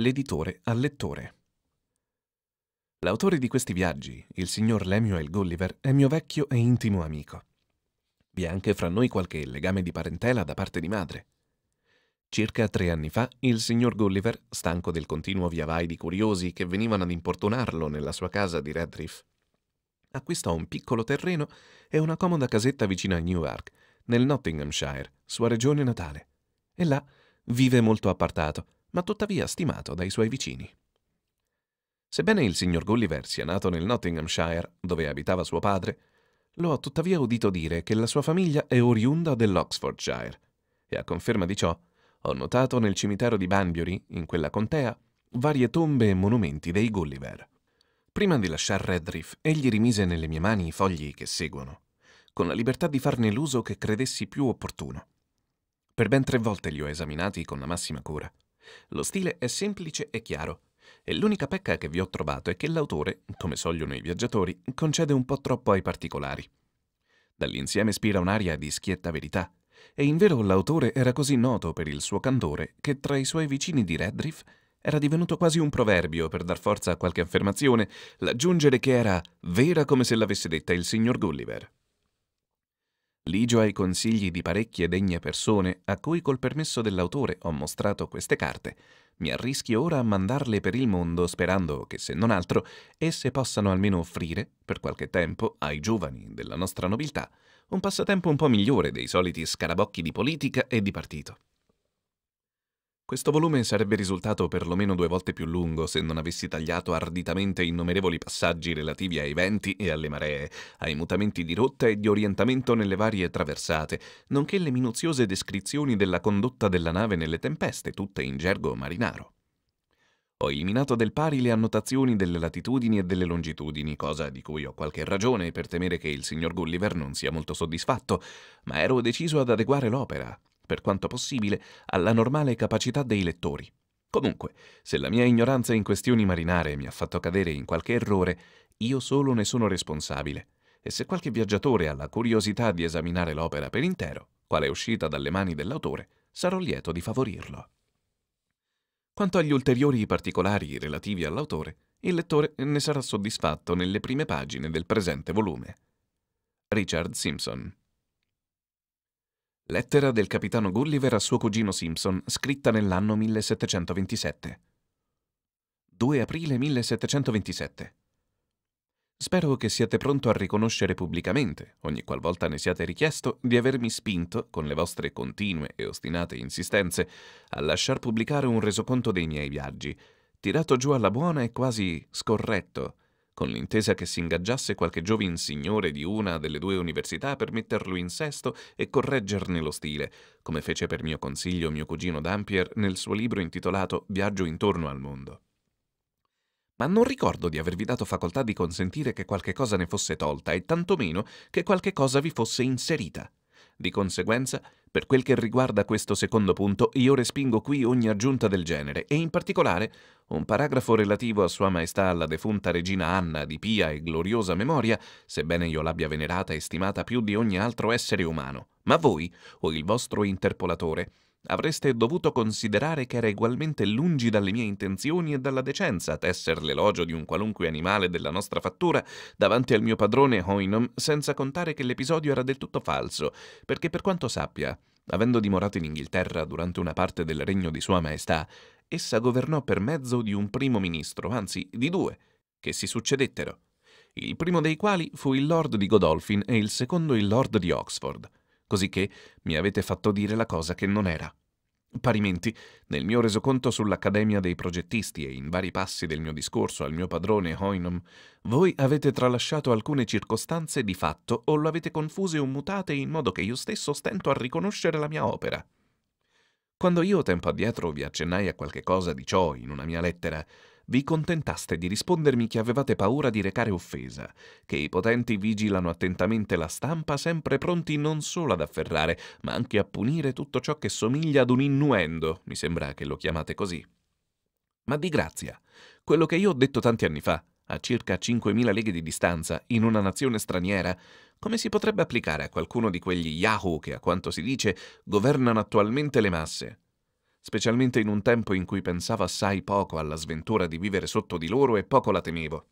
L'editore al lettore. L'autore di questi viaggi, il signor Lemuel Gulliver, è mio vecchio e intimo amico. Vi è anche fra noi qualche legame di parentela da parte di madre. Circa tre anni fa, il signor Gulliver, stanco del continuo viavai di curiosi che venivano ad importunarlo nella sua casa di Redriff, acquistò un piccolo terreno e una comoda casetta vicino a Newark, nel Nottinghamshire, sua regione natale. E là vive molto appartato, ma tuttavia stimato dai suoi vicini. Sebbene il signor Gulliver sia nato nel Nottinghamshire, dove abitava suo padre, lo ha tuttavia udito dire che la sua famiglia è oriunda dell'Oxfordshire, e a conferma di ciò ho notato nel cimitero di Banbury, in quella contea, varie tombe e monumenti dei Gulliver. Prima di lasciare Redriff, egli rimise nelle mie mani i fogli che seguono, con la libertà di farne l'uso che credessi più opportuno. Per ben tre volte li ho esaminati con la massima cura lo stile è semplice e chiaro, e l'unica pecca che vi ho trovato è che l'autore, come sogliono i viaggiatori, concede un po' troppo ai particolari. Dall'insieme spira un'aria di schietta verità, e invero l'autore era così noto per il suo candore che tra i suoi vicini di Redriff era divenuto quasi un proverbio per dar forza a qualche affermazione, l'aggiungere che era vera come se l'avesse detta il signor Gulliver. Ligio ai consigli di parecchie degne persone a cui col permesso dell'autore ho mostrato queste carte, mi arrischio ora a mandarle per il mondo sperando che, se non altro, esse possano almeno offrire, per qualche tempo, ai giovani della nostra nobiltà, un passatempo un po' migliore dei soliti scarabocchi di politica e di partito. Questo volume sarebbe risultato perlomeno due volte più lungo se non avessi tagliato arditamente innumerevoli passaggi relativi ai venti e alle maree, ai mutamenti di rotta e di orientamento nelle varie traversate, nonché le minuziose descrizioni della condotta della nave nelle tempeste, tutte in gergo marinaro. Ho eliminato del pari le annotazioni delle latitudini e delle longitudini, cosa di cui ho qualche ragione per temere che il signor Gulliver non sia molto soddisfatto, ma ero deciso ad adeguare l'opera per quanto possibile, alla normale capacità dei lettori. Comunque, se la mia ignoranza in questioni marinare mi ha fatto cadere in qualche errore, io solo ne sono responsabile. E se qualche viaggiatore ha la curiosità di esaminare l'opera per intero, quale è uscita dalle mani dell'autore, sarò lieto di favorirlo. Quanto agli ulteriori particolari relativi all'autore, il lettore ne sarà soddisfatto nelle prime pagine del presente volume. Richard Simpson Lettera del capitano Gulliver a suo cugino Simpson, scritta nell'anno 1727. 2 aprile 1727. Spero che siate pronto a riconoscere pubblicamente, ogni qualvolta ne siate richiesto, di avermi spinto, con le vostre continue e ostinate insistenze, a lasciar pubblicare un resoconto dei miei viaggi, tirato giù alla buona e quasi scorretto, con l'intesa che si ingaggiasse qualche giovin signore di una delle due università per metterlo in sesto e correggerne lo stile, come fece per mio consiglio mio cugino Dampier nel suo libro intitolato Viaggio intorno al mondo. Ma non ricordo di avervi dato facoltà di consentire che qualche cosa ne fosse tolta e tantomeno che qualche cosa vi fosse inserita. Di conseguenza, per quel che riguarda questo secondo punto, io respingo qui ogni aggiunta del genere e in particolare un paragrafo relativo a Sua Maestà la defunta regina Anna di pia e gloriosa memoria, sebbene io l'abbia venerata e stimata più di ogni altro essere umano. Ma voi, o il vostro interpolatore, avreste dovuto considerare che era egualmente lungi dalle mie intenzioni e dalla decenza tesser l'elogio di un qualunque animale della nostra fattura davanti al mio padrone Hoinom, senza contare che l'episodio era del tutto falso, perché per quanto sappia, avendo dimorato in Inghilterra durante una parte del regno di Sua Maestà, essa governò per mezzo di un primo ministro, anzi di due, che si succedettero, il primo dei quali fu il Lord di Godolphin e il secondo il Lord di Oxford, cosicché mi avete fatto dire la cosa che non era. Parimenti, nel mio resoconto sull'Accademia dei Progettisti e in vari passi del mio discorso al mio padrone Hoynum, voi avete tralasciato alcune circostanze di fatto o lo avete confuse o mutate in modo che io stesso stento a riconoscere la mia opera. Quando io tempo addietro vi accennai a qualche cosa di ciò in una mia lettera, vi contentaste di rispondermi che avevate paura di recare offesa, che i potenti vigilano attentamente la stampa, sempre pronti non solo ad afferrare, ma anche a punire tutto ciò che somiglia ad un innuendo, mi sembra che lo chiamate così. Ma di grazia, quello che io ho detto tanti anni fa, a circa 5.000 leghe di distanza, in una nazione straniera, come si potrebbe applicare a qualcuno di quegli Yahoo che, a quanto si dice, governano attualmente le masse? Specialmente in un tempo in cui pensavo assai poco alla sventura di vivere sotto di loro e poco la temevo.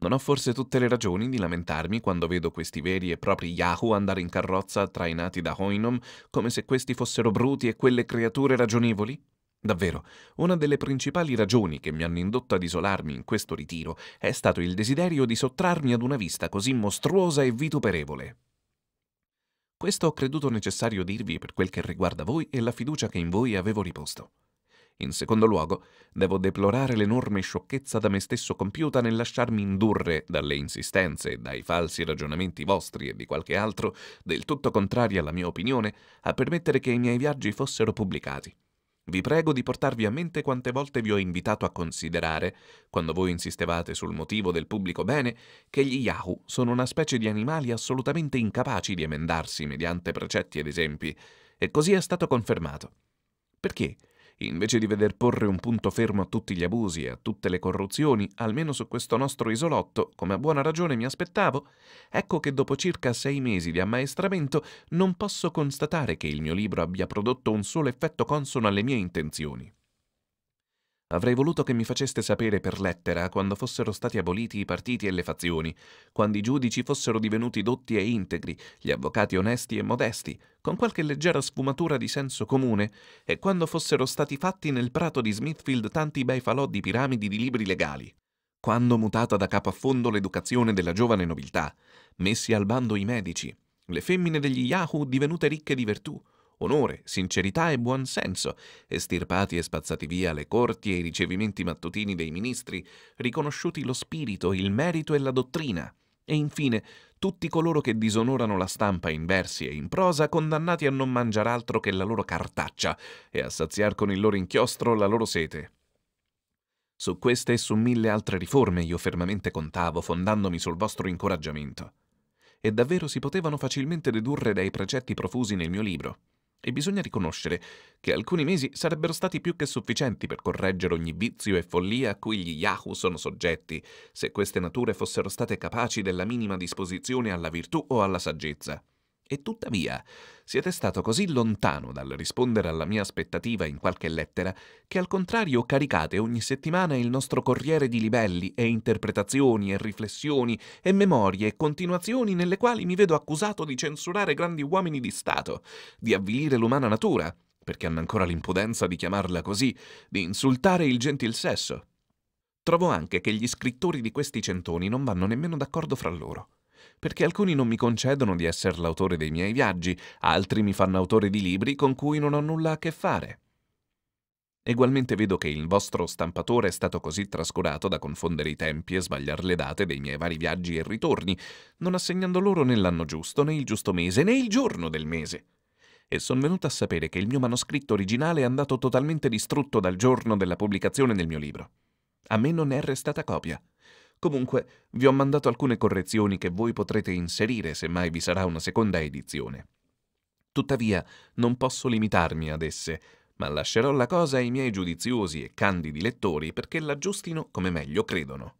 Non ho forse tutte le ragioni di lamentarmi quando vedo questi veri e propri Yahoo andare in carrozza trainati da Hoinom come se questi fossero bruti e quelle creature ragionevoli? Davvero, una delle principali ragioni che mi hanno indotto ad isolarmi in questo ritiro è stato il desiderio di sottrarmi ad una vista così mostruosa e vituperevole. Questo ho creduto necessario dirvi per quel che riguarda voi e la fiducia che in voi avevo riposto. In secondo luogo, devo deplorare l'enorme sciocchezza da me stesso compiuta nel lasciarmi indurre dalle insistenze e dai falsi ragionamenti vostri e di qualche altro, del tutto contrari alla mia opinione, a permettere che i miei viaggi fossero pubblicati. Vi prego di portarvi a mente quante volte vi ho invitato a considerare, quando voi insistevate sul motivo del pubblico bene, che gli Yahoo sono una specie di animali assolutamente incapaci di emendarsi mediante precetti ed esempi, e così è stato confermato. Perché? Invece di veder porre un punto fermo a tutti gli abusi e a tutte le corruzioni, almeno su questo nostro isolotto, come a buona ragione mi aspettavo, ecco che dopo circa sei mesi di ammaestramento non posso constatare che il mio libro abbia prodotto un solo effetto consono alle mie intenzioni. Avrei voluto che mi faceste sapere per lettera quando fossero stati aboliti i partiti e le fazioni, quando i giudici fossero divenuti dotti e integri, gli avvocati onesti e modesti, con qualche leggera sfumatura di senso comune, e quando fossero stati fatti nel prato di Smithfield tanti bei falò di piramidi di libri legali. Quando mutata da capo a fondo l'educazione della giovane nobiltà, messi al bando i medici, le femmine degli Yahoo divenute ricche di virtù, onore, sincerità e buon senso, estirpati e spazzati via le corti e i ricevimenti mattutini dei ministri, riconosciuti lo spirito, il merito e la dottrina, e infine tutti coloro che disonorano la stampa in versi e in prosa, condannati a non mangiare altro che la loro cartaccia e a saziar con il loro inchiostro la loro sete. Su queste e su mille altre riforme io fermamente contavo, fondandomi sul vostro incoraggiamento. E davvero si potevano facilmente dedurre dai precetti profusi nel mio libro e bisogna riconoscere che alcuni mesi sarebbero stati più che sufficienti per correggere ogni vizio e follia a cui gli Yahoo sono soggetti, se queste nature fossero state capaci della minima disposizione alla virtù o alla saggezza. E tuttavia siete stato così lontano dal rispondere alla mia aspettativa in qualche lettera che al contrario caricate ogni settimana il nostro corriere di libelli e interpretazioni e riflessioni e memorie e continuazioni nelle quali mi vedo accusato di censurare grandi uomini di Stato, di avvilire l'umana natura, perché hanno ancora l'impudenza di chiamarla così, di insultare il gentil sesso. Trovo anche che gli scrittori di questi centoni non vanno nemmeno d'accordo fra loro perché alcuni non mi concedono di essere l'autore dei miei viaggi, altri mi fanno autore di libri con cui non ho nulla a che fare. Egualmente vedo che il vostro stampatore è stato così trascurato da confondere i tempi e sbagliare le date dei miei vari viaggi e ritorni, non assegnando loro né l'anno giusto, né il giusto mese, né il giorno del mese. E sono venuto a sapere che il mio manoscritto originale è andato totalmente distrutto dal giorno della pubblicazione del mio libro. A me non è restata copia. Comunque, vi ho mandato alcune correzioni che voi potrete inserire se mai vi sarà una seconda edizione. Tuttavia, non posso limitarmi ad esse, ma lascerò la cosa ai miei giudiziosi e candidi lettori perché l'aggiustino come meglio credono.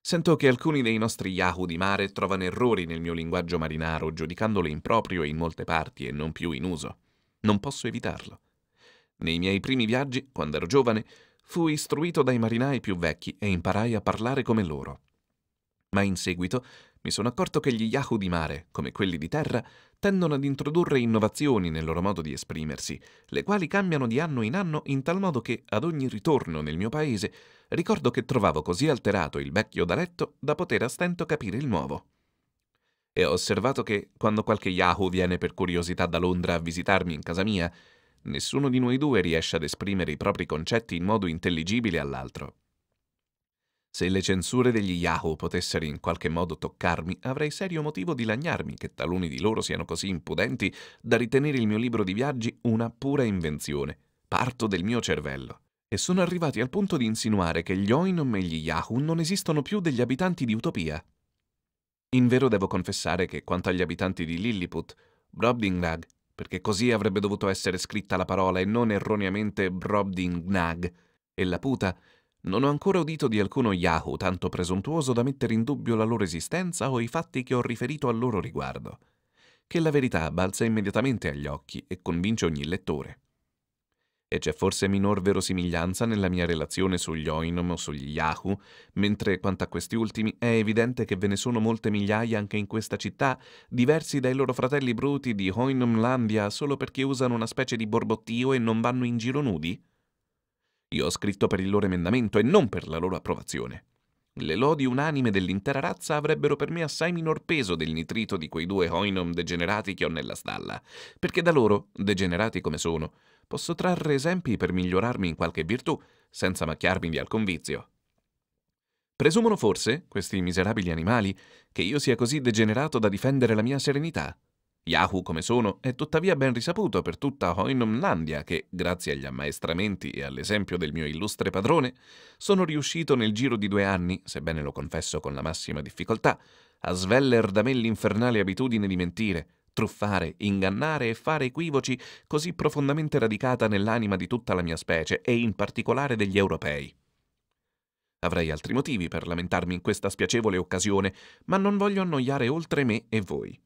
Sento che alcuni dei nostri Yahoo di mare trovano errori nel mio linguaggio marinaro, giudicandole improprio in molte parti e non più in uso. Non posso evitarlo. Nei miei primi viaggi, quando ero giovane, Fui istruito dai marinai più vecchi e imparai a parlare come loro. Ma in seguito mi sono accorto che gli Yahoo di mare, come quelli di terra, tendono ad introdurre innovazioni nel loro modo di esprimersi, le quali cambiano di anno in anno in tal modo che, ad ogni ritorno nel mio paese, ricordo che trovavo così alterato il vecchio dialetto da poter a stento capire il nuovo. E ho osservato che, quando qualche Yahoo viene per curiosità da Londra a visitarmi in casa mia, nessuno di noi due riesce ad esprimere i propri concetti in modo intelligibile all'altro. Se le censure degli Yahoo potessero in qualche modo toccarmi, avrei serio motivo di lagnarmi che taluni di loro siano così impudenti da ritenere il mio libro di viaggi una pura invenzione, parto del mio cervello. E sono arrivati al punto di insinuare che gli Oinom e gli Yahoo non esistono più degli abitanti di Utopia. In vero devo confessare che quanto agli abitanti di Lilliput, Brobdingnag perché così avrebbe dovuto essere scritta la parola e non erroneamente Brobdingnag. e la puta, non ho ancora udito di alcuno Yahoo tanto presuntuoso da mettere in dubbio la loro esistenza o i fatti che ho riferito al loro riguardo. Che la verità balza immediatamente agli occhi e convince ogni lettore e c'è forse minor verosimiglianza nella mia relazione sugli Oinom o sugli Yahoo, mentre quanto a questi ultimi è evidente che ve ne sono molte migliaia anche in questa città, diversi dai loro fratelli bruti di Oinomlandia solo perché usano una specie di borbottio e non vanno in giro nudi? Io ho scritto per il loro emendamento e non per la loro approvazione. Le lodi unanime dell'intera razza avrebbero per me assai minor peso del nitrito di quei due hoinom degenerati che ho nella stalla, perché da loro, degenerati come sono, posso trarre esempi per migliorarmi in qualche virtù, senza macchiarmi di alcun vizio. Presumono forse, questi miserabili animali, che io sia così degenerato da difendere la mia serenità? Yahoo come sono è tuttavia ben risaputo per tutta Hoinomlandia che, grazie agli ammaestramenti e all'esempio del mio illustre padrone, sono riuscito nel giro di due anni, sebbene lo confesso con la massima difficoltà, a sveller da me l'infernale abitudine di mentire, truffare, ingannare e fare equivoci così profondamente radicata nell'anima di tutta la mia specie e in particolare degli europei. Avrei altri motivi per lamentarmi in questa spiacevole occasione, ma non voglio annoiare oltre me e voi.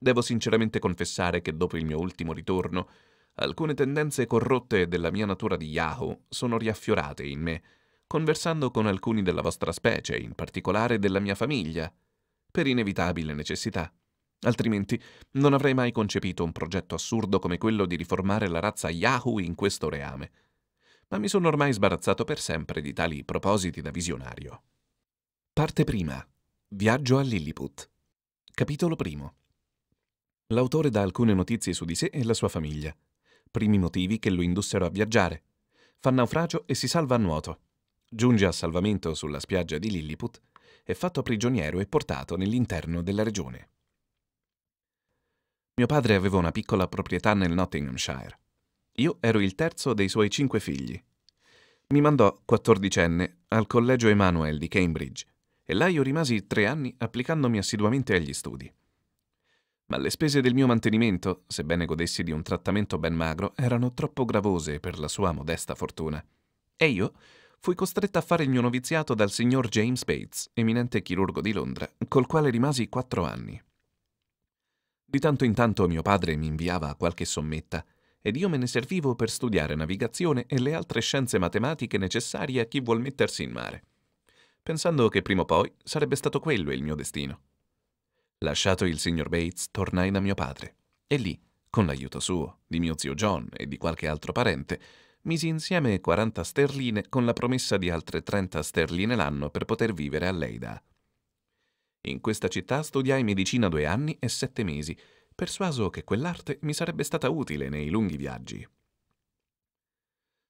Devo sinceramente confessare che dopo il mio ultimo ritorno, alcune tendenze corrotte della mia natura di Yahoo sono riaffiorate in me, conversando con alcuni della vostra specie, in particolare della mia famiglia, per inevitabile necessità. Altrimenti non avrei mai concepito un progetto assurdo come quello di riformare la razza Yahoo in questo reame. Ma mi sono ormai sbarazzato per sempre di tali propositi da visionario. Parte prima. Viaggio a Lilliput. Capitolo primo. L'autore dà alcune notizie su di sé e la sua famiglia, primi motivi che lo indussero a viaggiare. Fa naufragio e si salva a nuoto. Giunge a salvamento sulla spiaggia di Lilliput, è fatto prigioniero e portato nell'interno della regione. Mio padre aveva una piccola proprietà nel Nottinghamshire. Io ero il terzo dei suoi cinque figli. Mi mandò, quattordicenne, al collegio Emanuel di Cambridge, e là io rimasi tre anni applicandomi assiduamente agli studi ma le spese del mio mantenimento, sebbene godessi di un trattamento ben magro, erano troppo gravose per la sua modesta fortuna. E io fui costretta a fare il mio noviziato dal signor James Bates, eminente chirurgo di Londra, col quale rimasi quattro anni. Di tanto in tanto mio padre mi inviava qualche sommetta ed io me ne servivo per studiare navigazione e le altre scienze matematiche necessarie a chi vuol mettersi in mare, pensando che prima o poi sarebbe stato quello il mio destino. Lasciato il signor Bates, tornai da mio padre e lì, con l'aiuto suo, di mio zio John e di qualche altro parente, misi insieme 40 sterline con la promessa di altre 30 sterline l'anno per poter vivere a Leida. In questa città studiai medicina due anni e sette mesi, persuaso che quell'arte mi sarebbe stata utile nei lunghi viaggi.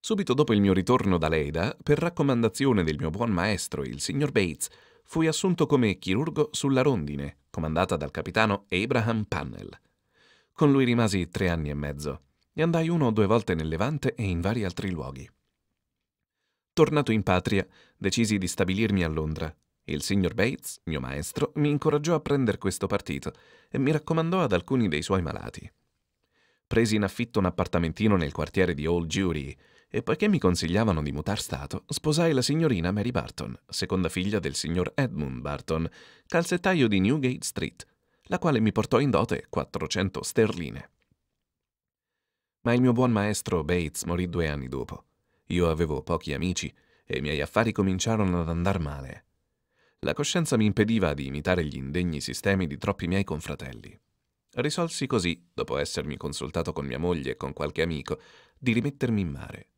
Subito dopo il mio ritorno da Leida, per raccomandazione del mio buon maestro, il signor Bates, fui assunto come chirurgo sulla rondine comandata dal capitano Abraham Pannell. Con lui rimasi tre anni e mezzo e andai uno o due volte nel Levante e in vari altri luoghi. Tornato in patria, decisi di stabilirmi a Londra il signor Bates, mio maestro, mi incoraggiò a prendere questo partito e mi raccomandò ad alcuni dei suoi malati. Presi in affitto un appartamentino nel quartiere di Old Jewry e poiché mi consigliavano di mutar stato, sposai la signorina Mary Barton, seconda figlia del signor Edmund Barton, calzettaio di Newgate Street, la quale mi portò in dote 400 sterline. Ma il mio buon maestro Bates morì due anni dopo. Io avevo pochi amici e i miei affari cominciarono ad andar male. La coscienza mi impediva di imitare gli indegni sistemi di troppi miei confratelli. Risolsi così, dopo essermi consultato con mia moglie e con qualche amico, di rimettermi in mare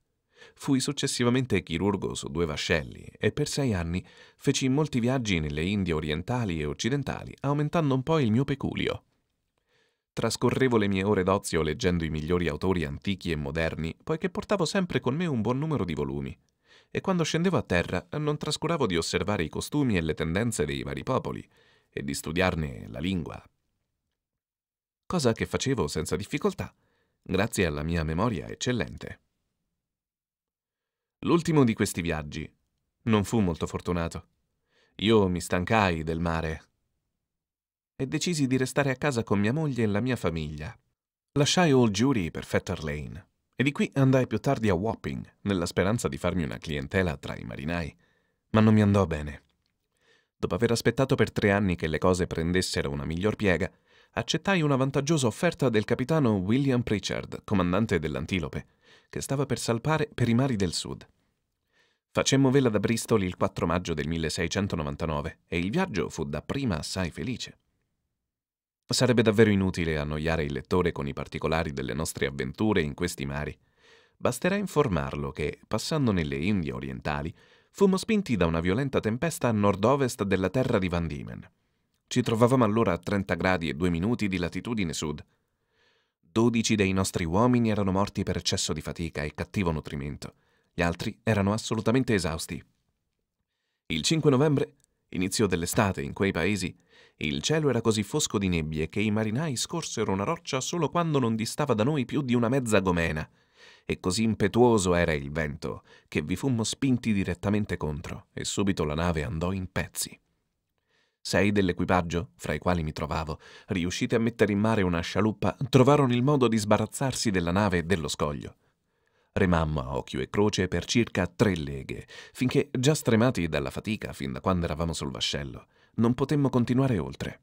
Fui successivamente chirurgo su due vascelli e per sei anni feci molti viaggi nelle Indie orientali e occidentali, aumentando un po' il mio peculio. Trascorrevo le mie ore d'ozio leggendo i migliori autori antichi e moderni, poiché portavo sempre con me un buon numero di volumi. E quando scendevo a terra non trascuravo di osservare i costumi e le tendenze dei vari popoli e di studiarne la lingua. Cosa che facevo senza difficoltà, grazie alla mia memoria eccellente. L'ultimo di questi viaggi non fu molto fortunato. Io mi stancai del mare e decisi di restare a casa con mia moglie e la mia famiglia. Lasciai Old Jury per Fetter Lane e di qui andai più tardi a Wapping nella speranza di farmi una clientela tra i marinai, ma non mi andò bene. Dopo aver aspettato per tre anni che le cose prendessero una miglior piega, accettai una vantaggiosa offerta del capitano William Pritchard, comandante dell'Antilope, che stava per salpare per i mari del sud. Facemmo vela da Bristol il 4 maggio del 1699 e il viaggio fu dapprima assai felice. Sarebbe davvero inutile annoiare il lettore con i particolari delle nostre avventure in questi mari. Basterà informarlo che, passando nelle Indie orientali, fummo spinti da una violenta tempesta a nord-ovest della terra di Van Diemen. Ci trovavamo allora a 30 gradi e 2 minuti di latitudine sud, 12 dei nostri uomini erano morti per eccesso di fatica e cattivo nutrimento. Gli altri erano assolutamente esausti. Il 5 novembre, inizio dell'estate in quei paesi, il cielo era così fosco di nebbie che i marinai scorsero una roccia solo quando non distava da noi più di una mezza gomena, e così impetuoso era il vento che vi fummo spinti direttamente contro e subito la nave andò in pezzi. Sei dell'equipaggio, fra i quali mi trovavo, riusciti a mettere in mare una scialuppa, trovarono il modo di sbarazzarsi della nave e dello scoglio. Remammo a occhio e croce per circa tre leghe, finché, già stremati dalla fatica fin da quando eravamo sul vascello, non potemmo continuare oltre.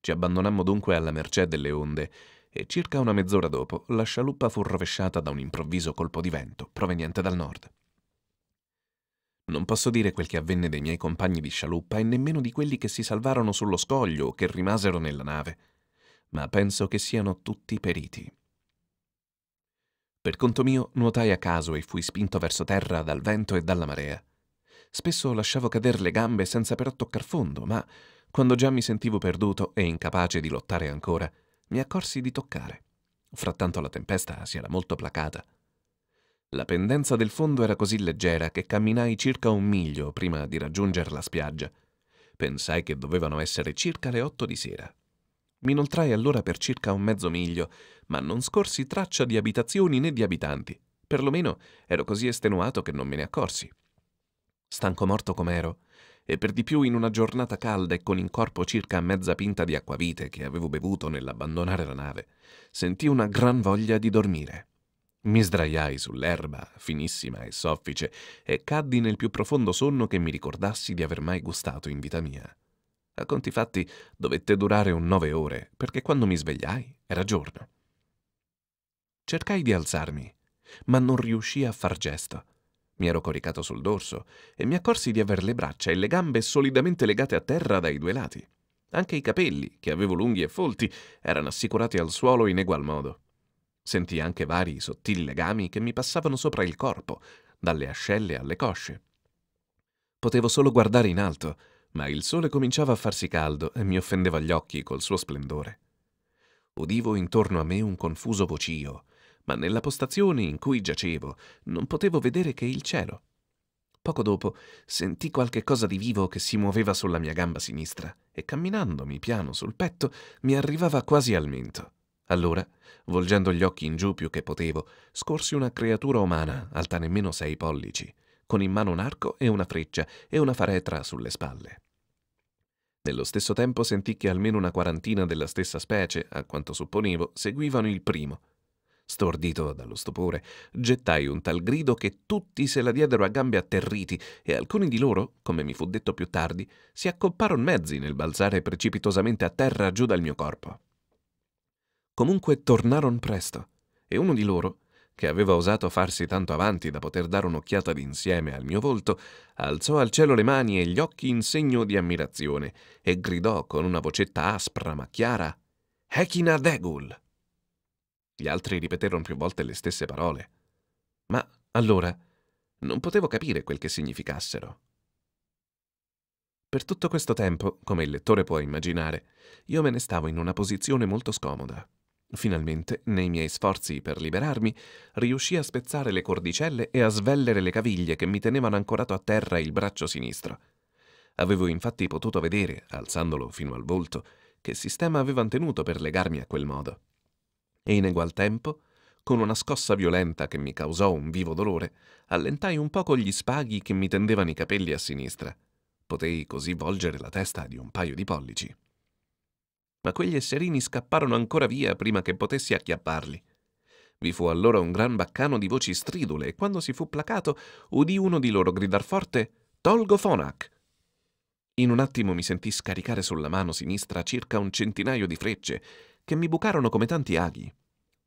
Ci abbandonammo dunque alla mercé delle onde e circa una mezz'ora dopo la scialuppa fu rovesciata da un improvviso colpo di vento proveniente dal nord. Non posso dire quel che avvenne dei miei compagni di scialuppa e nemmeno di quelli che si salvarono sullo scoglio o che rimasero nella nave, ma penso che siano tutti periti. Per conto mio nuotai a caso e fui spinto verso terra dal vento e dalla marea. Spesso lasciavo cadere le gambe senza però toccar fondo, ma quando già mi sentivo perduto e incapace di lottare ancora, mi accorsi di toccare. Frattanto la tempesta si era molto placata. La pendenza del fondo era così leggera che camminai circa un miglio prima di raggiungere la spiaggia. Pensai che dovevano essere circa le otto di sera. Mi inoltrai allora per circa un mezzo miglio, ma non scorsi traccia di abitazioni né di abitanti. Perlomeno ero così estenuato che non me ne accorsi. Stanco morto com'ero, e per di più in una giornata calda e con in corpo circa mezza pinta di acquavite che avevo bevuto nell'abbandonare la nave, sentii una gran voglia di dormire. Mi sdraiai sull'erba, finissima e soffice, e caddi nel più profondo sonno che mi ricordassi di aver mai gustato in vita mia. A conti fatti, dovette durare un nove ore, perché quando mi svegliai era giorno. Cercai di alzarmi, ma non riuscii a far gesto. Mi ero coricato sul dorso e mi accorsi di aver le braccia e le gambe solidamente legate a terra dai due lati. Anche i capelli, che avevo lunghi e folti, erano assicurati al suolo in egual modo. Sentii anche vari sottili legami che mi passavano sopra il corpo, dalle ascelle alle cosce. Potevo solo guardare in alto, ma il sole cominciava a farsi caldo e mi offendeva gli occhi col suo splendore. Udivo intorno a me un confuso vocio, ma nella postazione in cui giacevo non potevo vedere che il cielo. Poco dopo sentì qualche cosa di vivo che si muoveva sulla mia gamba sinistra e camminandomi piano sul petto mi arrivava quasi al mento. Allora, volgendo gli occhi in giù più che potevo, scorsi una creatura umana, alta nemmeno sei pollici, con in mano un arco e una freccia e una faretra sulle spalle. Nello stesso tempo sentì che almeno una quarantina della stessa specie, a quanto supponevo, seguivano il primo. Stordito dallo stupore, gettai un tal grido che tutti se la diedero a gambe atterriti e alcuni di loro, come mi fu detto più tardi, si accopparono mezzi nel balzare precipitosamente a terra giù dal mio corpo. Comunque tornarono presto e uno di loro, che aveva osato farsi tanto avanti da poter dare un'occhiata d'insieme al mio volto, alzò al cielo le mani e gli occhi in segno di ammirazione e gridò con una vocetta aspra ma chiara Hekina Degul. Gli altri ripeterono più volte le stesse parole. Ma allora non potevo capire quel che significassero. Per tutto questo tempo, come il lettore può immaginare, io me ne stavo in una posizione molto scomoda. Finalmente, nei miei sforzi per liberarmi, riuscii a spezzare le cordicelle e a svellere le caviglie che mi tenevano ancorato a terra il braccio sinistro. Avevo infatti potuto vedere, alzandolo fino al volto, che sistema avevano tenuto per legarmi a quel modo. E in egual tempo, con una scossa violenta che mi causò un vivo dolore, allentai un poco gli spaghi che mi tendevano i capelli a sinistra. Potei così volgere la testa di un paio di pollici ma quegli esserini scapparono ancora via prima che potessi acchiapparli. Vi fu allora un gran baccano di voci stridule e quando si fu placato udì uno di loro gridar forte Tolgo Fonac! In un attimo mi sentì scaricare sulla mano sinistra circa un centinaio di frecce, che mi bucarono come tanti aghi.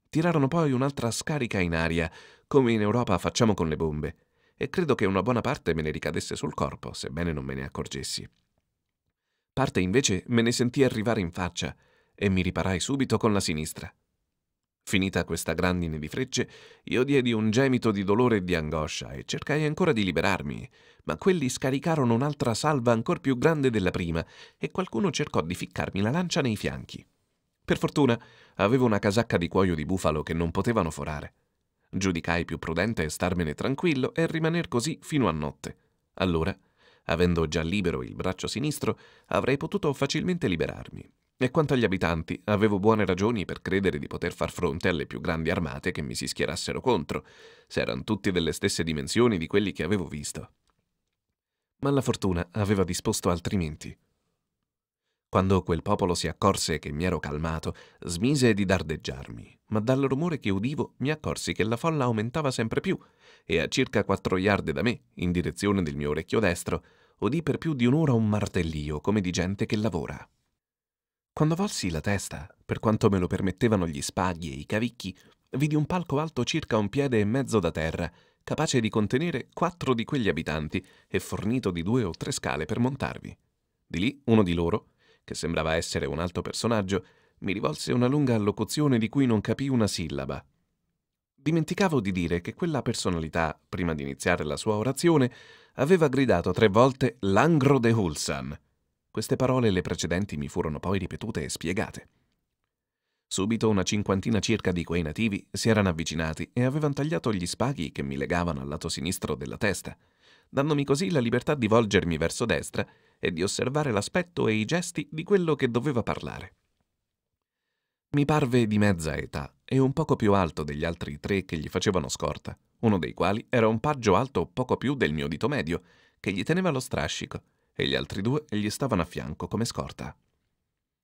Tirarono poi un'altra scarica in aria, come in Europa facciamo con le bombe, e credo che una buona parte me ne ricadesse sul corpo, sebbene non me ne accorgessi. Parte invece me ne sentì arrivare in faccia e mi riparai subito con la sinistra. Finita questa grandine di frecce, io diedi un gemito di dolore e di angoscia e cercai ancora di liberarmi, ma quelli scaricarono un'altra salva ancor più grande della prima e qualcuno cercò di ficcarmi la lancia nei fianchi. Per fortuna avevo una casacca di cuoio di bufalo che non potevano forare. Giudicai più prudente starmene tranquillo e rimaner così fino a notte. Allora Avendo già libero il braccio sinistro, avrei potuto facilmente liberarmi. E quanto agli abitanti, avevo buone ragioni per credere di poter far fronte alle più grandi armate che mi si schierassero contro, se erano tutti delle stesse dimensioni di quelli che avevo visto. Ma la fortuna aveva disposto altrimenti. Quando quel popolo si accorse che mi ero calmato, smise di dardeggiarmi, ma dal rumore che udivo mi accorsi che la folla aumentava sempre più e a circa quattro yard da me, in direzione del mio orecchio destro, udì per più di un'ora un martellio come di gente che lavora. Quando volsi la testa, per quanto me lo permettevano gli spaghi e i cavicchi, vidi un palco alto circa un piede e mezzo da terra, capace di contenere quattro di quegli abitanti e fornito di due o tre scale per montarvi. Di lì uno di loro, che sembrava essere un alto personaggio, mi rivolse una lunga allocuzione di cui non capì una sillaba, Dimenticavo di dire che quella personalità, prima di iniziare la sua orazione, aveva gridato tre volte Langro de Hulsan. Queste parole le precedenti mi furono poi ripetute e spiegate. Subito una cinquantina circa di quei nativi si erano avvicinati e avevano tagliato gli spaghi che mi legavano al lato sinistro della testa, dandomi così la libertà di volgermi verso destra e di osservare l'aspetto e i gesti di quello che doveva parlare. Mi parve di mezza età e un poco più alto degli altri tre che gli facevano scorta, uno dei quali era un paggio alto poco più del mio dito medio, che gli teneva lo strascico, e gli altri due gli stavano a fianco come scorta.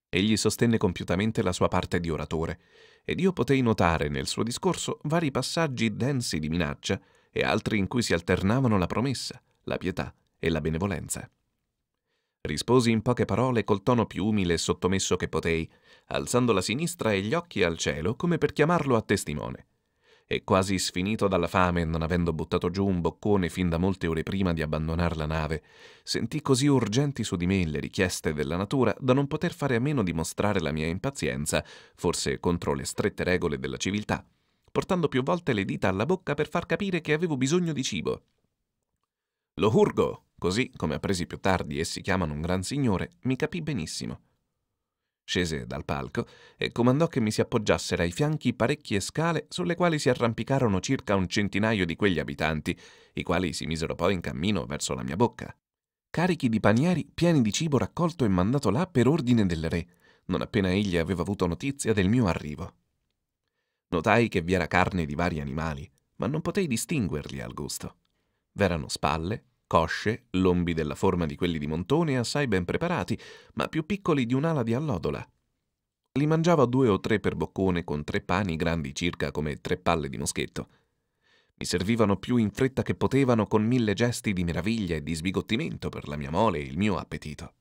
Egli sostenne compiutamente la sua parte di oratore, ed io potei notare nel suo discorso vari passaggi densi di minaccia e altri in cui si alternavano la promessa, la pietà e la benevolenza. Risposi in poche parole col tono più umile e sottomesso che potei, alzando la sinistra e gli occhi al cielo come per chiamarlo a testimone. E quasi sfinito dalla fame, non avendo buttato giù un boccone fin da molte ore prima di abbandonare la nave, sentì così urgenti su di me le richieste della natura da non poter fare a meno di mostrare la mia impazienza, forse contro le strette regole della civiltà, portando più volte le dita alla bocca per far capire che avevo bisogno di cibo. Lo hurgo! Così, come appresi più tardi essi chiamano un gran signore, mi capì benissimo. Scese dal palco e comandò che mi si appoggiassero ai fianchi parecchie scale sulle quali si arrampicarono circa un centinaio di quegli abitanti, i quali si misero poi in cammino verso la mia bocca. Carichi di panieri pieni di cibo raccolto e mandato là per ordine del re, non appena egli aveva avuto notizia del mio arrivo. Notai che vi era carne di vari animali, ma non potei distinguerli al gusto. V'erano spalle, cosce, lombi della forma di quelli di montone assai ben preparati, ma più piccoli di un'ala di allodola. Li mangiava due o tre per boccone con tre pani grandi circa come tre palle di moschetto. Mi servivano più in fretta che potevano con mille gesti di meraviglia e di sbigottimento per la mia mole e il mio appetito.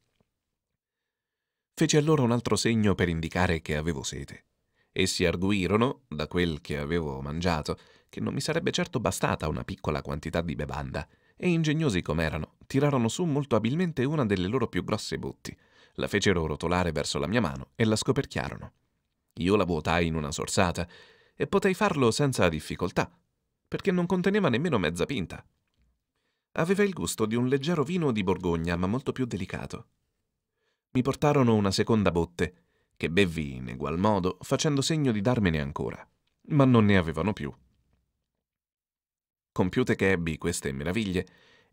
Feci allora un altro segno per indicare che avevo sete. Essi arguirono, da quel che avevo mangiato, che non mi sarebbe certo bastata una piccola quantità di bevanda, e ingegnosi com'erano, tirarono su molto abilmente una delle loro più grosse botti, la fecero rotolare verso la mia mano e la scoperchiarono. Io la vuotai in una sorsata e potei farlo senza difficoltà, perché non conteneva nemmeno mezza pinta. Aveva il gusto di un leggero vino di Borgogna, ma molto più delicato. Mi portarono una seconda botte, che bevvi in egual modo, facendo segno di darmene ancora, ma non ne avevano più. Compiute che ebbi queste meraviglie,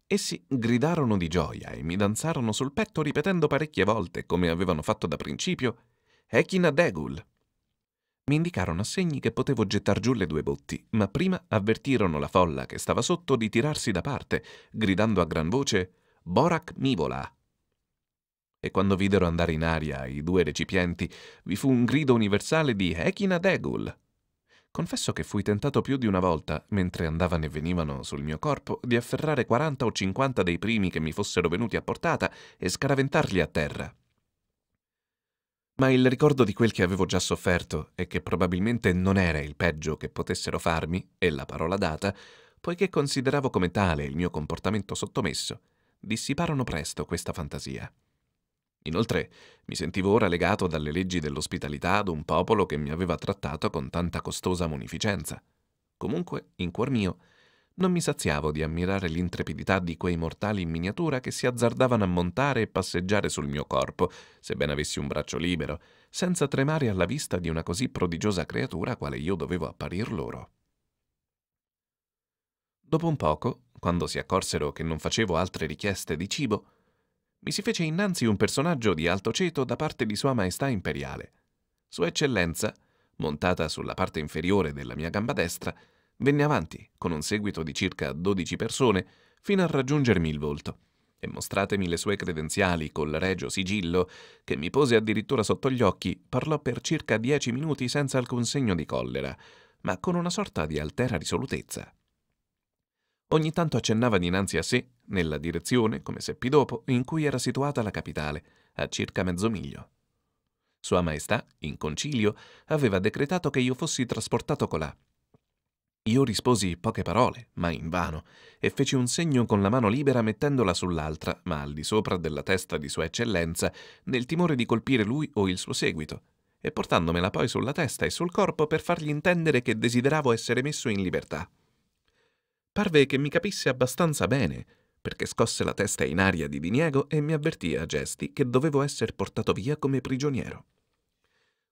essi gridarono di gioia e mi danzarono sul petto ripetendo parecchie volte, come avevano fatto da principio, Echina Degul. Mi indicarono a segni che potevo gettar giù le due botti, ma prima avvertirono la folla che stava sotto di tirarsi da parte, gridando a gran voce Borak Mivola. E quando videro andare in aria i due recipienti, vi fu un grido universale di Echina Degul. Confesso che fui tentato più di una volta, mentre andavano e venivano sul mio corpo, di afferrare 40 o 50 dei primi che mi fossero venuti a portata e scaraventarli a terra. Ma il ricordo di quel che avevo già sofferto e che probabilmente non era il peggio che potessero farmi, e la parola data, poiché consideravo come tale il mio comportamento sottomesso, dissiparono presto questa fantasia. Inoltre mi sentivo ora legato dalle leggi dell'ospitalità ad un popolo che mi aveva trattato con tanta costosa munificenza. Comunque, in cuor mio, non mi saziavo di ammirare l'intrepidità di quei mortali in miniatura che si azzardavano a montare e passeggiare sul mio corpo, sebbene avessi un braccio libero, senza tremare alla vista di una così prodigiosa creatura quale io dovevo apparir loro. Dopo un poco, quando si accorsero che non facevo altre richieste di cibo, mi si fece innanzi un personaggio di alto ceto da parte di Sua Maestà Imperiale. Sua Eccellenza, montata sulla parte inferiore della mia gamba destra, venne avanti con un seguito di circa dodici persone fino a raggiungermi il volto e mostratemi le sue credenziali col regio sigillo, che mi pose addirittura sotto gli occhi, parlò per circa dieci minuti senza alcun segno di collera, ma con una sorta di altera risolutezza ogni tanto accennava dinanzi a sé, nella direzione, come seppi dopo, in cui era situata la capitale, a circa mezzo miglio. Sua Maestà, in concilio, aveva decretato che io fossi trasportato colà. Io risposi poche parole, ma invano, e feci un segno con la mano libera mettendola sull'altra, ma al di sopra della testa di Sua Eccellenza, nel timore di colpire lui o il suo seguito, e portandomela poi sulla testa e sul corpo per fargli intendere che desideravo essere messo in libertà. Parve che mi capisse abbastanza bene, perché scosse la testa in aria di diniego e mi avvertì a gesti che dovevo essere portato via come prigioniero.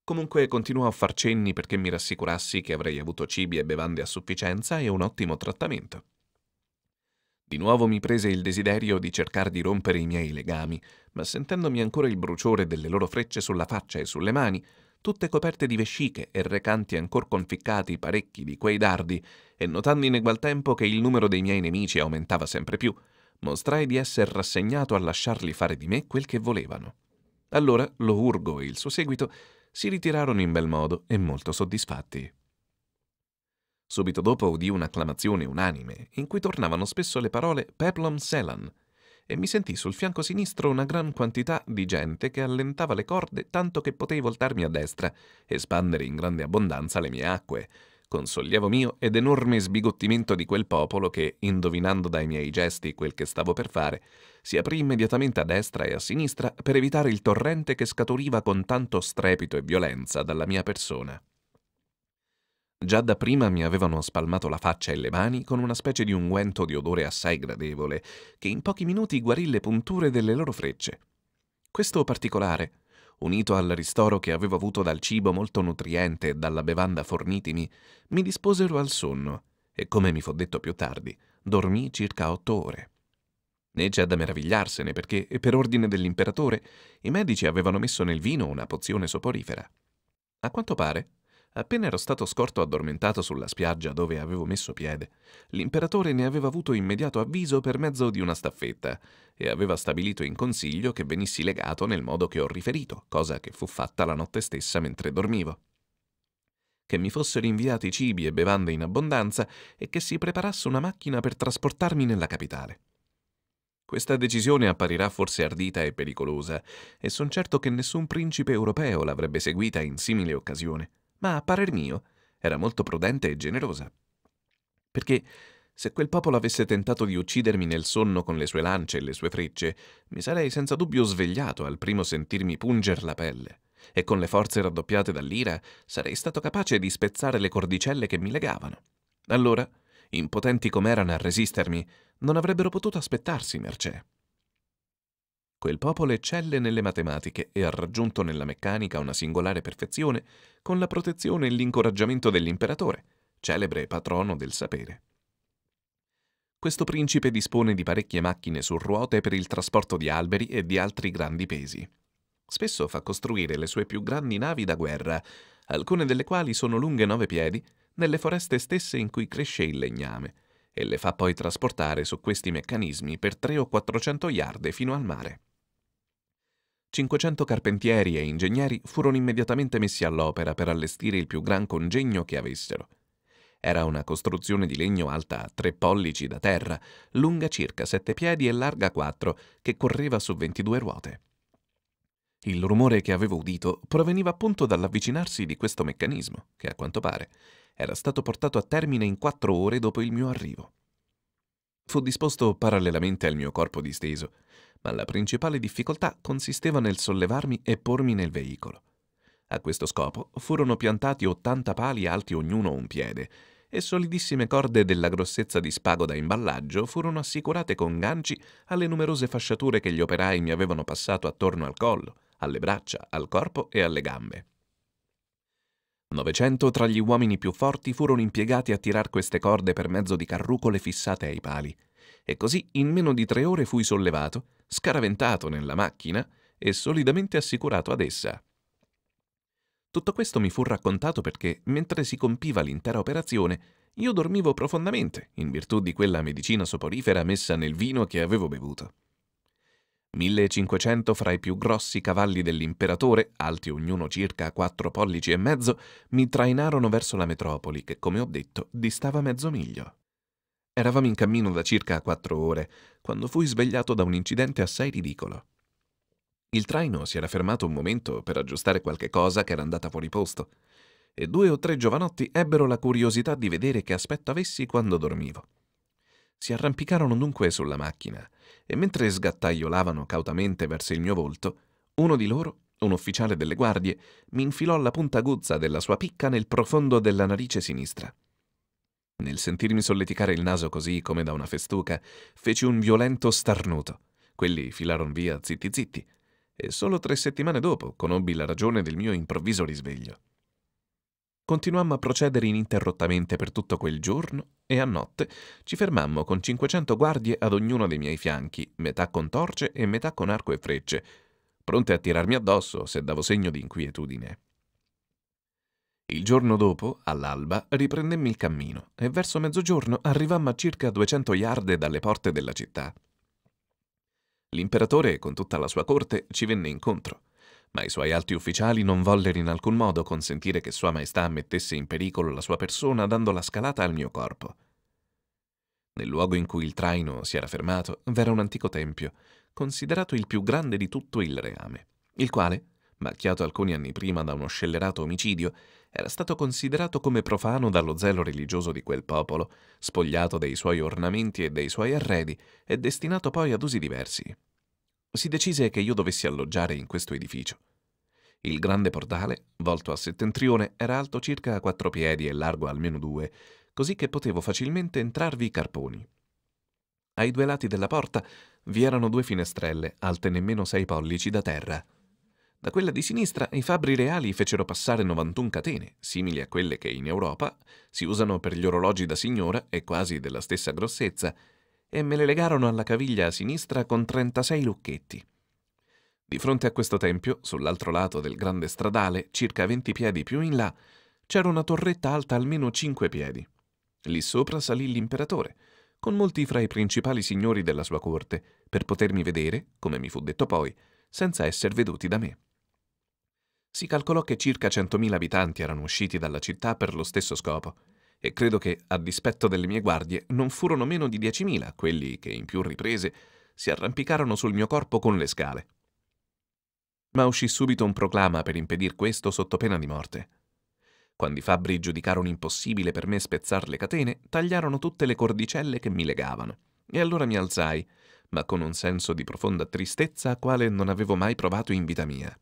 Comunque continuò a far cenni perché mi rassicurassi che avrei avuto cibi e bevande a sufficienza e un ottimo trattamento. Di nuovo mi prese il desiderio di cercare di rompere i miei legami, ma sentendomi ancora il bruciore delle loro frecce sulla faccia e sulle mani, tutte coperte di vesciche e recanti ancor conficcati parecchi di quei dardi, e notando in egual tempo che il numero dei miei nemici aumentava sempre più, mostrai di esser rassegnato a lasciarli fare di me quel che volevano. Allora lo urgo e il suo seguito si ritirarono in bel modo e molto soddisfatti. Subito dopo udì un'acclamazione unanime, in cui tornavano spesso le parole Peplum Selan, e mi sentì sul fianco sinistro una gran quantità di gente che allentava le corde tanto che potei voltarmi a destra, e spandere in grande abbondanza le mie acque, con sollievo mio ed enorme sbigottimento di quel popolo che, indovinando dai miei gesti quel che stavo per fare, si aprì immediatamente a destra e a sinistra per evitare il torrente che scaturiva con tanto strepito e violenza dalla mia persona. Già da prima mi avevano spalmato la faccia e le mani con una specie di unguento di odore assai gradevole, che in pochi minuti guarì le punture delle loro frecce. Questo particolare, unito al ristoro che avevo avuto dal cibo molto nutriente e dalla bevanda fornitimi, mi disposero al sonno e, come mi fu detto più tardi, dormì circa otto ore. Né c'è da meravigliarsene perché, per ordine dell'imperatore, i medici avevano messo nel vino una pozione soporifera. A quanto pare, Appena ero stato scorto addormentato sulla spiaggia dove avevo messo piede, l'imperatore ne aveva avuto immediato avviso per mezzo di una staffetta e aveva stabilito in consiglio che venissi legato nel modo che ho riferito, cosa che fu fatta la notte stessa mentre dormivo. Che mi fossero inviati cibi e bevande in abbondanza e che si preparasse una macchina per trasportarmi nella capitale. Questa decisione apparirà forse ardita e pericolosa, e son certo che nessun principe europeo l'avrebbe seguita in simile occasione ma a parer mio era molto prudente e generosa. Perché se quel popolo avesse tentato di uccidermi nel sonno con le sue lance e le sue frecce, mi sarei senza dubbio svegliato al primo sentirmi punger la pelle, e con le forze raddoppiate dall'ira sarei stato capace di spezzare le cordicelle che mi legavano. Allora, impotenti com'erano a resistermi, non avrebbero potuto aspettarsi mercè. Quel popolo eccelle nelle matematiche e ha raggiunto nella meccanica una singolare perfezione con la protezione e l'incoraggiamento dell'imperatore, celebre patrono del sapere. Questo principe dispone di parecchie macchine su ruote per il trasporto di alberi e di altri grandi pesi. Spesso fa costruire le sue più grandi navi da guerra, alcune delle quali sono lunghe nove piedi, nelle foreste stesse in cui cresce il legname, e le fa poi trasportare su questi meccanismi per 3 o 400 yard fino al mare. 500 carpentieri e ingegneri furono immediatamente messi all'opera per allestire il più gran congegno che avessero. Era una costruzione di legno alta a tre pollici da terra, lunga circa sette piedi e larga quattro, che correva su 22 ruote. Il rumore che avevo udito proveniva appunto dall'avvicinarsi di questo meccanismo, che a quanto pare era stato portato a termine in quattro ore dopo il mio arrivo. Fu disposto parallelamente al mio corpo disteso ma la principale difficoltà consisteva nel sollevarmi e pormi nel veicolo. A questo scopo furono piantati 80 pali alti ognuno un piede e solidissime corde della grossezza di spago da imballaggio furono assicurate con ganci alle numerose fasciature che gli operai mi avevano passato attorno al collo, alle braccia, al corpo e alle gambe. 900 tra gli uomini più forti furono impiegati a tirar queste corde per mezzo di carrucole fissate ai pali e così in meno di tre ore fui sollevato, scaraventato nella macchina e solidamente assicurato ad essa. Tutto questo mi fu raccontato perché, mentre si compiva l'intera operazione, io dormivo profondamente, in virtù di quella medicina soporifera messa nel vino che avevo bevuto. 1500 fra i più grossi cavalli dell'imperatore, alti ognuno circa 4 pollici e mezzo, mi trainarono verso la metropoli che, come ho detto, distava mezzo miglio. Eravamo in cammino da circa quattro ore quando fui svegliato da un incidente assai ridicolo. Il traino si era fermato un momento per aggiustare qualche cosa che era andata fuori posto e due o tre giovanotti ebbero la curiosità di vedere che aspetto avessi quando dormivo. Si arrampicarono dunque sulla macchina e mentre sgattaiolavano cautamente verso il mio volto, uno di loro, un ufficiale delle guardie, mi infilò la punta aguzza della sua picca nel profondo della narice sinistra. Nel sentirmi solleticare il naso così come da una festuca, feci un violento starnuto. Quelli filarono via zitti zitti. E solo tre settimane dopo conobbi la ragione del mio improvviso risveglio. Continuammo a procedere ininterrottamente per tutto quel giorno e a notte ci fermammo con 500 guardie ad ognuno dei miei fianchi, metà con torce e metà con arco e frecce, pronte a tirarmi addosso se davo segno di inquietudine. Il giorno dopo, all'alba, riprendemmi il cammino e verso mezzogiorno arrivammo a circa 200 yard dalle porte della città. L'imperatore, con tutta la sua corte, ci venne incontro, ma i suoi alti ufficiali non vollero in alcun modo consentire che Sua Maestà mettesse in pericolo la sua persona dando la scalata al mio corpo. Nel luogo in cui il traino si era fermato v'era un antico tempio, considerato il più grande di tutto il reame, il quale, macchiato alcuni anni prima da uno scellerato omicidio, era stato considerato come profano dallo zelo religioso di quel popolo, spogliato dei suoi ornamenti e dei suoi arredi e destinato poi ad usi diversi. Si decise che io dovessi alloggiare in questo edificio. Il grande portale, volto a settentrione, era alto circa quattro piedi e largo almeno due, così che potevo facilmente entrarvi carponi. Ai due lati della porta vi erano due finestrelle, alte nemmeno sei pollici da terra. Da quella di sinistra i fabbri reali fecero passare 91 catene, simili a quelle che in Europa si usano per gli orologi da signora e quasi della stessa grossezza, e me le legarono alla caviglia a sinistra con 36 lucchetti. Di fronte a questo tempio, sull'altro lato del grande stradale, circa 20 piedi più in là, c'era una torretta alta almeno 5 piedi. Lì sopra salì l'imperatore, con molti fra i principali signori della sua corte, per potermi vedere, come mi fu detto poi, senza esser veduti da me. Si calcolò che circa 100.000 abitanti erano usciti dalla città per lo stesso scopo, e credo che, a dispetto delle mie guardie, non furono meno di 10.000 quelli che, in più riprese, si arrampicarono sul mio corpo con le scale. Ma uscì subito un proclama per impedir questo sotto pena di morte. Quando i fabbri giudicarono impossibile per me spezzar le catene, tagliarono tutte le cordicelle che mi legavano. E allora mi alzai, ma con un senso di profonda tristezza quale non avevo mai provato in vita mia.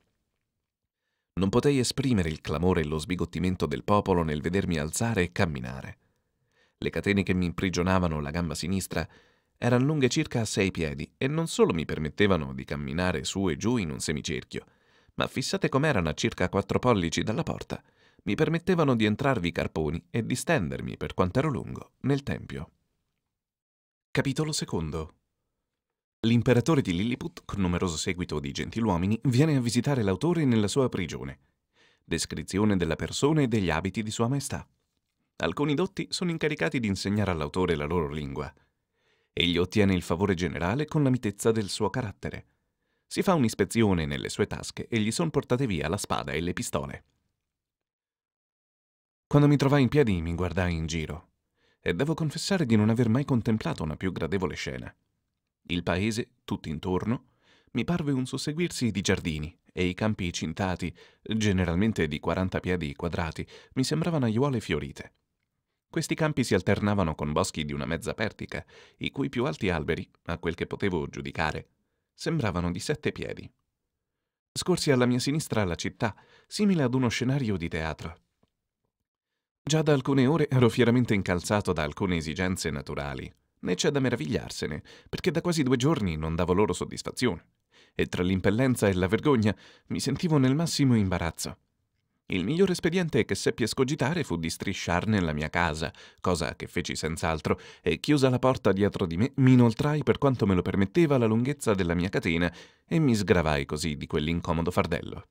Non potei esprimere il clamore e lo sbigottimento del popolo nel vedermi alzare e camminare. Le catene che mi imprigionavano la gamba sinistra erano lunghe circa sei piedi e non solo mi permettevano di camminare su e giù in un semicerchio, ma fissate com'erano a circa quattro pollici dalla porta, mi permettevano di entrarvi carponi e di stendermi, per quanto ero lungo, nel tempio. Capitolo secondo L'imperatore di Lilliput, con numeroso seguito di gentiluomini, viene a visitare l'autore nella sua prigione. Descrizione della persona e degli abiti di Sua Maestà. Alcuni dotti sono incaricati di insegnare all'autore la loro lingua. Egli ottiene il favore generale con la mitezza del suo carattere. Si fa un'ispezione nelle sue tasche e gli son portate via la spada e le pistole. Quando mi trovai in piedi mi guardai in giro e devo confessare di non aver mai contemplato una più gradevole scena. Il paese, tutt'intorno, mi parve un susseguirsi di giardini e i campi cintati, generalmente di 40 piedi quadrati, mi sembravano aiuole fiorite. Questi campi si alternavano con boschi di una mezza pertica, i cui più alti alberi, a quel che potevo giudicare, sembravano di sette piedi. Scorsi alla mia sinistra la città, simile ad uno scenario di teatro. Già da alcune ore ero fieramente incalzato da alcune esigenze naturali né c'è da meravigliarsene, perché da quasi due giorni non davo loro soddisfazione, e tra l'impellenza e la vergogna mi sentivo nel massimo imbarazzo. Il miglior espediente che seppi escogitare fu di strisciarne la mia casa, cosa che feci senz'altro, e chiusa la porta dietro di me, mi inoltrai per quanto me lo permetteva la lunghezza della mia catena e mi sgravai così di quell'incomodo fardello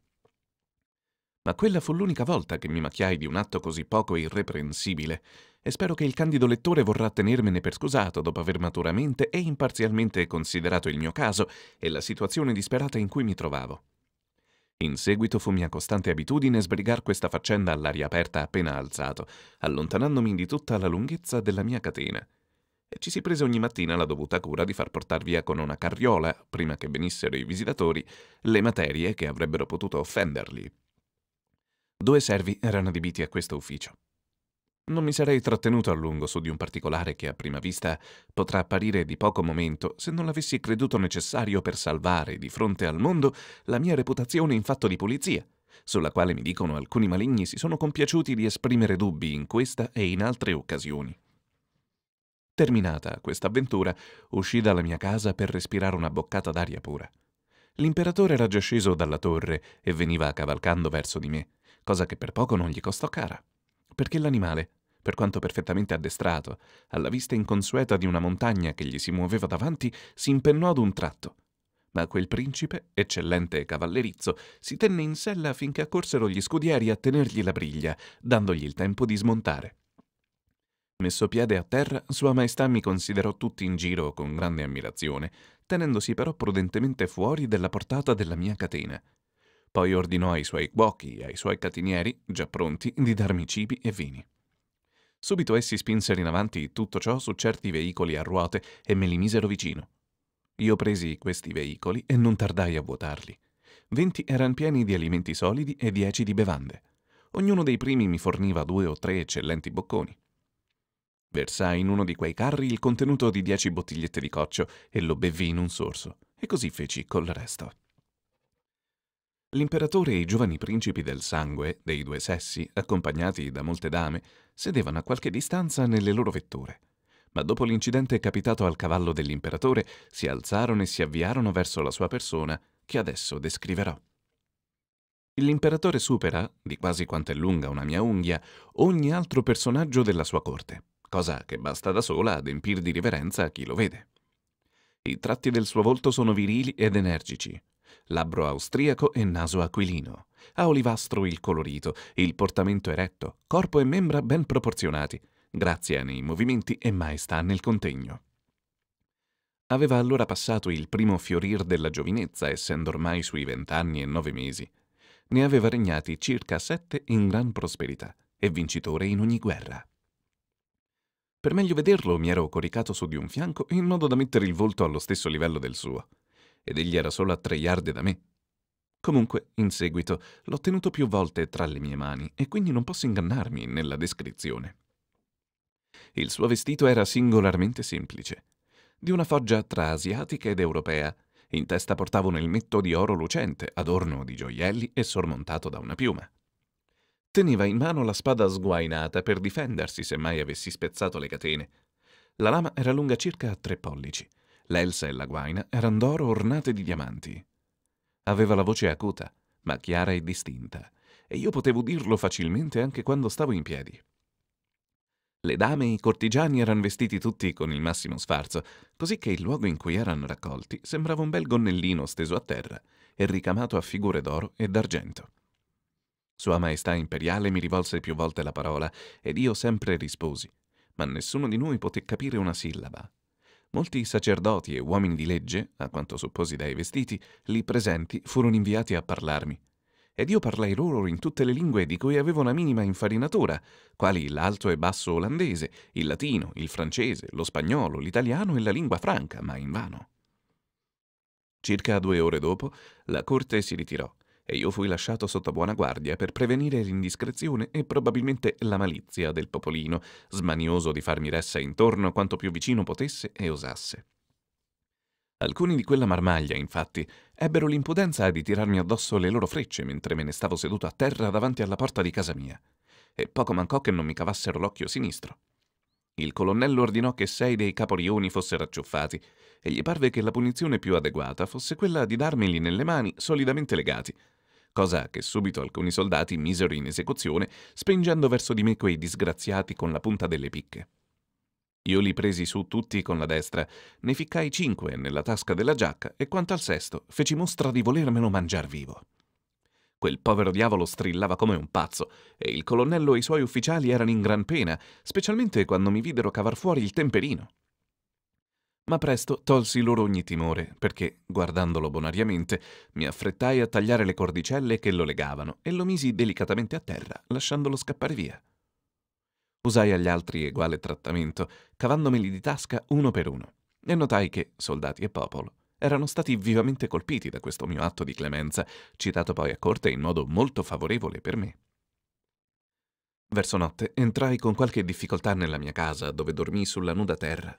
ma quella fu l'unica volta che mi macchiai di un atto così poco irreprensibile e spero che il candido lettore vorrà tenermene per scusato dopo aver maturamente e imparzialmente considerato il mio caso e la situazione disperata in cui mi trovavo. In seguito fu mia costante abitudine sbrigar questa faccenda all'aria aperta appena alzato, allontanandomi di tutta la lunghezza della mia catena. E ci si prese ogni mattina la dovuta cura di far portar via con una carriola, prima che venissero i visitatori, le materie che avrebbero potuto offenderli, Due servi erano adibiti a questo ufficio. Non mi sarei trattenuto a lungo su di un particolare che a prima vista potrà apparire di poco momento se non l'avessi creduto necessario per salvare di fronte al mondo la mia reputazione in fatto di pulizia, sulla quale mi dicono alcuni maligni si sono compiaciuti di esprimere dubbi in questa e in altre occasioni. Terminata questa avventura, uscì dalla mia casa per respirare una boccata d'aria pura. L'imperatore era già sceso dalla torre e veniva cavalcando verso di me cosa che per poco non gli costò cara. Perché l'animale, per quanto perfettamente addestrato, alla vista inconsueta di una montagna che gli si muoveva davanti, si impennò ad un tratto. Ma quel principe, eccellente cavallerizzo, si tenne in sella finché accorsero gli scudieri a tenergli la briglia, dandogli il tempo di smontare. Messo piede a terra, Sua Maestà mi considerò tutti in giro con grande ammirazione, tenendosi però prudentemente fuori della portata della mia catena. Poi ordinò ai suoi cuochi e ai suoi catinieri, già pronti, di darmi cibi e vini. Subito essi spinsero in avanti tutto ciò su certi veicoli a ruote e me li misero vicino. Io presi questi veicoli e non tardai a vuotarli. Venti erano pieni di alimenti solidi e dieci di bevande. Ognuno dei primi mi forniva due o tre eccellenti bocconi. Versai in uno di quei carri il contenuto di dieci bottigliette di coccio e lo bevvi in un sorso, e così feci col resto. L'imperatore e i giovani principi del sangue, dei due sessi, accompagnati da molte dame, sedevano a qualche distanza nelle loro vetture. Ma dopo l'incidente capitato al cavallo dell'imperatore, si alzarono e si avviarono verso la sua persona, che adesso descriverò. L'imperatore supera, di quasi quanto è lunga una mia unghia, ogni altro personaggio della sua corte, cosa che basta da sola ad empir di riverenza a chi lo vede. I tratti del suo volto sono virili ed energici, labbro austriaco e naso aquilino. Ha olivastro il colorito, il portamento eretto, corpo e membra ben proporzionati, grazia nei movimenti e maestà nel contegno. Aveva allora passato il primo fiorir della giovinezza, essendo ormai sui vent'anni e nove mesi. Ne aveva regnati circa sette in gran prosperità e vincitore in ogni guerra. Per meglio vederlo mi ero coricato su di un fianco in modo da mettere il volto allo stesso livello del suo ed egli era solo a tre yarde da me. Comunque, in seguito, l'ho tenuto più volte tra le mie mani e quindi non posso ingannarmi nella descrizione. Il suo vestito era singolarmente semplice, di una foggia tra asiatica ed europea. In testa portava un elmetto di oro lucente, adorno di gioielli e sormontato da una piuma. Teneva in mano la spada sguainata per difendersi se mai avessi spezzato le catene. La lama era lunga circa tre pollici l'elsa e la guaina eran d'oro ornate di diamanti. Aveva la voce acuta, ma chiara e distinta, e io potevo dirlo facilmente anche quando stavo in piedi. Le dame e i cortigiani erano vestiti tutti con il massimo sfarzo, così che il luogo in cui erano raccolti sembrava un bel gonnellino steso a terra e ricamato a figure d'oro e d'argento. Sua Maestà Imperiale mi rivolse più volte la parola ed io sempre risposi, ma nessuno di noi poté capire una sillaba. Molti sacerdoti e uomini di legge, a quanto supposi dai vestiti, lì presenti furono inviati a parlarmi. Ed io parlai loro in tutte le lingue di cui avevo una minima infarinatura, quali l'alto e basso olandese, il latino, il francese, lo spagnolo, l'italiano e la lingua franca, ma invano. Circa due ore dopo, la corte si ritirò e io fui lasciato sotto buona guardia per prevenire l'indiscrezione e probabilmente la malizia del popolino, smanioso di farmi ressa intorno quanto più vicino potesse e osasse. Alcuni di quella marmaglia, infatti, ebbero l'impudenza di tirarmi addosso le loro frecce mentre me ne stavo seduto a terra davanti alla porta di casa mia, e poco mancò che non mi cavassero l'occhio sinistro. Il colonnello ordinò che sei dei caporioni fossero acciuffati, e gli parve che la punizione più adeguata fosse quella di darmeli nelle mani solidamente legati, cosa che subito alcuni soldati misero in esecuzione, spingendo verso di me quei disgraziati con la punta delle picche. Io li presi su tutti con la destra, ne ficcai cinque nella tasca della giacca e quanto al sesto feci mostra di volermelo mangiar vivo. Quel povero diavolo strillava come un pazzo e il colonnello e i suoi ufficiali erano in gran pena, specialmente quando mi videro cavar fuori il temperino ma presto tolsi loro ogni timore, perché, guardandolo bonariamente, mi affrettai a tagliare le cordicelle che lo legavano e lo misi delicatamente a terra, lasciandolo scappare via. Usai agli altri eguale trattamento, cavandomeli di tasca uno per uno, e notai che, soldati e popolo, erano stati vivamente colpiti da questo mio atto di clemenza, citato poi a corte in modo molto favorevole per me. Verso notte entrai con qualche difficoltà nella mia casa, dove dormii sulla nuda terra,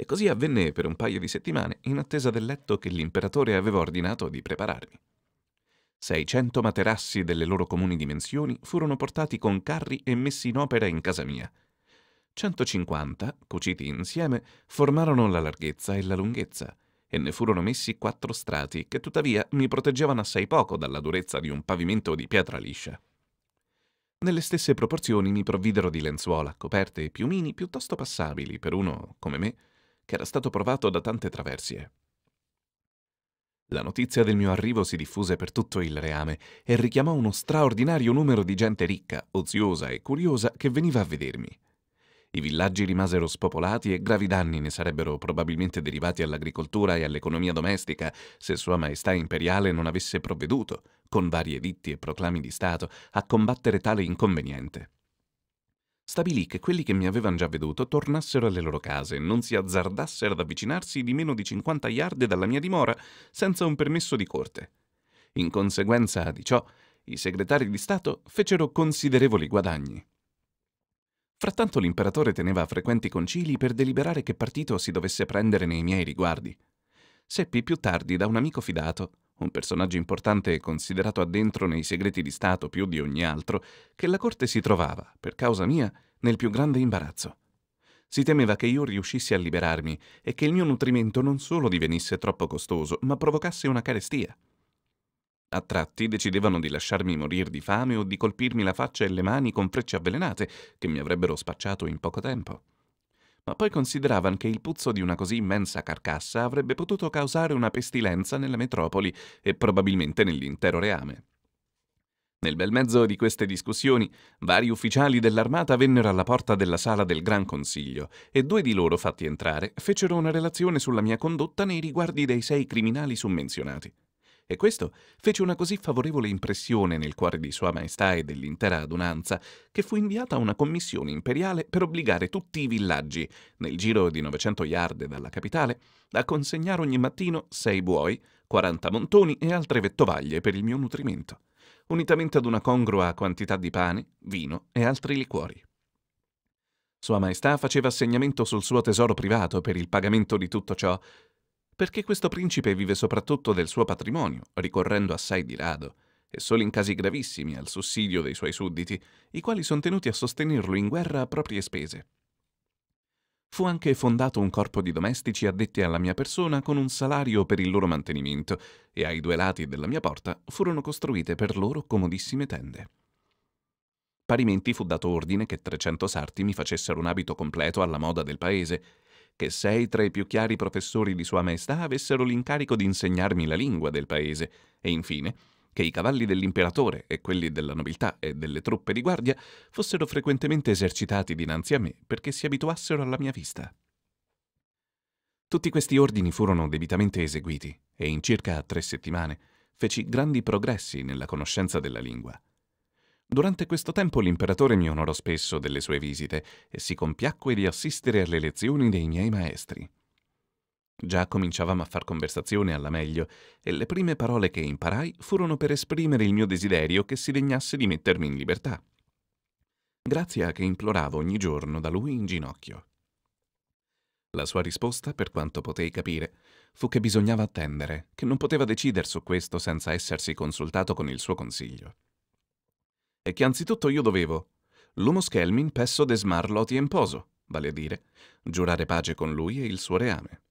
e così avvenne per un paio di settimane in attesa del letto che l'imperatore aveva ordinato di prepararmi. 600 materassi delle loro comuni dimensioni furono portati con carri e messi in opera in casa mia. 150, cuciti insieme, formarono la larghezza e la lunghezza, e ne furono messi quattro strati che tuttavia mi proteggevano assai poco dalla durezza di un pavimento di pietra liscia. Nelle stesse proporzioni mi provvidero di lenzuola, coperte e piumini piuttosto passabili per uno come me, che era stato provato da tante traversie. La notizia del mio arrivo si diffuse per tutto il reame e richiamò uno straordinario numero di gente ricca, oziosa e curiosa che veniva a vedermi. I villaggi rimasero spopolati e gravi danni ne sarebbero probabilmente derivati all'agricoltura e all'economia domestica se Sua Maestà Imperiale non avesse provveduto, con vari editti e proclami di Stato, a combattere tale inconveniente stabilì che quelli che mi avevano già veduto tornassero alle loro case e non si azzardassero ad avvicinarsi di meno di 50 yard dalla mia dimora senza un permesso di corte. In conseguenza di ciò, i segretari di Stato fecero considerevoli guadagni. Frattanto l'imperatore teneva frequenti concili per deliberare che partito si dovesse prendere nei miei riguardi. Seppi più tardi da un amico fidato un personaggio importante e considerato addentro nei segreti di Stato più di ogni altro, che la corte si trovava, per causa mia, nel più grande imbarazzo. Si temeva che io riuscissi a liberarmi e che il mio nutrimento non solo divenisse troppo costoso, ma provocasse una carestia. A tratti decidevano di lasciarmi morire di fame o di colpirmi la faccia e le mani con frecce avvelenate, che mi avrebbero spacciato in poco tempo ma poi consideravano che il puzzo di una così immensa carcassa avrebbe potuto causare una pestilenza nella metropoli e probabilmente nell'intero reame. Nel bel mezzo di queste discussioni, vari ufficiali dell'armata vennero alla porta della sala del Gran Consiglio e due di loro, fatti entrare, fecero una relazione sulla mia condotta nei riguardi dei sei criminali summenzionati e questo fece una così favorevole impressione nel cuore di Sua Maestà e dell'intera adunanza che fu inviata una commissione imperiale per obbligare tutti i villaggi, nel giro di 900 yard dalla capitale, a consegnare ogni mattino sei buoi, 40 montoni e altre vettovaglie per il mio nutrimento, unitamente ad una congrua quantità di pane, vino e altri liquori. Sua Maestà faceva assegnamento sul suo tesoro privato per il pagamento di tutto ciò, perché questo principe vive soprattutto del suo patrimonio, ricorrendo assai di rado, e solo in casi gravissimi al sussidio dei suoi sudditi, i quali sono tenuti a sostenerlo in guerra a proprie spese. Fu anche fondato un corpo di domestici addetti alla mia persona con un salario per il loro mantenimento, e ai due lati della mia porta furono costruite per loro comodissime tende. Parimenti fu dato ordine che 300 sarti mi facessero un abito completo alla moda del paese che sei tra i più chiari professori di Sua Maestà avessero l'incarico di insegnarmi la lingua del paese, e infine che i cavalli dell'imperatore e quelli della nobiltà e delle truppe di guardia fossero frequentemente esercitati dinanzi a me perché si abituassero alla mia vista. Tutti questi ordini furono debitamente eseguiti e in circa tre settimane feci grandi progressi nella conoscenza della lingua. Durante questo tempo l'imperatore mi onorò spesso delle sue visite e si compiacque di assistere alle lezioni dei miei maestri. Già cominciavamo a far conversazione alla meglio e le prime parole che imparai furono per esprimere il mio desiderio che si degnasse di mettermi in libertà. Grazie a che imploravo ogni giorno da lui in ginocchio. La sua risposta, per quanto potei capire, fu che bisognava attendere, che non poteva decidere su questo senza essersi consultato con il suo consiglio e che anzitutto io dovevo l'humus kelmin pesso desmar loti emposo, vale a dire, giurare pace con lui e il suo reame.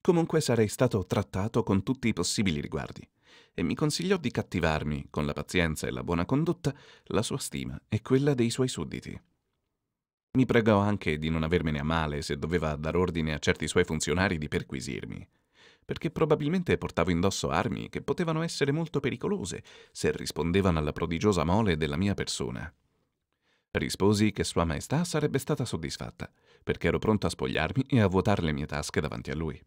Comunque sarei stato trattato con tutti i possibili riguardi, e mi consigliò di cattivarmi, con la pazienza e la buona condotta, la sua stima e quella dei suoi sudditi. Mi pregò anche di non avermene a male se doveva dar ordine a certi suoi funzionari di perquisirmi perché probabilmente portavo indosso armi che potevano essere molto pericolose se rispondevano alla prodigiosa mole della mia persona. Risposi che Sua Maestà sarebbe stata soddisfatta, perché ero pronto a spogliarmi e a vuotare le mie tasche davanti a lui.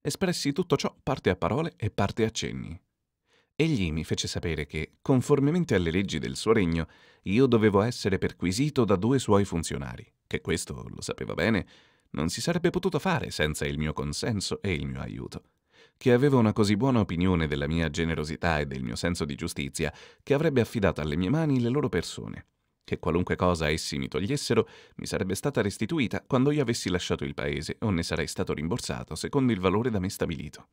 Espressi tutto ciò parte a parole e parte a cenni. Egli mi fece sapere che, conformemente alle leggi del suo regno, io dovevo essere perquisito da due suoi funzionari, che questo lo sapeva bene, non si sarebbe potuto fare senza il mio consenso e il mio aiuto, che aveva una così buona opinione della mia generosità e del mio senso di giustizia che avrebbe affidato alle mie mani le loro persone, che qualunque cosa essi mi togliessero mi sarebbe stata restituita quando io avessi lasciato il paese o ne sarei stato rimborsato secondo il valore da me stabilito.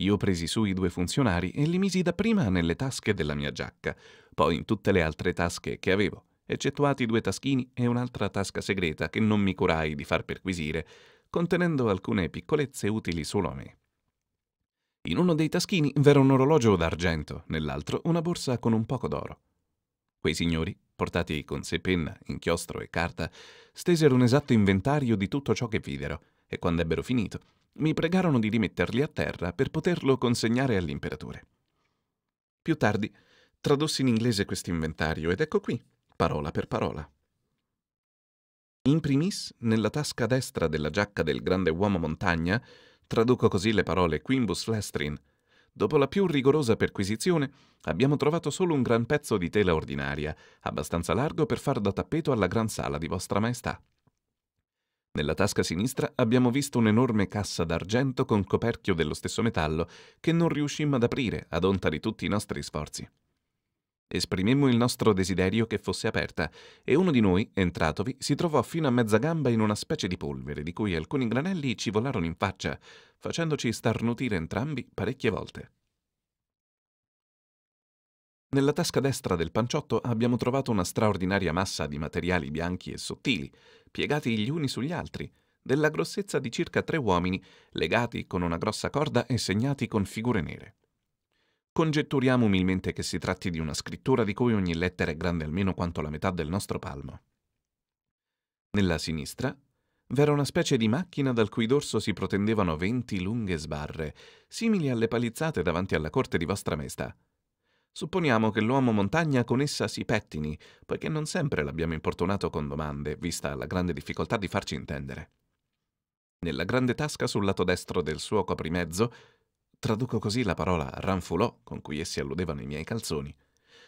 Io presi su i due funzionari e li misi dapprima nelle tasche della mia giacca, poi in tutte le altre tasche che avevo, eccettuati due taschini e un'altra tasca segreta che non mi curai di far perquisire, contenendo alcune piccolezze utili solo a me. In uno dei taschini v'era un orologio d'argento, nell'altro una borsa con un poco d'oro. Quei signori, portati con sé penna, inchiostro e carta, stesero un esatto inventario di tutto ciò che videro e quando ebbero finito mi pregarono di rimetterli a terra per poterlo consegnare all'imperatore. Più tardi tradossi in inglese questo inventario ed ecco qui, parola per parola. In primis, nella tasca destra della giacca del grande uomo montagna, traduco così le parole Quimbus Lestrin, Dopo la più rigorosa perquisizione, abbiamo trovato solo un gran pezzo di tela ordinaria, abbastanza largo per far da tappeto alla gran sala di Vostra Maestà. Nella tasca sinistra abbiamo visto un'enorme cassa d'argento con coperchio dello stesso metallo che non riuscimmo ad aprire ad onta di tutti i nostri sforzi. Esprimemmo il nostro desiderio che fosse aperta e uno di noi, entratovi, si trovò fino a mezza gamba in una specie di polvere di cui alcuni granelli ci volarono in faccia, facendoci starnutire entrambi parecchie volte. Nella tasca destra del panciotto abbiamo trovato una straordinaria massa di materiali bianchi e sottili, piegati gli uni sugli altri, della grossezza di circa tre uomini, legati con una grossa corda e segnati con figure nere. Congetturiamo umilmente che si tratti di una scrittura di cui ogni lettera è grande almeno quanto la metà del nostro palmo. Nella sinistra v'era una specie di macchina dal cui dorso si protendevano venti lunghe sbarre, simili alle palizzate davanti alla corte di vostra maestà. Supponiamo che l'uomo montagna con essa si pettini, poiché non sempre l'abbiamo importunato con domande, vista la grande difficoltà di farci intendere. Nella grande tasca sul lato destro del suo coprimezzo Traduco così la parola ranfulò con cui essi alludevano i miei calzoni.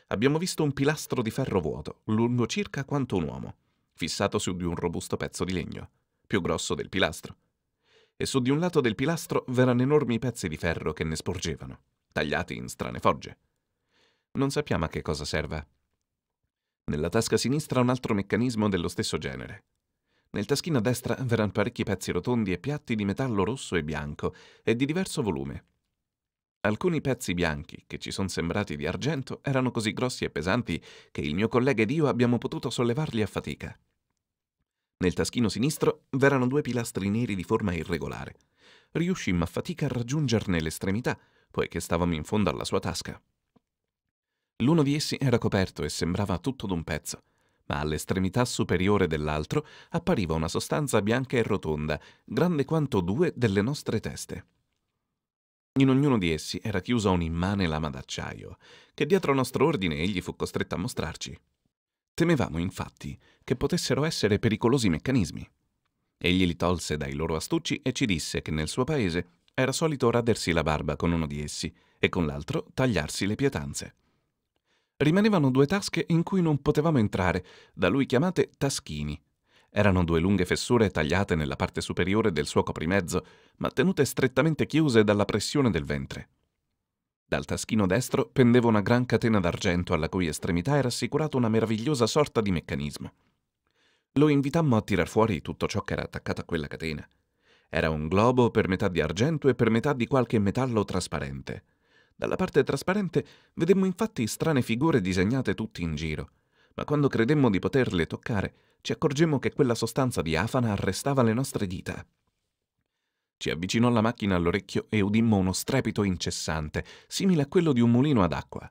Abbiamo visto un pilastro di ferro vuoto, lungo circa quanto un uomo, fissato su di un robusto pezzo di legno, più grosso del pilastro. E su di un lato del pilastro v'erano enormi pezzi di ferro che ne sporgevano, tagliati in strane fogge. Non sappiamo a che cosa serva. Nella tasca sinistra un altro meccanismo dello stesso genere, nel taschino destra verranno parecchi pezzi rotondi e piatti di metallo rosso e bianco e di diverso volume, Alcuni pezzi bianchi, che ci son sembrati di argento, erano così grossi e pesanti che il mio collega ed io abbiamo potuto sollevarli a fatica. Nel taschino sinistro v'erano due pilastri neri di forma irregolare. Riuscimmo a fatica a raggiungerne l'estremità, poiché stavamo in fondo alla sua tasca. L'uno di essi era coperto e sembrava tutto d'un pezzo, ma all'estremità superiore dell'altro appariva una sostanza bianca e rotonda, grande quanto due delle nostre teste. In ognuno di essi era chiusa un'immane lama d'acciaio, che dietro nostro ordine egli fu costretto a mostrarci. Temevamo, infatti, che potessero essere pericolosi meccanismi. Egli li tolse dai loro astucci e ci disse che nel suo paese era solito radersi la barba con uno di essi e con l'altro tagliarsi le pietanze. Rimanevano due tasche in cui non potevamo entrare, da lui chiamate taschini, erano due lunghe fessure tagliate nella parte superiore del suo coprimezzo, ma tenute strettamente chiuse dalla pressione del ventre. Dal taschino destro pendeva una gran catena d'argento alla cui estremità era assicurata una meravigliosa sorta di meccanismo. Lo invitammo a tirar fuori tutto ciò che era attaccato a quella catena. Era un globo per metà di argento e per metà di qualche metallo trasparente. Dalla parte trasparente vedemmo infatti strane figure disegnate tutti in giro, ma quando credemmo di poterle toccare, ci accorgemmo che quella sostanza diafana arrestava le nostre dita. Ci avvicinò la macchina all'orecchio e udimmo uno strepito incessante, simile a quello di un mulino ad acqua.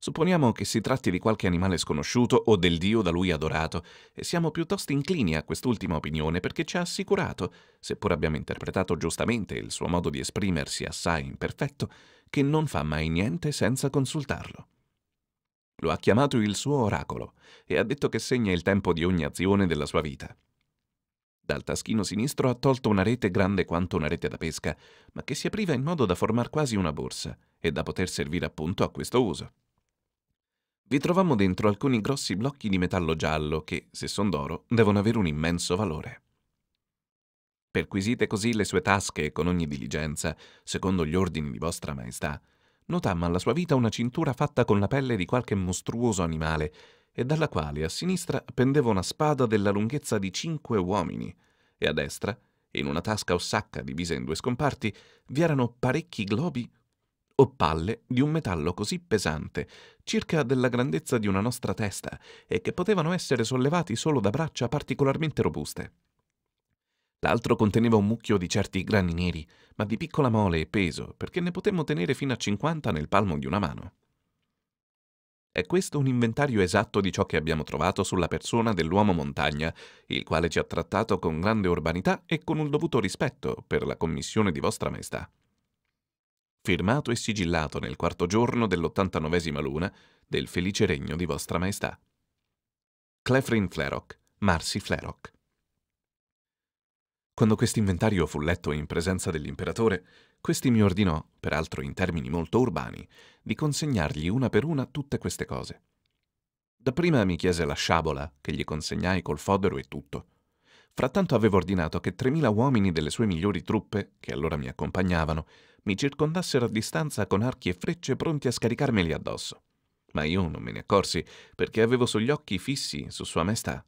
Supponiamo che si tratti di qualche animale sconosciuto o del dio da lui adorato, e siamo piuttosto inclini a quest'ultima opinione perché ci ha assicurato, seppur abbiamo interpretato giustamente il suo modo di esprimersi assai imperfetto, che non fa mai niente senza consultarlo. Lo ha chiamato il suo oracolo e ha detto che segna il tempo di ogni azione della sua vita. Dal taschino sinistro ha tolto una rete grande quanto una rete da pesca, ma che si apriva in modo da formare quasi una borsa e da poter servire appunto a questo uso. Vi trovammo dentro alcuni grossi blocchi di metallo giallo che, se son d'oro, devono avere un immenso valore. Perquisite così le sue tasche con ogni diligenza, secondo gli ordini di vostra maestà, notammo alla sua vita una cintura fatta con la pelle di qualche mostruoso animale e dalla quale a sinistra pendeva una spada della lunghezza di cinque uomini e a destra, in una tasca o sacca divisa in due scomparti, vi erano parecchi globi o palle di un metallo così pesante, circa della grandezza di una nostra testa, e che potevano essere sollevati solo da braccia particolarmente robuste. L'altro conteneva un mucchio di certi grani neri, ma di piccola mole e peso, perché ne potemmo tenere fino a 50 nel palmo di una mano. È questo un inventario esatto di ciò che abbiamo trovato sulla persona dell'uomo montagna, il quale ci ha trattato con grande urbanità e con un dovuto rispetto per la commissione di vostra maestà. Firmato e sigillato nel quarto giorno dell'ottantanovesima luna del felice regno di vostra maestà. Clefrin Flerock, Marcy Flerock. Quando questo inventario fu letto in presenza dell'imperatore, questi mi ordinò, peraltro in termini molto urbani, di consegnargli una per una tutte queste cose. Dapprima mi chiese la sciabola, che gli consegnai col fodero e tutto. Frattanto avevo ordinato che 3.000 uomini delle sue migliori truppe, che allora mi accompagnavano, mi circondassero a distanza con archi e frecce pronti a scaricarmeli addosso. Ma io non me ne accorsi, perché avevo sugli occhi fissi su Sua Maestà.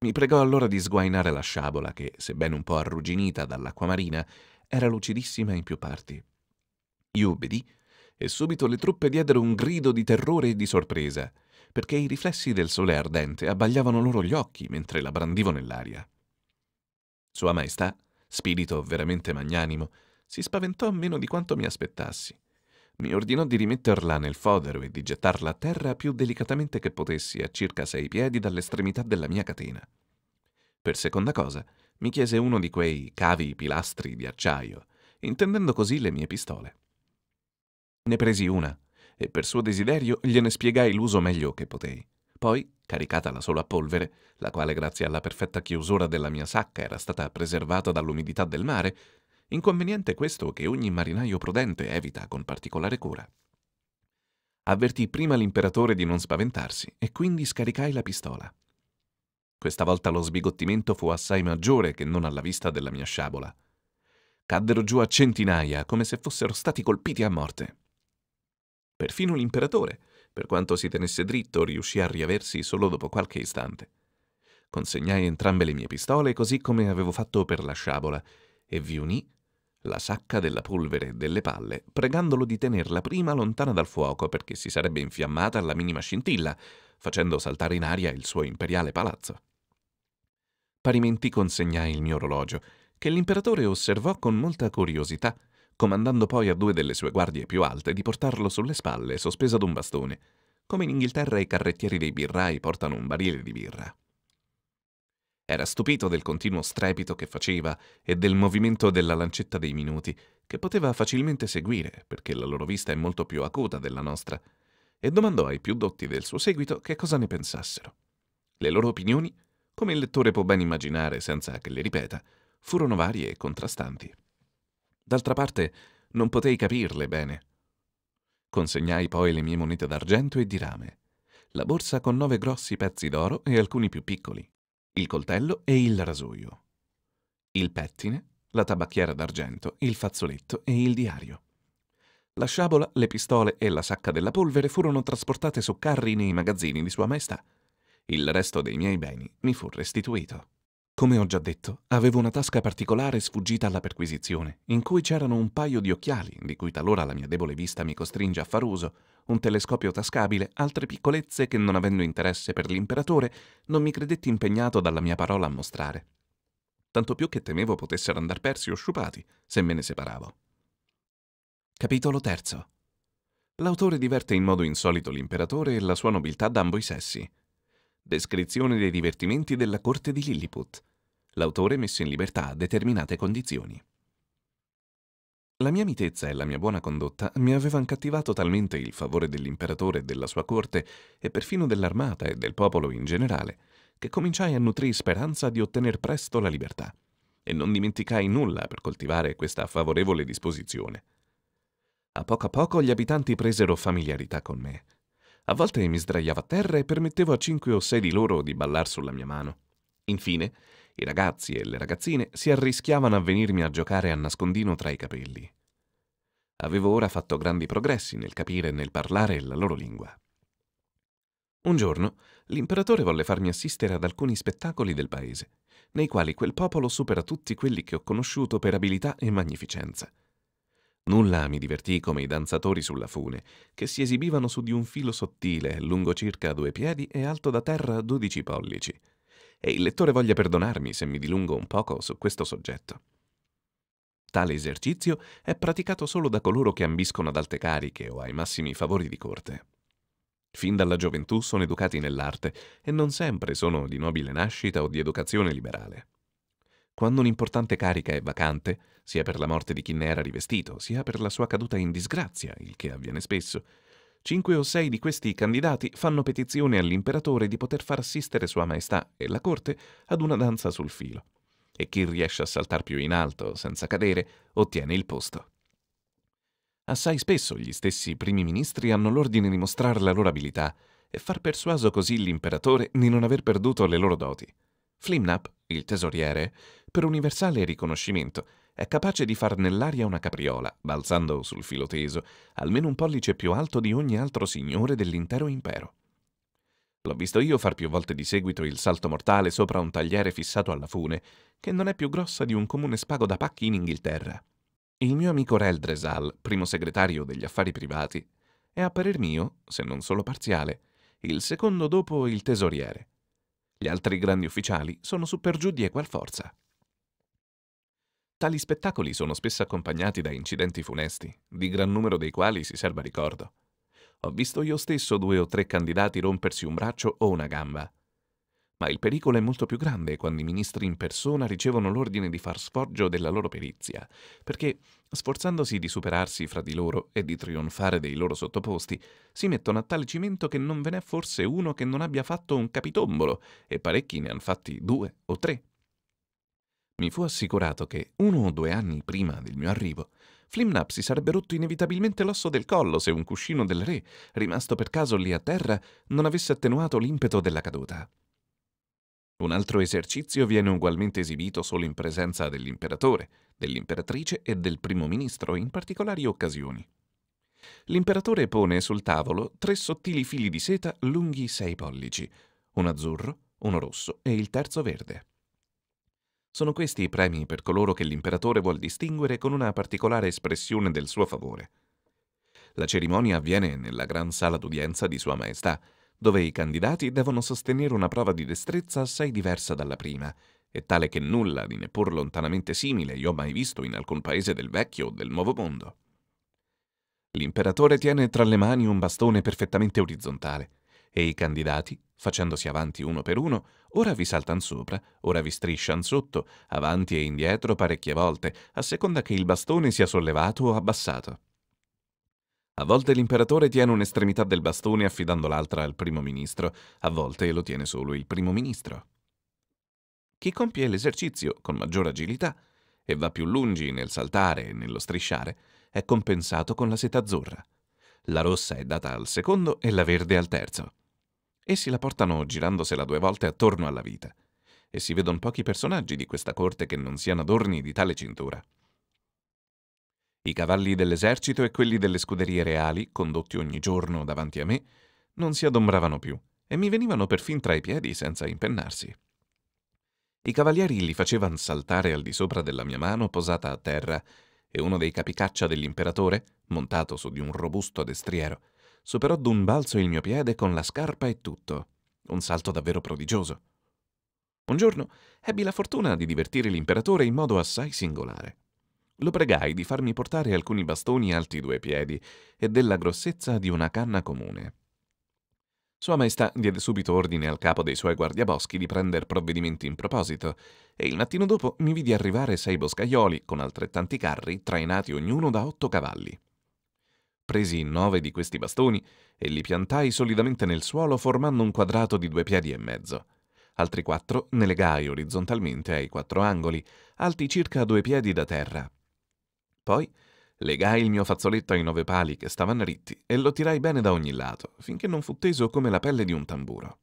Mi pregò allora di sguainare la sciabola che, sebbene un po' arrugginita dall'acqua marina, era lucidissima in più parti. Io obbedì e subito le truppe diedero un grido di terrore e di sorpresa, perché i riflessi del sole ardente abbagliavano loro gli occhi mentre la brandivo nell'aria. Sua Maestà, spirito veramente magnanimo, si spaventò meno di quanto mi aspettassi mi ordinò di rimetterla nel fodero e di gettarla a terra più delicatamente che potessi a circa sei piedi dall'estremità della mia catena. Per seconda cosa, mi chiese uno di quei cavi pilastri di acciaio, intendendo così le mie pistole. Ne presi una e per suo desiderio gliene spiegai l'uso meglio che potei. Poi, caricata la sola polvere, la quale grazie alla perfetta chiusura della mia sacca era stata preservata dall'umidità del mare, Inconveniente questo che ogni marinaio prudente evita con particolare cura. Avvertì prima l'imperatore di non spaventarsi e quindi scaricai la pistola. Questa volta lo sbigottimento fu assai maggiore che non alla vista della mia sciabola. Caddero giù a centinaia, come se fossero stati colpiti a morte. Perfino l'imperatore, per quanto si tenesse dritto, riuscì a riaversi solo dopo qualche istante. Consegnai entrambe le mie pistole così come avevo fatto per la sciabola e vi unì la sacca della polvere e delle palle, pregandolo di tenerla prima lontana dal fuoco perché si sarebbe infiammata alla minima scintilla, facendo saltare in aria il suo imperiale palazzo. Parimenti consegnai il mio orologio, che l'imperatore osservò con molta curiosità, comandando poi a due delle sue guardie più alte di portarlo sulle spalle, sospeso ad un bastone, come in Inghilterra i carrettieri dei birrai portano un barile di birra. Era stupito del continuo strepito che faceva e del movimento della lancetta dei minuti, che poteva facilmente seguire perché la loro vista è molto più acuta della nostra, e domandò ai più dotti del suo seguito che cosa ne pensassero. Le loro opinioni, come il lettore può ben immaginare senza che le ripeta, furono varie e contrastanti. D'altra parte, non potei capirle bene. Consegnai poi le mie monete d'argento e di rame, la borsa con nove grossi pezzi d'oro e alcuni più piccoli, il coltello e il rasoio, il pettine, la tabacchiera d'argento, il fazzoletto e il diario. La sciabola, le pistole e la sacca della polvere furono trasportate su carri nei magazzini di Sua Maestà. Il resto dei miei beni mi fu restituito. Come ho già detto, avevo una tasca particolare sfuggita alla perquisizione, in cui c'erano un paio di occhiali, di cui talora la mia debole vista mi costringe a far uso, un telescopio tascabile, altre piccolezze che, non avendo interesse per l'imperatore, non mi credetti impegnato dalla mia parola a mostrare. Tanto più che temevo potessero andar persi o sciupati, se me ne separavo. Capitolo III. L'autore diverte in modo insolito l'imperatore e la sua nobiltà d'ambo i sessi. Descrizione dei divertimenti della corte di Lilliput l'autore messo in libertà a determinate condizioni. La mia mitezza e la mia buona condotta mi avevano cattivato talmente il favore dell'imperatore e della sua corte, e perfino dell'armata e del popolo in generale, che cominciai a nutrire speranza di ottenere presto la libertà, e non dimenticai nulla per coltivare questa favorevole disposizione. A poco a poco gli abitanti presero familiarità con me. A volte mi sdraiavo a terra e permettevo a cinque o sei di loro di ballar sulla mia mano. Infine, i ragazzi e le ragazzine si arrischiavano a venirmi a giocare a nascondino tra i capelli. Avevo ora fatto grandi progressi nel capire e nel parlare la loro lingua. Un giorno l'imperatore volle farmi assistere ad alcuni spettacoli del paese, nei quali quel popolo supera tutti quelli che ho conosciuto per abilità e magnificenza. Nulla mi divertì come i danzatori sulla fune, che si esibivano su di un filo sottile, lungo circa due piedi e alto da terra dodici pollici, e il lettore voglia perdonarmi se mi dilungo un poco su questo soggetto. Tale esercizio è praticato solo da coloro che ambiscono ad alte cariche o ai massimi favori di corte. Fin dalla gioventù sono educati nell'arte e non sempre sono di nobile nascita o di educazione liberale. Quando un'importante carica è vacante, sia per la morte di chi ne era rivestito, sia per la sua caduta in disgrazia, il che avviene spesso, Cinque o sei di questi candidati fanno petizione all'imperatore di poter far assistere Sua Maestà e la corte ad una danza sul filo. E chi riesce a saltar più in alto senza cadere ottiene il posto. Assai spesso gli stessi primi ministri hanno l'ordine di mostrare la loro abilità e far persuaso così l'imperatore di non aver perduto le loro doti. Flimnap, il tesoriere, per universale riconoscimento, è capace di far nell'aria una capriola, balzando sul filo teso, almeno un pollice più alto di ogni altro signore dell'intero impero. L'ho visto io far più volte di seguito il salto mortale sopra un tagliere fissato alla fune, che non è più grossa di un comune spago da pacchi in Inghilterra. Il mio amico Rel Dresal, primo segretario degli affari privati, è a parer mio, se non solo parziale, il secondo dopo il tesoriere. Gli altri grandi ufficiali sono su per giù di egual forza. Tali spettacoli sono spesso accompagnati da incidenti funesti, di gran numero dei quali si serva ricordo. Ho visto io stesso due o tre candidati rompersi un braccio o una gamba. Ma il pericolo è molto più grande quando i ministri in persona ricevono l'ordine di far sfoggio della loro perizia, perché, sforzandosi di superarsi fra di loro e di trionfare dei loro sottoposti, si mettono a tale cimento che non ve n'è forse uno che non abbia fatto un capitombolo, e parecchi ne han fatti due o tre. Mi fu assicurato che, uno o due anni prima del mio arrivo, Flimnap si sarebbe rotto inevitabilmente l'osso del collo se un cuscino del re, rimasto per caso lì a terra, non avesse attenuato l'impeto della caduta. Un altro esercizio viene ugualmente esibito solo in presenza dell'imperatore, dell'imperatrice e del primo ministro in particolari occasioni. L'imperatore pone sul tavolo tre sottili fili di seta lunghi sei pollici, un azzurro, uno rosso e il terzo verde. Sono questi i premi per coloro che l'imperatore vuol distinguere con una particolare espressione del suo favore. La cerimonia avviene nella gran sala d'udienza di Sua Maestà, dove i candidati devono sostenere una prova di destrezza assai diversa dalla prima, e tale che nulla di neppur lontanamente simile io ho mai visto in alcun paese del vecchio o del nuovo mondo. L'imperatore tiene tra le mani un bastone perfettamente orizzontale, e i candidati, facendosi avanti uno per uno, ora vi saltan sopra, ora vi striscian sotto, avanti e indietro parecchie volte, a seconda che il bastone sia sollevato o abbassato. A volte l'imperatore tiene un'estremità del bastone affidando l'altra al primo ministro, a volte lo tiene solo il primo ministro. Chi compie l'esercizio con maggior agilità e va più lungi nel saltare e nello strisciare è compensato con la seta azzurra. La rossa è data al secondo e la verde al terzo. Essi la portano girandosela due volte attorno alla vita, e si vedono pochi personaggi di questa corte che non siano adorni di tale cintura. I cavalli dell'esercito e quelli delle scuderie reali, condotti ogni giorno davanti a me, non si adombravano più e mi venivano perfin tra i piedi senza impennarsi. I cavalieri li facevano saltare al di sopra della mia mano posata a terra e uno dei capicaccia dell'imperatore, montato su di un robusto destriero, superò d'un balzo il mio piede con la scarpa e tutto. Un salto davvero prodigioso. Un giorno ebbi la fortuna di divertire l'imperatore in modo assai singolare. Lo pregai di farmi portare alcuni bastoni alti due piedi e della grossezza di una canna comune. Sua Maestà diede subito ordine al capo dei suoi guardiaboschi di prendere provvedimenti in proposito, e il mattino dopo mi vidi arrivare sei boscaioli con altrettanti carri trainati ognuno da otto cavalli. Presi nove di questi bastoni e li piantai solidamente nel suolo formando un quadrato di due piedi e mezzo. Altri quattro ne legai orizzontalmente ai quattro angoli, alti circa due piedi da terra. Poi legai il mio fazzoletto ai nove pali che stavano ritti e lo tirai bene da ogni lato, finché non fu teso come la pelle di un tamburo.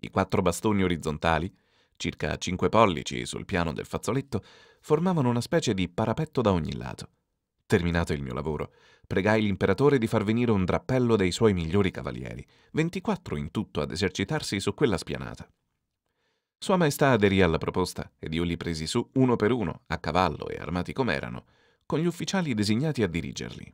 I quattro bastoni orizzontali, circa cinque pollici sul piano del fazzoletto, formavano una specie di parapetto da ogni lato. Terminato il mio lavoro, pregai l'imperatore di far venire un drappello dei suoi migliori cavalieri, 24 in tutto ad esercitarsi su quella spianata. Sua Maestà aderì alla proposta ed io li presi su uno per uno, a cavallo e armati com'erano, con gli ufficiali designati a dirigerli.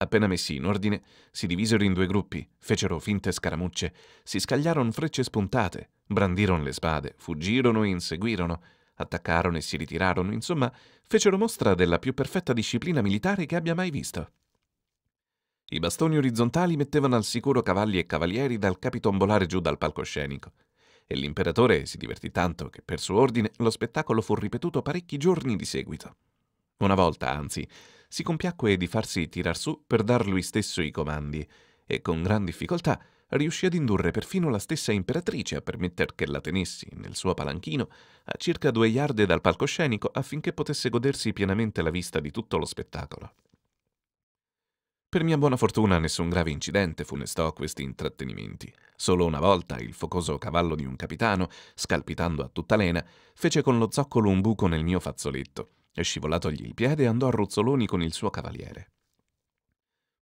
Appena messi in ordine, si divisero in due gruppi, fecero finte scaramucce, si scagliarono frecce spuntate, brandirono le spade, fuggirono e inseguirono, attaccarono e si ritirarono, insomma, fecero mostra della più perfetta disciplina militare che abbia mai visto. I bastoni orizzontali mettevano al sicuro cavalli e cavalieri dal capitombolare giù dal palcoscenico, e l'imperatore si divertì tanto che per suo ordine lo spettacolo fu ripetuto parecchi giorni di seguito. Una volta, anzi, si compiacque di farsi tirar su per dar lui stesso i comandi, e con gran difficoltà riuscì ad indurre perfino la stessa imperatrice a permetter che la tenessi nel suo palanchino a circa due yard dal palcoscenico affinché potesse godersi pienamente la vista di tutto lo spettacolo. Per mia buona fortuna nessun grave incidente funestò questi intrattenimenti. Solo una volta il focoso cavallo di un capitano, scalpitando a tutta lena, fece con lo zoccolo un buco nel mio fazzoletto e scivolatogli il piede andò a ruzzoloni con il suo cavaliere.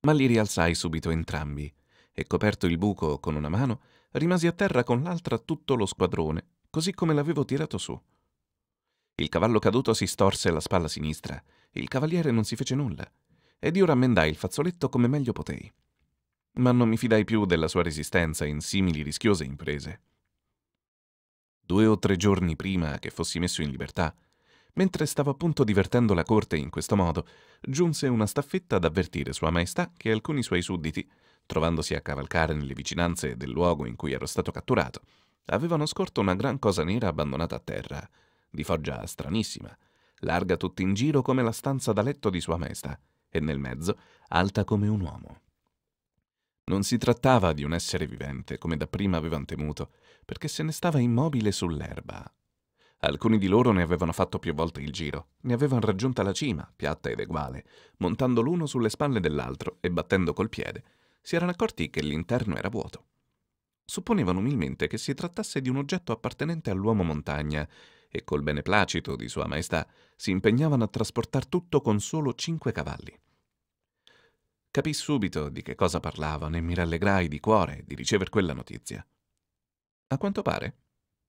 Ma li rialzai subito entrambi e coperto il buco con una mano, rimasi a terra con l'altra tutto lo squadrone, così come l'avevo tirato su. Il cavallo caduto si storse la spalla sinistra, il cavaliere non si fece nulla, ed io rammendai il fazzoletto come meglio potei. Ma non mi fidai più della sua resistenza in simili rischiose imprese. Due o tre giorni prima che fossi messo in libertà, mentre stavo appunto divertendo la corte in questo modo, giunse una staffetta ad avvertire Sua Maestà che alcuni suoi sudditi trovandosi a cavalcare nelle vicinanze del luogo in cui ero stato catturato, avevano scorto una gran cosa nera abbandonata a terra, di foggia stranissima, larga tutti in giro come la stanza da letto di Sua Maestà, e nel mezzo alta come un uomo. Non si trattava di un essere vivente, come dapprima avevano temuto, perché se ne stava immobile sull'erba. Alcuni di loro ne avevano fatto più volte il giro, ne avevano raggiunta la cima, piatta ed eguale, montando l'uno sulle spalle dell'altro e battendo col piede, si erano accorti che l'interno era vuoto. Supponevano umilmente che si trattasse di un oggetto appartenente all'uomo montagna e col beneplacito di Sua Maestà si impegnavano a trasportar tutto con solo cinque cavalli. Capì subito di che cosa parlavano e mi rallegrai di cuore di ricever quella notizia. A quanto pare,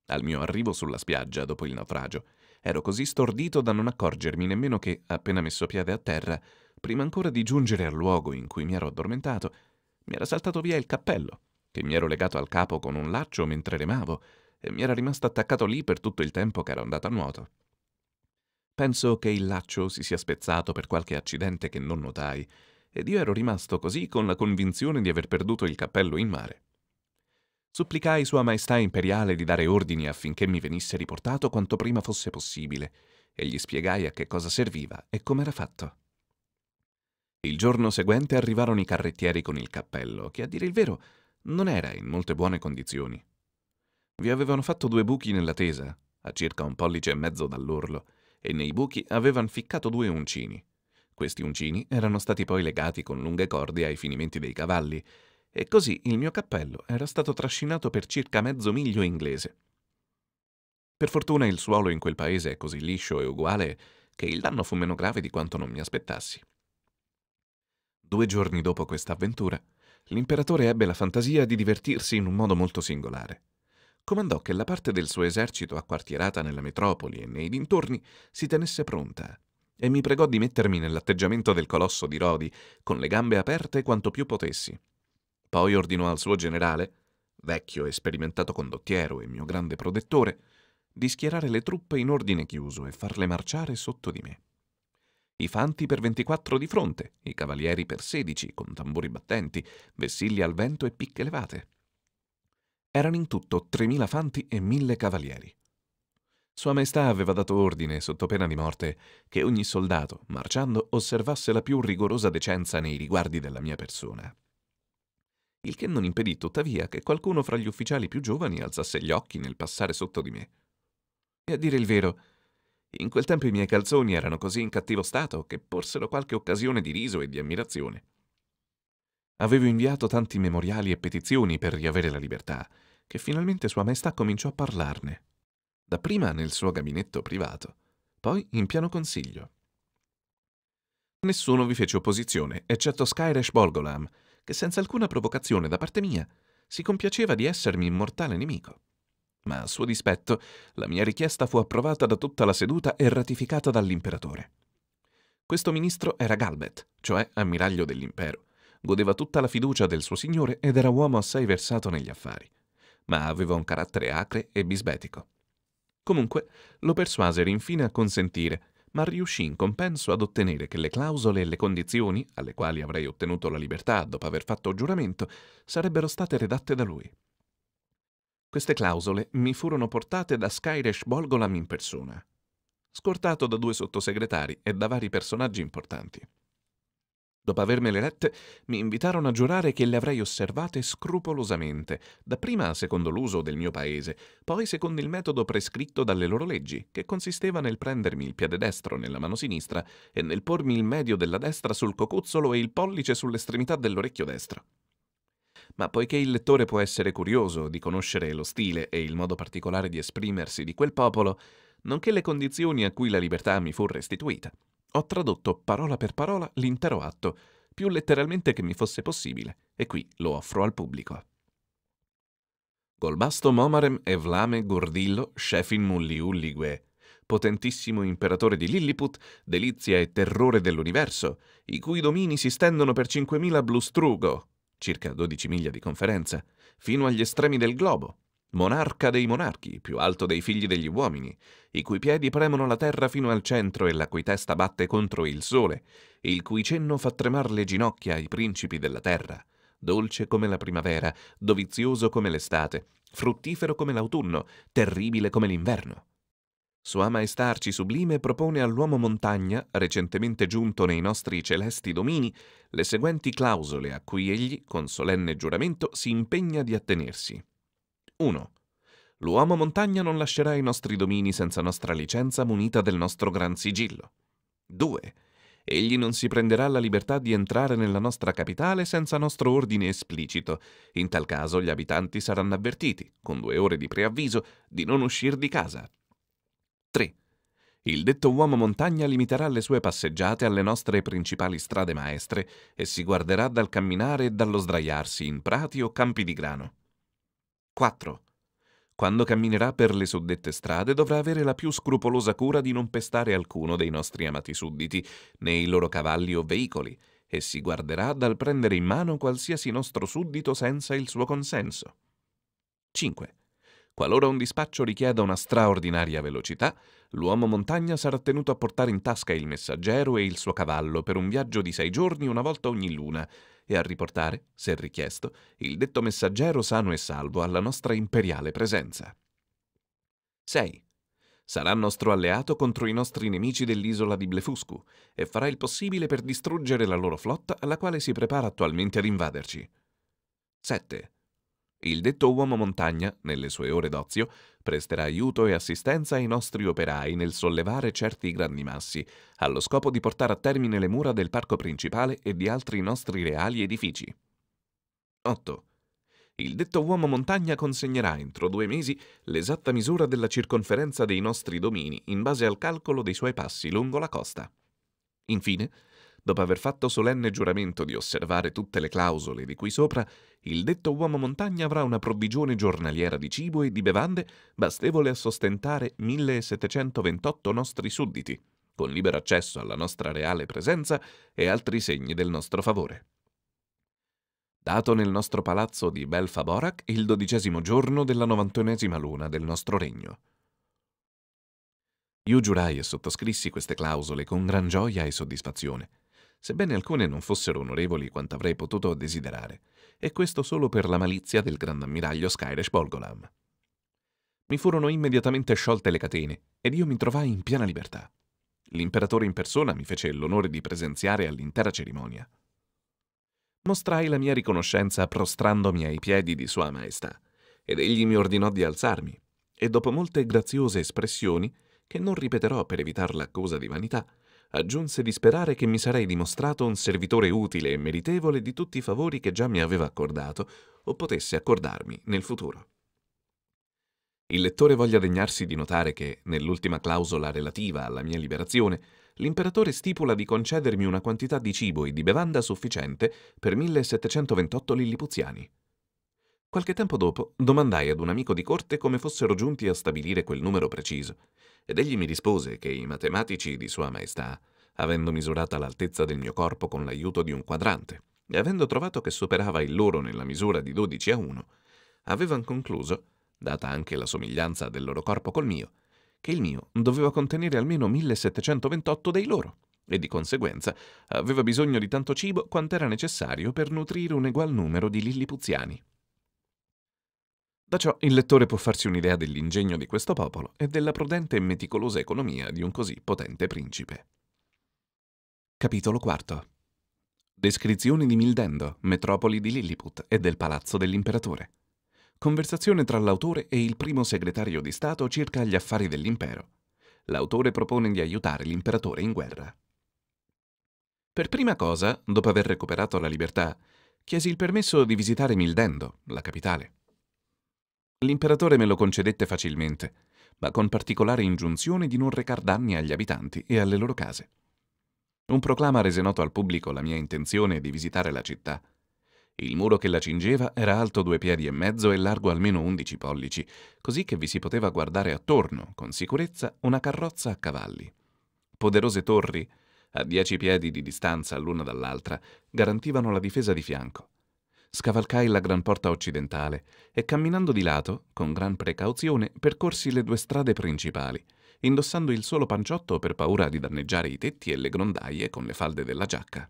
al mio arrivo sulla spiaggia dopo il naufragio, ero così stordito da non accorgermi nemmeno che, appena messo piede a terra, prima ancora di giungere al luogo in cui mi ero addormentato, mi era saltato via il cappello, che mi ero legato al capo con un laccio mentre remavo e mi era rimasto attaccato lì per tutto il tempo che ero andato a nuoto. Penso che il laccio si sia spezzato per qualche accidente che non notai, ed io ero rimasto così con la convinzione di aver perduto il cappello in mare. Supplicai Sua Maestà Imperiale di dare ordini affinché mi venisse riportato quanto prima fosse possibile, e gli spiegai a che cosa serviva e come era fatto. Il giorno seguente arrivarono i carrettieri con il cappello, che a dire il vero non era in molte buone condizioni. Vi avevano fatto due buchi nella tesa, a circa un pollice e mezzo dall'orlo, e nei buchi avevano ficcato due uncini. Questi uncini erano stati poi legati con lunghe corde ai finimenti dei cavalli, e così il mio cappello era stato trascinato per circa mezzo miglio inglese. Per fortuna il suolo in quel paese è così liscio e uguale che il danno fu meno grave di quanto non mi aspettassi. Due giorni dopo questa avventura, l'imperatore ebbe la fantasia di divertirsi in un modo molto singolare. Comandò che la parte del suo esercito acquartierata nella metropoli e nei dintorni si tenesse pronta e mi pregò di mettermi nell'atteggiamento del colosso di Rodi, con le gambe aperte quanto più potessi. Poi ordinò al suo generale, vecchio e sperimentato condottiero e mio grande protettore, di schierare le truppe in ordine chiuso e farle marciare sotto di me i fanti per 24 di fronte, i cavalieri per 16, con tamburi battenti, vessilli al vento e picche levate. Erano in tutto 3.000 fanti e 1.000 cavalieri. Sua Maestà aveva dato ordine, sotto pena di morte, che ogni soldato, marciando, osservasse la più rigorosa decenza nei riguardi della mia persona. Il che non impedì tuttavia che qualcuno fra gli ufficiali più giovani alzasse gli occhi nel passare sotto di me. E a dire il vero, in quel tempo i miei calzoni erano così in cattivo stato che porsero qualche occasione di riso e di ammirazione. Avevo inviato tanti memoriali e petizioni per riavere la libertà, che finalmente Sua Maestà cominciò a parlarne. Dapprima nel suo gabinetto privato, poi in piano consiglio. Nessuno vi fece opposizione, eccetto Skyresh Bolgolam, che senza alcuna provocazione da parte mia si compiaceva di essermi immortale nemico ma a suo dispetto la mia richiesta fu approvata da tutta la seduta e ratificata dall'imperatore. Questo ministro era Galbet, cioè ammiraglio dell'impero, godeva tutta la fiducia del suo signore ed era uomo assai versato negli affari, ma aveva un carattere acre e bisbetico. Comunque lo persuasero infine a consentire, ma riuscì in compenso ad ottenere che le clausole e le condizioni, alle quali avrei ottenuto la libertà dopo aver fatto giuramento, sarebbero state redatte da lui. Queste clausole mi furono portate da Skyresh Bolgolam in persona, scortato da due sottosegretari e da vari personaggi importanti. Dopo avermele lette, mi invitarono a giurare che le avrei osservate scrupolosamente, dapprima secondo l'uso del mio paese, poi secondo il metodo prescritto dalle loro leggi, che consisteva nel prendermi il piede destro nella mano sinistra e nel pormi il medio della destra sul cocuzzolo e il pollice sull'estremità dell'orecchio destro ma poiché il lettore può essere curioso di conoscere lo stile e il modo particolare di esprimersi di quel popolo, nonché le condizioni a cui la libertà mi fu restituita, ho tradotto parola per parola l'intero atto, più letteralmente che mi fosse possibile, e qui lo offro al pubblico. Golbasto Momarem e Vlame Gordillo Shefin Mulli Ulligue, potentissimo imperatore di Lilliput, delizia e terrore dell'universo, i cui domini si stendono per 5.000 blustrugo, circa 12 miglia di conferenza, fino agli estremi del globo, monarca dei monarchi, più alto dei figli degli uomini, i cui piedi premono la terra fino al centro e la cui testa batte contro il sole, il cui cenno fa tremar le ginocchia ai principi della terra, dolce come la primavera, dovizioso come l'estate, fruttifero come l'autunno, terribile come l'inverno. Sua Maestà Sublime propone all'uomo montagna, recentemente giunto nei nostri celesti domini, le seguenti clausole a cui egli, con solenne giuramento, si impegna di attenersi. 1. L'uomo montagna non lascerà i nostri domini senza nostra licenza munita del nostro gran sigillo. 2. Egli non si prenderà la libertà di entrare nella nostra capitale senza nostro ordine esplicito. In tal caso gli abitanti saranno avvertiti, con due ore di preavviso, di non uscire di casa, 3. Il detto uomo montagna limiterà le sue passeggiate alle nostre principali strade maestre e si guarderà dal camminare e dallo sdraiarsi in prati o campi di grano. 4. Quando camminerà per le suddette strade dovrà avere la più scrupolosa cura di non pestare alcuno dei nostri amati sudditi, né i loro cavalli o veicoli, e si guarderà dal prendere in mano qualsiasi nostro suddito senza il suo consenso. 5. Qualora un dispaccio richieda una straordinaria velocità, l'uomo montagna sarà tenuto a portare in tasca il messaggero e il suo cavallo per un viaggio di sei giorni una volta ogni luna e a riportare, se richiesto, il detto messaggero sano e salvo alla nostra imperiale presenza. 6 sarà nostro alleato contro i nostri nemici dell'isola di Blefuscu e farà il possibile per distruggere la loro flotta alla quale si prepara attualmente ad invaderci. 7. Il detto uomo montagna, nelle sue ore d'ozio, presterà aiuto e assistenza ai nostri operai nel sollevare certi grandi massi, allo scopo di portare a termine le mura del parco principale e di altri nostri reali edifici. 8. Il detto uomo montagna consegnerà entro due mesi l'esatta misura della circonferenza dei nostri domini in base al calcolo dei suoi passi lungo la costa. Infine, Dopo aver fatto solenne giuramento di osservare tutte le clausole di qui sopra, il detto uomo montagna avrà una provvigione giornaliera di cibo e di bevande bastevole a sostentare 1728 nostri sudditi, con libero accesso alla nostra reale presenza e altri segni del nostro favore. Dato nel nostro palazzo di Belfaborac il dodicesimo giorno della novantunesima luna del nostro regno. Io giurai e sottoscrissi queste clausole con gran gioia e soddisfazione sebbene alcune non fossero onorevoli quanto avrei potuto desiderare, e questo solo per la malizia del Grand Ammiraglio Skyresh Bolgolam. Mi furono immediatamente sciolte le catene ed io mi trovai in piena libertà. L'imperatore in persona mi fece l'onore di presenziare all'intera cerimonia. Mostrai la mia riconoscenza prostrandomi ai piedi di Sua Maestà, ed egli mi ordinò di alzarmi, e dopo molte graziose espressioni, che non ripeterò per evitare l'accusa di vanità, aggiunse di sperare che mi sarei dimostrato un servitore utile e meritevole di tutti i favori che già mi aveva accordato o potesse accordarmi nel futuro. Il lettore voglia degnarsi di notare che, nell'ultima clausola relativa alla mia liberazione, l'imperatore stipula di concedermi una quantità di cibo e di bevanda sufficiente per 1728 lillipuziani. Qualche tempo dopo domandai ad un amico di corte come fossero giunti a stabilire quel numero preciso, ed egli mi rispose che i matematici di Sua Maestà, avendo misurata l'altezza del mio corpo con l'aiuto di un quadrante, e avendo trovato che superava il loro nella misura di 12 a 1, avevano concluso, data anche la somiglianza del loro corpo col mio, che il mio doveva contenere almeno 1728 dei loro, e di conseguenza aveva bisogno di tanto cibo quanto era necessario per nutrire un egual numero di lillipuziani. Da ciò il lettore può farsi un'idea dell'ingegno di questo popolo e della prudente e meticolosa economia di un così potente principe. Capitolo IV Descrizioni di Mildendo, metropoli di Lilliput e del palazzo dell'imperatore. Conversazione tra l'autore e il primo segretario di Stato circa gli affari dell'impero. L'autore propone di aiutare l'imperatore in guerra. Per prima cosa, dopo aver recuperato la libertà, chiesi il permesso di visitare Mildendo, la capitale. L'imperatore me lo concedette facilmente, ma con particolare ingiunzione di non recar danni agli abitanti e alle loro case. Un proclama rese noto al pubblico la mia intenzione di visitare la città. Il muro che la cingeva era alto due piedi e mezzo e largo almeno undici pollici, così che vi si poteva guardare attorno, con sicurezza, una carrozza a cavalli. Poderose torri, a dieci piedi di distanza l'una dall'altra, garantivano la difesa di fianco. Scavalcai la gran porta occidentale e camminando di lato, con gran precauzione, percorsi le due strade principali, indossando il solo panciotto per paura di danneggiare i tetti e le grondaie con le falde della giacca.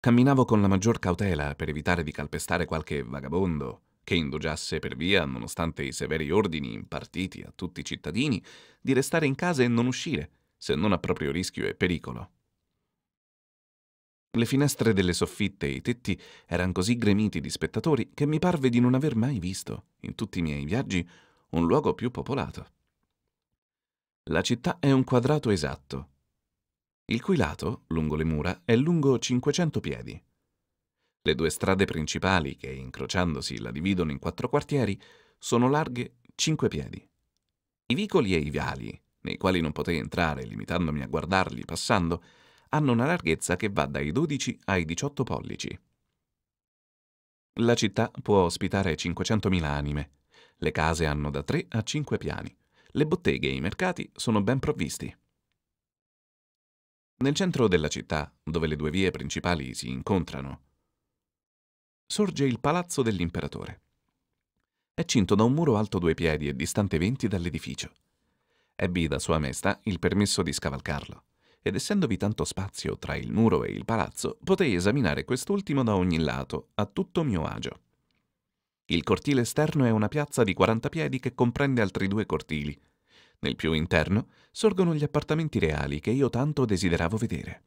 Camminavo con la maggior cautela per evitare di calpestare qualche vagabondo che indugiasse per via, nonostante i severi ordini impartiti a tutti i cittadini, di restare in casa e non uscire, se non a proprio rischio e pericolo. Le finestre delle soffitte e i tetti erano così gremiti di spettatori che mi parve di non aver mai visto, in tutti i miei viaggi, un luogo più popolato. La città è un quadrato esatto, il cui lato, lungo le mura, è lungo 500 piedi. Le due strade principali che, incrociandosi, la dividono in quattro quartieri, sono larghe 5 piedi. I vicoli e i viali, nei quali non potei entrare limitandomi a guardarli passando, hanno una larghezza che va dai 12 ai 18 pollici. La città può ospitare 500.000 anime. Le case hanno da 3 a 5 piani. Le botteghe e i mercati sono ben provvisti. Nel centro della città, dove le due vie principali si incontrano, sorge il palazzo dell'imperatore. È cinto da un muro alto due piedi e distante 20 dall'edificio. Ebbi da Sua Maestà il permesso di scavalcarlo ed essendovi tanto spazio tra il muro e il palazzo, potei esaminare quest'ultimo da ogni lato, a tutto mio agio. Il cortile esterno è una piazza di 40 piedi che comprende altri due cortili. Nel più interno sorgono gli appartamenti reali che io tanto desideravo vedere.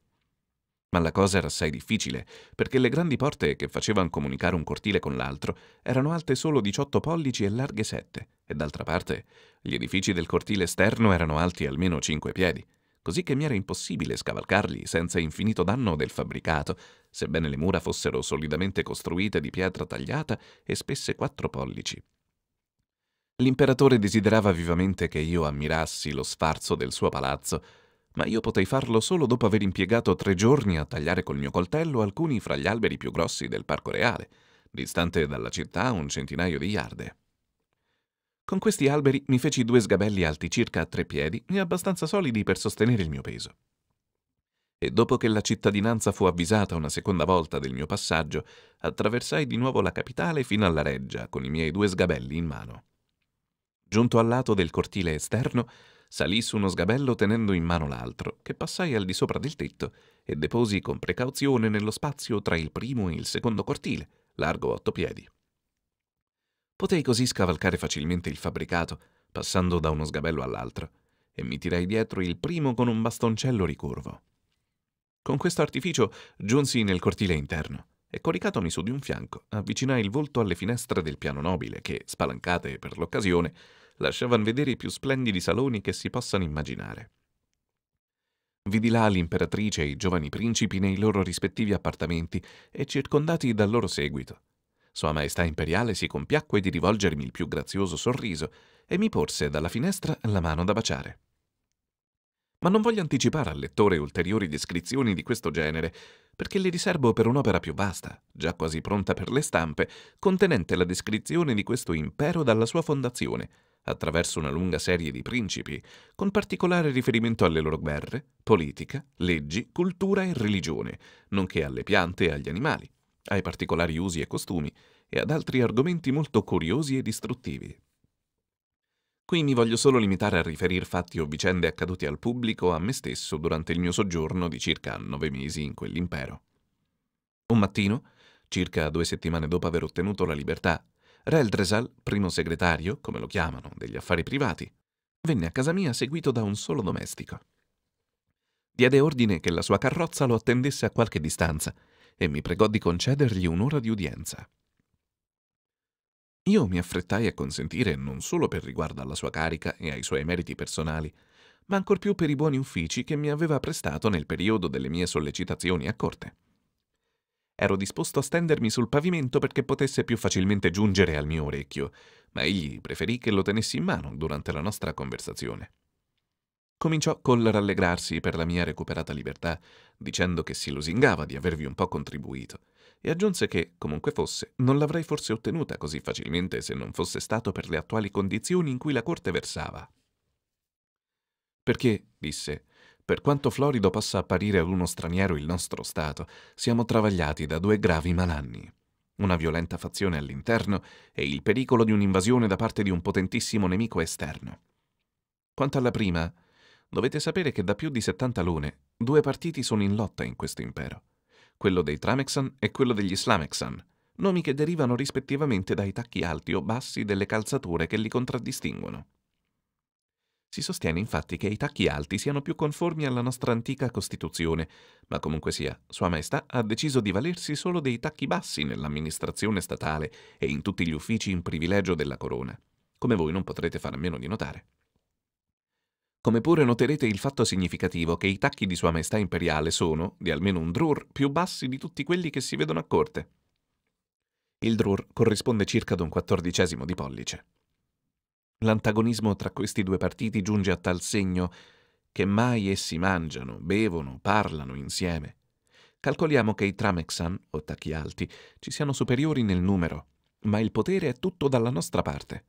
Ma la cosa era assai difficile, perché le grandi porte che facevano comunicare un cortile con l'altro erano alte solo 18 pollici e larghe 7, e d'altra parte gli edifici del cortile esterno erano alti almeno 5 piedi così che mi era impossibile scavalcarli senza infinito danno del fabbricato, sebbene le mura fossero solidamente costruite di pietra tagliata e spesse quattro pollici. L'imperatore desiderava vivamente che io ammirassi lo sfarzo del suo palazzo, ma io potei farlo solo dopo aver impiegato tre giorni a tagliare col mio coltello alcuni fra gli alberi più grossi del parco reale, distante dalla città un centinaio di yard. Con questi alberi mi feci due sgabelli alti circa a tre piedi e abbastanza solidi per sostenere il mio peso. E dopo che la cittadinanza fu avvisata una seconda volta del mio passaggio, attraversai di nuovo la capitale fino alla reggia con i miei due sgabelli in mano. Giunto al lato del cortile esterno, salì su uno sgabello tenendo in mano l'altro, che passai al di sopra del tetto e deposi con precauzione nello spazio tra il primo e il secondo cortile, largo otto piedi. Potei così scavalcare facilmente il fabbricato, passando da uno sgabello all'altro, e mi tirai dietro il primo con un bastoncello ricurvo. Con questo artificio giunsi nel cortile interno e coricatomi su di un fianco, avvicinai il volto alle finestre del piano nobile che, spalancate per l'occasione, lasciavano vedere i più splendidi saloni che si possano immaginare. Vidi là l'imperatrice e i giovani principi nei loro rispettivi appartamenti e circondati dal loro seguito, sua Maestà Imperiale si compiacque di rivolgermi il più grazioso sorriso e mi porse dalla finestra la mano da baciare. Ma non voglio anticipare al lettore ulteriori descrizioni di questo genere, perché le riservo per un'opera più vasta, già quasi pronta per le stampe, contenente la descrizione di questo impero dalla sua fondazione, attraverso una lunga serie di principi, con particolare riferimento alle loro guerre, politica, leggi, cultura e religione, nonché alle piante e agli animali ai particolari usi e costumi e ad altri argomenti molto curiosi e distruttivi. Qui mi voglio solo limitare a riferire fatti o vicende accaduti al pubblico a me stesso durante il mio soggiorno di circa nove mesi in quell'impero. Un mattino, circa due settimane dopo aver ottenuto la libertà, Reldresal, primo segretario, come lo chiamano, degli affari privati, venne a casa mia seguito da un solo domestico. Diede ordine che la sua carrozza lo attendesse a qualche distanza e mi pregò di concedergli un'ora di udienza. Io mi affrettai a consentire non solo per riguardo alla sua carica e ai suoi meriti personali, ma ancor più per i buoni uffici che mi aveva prestato nel periodo delle mie sollecitazioni a corte. Ero disposto a stendermi sul pavimento perché potesse più facilmente giungere al mio orecchio, ma egli preferì che lo tenessi in mano durante la nostra conversazione. Cominciò col rallegrarsi per la mia recuperata libertà, dicendo che si lusingava di avervi un po' contribuito, e aggiunse che, comunque fosse, non l'avrei forse ottenuta così facilmente se non fosse stato per le attuali condizioni in cui la corte versava. Perché, disse, per quanto florido possa apparire ad uno straniero il nostro Stato, siamo travagliati da due gravi malanni. Una violenta fazione all'interno e il pericolo di un'invasione da parte di un potentissimo nemico esterno. Quanto alla prima, Dovete sapere che da più di 70 lune due partiti sono in lotta in questo impero, quello dei Tramexan e quello degli Slamexan, nomi che derivano rispettivamente dai tacchi alti o bassi delle calzature che li contraddistinguono. Si sostiene infatti che i tacchi alti siano più conformi alla nostra antica Costituzione, ma comunque sia, Sua Maestà ha deciso di valersi solo dei tacchi bassi nell'amministrazione statale e in tutti gli uffici in privilegio della corona, come voi non potrete far a meno di notare. Come pure noterete il fatto significativo che i tacchi di Sua Maestà Imperiale sono, di almeno un drur, più bassi di tutti quelli che si vedono a corte. Il drur corrisponde circa ad un quattordicesimo di pollice. L'antagonismo tra questi due partiti giunge a tal segno che mai essi mangiano, bevono, parlano insieme. Calcoliamo che i Tramexan, o tacchi alti, ci siano superiori nel numero, ma il potere è tutto dalla nostra parte.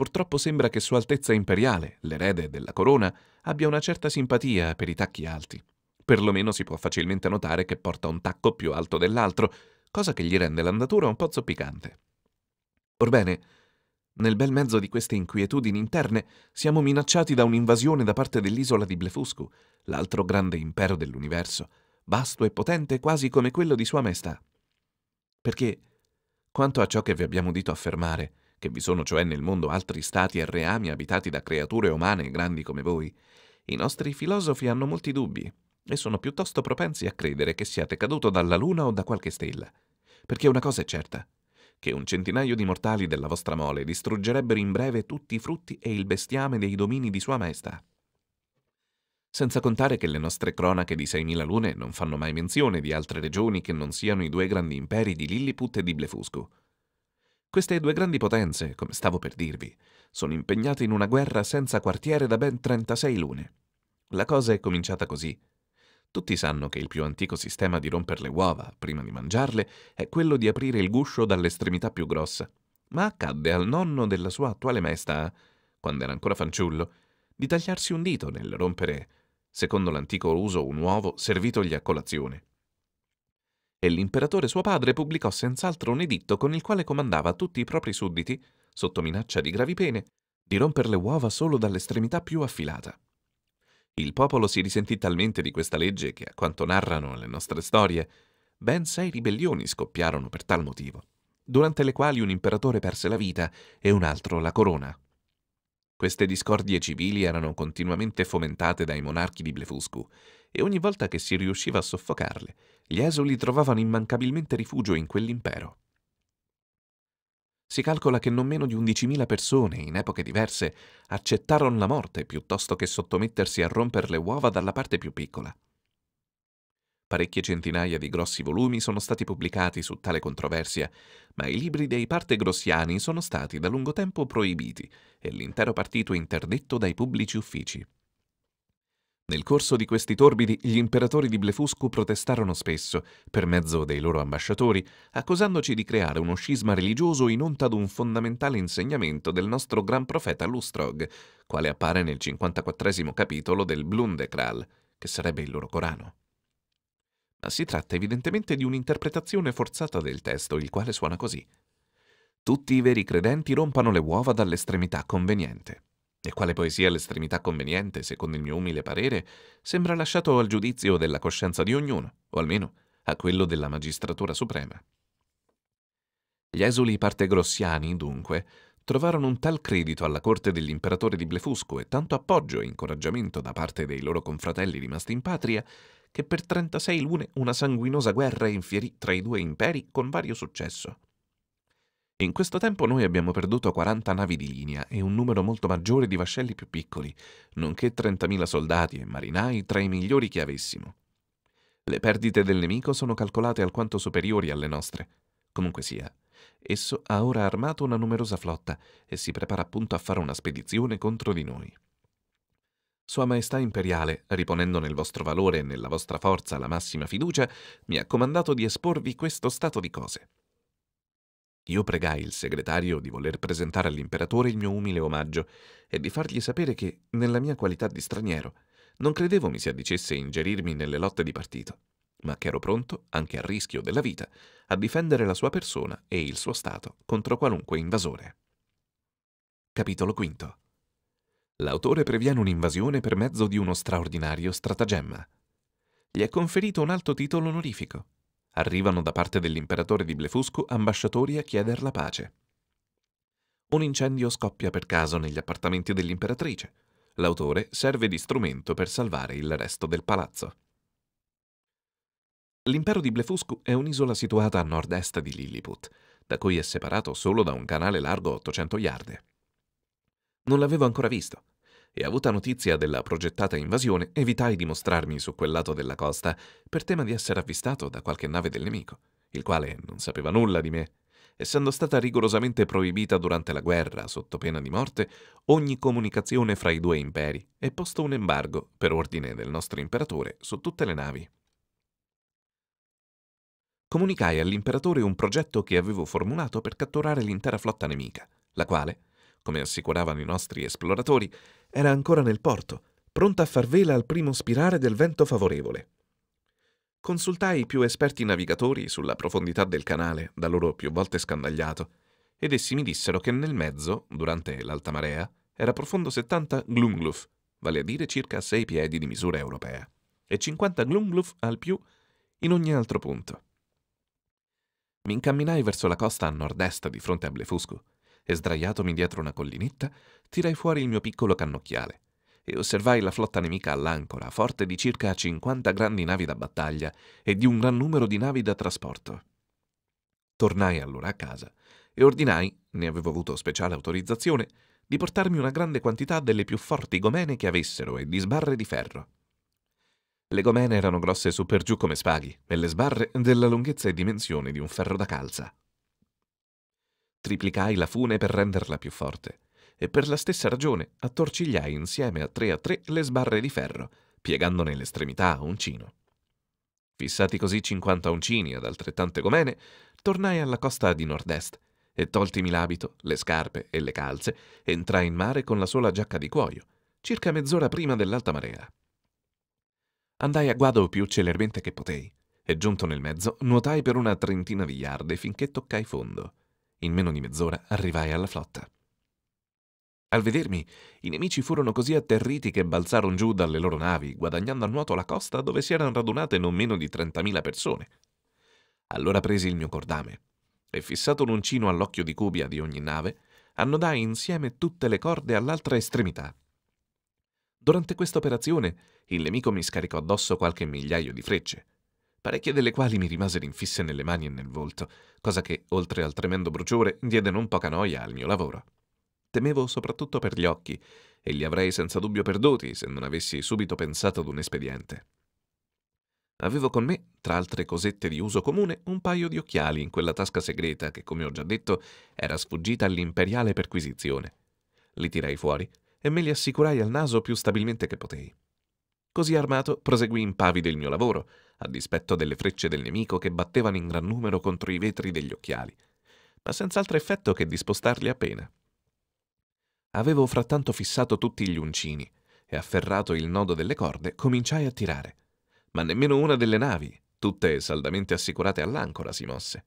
Purtroppo sembra che Sua Altezza Imperiale, l'erede della corona, abbia una certa simpatia per i tacchi alti. Perlomeno si può facilmente notare che porta un tacco più alto dell'altro, cosa che gli rende l'andatura un po' zoppicante. Orbene, nel bel mezzo di queste inquietudini interne, siamo minacciati da un'invasione da parte dell'isola di Blefuscu, l'altro grande impero dell'universo, vasto e potente quasi come quello di Sua Maestà. Perché, quanto a ciò che vi abbiamo udito affermare, che vi sono cioè nel mondo altri stati e reami abitati da creature umane grandi come voi, i nostri filosofi hanno molti dubbi e sono piuttosto propensi a credere che siate caduto dalla luna o da qualche stella. Perché una cosa è certa, che un centinaio di mortali della vostra mole distruggerebbero in breve tutti i frutti e il bestiame dei domini di Sua Maestà. Senza contare che le nostre cronache di 6.000 lune non fanno mai menzione di altre regioni che non siano i due grandi imperi di Lilliput e di Blefusco, queste due grandi potenze, come stavo per dirvi, sono impegnate in una guerra senza quartiere da ben 36 lune. La cosa è cominciata così. Tutti sanno che il più antico sistema di romper le uova, prima di mangiarle, è quello di aprire il guscio dall'estremità più grossa. Ma accadde al nonno della sua attuale maestà, quando era ancora fanciullo, di tagliarsi un dito nel rompere, secondo l'antico uso, un uovo servitogli a colazione e l'imperatore suo padre pubblicò senz'altro un editto con il quale comandava a tutti i propri sudditi, sotto minaccia di gravi pene, di romper le uova solo dall'estremità più affilata. Il popolo si risentì talmente di questa legge che, a quanto narrano le nostre storie, ben sei ribellioni scoppiarono per tal motivo, durante le quali un imperatore perse la vita e un altro la corona. Queste discordie civili erano continuamente fomentate dai monarchi di Blefuscu e ogni volta che si riusciva a soffocarle gli esuli trovavano immancabilmente rifugio in quell'impero. Si calcola che non meno di 11.000 persone, in epoche diverse, accettarono la morte piuttosto che sottomettersi a rompere le uova dalla parte più piccola. Parecchie centinaia di grossi volumi sono stati pubblicati su tale controversia, ma i libri dei parte grossiani sono stati da lungo tempo proibiti e l'intero partito interdetto dai pubblici uffici. Nel corso di questi torbidi, gli imperatori di Blefuscu protestarono spesso, per mezzo dei loro ambasciatori, accusandoci di creare uno scisma religioso in onta ad un fondamentale insegnamento del nostro gran profeta Lustrog, quale appare nel 54 capitolo del Blundekral, che sarebbe il loro Corano. Ma si tratta evidentemente di un'interpretazione forzata del testo, il quale suona così. Tutti i veri credenti rompano le uova dall'estremità conveniente e quale poi sia l'estremità conveniente, secondo il mio umile parere, sembra lasciato al giudizio della coscienza di ognuno, o almeno a quello della magistratura suprema. Gli esuli partegrossiani, dunque, trovarono un tal credito alla corte dell'imperatore di Blefusco e tanto appoggio e incoraggiamento da parte dei loro confratelli rimasti in patria, che per 36 lune una sanguinosa guerra infierì tra i due imperi con vario successo. In questo tempo noi abbiamo perduto 40 navi di linea e un numero molto maggiore di vascelli più piccoli, nonché 30.000 soldati e marinai tra i migliori che avessimo. Le perdite del nemico sono calcolate alquanto superiori alle nostre. Comunque sia, esso ha ora armato una numerosa flotta e si prepara appunto a fare una spedizione contro di noi. Sua Maestà Imperiale, riponendo nel vostro valore e nella vostra forza la massima fiducia, mi ha comandato di esporvi questo stato di cose. Io pregai il segretario di voler presentare all'imperatore il mio umile omaggio e di fargli sapere che, nella mia qualità di straniero, non credevo mi si addicesse ingerirmi nelle lotte di partito, ma che ero pronto, anche a rischio della vita, a difendere la sua persona e il suo Stato contro qualunque invasore. Capitolo V L'autore previene un'invasione per mezzo di uno straordinario stratagemma. Gli è conferito un alto titolo onorifico, Arrivano da parte dell'imperatore di Blefusco ambasciatori a chieder la pace. Un incendio scoppia per caso negli appartamenti dell'imperatrice. L'autore serve di strumento per salvare il resto del palazzo. L'impero di Blefuscu è un'isola situata a nord-est di Lilliput, da cui è separato solo da un canale largo 800 yard. Non l'avevo ancora visto, e avuta notizia della progettata invasione, evitai di mostrarmi su quel lato della costa per tema di essere avvistato da qualche nave del nemico, il quale non sapeva nulla di me. Essendo stata rigorosamente proibita durante la guerra, sotto pena di morte, ogni comunicazione fra i due imperi e posto un embargo, per ordine del nostro imperatore, su tutte le navi. Comunicai all'imperatore un progetto che avevo formulato per catturare l'intera flotta nemica, la quale, come assicuravano i nostri esploratori, era ancora nel porto, pronta a far vela al primo spirare del vento favorevole. Consultai i più esperti navigatori sulla profondità del canale, da loro più volte scandagliato, ed essi mi dissero che nel mezzo, durante l'alta marea, era profondo 70 glumgluf, vale a dire circa 6 piedi di misura europea, e 50 glumgluf al più in ogni altro punto. Mi incamminai verso la costa a nord-est di fronte a Blefuscu e sdraiatomi dietro una collinetta, tirai fuori il mio piccolo cannocchiale e osservai la flotta nemica all'ancora, forte di circa 50 grandi navi da battaglia e di un gran numero di navi da trasporto. Tornai allora a casa e ordinai, ne avevo avuto speciale autorizzazione, di portarmi una grande quantità delle più forti gomene che avessero e di sbarre di ferro. Le gomene erano grosse su per giù come spaghi e le sbarre della lunghezza e dimensione di un ferro da calza. Triplicai la fune per renderla più forte e per la stessa ragione attorcigliai insieme a tre a tre le sbarre di ferro, piegandone l'estremità a uncino. Fissati così 50 uncini ad altrettante gomene, tornai alla costa di nord-est e toltimi l'abito, le scarpe e le calze, entrai in mare con la sola giacca di cuoio, circa mezz'ora prima dell'alta marea. Andai a guado più celermente che potei e giunto nel mezzo nuotai per una trentina di yard finché toccai fondo. In meno di mezz'ora arrivai alla flotta. Al vedermi, i nemici furono così atterriti che balzarono giù dalle loro navi, guadagnando a nuoto la costa dove si erano radunate non meno di 30.000 persone. Allora presi il mio cordame e, fissato un uncino all'occhio di cubia di ogni nave, annodai insieme tutte le corde all'altra estremità. Durante questa operazione, il nemico mi scaricò addosso qualche migliaio di frecce, parecchie delle quali mi rimasero infisse nelle mani e nel volto, cosa che, oltre al tremendo bruciore, diede non poca noia al mio lavoro. Temevo soprattutto per gli occhi, e li avrei senza dubbio perduti se non avessi subito pensato ad un espediente. Avevo con me, tra altre cosette di uso comune, un paio di occhiali in quella tasca segreta che, come ho già detto, era sfuggita all'imperiale perquisizione. Li tirai fuori e me li assicurai al naso più stabilmente che potei. Così armato proseguì impavide il mio lavoro, a dispetto delle frecce del nemico che battevano in gran numero contro i vetri degli occhiali, ma senza altro effetto che di spostarli appena. Avevo frattanto fissato tutti gli uncini e afferrato il nodo delle corde cominciai a tirare, ma nemmeno una delle navi, tutte saldamente assicurate all'ancora, si mosse.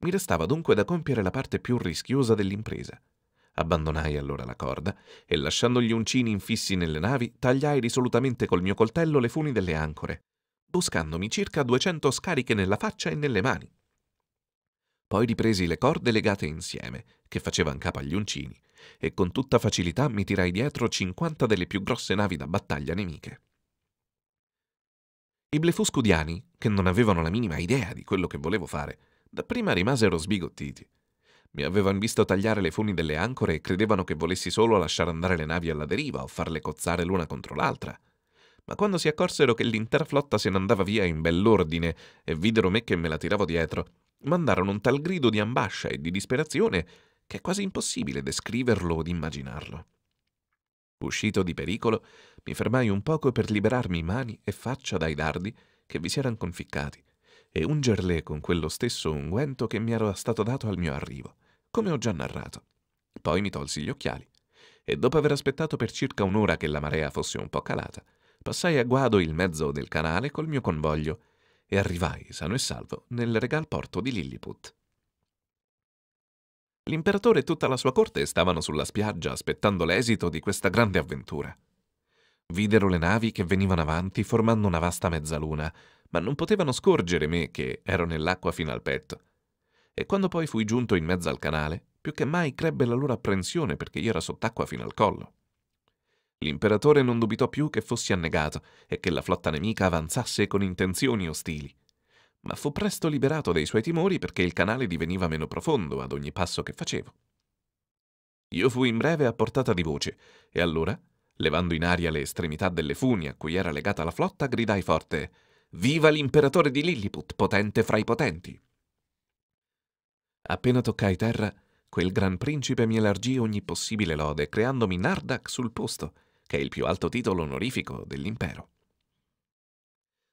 Mi restava dunque da compiere la parte più rischiosa dell'impresa, Abbandonai allora la corda e, lasciando gli uncini infissi nelle navi, tagliai risolutamente col mio coltello le funi delle ancore, buscandomi circa 200 scariche nella faccia e nelle mani. Poi ripresi le corde legate insieme, che facevan capo agli uncini, e con tutta facilità mi tirai dietro 50 delle più grosse navi da battaglia nemiche. I blefuscudiani, che non avevano la minima idea di quello che volevo fare, dapprima rimasero sbigottiti, mi avevano visto tagliare le funi delle ancore e credevano che volessi solo lasciare andare le navi alla deriva o farle cozzare l'una contro l'altra. Ma quando si accorsero che l'intera flotta se ne andava via in bell'ordine e videro me che me la tiravo dietro, mandarono un tal grido di ambascia e di disperazione che è quasi impossibile descriverlo o immaginarlo. Uscito di pericolo, mi fermai un poco per liberarmi mani e faccia dai dardi che vi si erano conficcati e ungerle con quello stesso unguento che mi era stato dato al mio arrivo come ho già narrato. Poi mi tolsi gli occhiali e dopo aver aspettato per circa un'ora che la marea fosse un po' calata, passai a guado il mezzo del canale col mio convoglio e arrivai sano e salvo nel regal porto di Lilliput. L'imperatore e tutta la sua corte stavano sulla spiaggia aspettando l'esito di questa grande avventura. Videro le navi che venivano avanti formando una vasta mezzaluna, ma non potevano scorgere me che ero nell'acqua fino al petto e quando poi fui giunto in mezzo al canale, più che mai crebbe la loro apprensione perché io era sott'acqua fino al collo. L'imperatore non dubitò più che fossi annegato e che la flotta nemica avanzasse con intenzioni ostili. Ma fu presto liberato dai suoi timori perché il canale diveniva meno profondo ad ogni passo che facevo. Io fui in breve a portata di voce e allora, levando in aria le estremità delle funi a cui era legata la flotta, gridai forte: Viva l'imperatore di Lilliput, potente fra i potenti! Appena toccai terra, quel gran principe mi elargì ogni possibile lode, creandomi Nardak sul posto, che è il più alto titolo onorifico dell'impero.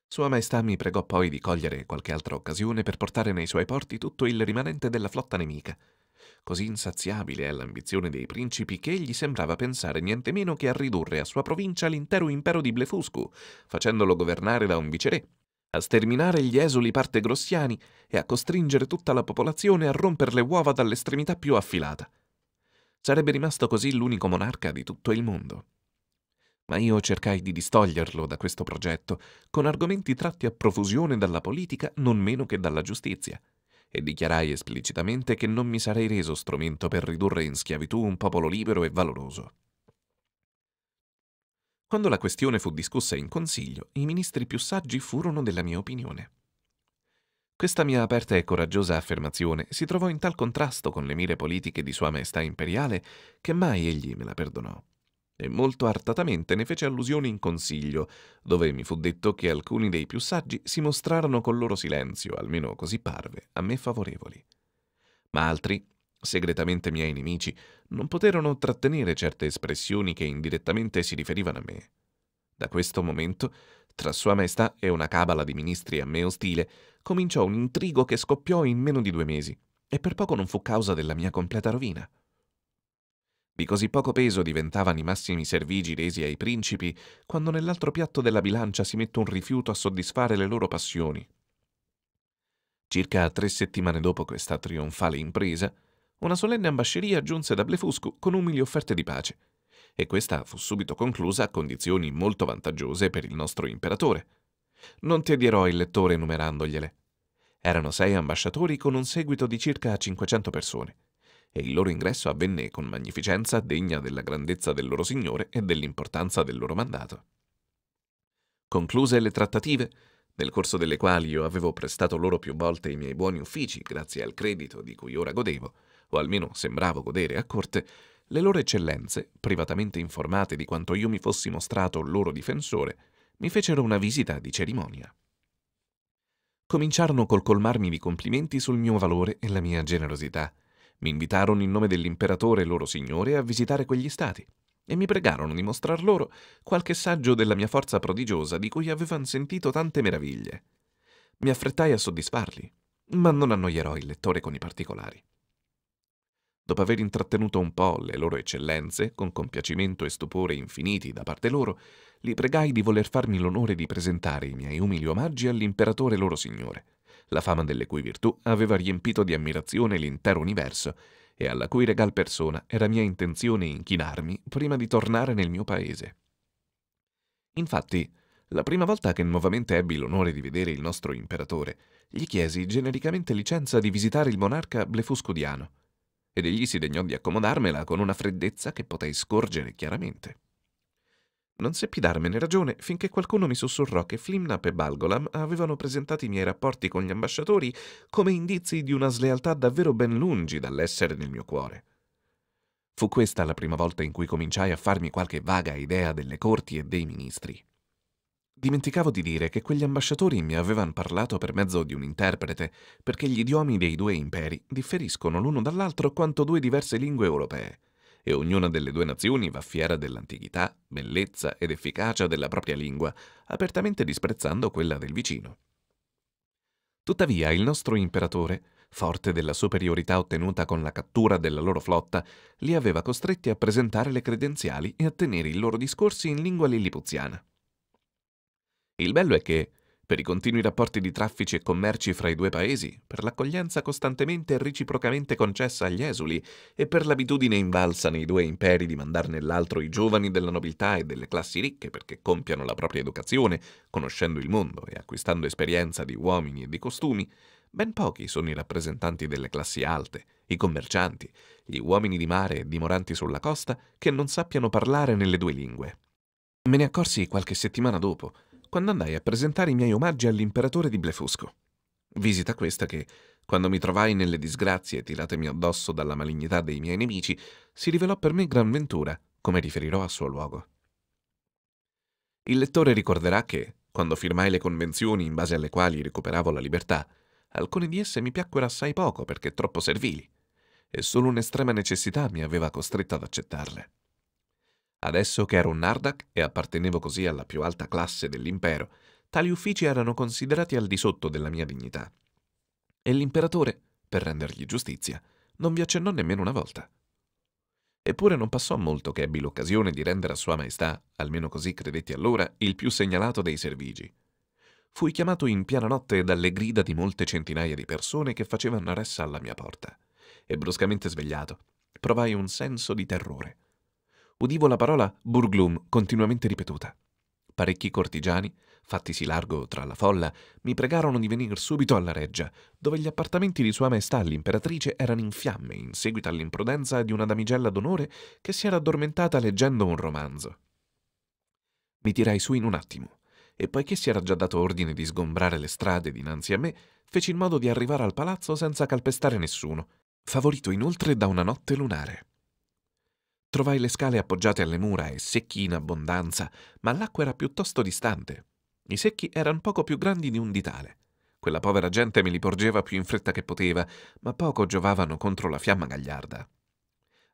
Sua Maestà mi pregò poi di cogliere qualche altra occasione per portare nei suoi porti tutto il rimanente della flotta nemica. Così insaziabile è l'ambizione dei principi che egli sembrava pensare niente meno che a ridurre a sua provincia l'intero impero di Blefuscu, facendolo governare da un viceré, a sterminare gli esuli parte grossiani e a costringere tutta la popolazione a romper le uova dall'estremità più affilata. Sarebbe rimasto così l'unico monarca di tutto il mondo. Ma io cercai di distoglierlo da questo progetto con argomenti tratti a profusione dalla politica non meno che dalla giustizia, e dichiarai esplicitamente che non mi sarei reso strumento per ridurre in schiavitù un popolo libero e valoroso. Quando la questione fu discussa in Consiglio, i ministri più saggi furono della mia opinione. Questa mia aperta e coraggiosa affermazione si trovò in tal contrasto con le mire politiche di Sua Maestà Imperiale che mai egli me la perdonò. E molto artatamente ne fece allusione in consiglio, dove mi fu detto che alcuni dei più saggi si mostrarono col loro silenzio, almeno così parve, a me favorevoli. Ma altri, segretamente miei nemici, non poterono trattenere certe espressioni che indirettamente si riferivano a me. Da questo momento, tra Sua Maestà e una cabala di ministri a me ostile, cominciò un intrigo che scoppiò in meno di due mesi e per poco non fu causa della mia completa rovina. Di così poco peso diventavano i massimi servigi resi ai principi quando nell'altro piatto della bilancia si mette un rifiuto a soddisfare le loro passioni. Circa tre settimane dopo questa trionfale impresa, una solenne ambasceria giunse da Blefuscu con umili offerte di pace, e questa fu subito conclusa a condizioni molto vantaggiose per il nostro imperatore. Non tedierò il lettore numerandogliele. Erano sei ambasciatori con un seguito di circa 500 persone, e il loro ingresso avvenne con magnificenza degna della grandezza del loro signore e dell'importanza del loro mandato. Concluse le trattative, nel corso delle quali io avevo prestato loro più volte i miei buoni uffici grazie al credito di cui ora godevo, o almeno sembravo godere a corte, le loro eccellenze, privatamente informate di quanto io mi fossi mostrato loro difensore, mi fecero una visita di cerimonia. Cominciarono col colmarmi di complimenti sul mio valore e la mia generosità. Mi invitarono in nome dell'imperatore loro signore a visitare quegli stati e mi pregarono di mostrar loro qualche saggio della mia forza prodigiosa di cui avevano sentito tante meraviglie. Mi affrettai a soddisfarli, ma non annoierò il lettore con i particolari. Dopo aver intrattenuto un po' le loro eccellenze, con compiacimento e stupore infiniti da parte loro, li pregai di voler farmi l'onore di presentare i miei umili omaggi all'imperatore loro signore, la fama delle cui virtù aveva riempito di ammirazione l'intero universo e alla cui regal persona era mia intenzione inchinarmi prima di tornare nel mio paese. Infatti, la prima volta che nuovamente ebbi l'onore di vedere il nostro imperatore, gli chiesi genericamente licenza di visitare il monarca Diano, ed egli si degnò di accomodarmela con una freddezza che potei scorgere chiaramente. Non seppi darmene ragione finché qualcuno mi sussurrò che Flimnap e Balgolam avevano presentato i miei rapporti con gli ambasciatori come indizi di una slealtà davvero ben lungi dall'essere nel mio cuore. Fu questa la prima volta in cui cominciai a farmi qualche vaga idea delle corti e dei ministri. Dimenticavo di dire che quegli ambasciatori mi avevano parlato per mezzo di un interprete, perché gli idiomi dei due imperi differiscono l'uno dall'altro quanto due diverse lingue europee, e ognuna delle due nazioni va fiera dell'antichità, bellezza ed efficacia della propria lingua, apertamente disprezzando quella del vicino. Tuttavia il nostro imperatore, forte della superiorità ottenuta con la cattura della loro flotta, li aveva costretti a presentare le credenziali e a tenere i loro discorsi in lingua lillipuziana. Il bello è che, per i continui rapporti di traffici e commerci fra i due paesi, per l'accoglienza costantemente e reciprocamente concessa agli esuli e per l'abitudine invalsa nei due imperi di mandar nell'altro i giovani della nobiltà e delle classi ricche perché compiano la propria educazione, conoscendo il mondo e acquistando esperienza di uomini e di costumi, ben pochi sono i rappresentanti delle classi alte, i commercianti, gli uomini di mare e dimoranti sulla costa che non sappiano parlare nelle due lingue. Me ne accorsi qualche settimana dopo, quando andai a presentare i miei omaggi all'imperatore di Blefusco. Visita questa che, quando mi trovai nelle disgrazie tiratemi addosso dalla malignità dei miei nemici, si rivelò per me gran ventura, come riferirò a suo luogo. Il lettore ricorderà che, quando firmai le convenzioni in base alle quali recuperavo la libertà, alcune di esse mi piacquero assai poco perché troppo servili, e solo un'estrema necessità mi aveva costretto ad accettarle. Adesso che ero un Nardak e appartenevo così alla più alta classe dell'impero, tali uffici erano considerati al di sotto della mia dignità. E l'imperatore, per rendergli giustizia, non vi accennò nemmeno una volta. Eppure non passò molto che ebbi l'occasione di rendere a Sua Maestà, almeno così credetti allora, il più segnalato dei servigi. Fui chiamato in piena notte dalle grida di molte centinaia di persone che facevano ressa alla mia porta, e bruscamente svegliato, provai un senso di terrore udivo la parola Burglum continuamente ripetuta. Parecchi cortigiani, fattisi largo tra la folla, mi pregarono di venir subito alla reggia, dove gli appartamenti di Sua Maestà l'imperatrice erano in fiamme in seguito all'imprudenza di una damigella d'onore che si era addormentata leggendo un romanzo. Mi tirai su in un attimo e poiché si era già dato ordine di sgombrare le strade dinanzi a me, feci in modo di arrivare al palazzo senza calpestare nessuno, favorito inoltre da una notte lunare. Trovai le scale appoggiate alle mura e secchi in abbondanza, ma l'acqua era piuttosto distante. I secchi erano poco più grandi di un ditale. Quella povera gente me li porgeva più in fretta che poteva, ma poco giovavano contro la fiamma gagliarda.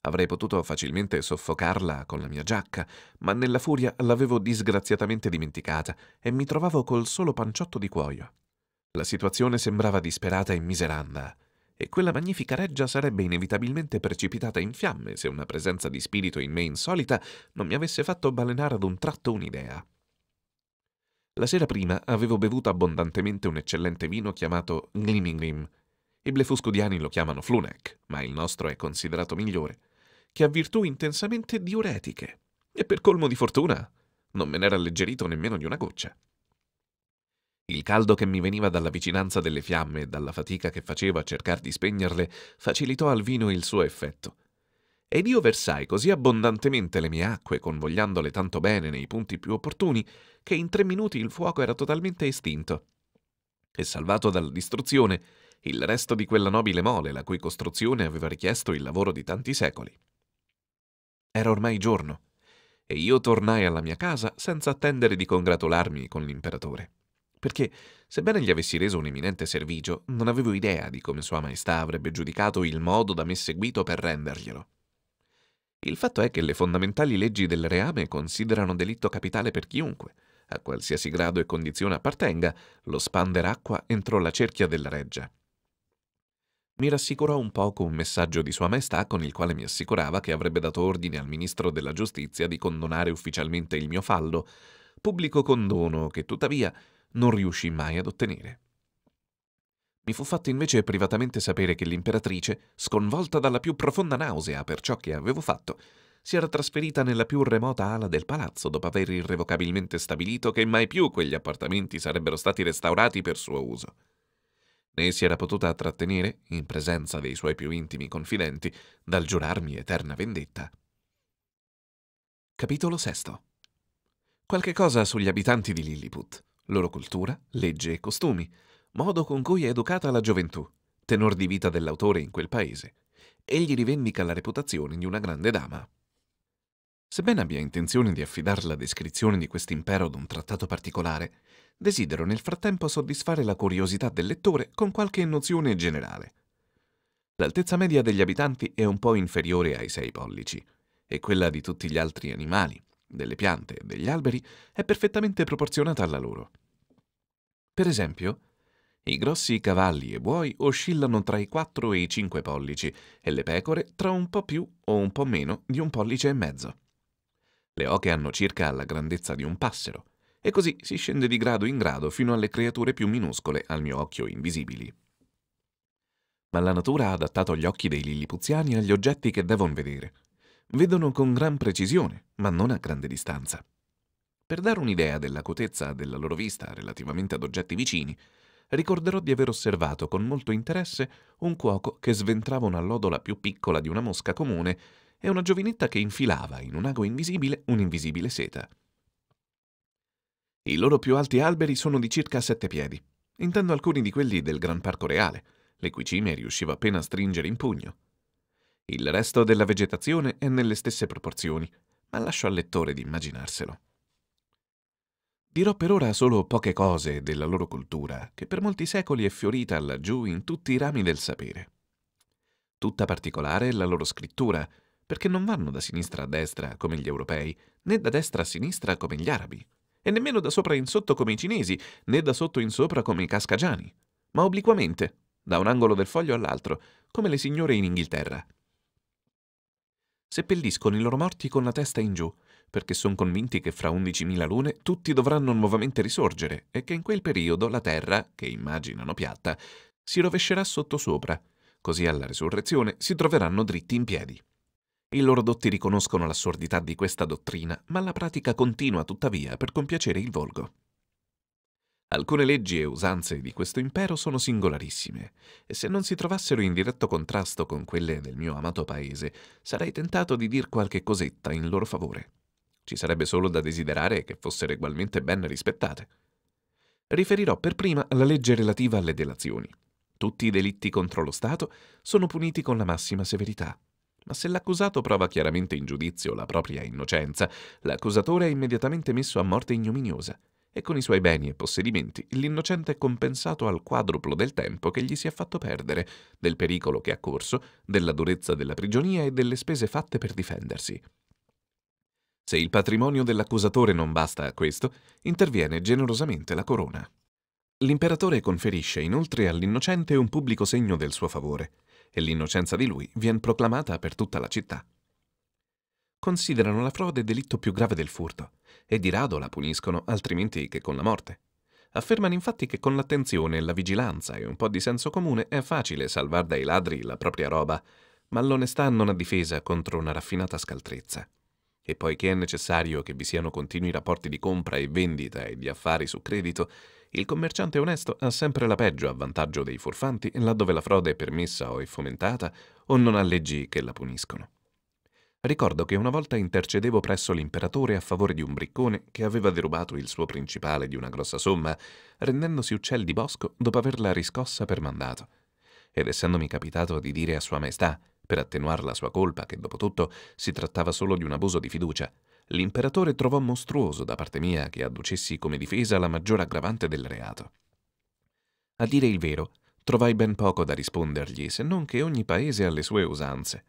Avrei potuto facilmente soffocarla con la mia giacca, ma nella furia l'avevo disgraziatamente dimenticata e mi trovavo col solo panciotto di cuoio. La situazione sembrava disperata e miseranda e quella magnifica reggia sarebbe inevitabilmente precipitata in fiamme se una presenza di spirito in me insolita non mi avesse fatto balenare ad un tratto un'idea. La sera prima avevo bevuto abbondantemente un eccellente vino chiamato Gliminglim. I blefuscudiani lo chiamano Flunac, ma il nostro è considerato migliore, che ha virtù intensamente diuretiche. E per colmo di fortuna non me n'era alleggerito nemmeno di una goccia. Il caldo che mi veniva dalla vicinanza delle fiamme e dalla fatica che facevo a cercare di spegnerle facilitò al vino il suo effetto. Ed io versai così abbondantemente le mie acque, convogliandole tanto bene nei punti più opportuni, che in tre minuti il fuoco era totalmente estinto. E salvato dalla distruzione, il resto di quella nobile mole la cui costruzione aveva richiesto il lavoro di tanti secoli. Era ormai giorno, e io tornai alla mia casa senza attendere di congratularmi con l'imperatore perché, sebbene gli avessi reso un eminente servigio, non avevo idea di come Sua Maestà avrebbe giudicato il modo da me seguito per renderglielo. Il fatto è che le fondamentali leggi del reame considerano delitto capitale per chiunque, a qualsiasi grado e condizione appartenga, lo spander acqua entro la cerchia della reggia. Mi rassicurò un poco un messaggio di Sua Maestà con il quale mi assicurava che avrebbe dato ordine al Ministro della Giustizia di condonare ufficialmente il mio fallo, pubblico condono che tuttavia non riuscì mai ad ottenere. Mi fu fatto invece privatamente sapere che l'imperatrice, sconvolta dalla più profonda nausea per ciò che avevo fatto, si era trasferita nella più remota ala del palazzo dopo aver irrevocabilmente stabilito che mai più quegli appartamenti sarebbero stati restaurati per suo uso. Né si era potuta trattenere, in presenza dei suoi più intimi confidenti, dal giurarmi eterna vendetta. Capitolo VI Qualche cosa sugli abitanti di Lilliput loro cultura, legge e costumi, modo con cui è educata la gioventù, tenor di vita dell'autore in quel paese. Egli rivendica la reputazione di una grande dama. Sebbene abbia intenzione di affidare la descrizione di quest'impero ad un trattato particolare, desidero nel frattempo soddisfare la curiosità del lettore con qualche nozione generale. L'altezza media degli abitanti è un po' inferiore ai sei pollici, e quella di tutti gli altri animali, delle piante e degli alberi è perfettamente proporzionata alla loro. Per esempio, i grossi cavalli e buoi oscillano tra i 4 e i 5 pollici e le pecore tra un po' più o un po' meno di un pollice e mezzo. Le oche hanno circa la grandezza di un passero e così si scende di grado in grado fino alle creature più minuscole al mio occhio invisibili. Ma la natura ha adattato gli occhi dei lillipuziani agli oggetti che devono vedere. Vedono con gran precisione, ma non a grande distanza. Per dare un'idea dell'acutezza della loro vista relativamente ad oggetti vicini, ricorderò di aver osservato con molto interesse un cuoco che sventrava una lodola più piccola di una mosca comune e una giovinetta che infilava in un ago invisibile un'invisibile seta. I loro più alti alberi sono di circa sette piedi. Intendo alcuni di quelli del Gran Parco Reale, le cui cime riuscivo appena a stringere in pugno. Il resto della vegetazione è nelle stesse proporzioni, ma lascio al lettore di immaginarselo. Dirò per ora solo poche cose della loro cultura, che per molti secoli è fiorita laggiù in tutti i rami del sapere. Tutta particolare è la loro scrittura, perché non vanno da sinistra a destra come gli europei, né da destra a sinistra come gli arabi, e nemmeno da sopra in sotto come i cinesi, né da sotto in sopra come i cascagiani, ma obliquamente, da un angolo del foglio all'altro, come le signore in Inghilterra. Seppelliscono i loro morti con la testa in giù, perché sono convinti che fra 11.000 lune tutti dovranno nuovamente risorgere e che in quel periodo la Terra, che immaginano piatta, si rovescerà sottosopra, così alla risurrezione si troveranno dritti in piedi. I loro dotti riconoscono l'assurdità di questa dottrina, ma la pratica continua tuttavia per compiacere il volgo. Alcune leggi e usanze di questo impero sono singolarissime, e se non si trovassero in diretto contrasto con quelle del mio amato paese, sarei tentato di dir qualche cosetta in loro favore ci sarebbe solo da desiderare che fossero egualmente ben rispettate. Riferirò per prima la legge relativa alle delazioni. Tutti i delitti contro lo Stato sono puniti con la massima severità. Ma se l'accusato prova chiaramente in giudizio la propria innocenza, l'accusatore è immediatamente messo a morte ignominiosa e con i suoi beni e possedimenti l'innocente è compensato al quadruplo del tempo che gli si è fatto perdere, del pericolo che ha corso, della durezza della prigionia e delle spese fatte per difendersi. Se il patrimonio dell'accusatore non basta a questo, interviene generosamente la corona. L'imperatore conferisce inoltre all'innocente un pubblico segno del suo favore, e l'innocenza di lui viene proclamata per tutta la città. Considerano la frode delitto più grave del furto, e di rado la puniscono altrimenti che con la morte. Affermano infatti che con l'attenzione, la vigilanza e un po' di senso comune è facile salvare dai ladri la propria roba, ma l'onestà non ha difesa contro una raffinata scaltrezza e poiché è necessario che vi siano continui rapporti di compra e vendita e di affari su credito, il commerciante onesto ha sempre la peggio a vantaggio dei furfanti laddove la frode è permessa o è fomentata o non ha leggi che la puniscono. Ricordo che una volta intercedevo presso l'imperatore a favore di un briccone che aveva derubato il suo principale di una grossa somma, rendendosi uccel di bosco dopo averla riscossa per mandato. Ed essendomi capitato di dire a Sua Maestà per attenuare la sua colpa, che dopo tutto si trattava solo di un abuso di fiducia, l'imperatore trovò mostruoso da parte mia che adducessi come difesa la maggior aggravante del reato. A dire il vero, trovai ben poco da rispondergli se non che ogni paese ha le sue usanze.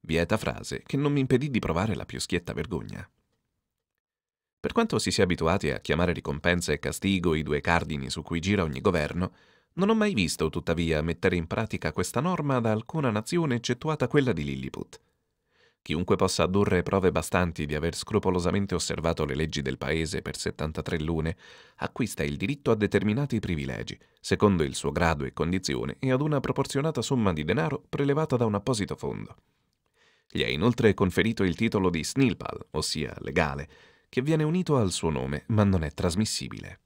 Vieta frase che non mi impedì di provare la più schietta vergogna. Per quanto si sia abituati a chiamare ricompensa e castigo i due cardini su cui gira ogni governo, non ho mai visto, tuttavia, mettere in pratica questa norma da alcuna nazione eccettuata quella di Lilliput. Chiunque possa addurre prove bastanti di aver scrupolosamente osservato le leggi del paese per 73 lune, acquista il diritto a determinati privilegi, secondo il suo grado e condizione, e ad una proporzionata somma di denaro prelevata da un apposito fondo. Gli è inoltre conferito il titolo di Snilpal, ossia legale, che viene unito al suo nome, ma non è trasmissibile.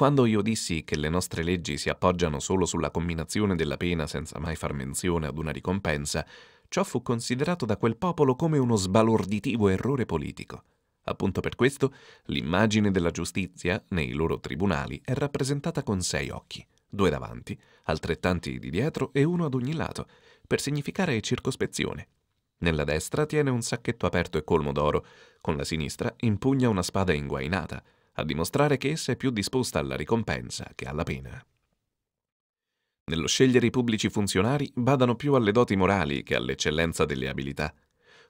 Quando io dissi che le nostre leggi si appoggiano solo sulla combinazione della pena senza mai far menzione ad una ricompensa, ciò fu considerato da quel popolo come uno sbalorditivo errore politico. Appunto per questo, l'immagine della giustizia nei loro tribunali è rappresentata con sei occhi, due davanti, altrettanti di dietro e uno ad ogni lato, per significare circospezione. Nella destra tiene un sacchetto aperto e colmo d'oro, con la sinistra impugna una spada inguainata, a dimostrare che essa è più disposta alla ricompensa che alla pena. Nello scegliere i pubblici funzionari badano più alle doti morali che all'eccellenza delle abilità.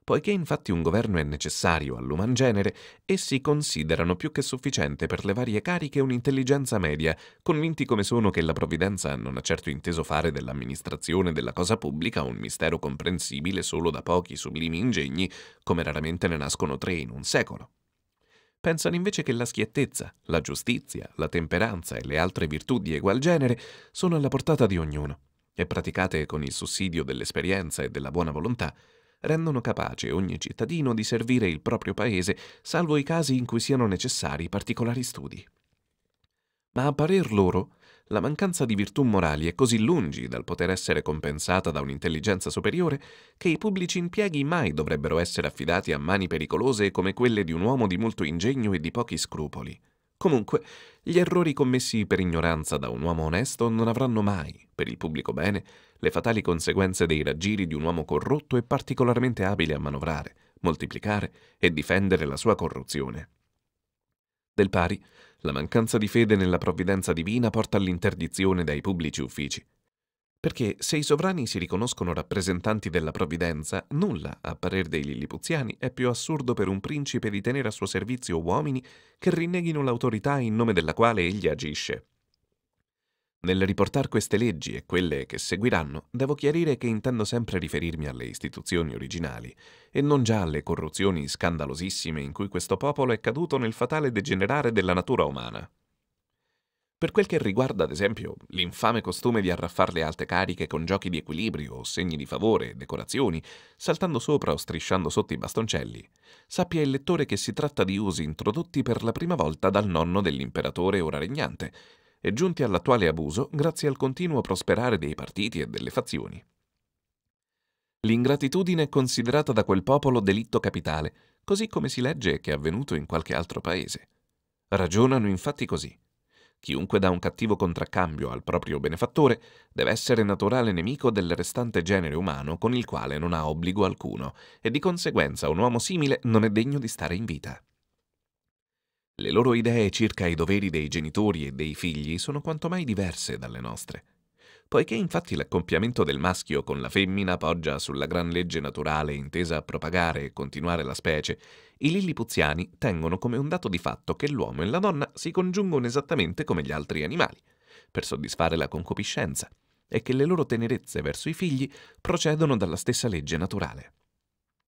Poiché infatti un governo è necessario all'uman genere, essi considerano più che sufficiente per le varie cariche un'intelligenza media, convinti come sono che la provvidenza non ha certo inteso fare dell'amministrazione della cosa pubblica un mistero comprensibile solo da pochi sublimi ingegni, come raramente ne nascono tre in un secolo pensano invece che la schiettezza, la giustizia, la temperanza e le altre virtù di egual genere sono alla portata di ognuno e praticate con il sussidio dell'esperienza e della buona volontà, rendono capace ogni cittadino di servire il proprio paese, salvo i casi in cui siano necessari particolari studi. Ma a parer loro, la mancanza di virtù morali è così lungi dal poter essere compensata da un'intelligenza superiore che i pubblici impieghi mai dovrebbero essere affidati a mani pericolose come quelle di un uomo di molto ingegno e di pochi scrupoli. Comunque, gli errori commessi per ignoranza da un uomo onesto non avranno mai, per il pubblico bene, le fatali conseguenze dei raggiri di un uomo corrotto e particolarmente abile a manovrare, moltiplicare e difendere la sua corruzione. Del pari, la mancanza di fede nella provvidenza divina porta all'interdizione dai pubblici uffici. Perché se i sovrani si riconoscono rappresentanti della provvidenza, nulla, a parer dei lillipuziani, è più assurdo per un principe di tenere a suo servizio uomini che rinneghino l'autorità in nome della quale egli agisce. Nel riportare queste leggi e quelle che seguiranno, devo chiarire che intendo sempre riferirmi alle istituzioni originali e non già alle corruzioni scandalosissime in cui questo popolo è caduto nel fatale degenerare della natura umana. Per quel che riguarda, ad esempio, l'infame costume di arraffare le alte cariche con giochi di equilibrio o segni di favore, decorazioni, saltando sopra o strisciando sotto i bastoncelli, sappia il lettore che si tratta di usi introdotti per la prima volta dal nonno dell'imperatore ora regnante, e giunti all'attuale abuso grazie al continuo prosperare dei partiti e delle fazioni. L'ingratitudine è considerata da quel popolo delitto capitale, così come si legge che è avvenuto in qualche altro paese. Ragionano infatti così. Chiunque dà un cattivo contraccambio al proprio benefattore deve essere naturale nemico del restante genere umano con il quale non ha obbligo alcuno e di conseguenza un uomo simile non è degno di stare in vita. Le loro idee circa i doveri dei genitori e dei figli sono quanto mai diverse dalle nostre. Poiché infatti l'accoppiamento del maschio con la femmina poggia sulla gran legge naturale intesa a propagare e continuare la specie, i lillipuziani tengono come un dato di fatto che l'uomo e la donna si congiungono esattamente come gli altri animali, per soddisfare la concupiscenza, e che le loro tenerezze verso i figli procedono dalla stessa legge naturale.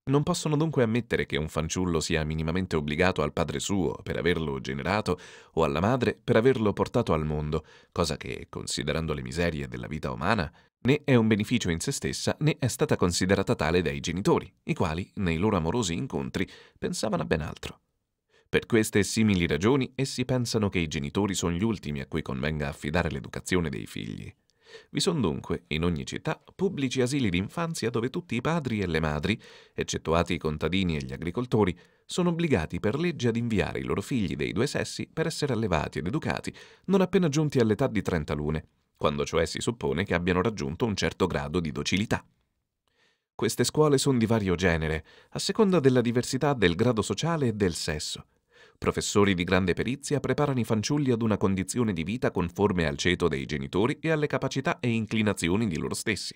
Non possono dunque ammettere che un fanciullo sia minimamente obbligato al padre suo per averlo generato o alla madre per averlo portato al mondo, cosa che, considerando le miserie della vita umana, né è un beneficio in se stessa né è stata considerata tale dai genitori, i quali, nei loro amorosi incontri, pensavano a ben altro. Per queste e simili ragioni, essi pensano che i genitori sono gli ultimi a cui convenga affidare l'educazione dei figli. Vi sono dunque, in ogni città, pubblici asili d'infanzia dove tutti i padri e le madri, eccettuati i contadini e gli agricoltori, sono obbligati per legge ad inviare i loro figli dei due sessi per essere allevati ed educati non appena giunti all'età di 30 lune, quando cioè si suppone che abbiano raggiunto un certo grado di docilità. Queste scuole sono di vario genere, a seconda della diversità del grado sociale e del sesso, Professori di grande perizia preparano i fanciulli ad una condizione di vita conforme al ceto dei genitori e alle capacità e inclinazioni di loro stessi.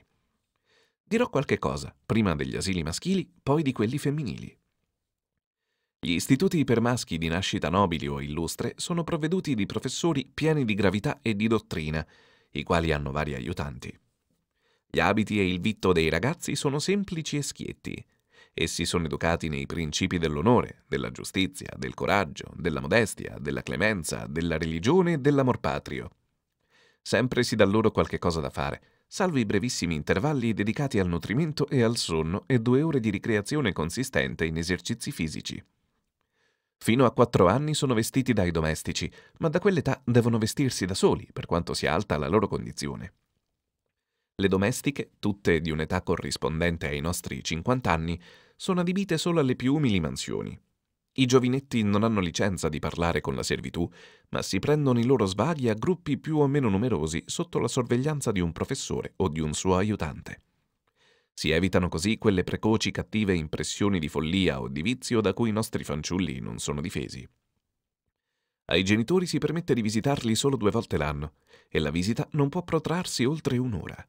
Dirò qualche cosa, prima degli asili maschili, poi di quelli femminili. Gli istituti per maschi di nascita nobili o illustre sono provveduti di professori pieni di gravità e di dottrina, i quali hanno vari aiutanti. Gli abiti e il vitto dei ragazzi sono semplici e schietti, Essi sono educati nei principi dell'onore, della giustizia, del coraggio, della modestia, della clemenza, della religione e dell'amor patrio. Sempre si dà loro qualche cosa da fare, salvo i brevissimi intervalli dedicati al nutrimento e al sonno e due ore di ricreazione consistente in esercizi fisici. Fino a quattro anni sono vestiti dai domestici, ma da quell'età devono vestirsi da soli, per quanto sia alta la loro condizione. Le domestiche, tutte di un'età corrispondente ai nostri 50 anni, sono adibite solo alle più umili mansioni. I giovinetti non hanno licenza di parlare con la servitù, ma si prendono i loro sbagli a gruppi più o meno numerosi sotto la sorveglianza di un professore o di un suo aiutante. Si evitano così quelle precoci cattive impressioni di follia o di vizio da cui i nostri fanciulli non sono difesi. Ai genitori si permette di visitarli solo due volte l'anno e la visita non può protrarsi oltre un'ora.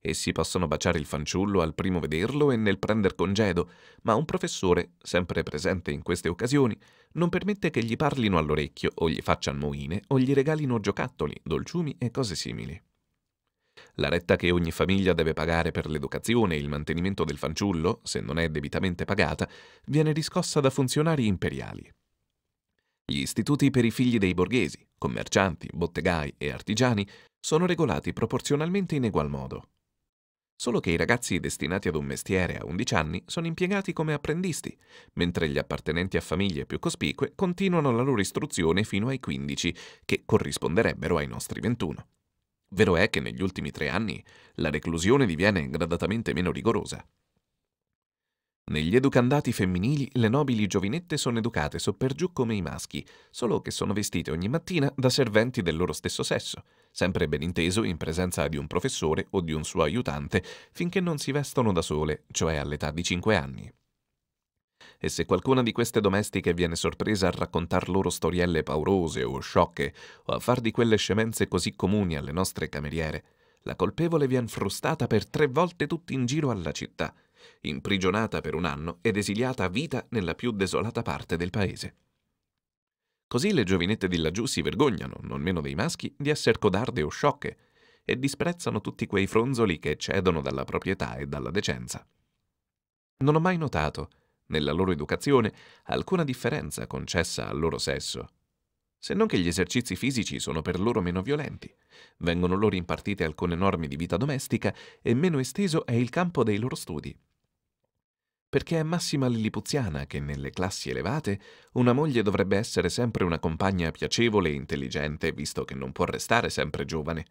Essi possono baciare il fanciullo al primo vederlo e nel prender congedo, ma un professore, sempre presente in queste occasioni, non permette che gli parlino all'orecchio o gli facciano moine o gli regalino giocattoli, dolciumi e cose simili. La retta che ogni famiglia deve pagare per l'educazione e il mantenimento del fanciullo, se non è debitamente pagata, viene riscossa da funzionari imperiali. Gli istituti per i figli dei borghesi, commercianti, bottegai e artigiani sono regolati proporzionalmente in egual modo. Solo che i ragazzi destinati ad un mestiere a 11 anni sono impiegati come apprendisti, mentre gli appartenenti a famiglie più cospicue continuano la loro istruzione fino ai 15, che corrisponderebbero ai nostri 21. Vero è che negli ultimi tre anni la reclusione diviene gradatamente meno rigorosa. Negli educandati femminili le nobili giovinette sono educate soppergiù come i maschi, solo che sono vestite ogni mattina da serventi del loro stesso sesso sempre ben inteso in presenza di un professore o di un suo aiutante, finché non si vestono da sole, cioè all'età di 5 anni. E se qualcuna di queste domestiche viene sorpresa a raccontar loro storielle paurose o sciocche, o a far di quelle scemenze così comuni alle nostre cameriere, la colpevole viene frustata per tre volte tutti in giro alla città, imprigionata per un anno ed esiliata a vita nella più desolata parte del paese. Così le giovinette di laggiù si vergognano, non meno dei maschi, di essere codarde o sciocche, e disprezzano tutti quei fronzoli che cedono dalla proprietà e dalla decenza. Non ho mai notato, nella loro educazione, alcuna differenza concessa al loro sesso. Se non che gli esercizi fisici sono per loro meno violenti, vengono loro impartite alcune norme di vita domestica e meno esteso è il campo dei loro studi perché è massima lillipuziana che nelle classi elevate una moglie dovrebbe essere sempre una compagna piacevole e intelligente, visto che non può restare sempre giovane.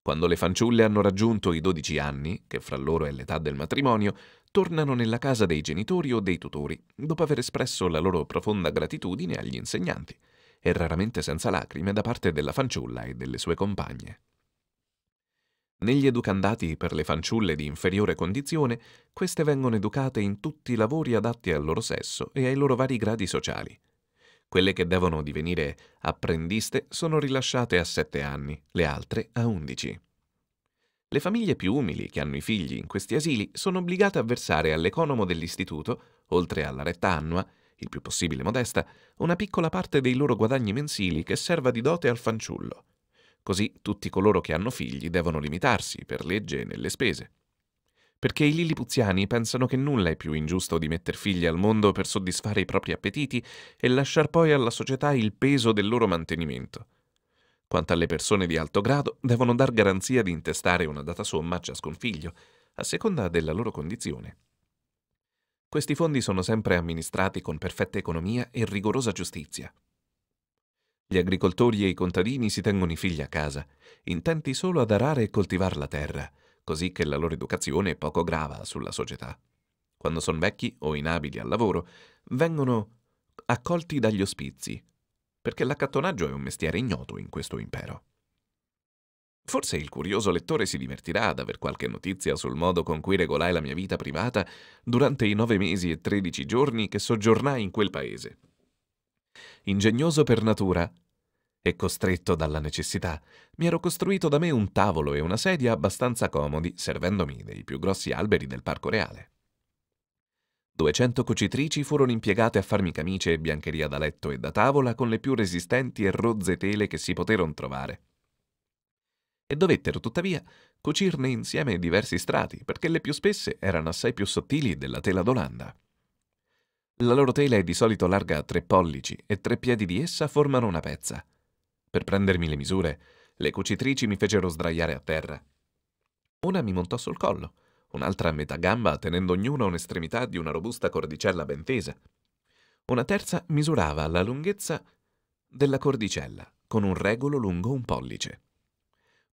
Quando le fanciulle hanno raggiunto i 12 anni, che fra loro è l'età del matrimonio, tornano nella casa dei genitori o dei tutori, dopo aver espresso la loro profonda gratitudine agli insegnanti, e raramente senza lacrime da parte della fanciulla e delle sue compagne. Negli educandati per le fanciulle di inferiore condizione, queste vengono educate in tutti i lavori adatti al loro sesso e ai loro vari gradi sociali. Quelle che devono divenire apprendiste sono rilasciate a 7 anni, le altre a 11. Le famiglie più umili che hanno i figli in questi asili sono obbligate a versare all'economo dell'istituto, oltre alla retta annua, il più possibile modesta, una piccola parte dei loro guadagni mensili che serva di dote al fanciullo. Così tutti coloro che hanno figli devono limitarsi, per legge, nelle spese. Perché i lillipuziani pensano che nulla è più ingiusto di metter figli al mondo per soddisfare i propri appetiti e lasciar poi alla società il peso del loro mantenimento. Quanto alle persone di alto grado, devono dar garanzia di intestare una data somma a ciascun figlio, a seconda della loro condizione. Questi fondi sono sempre amministrati con perfetta economia e rigorosa giustizia, gli agricoltori e i contadini si tengono i figli a casa, intenti solo ad arare e coltivare la terra, così che la loro educazione poco grava sulla società. Quando sono vecchi o inabili al lavoro, vengono accolti dagli ospizi, perché l'accattonaggio è un mestiere ignoto in questo impero. Forse il curioso lettore si divertirà ad aver qualche notizia sul modo con cui regolai la mia vita privata durante i nove mesi e tredici giorni che soggiornai in quel paese. Ingegnoso per natura e costretto dalla necessità, mi ero costruito da me un tavolo e una sedia abbastanza comodi, servendomi dei più grossi alberi del Parco Reale. 200 cocitrici furono impiegate a farmi camicie e biancheria da letto e da tavola con le più resistenti e rozze tele che si poterono trovare. E dovettero tuttavia cucirne insieme diversi strati, perché le più spesse erano assai più sottili della tela d'Olanda. La loro tela è di solito larga a tre pollici e tre piedi di essa formano una pezza. Per prendermi le misure, le cucitrici mi fecero sdraiare a terra. Una mi montò sul collo, un'altra a metà gamba tenendo ognuna un'estremità di una robusta cordicella ben tesa. Una terza misurava la lunghezza della cordicella con un regolo lungo un pollice.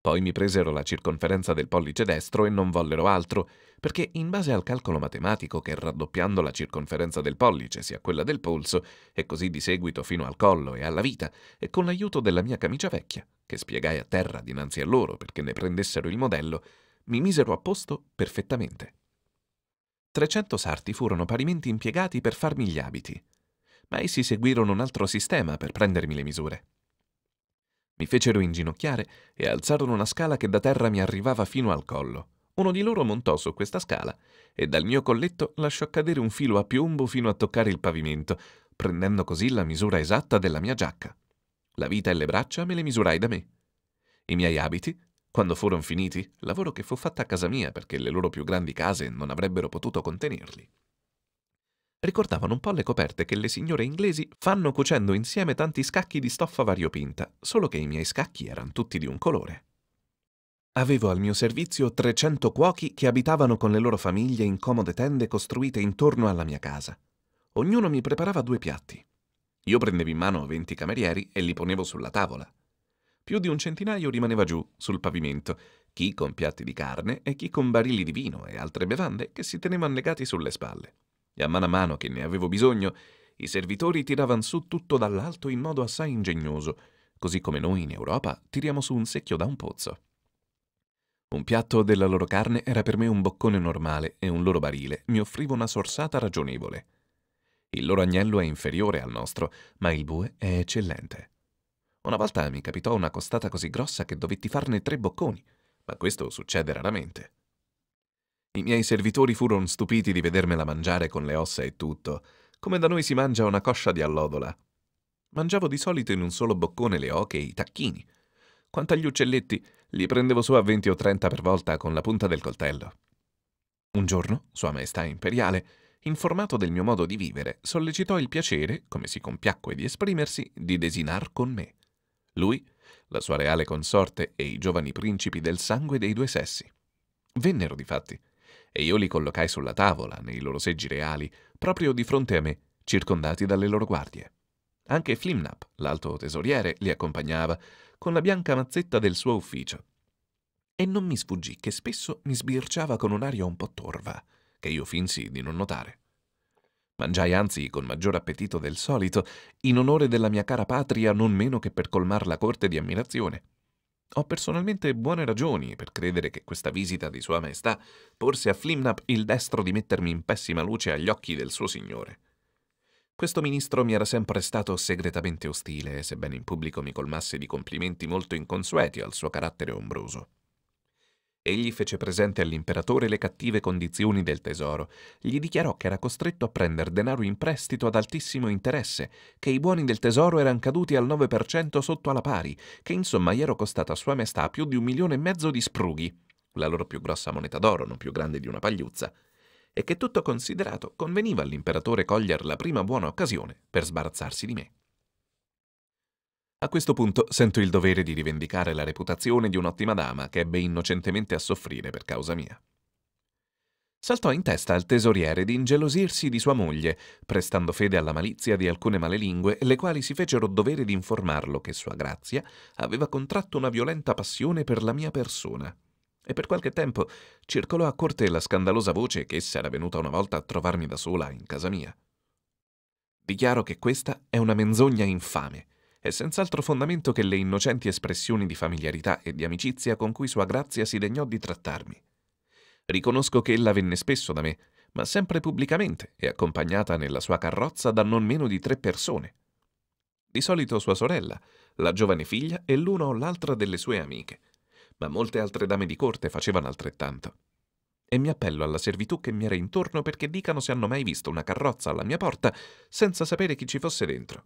Poi mi presero la circonferenza del pollice destro e non vollero altro, perché in base al calcolo matematico che raddoppiando la circonferenza del pollice sia quella del polso, e così di seguito fino al collo e alla vita, e con l'aiuto della mia camicia vecchia, che spiegai a terra dinanzi a loro perché ne prendessero il modello, mi misero a posto perfettamente. Trecento sarti furono parimenti impiegati per farmi gli abiti, ma essi seguirono un altro sistema per prendermi le misure. Mi fecero inginocchiare e alzarono una scala che da terra mi arrivava fino al collo. Uno di loro montò su questa scala e dal mio colletto lasciò cadere un filo a piombo fino a toccare il pavimento, prendendo così la misura esatta della mia giacca. La vita e le braccia me le misurai da me. I miei abiti, quando furono finiti, lavoro che fu fatta a casa mia perché le loro più grandi case non avrebbero potuto contenerli ricordavano un po' le coperte che le signore inglesi fanno cucendo insieme tanti scacchi di stoffa variopinta, solo che i miei scacchi erano tutti di un colore. Avevo al mio servizio 300 cuochi che abitavano con le loro famiglie in comode tende costruite intorno alla mia casa. Ognuno mi preparava due piatti. Io prendevo in mano 20 camerieri e li ponevo sulla tavola. Più di un centinaio rimaneva giù, sul pavimento, chi con piatti di carne e chi con barili di vino e altre bevande che si tenevano legati sulle spalle e a mano a mano che ne avevo bisogno, i servitori tiravano su tutto dall'alto in modo assai ingegnoso, così come noi in Europa tiriamo su un secchio da un pozzo. Un piatto della loro carne era per me un boccone normale e un loro barile mi offriva una sorsata ragionevole. Il loro agnello è inferiore al nostro, ma il bue è eccellente. Una volta mi capitò una costata così grossa che dovetti farne tre bocconi, ma questo succede raramente. I miei servitori furono stupiti di vedermela mangiare con le ossa e tutto, come da noi si mangia una coscia di allodola. Mangiavo di solito in un solo boccone le oche e i tacchini. Quanto agli uccelletti, li prendevo su a venti o trenta per volta con la punta del coltello. Un giorno, Sua Maestà Imperiale, informato del mio modo di vivere, sollecitò il piacere, come si compiacque di esprimersi, di desinar con me. Lui, la sua reale consorte e i giovani principi del sangue dei due sessi. Vennero difatti, e io li collocai sulla tavola, nei loro seggi reali, proprio di fronte a me, circondati dalle loro guardie. Anche Flimnap, l'alto tesoriere, li accompagnava, con la bianca mazzetta del suo ufficio. E non mi sfuggì che spesso mi sbirciava con un'aria un po' torva, che io finsi di non notare. Mangiai anzi con maggior appetito del solito, in onore della mia cara patria non meno che per colmar la corte di ammirazione. Ho personalmente buone ragioni per credere che questa visita di Sua Maestà porse a Flimnap il destro di mettermi in pessima luce agli occhi del suo signore. Questo ministro mi era sempre stato segretamente ostile, sebbene in pubblico mi colmasse di complimenti molto inconsueti al suo carattere ombroso. Egli fece presente all'imperatore le cattive condizioni del tesoro. Gli dichiarò che era costretto a prendere denaro in prestito ad altissimo interesse, che i buoni del tesoro erano caduti al 9% sotto alla pari, che insomma gli ero costata a sua maestà più di un milione e mezzo di sprughi, la loro più grossa moneta d'oro, non più grande di una pagliuzza, e che tutto considerato conveniva all'imperatore cogliere la prima buona occasione per sbarazzarsi di me. A questo punto sento il dovere di rivendicare la reputazione di un'ottima dama che ebbe innocentemente a soffrire per causa mia. Saltò in testa al tesoriere di ingelosirsi di sua moglie, prestando fede alla malizia di alcune malelingue, le quali si fecero dovere di informarlo che Sua Grazia aveva contratto una violenta passione per la mia persona. E per qualche tempo circolò a corte la scandalosa voce che essa era venuta una volta a trovarmi da sola in casa mia. Dichiaro che questa è una menzogna infame è senz'altro fondamento che le innocenti espressioni di familiarità e di amicizia con cui Sua Grazia si degnò di trattarmi. Riconosco che ella venne spesso da me, ma sempre pubblicamente e accompagnata nella sua carrozza da non meno di tre persone. Di solito sua sorella, la giovane figlia e l'una o l'altra delle sue amiche, ma molte altre dame di corte facevano altrettanto. E mi appello alla servitù che mi era intorno perché dicano se hanno mai visto una carrozza alla mia porta senza sapere chi ci fosse dentro.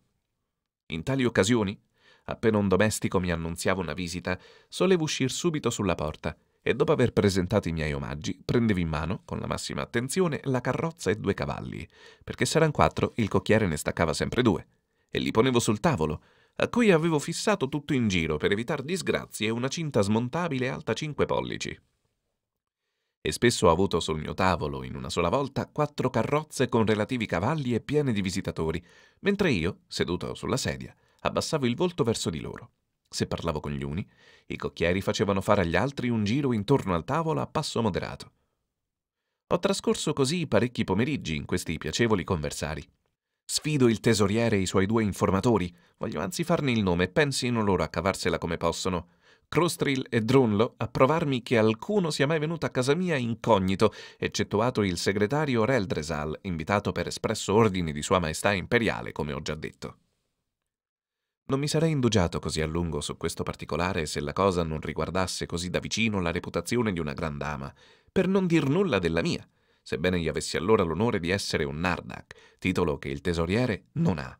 In tali occasioni, appena un domestico mi annunziava una visita, solevo uscir subito sulla porta e dopo aver presentato i miei omaggi, prendevo in mano, con la massima attenzione, la carrozza e due cavalli, perché se eran quattro il cocchiere ne staccava sempre due, e li ponevo sul tavolo, a cui avevo fissato tutto in giro per evitar disgrazie e una cinta smontabile alta cinque pollici e spesso ho avuto sul mio tavolo, in una sola volta, quattro carrozze con relativi cavalli e piene di visitatori, mentre io, seduto sulla sedia, abbassavo il volto verso di loro. Se parlavo con gli uni, i cocchieri facevano fare agli altri un giro intorno al tavolo a passo moderato. Ho trascorso così parecchi pomeriggi in questi piacevoli conversari. Sfido il tesoriere e i suoi due informatori, voglio anzi farne il nome, pensino loro a cavarsela come possono. Crostrill e Drunlo a provarmi che alcuno sia mai venuto a casa mia incognito, eccettuato il segretario Reldresal, invitato per espresso ordine di Sua Maestà Imperiale, come ho già detto. Non mi sarei indugiato così a lungo su questo particolare se la cosa non riguardasse così da vicino la reputazione di una gran dama, per non dir nulla della mia, sebbene gli avessi allora l'onore di essere un Nardak, titolo che il tesoriere non ha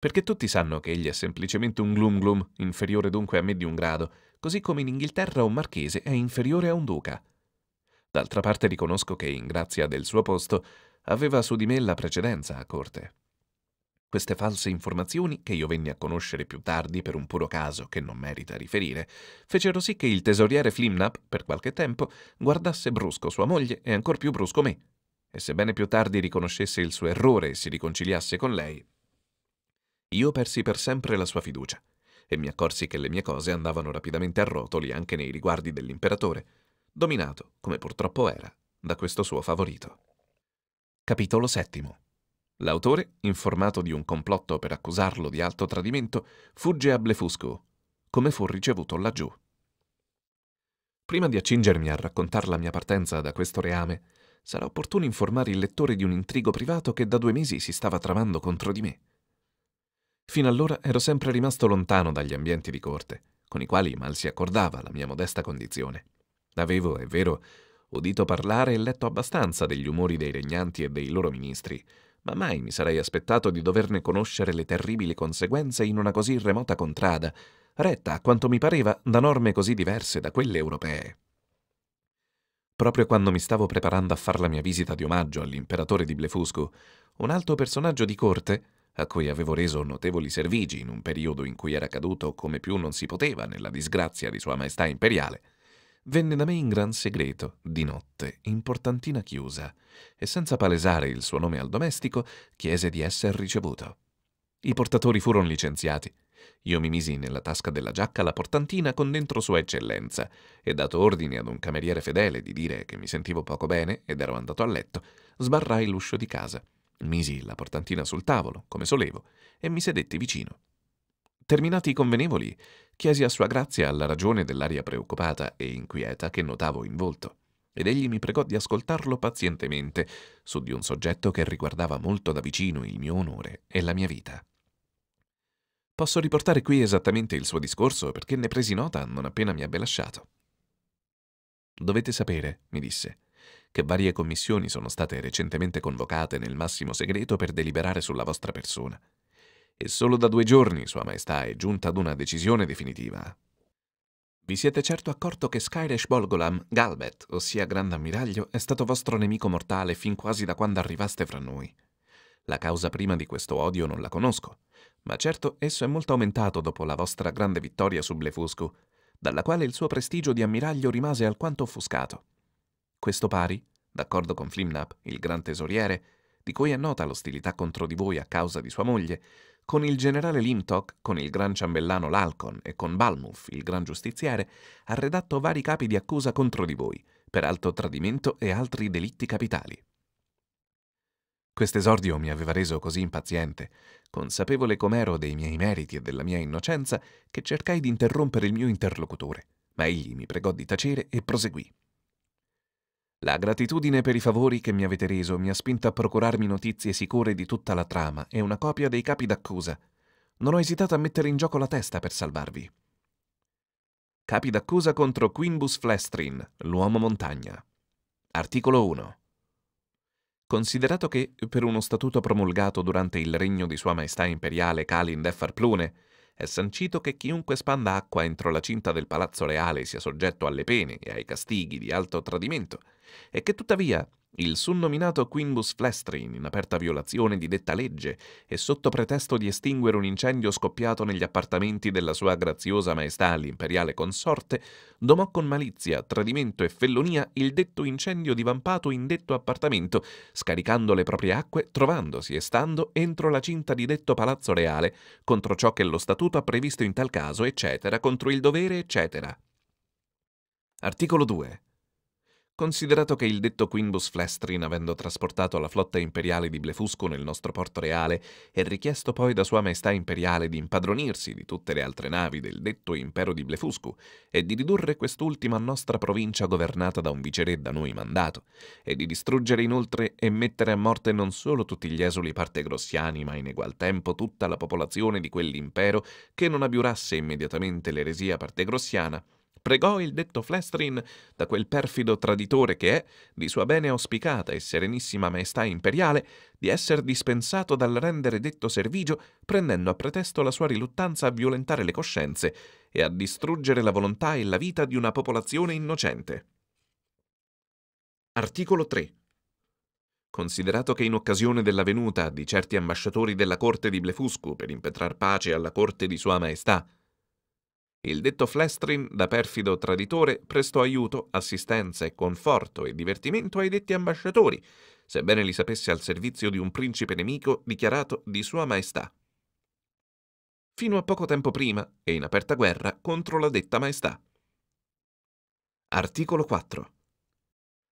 perché tutti sanno che egli è semplicemente un glum glum, inferiore dunque a me di un grado, così come in Inghilterra un marchese è inferiore a un duca. D'altra parte riconosco che, in grazia del suo posto, aveva su di me la precedenza a corte. Queste false informazioni, che io venni a conoscere più tardi per un puro caso che non merita riferire, fecero sì che il tesoriere Flimnap, per qualche tempo, guardasse brusco sua moglie e ancor più brusco me. E sebbene più tardi riconoscesse il suo errore e si riconciliasse con lei, io persi per sempre la sua fiducia e mi accorsi che le mie cose andavano rapidamente a rotoli anche nei riguardi dell'imperatore, dominato, come purtroppo era, da questo suo favorito. Capitolo VII. L'autore, informato di un complotto per accusarlo di alto tradimento, fugge a Blefusco, come fu ricevuto laggiù. Prima di accingermi a raccontare la mia partenza da questo reame, sarà opportuno informare il lettore di un intrigo privato che da due mesi si stava tramando contro di me. Fino allora ero sempre rimasto lontano dagli ambienti di corte, con i quali mal si accordava la mia modesta condizione. Avevo, è vero, udito parlare e letto abbastanza degli umori dei regnanti e dei loro ministri, ma mai mi sarei aspettato di doverne conoscere le terribili conseguenze in una così remota contrada, retta, a quanto mi pareva, da norme così diverse da quelle europee. Proprio quando mi stavo preparando a far la mia visita di omaggio all'imperatore di Blefusco, un alto personaggio di corte, a cui avevo reso notevoli servigi in un periodo in cui era caduto come più non si poteva nella disgrazia di Sua Maestà Imperiale, venne da me in gran segreto, di notte, in portantina chiusa, e senza palesare il suo nome al domestico, chiese di essere ricevuto. I portatori furono licenziati. Io mi misi nella tasca della giacca la portantina con dentro Sua Eccellenza e, dato ordine ad un cameriere fedele di dire che mi sentivo poco bene ed ero andato a letto, sbarrai l'uscio di casa Misi la portantina sul tavolo, come solevo, e mi sedetti vicino. Terminati i convenevoli, chiesi a sua grazia la ragione dell'aria preoccupata e inquieta che notavo in volto, ed egli mi pregò di ascoltarlo pazientemente su di un soggetto che riguardava molto da vicino il mio onore e la mia vita. Posso riportare qui esattamente il suo discorso perché ne presi nota non appena mi ebbe lasciato. Dovete sapere, mi disse, che varie commissioni sono state recentemente convocate nel massimo segreto per deliberare sulla vostra persona. E solo da due giorni Sua Maestà è giunta ad una decisione definitiva. Vi siete certo accorto che Skyresh Bolgolam, Galbet, ossia Grande Ammiraglio, è stato vostro nemico mortale fin quasi da quando arrivaste fra noi. La causa prima di questo odio non la conosco, ma certo esso è molto aumentato dopo la vostra grande vittoria su Blefuscu, dalla quale il suo prestigio di ammiraglio rimase alquanto offuscato. Questo pari, d'accordo con Flimnap, il gran tesoriere, di cui è nota l'ostilità contro di voi a causa di sua moglie, con il generale Limtok, con il gran ciambellano Lalcon e con Balmuff, il gran giustiziere, ha redatto vari capi di accusa contro di voi, per alto tradimento e altri delitti capitali. Quest'esordio mi aveva reso così impaziente, consapevole com'ero dei miei meriti e della mia innocenza, che cercai di interrompere il mio interlocutore, ma egli mi pregò di tacere e proseguì. La gratitudine per i favori che mi avete reso mi ha spinto a procurarmi notizie sicure di tutta la trama e una copia dei capi d'accusa. Non ho esitato a mettere in gioco la testa per salvarvi. Capi d'accusa contro Quimbus Flestrin, l'uomo montagna. Articolo 1. Considerato che, per uno statuto promulgato durante il regno di Sua Maestà Imperiale Kalin Defar Plune, è sancito che chiunque spanda acqua entro la cinta del palazzo reale sia soggetto alle pene e ai castighi di alto tradimento, e che tuttavia il sunnominato Quimbus Flestrin, in aperta violazione di detta legge e sotto pretesto di estinguere un incendio scoppiato negli appartamenti della sua graziosa maestà l'imperiale consorte, domò con malizia, tradimento e fellonia il detto incendio divampato in detto appartamento, scaricando le proprie acque, trovandosi e stando entro la cinta di detto palazzo reale, contro ciò che lo statuto ha previsto in tal caso, eccetera, contro il dovere, eccetera. Articolo 2. Considerato che il detto Quinbus Flestrin, avendo trasportato la flotta imperiale di Blefusco nel nostro porto reale, è richiesto poi da Sua Maestà Imperiale di impadronirsi di tutte le altre navi del detto impero di Blefusco e di ridurre quest'ultima nostra provincia governata da un viceré da noi mandato, e di distruggere inoltre e mettere a morte non solo tutti gli esuli partegrossiani, ma in egual tempo tutta la popolazione di quell'impero che non abiurasse immediatamente l'eresia partegrossiana, Pregò il detto Flestrin, da quel perfido traditore che è, di sua bene auspicata e serenissima maestà imperiale, di essere dispensato dal rendere detto servigio, prendendo a pretesto la sua riluttanza a violentare le coscienze e a distruggere la volontà e la vita di una popolazione innocente. Articolo 3 Considerato che in occasione della venuta di certi ambasciatori della corte di Blefuscu per impetrar pace alla corte di Sua Maestà, il detto Flestrin, da perfido traditore, prestò aiuto, assistenza e conforto e divertimento ai detti ambasciatori, sebbene li sapesse al servizio di un principe nemico dichiarato di Sua Maestà. Fino a poco tempo prima e in aperta guerra contro la detta Maestà. Articolo 4.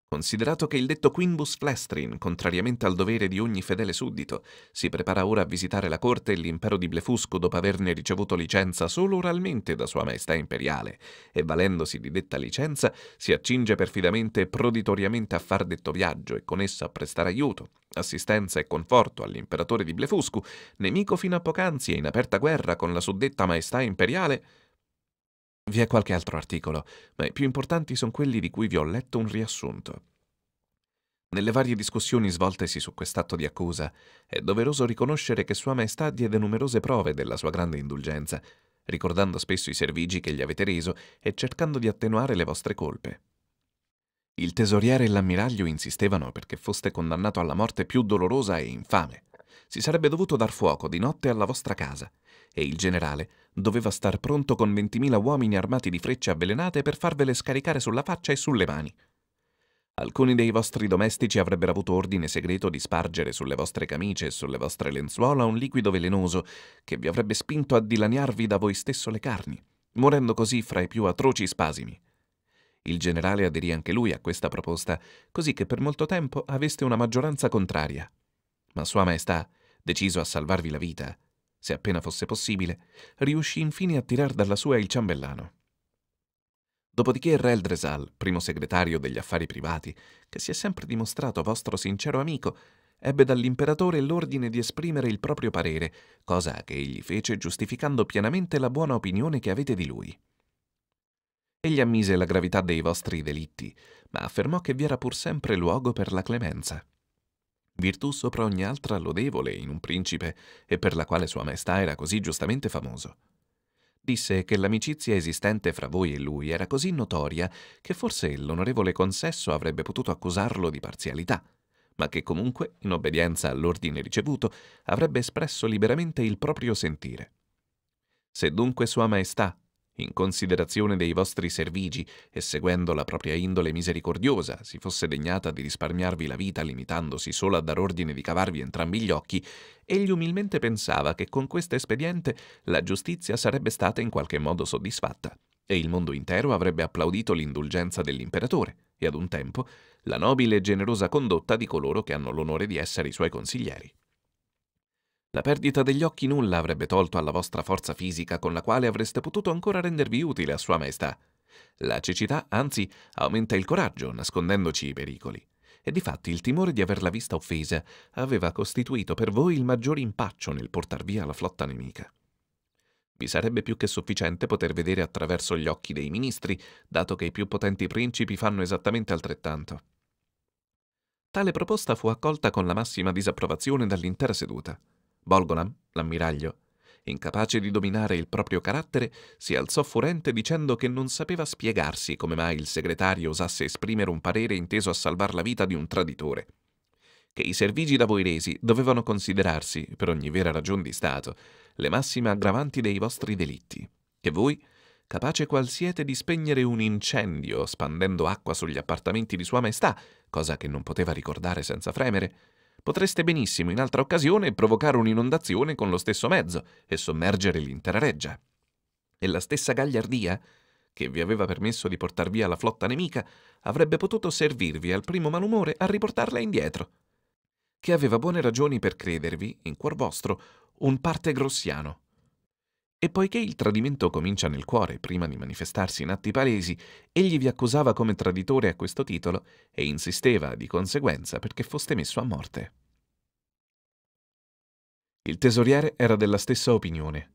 Considerato che il detto Quimbus Flestrin, contrariamente al dovere di ogni fedele suddito, si prepara ora a visitare la corte e l'impero di Blefusco dopo averne ricevuto licenza solo oralmente da Sua Maestà Imperiale, e valendosi di detta licenza, si accinge perfidamente e proditoriamente a far detto viaggio e con esso a prestare aiuto, assistenza e conforto all'imperatore di Blefusco, nemico fino a poc'anzi e in aperta guerra con la suddetta Maestà Imperiale, vi è qualche altro articolo, ma i più importanti sono quelli di cui vi ho letto un riassunto. Nelle varie discussioni svoltesi su quest'atto di accusa, è doveroso riconoscere che Sua Maestà diede numerose prove della sua grande indulgenza, ricordando spesso i servigi che gli avete reso e cercando di attenuare le vostre colpe. Il tesoriere e l'ammiraglio insistevano perché foste condannato alla morte più dolorosa e infame. Si sarebbe dovuto dar fuoco di notte alla vostra casa, e il generale Doveva star pronto con 20.000 uomini armati di frecce avvelenate per farvele scaricare sulla faccia e sulle mani. Alcuni dei vostri domestici avrebbero avuto ordine segreto di spargere sulle vostre camicie e sulle vostre lenzuola un liquido velenoso che vi avrebbe spinto a dilaniarvi da voi stesso le carni, morendo così fra i più atroci spasimi. Il generale aderì anche lui a questa proposta, così che per molto tempo aveste una maggioranza contraria. Ma Sua Maestà, deciso a salvarvi la vita, se appena fosse possibile, riuscì infine a tirar dalla sua il ciambellano. Dopodiché Reldresal, primo segretario degli affari privati, che si è sempre dimostrato vostro sincero amico, ebbe dall'imperatore l'ordine di esprimere il proprio parere, cosa che egli fece giustificando pienamente la buona opinione che avete di lui. Egli ammise la gravità dei vostri delitti, ma affermò che vi era pur sempre luogo per la clemenza virtù sopra ogni altra lodevole in un principe e per la quale Sua Maestà era così giustamente famoso. Disse che l'amicizia esistente fra voi e lui era così notoria che forse l'onorevole consesso avrebbe potuto accusarlo di parzialità, ma che comunque, in obbedienza all'ordine ricevuto, avrebbe espresso liberamente il proprio sentire. Se dunque Sua Maestà in considerazione dei vostri servigi e seguendo la propria indole misericordiosa, si fosse degnata di risparmiarvi la vita limitandosi solo a dar ordine di cavarvi entrambi gli occhi, egli umilmente pensava che con questo espediente la giustizia sarebbe stata in qualche modo soddisfatta e il mondo intero avrebbe applaudito l'indulgenza dell'imperatore e ad un tempo la nobile e generosa condotta di coloro che hanno l'onore di essere i suoi consiglieri. La perdita degli occhi nulla avrebbe tolto alla vostra forza fisica con la quale avreste potuto ancora rendervi utile a Sua Maestà. La cecità, anzi, aumenta il coraggio, nascondendoci i pericoli. E difatti il timore di averla vista offesa aveva costituito per voi il maggior impaccio nel portar via la flotta nemica. Vi sarebbe più che sufficiente poter vedere attraverso gli occhi dei ministri, dato che i più potenti principi fanno esattamente altrettanto. Tale proposta fu accolta con la massima disapprovazione dall'intera seduta. Bolgonam, l'ammiraglio, incapace di dominare il proprio carattere, si alzò furente dicendo che non sapeva spiegarsi come mai il segretario osasse esprimere un parere inteso a salvar la vita di un traditore. Che i servigi da voi resi dovevano considerarsi, per ogni vera ragion di Stato, le massime aggravanti dei vostri delitti. Che voi, capace qual siete di spegnere un incendio spandendo acqua sugli appartamenti di Sua Maestà, cosa che non poteva ricordare senza fremere, Potreste benissimo in altra occasione provocare un'inondazione con lo stesso mezzo e sommergere l'intera reggia. E la stessa gagliardia, che vi aveva permesso di portar via la flotta nemica, avrebbe potuto servirvi al primo malumore a riportarla indietro. Che aveva buone ragioni per credervi, in cuor vostro, un parte grossiano e poiché il tradimento comincia nel cuore prima di manifestarsi in atti palesi, egli vi accusava come traditore a questo titolo e insisteva di conseguenza perché foste messo a morte. Il tesoriere era della stessa opinione.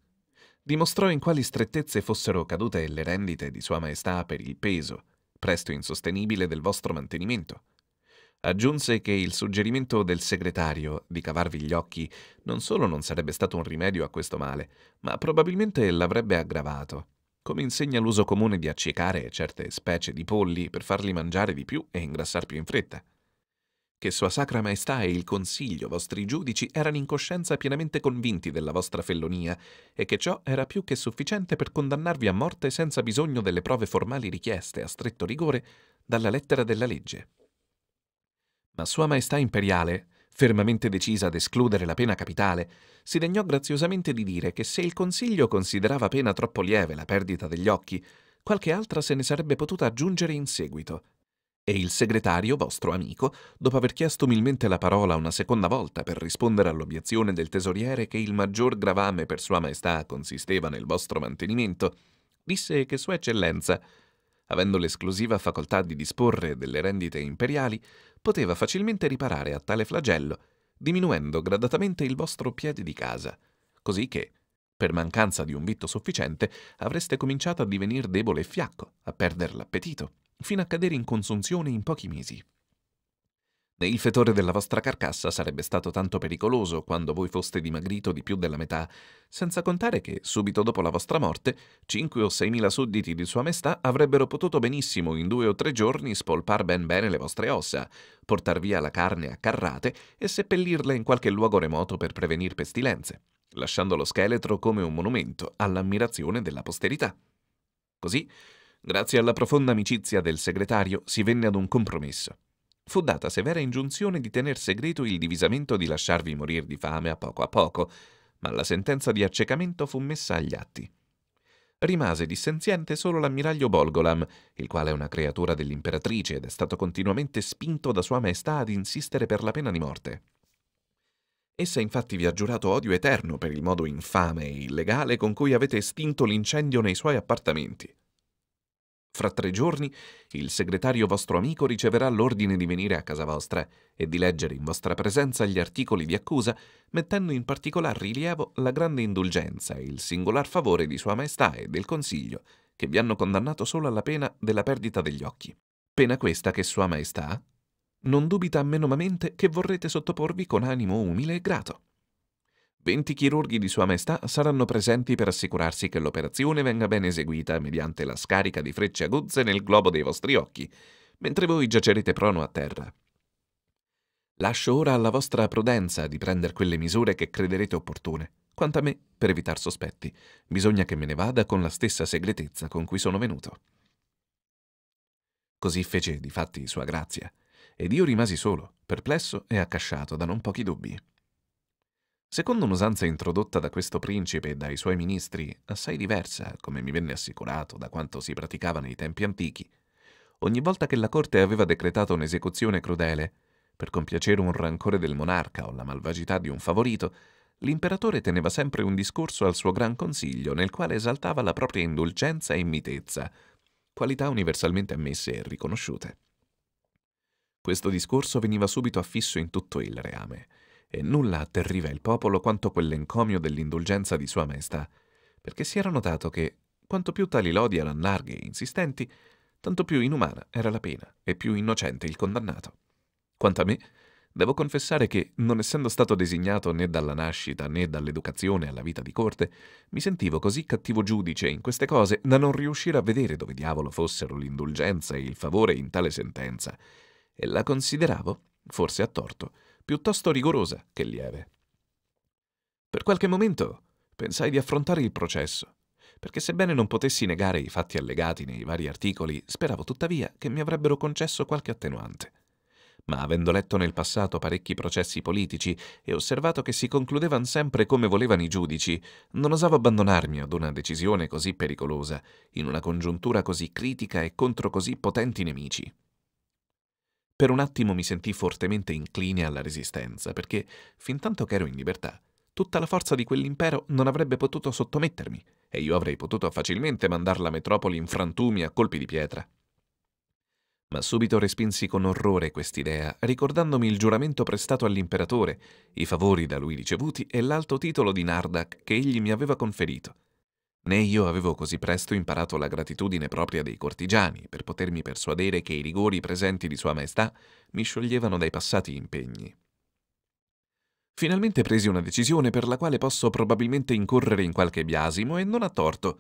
Dimostrò in quali strettezze fossero cadute le rendite di Sua Maestà per il peso, presto insostenibile, del vostro mantenimento, Aggiunse che il suggerimento del segretario di cavarvi gli occhi non solo non sarebbe stato un rimedio a questo male, ma probabilmente l'avrebbe aggravato, come insegna l'uso comune di accecare certe specie di polli per farli mangiare di più e ingrassar più in fretta. Che Sua Sacra Maestà e il Consiglio, vostri giudici, erano in coscienza pienamente convinti della vostra fellonia e che ciò era più che sufficiente per condannarvi a morte senza bisogno delle prove formali richieste a stretto rigore dalla lettera della legge ma Sua Maestà Imperiale, fermamente decisa ad escludere la pena capitale, si degnò graziosamente di dire che se il Consiglio considerava pena troppo lieve la perdita degli occhi, qualche altra se ne sarebbe potuta aggiungere in seguito. E il segretario, vostro amico, dopo aver chiesto umilmente la parola una seconda volta per rispondere all'obiezione del tesoriere che il maggior gravame per Sua Maestà consisteva nel vostro mantenimento, disse che Sua Eccellenza, avendo l'esclusiva facoltà di disporre delle rendite imperiali, poteva facilmente riparare a tale flagello, diminuendo gradatamente il vostro piede di casa, così che, per mancanza di un vitto sufficiente, avreste cominciato a divenir debole e fiacco, a perdere l'appetito, fino a cadere in consunzione in pochi mesi. Il fetore della vostra carcassa sarebbe stato tanto pericoloso quando voi foste dimagrito di più della metà, senza contare che, subito dopo la vostra morte, cinque o 6 mila sudditi di Sua Maestà avrebbero potuto benissimo in due o tre giorni spolpar ben bene le vostre ossa, portar via la carne a carrate e seppellirla in qualche luogo remoto per prevenir pestilenze, lasciando lo scheletro come un monumento all'ammirazione della posterità. Così, grazie alla profonda amicizia del segretario, si venne ad un compromesso fu data severa ingiunzione di tener segreto il divisamento di lasciarvi morire di fame a poco a poco, ma la sentenza di accecamento fu messa agli atti. Rimase dissenziente solo l'ammiraglio Bolgolam, il quale è una creatura dell'imperatrice ed è stato continuamente spinto da Sua Maestà ad insistere per la pena di morte. Essa infatti vi ha giurato odio eterno per il modo infame e illegale con cui avete estinto l'incendio nei suoi appartamenti. Fra tre giorni il segretario vostro amico riceverà l'ordine di venire a casa vostra e di leggere in vostra presenza gli articoli di accusa, mettendo in particolar rilievo la grande indulgenza e il singolar favore di Sua Maestà e del Consiglio, che vi hanno condannato solo alla pena della perdita degli occhi. Pena questa che Sua Maestà non dubita menomamente che vorrete sottoporvi con animo umile e grato. 20 chirurghi di Sua Maestà saranno presenti per assicurarsi che l'operazione venga ben eseguita mediante la scarica di frecce aguzze nel globo dei vostri occhi, mentre voi giacerete prono a terra. Lascio ora alla vostra prudenza di prendere quelle misure che crederete opportune. Quanto a me, per evitar sospetti, bisogna che me ne vada con la stessa segretezza con cui sono venuto. Così fece difatti sua grazia, ed io rimasi solo, perplesso e accasciato da non pochi dubbi. Secondo un'usanza introdotta da questo principe e dai suoi ministri, assai diversa, come mi venne assicurato, da quanto si praticava nei tempi antichi, ogni volta che la corte aveva decretato un'esecuzione crudele, per compiacere un rancore del monarca o la malvagità di un favorito, l'imperatore teneva sempre un discorso al suo gran consiglio nel quale esaltava la propria indulgenza e mitezza, qualità universalmente ammesse e riconosciute. Questo discorso veniva subito affisso in tutto il reame e nulla atterriva il popolo quanto quell'encomio dell'indulgenza di Sua Maestà, perché si era notato che, quanto più tali lodi erano larghe e insistenti, tanto più inumana era la pena e più innocente il condannato. Quanto a me, devo confessare che, non essendo stato designato né dalla nascita né dall'educazione alla vita di corte, mi sentivo così cattivo giudice in queste cose da non riuscire a vedere dove diavolo fossero l'indulgenza e il favore in tale sentenza, e la consideravo, forse a torto, piuttosto rigorosa che lieve. Per qualche momento pensai di affrontare il processo, perché sebbene non potessi negare i fatti allegati nei vari articoli, speravo tuttavia che mi avrebbero concesso qualche attenuante. Ma avendo letto nel passato parecchi processi politici e osservato che si concludevano sempre come volevano i giudici, non osavo abbandonarmi ad una decisione così pericolosa, in una congiuntura così critica e contro così potenti nemici. Per un attimo mi sentii fortemente incline alla resistenza, perché, fin tanto che ero in libertà, tutta la forza di quell'impero non avrebbe potuto sottomettermi, e io avrei potuto facilmente mandar la metropoli in frantumi a colpi di pietra. Ma subito respinsi con orrore quest'idea, ricordandomi il giuramento prestato all'imperatore, i favori da lui ricevuti e l'alto titolo di Nardak che egli mi aveva conferito. Né io avevo così presto imparato la gratitudine propria dei cortigiani per potermi persuadere che i rigori presenti di Sua Maestà mi scioglievano dai passati impegni. Finalmente presi una decisione per la quale posso probabilmente incorrere in qualche biasimo e non a torto,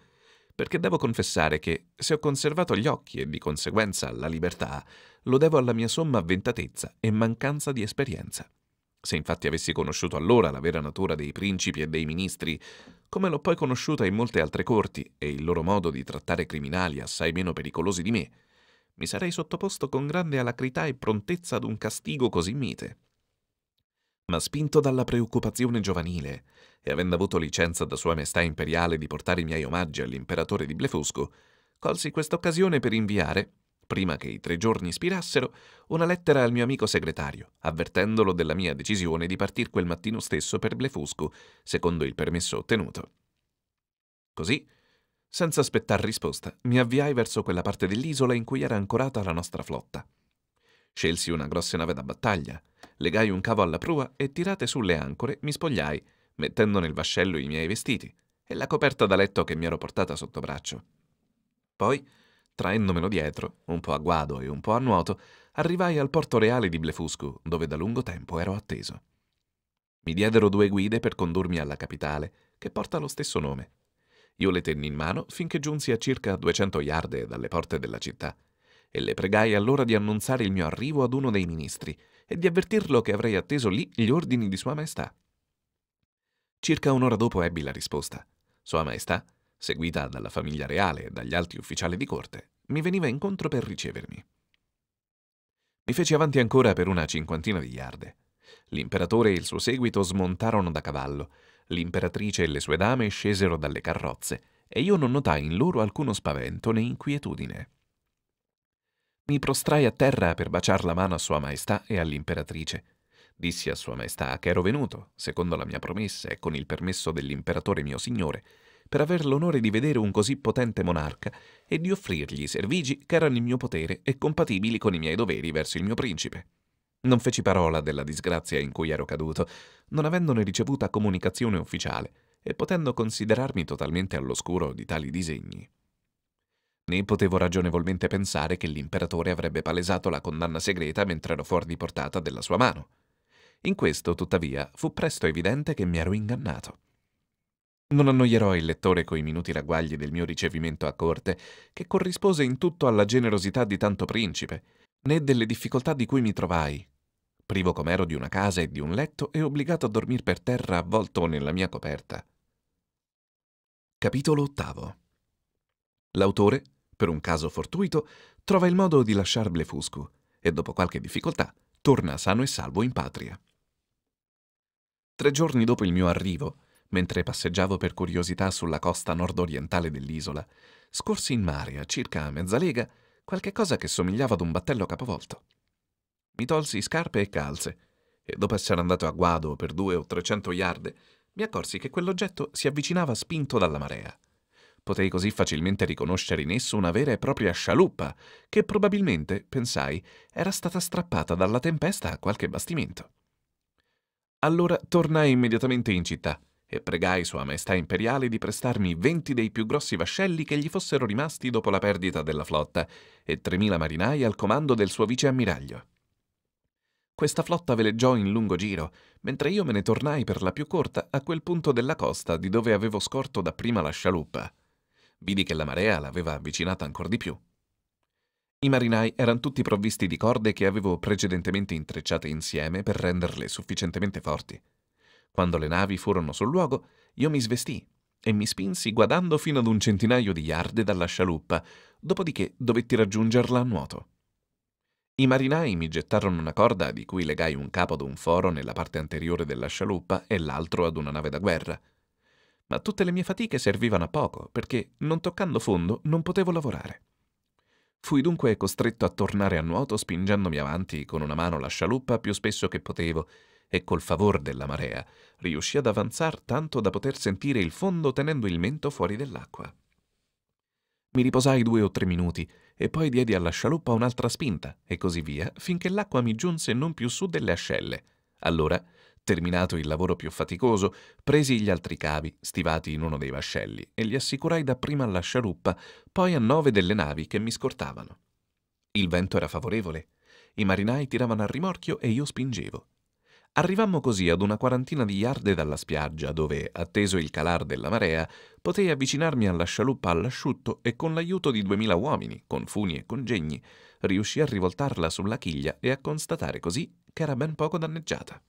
perché devo confessare che, se ho conservato gli occhi e di conseguenza la libertà, lo devo alla mia somma avventatezza e mancanza di esperienza. Se infatti avessi conosciuto allora la vera natura dei principi e dei ministri, come l'ho poi conosciuta in molte altre corti e il loro modo di trattare criminali assai meno pericolosi di me, mi sarei sottoposto con grande alacrità e prontezza ad un castigo così mite. Ma spinto dalla preoccupazione giovanile e avendo avuto licenza da Sua Maestà Imperiale di portare i miei omaggi all'imperatore di Blefusco, colsi questa occasione per inviare, prima che i tre giorni ispirassero, una lettera al mio amico segretario, avvertendolo della mia decisione di partire quel mattino stesso per Blefusco, secondo il permesso ottenuto. Così, senza aspettar risposta, mi avviai verso quella parte dell'isola in cui era ancorata la nostra flotta. Scelsi una grossa nave da battaglia, legai un cavo alla prua e tirate sulle ancore mi spogliai, mettendo nel vascello i miei vestiti e la coperta da letto che mi ero portata sotto braccio. Poi, Traendomelo dietro, un po' a guado e un po' a nuoto, arrivai al porto reale di Blefuscu, dove da lungo tempo ero atteso. Mi diedero due guide per condurmi alla capitale, che porta lo stesso nome. Io le tenni in mano finché giunsi a circa 200 yard dalle porte della città, e le pregai allora di annunziare il mio arrivo ad uno dei ministri e di avvertirlo che avrei atteso lì gli ordini di Sua Maestà. Circa un'ora dopo ebbi la risposta. Sua Maestà seguita dalla famiglia reale e dagli alti ufficiali di corte, mi veniva incontro per ricevermi. Mi feci avanti ancora per una cinquantina di yarde. L'imperatore e il suo seguito smontarono da cavallo, l'imperatrice e le sue dame scesero dalle carrozze e io non notai in loro alcuno spavento né inquietudine. Mi prostrai a terra per baciar la mano a Sua Maestà e all'imperatrice. Dissi a Sua Maestà che ero venuto, secondo la mia promessa e con il permesso dell'imperatore mio signore, per aver l'onore di vedere un così potente monarca e di offrirgli i servigi che erano in mio potere e compatibili con i miei doveri verso il mio principe. Non feci parola della disgrazia in cui ero caduto, non avendone ricevuta comunicazione ufficiale e potendo considerarmi totalmente all'oscuro di tali disegni. Né potevo ragionevolmente pensare che l'imperatore avrebbe palesato la condanna segreta mentre ero fuori di portata della sua mano. In questo, tuttavia, fu presto evidente che mi ero ingannato. Non annoierò il lettore coi minuti ragguagli del mio ricevimento a corte, che corrispose in tutto alla generosità di tanto principe, né delle difficoltà di cui mi trovai. Privo com'ero di una casa e di un letto e obbligato a dormir per terra avvolto nella mia coperta. Capitolo ottavo. L'autore, per un caso fortuito, trova il modo di lasciar Blefuscu e dopo qualche difficoltà torna sano e salvo in patria. Tre giorni dopo il mio arrivo, Mentre passeggiavo per curiosità sulla costa nord-orientale dell'isola, scorsi in mare a circa mezza lega qualche cosa che somigliava ad un battello capovolto. Mi tolsi scarpe e calze e dopo essere andato a guado per due o trecento yard, mi accorsi che quell'oggetto si avvicinava spinto dalla marea. Potei così facilmente riconoscere in esso una vera e propria scialuppa che probabilmente, pensai, era stata strappata dalla tempesta a qualche bastimento. Allora tornai immediatamente in città e pregai Sua Maestà Imperiale di prestarmi venti dei più grossi vascelli che gli fossero rimasti dopo la perdita della flotta e 3.000 marinai al comando del suo viceammiraglio. Questa flotta veleggiò in lungo giro, mentre io me ne tornai per la più corta a quel punto della costa di dove avevo scorto dapprima la scialuppa. Vidi che la marea l'aveva avvicinata ancor di più. I marinai erano tutti provvisti di corde che avevo precedentemente intrecciate insieme per renderle sufficientemente forti. Quando le navi furono sul luogo, io mi svestì e mi spinsi guadando fino ad un centinaio di yard dalla scialuppa, dopodiché dovetti raggiungerla a nuoto. I marinai mi gettarono una corda di cui legai un capo ad un foro nella parte anteriore della scialuppa e l'altro ad una nave da guerra. Ma tutte le mie fatiche servivano a poco, perché non toccando fondo non potevo lavorare. Fui dunque costretto a tornare a nuoto spingendomi avanti con una mano la scialuppa più spesso che potevo e col favor della marea riuscì ad avanzar tanto da poter sentire il fondo tenendo il mento fuori dell'acqua. Mi riposai due o tre minuti e poi diedi alla scialuppa un'altra spinta e così via finché l'acqua mi giunse non più su delle ascelle. Allora, terminato il lavoro più faticoso, presi gli altri cavi stivati in uno dei vascelli e li assicurai dapprima alla scialuppa, poi a nove delle navi che mi scortavano. Il vento era favorevole. I marinai tiravano al rimorchio e io spingevo. Arrivammo così ad una quarantina di yarde dalla spiaggia, dove, atteso il calar della marea, potei avvicinarmi alla scialuppa all'asciutto e con l'aiuto di duemila uomini, con funi e congegni, riuscì a rivoltarla sulla chiglia e a constatare così che era ben poco danneggiata.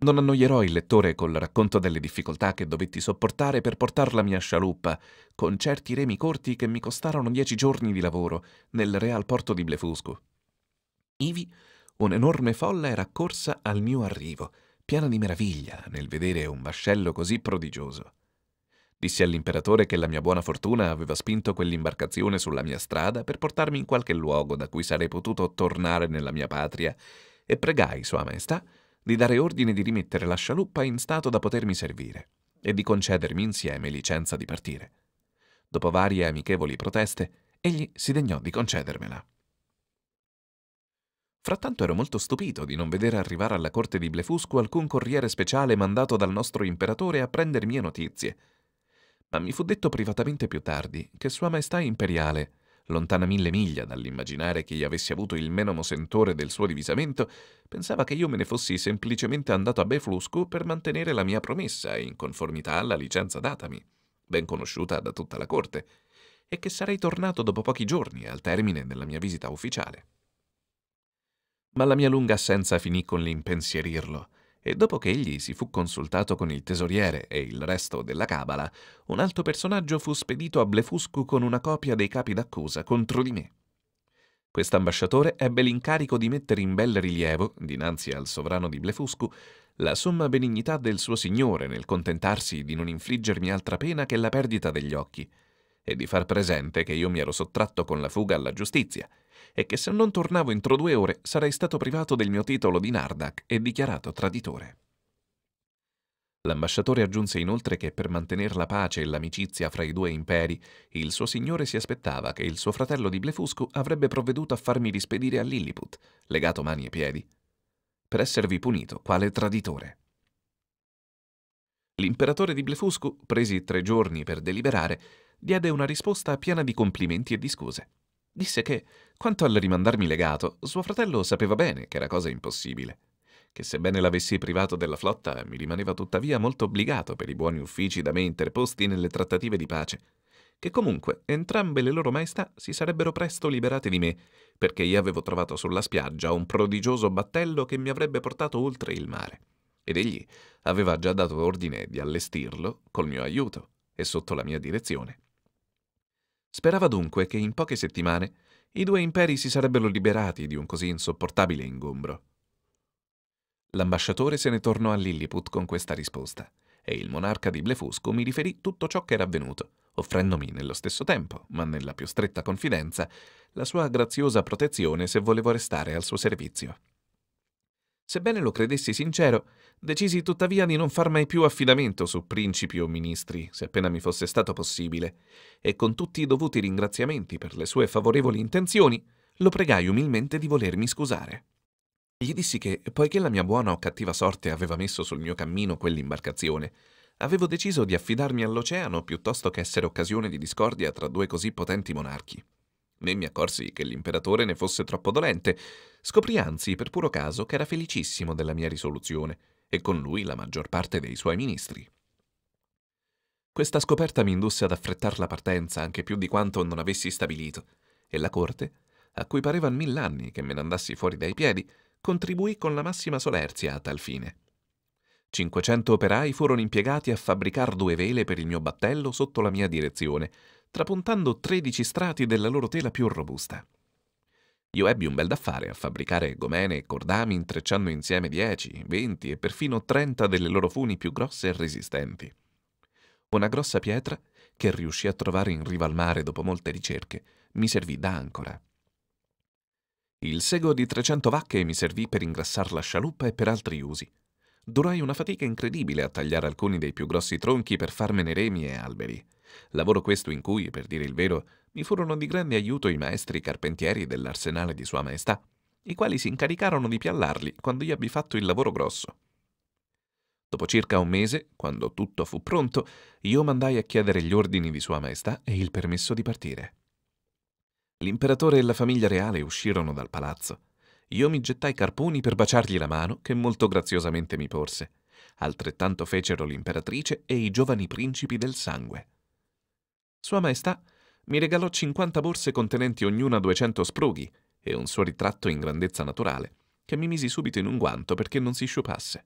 Non annoierò il lettore col racconto delle difficoltà che dovetti sopportare per portare la mia scialuppa, con certi remi corti che mi costarono dieci giorni di lavoro, nel real porto di Blefusco. Ivi un'enorme folla era accorsa al mio arrivo, piena di meraviglia nel vedere un vascello così prodigioso. Dissi all'imperatore che la mia buona fortuna aveva spinto quell'imbarcazione sulla mia strada per portarmi in qualche luogo da cui sarei potuto tornare nella mia patria e pregai Sua Maestà di dare ordine di rimettere la scialuppa in stato da potermi servire e di concedermi insieme licenza di partire. Dopo varie amichevoli proteste, egli si degnò di concedermela. Frattanto ero molto stupito di non vedere arrivare alla corte di Blefusco alcun corriere speciale mandato dal nostro imperatore a prender mie notizie. Ma mi fu detto privatamente più tardi che Sua Maestà Imperiale, lontana mille miglia dall'immaginare che io avessi avuto il menomo sentore del suo divisamento, pensava che io me ne fossi semplicemente andato a Blefusco per mantenere la mia promessa in conformità alla licenza datami, ben conosciuta da tutta la corte, e che sarei tornato dopo pochi giorni al termine della mia visita ufficiale ma la mia lunga assenza finì con l'impensierirlo, e dopo che egli si fu consultato con il tesoriere e il resto della cabala, un altro personaggio fu spedito a Blefuscu con una copia dei capi d'accusa contro di me. Quest'ambasciatore ebbe l'incarico di mettere in bel rilievo, dinanzi al sovrano di Blefuscu, la somma benignità del suo signore nel contentarsi di non infliggermi altra pena che la perdita degli occhi, e di far presente che io mi ero sottratto con la fuga alla giustizia, e che se non tornavo entro due ore sarei stato privato del mio titolo di Nardak e dichiarato traditore. L'ambasciatore aggiunse inoltre che per mantenere la pace e l'amicizia fra i due imperi, il suo signore si aspettava che il suo fratello di Blefusco avrebbe provveduto a farmi rispedire a Lilliput, legato mani e piedi, per esservi punito quale traditore. L'imperatore di Blefusco, presi tre giorni per deliberare, diede una risposta piena di complimenti e di scuse. Disse che, quanto al rimandarmi legato, suo fratello sapeva bene che era cosa impossibile, che sebbene l'avessi privato della flotta mi rimaneva tuttavia molto obbligato per i buoni uffici da me interposti nelle trattative di pace, che comunque entrambe le loro maestà si sarebbero presto liberate di me, perché io avevo trovato sulla spiaggia un prodigioso battello che mi avrebbe portato oltre il mare, ed egli aveva già dato ordine di allestirlo col mio aiuto e sotto la mia direzione. Sperava dunque che in poche settimane i due imperi si sarebbero liberati di un così insopportabile ingombro. L'ambasciatore se ne tornò a Lilliput con questa risposta, e il monarca di Blefusco mi riferì tutto ciò che era avvenuto, offrendomi nello stesso tempo, ma nella più stretta confidenza, la sua graziosa protezione se volevo restare al suo servizio. Sebbene lo credessi sincero, decisi tuttavia di non far mai più affidamento su principi o ministri, se appena mi fosse stato possibile, e con tutti i dovuti ringraziamenti per le sue favorevoli intenzioni, lo pregai umilmente di volermi scusare. Gli dissi che, poiché la mia buona o cattiva sorte aveva messo sul mio cammino quell'imbarcazione, avevo deciso di affidarmi all'oceano piuttosto che essere occasione di discordia tra due così potenti monarchi né mi accorsi che l'imperatore ne fosse troppo dolente. Scoprì anzi, per puro caso, che era felicissimo della mia risoluzione, e con lui la maggior parte dei suoi ministri. Questa scoperta mi indusse ad affrettare la partenza anche più di quanto non avessi stabilito, e la corte, a cui parevan mill'anni che me ne andassi fuori dai piedi, contribuì con la massima solerzia a tal fine. Cinquecento operai furono impiegati a fabbricar due vele per il mio battello sotto la mia direzione, trapuntando 13 strati della loro tela più robusta. Io ebbi un bel da fare a fabbricare gomene e cordami intrecciando insieme 10, 20 e perfino 30 delle loro funi più grosse e resistenti. Una grossa pietra, che riuscì a trovare in riva al mare dopo molte ricerche, mi servì da ancora. Il sego di 300 vacche mi servì per ingrassare la scialuppa e per altri usi. Durai una fatica incredibile a tagliare alcuni dei più grossi tronchi per farmene remi e alberi. Lavoro questo in cui, per dire il vero, mi furono di grande aiuto i maestri carpentieri dell'arsenale di Sua Maestà, i quali si incaricarono di piallarli quando io abbi fatto il lavoro grosso. Dopo circa un mese, quando tutto fu pronto, io mandai a chiedere gli ordini di Sua Maestà e il permesso di partire. L'imperatore e la famiglia reale uscirono dal palazzo. Io mi gettai carponi per baciargli la mano, che molto graziosamente mi porse. Altrettanto fecero l'imperatrice e i giovani principi del sangue. Sua Maestà mi regalò 50 borse contenenti ognuna 200 sprughi e un suo ritratto in grandezza naturale, che mi misi subito in un guanto perché non si sciupasse.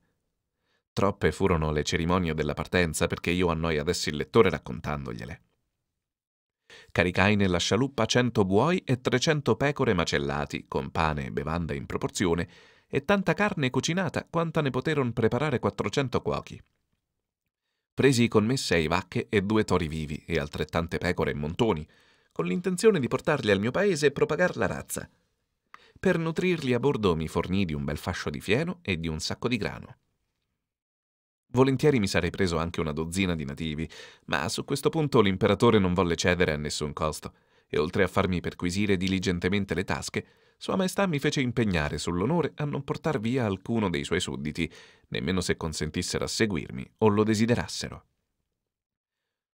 Troppe furono le cerimonie della partenza perché io annoi adesso il lettore raccontandogliele. Caricai nella scialuppa 100 buoi e 300 pecore macellati, con pane e bevanda in proporzione, e tanta carne cucinata quanta ne poterono preparare 400 cuochi presi con me sei vacche e due tori vivi e altrettante pecore e montoni, con l'intenzione di portarli al mio paese e propagar la razza. Per nutrirli a bordo mi fornì di un bel fascio di fieno e di un sacco di grano. Volentieri mi sarei preso anche una dozzina di nativi, ma su questo punto l'imperatore non volle cedere a nessun costo, e oltre a farmi perquisire diligentemente le tasche, sua Maestà mi fece impegnare sull'onore a non portar via alcuno dei suoi sudditi, nemmeno se consentissero a seguirmi o lo desiderassero.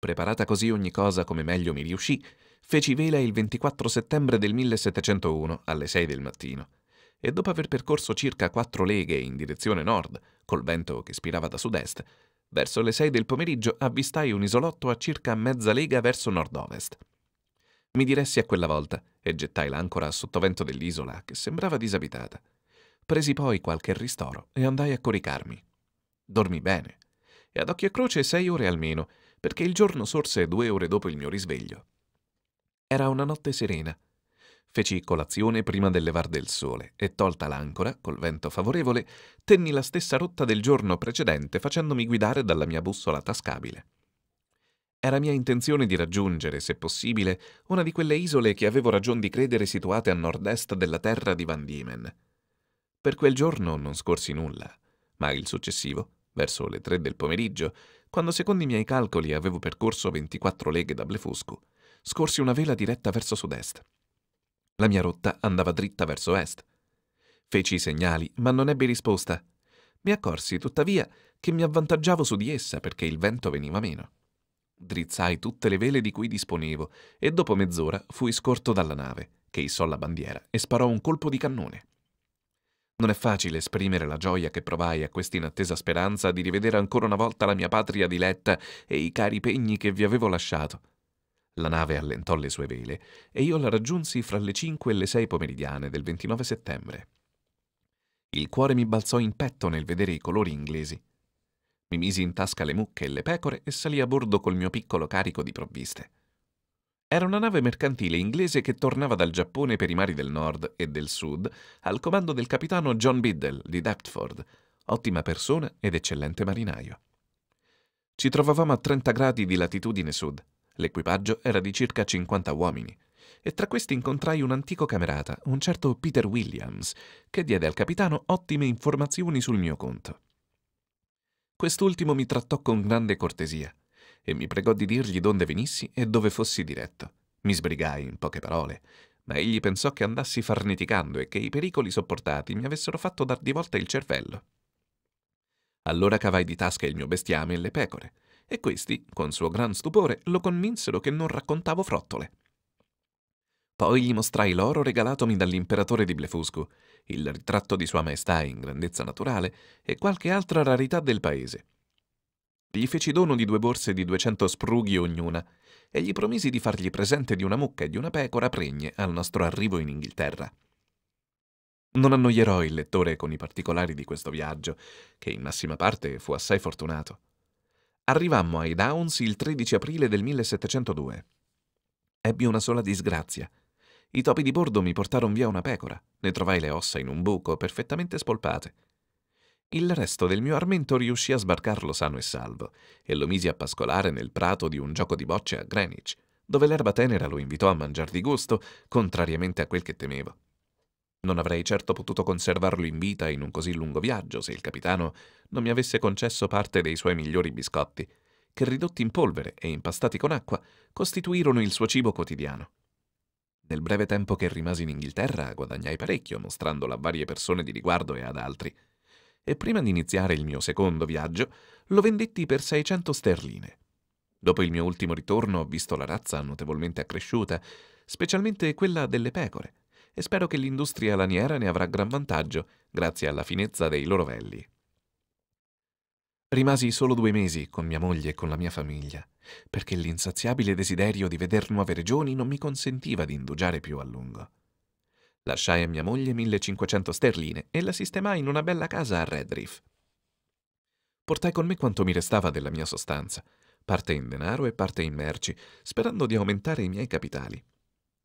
Preparata così ogni cosa come meglio mi riuscì, feci vela il 24 settembre del 1701 alle 6 del mattino e dopo aver percorso circa quattro leghe in direzione nord, col vento che spirava da sud-est, verso le 6 del pomeriggio avvistai un isolotto a circa mezza lega verso nord-ovest. Mi diressi a quella volta e gettai l'ancora a sottovento dell'isola, che sembrava disabitata. Presi poi qualche ristoro e andai a coricarmi. Dormi bene, e ad occhio e croce sei ore almeno, perché il giorno sorse due ore dopo il mio risveglio. Era una notte serena. Feci colazione prima del levar del sole e tolta l'ancora, col vento favorevole, tenni la stessa rotta del giorno precedente facendomi guidare dalla mia bussola tascabile. Era mia intenzione di raggiungere, se possibile, una di quelle isole che avevo ragion di credere situate a nord-est della terra di Van Diemen. Per quel giorno non scorsi nulla, ma il successivo, verso le tre del pomeriggio, quando secondo i miei calcoli avevo percorso 24 leghe da Blefuscu, scorsi una vela diretta verso sud-est. La mia rotta andava dritta verso est. Feci i segnali, ma non ebbi risposta. Mi accorsi, tuttavia, che mi avvantaggiavo su di essa perché il vento veniva meno. Drizzai tutte le vele di cui disponevo e dopo mezz'ora fui scorto dalla nave, che issò la bandiera e sparò un colpo di cannone. Non è facile esprimere la gioia che provai a questa inattesa speranza di rivedere ancora una volta la mia patria diletta e i cari pegni che vi avevo lasciato. La nave allentò le sue vele e io la raggiunsi fra le 5 e le 6 pomeridiane del 29 settembre. Il cuore mi balzò in petto nel vedere i colori inglesi mi misi in tasca le mucche e le pecore e salì a bordo col mio piccolo carico di provviste. Era una nave mercantile inglese che tornava dal Giappone per i mari del nord e del sud al comando del capitano John Biddle di Deptford, ottima persona ed eccellente marinaio. Ci trovavamo a 30 gradi di latitudine sud. L'equipaggio era di circa 50 uomini e tra questi incontrai un antico camerata, un certo Peter Williams, che diede al capitano ottime informazioni sul mio conto. Quest'ultimo mi trattò con grande cortesia e mi pregò di dirgli donde venissi e dove fossi diretto. Mi sbrigai in poche parole, ma egli pensò che andassi farneticando e che i pericoli sopportati mi avessero fatto dar di volta il cervello. Allora cavai di tasca il mio bestiame e le pecore, e questi, con suo gran stupore, lo convinsero che non raccontavo frottole. Poi gli mostrai l'oro regalatomi dall'imperatore di Blefuscu il ritratto di Sua Maestà in grandezza naturale e qualche altra rarità del paese. Gli feci dono di due borse di 200 sprughi ognuna e gli promisi di fargli presente di una mucca e di una pecora pregne al nostro arrivo in Inghilterra. Non annoierò il lettore con i particolari di questo viaggio, che in massima parte fu assai fortunato. Arrivammo ai Downs il 13 aprile del 1702. Ebbi una sola disgrazia – i topi di bordo mi portarono via una pecora, ne trovai le ossa in un buco perfettamente spolpate. Il resto del mio armento riuscì a sbarcarlo sano e salvo e lo misi a pascolare nel prato di un gioco di bocce a Greenwich, dove l'erba tenera lo invitò a mangiar di gusto, contrariamente a quel che temevo. Non avrei certo potuto conservarlo in vita in un così lungo viaggio se il capitano non mi avesse concesso parte dei suoi migliori biscotti, che ridotti in polvere e impastati con acqua costituirono il suo cibo quotidiano. Nel breve tempo che rimasi in Inghilterra guadagnai parecchio mostrandolo a varie persone di riguardo e ad altri. E prima di iniziare il mio secondo viaggio lo vendetti per 600 sterline. Dopo il mio ultimo ritorno ho visto la razza notevolmente accresciuta, specialmente quella delle pecore, e spero che l'industria laniera ne avrà gran vantaggio grazie alla finezza dei loro velli. Rimasi solo due mesi con mia moglie e con la mia famiglia, perché l'insaziabile desiderio di veder nuove regioni non mi consentiva di indugiare più a lungo. Lasciai a mia moglie 1500 sterline e la sistemai in una bella casa a Redriff. Portai con me quanto mi restava della mia sostanza, parte in denaro e parte in merci, sperando di aumentare i miei capitali.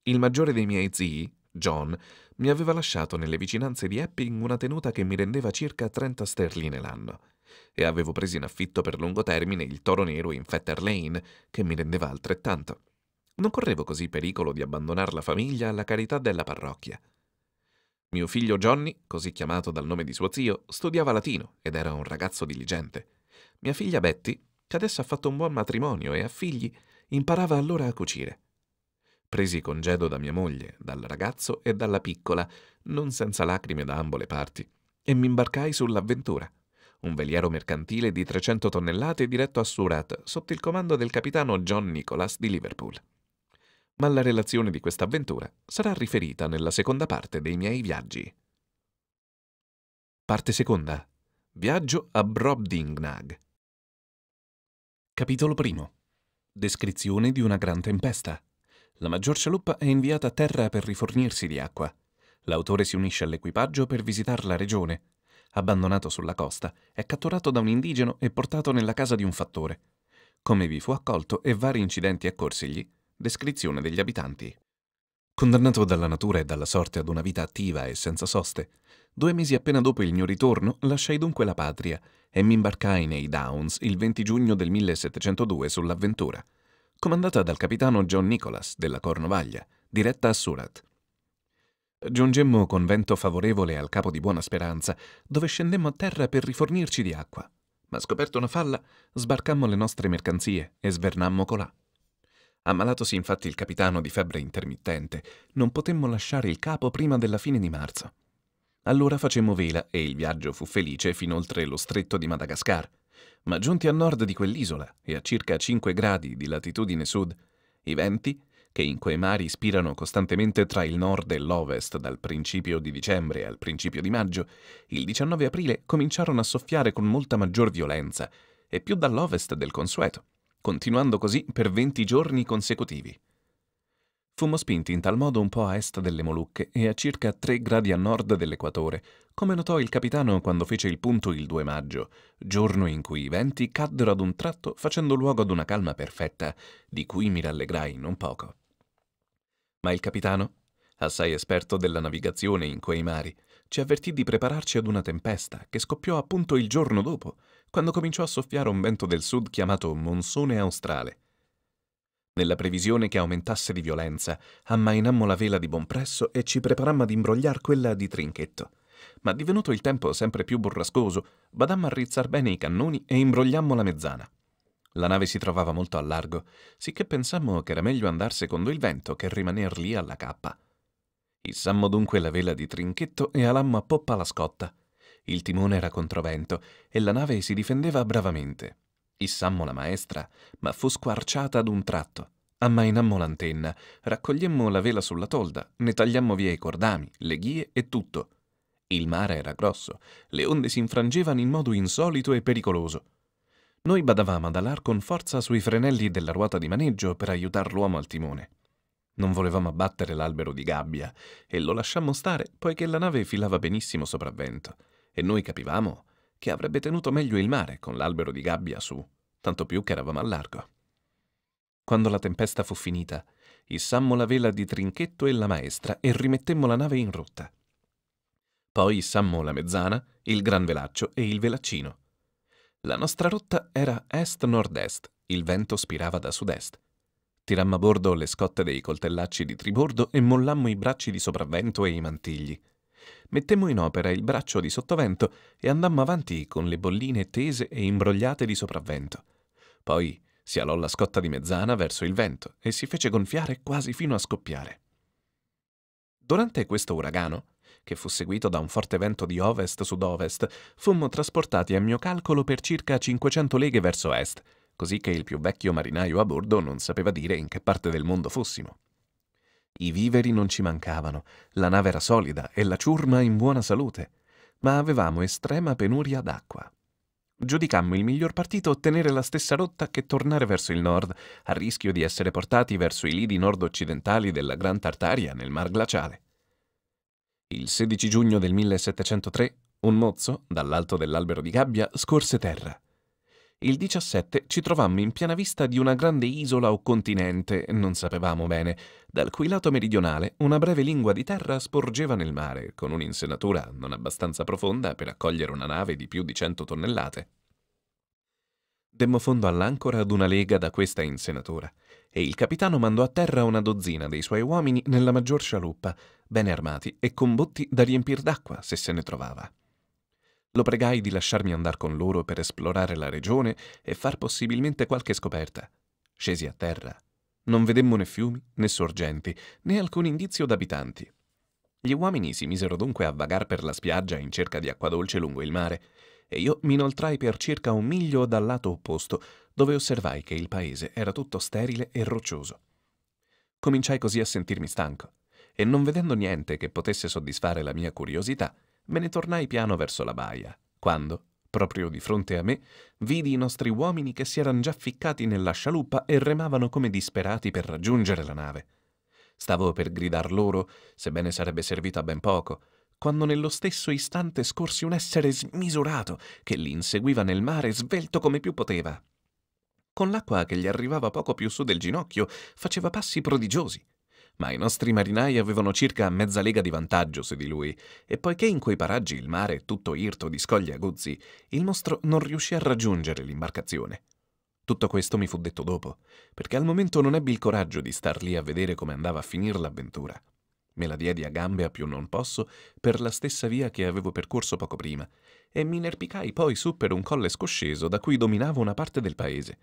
Il maggiore dei miei zii, John, mi aveva lasciato nelle vicinanze di Epping una tenuta che mi rendeva circa 30 sterline l'anno e avevo preso in affitto per lungo termine il toro nero in Fetter Lane, che mi rendeva altrettanto. Non correvo così pericolo di abbandonare la famiglia alla carità della parrocchia. Mio figlio Johnny, così chiamato dal nome di suo zio, studiava latino ed era un ragazzo diligente. Mia figlia Betty, che adesso ha fatto un buon matrimonio e ha figli, imparava allora a cucire. Presi congedo da mia moglie, dal ragazzo e dalla piccola, non senza lacrime da ambo le parti, e mi imbarcai sull'avventura un veliero mercantile di 300 tonnellate diretto a Surat sotto il comando del capitano John Nicholas di Liverpool. Ma la relazione di questa avventura sarà riferita nella seconda parte dei miei viaggi. Parte seconda. Viaggio a Brobdingnag. Capitolo primo. Descrizione di una gran tempesta. La maggior scialuppa è inviata a terra per rifornirsi di acqua. L'autore si unisce all'equipaggio per visitare la regione, abbandonato sulla costa, è catturato da un indigeno e portato nella casa di un fattore. Come vi fu accolto e vari incidenti accorsigli. Descrizione degli abitanti. Condannato dalla natura e dalla sorte ad una vita attiva e senza soste, due mesi appena dopo il mio ritorno lasciai dunque la patria e mi imbarcai nei Downs il 20 giugno del 1702 sull'avventura, comandata dal capitano John Nicholas della Cornovaglia, diretta a Surat. Giungemmo con vento favorevole al capo di Buona Speranza, dove scendemmo a terra per rifornirci di acqua. Ma scoperto una falla, sbarcammo le nostre mercanzie e svernammo colà. Ammalatosi infatti il capitano di febbre intermittente, non potemmo lasciare il capo prima della fine di marzo. Allora facemmo vela e il viaggio fu felice fin oltre lo stretto di Madagascar. Ma giunti a nord di quell'isola e a circa 5 gradi di latitudine sud, i venti che in quei mari spirano costantemente tra il nord e l'ovest dal principio di dicembre al principio di maggio, il 19 aprile cominciarono a soffiare con molta maggior violenza e più dall'ovest del consueto, continuando così per 20 giorni consecutivi. Fummo spinti in tal modo un po' a est delle Molucche e a circa 3 gradi a nord dell'equatore, come notò il capitano quando fece il punto il 2 maggio, giorno in cui i venti caddero ad un tratto facendo luogo ad una calma perfetta, di cui mi rallegrai non poco. Ma il capitano, assai esperto della navigazione in quei mari, ci avvertì di prepararci ad una tempesta che scoppiò appunto il giorno dopo, quando cominciò a soffiare un vento del sud chiamato monsone australe. Nella previsione che aumentasse di violenza, ammainammo la vela di buon presso e ci preparammo ad imbrogliar quella di trinchetto. Ma divenuto il tempo sempre più burrascoso, badammo a rizzar bene i cannoni e imbrogliammo la mezzana. La nave si trovava molto a largo, sicché pensammo che era meglio andar secondo il vento che rimaner lì alla cappa. Issammo dunque la vela di trinchetto e alammo a poppa la scotta. Il timone era controvento e la nave si difendeva bravamente. Issammo la maestra, ma fu squarciata ad un tratto. Ammainammo l'antenna, raccogliemmo la vela sulla tolda, ne tagliammo via i cordami, le ghie e tutto. Il mare era grosso, le onde si infrangevano in modo insolito e pericoloso. Noi badavamo ad alar con forza sui frenelli della ruota di maneggio per aiutar l'uomo al timone. Non volevamo abbattere l'albero di gabbia e lo lasciammo stare poiché la nave filava benissimo sopravvento e noi capivamo che avrebbe tenuto meglio il mare con l'albero di gabbia su, tanto più che eravamo al largo. Quando la tempesta fu finita, issammo la vela di Trinchetto e la maestra e rimettemmo la nave in rotta. Poi issammo la mezzana, il gran velaccio e il velaccino la nostra rotta era est-nord-est, il vento spirava da sud-est. Tirammo a bordo le scotte dei coltellacci di tribordo e mollammo i bracci di sopravvento e i mantigli. Mettemmo in opera il braccio di sottovento e andammo avanti con le bolline tese e imbrogliate di sopravvento. Poi si alò la scotta di mezzana verso il vento e si fece gonfiare quasi fino a scoppiare. Durante questo uragano che fu seguito da un forte vento di ovest-sud-ovest, fummo trasportati a mio calcolo per circa 500 leghe verso est, così che il più vecchio marinaio a bordo non sapeva dire in che parte del mondo fossimo. I viveri non ci mancavano, la nave era solida e la ciurma in buona salute, ma avevamo estrema penuria d'acqua giudicammo il miglior partito ottenere la stessa rotta che tornare verso il nord, a rischio di essere portati verso i lidi nord-occidentali della Gran Tartaria nel Mar Glaciale. Il 16 giugno del 1703, un mozzo, dall'alto dell'albero di gabbia, scorse terra. Il 17 ci trovammo in piena vista di una grande isola o continente, non sapevamo bene, dal cui lato meridionale una breve lingua di terra sporgeva nel mare, con un'insenatura non abbastanza profonda per accogliere una nave di più di 100 tonnellate. Demmo fondo all'ancora ad una lega da questa insenatura, e il capitano mandò a terra una dozzina dei suoi uomini nella maggior scialuppa, bene armati e con botti da riempir d'acqua se se ne trovava. Lo pregai di lasciarmi andare con loro per esplorare la regione e far possibilmente qualche scoperta. Scesi a terra. Non vedemmo né fiumi né sorgenti, né alcun indizio d'abitanti. Gli uomini si misero dunque a vagar per la spiaggia in cerca di acqua dolce lungo il mare, e io mi inoltrai per circa un miglio dal lato opposto, dove osservai che il paese era tutto sterile e roccioso. Cominciai così a sentirmi stanco e non vedendo niente che potesse soddisfare la mia curiosità, me ne tornai piano verso la baia, quando, proprio di fronte a me, vidi i nostri uomini che si erano già ficcati nella scialuppa e remavano come disperati per raggiungere la nave. Stavo per gridar loro, sebbene sarebbe servito a ben poco, quando nello stesso istante scorsi un essere smisurato che li inseguiva nel mare svelto come più poteva. Con l'acqua che gli arrivava poco più su del ginocchio, faceva passi prodigiosi ma i nostri marinai avevano circa mezza lega di vantaggio su di lui, e poiché in quei paraggi il mare è tutto irto di scogli aguzzi, il mostro non riuscì a raggiungere l'imbarcazione. Tutto questo mi fu detto dopo, perché al momento non ebbi il coraggio di star lì a vedere come andava a finire l'avventura. Me la diedi a gambe a più non posso per la stessa via che avevo percorso poco prima, e mi inerpicai poi su per un colle scosceso da cui dominavo una parte del paese.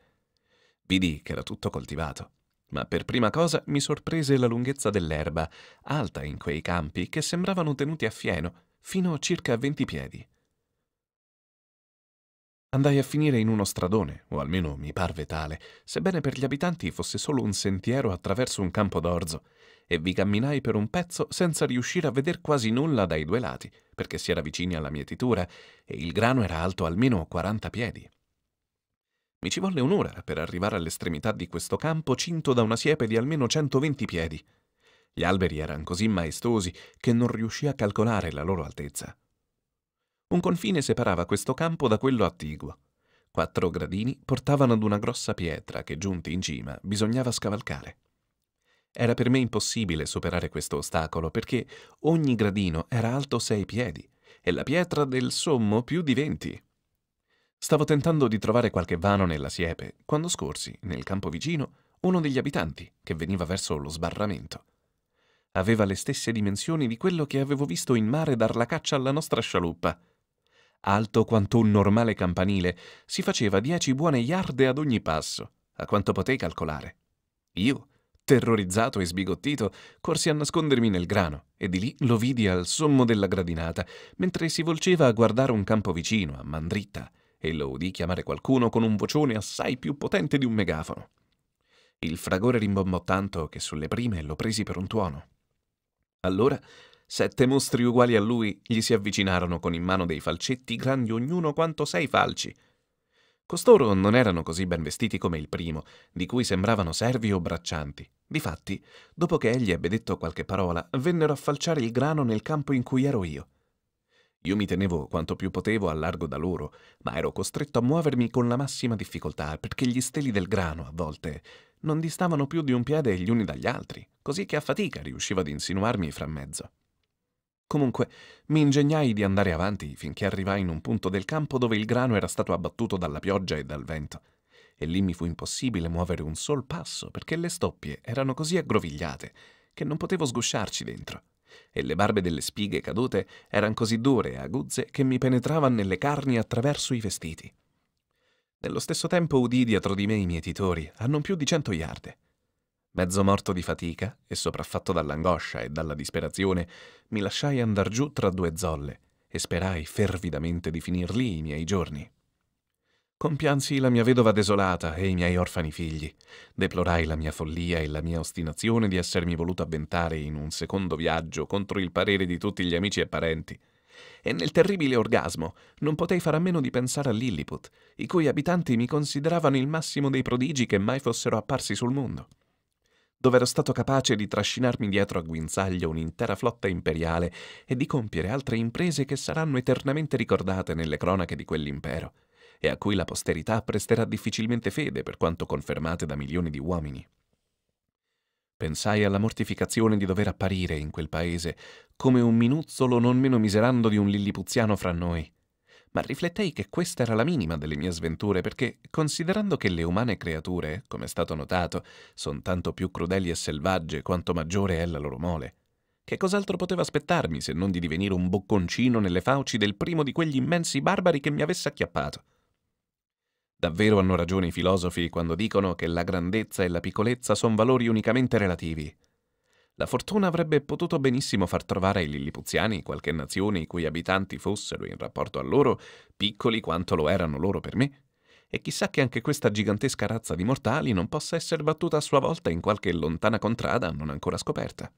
Vidi che era tutto coltivato, ma per prima cosa mi sorprese la lunghezza dell'erba, alta in quei campi che sembravano tenuti a fieno, fino a circa venti piedi. Andai a finire in uno stradone, o almeno mi parve tale, sebbene per gli abitanti fosse solo un sentiero attraverso un campo d'orzo, e vi camminai per un pezzo senza riuscire a veder quasi nulla dai due lati, perché si era vicini alla mietitura e il grano era alto almeno 40 piedi. Mi ci volle un'ora per arrivare all'estremità di questo campo cinto da una siepe di almeno 120 piedi. Gli alberi erano così maestosi che non riuscii a calcolare la loro altezza. Un confine separava questo campo da quello attiguo. Quattro gradini portavano ad una grossa pietra che, giunti in cima, bisognava scavalcare. Era per me impossibile superare questo ostacolo perché ogni gradino era alto sei piedi e la pietra del sommo più di venti. Stavo tentando di trovare qualche vano nella siepe quando scorsi, nel campo vicino, uno degli abitanti che veniva verso lo sbarramento. Aveva le stesse dimensioni di quello che avevo visto in mare dar la caccia alla nostra scialuppa. Alto quanto un normale campanile, si faceva dieci buone iarde ad ogni passo, a quanto potei calcolare. Io, terrorizzato e sbigottito, corsi a nascondermi nel grano e di lì lo vidi al sommo della gradinata, mentre si volceva a guardare un campo vicino, a mandritta, e lo udì chiamare qualcuno con un vocione assai più potente di un megafono. Il fragore rimbombò tanto che sulle prime lo presi per un tuono. Allora sette mostri uguali a lui gli si avvicinarono con in mano dei falcetti grandi ognuno quanto sei falci. Costoro non erano così ben vestiti come il primo, di cui sembravano servi o braccianti. Difatti, dopo che egli ebbe detto qualche parola, vennero a falciare il grano nel campo in cui ero io. Io mi tenevo quanto più potevo al largo da loro, ma ero costretto a muovermi con la massima difficoltà perché gli steli del grano, a volte, non distavano più di un piede gli uni dagli altri, così che a fatica riuscivo ad insinuarmi fra mezzo. Comunque, mi ingegnai di andare avanti finché arrivai in un punto del campo dove il grano era stato abbattuto dalla pioggia e dal vento, e lì mi fu impossibile muovere un sol passo perché le stoppie erano così aggrovigliate che non potevo sgusciarci dentro e le barbe delle spighe cadute erano così dure e aguzze che mi penetravano nelle carni attraverso i vestiti. Nello stesso tempo udì dietro di me i mietitori, a non più di cento iarde. Mezzo morto di fatica e sopraffatto dall'angoscia e dalla disperazione, mi lasciai andar giù tra due zolle e sperai fervidamente di finir lì i miei giorni. Compiansi la mia vedova desolata e i miei orfani figli. Deplorai la mia follia e la mia ostinazione di essermi voluto avventare in un secondo viaggio contro il parere di tutti gli amici e parenti. E nel terribile orgasmo non potei fare a meno di pensare a Lilliput, i cui abitanti mi consideravano il massimo dei prodigi che mai fossero apparsi sul mondo. Dove ero stato capace di trascinarmi dietro a guinzaglio un'intera flotta imperiale e di compiere altre imprese che saranno eternamente ricordate nelle cronache di quell'impero e a cui la posterità presterà difficilmente fede per quanto confermate da milioni di uomini. Pensai alla mortificazione di dover apparire in quel paese come un minuzzolo non meno miserando di un lillipuziano fra noi ma riflettei che questa era la minima delle mie sventure perché, considerando che le umane creature, come è stato notato, sono tanto più crudeli e selvagge quanto maggiore è la loro mole, che cos'altro poteva aspettarmi se non di divenire un bocconcino nelle fauci del primo di quegli immensi barbari che mi avesse acchiappato? Davvero hanno ragione i filosofi quando dicono che la grandezza e la piccolezza sono valori unicamente relativi. La fortuna avrebbe potuto benissimo far trovare ai lillipuziani qualche nazione i cui abitanti fossero, in rapporto a loro, piccoli quanto lo erano loro per me, e chissà che anche questa gigantesca razza di mortali non possa essere battuta a sua volta in qualche lontana contrada non ancora scoperta.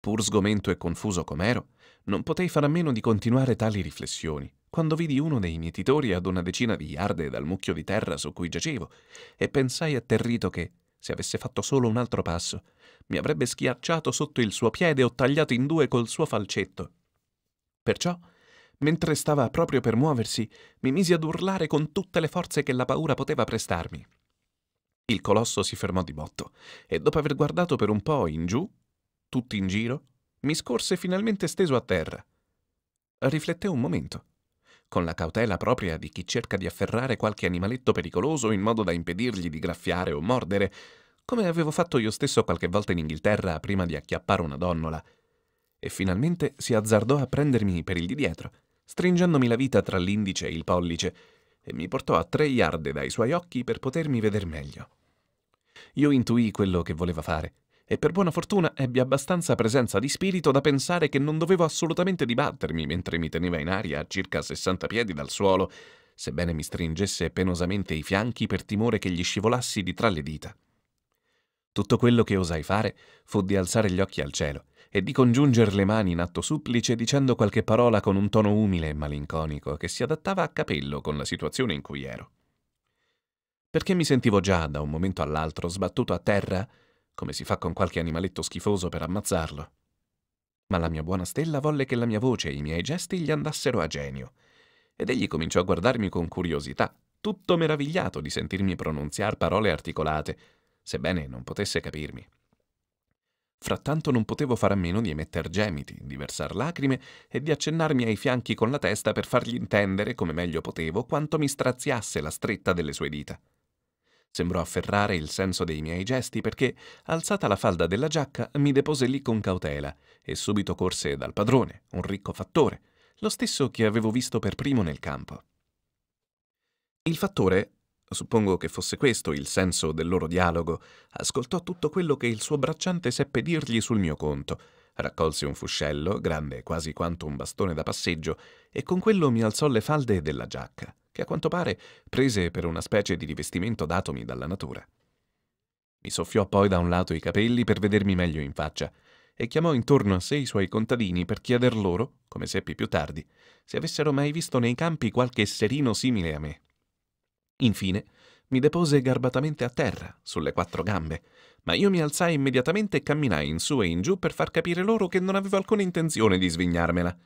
Pur sgomento e confuso com'ero, non potei fare a meno di continuare tali riflessioni quando vidi uno dei mietitori ad una decina di yarde dal mucchio di terra su cui giacevo e pensai atterrito che, se avesse fatto solo un altro passo, mi avrebbe schiacciato sotto il suo piede o tagliato in due col suo falcetto. Perciò, mentre stava proprio per muoversi, mi misi ad urlare con tutte le forze che la paura poteva prestarmi. Il colosso si fermò di botto e dopo aver guardato per un po' in giù, tutti in giro, mi scorse finalmente steso a terra. Rifletté un momento con la cautela propria di chi cerca di afferrare qualche animaletto pericoloso in modo da impedirgli di graffiare o mordere, come avevo fatto io stesso qualche volta in Inghilterra prima di acchiappare una donnola. E finalmente si azzardò a prendermi per il di dietro, stringendomi la vita tra l'indice e il pollice, e mi portò a tre yard dai suoi occhi per potermi veder meglio. Io intuì quello che voleva fare e per buona fortuna ebbi abbastanza presenza di spirito da pensare che non dovevo assolutamente dibattermi mentre mi teneva in aria a circa 60 piedi dal suolo, sebbene mi stringesse penosamente i fianchi per timore che gli scivolassi di tra le dita. Tutto quello che osai fare fu di alzare gli occhi al cielo e di congiungere le mani in atto supplice dicendo qualche parola con un tono umile e malinconico che si adattava a capello con la situazione in cui ero. Perché mi sentivo già da un momento all'altro sbattuto a terra, come si fa con qualche animaletto schifoso per ammazzarlo. Ma la mia buona stella volle che la mia voce e i miei gesti gli andassero a genio, ed egli cominciò a guardarmi con curiosità, tutto meravigliato di sentirmi pronunziar parole articolate, sebbene non potesse capirmi. Frattanto non potevo fare a meno di emetter gemiti, di versar lacrime e di accennarmi ai fianchi con la testa per fargli intendere, come meglio potevo, quanto mi straziasse la stretta delle sue dita. Sembrò afferrare il senso dei miei gesti perché, alzata la falda della giacca, mi depose lì con cautela e subito corse dal padrone, un ricco fattore, lo stesso che avevo visto per primo nel campo. Il fattore, suppongo che fosse questo il senso del loro dialogo, ascoltò tutto quello che il suo bracciante seppe dirgli sul mio conto, raccolse un fuscello, grande quasi quanto un bastone da passeggio, e con quello mi alzò le falde della giacca che a quanto pare prese per una specie di rivestimento d'atomi dalla natura. Mi soffiò poi da un lato i capelli per vedermi meglio in faccia e chiamò intorno a sé i suoi contadini per chieder loro, come seppi più tardi, se avessero mai visto nei campi qualche serino simile a me. Infine, mi depose garbatamente a terra, sulle quattro gambe, ma io mi alzai immediatamente e camminai in su e in giù per far capire loro che non avevo alcuna intenzione di svignarmela.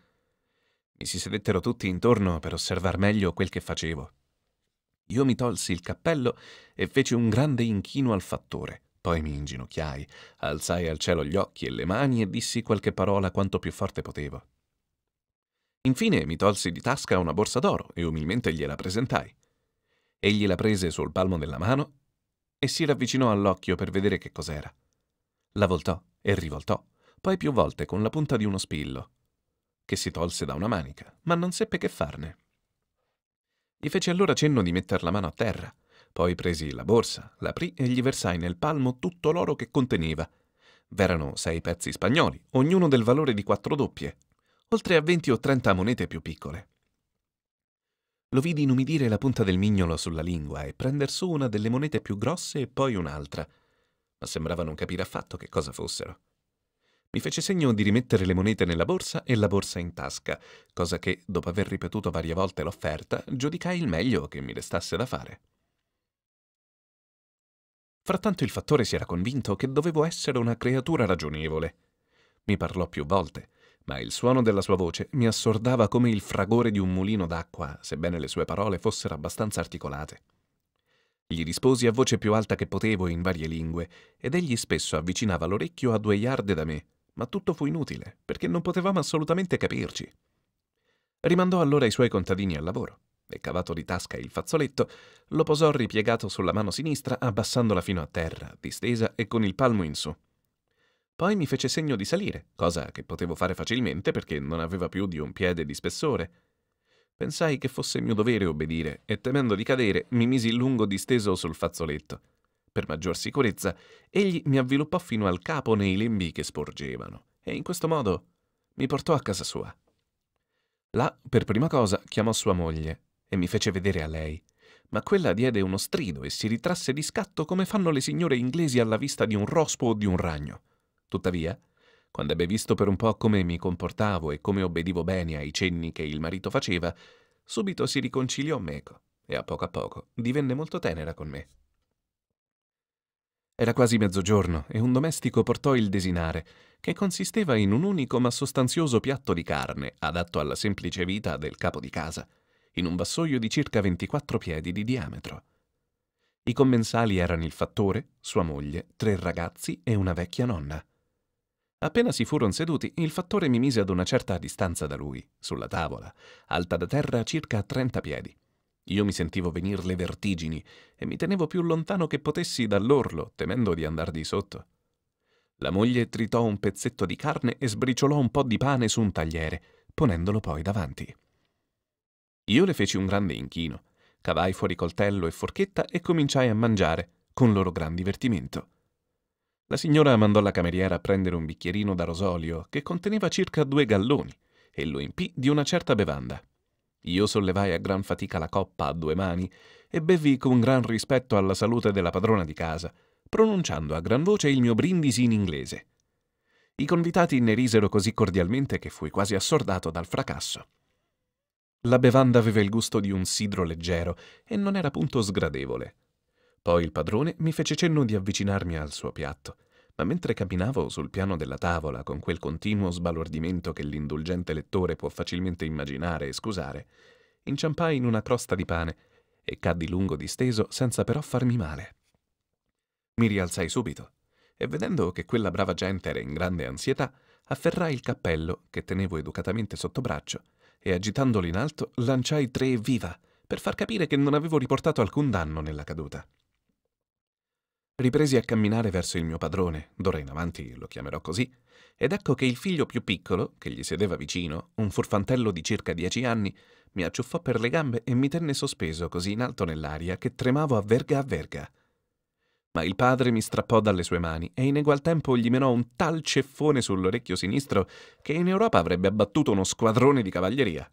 Mi si sedettero tutti intorno per osservar meglio quel che facevo. Io mi tolsi il cappello e feci un grande inchino al fattore. Poi mi inginocchiai, alzai al cielo gli occhi e le mani e dissi qualche parola quanto più forte potevo. Infine mi tolsi di tasca una borsa d'oro e umilmente gliela presentai. Egli la prese sul palmo della mano e si ravvicinò all'occhio per vedere che cos'era. La voltò e rivoltò, poi più volte con la punta di uno spillo, che si tolse da una manica, ma non seppe che farne. Gli feci allora cenno di metter la mano a terra, poi presi la borsa, l'aprì e gli versai nel palmo tutto l'oro che conteneva. V'erano sei pezzi spagnoli, ognuno del valore di quattro doppie, oltre a venti o trenta monete più piccole. Lo vidi inumidire la punta del mignolo sulla lingua e prender su una delle monete più grosse e poi un'altra, ma sembrava non capire affatto che cosa fossero. Mi fece segno di rimettere le monete nella borsa e la borsa in tasca, cosa che, dopo aver ripetuto varie volte l'offerta, giudicai il meglio che mi restasse da fare. Frattanto il fattore si era convinto che dovevo essere una creatura ragionevole. Mi parlò più volte, ma il suono della sua voce mi assordava come il fragore di un mulino d'acqua, sebbene le sue parole fossero abbastanza articolate. Gli risposi a voce più alta che potevo in varie lingue, ed egli spesso avvicinava l'orecchio a due yard da me, ma tutto fu inutile, perché non potevamo assolutamente capirci. Rimandò allora i suoi contadini al lavoro e, cavato di tasca il fazzoletto, lo posò ripiegato sulla mano sinistra, abbassandola fino a terra, distesa e con il palmo in su. Poi mi fece segno di salire, cosa che potevo fare facilmente perché non aveva più di un piede di spessore. Pensai che fosse mio dovere obbedire e temendo di cadere mi misi lungo disteso sul fazzoletto. Per maggior sicurezza, egli mi avviluppò fino al capo nei lembi che sporgevano e in questo modo mi portò a casa sua. Là, per prima cosa, chiamò sua moglie e mi fece vedere a lei, ma quella diede uno strido e si ritrasse di scatto come fanno le signore inglesi alla vista di un rospo o di un ragno. Tuttavia, quando ebbe visto per un po' come mi comportavo e come obbedivo bene ai cenni che il marito faceva, subito si riconciliò meco e a poco a poco divenne molto tenera con me. Era quasi mezzogiorno e un domestico portò il desinare, che consisteva in un unico ma sostanzioso piatto di carne, adatto alla semplice vita del capo di casa, in un vassoio di circa 24 piedi di diametro. I commensali erano il fattore, sua moglie, tre ragazzi e una vecchia nonna. Appena si furono seduti, il fattore mi mise ad una certa distanza da lui, sulla tavola, alta da terra circa 30 piedi, io mi sentivo venir le vertigini e mi tenevo più lontano che potessi dall'orlo, temendo di andar di sotto. La moglie tritò un pezzetto di carne e sbriciolò un po' di pane su un tagliere, ponendolo poi davanti. Io le feci un grande inchino, cavai fuori coltello e forchetta e cominciai a mangiare, con loro gran divertimento. La signora mandò la cameriera a prendere un bicchierino da rosolio che conteneva circa due galloni e lo impì di una certa bevanda. Io sollevai a gran fatica la coppa a due mani e bevvi con gran rispetto alla salute della padrona di casa, pronunciando a gran voce il mio brindisi in inglese. I convitati ne risero così cordialmente che fui quasi assordato dal fracasso. La bevanda aveva il gusto di un sidro leggero e non era punto sgradevole. Poi il padrone mi fece cenno di avvicinarmi al suo piatto ma mentre camminavo sul piano della tavola con quel continuo sbalordimento che l'indulgente lettore può facilmente immaginare e scusare, inciampai in una crosta di pane e caddi lungo disteso senza però farmi male. Mi rialzai subito e vedendo che quella brava gente era in grande ansietà, afferrai il cappello che tenevo educatamente sotto braccio e agitandolo in alto lanciai tre viva per far capire che non avevo riportato alcun danno nella caduta. Ripresi a camminare verso il mio padrone, d'ora in avanti lo chiamerò così, ed ecco che il figlio più piccolo, che gli sedeva vicino, un furfantello di circa dieci anni, mi acciuffò per le gambe e mi tenne sospeso così in alto nell'aria che tremavo a verga a verga. Ma il padre mi strappò dalle sue mani e in egual tempo gli menò un tal ceffone sull'orecchio sinistro che in Europa avrebbe abbattuto uno squadrone di cavalleria.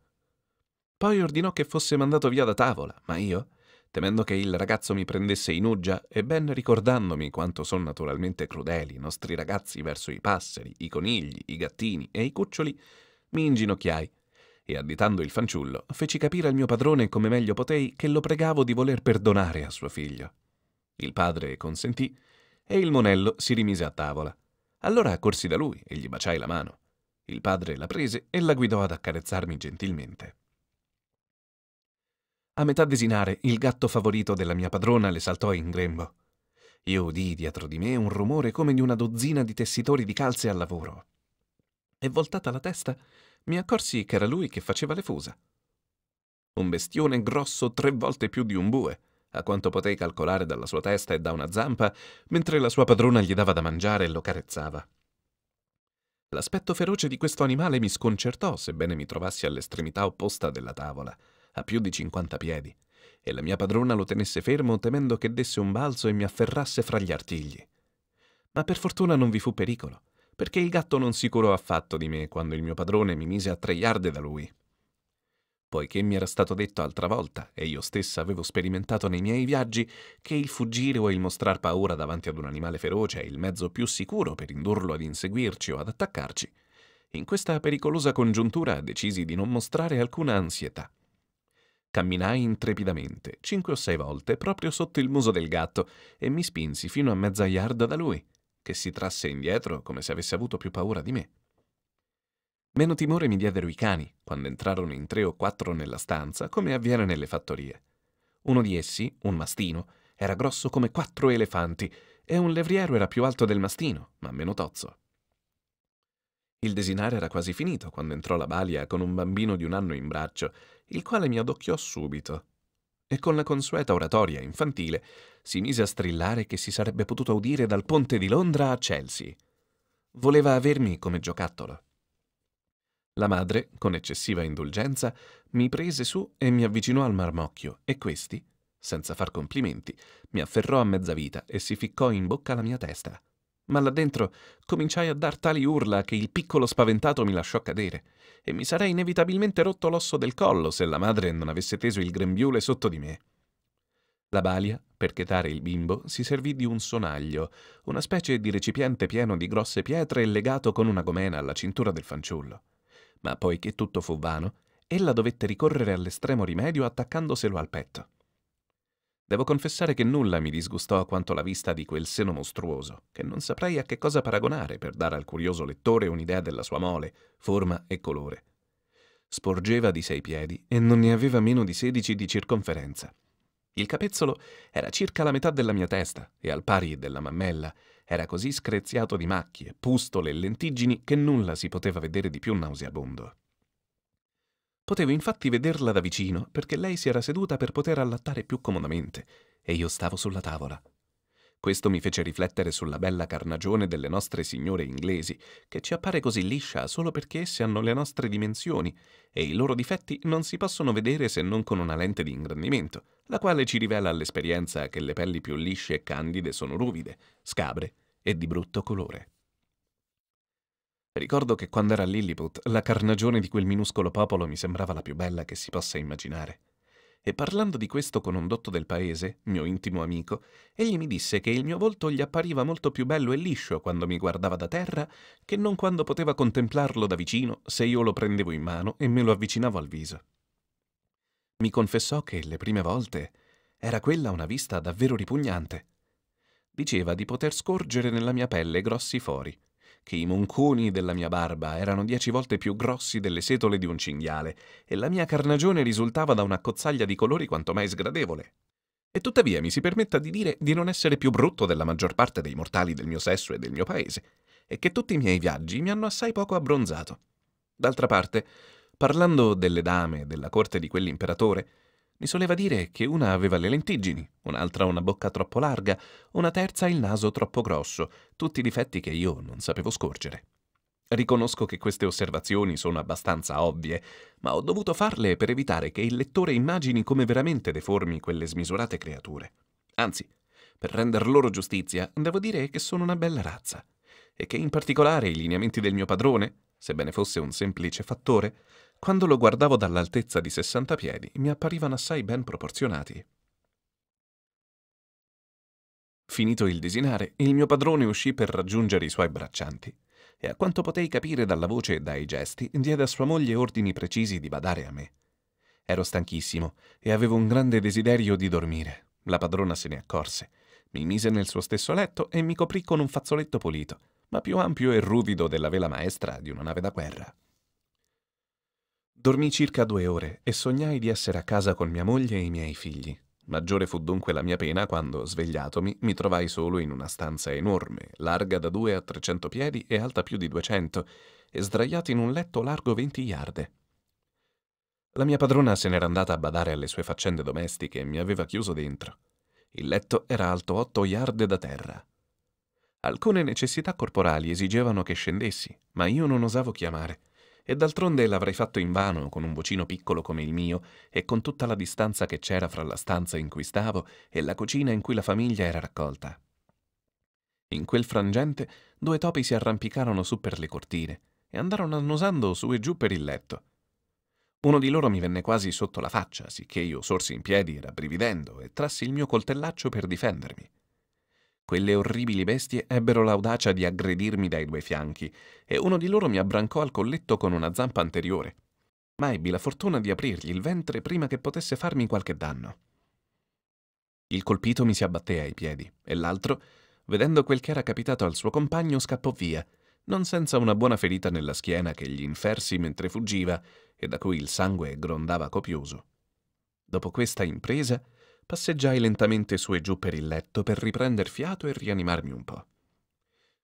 Poi ordinò che fosse mandato via da tavola, ma io, temendo che il ragazzo mi prendesse in uggia e ben ricordandomi quanto sono naturalmente crudeli i nostri ragazzi verso i passeri, i conigli, i gattini e i cuccioli, mi inginocchiai e additando il fanciullo feci capire al mio padrone come meglio potei che lo pregavo di voler perdonare a suo figlio. Il padre consentì e il monello si rimise a tavola. Allora accorsi da lui e gli baciai la mano. Il padre la prese e la guidò ad accarezzarmi gentilmente. A metà desinare, il gatto favorito della mia padrona le saltò in grembo. Io udii dietro di me un rumore come di una dozzina di tessitori di calze al lavoro. E voltata la testa, mi accorsi che era lui che faceva le fusa. Un bestione grosso tre volte più di un bue, a quanto potei calcolare dalla sua testa e da una zampa, mentre la sua padrona gli dava da mangiare e lo carezzava. L'aspetto feroce di questo animale mi sconcertò, sebbene mi trovassi all'estremità opposta della tavola a più di 50 piedi, e la mia padrona lo tenesse fermo temendo che desse un balzo e mi afferrasse fra gli artigli. Ma per fortuna non vi fu pericolo, perché il gatto non si curò affatto di me quando il mio padrone mi mise a tre yarde da lui. Poiché mi era stato detto altra volta, e io stessa avevo sperimentato nei miei viaggi, che il fuggire o il mostrar paura davanti ad un animale feroce è il mezzo più sicuro per indurlo ad inseguirci o ad attaccarci, in questa pericolosa congiuntura decisi di non mostrare alcuna ansietà. Camminai intrepidamente, cinque o sei volte, proprio sotto il muso del gatto, e mi spinsi fino a mezza yarda da lui, che si trasse indietro come se avesse avuto più paura di me. Meno timore mi diedero i cani, quando entrarono in tre o quattro nella stanza, come avviene nelle fattorie. Uno di essi, un mastino, era grosso come quattro elefanti, e un levriero era più alto del mastino, ma meno tozzo. Il desinare era quasi finito quando entrò la balia con un bambino di un anno in braccio il quale mi adocchiò subito e con la consueta oratoria infantile si mise a strillare che si sarebbe potuto udire dal ponte di Londra a Chelsea. Voleva avermi come giocattolo. La madre, con eccessiva indulgenza, mi prese su e mi avvicinò al marmocchio e questi, senza far complimenti, mi afferrò a mezza vita e si ficcò in bocca la mia testa ma là dentro cominciai a dar tali urla che il piccolo spaventato mi lasciò cadere, e mi sarei inevitabilmente rotto l'osso del collo se la madre non avesse teso il grembiule sotto di me. La balia, per chetare il bimbo, si servì di un sonaglio, una specie di recipiente pieno di grosse pietre legato con una gomena alla cintura del fanciullo. Ma poiché tutto fu vano, ella dovette ricorrere all'estremo rimedio attaccandoselo al petto. Devo confessare che nulla mi disgustò quanto la vista di quel seno mostruoso, che non saprei a che cosa paragonare per dare al curioso lettore un'idea della sua mole, forma e colore. Sporgeva di sei piedi e non ne aveva meno di sedici di circonferenza. Il capezzolo era circa la metà della mia testa e al pari della mammella era così screziato di macchie, pustole e lentiggini che nulla si poteva vedere di più nauseabondo. Potevo infatti vederla da vicino, perché lei si era seduta per poter allattare più comodamente, e io stavo sulla tavola. Questo mi fece riflettere sulla bella carnagione delle nostre signore inglesi, che ci appare così liscia solo perché esse hanno le nostre dimensioni, e i loro difetti non si possono vedere se non con una lente di ingrandimento, la quale ci rivela all'esperienza che le pelli più lisce e candide sono ruvide, scabre e di brutto colore. Ricordo che quando era a Lilliput la carnagione di quel minuscolo popolo mi sembrava la più bella che si possa immaginare. E parlando di questo con un dotto del paese, mio intimo amico, egli mi disse che il mio volto gli appariva molto più bello e liscio quando mi guardava da terra che non quando poteva contemplarlo da vicino se io lo prendevo in mano e me lo avvicinavo al viso. Mi confessò che le prime volte era quella una vista davvero ripugnante. Diceva di poter scorgere nella mia pelle grossi fori, che i monconi della mia barba erano dieci volte più grossi delle setole di un cinghiale e la mia carnagione risultava da una cozzaglia di colori quanto mai sgradevole. E tuttavia mi si permetta di dire di non essere più brutto della maggior parte dei mortali del mio sesso e del mio paese, e che tutti i miei viaggi mi hanno assai poco abbronzato. D'altra parte, parlando delle dame della corte di quell'imperatore, mi soleva dire che una aveva le lentiggini, un'altra una bocca troppo larga, una terza il naso troppo grosso, tutti difetti che io non sapevo scorgere. Riconosco che queste osservazioni sono abbastanza ovvie, ma ho dovuto farle per evitare che il lettore immagini come veramente deformi quelle smisurate creature. Anzi, per render loro giustizia, devo dire che sono una bella razza, e che in particolare i lineamenti del mio padrone, sebbene fosse un semplice fattore, quando lo guardavo dall'altezza di 60 piedi, mi apparivano assai ben proporzionati. Finito il desinare, il mio padrone uscì per raggiungere i suoi braccianti e a quanto potei capire dalla voce e dai gesti, diede a sua moglie ordini precisi di badare a me. Ero stanchissimo e avevo un grande desiderio di dormire. La padrona se ne accorse, mi mise nel suo stesso letto e mi coprì con un fazzoletto pulito, ma più ampio e ruvido della vela maestra di una nave da guerra. Dormì circa due ore e sognai di essere a casa con mia moglie e i miei figli. Maggiore fu dunque la mia pena quando, svegliatomi, mi trovai solo in una stanza enorme, larga da due a trecento piedi e alta più di duecento, e sdraiato in un letto largo venti yarde. La mia padrona se n'era andata a badare alle sue faccende domestiche e mi aveva chiuso dentro. Il letto era alto otto yarde da terra. Alcune necessità corporali esigevano che scendessi, ma io non osavo chiamare e d'altronde l'avrei fatto invano con un vocino piccolo come il mio e con tutta la distanza che c'era fra la stanza in cui stavo e la cucina in cui la famiglia era raccolta. In quel frangente due topi si arrampicarono su per le cortine e andarono annusando su e giù per il letto. Uno di loro mi venne quasi sotto la faccia, sicché io sorsi in piedi rabbrividendo e trassi il mio coltellaccio per difendermi. Quelle orribili bestie ebbero l'audacia di aggredirmi dai due fianchi e uno di loro mi abbrancò al colletto con una zampa anteriore. Ma ebbi la fortuna di aprirgli il ventre prima che potesse farmi qualche danno. Il colpito mi si abbatté ai piedi e l'altro, vedendo quel che era capitato al suo compagno, scappò via, non senza una buona ferita nella schiena che gli infersi mentre fuggiva e da cui il sangue grondava copioso. Dopo questa impresa, passeggiai lentamente su e giù per il letto per riprender fiato e rianimarmi un po'.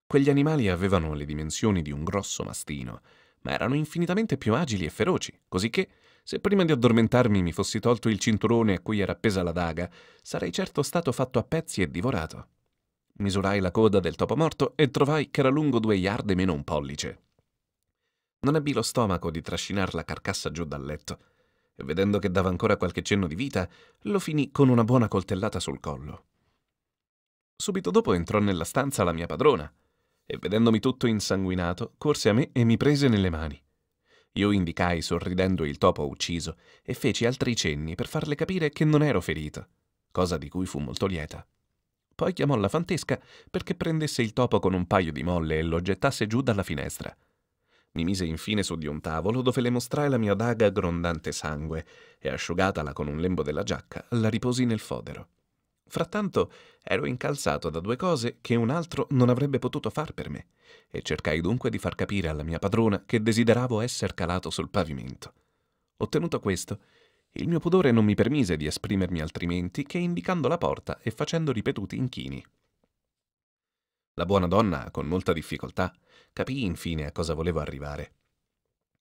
Quegli animali avevano le dimensioni di un grosso mastino, ma erano infinitamente più agili e feroci, così che, se prima di addormentarmi mi fossi tolto il cinturone a cui era appesa la daga, sarei certo stato fatto a pezzi e divorato. Misurai la coda del topo morto e trovai che era lungo due yard e meno un pollice. Non ebbi lo stomaco di trascinar la carcassa giù dal letto e vedendo che dava ancora qualche cenno di vita, lo finì con una buona coltellata sul collo. Subito dopo entrò nella stanza la mia padrona e vedendomi tutto insanguinato, corse a me e mi prese nelle mani. Io indicai sorridendo il topo ucciso e feci altri cenni per farle capire che non ero ferito, cosa di cui fu molto lieta. Poi chiamò la fantesca perché prendesse il topo con un paio di molle e lo gettasse giù dalla finestra. Mi mise infine su di un tavolo dove le mostrai la mia daga grondante sangue e, asciugatala con un lembo della giacca, la riposi nel fodero. Frattanto ero incalzato da due cose che un altro non avrebbe potuto far per me, e cercai dunque di far capire alla mia padrona che desideravo essere calato sul pavimento. Ottenuto questo, il mio pudore non mi permise di esprimermi altrimenti che indicando la porta e facendo ripetuti inchini. La buona donna, con molta difficoltà, capì infine a cosa volevo arrivare.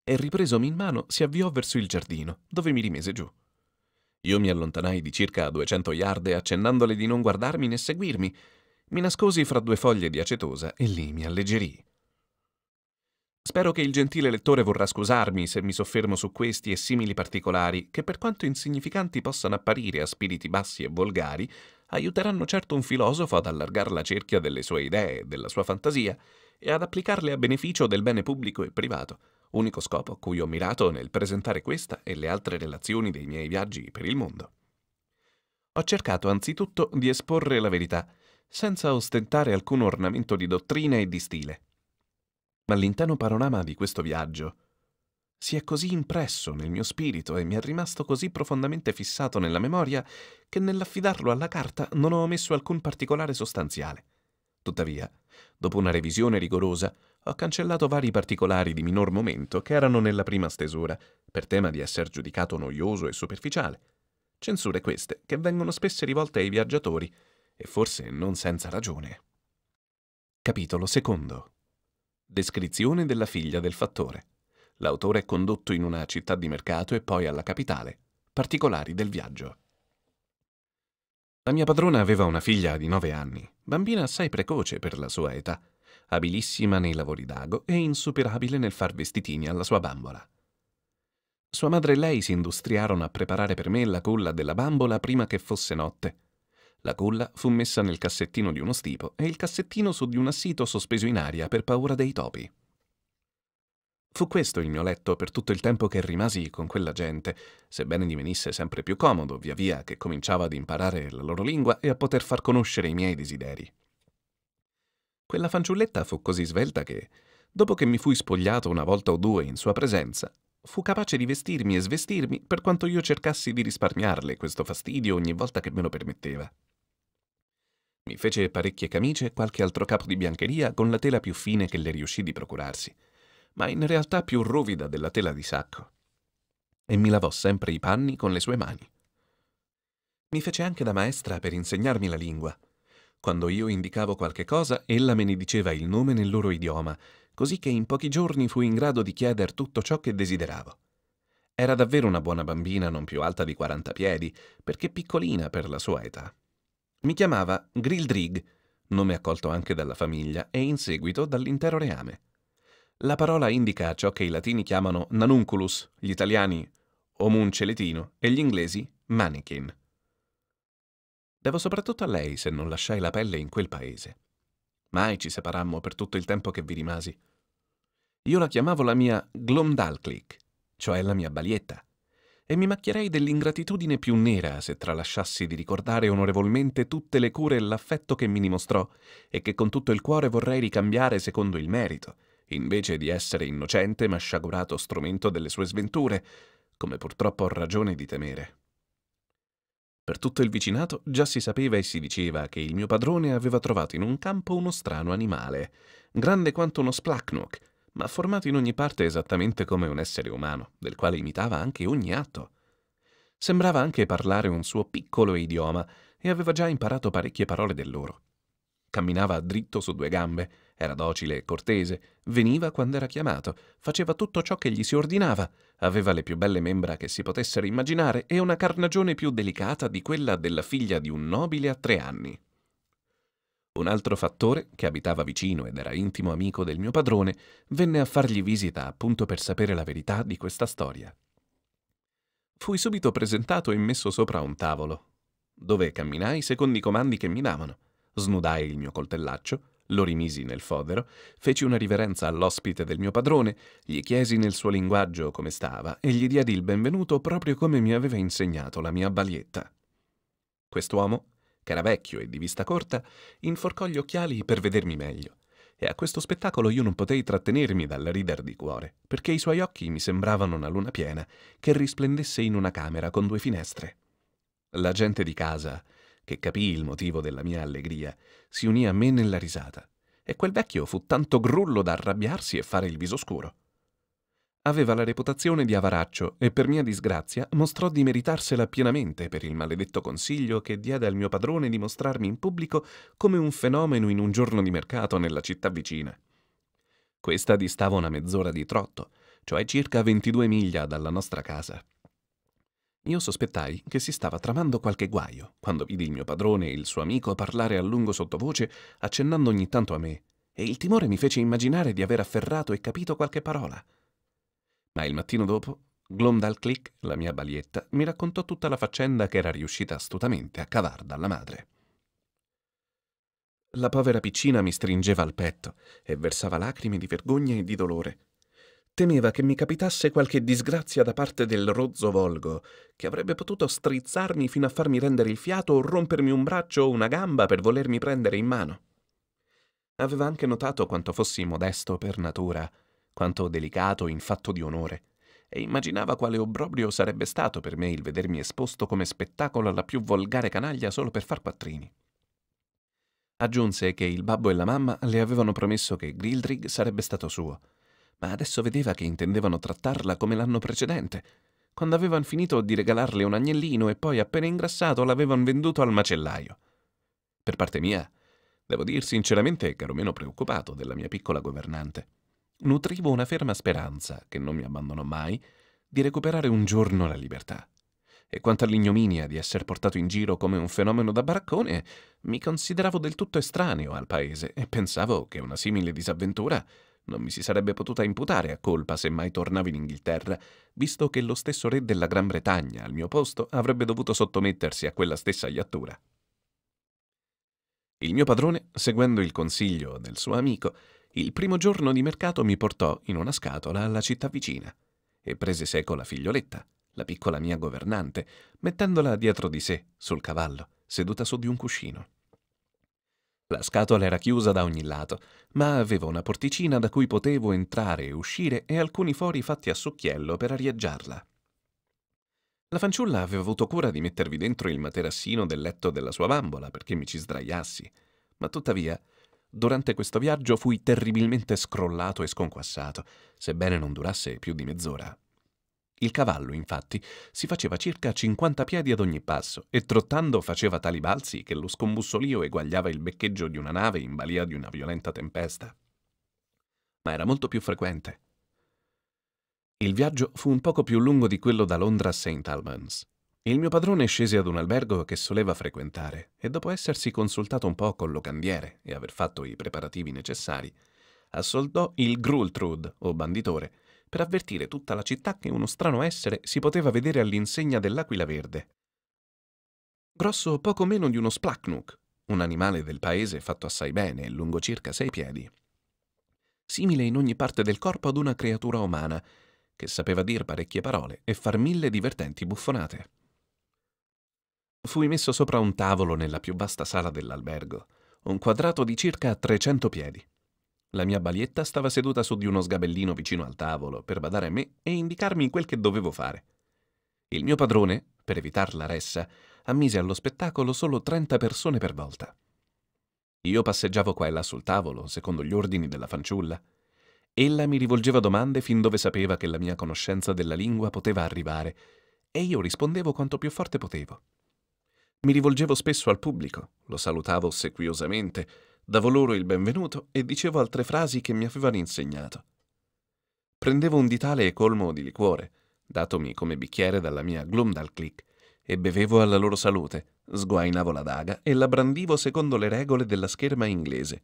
E ripresomi in mano, si avviò verso il giardino, dove mi rimise giù. Io mi allontanai di circa 200 yard accennandole di non guardarmi né seguirmi. Mi nascosi fra due foglie di acetosa e lì mi alleggerii. Spero che il gentile lettore vorrà scusarmi se mi soffermo su questi e simili particolari che per quanto insignificanti possano apparire a spiriti bassi e volgari, aiuteranno certo un filosofo ad allargare la cerchia delle sue idee e della sua fantasia e ad applicarle a beneficio del bene pubblico e privato, unico scopo a cui ho mirato nel presentare questa e le altre relazioni dei miei viaggi per il mondo. Ho cercato anzitutto di esporre la verità, senza ostentare alcun ornamento di dottrina e di stile. Ma l'intero panorama di questo viaggio, si è così impresso nel mio spirito e mi è rimasto così profondamente fissato nella memoria che nell'affidarlo alla carta non ho omesso alcun particolare sostanziale. Tuttavia, dopo una revisione rigorosa, ho cancellato vari particolari di minor momento che erano nella prima stesura, per tema di essere giudicato noioso e superficiale. Censure queste che vengono spesse rivolte ai viaggiatori, e forse non senza ragione. Capitolo secondo. Descrizione della figlia del fattore. L'autore è condotto in una città di mercato e poi alla capitale. Particolari del viaggio. La mia padrona aveva una figlia di nove anni, bambina assai precoce per la sua età, abilissima nei lavori d'ago e insuperabile nel far vestitini alla sua bambola. Sua madre e lei si industriarono a preparare per me la culla della bambola prima che fosse notte. La culla fu messa nel cassettino di uno stipo e il cassettino su di un assito sospeso in aria per paura dei topi. Fu questo il mio letto per tutto il tempo che rimasi con quella gente, sebbene divenisse sempre più comodo via via che cominciava ad imparare la loro lingua e a poter far conoscere i miei desideri. Quella fanciulletta fu così svelta che, dopo che mi fui spogliato una volta o due in sua presenza, fu capace di vestirmi e svestirmi per quanto io cercassi di risparmiarle questo fastidio ogni volta che me lo permetteva. Mi fece parecchie camicie e qualche altro capo di biancheria con la tela più fine che le riuscì di procurarsi ma in realtà più ruvida della tela di sacco, e mi lavò sempre i panni con le sue mani. Mi fece anche da maestra per insegnarmi la lingua. Quando io indicavo qualche cosa, ella me ne diceva il nome nel loro idioma, così che in pochi giorni fui in grado di chieder tutto ciò che desideravo. Era davvero una buona bambina non più alta di 40 piedi, perché piccolina per la sua età. Mi chiamava Grildrig, nome accolto anche dalla famiglia e in seguito dall'intero reame. La parola indica ciò che i latini chiamano nanunculus, gli italiani omunceletino e gli inglesi mannequin. Devo soprattutto a lei se non lasciai la pelle in quel paese. Mai ci separammo per tutto il tempo che vi rimasi. Io la chiamavo la mia Glomdalclick, cioè la mia balietta, e mi macchierei dell'ingratitudine più nera se tralasciassi di ricordare onorevolmente tutte le cure e l'affetto che mi dimostrò e che con tutto il cuore vorrei ricambiare secondo il merito, invece di essere innocente ma sciagurato strumento delle sue sventure, come purtroppo ho ragione di temere. Per tutto il vicinato già si sapeva e si diceva che il mio padrone aveva trovato in un campo uno strano animale, grande quanto uno splachnuk, ma formato in ogni parte esattamente come un essere umano, del quale imitava anche ogni atto. Sembrava anche parlare un suo piccolo idioma e aveva già imparato parecchie parole del loro. Camminava dritto su due gambe, era docile e cortese, veniva quando era chiamato, faceva tutto ciò che gli si ordinava, aveva le più belle membra che si potessero immaginare e una carnagione più delicata di quella della figlia di un nobile a tre anni. Un altro fattore, che abitava vicino ed era intimo amico del mio padrone, venne a fargli visita appunto per sapere la verità di questa storia. Fui subito presentato e messo sopra un tavolo, dove camminai secondo i comandi che mi davano. Snudai il mio coltellaccio, lo rimisi nel fodero, feci una riverenza all'ospite del mio padrone, gli chiesi nel suo linguaggio come stava e gli diedi il benvenuto proprio come mi aveva insegnato la mia balietta. Quest'uomo, che era vecchio e di vista corta, inforcò gli occhiali per vedermi meglio, e a questo spettacolo io non potei trattenermi dal rider di cuore, perché i suoi occhi mi sembravano una luna piena che risplendesse in una camera con due finestre. La gente di casa che capì il motivo della mia allegria, si unì a me nella risata, e quel vecchio fu tanto grullo da arrabbiarsi e fare il viso scuro. Aveva la reputazione di avaraccio e per mia disgrazia mostrò di meritarsela pienamente per il maledetto consiglio che diede al mio padrone di mostrarmi in pubblico come un fenomeno in un giorno di mercato nella città vicina. Questa distava una mezz'ora di trotto, cioè circa 22 miglia dalla nostra casa. Io sospettai che si stava tramando qualche guaio quando vidi il mio padrone e il suo amico parlare a lungo sottovoce, accennando ogni tanto a me, e il timore mi fece immaginare di aver afferrato e capito qualche parola. Ma il mattino dopo, Glomdal Click, la mia balietta, mi raccontò tutta la faccenda che era riuscita astutamente a cavar dalla madre. La povera piccina mi stringeva al petto e versava lacrime di vergogna e di dolore, Temeva che mi capitasse qualche disgrazia da parte del rozzo volgo, che avrebbe potuto strizzarmi fino a farmi rendere il fiato o rompermi un braccio o una gamba per volermi prendere in mano. Aveva anche notato quanto fossi modesto per natura, quanto delicato in fatto di onore, e immaginava quale obbrobrio sarebbe stato per me il vedermi esposto come spettacolo alla più volgare canaglia solo per far quattrini. Aggiunse che il babbo e la mamma le avevano promesso che Grildrig sarebbe stato suo, ma adesso vedeva che intendevano trattarla come l'anno precedente, quando avevano finito di regalarle un agnellino e poi appena ingrassato l'avevano venduto al macellaio. Per parte mia, devo dir sinceramente che ero meno preoccupato della mia piccola governante. Nutrivo una ferma speranza, che non mi abbandonò mai, di recuperare un giorno la libertà. E quanto all'ignominia di essere portato in giro come un fenomeno da baraccone, mi consideravo del tutto estraneo al paese e pensavo che una simile disavventura non mi si sarebbe potuta imputare a colpa se mai tornavo in Inghilterra, visto che lo stesso re della Gran Bretagna, al mio posto, avrebbe dovuto sottomettersi a quella stessa iattura. Il mio padrone, seguendo il consiglio del suo amico, il primo giorno di mercato mi portò in una scatola alla città vicina e prese seco la figlioletta, la piccola mia governante, mettendola dietro di sé, sul cavallo, seduta su di un cuscino. La scatola era chiusa da ogni lato, ma aveva una porticina da cui potevo entrare e uscire e alcuni fori fatti a succhiello per arieggiarla. La fanciulla aveva avuto cura di mettervi dentro il materassino del letto della sua bambola perché mi ci sdraiassi, ma tuttavia, durante questo viaggio fui terribilmente scrollato e sconquassato, sebbene non durasse più di mezz'ora. Il cavallo, infatti, si faceva circa 50 piedi ad ogni passo e trottando faceva tali balzi che lo scombussolio eguagliava il beccheggio di una nave in balia di una violenta tempesta. Ma era molto più frequente. Il viaggio fu un poco più lungo di quello da Londra a St. Albans. Il mio padrone scese ad un albergo che soleva frequentare e dopo essersi consultato un po' col locandiere e aver fatto i preparativi necessari, assoldò il Grultrud, o banditore, per avvertire tutta la città che uno strano essere si poteva vedere all'insegna dell'aquila verde. Grosso poco meno di uno splaknuk, un animale del paese fatto assai bene, lungo circa sei piedi. Simile in ogni parte del corpo ad una creatura umana, che sapeva dir parecchie parole e far mille divertenti buffonate. Fui messo sopra un tavolo nella più vasta sala dell'albergo, un quadrato di circa 300 piedi. La mia balietta stava seduta su di uno sgabellino vicino al tavolo per badare a me e indicarmi quel che dovevo fare. Il mio padrone, per evitar la ressa, ammise allo spettacolo solo 30 persone per volta. Io passeggiavo qua e là sul tavolo, secondo gli ordini della fanciulla. Ella mi rivolgeva domande fin dove sapeva che la mia conoscenza della lingua poteva arrivare, e io rispondevo quanto più forte potevo. Mi rivolgevo spesso al pubblico, lo salutavo ossequiosamente, davo loro il benvenuto e dicevo altre frasi che mi avevano insegnato. Prendevo un ditale colmo di liquore, datomi come bicchiere dalla mia Glumdal Click, e bevevo alla loro salute, sguainavo la daga e la brandivo secondo le regole della scherma inglese.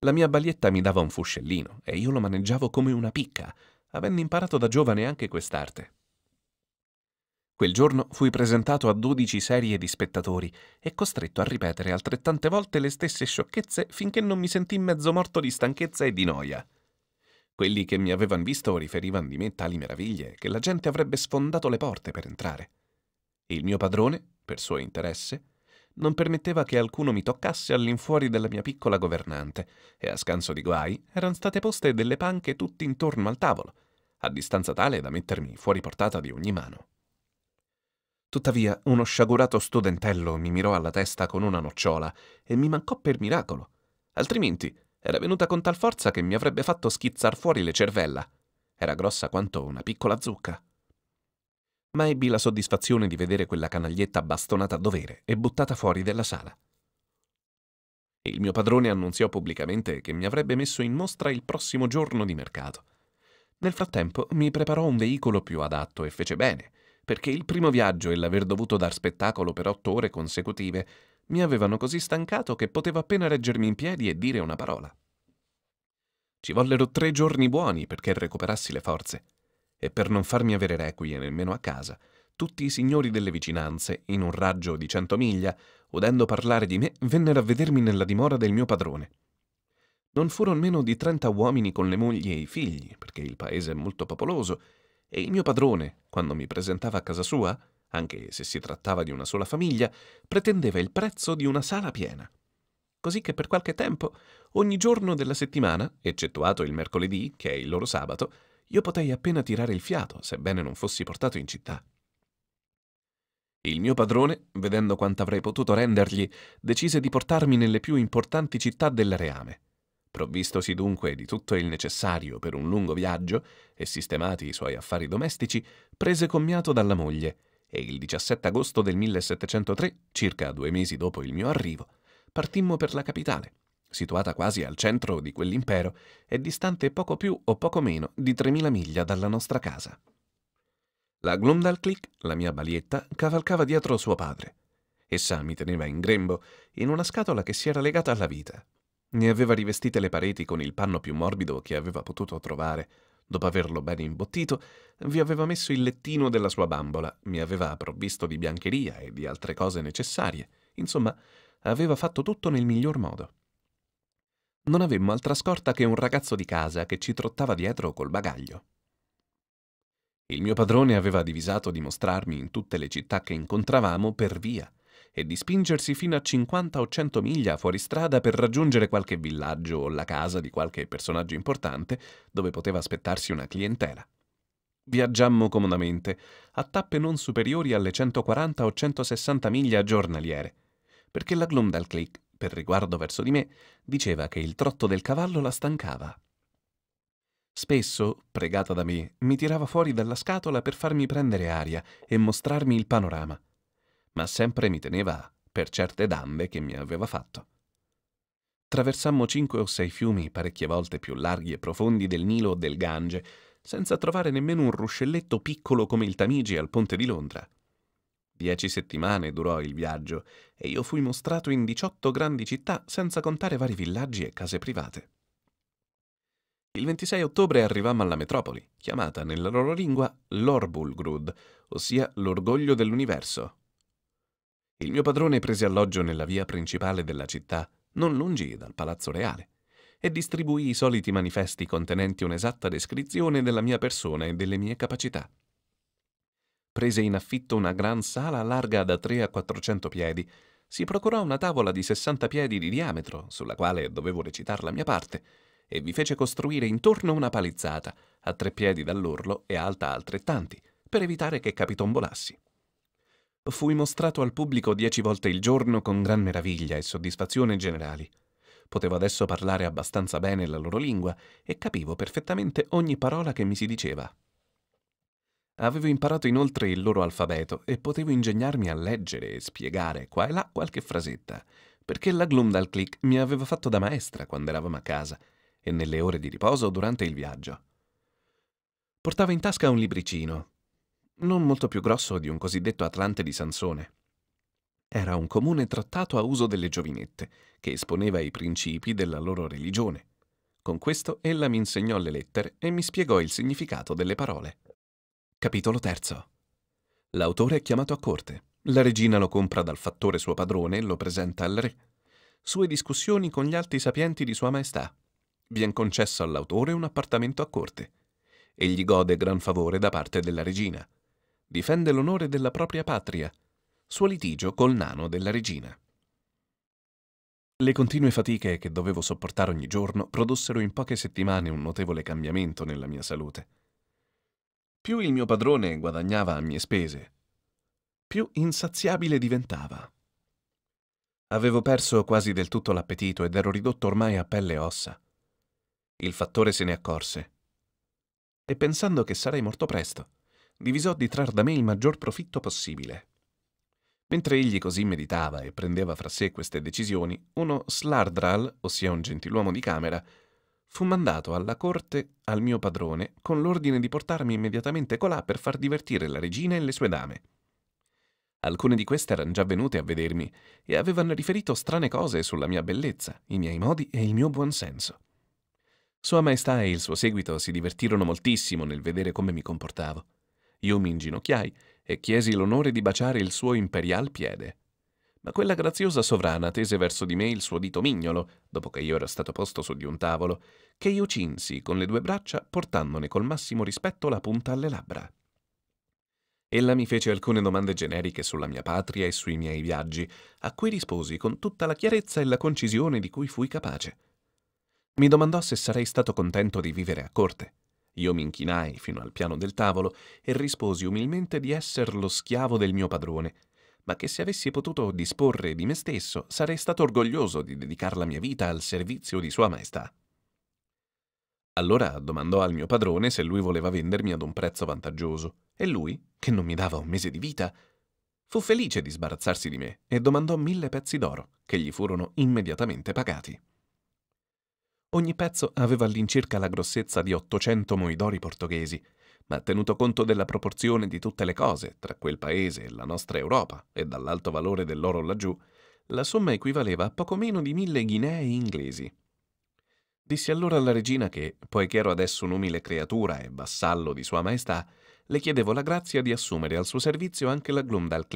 La mia balietta mi dava un fuscellino e io lo maneggiavo come una picca, avendo imparato da giovane anche quest'arte. Quel giorno fui presentato a 12 serie di spettatori e costretto a ripetere altrettante volte le stesse sciocchezze finché non mi sentii mezzo morto di stanchezza e di noia. Quelli che mi avevano visto riferivano di me tali meraviglie che la gente avrebbe sfondato le porte per entrare. Il mio padrone, per suo interesse, non permetteva che alcuno mi toccasse all'infuori della mia piccola governante, e a scanso di guai erano state poste delle panche tutti intorno al tavolo, a distanza tale da mettermi fuori portata di ogni mano. Tuttavia, uno sciagurato studentello mi mirò alla testa con una nocciola e mi mancò per miracolo. Altrimenti era venuta con tal forza che mi avrebbe fatto schizzar fuori le cervella. Era grossa quanto una piccola zucca. Ma ebbi la soddisfazione di vedere quella canaglietta bastonata a dovere e buttata fuori della sala. Il mio padrone annunziò pubblicamente che mi avrebbe messo in mostra il prossimo giorno di mercato. Nel frattempo mi preparò un veicolo più adatto e fece bene perché il primo viaggio e l'aver dovuto dar spettacolo per otto ore consecutive mi avevano così stancato che potevo appena reggermi in piedi e dire una parola. Ci vollero tre giorni buoni perché recuperassi le forze, e per non farmi avere requie nemmeno a casa, tutti i signori delle vicinanze, in un raggio di cento miglia, udendo parlare di me, vennero a vedermi nella dimora del mio padrone. Non furono meno di trenta uomini con le mogli e i figli, perché il paese è molto popoloso, e il mio padrone, quando mi presentava a casa sua, anche se si trattava di una sola famiglia, pretendeva il prezzo di una sala piena. Così che per qualche tempo, ogni giorno della settimana, eccettuato il mercoledì, che è il loro sabato, io potei appena tirare il fiato, sebbene non fossi portato in città. Il mio padrone, vedendo quanto avrei potuto rendergli, decise di portarmi nelle più importanti città del reame. Provvistosi dunque di tutto il necessario per un lungo viaggio e sistemati i suoi affari domestici, prese commiato dalla moglie e il 17 agosto del 1703, circa due mesi dopo il mio arrivo, partimmo per la capitale, situata quasi al centro di quell'impero e distante poco più o poco meno di 3.000 miglia dalla nostra casa. La Glumdalclick, la mia balietta, cavalcava dietro suo padre. Essa mi teneva in grembo in una scatola che si era legata alla vita ne aveva rivestite le pareti con il panno più morbido che aveva potuto trovare. Dopo averlo ben imbottito, vi aveva messo il lettino della sua bambola, mi aveva provvisto di biancheria e di altre cose necessarie. Insomma, aveva fatto tutto nel miglior modo. Non avemmo altra scorta che un ragazzo di casa che ci trottava dietro col bagaglio. Il mio padrone aveva divisato di mostrarmi in tutte le città che incontravamo per via e di spingersi fino a 50 o 100 miglia fuori strada per raggiungere qualche villaggio o la casa di qualche personaggio importante dove poteva aspettarsi una clientela. Viaggiammo comodamente, a tappe non superiori alle 140 o 160 miglia giornaliere, perché la Glumdalclick, per riguardo verso di me, diceva che il trotto del cavallo la stancava. Spesso, pregata da me, mi tirava fuori dalla scatola per farmi prendere aria e mostrarmi il panorama ma sempre mi teneva per certe danze che mi aveva fatto. Traversammo cinque o sei fiumi parecchie volte più larghi e profondi del Nilo o del Gange, senza trovare nemmeno un ruscelletto piccolo come il Tamigi al ponte di Londra. Dieci settimane durò il viaggio e io fui mostrato in diciotto grandi città senza contare vari villaggi e case private. Il 26 ottobre arrivammo alla metropoli, chiamata nella loro lingua l'Orbulgrud, ossia l'orgoglio dell'universo, il mio padrone prese alloggio nella via principale della città, non lungi dal Palazzo Reale, e distribuì i soliti manifesti contenenti un'esatta descrizione della mia persona e delle mie capacità. Prese in affitto una gran sala larga da 3 a 400 piedi, si procurò una tavola di 60 piedi di diametro, sulla quale dovevo recitare la mia parte, e vi fece costruire intorno una palizzata, a tre piedi dall'orlo e alta altrettanti, per evitare che capitombolassi. Fui mostrato al pubblico dieci volte il giorno con gran meraviglia e soddisfazione generali. Potevo adesso parlare abbastanza bene la loro lingua e capivo perfettamente ogni parola che mi si diceva. Avevo imparato inoltre il loro alfabeto e potevo ingegnarmi a leggere e spiegare qua e là qualche frasetta, perché la Glumdal Click mi aveva fatto da maestra quando eravamo a casa e nelle ore di riposo durante il viaggio. Portavo in tasca un libricino, non molto più grosso di un cosiddetto Atlante di Sansone. Era un comune trattato a uso delle giovinette, che esponeva i principi della loro religione. Con questo ella mi insegnò le lettere e mi spiegò il significato delle parole. Capitolo terzo. L'autore è chiamato a corte. La regina lo compra dal fattore suo padrone e lo presenta al re. Sue discussioni con gli alti sapienti di Sua Maestà. Viene concesso all'autore un appartamento a corte. Egli gode gran favore da parte della regina difende l'onore della propria patria, suo litigio col nano della regina. Le continue fatiche che dovevo sopportare ogni giorno produssero in poche settimane un notevole cambiamento nella mia salute. Più il mio padrone guadagnava a mie spese, più insaziabile diventava. Avevo perso quasi del tutto l'appetito ed ero ridotto ormai a pelle e ossa. Il fattore se ne accorse. E pensando che sarei morto presto, divisò di trar da me il maggior profitto possibile. Mentre egli così meditava e prendeva fra sé queste decisioni, uno slardral, ossia un gentiluomo di camera, fu mandato alla corte al mio padrone con l'ordine di portarmi immediatamente colà per far divertire la regina e le sue dame. Alcune di queste erano già venute a vedermi e avevano riferito strane cose sulla mia bellezza, i miei modi e il mio buon senso. Sua Maestà e il suo seguito si divertirono moltissimo nel vedere come mi comportavo. Io mi inginocchiai e chiesi l'onore di baciare il suo imperial piede. Ma quella graziosa sovrana tese verso di me il suo dito mignolo, dopo che io ero stato posto su di un tavolo, che io cinsi con le due braccia portandone col massimo rispetto la punta alle labbra. Ella mi fece alcune domande generiche sulla mia patria e sui miei viaggi, a cui risposi con tutta la chiarezza e la concisione di cui fui capace. Mi domandò se sarei stato contento di vivere a corte. Io mi inchinai fino al piano del tavolo e risposi umilmente di esser lo schiavo del mio padrone, ma che se avessi potuto disporre di me stesso sarei stato orgoglioso di dedicar la mia vita al servizio di Sua Maestà. Allora domandò al mio padrone se lui voleva vendermi ad un prezzo vantaggioso, e lui, che non mi dava un mese di vita, fu felice di sbarazzarsi di me e domandò mille pezzi d'oro, che gli furono immediatamente pagati. Ogni pezzo aveva all'incirca la grossezza di 800 moidori portoghesi, ma tenuto conto della proporzione di tutte le cose tra quel paese e la nostra Europa e dall'alto valore dell'oro laggiù, la somma equivaleva a poco meno di mille guinee inglesi. Dissi allora alla regina che, poiché ero adesso un'umile creatura e vassallo di Sua Maestà, le chiedevo la grazia di assumere al suo servizio anche la Glumdal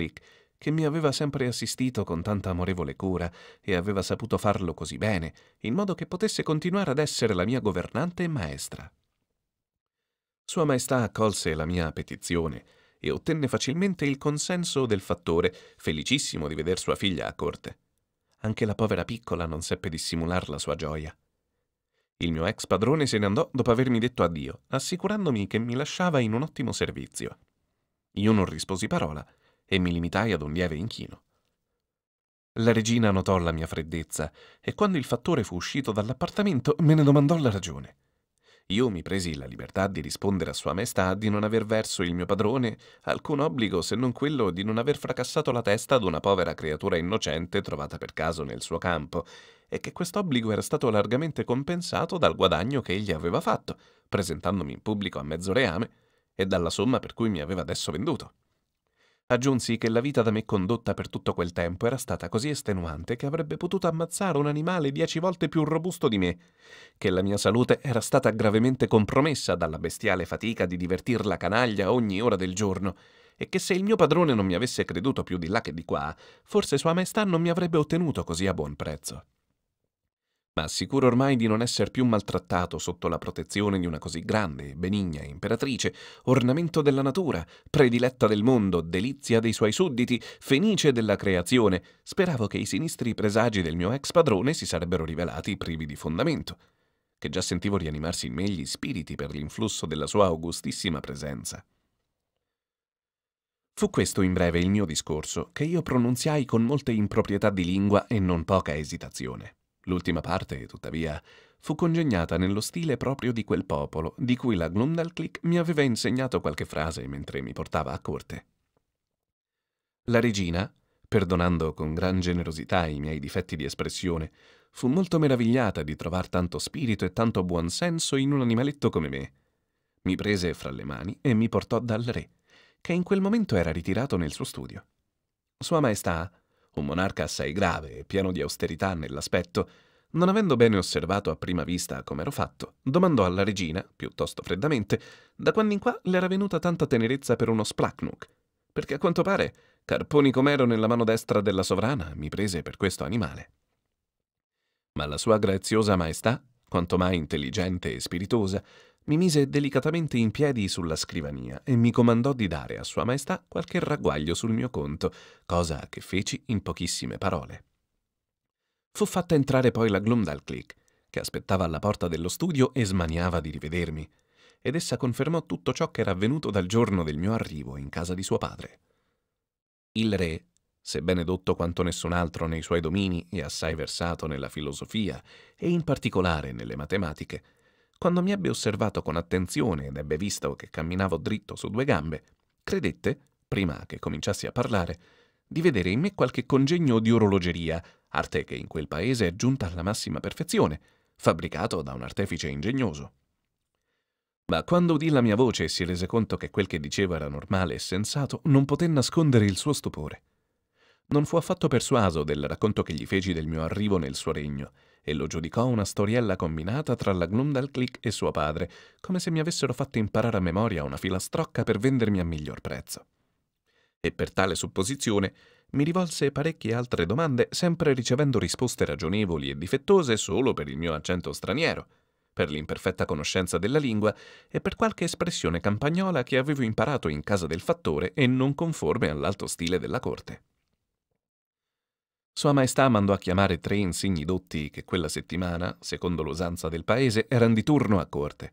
che mi aveva sempre assistito con tanta amorevole cura e aveva saputo farlo così bene, in modo che potesse continuare ad essere la mia governante e maestra. Sua Maestà accolse la mia petizione e ottenne facilmente il consenso del fattore, felicissimo di veder sua figlia a corte. Anche la povera piccola non seppe dissimular la sua gioia. Il mio ex padrone se ne andò dopo avermi detto addio, assicurandomi che mi lasciava in un ottimo servizio. Io non risposi parola e mi limitai ad un lieve inchino. La regina notò la mia freddezza e quando il fattore fu uscito dall'appartamento me ne domandò la ragione. Io mi presi la libertà di rispondere a Sua Maestà di non aver verso il mio padrone alcun obbligo se non quello di non aver fracassato la testa ad una povera creatura innocente trovata per caso nel suo campo, e che quest'obbligo era stato largamente compensato dal guadagno che egli aveva fatto, presentandomi in pubblico a mezzo reame, e dalla somma per cui mi aveva adesso venduto. Aggiunsi che la vita da me condotta per tutto quel tempo era stata così estenuante che avrebbe potuto ammazzare un animale dieci volte più robusto di me, che la mia salute era stata gravemente compromessa dalla bestiale fatica di divertir la canaglia ogni ora del giorno, e che se il mio padrone non mi avesse creduto più di là che di qua, forse Sua Maestà non mi avrebbe ottenuto così a buon prezzo ma sicuro ormai di non esser più maltrattato sotto la protezione di una così grande, benigna imperatrice, ornamento della natura, prediletta del mondo, delizia dei suoi sudditi, fenice della creazione, speravo che i sinistri presagi del mio ex padrone si sarebbero rivelati privi di fondamento, che già sentivo rianimarsi in me gli spiriti per l'influsso della sua augustissima presenza. Fu questo in breve il mio discorso, che io pronunziai con molte improprietà di lingua e non poca esitazione. L'ultima parte, tuttavia, fu congegnata nello stile proprio di quel popolo, di cui la Glumdalclick mi aveva insegnato qualche frase mentre mi portava a corte. La regina, perdonando con gran generosità i miei difetti di espressione, fu molto meravigliata di trovar tanto spirito e tanto buon senso in un animaletto come me. Mi prese fra le mani e mi portò dal re, che in quel momento era ritirato nel suo studio. Sua Maestà, un monarca assai grave e pieno di austerità nell'aspetto, non avendo bene osservato a prima vista come ero fatto, domandò alla regina, piuttosto freddamente, da quando in qua le era venuta tanta tenerezza per uno splachnuk, perché a quanto pare, carponi com'ero nella mano destra della sovrana, mi prese per questo animale. Ma la sua graziosa maestà, quanto mai intelligente e spiritosa, mi mise delicatamente in piedi sulla scrivania e mi comandò di dare a Sua Maestà qualche ragguaglio sul mio conto, cosa che feci in pochissime parole. Fu fatta entrare poi la Glumdalclick, che aspettava alla porta dello studio e smaniava di rivedermi, ed essa confermò tutto ciò che era avvenuto dal giorno del mio arrivo in casa di suo padre. Il re, sebbene dotto quanto nessun altro nei suoi domini e assai versato nella filosofia e in particolare nelle matematiche, quando mi ebbe osservato con attenzione ed ebbe visto che camminavo dritto su due gambe, credette, prima che cominciassi a parlare, di vedere in me qualche congegno di orologeria, arte che in quel paese è giunta alla massima perfezione, fabbricato da un artefice ingegnoso. Ma quando udì la mia voce e si rese conto che quel che dicevo era normale e sensato, non poté nascondere il suo stupore. Non fu affatto persuaso del racconto che gli feci del mio arrivo nel suo regno, e lo giudicò una storiella combinata tra la Glumdalclick e suo padre, come se mi avessero fatto imparare a memoria una filastrocca per vendermi a miglior prezzo. E per tale supposizione mi rivolse parecchie altre domande, sempre ricevendo risposte ragionevoli e difettose solo per il mio accento straniero, per l'imperfetta conoscenza della lingua e per qualche espressione campagnola che avevo imparato in casa del fattore e non conforme all'alto stile della corte. Sua Maestà mandò a chiamare tre insigni dotti che quella settimana, secondo l'usanza del paese, erano di turno a corte.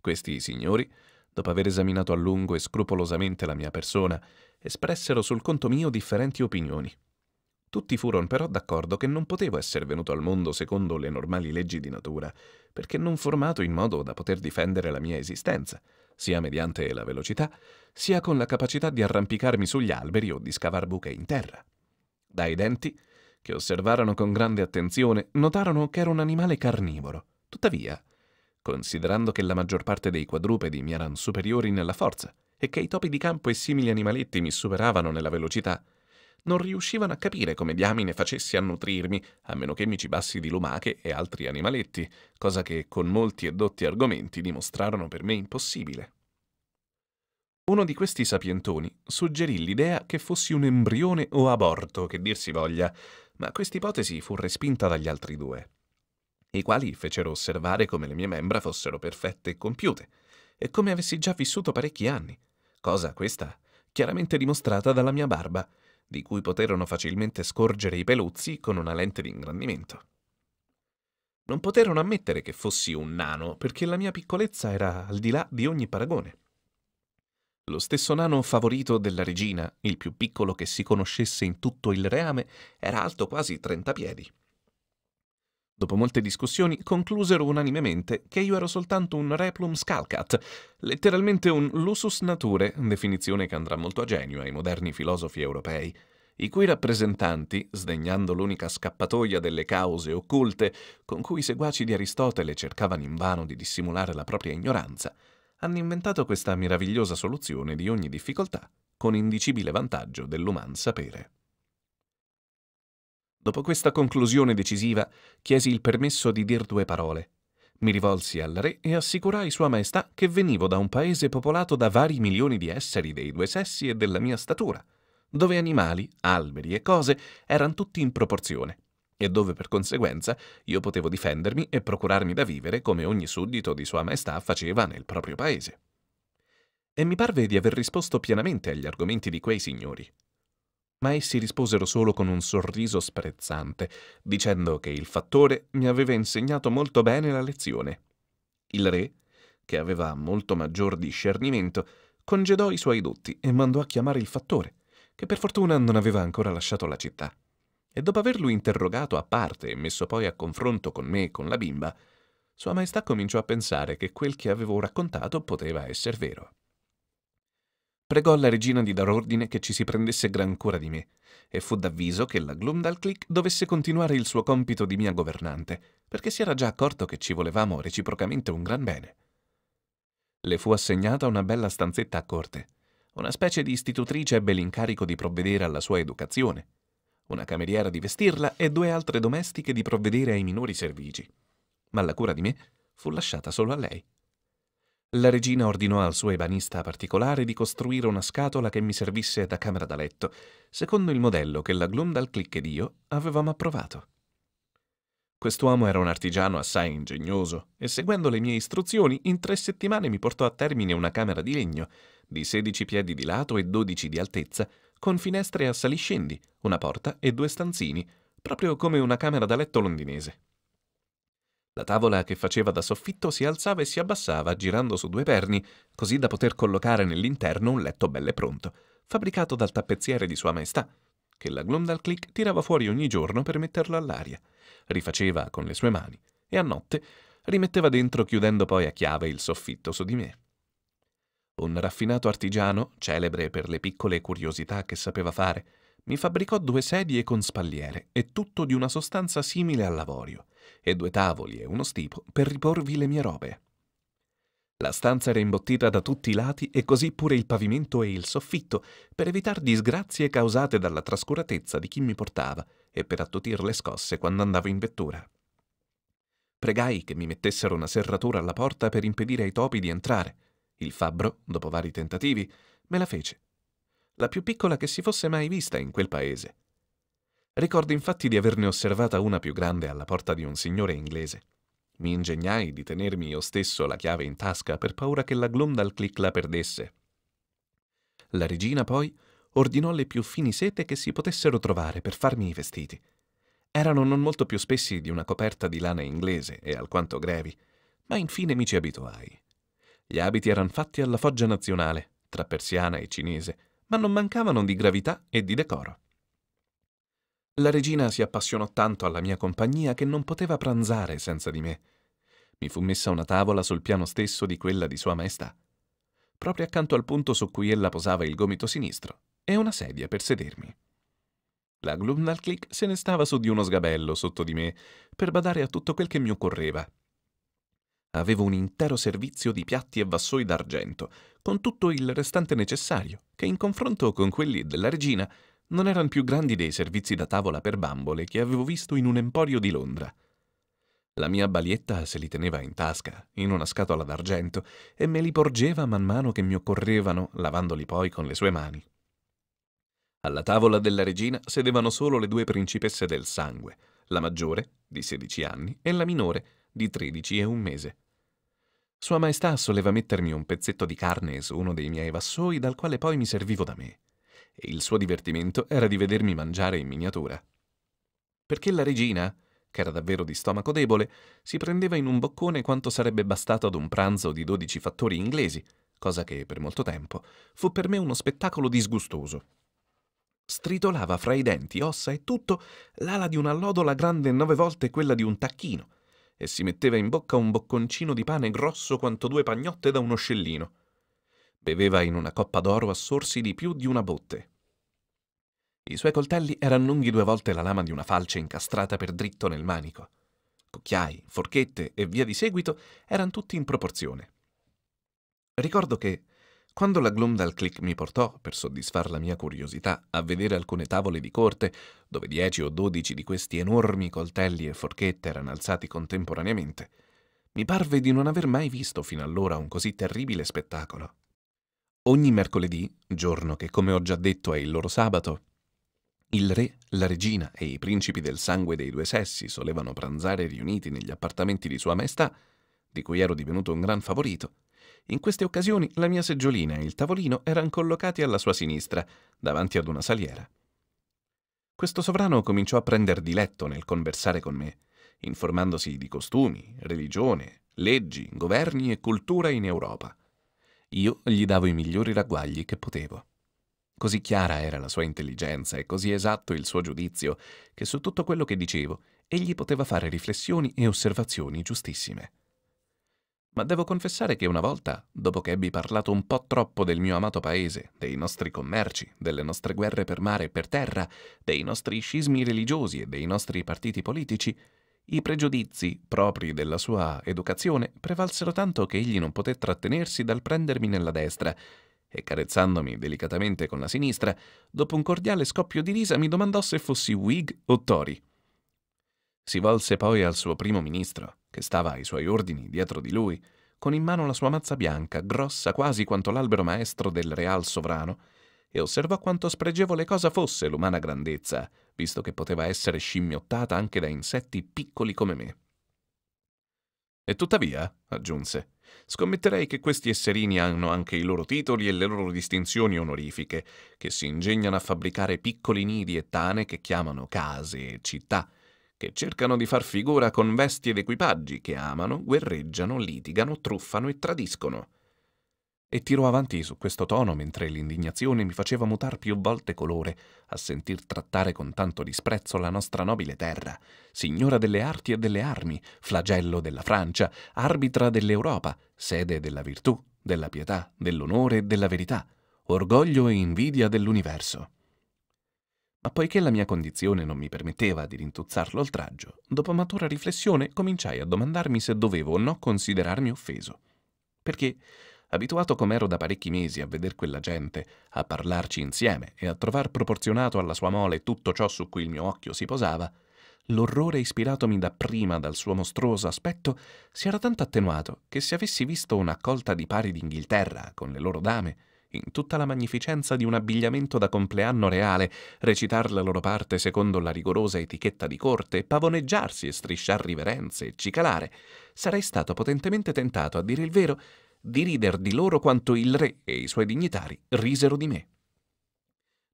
Questi signori, dopo aver esaminato a lungo e scrupolosamente la mia persona, espressero sul conto mio differenti opinioni. Tutti furono però d'accordo che non potevo essere venuto al mondo secondo le normali leggi di natura, perché non formato in modo da poter difendere la mia esistenza, sia mediante la velocità, sia con la capacità di arrampicarmi sugli alberi o di scavar buche in terra. Dai denti che osservarono con grande attenzione, notarono che era un animale carnivoro. Tuttavia, considerando che la maggior parte dei quadrupedi mi erano superiori nella forza e che i topi di campo e simili animaletti mi superavano nella velocità, non riuscivano a capire come diamine facessi a nutrirmi, a meno che mi cibassi di lumache e altri animaletti, cosa che con molti e dotti argomenti dimostrarono per me impossibile. Uno di questi sapientoni suggerì l'idea che fossi un embrione o aborto, che dir si voglia, ma quest'ipotesi fu respinta dagli altri due, i quali fecero osservare come le mie membra fossero perfette e compiute, e come avessi già vissuto parecchi anni, cosa questa chiaramente dimostrata dalla mia barba, di cui poterono facilmente scorgere i peluzzi con una lente di ingrandimento. Non poterono ammettere che fossi un nano perché la mia piccolezza era al di là di ogni paragone. Lo stesso nano favorito della regina, il più piccolo che si conoscesse in tutto il reame, era alto quasi 30 piedi. Dopo molte discussioni conclusero unanimemente che io ero soltanto un replum scalcat, letteralmente un lusus nature, definizione che andrà molto a genio ai moderni filosofi europei, i cui rappresentanti, sdegnando l'unica scappatoia delle cause occulte con cui i seguaci di Aristotele cercavano invano di dissimulare la propria ignoranza, hanno inventato questa meravigliosa soluzione di ogni difficoltà con indicibile vantaggio dell'uman sapere. Dopo questa conclusione decisiva, chiesi il permesso di dir due parole. Mi rivolsi al re e assicurai Sua Maestà che venivo da un paese popolato da vari milioni di esseri dei due sessi e della mia statura, dove animali, alberi e cose erano tutti in proporzione, e dove per conseguenza io potevo difendermi e procurarmi da vivere come ogni suddito di Sua Maestà faceva nel proprio paese. E mi parve di aver risposto pienamente agli argomenti di quei signori. Ma essi risposero solo con un sorriso sprezzante, dicendo che il fattore mi aveva insegnato molto bene la lezione. Il re, che aveva molto maggior discernimento, congedò i suoi dotti e mandò a chiamare il fattore, che per fortuna non aveva ancora lasciato la città e dopo averlo interrogato a parte e messo poi a confronto con me e con la bimba, Sua Maestà cominciò a pensare che quel che avevo raccontato poteva essere vero. Pregò la regina di dar ordine che ci si prendesse gran cura di me, e fu d'avviso che la Glumdalclick dovesse continuare il suo compito di mia governante, perché si era già accorto che ci volevamo reciprocamente un gran bene. Le fu assegnata una bella stanzetta a corte, una specie di istitutrice ebbe l'incarico di provvedere alla sua educazione, una cameriera di vestirla e due altre domestiche di provvedere ai minori servigi. Ma la cura di me fu lasciata solo a lei. La regina ordinò al suo ebanista particolare di costruire una scatola che mi servisse da camera da letto, secondo il modello che la Glundal ed io avevamo approvato. Quest'uomo era un artigiano assai ingegnoso e seguendo le mie istruzioni in tre settimane mi portò a termine una camera di legno di 16 piedi di lato e 12 di altezza con finestre a saliscendi, una porta e due stanzini, proprio come una camera da letto londinese. La tavola che faceva da soffitto si alzava e si abbassava girando su due perni, così da poter collocare nell'interno un letto belle pronto, fabbricato dal tappezziere di Sua Maestà, che la Glumdal tirava fuori ogni giorno per metterlo all'aria, rifaceva con le sue mani e a notte rimetteva dentro chiudendo poi a chiave il soffitto su di me. Un raffinato artigiano, celebre per le piccole curiosità che sapeva fare, mi fabbricò due sedie con spalliere e tutto di una sostanza simile all'avorio, e due tavoli e uno stipo per riporvi le mie robe. La stanza era imbottita da tutti i lati e così pure il pavimento e il soffitto, per evitar disgrazie causate dalla trascuratezza di chi mi portava e per attutir le scosse quando andavo in vettura. Pregai che mi mettessero una serratura alla porta per impedire ai topi di entrare, il fabbro, dopo vari tentativi, me la fece. La più piccola che si fosse mai vista in quel paese. Ricordo infatti di averne osservata una più grande alla porta di un signore inglese. Mi ingegnai di tenermi io stesso la chiave in tasca per paura che la Glondal Click la perdesse. La regina poi ordinò le più fini sete che si potessero trovare per farmi i vestiti. Erano non molto più spessi di una coperta di lana inglese e alquanto grevi, ma infine mi ci abituai. Gli abiti erano fatti alla foggia nazionale, tra persiana e cinese, ma non mancavano di gravità e di decoro. La regina si appassionò tanto alla mia compagnia che non poteva pranzare senza di me. Mi fu messa una tavola sul piano stesso di quella di Sua Maestà, proprio accanto al punto su cui ella posava il gomito sinistro, e una sedia per sedermi. La Glumnalclick se ne stava su di uno sgabello sotto di me per badare a tutto quel che mi occorreva Avevo un intero servizio di piatti e vassoi d'argento, con tutto il restante necessario, che in confronto con quelli della regina non erano più grandi dei servizi da tavola per bambole che avevo visto in un emporio di Londra. La mia balietta se li teneva in tasca, in una scatola d'argento, e me li porgeva man mano che mi occorrevano, lavandoli poi con le sue mani. Alla tavola della regina sedevano solo le due principesse del sangue, la maggiore, di 16 anni, e la minore, di 13 e un mese. Sua Maestà soleva mettermi un pezzetto di carne su uno dei miei vassoi dal quale poi mi servivo da me, e il suo divertimento era di vedermi mangiare in miniatura. Perché la regina, che era davvero di stomaco debole, si prendeva in un boccone quanto sarebbe bastato ad un pranzo di dodici fattori inglesi, cosa che per molto tempo fu per me uno spettacolo disgustoso. Stritolava fra i denti, ossa e tutto, l'ala di una lodola grande nove volte quella di un tacchino, e si metteva in bocca un bocconcino di pane grosso quanto due pagnotte da uno scellino. Beveva in una coppa d'oro a sorsi di più di una botte. I suoi coltelli erano lunghi due volte la lama di una falce incastrata per dritto nel manico. Cucchiai, forchette e via di seguito erano tutti in proporzione. Ricordo che, quando la Glumdal Click mi portò, per soddisfar la mia curiosità, a vedere alcune tavole di corte, dove dieci o dodici di questi enormi coltelli e forchette erano alzati contemporaneamente, mi parve di non aver mai visto fino allora un così terribile spettacolo. Ogni mercoledì, giorno che come ho già detto è il loro sabato, il re, la regina e i principi del sangue dei due sessi solevano pranzare riuniti negli appartamenti di Sua Maestà, di cui ero divenuto un gran favorito, in queste occasioni la mia seggiolina e il tavolino erano collocati alla sua sinistra, davanti ad una saliera. Questo sovrano cominciò a prender diletto nel conversare con me, informandosi di costumi, religione, leggi, governi e cultura in Europa. Io gli davo i migliori ragguagli che potevo. Così chiara era la sua intelligenza e così esatto il suo giudizio, che su tutto quello che dicevo egli poteva fare riflessioni e osservazioni giustissime ma devo confessare che una volta, dopo che ebbi parlato un po' troppo del mio amato paese, dei nostri commerci, delle nostre guerre per mare e per terra, dei nostri scismi religiosi e dei nostri partiti politici, i pregiudizi propri della sua educazione prevalsero tanto che egli non poté trattenersi dal prendermi nella destra e carezzandomi delicatamente con la sinistra, dopo un cordiale scoppio di risa mi domandò se fossi Whig o Tory. Si volse poi al suo primo ministro, che stava ai suoi ordini dietro di lui, con in mano la sua mazza bianca, grossa quasi quanto l'albero maestro del real sovrano, e osservò quanto spregevole cosa fosse l'umana grandezza, visto che poteva essere scimmiottata anche da insetti piccoli come me. E tuttavia, aggiunse, scommetterei che questi esserini hanno anche i loro titoli e le loro distinzioni onorifiche, che si ingegnano a fabbricare piccoli nidi e tane che chiamano case e città, che cercano di far figura con vesti ed equipaggi che amano, guerreggiano, litigano, truffano e tradiscono. E tirò avanti su questo tono mentre l'indignazione mi faceva mutar più volte colore a sentir trattare con tanto disprezzo la nostra nobile terra, signora delle arti e delle armi, flagello della Francia, arbitra dell'Europa, sede della virtù, della pietà, dell'onore e della verità, orgoglio e invidia dell'universo. Ma poiché la mia condizione non mi permetteva di rintuzzarlo oltraggio, dopo matura riflessione cominciai a domandarmi se dovevo o no considerarmi offeso. Perché, abituato com'ero da parecchi mesi a veder quella gente, a parlarci insieme e a trovar proporzionato alla sua mole tutto ciò su cui il mio occhio si posava, l'orrore ispiratomi dapprima dal suo mostruoso aspetto si era tanto attenuato che se avessi visto una colta di pari d'Inghilterra con le loro dame, in tutta la magnificenza di un abbigliamento da compleanno reale, recitar la loro parte secondo la rigorosa etichetta di corte, pavoneggiarsi e strisciar riverenze e cicalare, sarei stato potentemente tentato, a dire il vero, di rider di loro quanto il re e i suoi dignitari risero di me.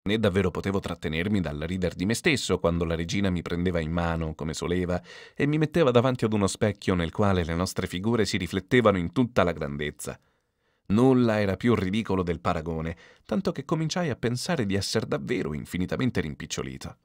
Né davvero potevo trattenermi dal rider di me stesso quando la regina mi prendeva in mano, come soleva, e mi metteva davanti ad uno specchio nel quale le nostre figure si riflettevano in tutta la grandezza. Nulla era più ridicolo del paragone, tanto che cominciai a pensare di essere davvero infinitamente rimpicciolito.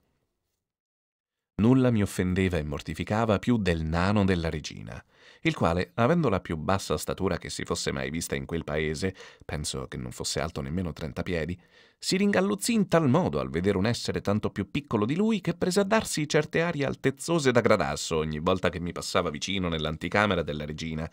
Nulla mi offendeva e mortificava più del nano della regina, il quale, avendo la più bassa statura che si fosse mai vista in quel paese, penso che non fosse alto nemmeno 30 piedi, si ringalluzzì in tal modo al vedere un essere tanto più piccolo di lui che prese a darsi certe arie altezzose da gradasso ogni volta che mi passava vicino nell'anticamera della regina,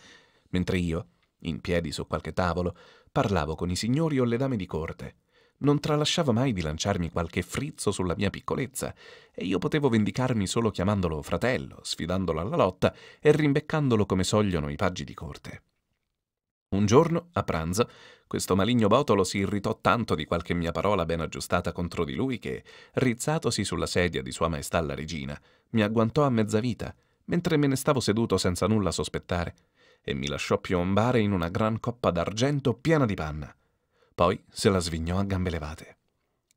mentre io, in piedi su qualche tavolo, parlavo con i signori o le dame di corte. Non tralasciava mai di lanciarmi qualche frizzo sulla mia piccolezza, e io potevo vendicarmi solo chiamandolo fratello, sfidandolo alla lotta e rimbeccandolo come sogliono i paggi di corte. Un giorno, a pranzo, questo maligno botolo si irritò tanto di qualche mia parola ben aggiustata contro di lui che, rizzatosi sulla sedia di Sua Maestà la Regina, mi agguantò a mezza vita, mentre me ne stavo seduto senza nulla sospettare e mi lasciò piombare in una gran coppa d'argento piena di panna. Poi se la svignò a gambe levate.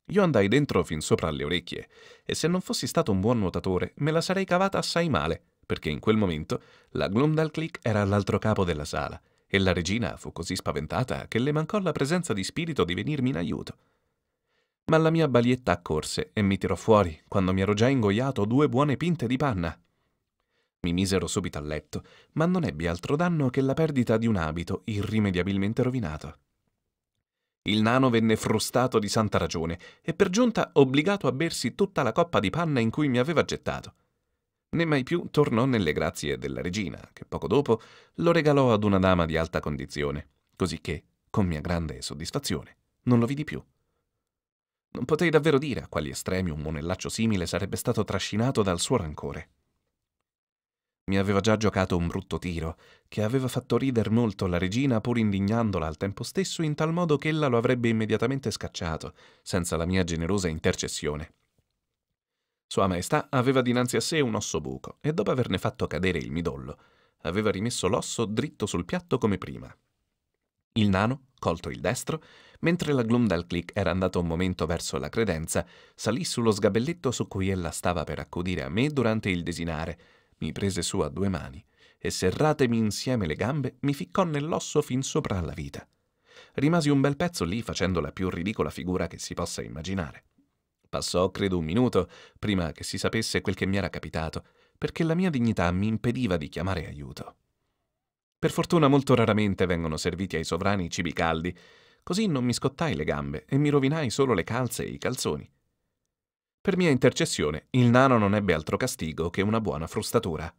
Io andai dentro fin sopra alle orecchie, e se non fossi stato un buon nuotatore me la sarei cavata assai male, perché in quel momento la Glumdalclick era all'altro capo della sala, e la regina fu così spaventata che le mancò la presenza di spirito di venirmi in aiuto. Ma la mia balietta accorse e mi tirò fuori quando mi ero già ingoiato due buone pinte di panna mi misero subito a letto, ma non ebbi altro danno che la perdita di un abito irrimediabilmente rovinato. Il nano venne frustato di santa ragione e per giunta obbligato a bersi tutta la coppa di panna in cui mi aveva gettato. Né mai più tornò nelle grazie della regina, che poco dopo lo regalò ad una dama di alta condizione, così che, con mia grande soddisfazione, non lo vidi più. Non potei davvero dire a quali estremi un monellaccio simile sarebbe stato trascinato dal suo rancore. Mi aveva già giocato un brutto tiro, che aveva fatto rider molto la regina pur indignandola al tempo stesso in tal modo che ella lo avrebbe immediatamente scacciato, senza la mia generosa intercessione. Sua Maestà aveva dinanzi a sé un osso buco e dopo averne fatto cadere il midollo, aveva rimesso l'osso dritto sul piatto come prima. Il nano, colto il destro, mentre la Glumdalclick era andata un momento verso la credenza, salì sullo sgabelletto su cui ella stava per accudire a me durante il desinare mi prese su a due mani e serratemi insieme le gambe mi ficcò nell'osso fin sopra alla vita. Rimasi un bel pezzo lì facendo la più ridicola figura che si possa immaginare. Passò, credo, un minuto prima che si sapesse quel che mi era capitato, perché la mia dignità mi impediva di chiamare aiuto. Per fortuna molto raramente vengono serviti ai sovrani cibi caldi, così non mi scottai le gambe e mi rovinai solo le calze e i calzoni. Per mia intercessione, il nano non ebbe altro castigo che una buona frustatura.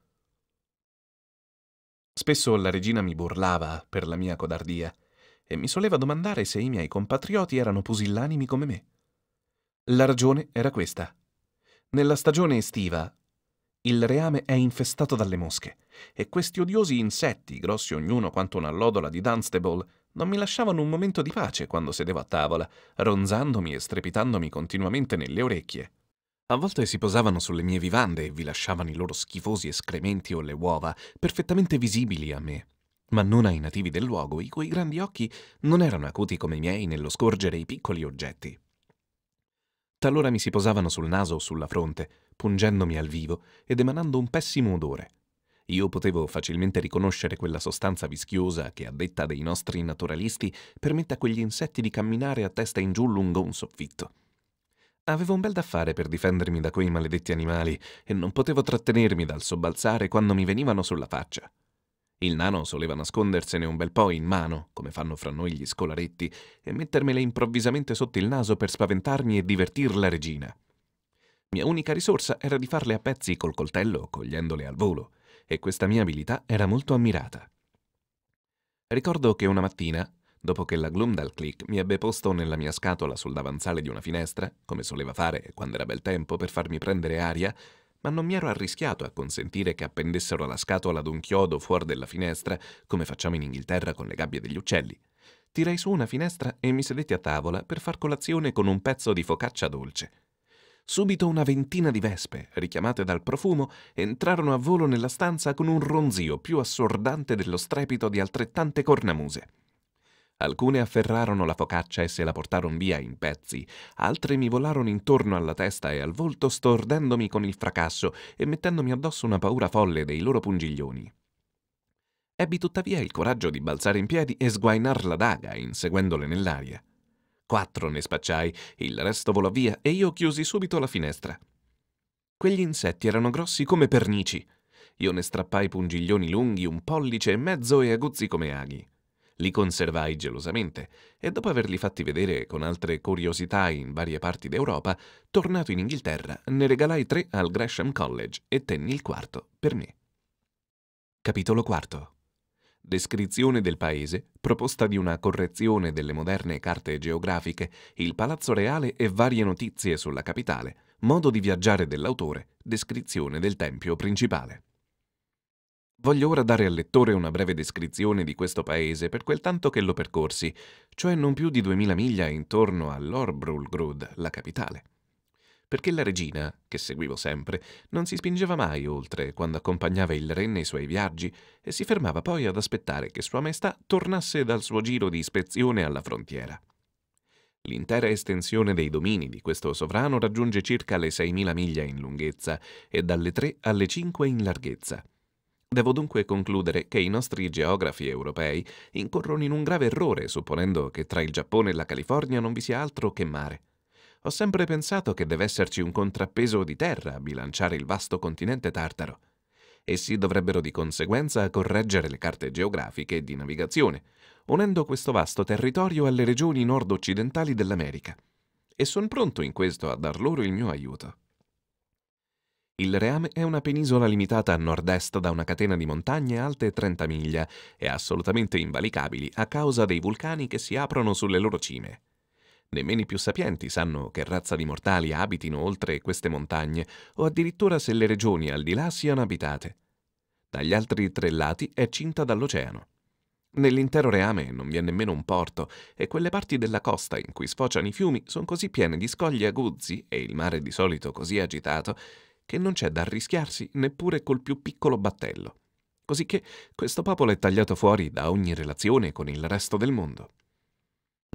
Spesso la regina mi burlava per la mia codardia e mi soleva domandare se i miei compatrioti erano pusillanimi come me. La ragione era questa. Nella stagione estiva il reame è infestato dalle mosche e questi odiosi insetti, grossi ognuno quanto una lodola di Dunstable, non mi lasciavano un momento di pace quando sedevo a tavola, ronzandomi e strepitandomi continuamente nelle orecchie. A volte si posavano sulle mie vivande e vi lasciavano i loro schifosi escrementi o le uova, perfettamente visibili a me, ma non ai nativi del luogo, i cui grandi occhi non erano acuti come i miei nello scorgere i piccoli oggetti. Talora mi si posavano sul naso o sulla fronte, pungendomi al vivo ed emanando un pessimo odore. Io potevo facilmente riconoscere quella sostanza vischiosa che, a detta dei nostri naturalisti, permette a quegli insetti di camminare a testa in giù lungo un soffitto. Avevo un bel da fare per difendermi da quei maledetti animali e non potevo trattenermi dal sobbalzare quando mi venivano sulla faccia. Il nano soleva nascondersene un bel po' in mano, come fanno fra noi gli scolaretti, e mettermele improvvisamente sotto il naso per spaventarmi e divertir la regina. Mia unica risorsa era di farle a pezzi col coltello, cogliendole al volo, e questa mia abilità era molto ammirata. Ricordo che una mattina, dopo che la Gloomdal Click mi ebbe posto nella mia scatola sul davanzale di una finestra, come soleva fare quando era bel tempo per farmi prendere aria, ma non mi ero arrischiato a consentire che appendessero la scatola ad un chiodo fuori della finestra, come facciamo in Inghilterra con le gabbie degli uccelli. Tirai su una finestra e mi sedetti a tavola per far colazione con un pezzo di focaccia dolce. Subito una ventina di vespe, richiamate dal profumo, entrarono a volo nella stanza con un ronzio più assordante dello strepito di altrettante cornamuse. Alcune afferrarono la focaccia e se la portaron via in pezzi, altre mi volarono intorno alla testa e al volto stordendomi con il fracasso e mettendomi addosso una paura folle dei loro pungiglioni. Ebbi tuttavia il coraggio di balzare in piedi e sguainar la daga, inseguendole nell'aria. Quattro ne spacciai, il resto volò via e io chiusi subito la finestra. Quegli insetti erano grossi come pernici. Io ne strappai pungiglioni lunghi un pollice e mezzo e aguzzi come aghi. Li conservai gelosamente e dopo averli fatti vedere con altre curiosità in varie parti d'Europa, tornato in Inghilterra, ne regalai tre al Gresham College e tenni il quarto per me. Capitolo IV. Descrizione del paese, proposta di una correzione delle moderne carte geografiche, il palazzo reale e varie notizie sulla capitale, modo di viaggiare dell'autore, descrizione del tempio principale. Voglio ora dare al lettore una breve descrizione di questo paese per quel tanto che lo percorsi, cioè non più di 2000 miglia intorno all'Orbrulgrud, la capitale. Perché la regina, che seguivo sempre, non si spingeva mai oltre quando accompagnava il re nei suoi viaggi e si fermava poi ad aspettare che Sua Maestà tornasse dal suo giro di ispezione alla frontiera. L'intera estensione dei domini di questo sovrano raggiunge circa le 6.000 miglia in lunghezza e dalle 3 alle 5 in larghezza. Devo dunque concludere che i nostri geografi europei incorrono in un grave errore supponendo che tra il Giappone e la California non vi sia altro che mare. Ho sempre pensato che deve esserci un contrappeso di terra a bilanciare il vasto continente tartaro. Essi dovrebbero di conseguenza correggere le carte geografiche e di navigazione, unendo questo vasto territorio alle regioni nord-occidentali dell'America. E sono pronto in questo a dar loro il mio aiuto. Il Reame è una penisola limitata a nord-est da una catena di montagne alte 30 miglia e assolutamente invalicabili a causa dei vulcani che si aprono sulle loro cime. Nemmeno i più sapienti sanno che razza di mortali abitino oltre queste montagne o addirittura se le regioni al di là siano abitate. Dagli altri tre lati è cinta dall'oceano. Nell'intero reame non vi è nemmeno un porto e quelle parti della costa in cui sfociano i fiumi sono così piene di scogli aguzzi e il mare di solito così agitato che non c'è da arrischiarsi neppure col più piccolo battello. Cosicché questo popolo è tagliato fuori da ogni relazione con il resto del mondo.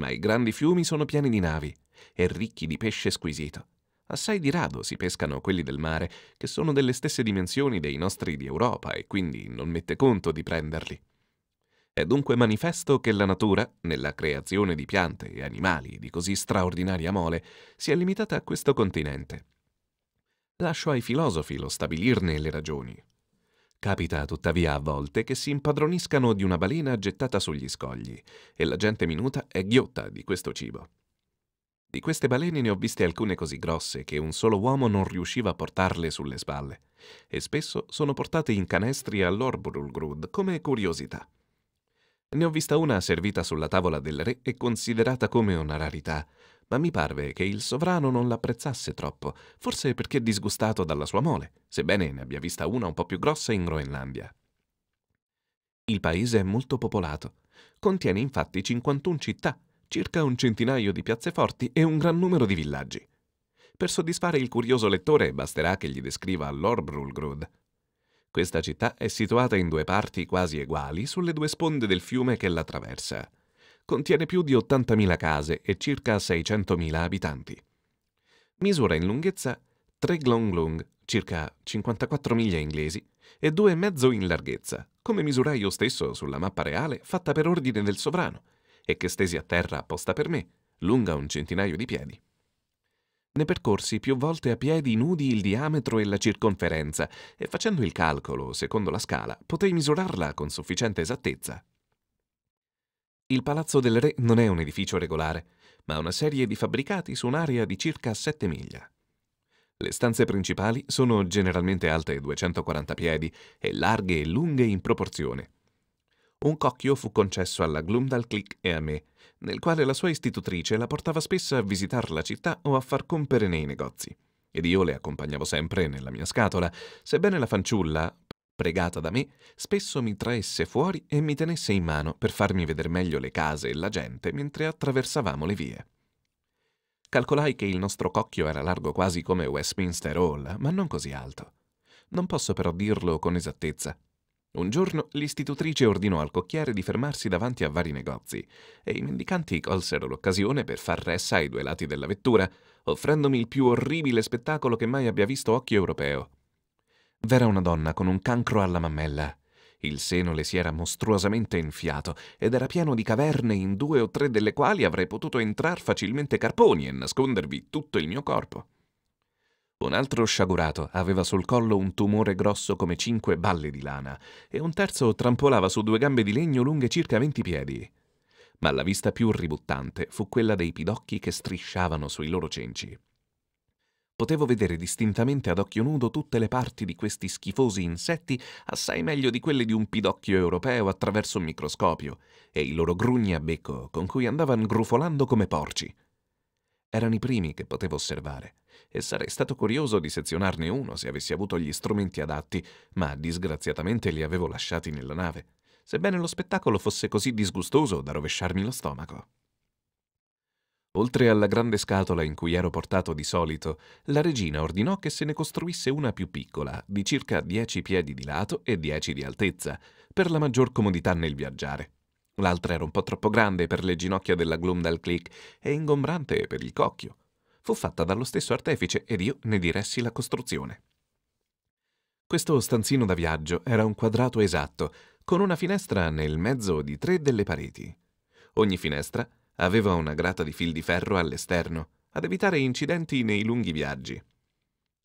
Ma i grandi fiumi sono pieni di navi e ricchi di pesce squisito. Assai di rado si pescano quelli del mare, che sono delle stesse dimensioni dei nostri di Europa e quindi non mette conto di prenderli. È dunque manifesto che la natura, nella creazione di piante e animali di così straordinaria mole, si è limitata a questo continente, Lascio ai filosofi lo stabilirne le ragioni. Capita tuttavia a volte che si impadroniscano di una balena gettata sugli scogli e la gente minuta è ghiotta di questo cibo. Di queste balene ne ho viste alcune così grosse che un solo uomo non riusciva a portarle sulle spalle e spesso sono portate in canestri all'Orburulgrud come curiosità. Ne ho vista una servita sulla tavola del re e considerata come una rarità, ma mi parve che il sovrano non l'apprezzasse troppo, forse perché disgustato dalla sua mole, sebbene ne abbia vista una un po' più grossa in Groenlandia. Il paese è molto popolato. Contiene infatti 51 città, circa un centinaio di piazze forti e un gran numero di villaggi. Per soddisfare il curioso lettore basterà che gli descriva l'Orbrulgrud. Questa città è situata in due parti quasi uguali sulle due sponde del fiume che la attraversa contiene più di 80.000 case e circa 600.000 abitanti. Misura in lunghezza 3 glonglung, circa 54 miglia inglesi, e mezzo in larghezza, come misurai io stesso sulla mappa reale fatta per ordine del sovrano, e che stesi a terra apposta per me, lunga un centinaio di piedi. Ne percorsi più volte a piedi nudi il diametro e la circonferenza, e facendo il calcolo secondo la scala potei misurarla con sufficiente esattezza. Il Palazzo del Re non è un edificio regolare, ma una serie di fabbricati su un'area di circa 7 miglia. Le stanze principali sono generalmente alte 240 piedi e larghe e lunghe in proporzione. Un cocchio fu concesso alla Glumdalclick e a me, nel quale la sua istitutrice la portava spesso a visitare la città o a far compere nei negozi. Ed io le accompagnavo sempre nella mia scatola, sebbene la fanciulla, pregata da me, spesso mi traesse fuori e mi tenesse in mano per farmi vedere meglio le case e la gente mentre attraversavamo le vie. Calcolai che il nostro cocchio era largo quasi come Westminster Hall, ma non così alto. Non posso però dirlo con esattezza. Un giorno l'istitutrice ordinò al cocchiere di fermarsi davanti a vari negozi e i mendicanti colsero l'occasione per far ressa ai due lati della vettura, offrendomi il più orribile spettacolo che mai abbia visto occhio europeo. V'era una donna con un cancro alla mammella. Il seno le si era mostruosamente enfiato ed era pieno di caverne in due o tre delle quali avrei potuto entrar facilmente carponi e nascondervi tutto il mio corpo. Un altro sciagurato aveva sul collo un tumore grosso come cinque balle di lana e un terzo trampolava su due gambe di legno lunghe circa venti piedi. Ma la vista più ributtante fu quella dei pidocchi che strisciavano sui loro cenci potevo vedere distintamente ad occhio nudo tutte le parti di questi schifosi insetti assai meglio di quelle di un pidocchio europeo attraverso un microscopio, e i loro grugni a becco con cui andavano grufolando come porci. Erano i primi che potevo osservare, e sarei stato curioso di sezionarne uno se avessi avuto gli strumenti adatti, ma disgraziatamente li avevo lasciati nella nave, sebbene lo spettacolo fosse così disgustoso da rovesciarmi lo stomaco. Oltre alla grande scatola in cui ero portato di solito, la regina ordinò che se ne costruisse una più piccola, di circa 10 piedi di lato e 10 di altezza, per la maggior comodità nel viaggiare. L'altra era un po' troppo grande per le ginocchia della Glumdal Click e ingombrante per il cocchio. Fu fatta dallo stesso artefice ed io ne diressi la costruzione. Questo stanzino da viaggio era un quadrato esatto, con una finestra nel mezzo di tre delle pareti. Ogni finestra aveva una grata di fil di ferro all'esterno, ad evitare incidenti nei lunghi viaggi.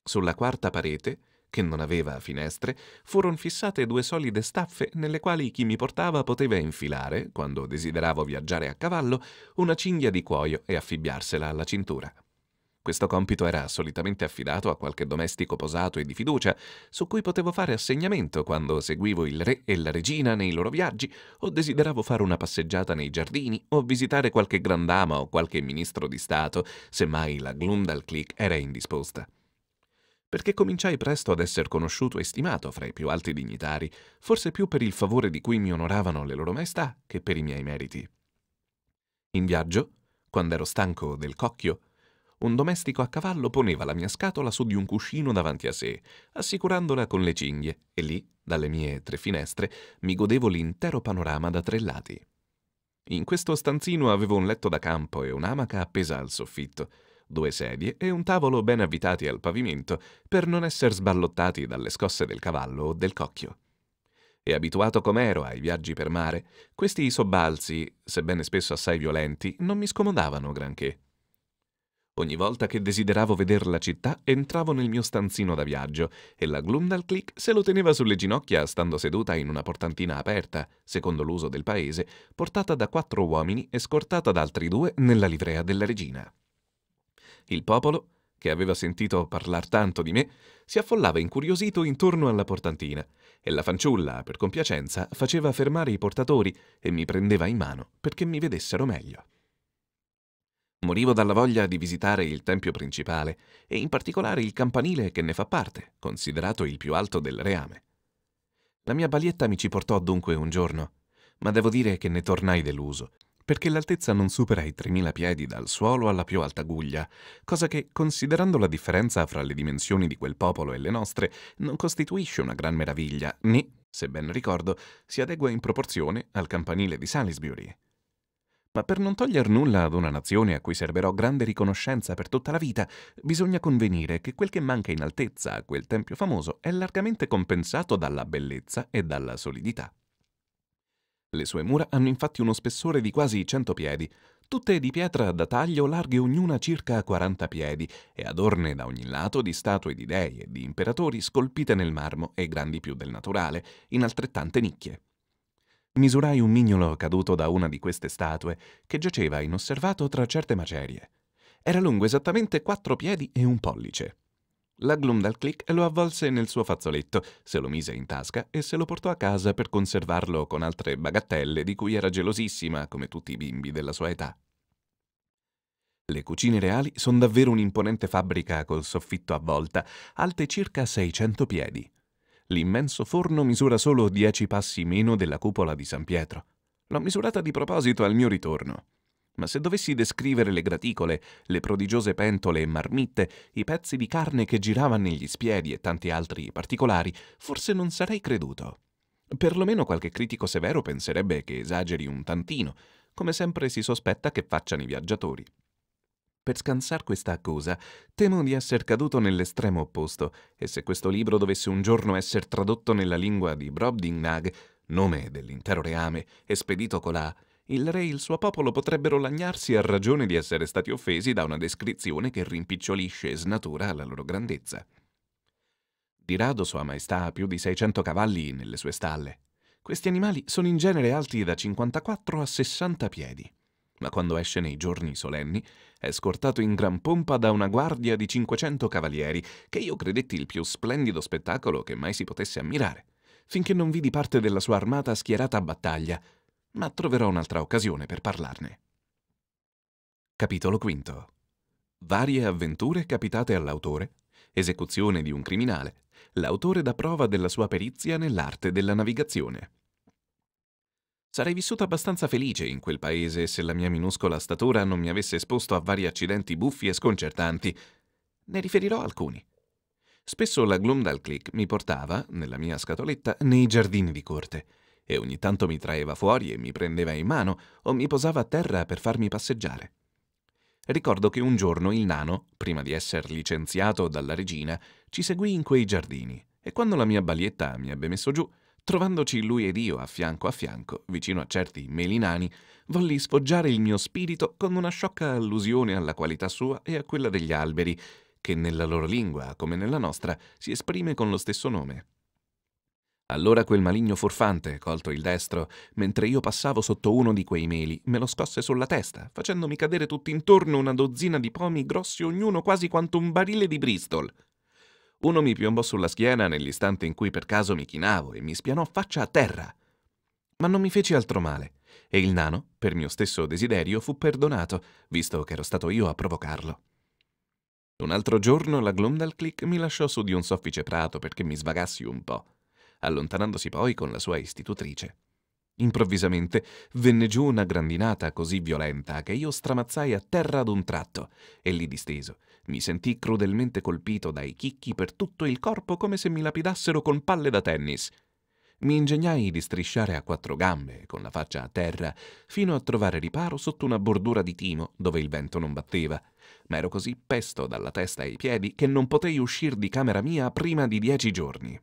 Sulla quarta parete, che non aveva finestre, furono fissate due solide staffe nelle quali chi mi portava poteva infilare, quando desideravo viaggiare a cavallo, una cinghia di cuoio e affibbiarsela alla cintura. Questo compito era solitamente affidato a qualche domestico posato e di fiducia, su cui potevo fare assegnamento quando seguivo il re e la regina nei loro viaggi, o desideravo fare una passeggiata nei giardini, o visitare qualche grandama o qualche ministro di Stato, semmai la Glundal Click era indisposta. Perché cominciai presto ad essere conosciuto e stimato fra i più alti dignitari, forse più per il favore di cui mi onoravano le loro maestà che per i miei meriti. In viaggio, quando ero stanco del cocchio, un domestico a cavallo poneva la mia scatola su di un cuscino davanti a sé, assicurandola con le cinghie, e lì, dalle mie tre finestre, mi godevo l'intero panorama da tre lati. In questo stanzino avevo un letto da campo e un'amaca appesa al soffitto, due sedie e un tavolo ben avvitati al pavimento per non essere sballottati dalle scosse del cavallo o del cocchio. E abituato com'ero ai viaggi per mare, questi sobbalzi, sebbene spesso assai violenti, non mi scomodavano granché. Ogni volta che desideravo veder la città, entravo nel mio stanzino da viaggio e la Glumdalclick se lo teneva sulle ginocchia stando seduta in una portantina aperta, secondo l'uso del paese, portata da quattro uomini e scortata da altri due nella livrea della regina. Il popolo, che aveva sentito parlar tanto di me, si affollava incuriosito intorno alla portantina e la fanciulla, per compiacenza, faceva fermare i portatori e mi prendeva in mano perché mi vedessero meglio. Morivo dalla voglia di visitare il tempio principale e in particolare il campanile che ne fa parte, considerato il più alto del reame. La mia balietta mi ci portò dunque un giorno, ma devo dire che ne tornai deluso, perché l'altezza non supera i 3.000 piedi dal suolo alla più alta guglia, cosa che, considerando la differenza fra le dimensioni di quel popolo e le nostre, non costituisce una gran meraviglia, né, se ben ricordo, si adegua in proporzione al campanile di Salisbury. Ma per non toglier nulla ad una nazione a cui serverò grande riconoscenza per tutta la vita, bisogna convenire che quel che manca in altezza a quel tempio famoso è largamente compensato dalla bellezza e dalla solidità. Le sue mura hanno infatti uno spessore di quasi 100 piedi, tutte di pietra da taglio larghe ognuna circa 40 piedi e adorne da ogni lato di statue di dei e di imperatori scolpite nel marmo e grandi più del naturale, in altrettante nicchie misurai un mignolo caduto da una di queste statue che giaceva inosservato tra certe macerie. Era lungo esattamente quattro piedi e un pollice. La Glumdalclick lo avvolse nel suo fazzoletto, se lo mise in tasca e se lo portò a casa per conservarlo con altre bagattelle di cui era gelosissima, come tutti i bimbi della sua età. Le cucine reali sono davvero un'imponente fabbrica col soffitto a volta, alte circa 600 piedi. L'immenso forno misura solo dieci passi meno della cupola di San Pietro. L'ho misurata di proposito al mio ritorno. Ma se dovessi descrivere le graticole, le prodigiose pentole e marmitte, i pezzi di carne che giravano negli spiedi e tanti altri particolari, forse non sarei creduto. Perlomeno qualche critico severo penserebbe che esageri un tantino, come sempre si sospetta che facciano i viaggiatori. Per scansar questa accusa, temo di essere caduto nell'estremo opposto, e se questo libro dovesse un giorno essere tradotto nella lingua di Brobdingnag, nome dell'intero reame, e spedito colà, il re e il suo popolo potrebbero lagnarsi a ragione di essere stati offesi da una descrizione che rimpicciolisce e snatura la loro grandezza. Di rado Sua Maestà ha più di 600 cavalli nelle sue stalle. Questi animali sono in genere alti da 54 a 60 piedi, ma quando esce nei giorni solenni è scortato in gran pompa da una guardia di 500 cavalieri, che io credetti il più splendido spettacolo che mai si potesse ammirare, finché non vidi parte della sua armata schierata a battaglia, ma troverò un'altra occasione per parlarne. Capitolo V. Varie avventure capitate all'autore, esecuzione di un criminale, l'autore dà prova della sua perizia nell'arte della navigazione. Sarei vissuto abbastanza felice in quel paese se la mia minuscola statura non mi avesse esposto a vari accidenti buffi e sconcertanti. Ne riferirò alcuni. Spesso la Glumdal Click mi portava, nella mia scatoletta, nei giardini di corte e ogni tanto mi traeva fuori e mi prendeva in mano o mi posava a terra per farmi passeggiare. Ricordo che un giorno il nano, prima di essere licenziato dalla regina, ci seguì in quei giardini e quando la mia balietta mi ebbe messo giù, Trovandoci lui ed io a fianco a fianco, vicino a certi melinani, volli sfoggiare il mio spirito con una sciocca allusione alla qualità sua e a quella degli alberi, che nella loro lingua, come nella nostra, si esprime con lo stesso nome. Allora quel maligno furfante, colto il destro, mentre io passavo sotto uno di quei meli, me lo scosse sulla testa, facendomi cadere tutt'intorno una dozzina di pomi grossi ognuno quasi quanto un barile di Bristol. Uno mi piombò sulla schiena nell'istante in cui per caso mi chinavo e mi spianò faccia a terra. Ma non mi feci altro male, e il nano, per mio stesso desiderio, fu perdonato, visto che ero stato io a provocarlo. Un altro giorno la Glumdalclick mi lasciò su di un soffice prato perché mi svagassi un po', allontanandosi poi con la sua istitutrice. Improvvisamente venne giù una grandinata così violenta che io stramazzai a terra ad un tratto e lì disteso mi sentii crudelmente colpito dai chicchi per tutto il corpo come se mi lapidassero con palle da tennis. Mi ingegnai di strisciare a quattro gambe, con la faccia a terra, fino a trovare riparo sotto una bordura di timo dove il vento non batteva, ma ero così pesto dalla testa ai piedi che non potei uscire di camera mia prima di dieci giorni.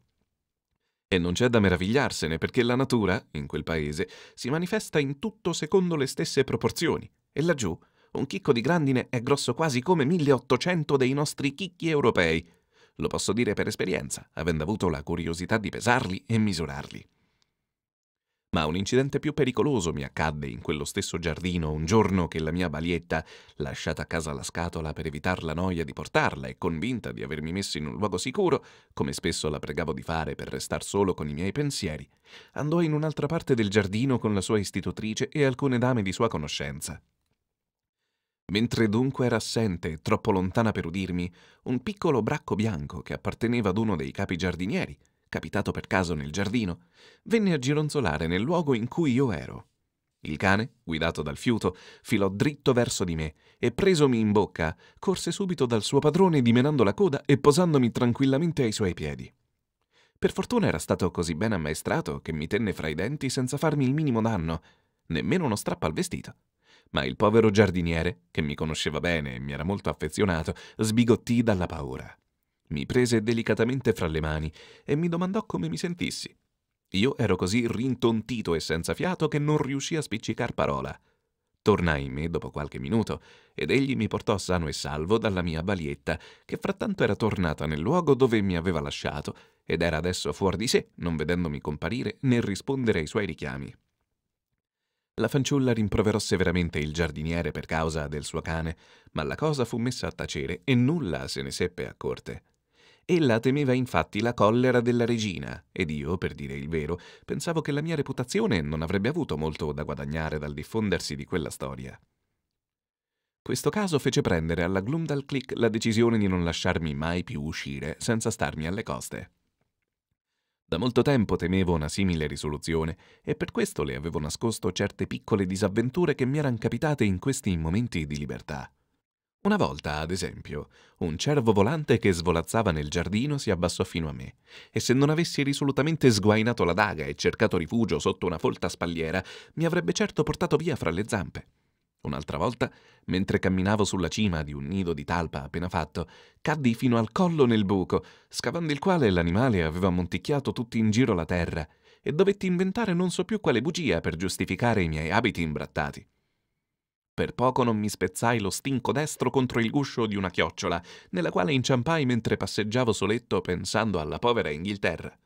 E non c'è da meravigliarsene perché la natura, in quel paese, si manifesta in tutto secondo le stesse proporzioni. E laggiù, un chicco di grandine è grosso quasi come 1800 dei nostri chicchi europei. Lo posso dire per esperienza, avendo avuto la curiosità di pesarli e misurarli. Ma un incidente più pericoloso mi accadde in quello stesso giardino un giorno che la mia balietta, lasciata a casa la scatola per evitar la noia di portarla e convinta di avermi messo in un luogo sicuro, come spesso la pregavo di fare per restar solo con i miei pensieri, andò in un'altra parte del giardino con la sua istitutrice e alcune dame di sua conoscenza. Mentre dunque era assente e troppo lontana per udirmi, un piccolo bracco bianco che apparteneva ad uno dei capi giardinieri capitato per caso nel giardino, venne a gironzolare nel luogo in cui io ero. Il cane, guidato dal fiuto, filò dritto verso di me e, presomi in bocca, corse subito dal suo padrone dimenando la coda e posandomi tranquillamente ai suoi piedi. Per fortuna era stato così ben ammaestrato che mi tenne fra i denti senza farmi il minimo danno, nemmeno uno strappo al vestito. Ma il povero giardiniere, che mi conosceva bene e mi era molto affezionato, sbigottì dalla paura. Mi prese delicatamente fra le mani e mi domandò come mi sentissi. Io ero così rintontito e senza fiato che non riuscii a spiccicar parola. Tornai in me dopo qualche minuto ed egli mi portò sano e salvo dalla mia balietta, che frattanto era tornata nel luogo dove mi aveva lasciato ed era adesso fuori di sé, non vedendomi comparire né rispondere ai suoi richiami. La fanciulla rimproverò severamente il giardiniere per causa del suo cane, ma la cosa fu messa a tacere e nulla se ne seppe a corte. Ella temeva infatti la collera della regina, ed io, per dire il vero, pensavo che la mia reputazione non avrebbe avuto molto da guadagnare dal diffondersi di quella storia. Questo caso fece prendere alla Gloomdal la decisione di non lasciarmi mai più uscire senza starmi alle coste. Da molto tempo temevo una simile risoluzione e per questo le avevo nascosto certe piccole disavventure che mi eran capitate in questi momenti di libertà. Una volta, ad esempio, un cervo volante che svolazzava nel giardino si abbassò fino a me, e se non avessi risolutamente sguainato la daga e cercato rifugio sotto una folta spalliera, mi avrebbe certo portato via fra le zampe. Un'altra volta, mentre camminavo sulla cima di un nido di talpa appena fatto, caddi fino al collo nel buco, scavando il quale l'animale aveva monticchiato tutti in giro la terra, e dovetti inventare non so più quale bugia per giustificare i miei abiti imbrattati. Per poco non mi spezzai lo stinco destro contro il guscio di una chiocciola, nella quale inciampai mentre passeggiavo soletto pensando alla povera Inghilterra.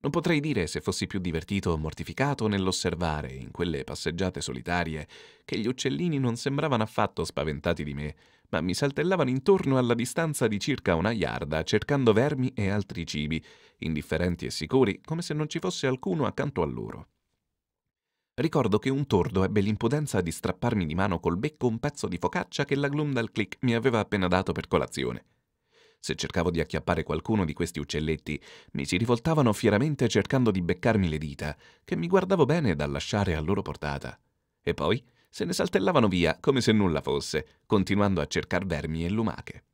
Non potrei dire se fossi più divertito o mortificato nell'osservare, in quelle passeggiate solitarie, che gli uccellini non sembravano affatto spaventati di me, ma mi saltellavano intorno alla distanza di circa una yarda cercando vermi e altri cibi, indifferenti e sicuri come se non ci fosse alcuno accanto a loro. Ricordo che un tordo ebbe l'impudenza di strapparmi di mano col becco un pezzo di focaccia che la Glundal Click mi aveva appena dato per colazione. Se cercavo di acchiappare qualcuno di questi uccelletti, mi si rivoltavano fieramente cercando di beccarmi le dita, che mi guardavo bene da lasciare a loro portata. E poi se ne saltellavano via come se nulla fosse, continuando a cercar vermi e lumache.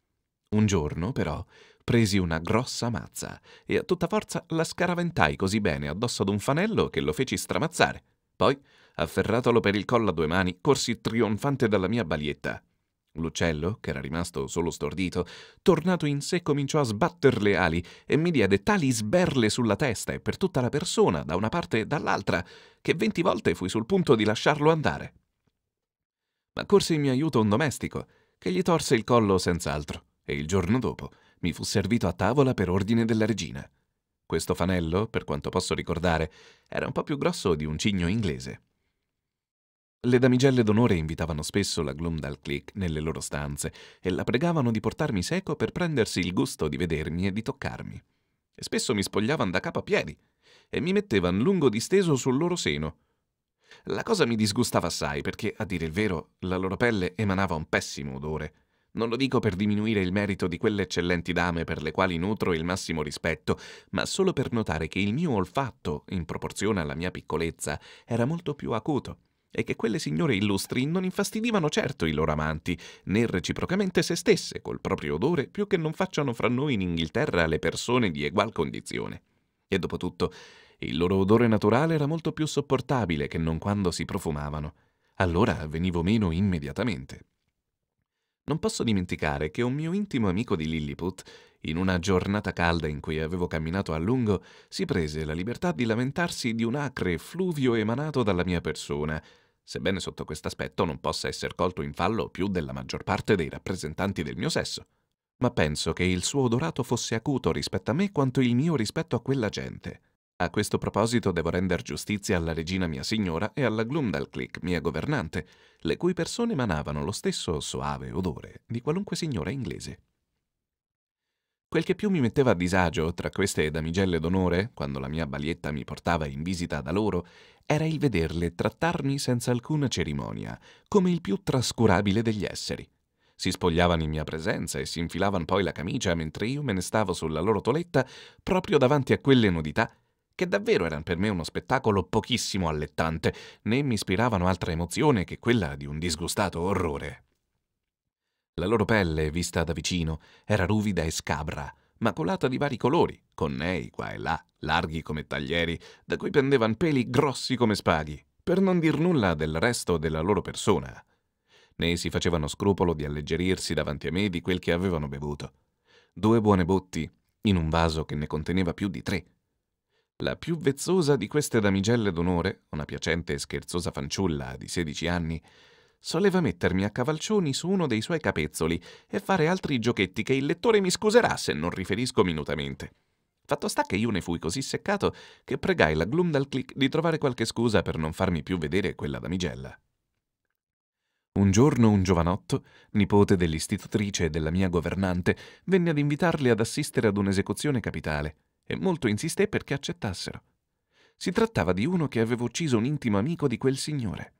Un giorno, però, presi una grossa mazza e a tutta forza la scaraventai così bene addosso ad un fanello che lo feci stramazzare. Poi, afferratolo per il collo a due mani, corsi trionfante dalla mia balietta. L'uccello, che era rimasto solo stordito, tornato in sé cominciò a sbatter le ali e mi diede tali sberle sulla testa e per tutta la persona, da una parte e dall'altra, che venti volte fui sul punto di lasciarlo andare. Ma corse in mio aiuto un domestico, che gli torse il collo senz'altro, e il giorno dopo mi fu servito a tavola per ordine della regina. Questo fanello, per quanto posso ricordare, era un po' più grosso di un cigno inglese. Le damigelle d'onore invitavano spesso la Glumdal Click nelle loro stanze e la pregavano di portarmi seco per prendersi il gusto di vedermi e di toccarmi. E spesso mi spogliavano da capo a piedi e mi mettevano lungo disteso sul loro seno. La cosa mi disgustava assai perché, a dire il vero, la loro pelle emanava un pessimo odore non lo dico per diminuire il merito di quelle eccellenti dame per le quali nutro il massimo rispetto, ma solo per notare che il mio olfatto, in proporzione alla mia piccolezza, era molto più acuto e che quelle signore illustri non infastidivano certo i loro amanti, né reciprocamente se stesse col proprio odore, più che non facciano fra noi in Inghilterra le persone di egual condizione. E dopo tutto, il loro odore naturale era molto più sopportabile che non quando si profumavano. Allora venivo meno immediatamente. Non posso dimenticare che un mio intimo amico di Lilliput, in una giornata calda in cui avevo camminato a lungo, si prese la libertà di lamentarsi di un acre fluvio emanato dalla mia persona, sebbene sotto questo aspetto non possa essere colto in fallo più della maggior parte dei rappresentanti del mio sesso. Ma penso che il suo odorato fosse acuto rispetto a me quanto il mio rispetto a quella gente. A questo proposito devo render giustizia alla regina mia signora e alla Glumdalclick, mia governante, le cui persone emanavano lo stesso soave odore di qualunque signora inglese. Quel che più mi metteva a disagio tra queste damigelle d'onore, quando la mia balietta mi portava in visita da loro, era il vederle trattarmi senza alcuna cerimonia, come il più trascurabile degli esseri. Si spogliavano in mia presenza e si infilavano poi la camicia mentre io me ne stavo sulla loro toletta proprio davanti a quelle nudità che davvero erano per me uno spettacolo pochissimo allettante, né mi ispiravano altra emozione che quella di un disgustato orrore. La loro pelle, vista da vicino, era ruvida e scabra, macolata di vari colori, con nei qua e là, larghi come taglieri, da cui pendevano peli grossi come spaghi, per non dir nulla del resto della loro persona. Né si facevano scrupolo di alleggerirsi davanti a me di quel che avevano bevuto. Due buone botti, in un vaso che ne conteneva più di tre, la più vezzosa di queste damigelle d'onore, una piacente e scherzosa fanciulla di 16 anni, soleva mettermi a cavalcioni su uno dei suoi capezzoli e fare altri giochetti che il lettore mi scuserà se non riferisco minutamente. Fatto sta che io ne fui così seccato che pregai la Glumdalclick di trovare qualche scusa per non farmi più vedere quella damigella. Un giorno un giovanotto, nipote dell'istitutrice e della mia governante, venne ad invitarli ad assistere ad un'esecuzione capitale e molto insisté perché accettassero. Si trattava di uno che aveva ucciso un intimo amico di quel signore.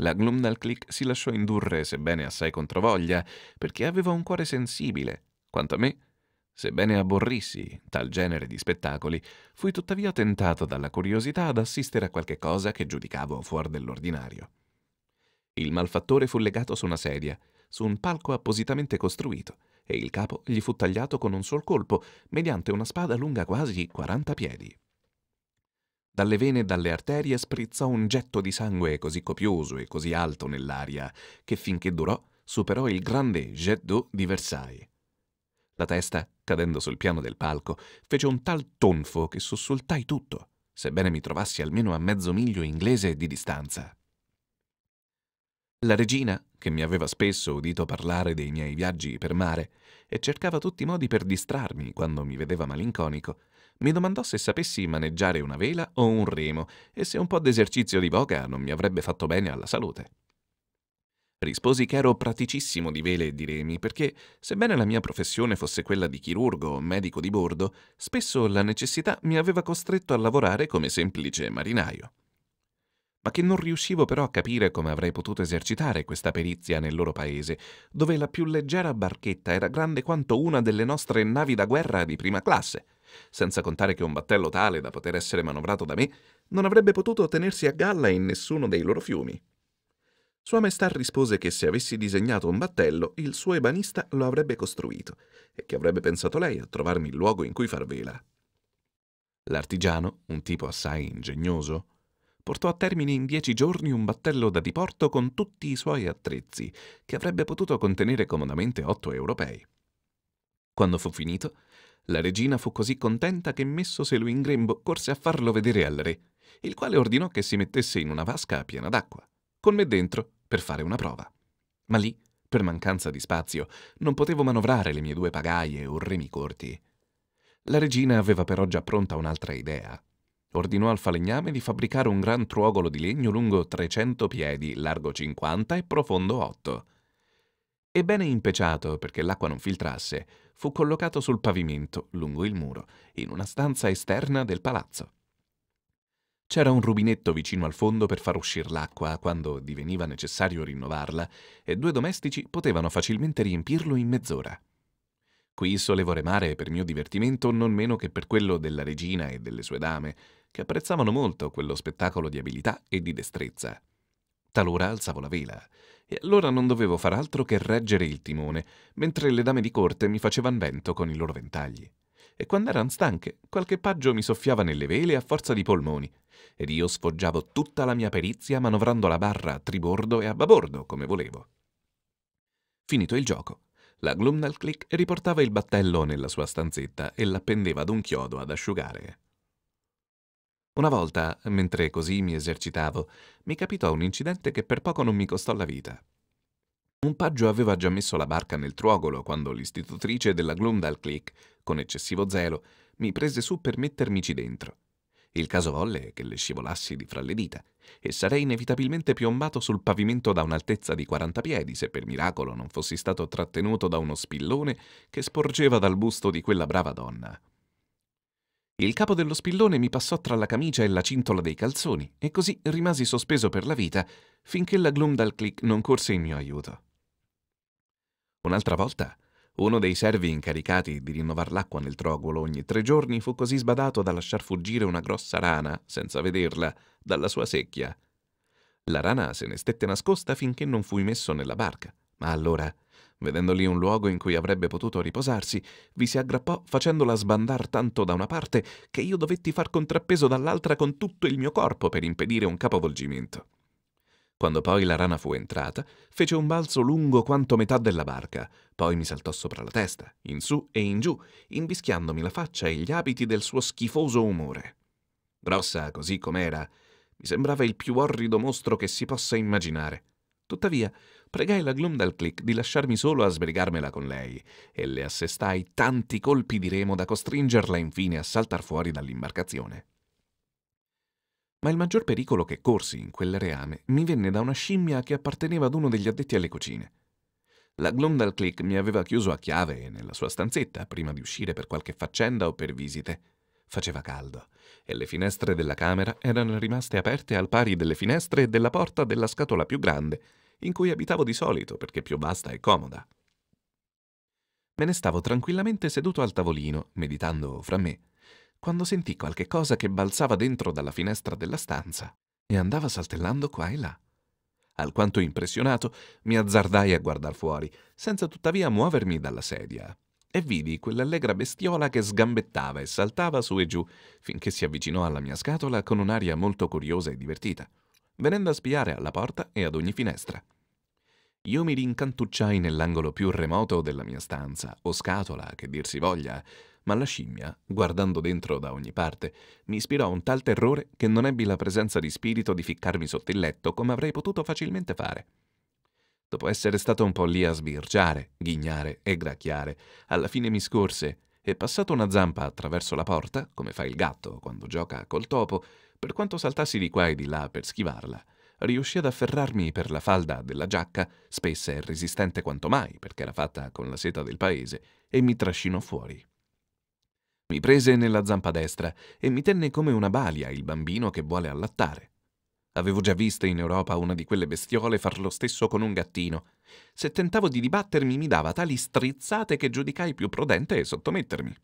La Glumdal si lasciò indurre, sebbene assai controvoglia, perché aveva un cuore sensibile. Quanto a me, sebbene aborrissi tal genere di spettacoli, fui tuttavia tentato dalla curiosità ad assistere a qualche cosa che giudicavo fuori dell'ordinario. Il malfattore fu legato su una sedia, su un palco appositamente costruito, e il capo gli fu tagliato con un sol colpo, mediante una spada lunga quasi 40 piedi. Dalle vene e dalle arterie sprizzò un getto di sangue così copioso e così alto nell'aria che finché durò superò il grande jet d'eau di Versailles. La testa, cadendo sul piano del palco, fece un tal tonfo che sussultai tutto, sebbene mi trovassi almeno a mezzo miglio inglese di distanza. La regina, che mi aveva spesso udito parlare dei miei viaggi per mare e cercava tutti i modi per distrarmi quando mi vedeva malinconico, mi domandò se sapessi maneggiare una vela o un remo e se un po' d'esercizio di voga non mi avrebbe fatto bene alla salute. Risposi che ero praticissimo di vele e di remi perché, sebbene la mia professione fosse quella di chirurgo o medico di bordo, spesso la necessità mi aveva costretto a lavorare come semplice marinaio ma che non riuscivo però a capire come avrei potuto esercitare questa perizia nel loro paese, dove la più leggera barchetta era grande quanto una delle nostre navi da guerra di prima classe, senza contare che un battello tale da poter essere manovrato da me non avrebbe potuto tenersi a galla in nessuno dei loro fiumi. Sua Maestà rispose che se avessi disegnato un battello, il suo ebanista lo avrebbe costruito e che avrebbe pensato lei a trovarmi il luogo in cui far vela. L'artigiano, un tipo assai ingegnoso, portò a termine in dieci giorni un battello da diporto con tutti i suoi attrezzi, che avrebbe potuto contenere comodamente otto europei. Quando fu finito, la regina fu così contenta che messoselo in grembo corse a farlo vedere al re, il quale ordinò che si mettesse in una vasca piena d'acqua, con me dentro, per fare una prova. Ma lì, per mancanza di spazio, non potevo manovrare le mie due pagaie o remi corti. La regina aveva però già pronta un'altra idea. Ordinò al falegname di fabbricare un gran truogolo di legno lungo 300 piedi, largo 50 e profondo 8. Ebbene bene impeciato, perché l'acqua non filtrasse, fu collocato sul pavimento, lungo il muro, in una stanza esterna del palazzo. C'era un rubinetto vicino al fondo per far uscire l'acqua quando diveniva necessario rinnovarla e due domestici potevano facilmente riempirlo in mezz'ora. Qui solevo remare per mio divertimento non meno che per quello della regina e delle sue dame, che apprezzavano molto quello spettacolo di abilità e di destrezza. Talora alzavo la vela, e allora non dovevo far altro che reggere il timone, mentre le dame di corte mi facevano vento con i loro ventagli. E quando eran stanche, qualche paggio mi soffiava nelle vele a forza di polmoni, ed io sfoggiavo tutta la mia perizia manovrando la barra a tribordo e a babordo, come volevo. Finito il gioco, la Glumnalclick riportava il battello nella sua stanzetta e l'appendeva ad un chiodo ad asciugare. Una volta, mentre così mi esercitavo, mi capitò un incidente che per poco non mi costò la vita. Un paggio aveva già messo la barca nel truogolo quando l'istitutrice della Glumdal Click, con eccessivo zelo, mi prese su per mettermici dentro. Il caso volle che le scivolassi di fra le dita e sarei inevitabilmente piombato sul pavimento da un'altezza di 40 piedi se per miracolo non fossi stato trattenuto da uno spillone che sporgeva dal busto di quella brava donna. Il capo dello spillone mi passò tra la camicia e la cintola dei calzoni, e così rimasi sospeso per la vita finché la Gloomdal Click non corse in mio aiuto. Un'altra volta, uno dei servi incaricati di rinnovare l'acqua nel trogolo ogni tre giorni fu così sbadato da lasciar fuggire una grossa rana, senza vederla, dalla sua secchia. La rana se ne stette nascosta finché non fui messo nella barca, ma allora Vedendo lì un luogo in cui avrebbe potuto riposarsi, vi si aggrappò facendola sbandar tanto da una parte che io dovetti far contrappeso dall'altra con tutto il mio corpo per impedire un capovolgimento. Quando poi la rana fu entrata, fece un balzo lungo quanto metà della barca, poi mi saltò sopra la testa, in su e in giù, invischiandomi la faccia e gli abiti del suo schifoso umore. Grossa così com'era, mi sembrava il più orrido mostro che si possa immaginare. Tuttavia, Pregai la Glumdalclick di lasciarmi solo a sbrigarmela con lei e le assestai tanti colpi di remo da costringerla infine a saltar fuori dall'imbarcazione. Ma il maggior pericolo che corsi in quel reame mi venne da una scimmia che apparteneva ad uno degli addetti alle cucine. La Glumdalclick mi aveva chiuso a chiave nella sua stanzetta prima di uscire per qualche faccenda o per visite. Faceva caldo e le finestre della camera erano rimaste aperte al pari delle finestre e della porta della scatola più grande in cui abitavo di solito perché più vasta e comoda. Me ne stavo tranquillamente seduto al tavolino, meditando fra me, quando sentì qualche cosa che balzava dentro dalla finestra della stanza e andava saltellando qua e là. Alquanto impressionato, mi azzardai a guardar fuori, senza tuttavia muovermi dalla sedia, e vidi quell'allegra bestiola che sgambettava e saltava su e giù, finché si avvicinò alla mia scatola con un'aria molto curiosa e divertita venendo a spiare alla porta e ad ogni finestra. Io mi rincantucciai nell'angolo più remoto della mia stanza, o scatola, che dir si voglia, ma la scimmia, guardando dentro da ogni parte, mi ispirò un tal terrore che non ebbi la presenza di spirito di ficcarmi sotto il letto come avrei potuto facilmente fare. Dopo essere stato un po' lì a sbirciare, ghignare e gracchiare, alla fine mi scorse e, passata una zampa attraverso la porta, come fa il gatto quando gioca col topo, per quanto saltassi di qua e di là per schivarla, riuscì ad afferrarmi per la falda della giacca, spessa e resistente quanto mai perché era fatta con la seta del paese, e mi trascinò fuori. Mi prese nella zampa destra e mi tenne come una balia il bambino che vuole allattare. Avevo già visto in Europa una di quelle bestiole far lo stesso con un gattino. Se tentavo di dibattermi mi dava tali strizzate che giudicai più prudente sottomettermi.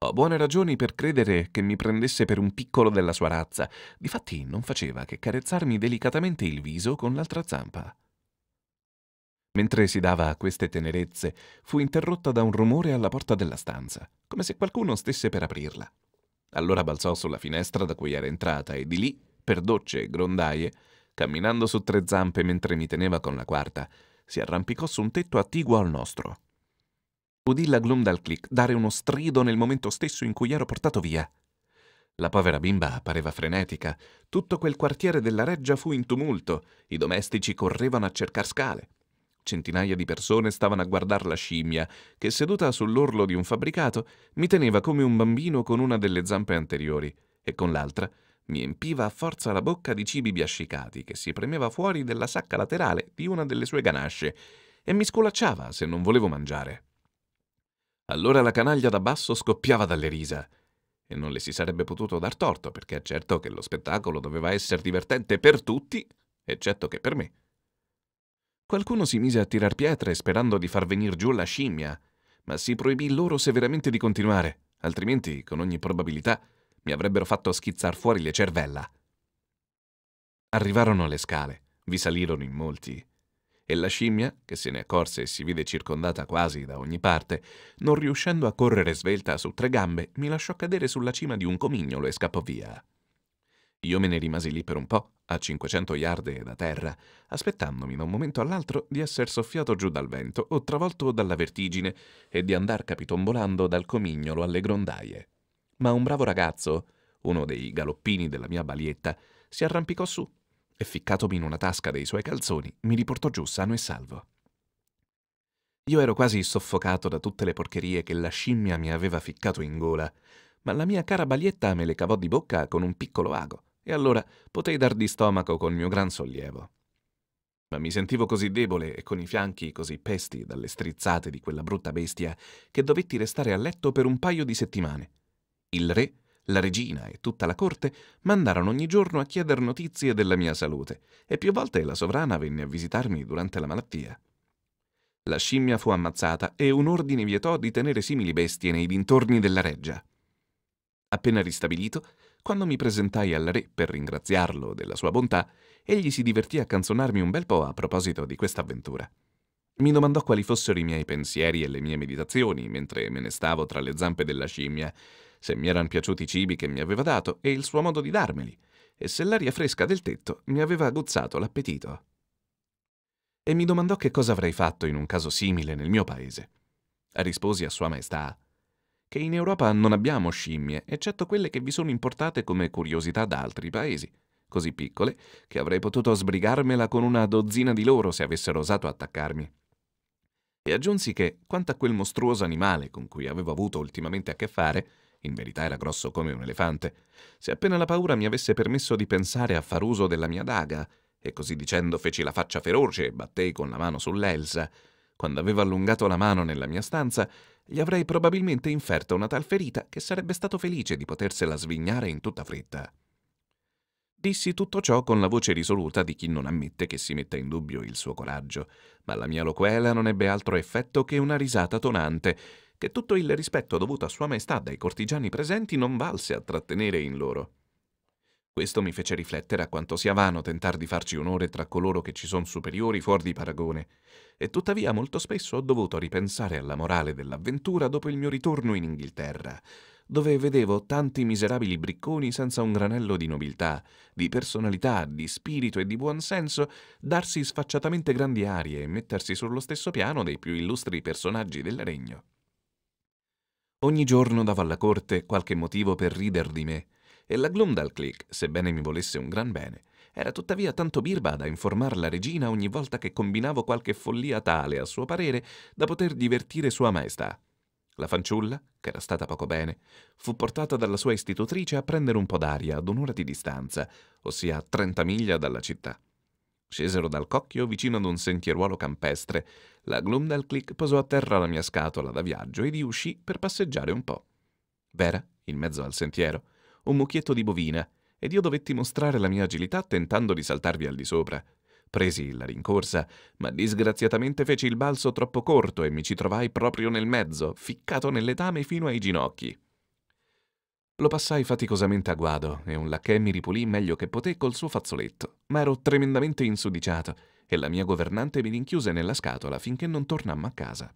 Ho buone ragioni per credere che mi prendesse per un piccolo della sua razza, difatti non faceva che carezzarmi delicatamente il viso con l'altra zampa. Mentre si dava a queste tenerezze, fu interrotta da un rumore alla porta della stanza, come se qualcuno stesse per aprirla. Allora balzò sulla finestra da cui era entrata e di lì, per docce e grondaie, camminando su tre zampe mentre mi teneva con la quarta, si arrampicò su un tetto attiguo al nostro. Udì la Glumdalclick dare uno strido nel momento stesso in cui ero portato via. La povera bimba pareva frenetica. Tutto quel quartiere della reggia fu in tumulto. I domestici correvano a cercar scale. Centinaia di persone stavano a guardar la scimmia, che seduta sull'orlo di un fabbricato mi teneva come un bambino con una delle zampe anteriori e con l'altra mi empiva a forza la bocca di cibi biascicati che si premeva fuori della sacca laterale di una delle sue ganasce e mi scolacciava se non volevo mangiare. Allora la canaglia da basso scoppiava dalle risa. E non le si sarebbe potuto dar torto, perché è certo che lo spettacolo doveva essere divertente per tutti, eccetto che per me. Qualcuno si mise a tirar pietre sperando di far venire giù la scimmia, ma si proibì loro severamente di continuare, altrimenti, con ogni probabilità, mi avrebbero fatto schizzar fuori le cervella. Arrivarono alle scale, vi salirono in molti, e la scimmia, che se ne accorse e si vide circondata quasi da ogni parte, non riuscendo a correre svelta su tre gambe, mi lasciò cadere sulla cima di un comignolo e scappò via. Io me ne rimasi lì per un po', a 500 yarde da terra, aspettandomi da un momento all'altro di essere soffiato giù dal vento o travolto dalla vertigine e di andar capitombolando dal comignolo alle grondaie. Ma un bravo ragazzo, uno dei galoppini della mia balietta, si arrampicò su e ficcatomi in una tasca dei suoi calzoni, mi riportò giù sano e salvo. Io ero quasi soffocato da tutte le porcherie che la scimmia mi aveva ficcato in gola, ma la mia cara balietta me le cavò di bocca con un piccolo ago, e allora potei dar di stomaco col mio gran sollievo. Ma mi sentivo così debole e con i fianchi così pesti dalle strizzate di quella brutta bestia che dovetti restare a letto per un paio di settimane. Il re la regina e tutta la corte mandarono ogni giorno a chieder notizie della mia salute e più volte la sovrana venne a visitarmi durante la malattia. La scimmia fu ammazzata e un ordine vietò di tenere simili bestie nei dintorni della reggia. Appena ristabilito, quando mi presentai al re per ringraziarlo della sua bontà, egli si divertì a canzonarmi un bel po' a proposito di questa avventura. Mi domandò quali fossero i miei pensieri e le mie meditazioni mentre me ne stavo tra le zampe della scimmia se mi erano piaciuti i cibi che mi aveva dato e il suo modo di darmeli, e se l'aria fresca del tetto mi aveva aguzzato l'appetito. E mi domandò che cosa avrei fatto in un caso simile nel mio paese. Risposi a Sua Maestà che in Europa non abbiamo scimmie, eccetto quelle che vi sono importate come curiosità da altri paesi, così piccole che avrei potuto sbrigarmela con una dozzina di loro se avessero osato attaccarmi. E aggiunsi che, quanto a quel mostruoso animale con cui avevo avuto ultimamente a che fare, in verità era grosso come un elefante, se appena la paura mi avesse permesso di pensare a far uso della mia daga, e così dicendo feci la faccia feroce e battei con la mano sull'Elsa, quando aveva allungato la mano nella mia stanza, gli avrei probabilmente inferto una tal ferita che sarebbe stato felice di potersela svignare in tutta fretta. Dissi tutto ciò con la voce risoluta di chi non ammette che si metta in dubbio il suo coraggio, ma la mia loquela non ebbe altro effetto che una risata tonante, che tutto il rispetto dovuto a Sua Maestà dai cortigiani presenti non valse a trattenere in loro. Questo mi fece riflettere a quanto sia vano tentar di farci onore tra coloro che ci sono superiori fuori di paragone, e tuttavia molto spesso ho dovuto ripensare alla morale dell'avventura dopo il mio ritorno in Inghilterra, dove vedevo tanti miserabili bricconi senza un granello di nobiltà, di personalità, di spirito e di buon senso darsi sfacciatamente grandi arie e mettersi sullo stesso piano dei più illustri personaggi del regno. Ogni giorno dava alla corte qualche motivo per rider di me, e la Glumdal sebbene mi volesse un gran bene, era tuttavia tanto birba da informar la regina ogni volta che combinavo qualche follia tale, a suo parere, da poter divertire Sua Maestà. La fanciulla, che era stata poco bene, fu portata dalla sua istitutrice a prendere un po' d'aria ad un'ora di distanza, ossia a 30 miglia dalla città. Scesero dal cocchio vicino ad un sentieruolo campestre la Glumdelclick posò a terra la mia scatola da viaggio ed io uscì per passeggiare un po'. Vera, in mezzo al sentiero, un mucchietto di bovina, ed io dovetti mostrare la mia agilità tentando di saltarvi al di sopra. Presi la rincorsa, ma disgraziatamente feci il balzo troppo corto e mi ci trovai proprio nel mezzo, ficcato nelle tame fino ai ginocchi. Lo passai faticosamente a guado e un lacchè mi ripulì meglio che poté col suo fazzoletto, ma ero tremendamente insudiciato e la mia governante mi rinchiuse nella scatola finché non tornammo a casa.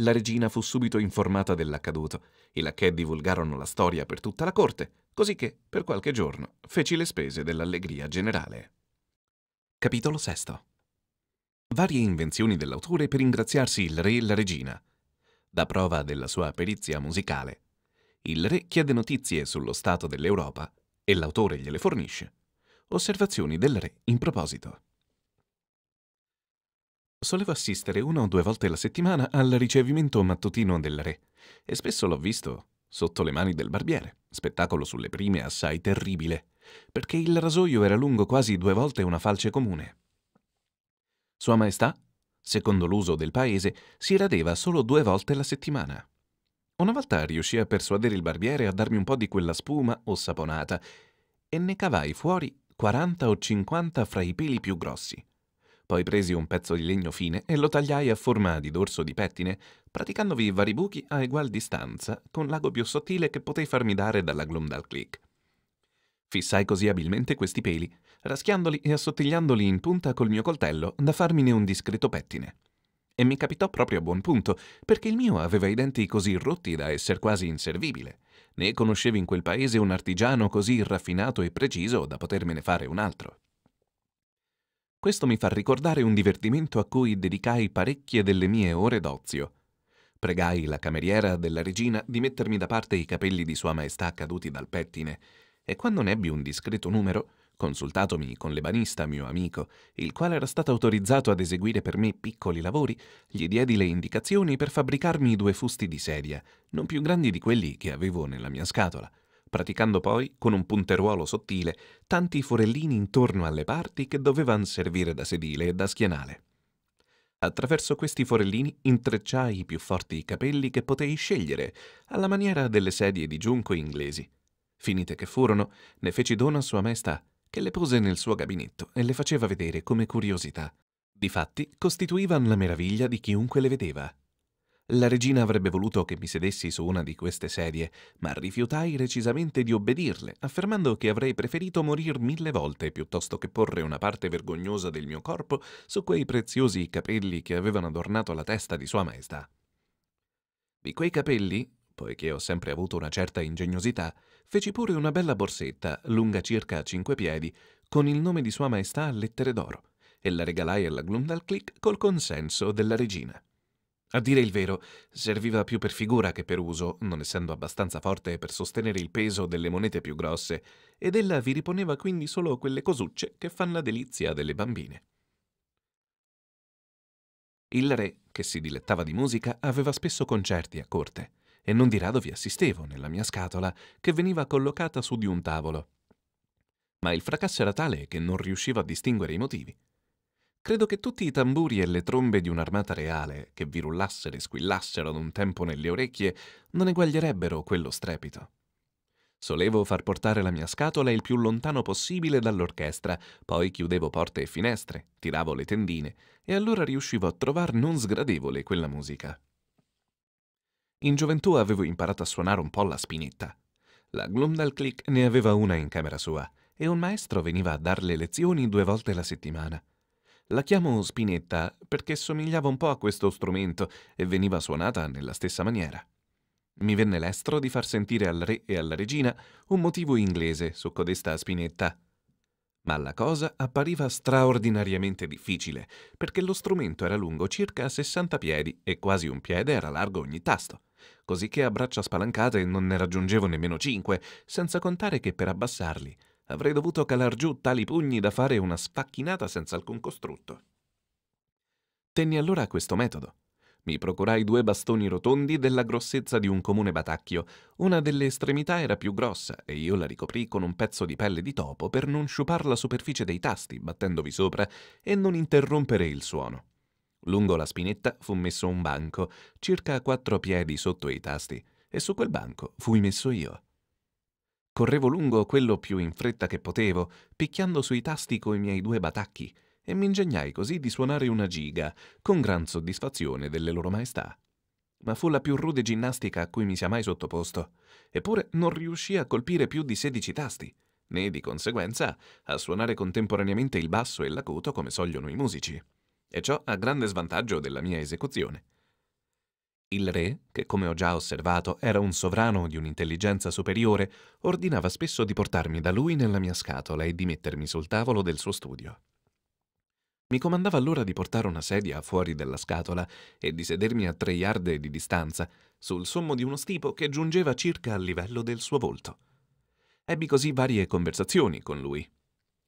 La regina fu subito informata dell'accaduto. I lacchè divulgarono la storia per tutta la corte, così che, per qualche giorno, feci le spese dell'allegria generale. Capitolo VI Varie invenzioni dell'autore per ingraziarsi il re e la regina. Da prova della sua perizia musicale, il re chiede notizie sullo stato dell'Europa e l'autore gliele fornisce. Osservazioni del re in proposito. Solevo assistere una o due volte la settimana al ricevimento mattutino del re e spesso l'ho visto sotto le mani del barbiere, spettacolo sulle prime assai terribile, perché il rasoio era lungo quasi due volte una falce comune. Sua Maestà, secondo l'uso del paese, si radeva solo due volte la settimana. Una volta riuscì a persuadere il barbiere a darmi un po' di quella spuma o saponata e ne cavai fuori 40 o 50 fra i peli più grossi poi presi un pezzo di legno fine e lo tagliai a forma di dorso di pettine, praticandovi vari buchi a egual distanza con l'ago più sottile che potei farmi dare dalla Glomdal Click. Fissai così abilmente questi peli, raschiandoli e assottigliandoli in punta col mio coltello da farmine un discreto pettine. E mi capitò proprio a buon punto, perché il mio aveva i denti così rotti da essere quasi inservibile. Né conoscevi in quel paese un artigiano così raffinato e preciso da potermene fare un altro. Questo mi fa ricordare un divertimento a cui dedicai parecchie delle mie ore d'ozio. Pregai la cameriera della regina di mettermi da parte i capelli di Sua Maestà caduti dal pettine, e quando ne ebbi un discreto numero, consultatomi con l'ebanista mio amico, il quale era stato autorizzato ad eseguire per me piccoli lavori, gli diedi le indicazioni per fabbricarmi due fusti di sedia, non più grandi di quelli che avevo nella mia scatola praticando poi, con un punteruolo sottile, tanti forellini intorno alle parti che dovevano servire da sedile e da schienale. Attraverso questi forellini intrecciai i più forti capelli che potei scegliere, alla maniera delle sedie di giunco inglesi. Finite che furono, ne feci dono a Sua Maestà, che le pose nel suo gabinetto e le faceva vedere come curiosità. Difatti, costituivano la meraviglia di chiunque le vedeva, la regina avrebbe voluto che mi sedessi su una di queste sedie, ma rifiutai recisamente di obbedirle, affermando che avrei preferito morir mille volte piuttosto che porre una parte vergognosa del mio corpo su quei preziosi capelli che avevano adornato la testa di Sua Maestà. Di quei capelli, poiché ho sempre avuto una certa ingegnosità, feci pure una bella borsetta, lunga circa cinque piedi, con il nome di Sua Maestà a lettere d'oro, e la regalai alla Glundalclick col consenso della regina. A dire il vero, serviva più per figura che per uso, non essendo abbastanza forte per sostenere il peso delle monete più grosse, ed ella vi riponeva quindi solo quelle cosucce che fanno la delizia delle bambine. Il re, che si dilettava di musica, aveva spesso concerti a corte, e non di rado vi assistevo nella mia scatola, che veniva collocata su di un tavolo. Ma il fracasso era tale che non riuscivo a distinguere i motivi. Credo che tutti i tamburi e le trombe di un'armata reale, che virullassero e squillassero ad un tempo nelle orecchie, non eguaglierebbero quello strepito. Solevo far portare la mia scatola il più lontano possibile dall'orchestra, poi chiudevo porte e finestre, tiravo le tendine, e allora riuscivo a trovar non sgradevole quella musica. In gioventù avevo imparato a suonare un po' la spinetta. La Glumdalclick ne aveva una in camera sua, e un maestro veniva a darle lezioni due volte la settimana. La chiamo spinetta perché somigliava un po' a questo strumento e veniva suonata nella stessa maniera. Mi venne l'estro di far sentire al re e alla regina un motivo inglese su codesta spinetta. Ma la cosa appariva straordinariamente difficile, perché lo strumento era lungo circa 60 piedi e quasi un piede era largo ogni tasto, cosicché a braccia spalancate non ne raggiungevo nemmeno 5, senza contare che per abbassarli avrei dovuto calar giù tali pugni da fare una sfacchinata senza alcun costrutto. Tenni allora a questo metodo. Mi procurai due bastoni rotondi della grossezza di un comune batacchio. Una delle estremità era più grossa e io la ricoprì con un pezzo di pelle di topo per non sciupar la superficie dei tasti battendovi sopra e non interrompere il suono. Lungo la spinetta fu messo un banco, circa quattro piedi sotto i tasti, e su quel banco fui messo io. Correvo lungo quello più in fretta che potevo, picchiando sui tasti coi miei due batacchi, e mi ingegnai così di suonare una giga, con gran soddisfazione delle loro maestà. Ma fu la più rude ginnastica a cui mi sia mai sottoposto, eppure non riuscii a colpire più di sedici tasti, né di conseguenza a suonare contemporaneamente il basso e l'acuto come sogliono i musici. E ciò a grande svantaggio della mia esecuzione. Il re, che come ho già osservato era un sovrano di un'intelligenza superiore, ordinava spesso di portarmi da lui nella mia scatola e di mettermi sul tavolo del suo studio. Mi comandava allora di portare una sedia fuori della scatola e di sedermi a tre yarde di distanza, sul sommo di uno stipo che giungeva circa al livello del suo volto. Ebbi così varie conversazioni con lui,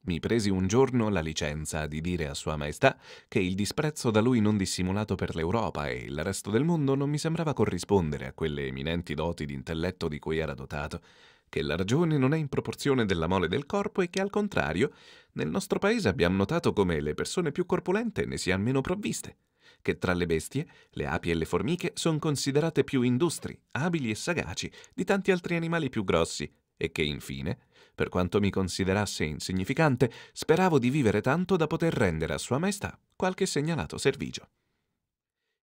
mi presi un giorno la licenza di dire a Sua Maestà che il disprezzo da lui non dissimulato per l'Europa e il resto del mondo non mi sembrava corrispondere a quelle eminenti doti di intelletto di cui era dotato, che la ragione non è in proporzione della mole del corpo e che al contrario, nel nostro paese abbiamo notato come le persone più corpulente ne siano meno provviste, che tra le bestie le api e le formiche sono considerate più industri, abili e sagaci di tanti altri animali più grossi, e che infine per quanto mi considerasse insignificante, speravo di vivere tanto da poter rendere a Sua Maestà qualche segnalato servigio.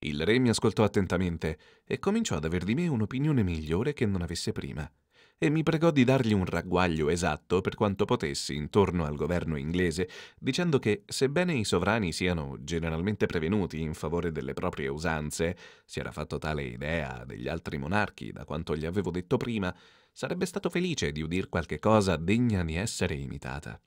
Il re mi ascoltò attentamente e cominciò ad aver di me un'opinione migliore che non avesse prima, e mi pregò di dargli un ragguaglio esatto per quanto potessi intorno al governo inglese, dicendo che, sebbene i sovrani siano generalmente prevenuti in favore delle proprie usanze, si era fatto tale idea degli altri monarchi da quanto gli avevo detto prima, sarebbe stato felice di udir qualche cosa degna di essere imitata.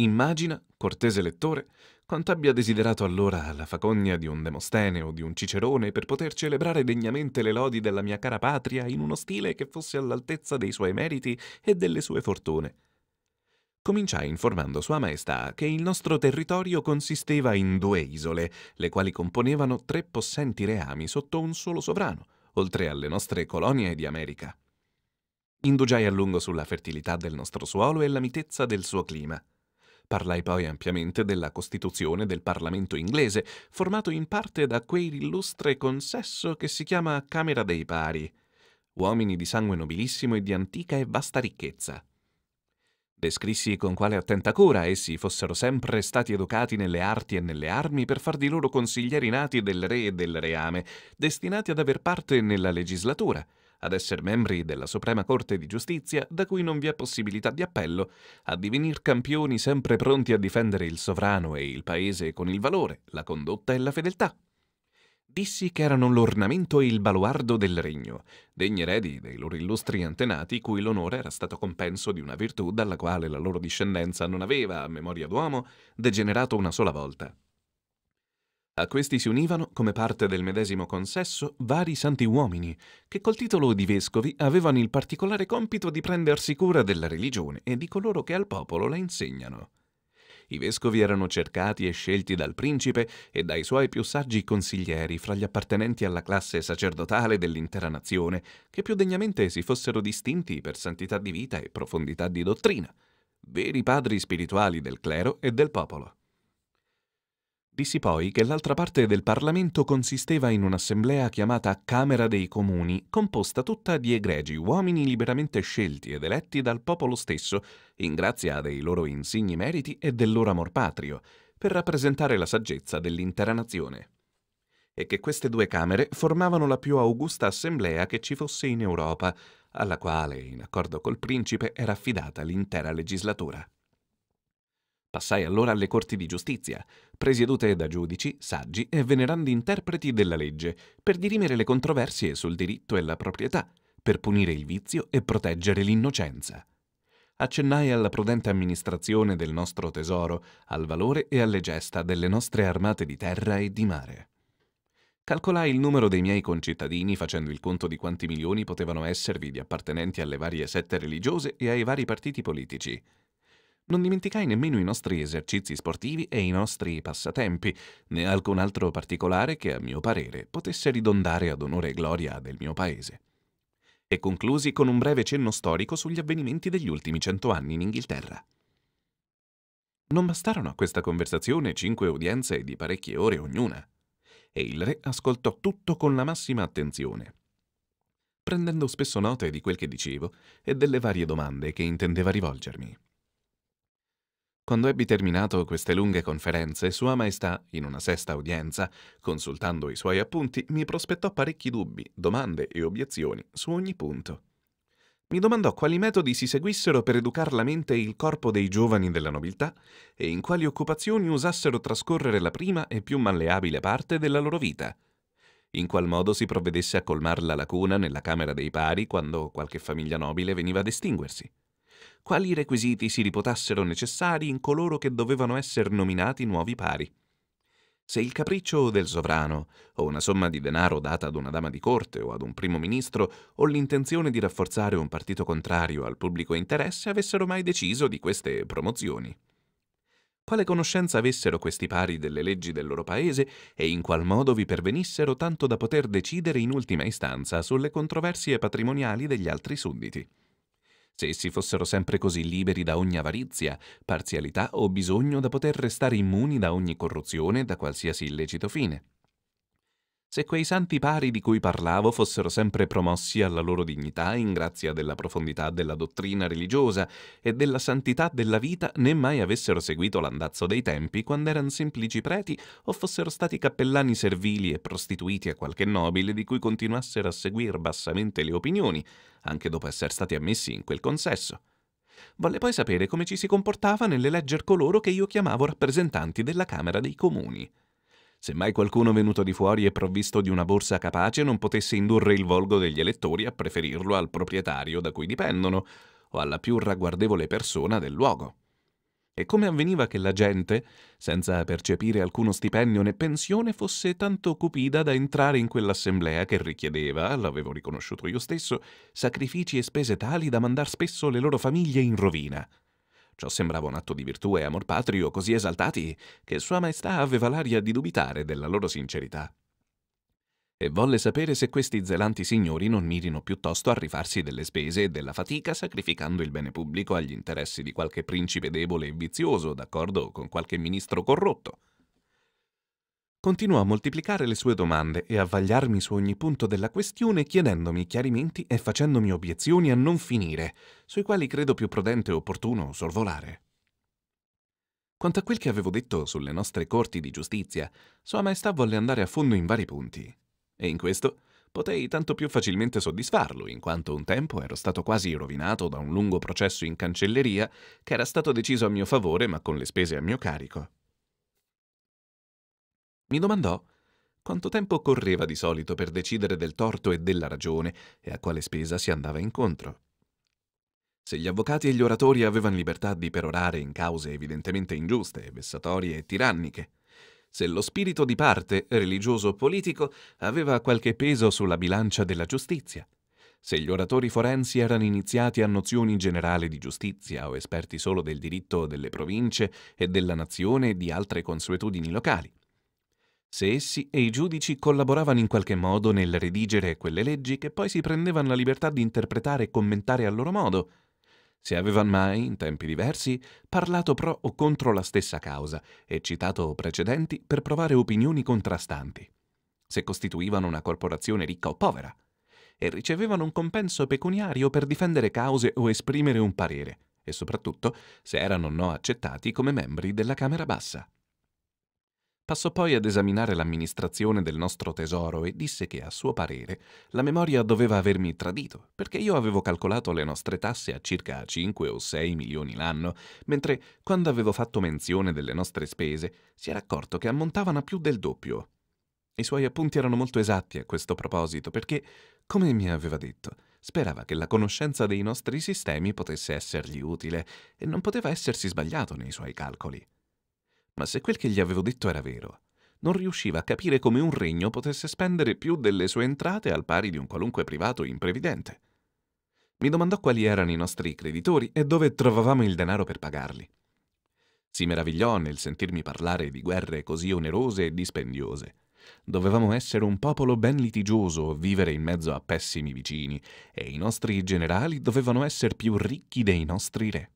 Immagina, cortese lettore, quanto abbia desiderato allora la facogna di un Demostene o di un Cicerone per poter celebrare degnamente le lodi della mia cara patria in uno stile che fosse all'altezza dei suoi meriti e delle sue fortune. Cominciai informando Sua Maestà che il nostro territorio consisteva in due isole, le quali componevano tre possenti reami sotto un solo sovrano, oltre alle nostre colonie di America. Indugiai a lungo sulla fertilità del nostro suolo e la mitezza del suo clima. Parlai poi ampiamente della costituzione del Parlamento inglese, formato in parte da quell'illustre consesso che si chiama Camera dei Pari, uomini di sangue nobilissimo e di antica e vasta ricchezza. Descrissi con quale attenta cura essi fossero sempre stati educati nelle arti e nelle armi per far di loro consiglieri nati del re e del reame, destinati ad aver parte nella legislatura, ad essere membri della Suprema Corte di Giustizia da cui non vi è possibilità di appello, a divenir campioni sempre pronti a difendere il sovrano e il paese con il valore, la condotta e la fedeltà. Dissi che erano l'ornamento e il baluardo del regno, degni eredi dei loro illustri antenati cui l'onore era stato compenso di una virtù dalla quale la loro discendenza non aveva, a memoria d'uomo, degenerato una sola volta. A questi si univano, come parte del medesimo consesso, vari santi uomini, che col titolo di vescovi avevano il particolare compito di prendersi cura della religione e di coloro che al popolo la insegnano. I vescovi erano cercati e scelti dal principe e dai suoi più saggi consiglieri fra gli appartenenti alla classe sacerdotale dell'intera nazione, che più degnamente si fossero distinti per santità di vita e profondità di dottrina, veri padri spirituali del clero e del popolo. Dissi poi che l'altra parte del Parlamento consisteva in un'assemblea chiamata Camera dei Comuni, composta tutta di egregi uomini liberamente scelti ed eletti dal popolo stesso, in grazia dei loro insigni meriti e del loro amor patrio, per rappresentare la saggezza dell'intera nazione. E che queste due Camere formavano la più augusta assemblea che ci fosse in Europa, alla quale, in accordo col principe, era affidata l'intera legislatura. Passai allora alle corti di giustizia, presiedute da giudici, saggi e venerandi interpreti della legge, per dirimere le controversie sul diritto e la proprietà, per punire il vizio e proteggere l'innocenza. Accennai alla prudente amministrazione del nostro tesoro, al valore e alle gesta delle nostre armate di terra e di mare. Calcolai il numero dei miei concittadini facendo il conto di quanti milioni potevano esservi di appartenenti alle varie sette religiose e ai vari partiti politici non dimenticai nemmeno i nostri esercizi sportivi e i nostri passatempi, né alcun altro particolare che, a mio parere, potesse ridondare ad onore e gloria del mio paese. E conclusi con un breve cenno storico sugli avvenimenti degli ultimi cento anni in Inghilterra. Non bastarono a questa conversazione cinque udienze di parecchie ore ognuna, e il re ascoltò tutto con la massima attenzione, prendendo spesso note di quel che dicevo e delle varie domande che intendeva rivolgermi. Quando ebbi terminato queste lunghe conferenze, Sua Maestà, in una sesta udienza, consultando i suoi appunti, mi prospettò parecchi dubbi, domande e obiezioni su ogni punto. Mi domandò quali metodi si seguissero per educare la mente e il corpo dei giovani della nobiltà e in quali occupazioni usassero trascorrere la prima e più malleabile parte della loro vita. In qual modo si provvedesse a colmar la lacuna nella Camera dei Pari quando qualche famiglia nobile veniva ad estinguersi quali requisiti si riputassero necessari in coloro che dovevano essere nominati nuovi pari. Se il capriccio del sovrano, o una somma di denaro data ad una dama di corte o ad un primo ministro, o l'intenzione di rafforzare un partito contrario al pubblico interesse avessero mai deciso di queste promozioni. Quale conoscenza avessero questi pari delle leggi del loro paese e in qual modo vi pervenissero tanto da poter decidere in ultima istanza sulle controversie patrimoniali degli altri sudditi se essi fossero sempre così liberi da ogni avarizia, parzialità o bisogno da poter restare immuni da ogni corruzione e da qualsiasi illecito fine se quei santi pari di cui parlavo fossero sempre promossi alla loro dignità in grazia della profondità della dottrina religiosa e della santità della vita, né mai avessero seguito l'andazzo dei tempi quando erano semplici preti o fossero stati cappellani servili e prostituiti a qualche nobile di cui continuassero a seguir bassamente le opinioni, anche dopo essere stati ammessi in quel consesso. Volle poi sapere come ci si comportava nell'elegger coloro che io chiamavo rappresentanti della Camera dei Comuni semmai qualcuno venuto di fuori e provvisto di una borsa capace non potesse indurre il volgo degli elettori a preferirlo al proprietario da cui dipendono o alla più ragguardevole persona del luogo. E come avveniva che la gente, senza percepire alcuno stipendio né pensione, fosse tanto cupida da entrare in quell'assemblea che richiedeva, l'avevo riconosciuto io stesso, sacrifici e spese tali da mandar spesso le loro famiglie in rovina, Ciò sembrava un atto di virtù e amor patrio così esaltati che Sua Maestà aveva l'aria di dubitare della loro sincerità. E volle sapere se questi zelanti signori non mirino piuttosto a rifarsi delle spese e della fatica sacrificando il bene pubblico agli interessi di qualche principe debole e vizioso, d'accordo con qualche ministro corrotto. Continuò a moltiplicare le sue domande e a vagliarmi su ogni punto della questione chiedendomi chiarimenti e facendomi obiezioni a non finire, sui quali credo più prudente e opportuno sorvolare. Quanto a quel che avevo detto sulle nostre corti di giustizia, Sua Maestà volle andare a fondo in vari punti, e in questo potei tanto più facilmente soddisfarlo, in quanto un tempo ero stato quasi rovinato da un lungo processo in cancelleria che era stato deciso a mio favore ma con le spese a mio carico. Mi domandò quanto tempo occorreva di solito per decidere del torto e della ragione e a quale spesa si andava incontro. Se gli avvocati e gli oratori avevano libertà di perorare in cause evidentemente ingiuste, vessatorie e tiranniche, se lo spirito di parte, religioso o politico, aveva qualche peso sulla bilancia della giustizia, se gli oratori forensi erano iniziati a nozioni generali di giustizia o esperti solo del diritto delle province e della nazione e di altre consuetudini locali, se essi e i giudici collaboravano in qualche modo nel redigere quelle leggi che poi si prendevano la libertà di interpretare e commentare a loro modo, se avevano mai, in tempi diversi, parlato pro o contro la stessa causa e citato precedenti per provare opinioni contrastanti, se costituivano una corporazione ricca o povera, e ricevevano un compenso pecuniario per difendere cause o esprimere un parere, e soprattutto se erano o no accettati come membri della Camera Bassa. Passò poi ad esaminare l'amministrazione del nostro tesoro e disse che, a suo parere, la memoria doveva avermi tradito, perché io avevo calcolato le nostre tasse a circa 5 o 6 milioni l'anno, mentre quando avevo fatto menzione delle nostre spese si era accorto che ammontavano a più del doppio. I suoi appunti erano molto esatti a questo proposito, perché, come mi aveva detto, sperava che la conoscenza dei nostri sistemi potesse essergli utile e non poteva essersi sbagliato nei suoi calcoli ma se quel che gli avevo detto era vero, non riusciva a capire come un regno potesse spendere più delle sue entrate al pari di un qualunque privato imprevidente. Mi domandò quali erano i nostri creditori e dove trovavamo il denaro per pagarli. Si meravigliò nel sentirmi parlare di guerre così onerose e dispendiose. Dovevamo essere un popolo ben litigioso, vivere in mezzo a pessimi vicini, e i nostri generali dovevano essere più ricchi dei nostri re.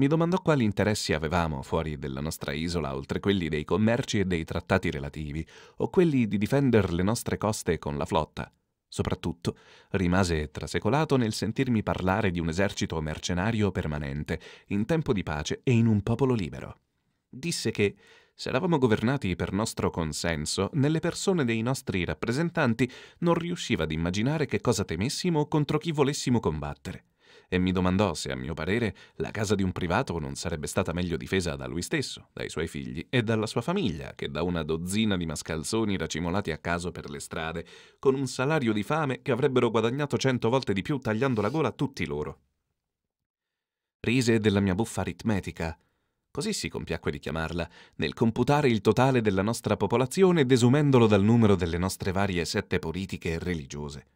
Mi domandò quali interessi avevamo fuori della nostra isola, oltre quelli dei commerci e dei trattati relativi, o quelli di difendere le nostre coste con la flotta. Soprattutto, rimase trasecolato nel sentirmi parlare di un esercito mercenario permanente, in tempo di pace e in un popolo libero. Disse che, se eravamo governati per nostro consenso, nelle persone dei nostri rappresentanti non riusciva ad immaginare che cosa temessimo o contro chi volessimo combattere e mi domandò se, a mio parere, la casa di un privato non sarebbe stata meglio difesa da lui stesso, dai suoi figli e dalla sua famiglia che da una dozzina di mascalzoni racimolati a caso per le strade, con un salario di fame che avrebbero guadagnato cento volte di più tagliando la gola a tutti loro. Rise della mia buffa aritmetica, così si compiacque di chiamarla, nel computare il totale della nostra popolazione desumendolo dal numero delle nostre varie sette politiche e religiose.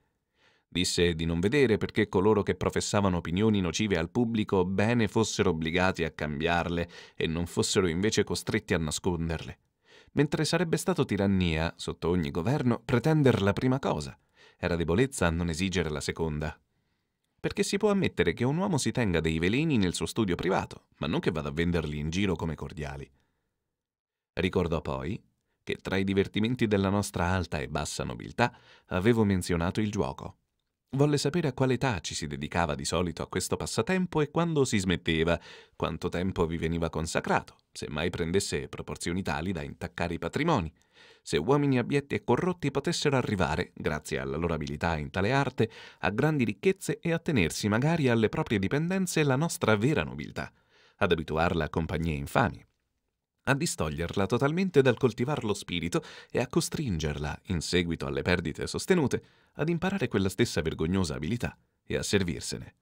Disse di non vedere perché coloro che professavano opinioni nocive al pubblico bene fossero obbligati a cambiarle e non fossero invece costretti a nasconderle. Mentre sarebbe stato tirannia, sotto ogni governo, pretender la prima cosa. Era debolezza non esigere la seconda. Perché si può ammettere che un uomo si tenga dei veleni nel suo studio privato, ma non che vada a venderli in giro come cordiali. Ricordò poi che tra i divertimenti della nostra alta e bassa nobiltà avevo menzionato il gioco. Volle sapere a quale età ci si dedicava di solito a questo passatempo e quando si smetteva, quanto tempo vi veniva consacrato, se mai prendesse proporzioni tali da intaccare i patrimoni, se uomini abietti e corrotti potessero arrivare, grazie alla loro abilità in tale arte, a grandi ricchezze e a tenersi magari alle proprie dipendenze la nostra vera nobiltà, ad abituarla a compagnie infami, a distoglierla totalmente dal coltivar lo spirito e a costringerla, in seguito alle perdite sostenute, ad imparare quella stessa vergognosa abilità e a servirsene.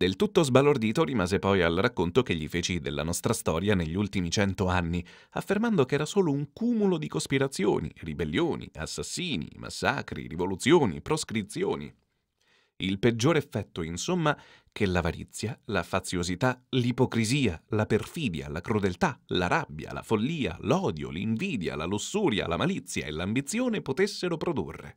Del tutto sbalordito rimase poi al racconto che gli feci della nostra storia negli ultimi cento anni, affermando che era solo un cumulo di cospirazioni, ribellioni, assassini, massacri, rivoluzioni, proscrizioni, il peggior effetto, insomma, che l'avarizia, la faziosità, l'ipocrisia, la perfidia, la crudeltà, la rabbia, la follia, l'odio, l'invidia, la lussuria, la malizia e l'ambizione potessero produrre.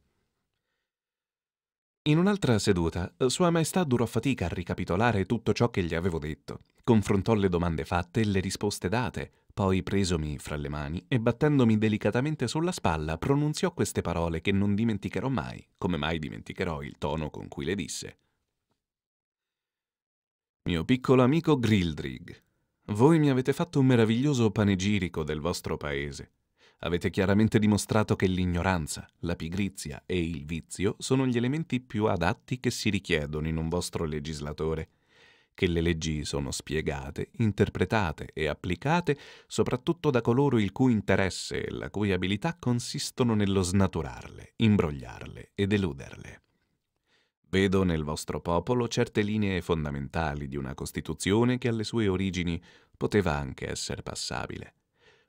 In un'altra seduta, Sua Maestà durò fatica a ricapitolare tutto ciò che gli avevo detto. Confrontò le domande fatte e le risposte date, poi presomi fra le mani e battendomi delicatamente sulla spalla pronunziò queste parole che non dimenticherò mai, come mai dimenticherò il tono con cui le disse. Mio piccolo amico Grildrig, voi mi avete fatto un meraviglioso panegirico del vostro paese. Avete chiaramente dimostrato che l'ignoranza, la pigrizia e il vizio sono gli elementi più adatti che si richiedono in un vostro legislatore che le leggi sono spiegate, interpretate e applicate soprattutto da coloro il cui interesse e la cui abilità consistono nello snaturarle, imbrogliarle e deluderle. Vedo nel vostro popolo certe linee fondamentali di una Costituzione che alle sue origini poteva anche essere passabile,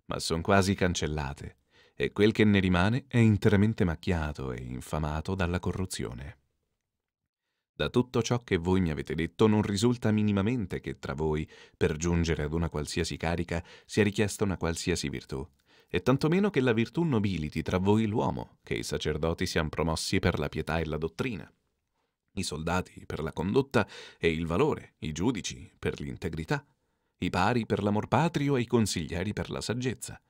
ma sono quasi cancellate, e quel che ne rimane è interamente macchiato e infamato dalla corruzione. Da tutto ciò che voi mi avete detto non risulta minimamente che tra voi, per giungere ad una qualsiasi carica, sia richiesta una qualsiasi virtù, e tantomeno che la virtù nobiliti tra voi l'uomo, che i sacerdoti siano promossi per la pietà e la dottrina, i soldati per la condotta e il valore, i giudici per l'integrità, i pari per l'amor patrio e i consiglieri per la saggezza.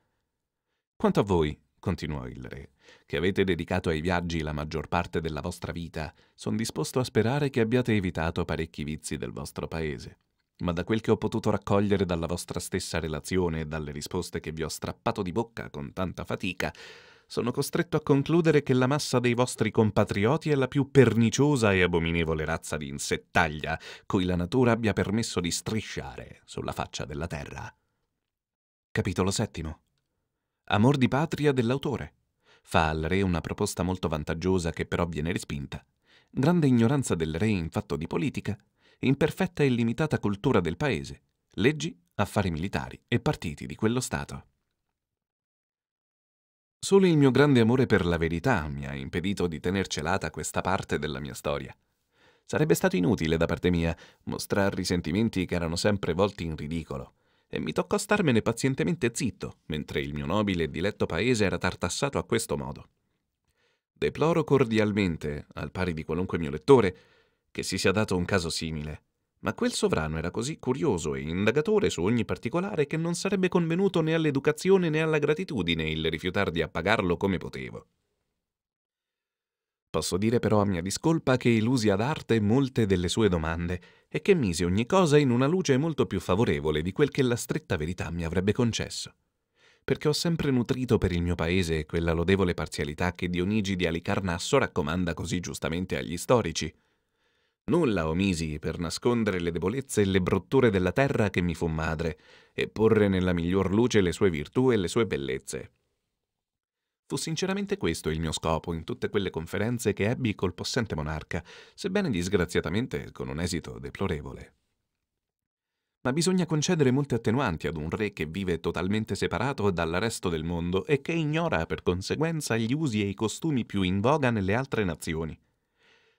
Quanto a voi, continuò il re, che avete dedicato ai viaggi la maggior parte della vostra vita, sono disposto a sperare che abbiate evitato parecchi vizi del vostro paese. Ma da quel che ho potuto raccogliere dalla vostra stessa relazione e dalle risposte che vi ho strappato di bocca con tanta fatica, sono costretto a concludere che la massa dei vostri compatrioti è la più perniciosa e abominevole razza di insettaglia cui la natura abbia permesso di strisciare sulla faccia della terra. Capitolo VII Amor di patria dell'autore. Fa al re una proposta molto vantaggiosa che però viene respinta. Grande ignoranza del re in fatto di politica, imperfetta e limitata cultura del paese, leggi, affari militari e partiti di quello Stato. Solo il mio grande amore per la verità mi ha impedito di tener celata questa parte della mia storia. Sarebbe stato inutile da parte mia mostrare risentimenti che erano sempre volti in ridicolo e mi toccò starmene pazientemente zitto, mentre il mio nobile e diletto paese era tartassato a questo modo. Deploro cordialmente, al pari di qualunque mio lettore, che si sia dato un caso simile, ma quel sovrano era così curioso e indagatore su ogni particolare che non sarebbe convenuto né all'educazione né alla gratitudine il rifiutar di appagarlo come potevo. Posso dire però a mia discolpa che illusi ad arte molte delle sue domande e che misi ogni cosa in una luce molto più favorevole di quel che la stretta verità mi avrebbe concesso. Perché ho sempre nutrito per il mio paese quella lodevole parzialità che Dionigi di Alicarnasso raccomanda così giustamente agli storici. Nulla omisi per nascondere le debolezze e le brutture della terra che mi fu madre e porre nella miglior luce le sue virtù e le sue bellezze. Fu sinceramente questo il mio scopo in tutte quelle conferenze che ebbi col possente monarca, sebbene disgraziatamente con un esito deplorevole. Ma bisogna concedere molte attenuanti ad un re che vive totalmente separato dal resto del mondo e che ignora per conseguenza gli usi e i costumi più in voga nelle altre nazioni.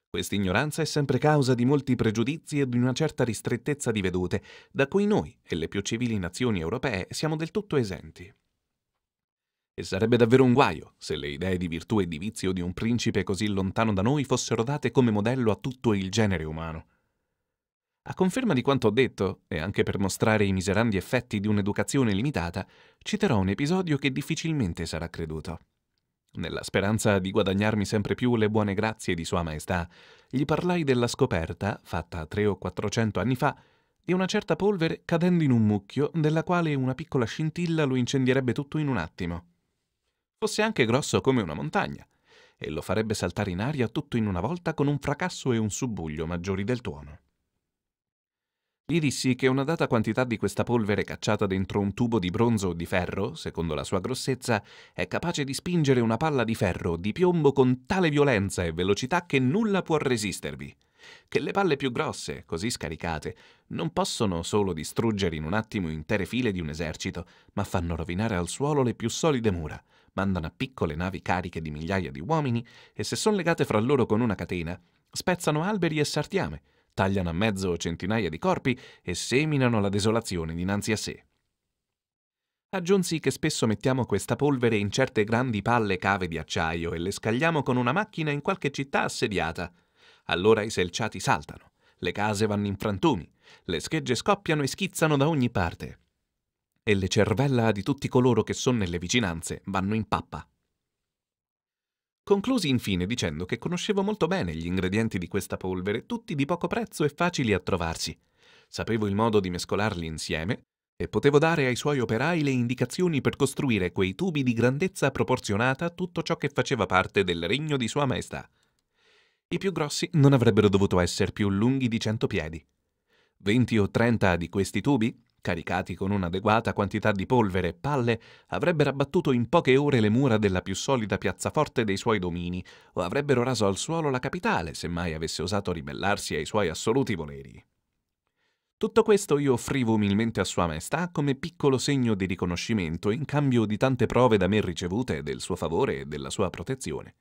Questa ignoranza è sempre causa di molti pregiudizi e di una certa ristrettezza di vedute, da cui noi e le più civili nazioni europee siamo del tutto esenti. E sarebbe davvero un guaio se le idee di virtù e di vizio di un principe così lontano da noi fossero date come modello a tutto il genere umano. A conferma di quanto ho detto, e anche per mostrare i miserandi effetti di un'educazione limitata, citerò un episodio che difficilmente sarà creduto. Nella speranza di guadagnarmi sempre più le buone grazie di Sua Maestà, gli parlai della scoperta, fatta tre o quattrocento anni fa, di una certa polvere cadendo in un mucchio della quale una piccola scintilla lo incendierebbe tutto in un attimo fosse anche grosso come una montagna, e lo farebbe saltare in aria tutto in una volta con un fracasso e un subbuglio maggiori del tuono. Gli dissi che una data quantità di questa polvere cacciata dentro un tubo di bronzo o di ferro, secondo la sua grossezza, è capace di spingere una palla di ferro, di piombo con tale violenza e velocità che nulla può resistervi. Che le palle più grosse, così scaricate, non possono solo distruggere in un attimo intere file di un esercito, ma fanno rovinare al suolo le più solide mura, mandano a piccole navi cariche di migliaia di uomini e se sono legate fra loro con una catena, spezzano alberi e sartiame, tagliano a mezzo centinaia di corpi e seminano la desolazione dinanzi a sé. Aggiunsi che spesso mettiamo questa polvere in certe grandi palle cave di acciaio e le scagliamo con una macchina in qualche città assediata. Allora i selciati saltano, le case vanno in frantumi, le schegge scoppiano e schizzano da ogni parte e le cervella di tutti coloro che sono nelle vicinanze vanno in pappa. Conclusi infine dicendo che conoscevo molto bene gli ingredienti di questa polvere, tutti di poco prezzo e facili a trovarsi. Sapevo il modo di mescolarli insieme e potevo dare ai suoi operai le indicazioni per costruire quei tubi di grandezza proporzionata a tutto ciò che faceva parte del regno di Sua Maestà. I più grossi non avrebbero dovuto essere più lunghi di cento piedi. Venti o trenta di questi tubi caricati con un'adeguata quantità di polvere e palle, avrebbero abbattuto in poche ore le mura della più solida piazzaforte dei suoi domini, o avrebbero raso al suolo la capitale, se mai avesse osato ribellarsi ai suoi assoluti voleri. Tutto questo io offrivo umilmente a Sua Maestà come piccolo segno di riconoscimento in cambio di tante prove da me ricevute del suo favore e della sua protezione.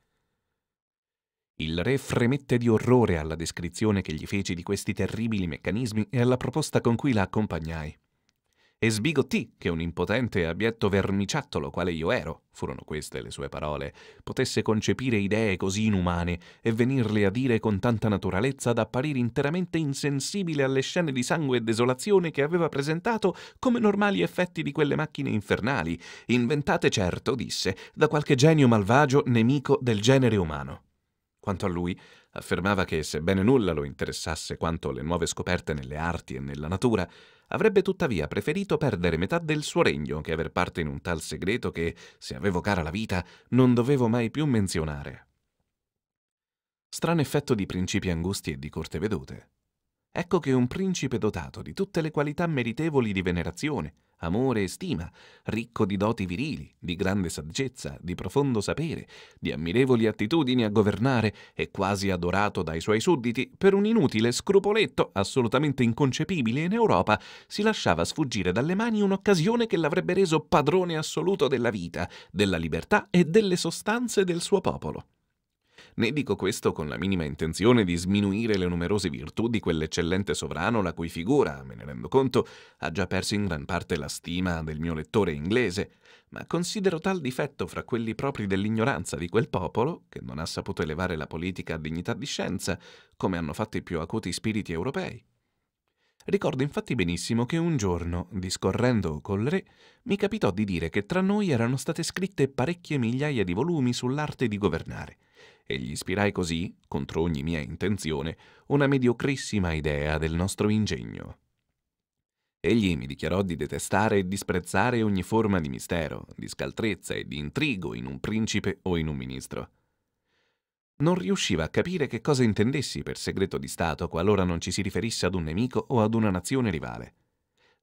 Il re fremette di orrore alla descrizione che gli feci di questi terribili meccanismi e alla proposta con cui la accompagnai e sbigottì che un impotente e abietto vermiciattolo quale io ero, furono queste le sue parole, potesse concepire idee così inumane e venirle a dire con tanta naturalezza da apparire interamente insensibile alle scene di sangue e desolazione che aveva presentato come normali effetti di quelle macchine infernali, inventate certo, disse, da qualche genio malvagio nemico del genere umano. Quanto a lui, affermava che sebbene nulla lo interessasse quanto le nuove scoperte nelle arti e nella natura, avrebbe tuttavia preferito perdere metà del suo regno che aver parte in un tal segreto che, se avevo cara la vita, non dovevo mai più menzionare. Strano effetto di principi angusti e di corte vedute. Ecco che un principe dotato di tutte le qualità meritevoli di venerazione, amore e stima, ricco di doti virili, di grande saggezza, di profondo sapere, di ammirevoli attitudini a governare e quasi adorato dai suoi sudditi, per un inutile scrupoletto assolutamente inconcepibile in Europa, si lasciava sfuggire dalle mani un'occasione che l'avrebbe reso padrone assoluto della vita, della libertà e delle sostanze del suo popolo. Ne dico questo con la minima intenzione di sminuire le numerose virtù di quell'eccellente sovrano la cui figura, me ne rendo conto, ha già perso in gran parte la stima del mio lettore inglese, ma considero tal difetto fra quelli propri dell'ignoranza di quel popolo, che non ha saputo elevare la politica a dignità di scienza, come hanno fatto i più acuti spiriti europei. Ricordo infatti benissimo che un giorno, discorrendo col re, mi capitò di dire che tra noi erano state scritte parecchie migliaia di volumi sull'arte di governare, e gli ispirai così, contro ogni mia intenzione, una mediocrissima idea del nostro ingegno. Egli mi dichiarò di detestare e disprezzare ogni forma di mistero, di scaltrezza e di intrigo in un principe o in un ministro. Non riusciva a capire che cosa intendessi per segreto di Stato qualora non ci si riferisse ad un nemico o ad una nazione rivale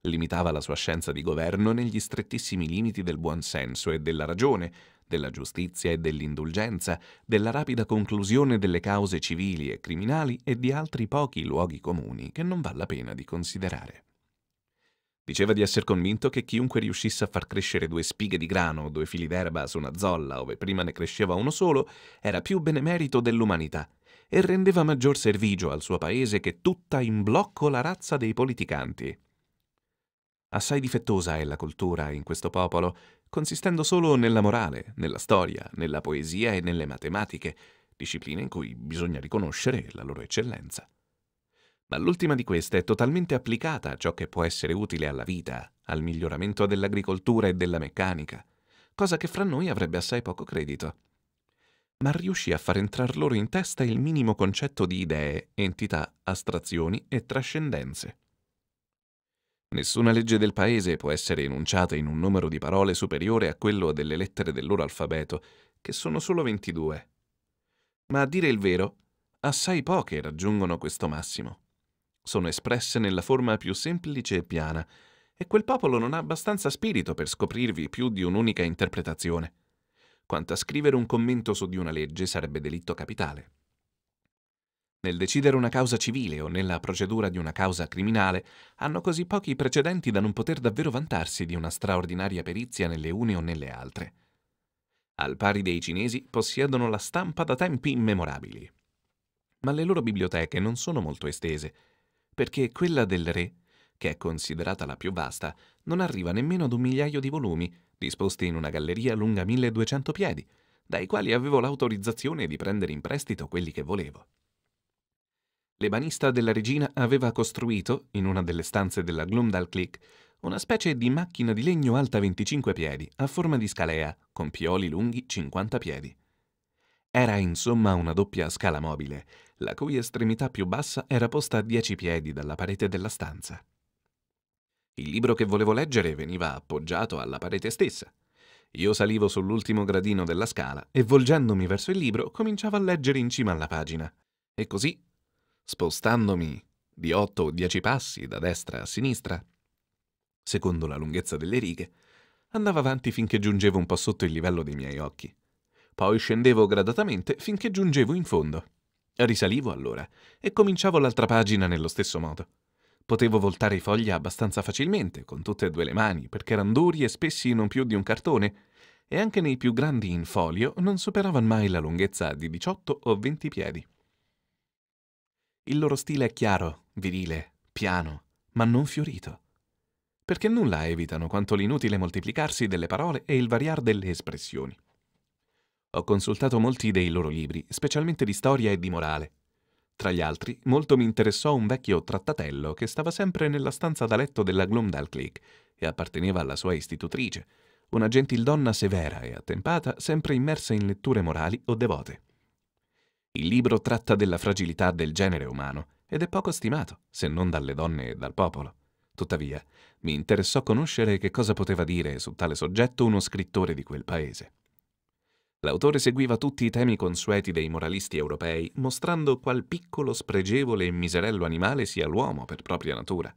limitava la sua scienza di governo negli strettissimi limiti del buonsenso e della ragione, della giustizia e dell'indulgenza, della rapida conclusione delle cause civili e criminali e di altri pochi luoghi comuni che non vale la pena di considerare. Diceva di essere convinto che chiunque riuscisse a far crescere due spighe di grano o due fili d'erba su una zolla ove prima ne cresceva uno solo, era più benemerito dell'umanità e rendeva maggior servigio al suo paese che tutta in blocco la razza dei politicanti. Assai difettosa è la cultura in questo popolo, consistendo solo nella morale, nella storia, nella poesia e nelle matematiche, discipline in cui bisogna riconoscere la loro eccellenza. Ma l'ultima di queste è totalmente applicata a ciò che può essere utile alla vita, al miglioramento dell'agricoltura e della meccanica, cosa che fra noi avrebbe assai poco credito. Ma riuscì a far entrar loro in testa il minimo concetto di idee, entità, astrazioni e trascendenze. Nessuna legge del paese può essere enunciata in un numero di parole superiore a quello delle lettere del loro alfabeto, che sono solo 22. Ma a dire il vero, assai poche raggiungono questo massimo. Sono espresse nella forma più semplice e piana, e quel popolo non ha abbastanza spirito per scoprirvi più di un'unica interpretazione. Quanto a scrivere un commento su di una legge sarebbe delitto capitale nel decidere una causa civile o nella procedura di una causa criminale, hanno così pochi precedenti da non poter davvero vantarsi di una straordinaria perizia nelle une o nelle altre. Al pari dei cinesi, possiedono la stampa da tempi immemorabili. Ma le loro biblioteche non sono molto estese, perché quella del re, che è considerata la più vasta, non arriva nemmeno ad un migliaio di volumi, disposti in una galleria lunga 1200 piedi, dai quali avevo l'autorizzazione di prendere in prestito quelli che volevo l'ebanista della regina aveva costruito, in una delle stanze della Glumdal Click, una specie di macchina di legno alta 25 piedi, a forma di scalea, con pioli lunghi 50 piedi. Era insomma una doppia scala mobile, la cui estremità più bassa era posta a 10 piedi dalla parete della stanza. Il libro che volevo leggere veniva appoggiato alla parete stessa. Io salivo sull'ultimo gradino della scala e volgendomi verso il libro cominciavo a leggere in cima alla pagina. E così spostandomi di 8 o 10 passi da destra a sinistra, secondo la lunghezza delle righe, andavo avanti finché giungevo un po' sotto il livello dei miei occhi. Poi scendevo gradatamente finché giungevo in fondo. Risalivo allora e cominciavo l'altra pagina nello stesso modo. Potevo voltare i fogli abbastanza facilmente, con tutte e due le mani, perché erano duri e spessi non più di un cartone, e anche nei più grandi in folio non superavano mai la lunghezza di 18 o 20 piedi. Il loro stile è chiaro, virile, piano, ma non fiorito. Perché nulla evitano quanto l'inutile moltiplicarsi delle parole e il variar delle espressioni. Ho consultato molti dei loro libri, specialmente di storia e di morale. Tra gli altri, molto mi interessò un vecchio trattatello che stava sempre nella stanza da letto della Glumdal Clique e apparteneva alla sua istitutrice, una gentildonna severa e attempata, sempre immersa in letture morali o devote. Il libro tratta della fragilità del genere umano ed è poco stimato, se non dalle donne e dal popolo. Tuttavia, mi interessò conoscere che cosa poteva dire su tale soggetto uno scrittore di quel paese. L'autore seguiva tutti i temi consueti dei moralisti europei, mostrando qual piccolo, spregevole e miserello animale sia l'uomo per propria natura,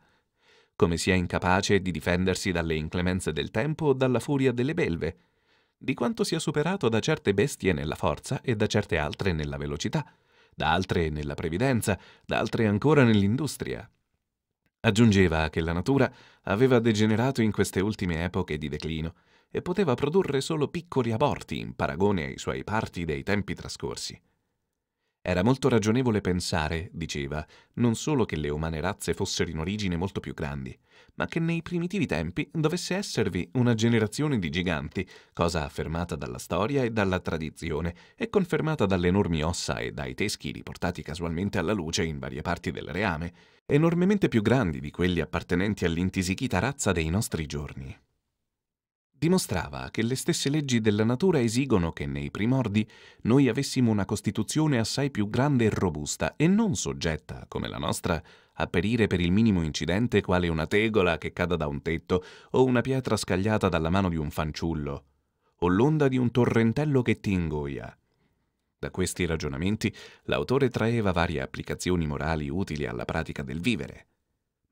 come sia incapace di difendersi dalle inclemenze del tempo o dalla furia delle belve, di quanto sia superato da certe bestie nella forza e da certe altre nella velocità, da altre nella previdenza, da altre ancora nell'industria. Aggiungeva che la natura aveva degenerato in queste ultime epoche di declino e poteva produrre solo piccoli aborti in paragone ai suoi parti dei tempi trascorsi. Era molto ragionevole pensare, diceva, non solo che le umane razze fossero in origine molto più grandi, ma che nei primitivi tempi dovesse esservi una generazione di giganti, cosa affermata dalla storia e dalla tradizione e confermata dalle enormi ossa e dai teschi riportati casualmente alla luce in varie parti del reame, enormemente più grandi di quelli appartenenti all'intisichita razza dei nostri giorni dimostrava che le stesse leggi della natura esigono che nei primordi noi avessimo una costituzione assai più grande e robusta e non soggetta, come la nostra, a perire per il minimo incidente quale una tegola che cada da un tetto o una pietra scagliata dalla mano di un fanciullo o l'onda di un torrentello che ti ingoia. Da questi ragionamenti l'autore traeva varie applicazioni morali utili alla pratica del vivere,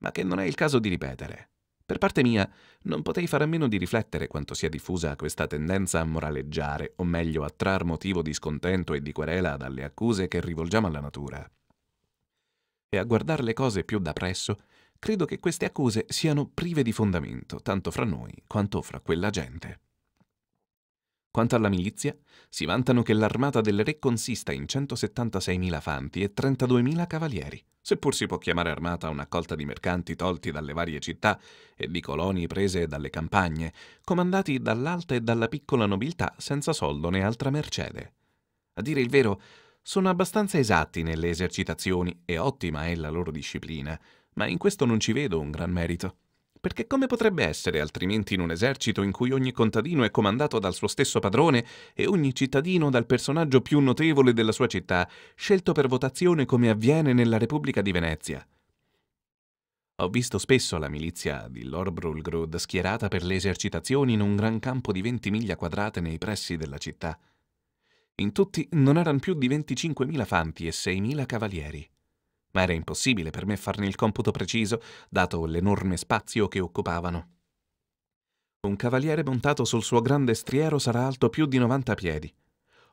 ma che non è il caso di ripetere. Per parte mia, non potei fare a meno di riflettere quanto sia diffusa questa tendenza a moraleggiare, o meglio a trar motivo di scontento e di querela dalle accuse che rivolgiamo alla natura. E a guardare le cose più da presso, credo che queste accuse siano prive di fondamento, tanto fra noi quanto fra quella gente. Quanto alla milizia, si vantano che l'armata del re consista in 176.000 fanti e 32.000 cavalieri, seppur si può chiamare armata una colta di mercanti tolti dalle varie città e di colonie prese dalle campagne, comandati dall'alta e dalla piccola nobiltà senza soldo né altra mercede. A dire il vero, sono abbastanza esatti nelle esercitazioni e ottima è la loro disciplina, ma in questo non ci vedo un gran merito perché come potrebbe essere altrimenti in un esercito in cui ogni contadino è comandato dal suo stesso padrone e ogni cittadino dal personaggio più notevole della sua città, scelto per votazione come avviene nella Repubblica di Venezia? Ho visto spesso la milizia di Lord Brulgrud schierata per le esercitazioni in un gran campo di 20 miglia quadrate nei pressi della città. In tutti non erano più di 25.000 fanti e 6.000 cavalieri ma era impossibile per me farne il computo preciso, dato l'enorme spazio che occupavano. Un cavaliere montato sul suo grande striero sarà alto più di 90 piedi.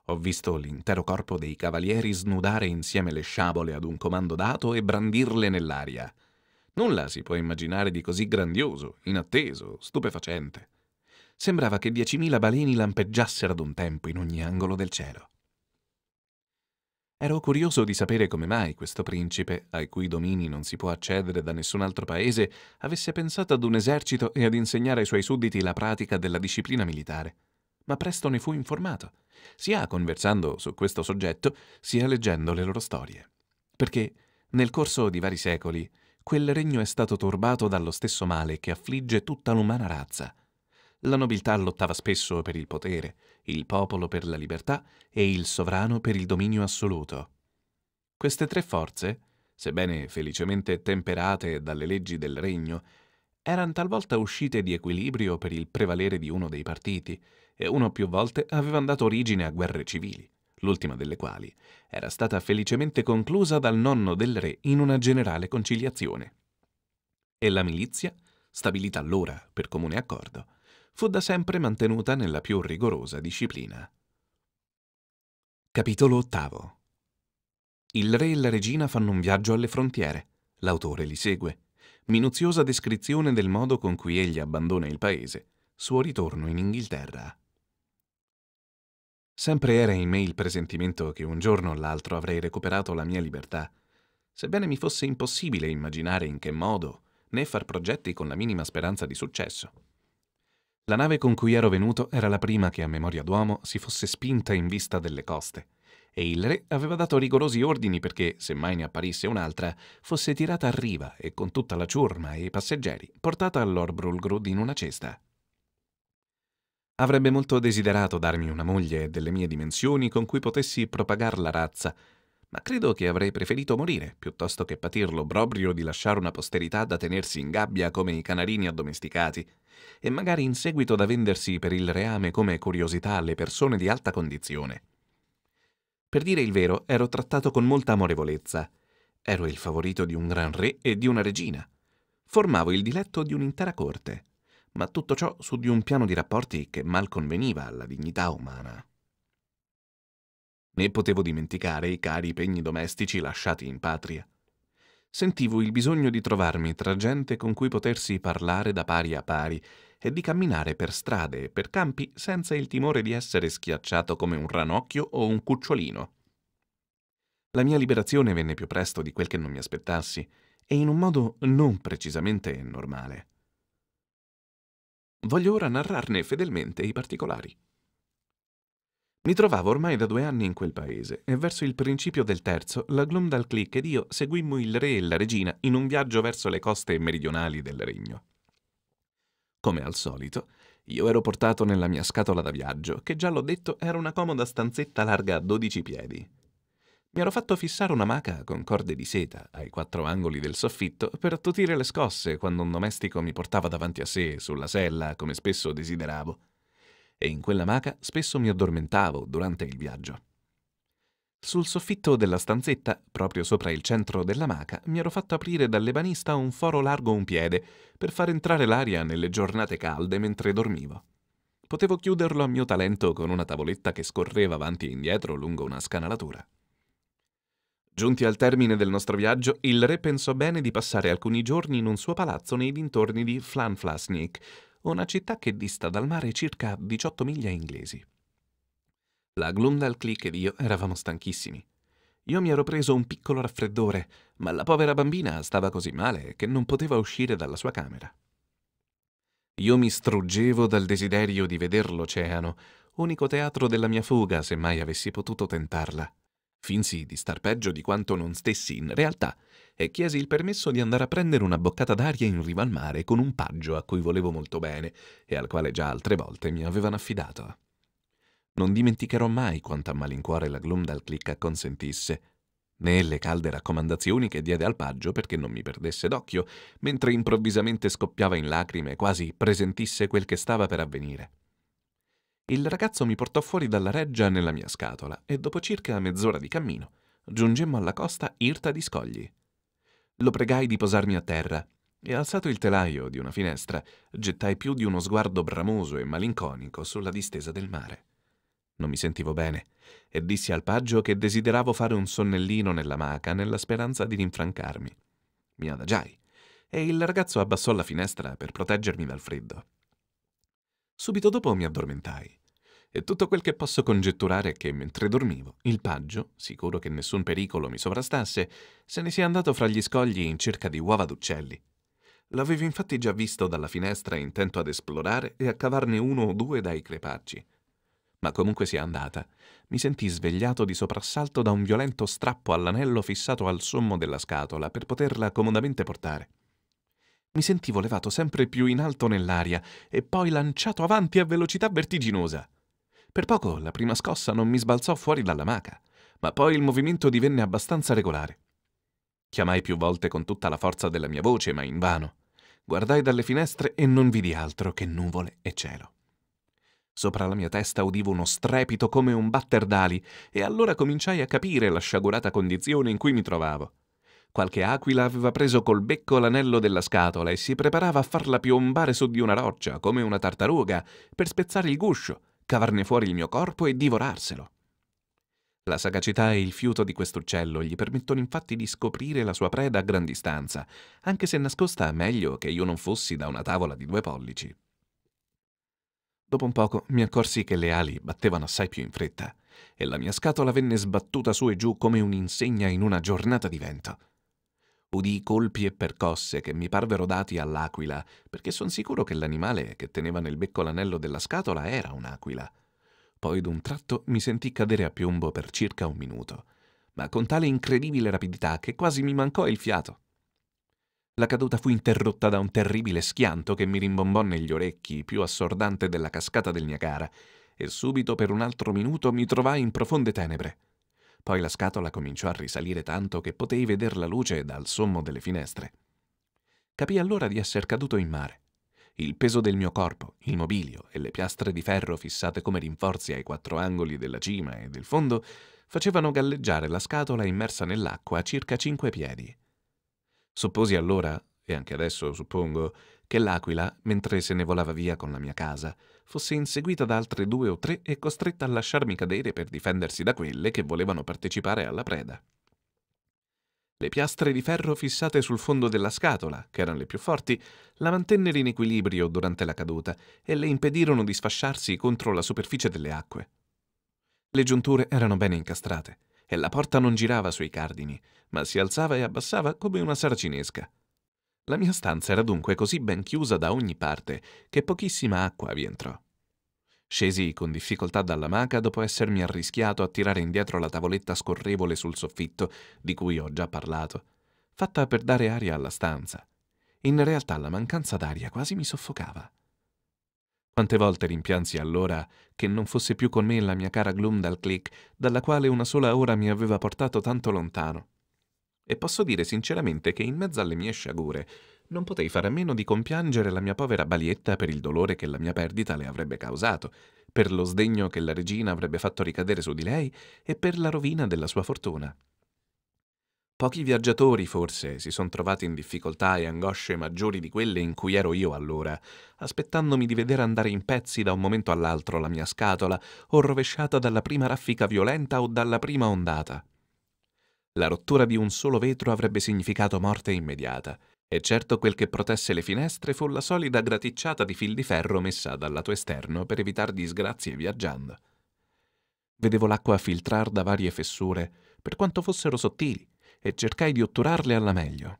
Ho visto l'intero corpo dei cavalieri snudare insieme le sciabole ad un comando dato e brandirle nell'aria. Nulla si può immaginare di così grandioso, inatteso, stupefacente. Sembrava che 10.000 baleni lampeggiassero ad un tempo in ogni angolo del cielo. Ero curioso di sapere come mai questo principe, ai cui domini non si può accedere da nessun altro paese, avesse pensato ad un esercito e ad insegnare ai suoi sudditi la pratica della disciplina militare. Ma presto ne fu informato, sia conversando su questo soggetto, sia leggendo le loro storie. Perché, nel corso di vari secoli, quel regno è stato turbato dallo stesso male che affligge tutta l'umana razza, la nobiltà lottava spesso per il potere, il popolo per la libertà e il sovrano per il dominio assoluto. Queste tre forze, sebbene felicemente temperate dalle leggi del regno, erano talvolta uscite di equilibrio per il prevalere di uno dei partiti e uno o più volte avevano dato origine a guerre civili, l'ultima delle quali era stata felicemente conclusa dal nonno del re in una generale conciliazione. E la milizia stabilita allora per comune accordo, fu da sempre mantenuta nella più rigorosa disciplina. Capitolo VIII Il re e la regina fanno un viaggio alle frontiere. L'autore li segue. Minuziosa descrizione del modo con cui egli abbandona il paese, suo ritorno in Inghilterra. Sempre era in me il presentimento che un giorno o l'altro avrei recuperato la mia libertà, sebbene mi fosse impossibile immaginare in che modo, né far progetti con la minima speranza di successo. La nave con cui ero venuto era la prima che a memoria d'uomo si fosse spinta in vista delle coste, e il re aveva dato rigorosi ordini perché, se mai ne apparisse un'altra, fosse tirata a riva e con tutta la ciurma e i passeggeri portata all'Orbrulgrud in una cesta. Avrebbe molto desiderato darmi una moglie delle mie dimensioni con cui potessi propagare la razza, ma credo che avrei preferito morire piuttosto che patir l'obbrobrio di lasciare una posterità da tenersi in gabbia come i canarini addomesticati, e magari in seguito da vendersi per il reame come curiosità alle persone di alta condizione. Per dire il vero, ero trattato con molta amorevolezza. Ero il favorito di un gran re e di una regina. Formavo il diletto di un'intera corte, ma tutto ciò su di un piano di rapporti che mal conveniva alla dignità umana né potevo dimenticare i cari pegni domestici lasciati in patria. Sentivo il bisogno di trovarmi tra gente con cui potersi parlare da pari a pari e di camminare per strade e per campi senza il timore di essere schiacciato come un ranocchio o un cucciolino. La mia liberazione venne più presto di quel che non mi aspettassi e in un modo non precisamente normale. Voglio ora narrarne fedelmente i particolari. Mi trovavo ormai da due anni in quel paese e verso il principio del terzo la Glumdal Click ed io seguimmo il re e la regina in un viaggio verso le coste meridionali del regno. Come al solito, io ero portato nella mia scatola da viaggio, che già l'ho detto era una comoda stanzetta larga a 12 piedi. Mi ero fatto fissare una maca con corde di seta ai quattro angoli del soffitto per attutire le scosse quando un domestico mi portava davanti a sé sulla sella, come spesso desideravo e in quella maca spesso mi addormentavo durante il viaggio. Sul soffitto della stanzetta, proprio sopra il centro della maca, mi ero fatto aprire dall'ebanista un foro largo un piede per far entrare l'aria nelle giornate calde mentre dormivo. Potevo chiuderlo a mio talento con una tavoletta che scorreva avanti e indietro lungo una scanalatura. Giunti al termine del nostro viaggio, il re pensò bene di passare alcuni giorni in un suo palazzo nei dintorni di Flanflasnik, una città che dista dal mare circa 18 miglia inglesi. La Glumdalclick ed io eravamo stanchissimi. Io mi ero preso un piccolo raffreddore, ma la povera bambina stava così male che non poteva uscire dalla sua camera. Io mi struggevo dal desiderio di veder l'oceano, unico teatro della mia fuga se mai avessi potuto tentarla. Finsi di star peggio di quanto non stessi in realtà, e chiesi il permesso di andare a prendere una boccata d'aria in riva al mare con un paggio a cui volevo molto bene e al quale già altre volte mi avevano affidato. Non dimenticherò mai quanto a malincuore la Glumdal Click acconsentisse, né le calde raccomandazioni che diede al paggio perché non mi perdesse d'occhio, mentre improvvisamente scoppiava in lacrime e quasi presentisse quel che stava per avvenire. Il ragazzo mi portò fuori dalla reggia nella mia scatola e dopo circa mezz'ora di cammino giungemmo alla costa irta di scogli. Lo pregai di posarmi a terra e alzato il telaio di una finestra, gettai più di uno sguardo bramoso e malinconico sulla distesa del mare. Non mi sentivo bene e dissi al paggio che desideravo fare un sonnellino nella maca nella speranza di rinfrancarmi. Mi adagiai e il ragazzo abbassò la finestra per proteggermi dal freddo. Subito dopo mi addormentai e tutto quel che posso congetturare è che mentre dormivo, il paggio, sicuro che nessun pericolo mi sovrastasse, se ne sia andato fra gli scogli in cerca di uova d'uccelli. L'avevo infatti già visto dalla finestra intento ad esplorare e a cavarne uno o due dai crepacci. Ma comunque sia andata, mi sentii svegliato di soprassalto da un violento strappo all'anello fissato al sommo della scatola per poterla comodamente portare. Mi sentivo levato sempre più in alto nell'aria e poi lanciato avanti a velocità vertiginosa. Per poco la prima scossa non mi sbalzò fuori dalla maca, ma poi il movimento divenne abbastanza regolare. Chiamai più volte con tutta la forza della mia voce, ma invano. Guardai dalle finestre e non vidi altro che nuvole e cielo. Sopra la mia testa udivo uno strepito come un batter d'ali e allora cominciai a capire la sciagurata condizione in cui mi trovavo. Qualche aquila aveva preso col becco l'anello della scatola e si preparava a farla piombare su di una roccia, come una tartaruga, per spezzare il guscio, cavarne fuori il mio corpo e divorarselo. La sagacità e il fiuto di quest'uccello gli permettono infatti di scoprire la sua preda a gran distanza, anche se nascosta meglio che io non fossi da una tavola di due pollici. Dopo un poco mi accorsi che le ali battevano assai più in fretta e la mia scatola venne sbattuta su e giù come un'insegna in una giornata di vento. Udì colpi e percosse che mi parvero dati all'aquila, perché son sicuro che l'animale che teneva nel becco l'anello della scatola era un'aquila. Poi d'un tratto mi sentì cadere a piombo per circa un minuto, ma con tale incredibile rapidità che quasi mi mancò il fiato. La caduta fu interrotta da un terribile schianto che mi rimbombò negli orecchi, più assordante della cascata del Niagara, e subito per un altro minuto mi trovai in profonde tenebre. Poi la scatola cominciò a risalire tanto che potei veder la luce dal sommo delle finestre. Capii allora di essere caduto in mare. Il peso del mio corpo, il mobilio e le piastre di ferro fissate come rinforzi ai quattro angoli della cima e del fondo facevano galleggiare la scatola immersa nell'acqua a circa cinque piedi. Supposi allora, e anche adesso suppongo, che l'aquila, mentre se ne volava via con la mia casa, fosse inseguita da altre due o tre e costretta a lasciarmi cadere per difendersi da quelle che volevano partecipare alla preda. Le piastre di ferro fissate sul fondo della scatola, che erano le più forti, la mantennero in equilibrio durante la caduta e le impedirono di sfasciarsi contro la superficie delle acque. Le giunture erano bene incastrate e la porta non girava sui cardini, ma si alzava e abbassava come una sarcinesca. La mia stanza era dunque così ben chiusa da ogni parte che pochissima acqua vi entrò. Scesi con difficoltà dalla maca dopo essermi arrischiato a tirare indietro la tavoletta scorrevole sul soffitto, di cui ho già parlato, fatta per dare aria alla stanza. In realtà la mancanza d'aria quasi mi soffocava. Quante volte rimpiansi allora che non fosse più con me la mia cara Gloom dal click, dalla quale una sola ora mi aveva portato tanto lontano e posso dire sinceramente che in mezzo alle mie sciagure non potei fare a meno di compiangere la mia povera Balietta per il dolore che la mia perdita le avrebbe causato, per lo sdegno che la regina avrebbe fatto ricadere su di lei e per la rovina della sua fortuna. Pochi viaggiatori, forse, si sono trovati in difficoltà e angosce maggiori di quelle in cui ero io allora, aspettandomi di vedere andare in pezzi da un momento all'altro la mia scatola, o rovesciata dalla prima raffica violenta o dalla prima ondata. La rottura di un solo vetro avrebbe significato morte immediata, e certo quel che protesse le finestre fu la solida graticciata di fil di ferro messa dal lato esterno per evitar disgrazie viaggiando. Vedevo l'acqua filtrar da varie fessure, per quanto fossero sottili, e cercai di otturarle alla meglio.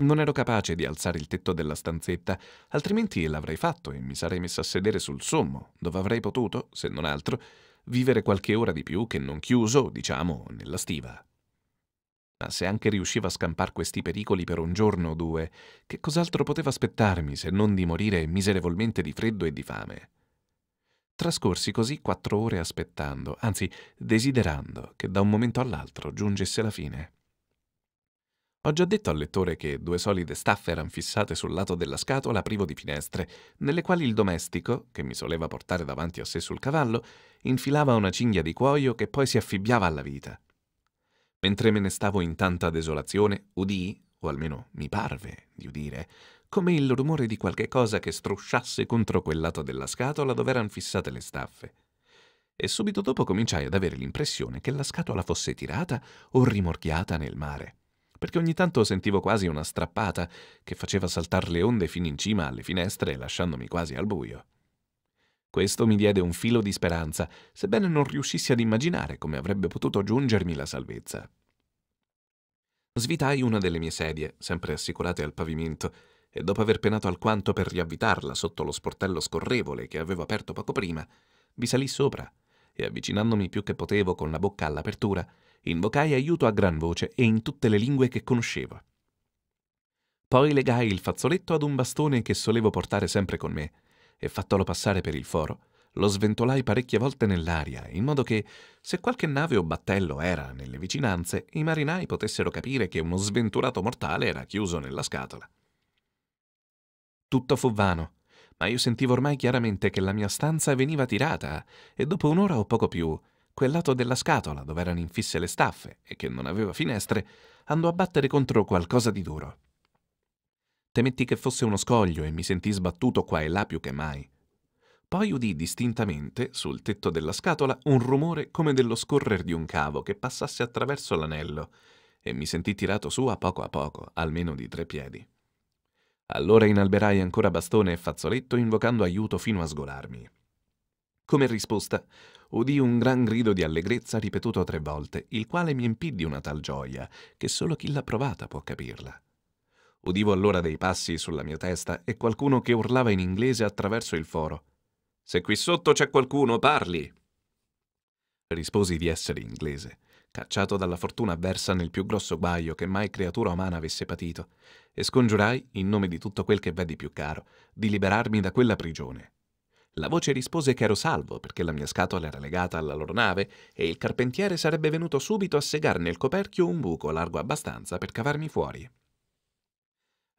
Non ero capace di alzare il tetto della stanzetta, altrimenti l'avrei fatto e mi sarei messo a sedere sul sommo, dove avrei potuto, se non altro, vivere qualche ora di più che non chiuso, diciamo, nella stiva. Ma se anche riusciva a scampar questi pericoli per un giorno o due, che cos'altro poteva aspettarmi se non di morire miserevolmente di freddo e di fame? Trascorsi così quattro ore aspettando, anzi desiderando, che da un momento all'altro giungesse la fine. Ho già detto al lettore che due solide staffe erano fissate sul lato della scatola privo di finestre, nelle quali il domestico, che mi soleva portare davanti a sé sul cavallo, infilava una cinghia di cuoio che poi si affibbiava alla vita. Mentre me ne stavo in tanta desolazione, udii, o almeno mi parve di udire, come il rumore di qualche cosa che strusciasse contro quel lato della scatola dove eran fissate le staffe. E subito dopo cominciai ad avere l'impressione che la scatola fosse tirata o rimorchiata nel mare, perché ogni tanto sentivo quasi una strappata che faceva saltar le onde fino in cima alle finestre lasciandomi quasi al buio. Questo mi diede un filo di speranza, sebbene non riuscissi ad immaginare come avrebbe potuto giungermi la salvezza. Svitai una delle mie sedie, sempre assicurate al pavimento, e dopo aver penato alquanto per riavvitarla sotto lo sportello scorrevole che avevo aperto poco prima, vi salì sopra e avvicinandomi più che potevo con la bocca all'apertura, invocai aiuto a gran voce e in tutte le lingue che conoscevo. Poi legai il fazzoletto ad un bastone che solevo portare sempre con me e fattolo passare per il foro, lo sventolai parecchie volte nell'aria, in modo che, se qualche nave o battello era nelle vicinanze, i marinai potessero capire che uno sventurato mortale era chiuso nella scatola. Tutto fu vano, ma io sentivo ormai chiaramente che la mia stanza veniva tirata e dopo un'ora o poco più, quel lato della scatola dove erano infisse le staffe e che non aveva finestre, andò a battere contro qualcosa di duro. Temetti che fosse uno scoglio e mi sentii sbattuto qua e là più che mai. Poi udì distintamente, sul tetto della scatola, un rumore come dello scorrer di un cavo che passasse attraverso l'anello e mi sentii tirato su a poco a poco, almeno di tre piedi. Allora inalberai ancora bastone e fazzoletto invocando aiuto fino a sgolarmi. Come risposta, udì un gran grido di allegrezza ripetuto tre volte, il quale mi empì di una tal gioia che solo chi l'ha provata può capirla. Udivo allora dei passi sulla mia testa e qualcuno che urlava in inglese attraverso il foro. Se qui sotto c'è qualcuno, parli! Risposi di essere inglese, cacciato dalla fortuna avversa nel più grosso guaio che mai creatura umana avesse patito, e scongiurai, in nome di tutto quel che v'è di più caro, di liberarmi da quella prigione. La voce rispose che ero salvo perché la mia scatola era legata alla loro nave e il carpentiere sarebbe venuto subito a segarne il coperchio un buco largo abbastanza per cavarmi fuori.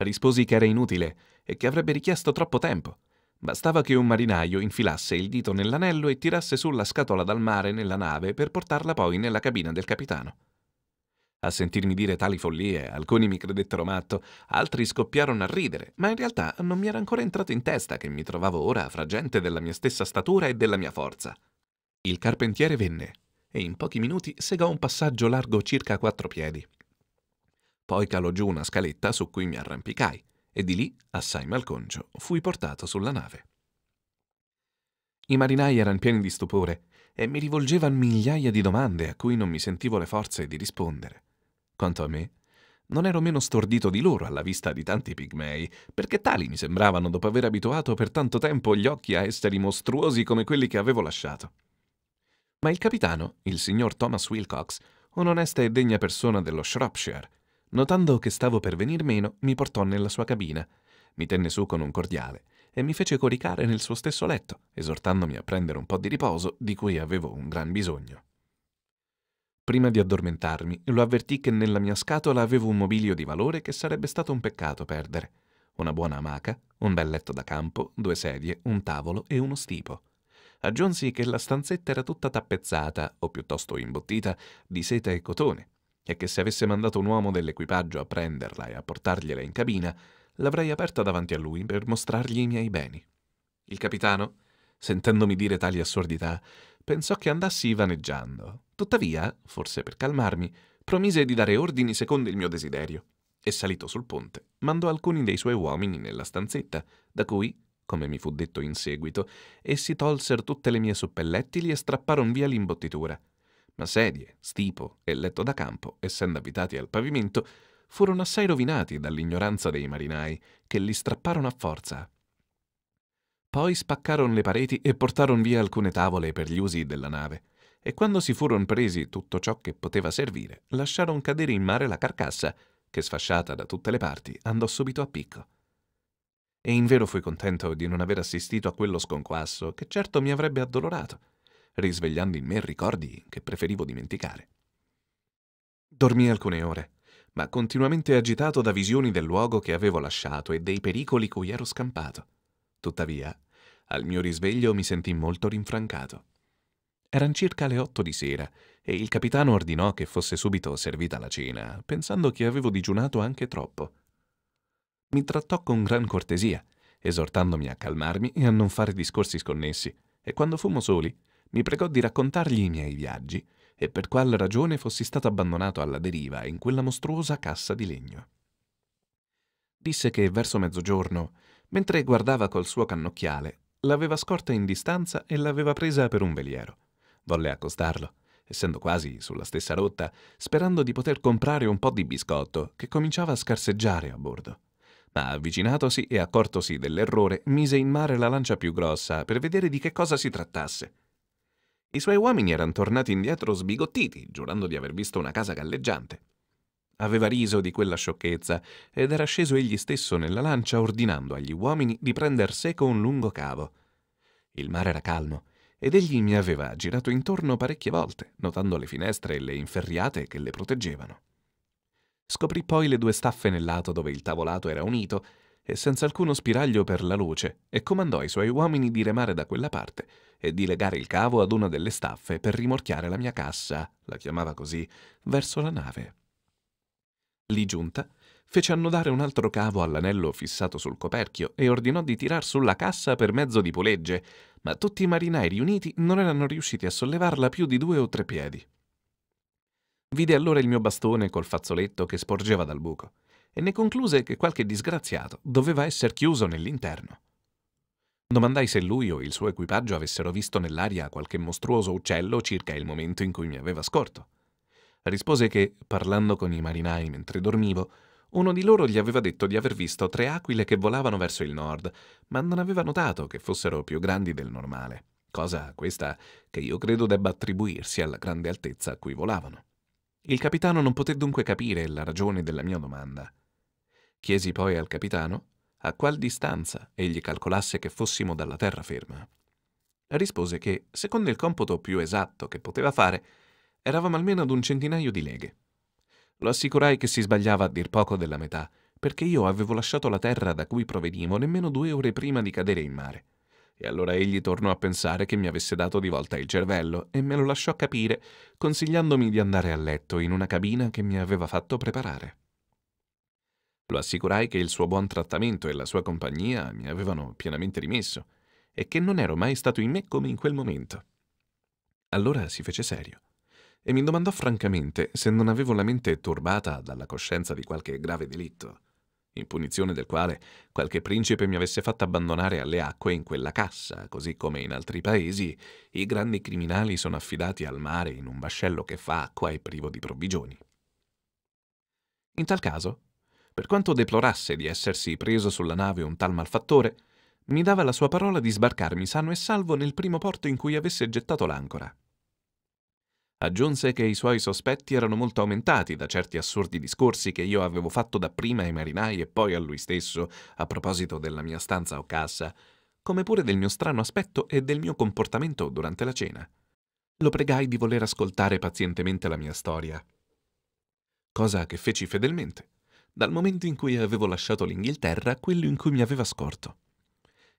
Risposi che era inutile e che avrebbe richiesto troppo tempo. Bastava che un marinaio infilasse il dito nell'anello e tirasse su la scatola dal mare nella nave per portarla poi nella cabina del capitano. A sentirmi dire tali follie, alcuni mi credettero matto, altri scoppiarono a ridere, ma in realtà non mi era ancora entrato in testa che mi trovavo ora fra gente della mia stessa statura e della mia forza. Il carpentiere venne e in pochi minuti segò un passaggio largo circa quattro piedi. Poi calò giù una scaletta su cui mi arrampicai e di lì, assai malconcio, fui portato sulla nave. I marinai erano pieni di stupore e mi rivolgevano migliaia di domande a cui non mi sentivo le forze di rispondere. Quanto a me, non ero meno stordito di loro alla vista di tanti pigmei, perché tali mi sembravano dopo aver abituato per tanto tempo gli occhi a esseri mostruosi come quelli che avevo lasciato. Ma il capitano, il signor Thomas Wilcox, un'onesta e degna persona dello Shropshire, Notando che stavo per venir meno, mi portò nella sua cabina, mi tenne su con un cordiale e mi fece coricare nel suo stesso letto, esortandomi a prendere un po' di riposo di cui avevo un gran bisogno. Prima di addormentarmi, lo avvertì che nella mia scatola avevo un mobilio di valore che sarebbe stato un peccato perdere. Una buona amaca, un bel letto da campo, due sedie, un tavolo e uno stipo. Aggiunsi che la stanzetta era tutta tappezzata, o piuttosto imbottita, di seta e cotone, e che se avesse mandato un uomo dell'equipaggio a prenderla e a portargliela in cabina, l'avrei aperta davanti a lui per mostrargli i miei beni. Il capitano, sentendomi dire tali assurdità, pensò che andassi vaneggiando. Tuttavia, forse per calmarmi, promise di dare ordini secondo il mio desiderio e salito sul ponte, mandò alcuni dei suoi uomini nella stanzetta, da cui, come mi fu detto in seguito, essi tolsero tutte le mie suppellettili e strapparono via l'imbottitura, ma sedie, stipo e letto da campo, essendo abitati al pavimento, furono assai rovinati dall'ignoranza dei marinai, che li strapparono a forza. Poi spaccarono le pareti e portarono via alcune tavole per gli usi della nave, e quando si furono presi tutto ciò che poteva servire, lasciarono cadere in mare la carcassa, che sfasciata da tutte le parti andò subito a picco. E in vero fui contento di non aver assistito a quello sconquasso, che certo mi avrebbe addolorato, risvegliando in me ricordi che preferivo dimenticare. Dormì alcune ore, ma continuamente agitato da visioni del luogo che avevo lasciato e dei pericoli cui ero scampato. Tuttavia, al mio risveglio mi sentì molto rinfrancato. Eran circa le otto di sera e il capitano ordinò che fosse subito servita la cena, pensando che avevo digiunato anche troppo. Mi trattò con gran cortesia, esortandomi a calmarmi e a non fare discorsi sconnessi, e quando fummo soli mi pregò di raccontargli i miei viaggi e per qual ragione fossi stato abbandonato alla deriva in quella mostruosa cassa di legno. Disse che verso mezzogiorno, mentre guardava col suo cannocchiale, l'aveva scorta in distanza e l'aveva presa per un veliero. Volle accostarlo, essendo quasi sulla stessa rotta, sperando di poter comprare un po' di biscotto che cominciava a scarseggiare a bordo. Ma avvicinatosi e accortosi dell'errore, mise in mare la lancia più grossa per vedere di che cosa si trattasse i suoi uomini erano tornati indietro sbigottiti, giurando di aver visto una casa galleggiante. Aveva riso di quella sciocchezza ed era sceso egli stesso nella lancia ordinando agli uomini di prender seco un lungo cavo. Il mare era calmo ed egli mi aveva girato intorno parecchie volte, notando le finestre e le inferriate che le proteggevano. Scoprì poi le due staffe nel lato dove il tavolato era unito e senza alcuno spiraglio per la luce e comandò ai suoi uomini di remare da quella parte e di legare il cavo ad una delle staffe per rimorchiare la mia cassa, la chiamava così, verso la nave. Lì giunta, fece annodare un altro cavo all'anello fissato sul coperchio e ordinò di tirar sulla cassa per mezzo di pulegge, ma tutti i marinai riuniti non erano riusciti a sollevarla più di due o tre piedi. Vide allora il mio bastone col fazzoletto che sporgeva dal buco e ne concluse che qualche disgraziato doveva essere chiuso nell'interno. Domandai se lui o il suo equipaggio avessero visto nell'aria qualche mostruoso uccello circa il momento in cui mi aveva scorto. Rispose che, parlando con i marinai mentre dormivo, uno di loro gli aveva detto di aver visto tre aquile che volavano verso il nord, ma non aveva notato che fossero più grandi del normale, cosa questa che io credo debba attribuirsi alla grande altezza a cui volavano. Il capitano non poté dunque capire la ragione della mia domanda Chiesi poi al capitano a qual distanza egli calcolasse che fossimo dalla terraferma. Rispose che, secondo il computo più esatto che poteva fare, eravamo almeno ad un centinaio di leghe. Lo assicurai che si sbagliava a dir poco della metà, perché io avevo lasciato la terra da cui provenivo nemmeno due ore prima di cadere in mare. E allora egli tornò a pensare che mi avesse dato di volta il cervello e me lo lasciò capire, consigliandomi di andare a letto in una cabina che mi aveva fatto preparare. Lo assicurai che il suo buon trattamento e la sua compagnia mi avevano pienamente rimesso e che non ero mai stato in me come in quel momento. Allora si fece serio e mi domandò francamente se non avevo la mente turbata dalla coscienza di qualche grave delitto, in punizione del quale qualche principe mi avesse fatto abbandonare alle acque in quella cassa, così come in altri paesi i grandi criminali sono affidati al mare in un vascello che fa acqua e privo di provvigioni. In tal caso, per quanto deplorasse di essersi preso sulla nave un tal malfattore, mi dava la sua parola di sbarcarmi sano e salvo nel primo porto in cui avesse gettato l'ancora. Aggiunse che i suoi sospetti erano molto aumentati da certi assurdi discorsi che io avevo fatto dapprima ai marinai e poi a lui stesso a proposito della mia stanza o cassa, come pure del mio strano aspetto e del mio comportamento durante la cena. Lo pregai di voler ascoltare pazientemente la mia storia, cosa che feci fedelmente dal momento in cui avevo lasciato l'Inghilterra a quello in cui mi aveva scorto.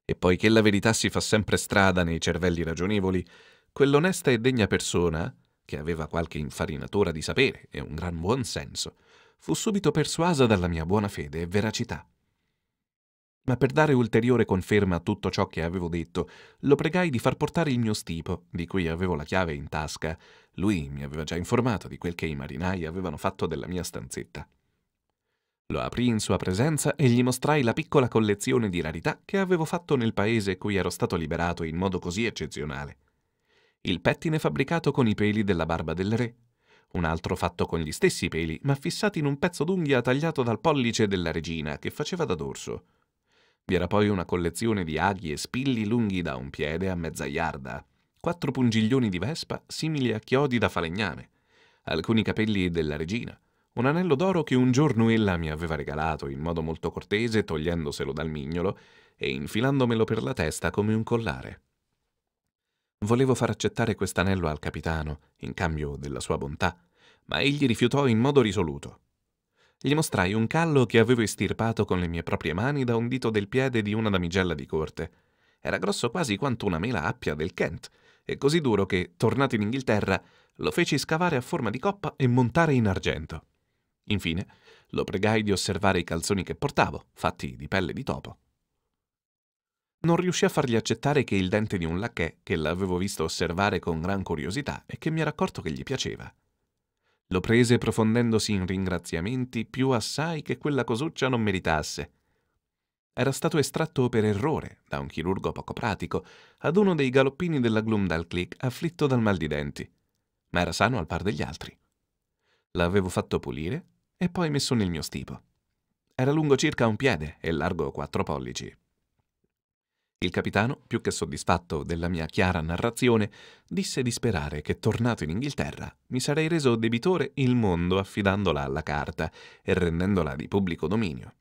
E poiché la verità si fa sempre strada nei cervelli ragionevoli, quell'onesta e degna persona, che aveva qualche infarinatura di sapere e un gran buon senso, fu subito persuasa dalla mia buona fede e veracità. Ma per dare ulteriore conferma a tutto ciò che avevo detto, lo pregai di far portare il mio stipo, di cui avevo la chiave in tasca. Lui mi aveva già informato di quel che i marinai avevano fatto della mia stanzetta. Lo aprì in sua presenza e gli mostrai la piccola collezione di rarità che avevo fatto nel paese cui ero stato liberato in modo così eccezionale. Il pettine fabbricato con i peli della barba del re, un altro fatto con gli stessi peli, ma fissati in un pezzo d'unghia tagliato dal pollice della regina che faceva da dorso. Vi era poi una collezione di aghi e spilli lunghi da un piede a mezza iarda, quattro pungiglioni di vespa simili a chiodi da falegname, alcuni capelli della regina, un anello d'oro che un giorno ella mi aveva regalato in modo molto cortese, togliendoselo dal mignolo e infilandomelo per la testa come un collare. Volevo far accettare quest'anello al capitano, in cambio della sua bontà, ma egli rifiutò in modo risoluto. Gli mostrai un callo che avevo estirpato con le mie proprie mani da un dito del piede di una damigella di corte. Era grosso quasi quanto una mela appia del Kent, e così duro che, tornato in Inghilterra, lo feci scavare a forma di coppa e montare in argento. Infine, lo pregai di osservare i calzoni che portavo, fatti di pelle di topo. Non riuscì a fargli accettare che il dente di un lacchè che l'avevo visto osservare con gran curiosità e che mi era accorto che gli piaceva. Lo prese profondendosi in ringraziamenti più assai che quella cosuccia non meritasse. Era stato estratto per errore da un chirurgo poco pratico ad uno dei galoppini della Gloomdal Click afflitto dal mal di denti, ma era sano al par degli altri. L'avevo fatto pulire e poi messo nel mio stipo. Era lungo circa un piede e largo quattro pollici. Il capitano, più che soddisfatto della mia chiara narrazione, disse di sperare che tornato in Inghilterra mi sarei reso debitore il mondo affidandola alla carta e rendendola di pubblico dominio.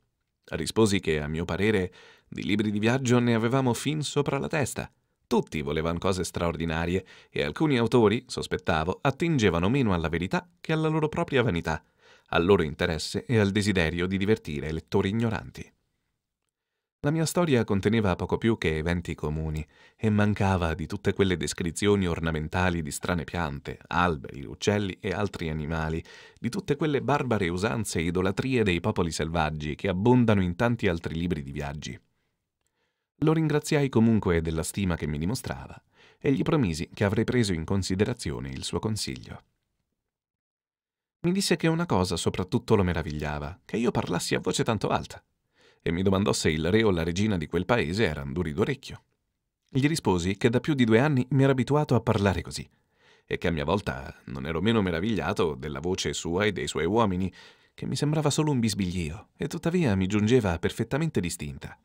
Risposi che, a mio parere, di libri di viaggio ne avevamo fin sopra la testa. Tutti volevano cose straordinarie e alcuni autori, sospettavo, attingevano meno alla verità che alla loro propria vanità, al loro interesse e al desiderio di divertire lettori ignoranti. La mia storia conteneva poco più che eventi comuni e mancava di tutte quelle descrizioni ornamentali di strane piante, alberi, uccelli e altri animali, di tutte quelle barbare usanze e idolatrie dei popoli selvaggi che abbondano in tanti altri libri di viaggi. Lo ringraziai comunque della stima che mi dimostrava e gli promisi che avrei preso in considerazione il suo consiglio. Mi disse che una cosa soprattutto lo meravigliava, che io parlassi a voce tanto alta, e mi domandò se il re o la regina di quel paese erano duri d'orecchio. Gli risposi che da più di due anni mi ero abituato a parlare così, e che a mia volta non ero meno meravigliato della voce sua e dei suoi uomini, che mi sembrava solo un bisbiglio, e tuttavia mi giungeva perfettamente distinta.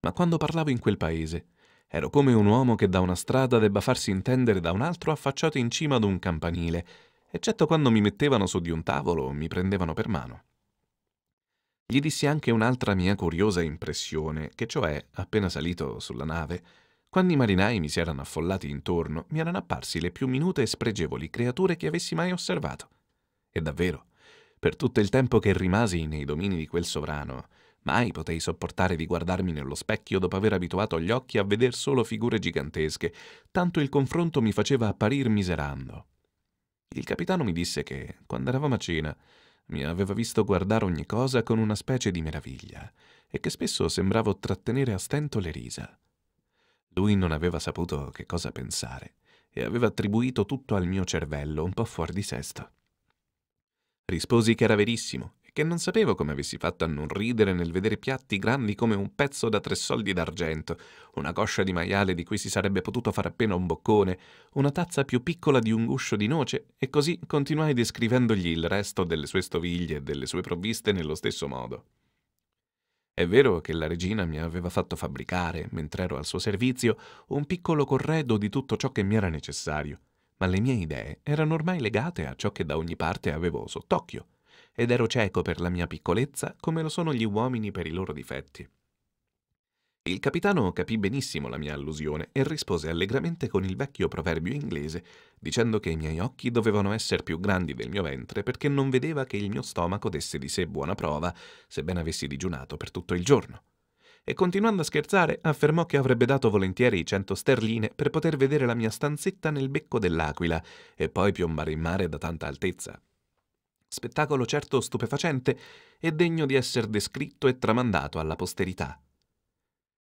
Ma quando parlavo in quel paese, ero come un uomo che da una strada debba farsi intendere da un altro affacciato in cima ad un campanile, eccetto quando mi mettevano su di un tavolo o mi prendevano per mano. Gli dissi anche un'altra mia curiosa impressione, che cioè, appena salito sulla nave, quando i marinai mi si erano affollati intorno, mi erano apparsi le più minute e spregevoli creature che avessi mai osservato. E davvero, per tutto il tempo che rimasi nei domini di quel sovrano, mai potei sopportare di guardarmi nello specchio dopo aver abituato gli occhi a veder solo figure gigantesche, tanto il confronto mi faceva apparir miserando. Il capitano mi disse che, quando eravamo a cena, mi aveva visto guardare ogni cosa con una specie di meraviglia e che spesso sembravo trattenere a stento le risa. Lui non aveva saputo che cosa pensare e aveva attribuito tutto al mio cervello un po' fuori di sesto. Risposi che era verissimo che non sapevo come avessi fatto a non ridere nel vedere piatti grandi come un pezzo da tre soldi d'argento, una coscia di maiale di cui si sarebbe potuto fare appena un boccone, una tazza più piccola di un guscio di noce, e così continuai descrivendogli il resto delle sue stoviglie e delle sue provviste nello stesso modo. È vero che la regina mi aveva fatto fabbricare, mentre ero al suo servizio, un piccolo corredo di tutto ciò che mi era necessario, ma le mie idee erano ormai legate a ciò che da ogni parte avevo sott'occhio ed ero cieco per la mia piccolezza come lo sono gli uomini per i loro difetti. Il capitano capì benissimo la mia allusione e rispose allegramente con il vecchio proverbio inglese, dicendo che i miei occhi dovevano essere più grandi del mio ventre perché non vedeva che il mio stomaco desse di sé buona prova, sebbene avessi digiunato per tutto il giorno. E continuando a scherzare, affermò che avrebbe dato volentieri cento sterline per poter vedere la mia stanzetta nel becco dell'aquila e poi piombare in mare da tanta altezza spettacolo certo stupefacente e degno di essere descritto e tramandato alla posterità.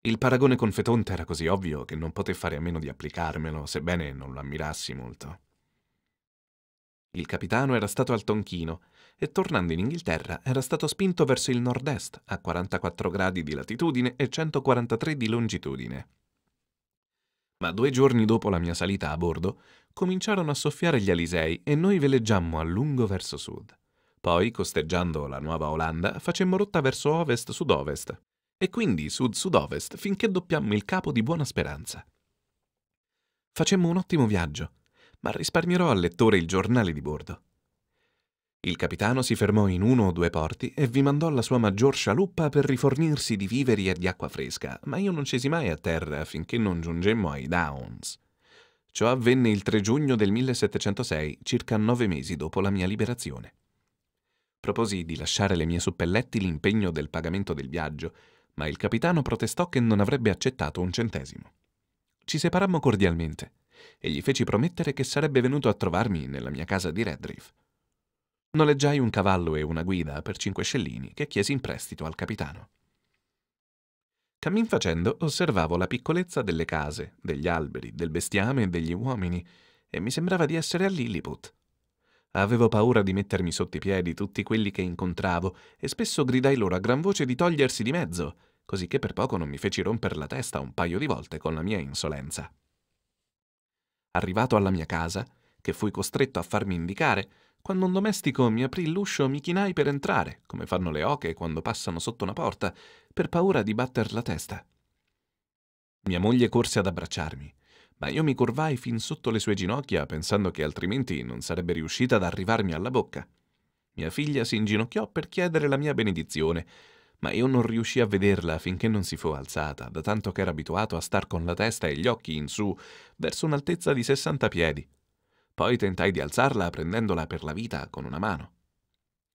Il paragone con Fetonte era così ovvio che non poté fare a meno di applicarmelo, sebbene non lo ammirassi molto. Il capitano era stato al Tonchino e tornando in Inghilterra era stato spinto verso il nord-est a 44 gradi di latitudine e 143 di longitudine. Ma due giorni dopo la mia salita a bordo, cominciarono a soffiare gli alisei e noi veleggiammo a lungo verso sud. Poi, costeggiando la Nuova Olanda, facemmo rotta verso ovest-sud-ovest e quindi sud-sud-ovest finché doppiammo il capo di Buona Speranza. Facemmo un ottimo viaggio, ma risparmierò al lettore il giornale di bordo. Il capitano si fermò in uno o due porti e vi mandò la sua maggior scialuppa per rifornirsi di viveri e di acqua fresca, ma io non cesi mai a terra finché non giungemmo ai Downs. Ciò avvenne il 3 giugno del 1706, circa nove mesi dopo la mia liberazione. Proposi di lasciare le mie suppelletti l'impegno del pagamento del viaggio, ma il capitano protestò che non avrebbe accettato un centesimo. Ci separammo cordialmente e gli feci promettere che sarebbe venuto a trovarmi nella mia casa di Redriff. Noleggiai un cavallo e una guida per cinque scellini che chiesi in prestito al capitano. Cammin facendo osservavo la piccolezza delle case, degli alberi, del bestiame e degli uomini, e mi sembrava di essere a Lilliput, Avevo paura di mettermi sotto i piedi tutti quelli che incontravo e spesso gridai loro a gran voce di togliersi di mezzo, cosicché per poco non mi feci romper la testa un paio di volte con la mia insolenza. Arrivato alla mia casa, che fui costretto a farmi indicare, quando un domestico mi aprì l'uscio mi chinai per entrare, come fanno le oche quando passano sotto una porta, per paura di batter la testa. Mia moglie corse ad abbracciarmi ma io mi curvai fin sotto le sue ginocchia pensando che altrimenti non sarebbe riuscita ad arrivarmi alla bocca. Mia figlia si inginocchiò per chiedere la mia benedizione, ma io non riuscì a vederla finché non si fu alzata, da tanto che era abituato a star con la testa e gli occhi in su, verso un'altezza di 60 piedi. Poi tentai di alzarla prendendola per la vita con una mano.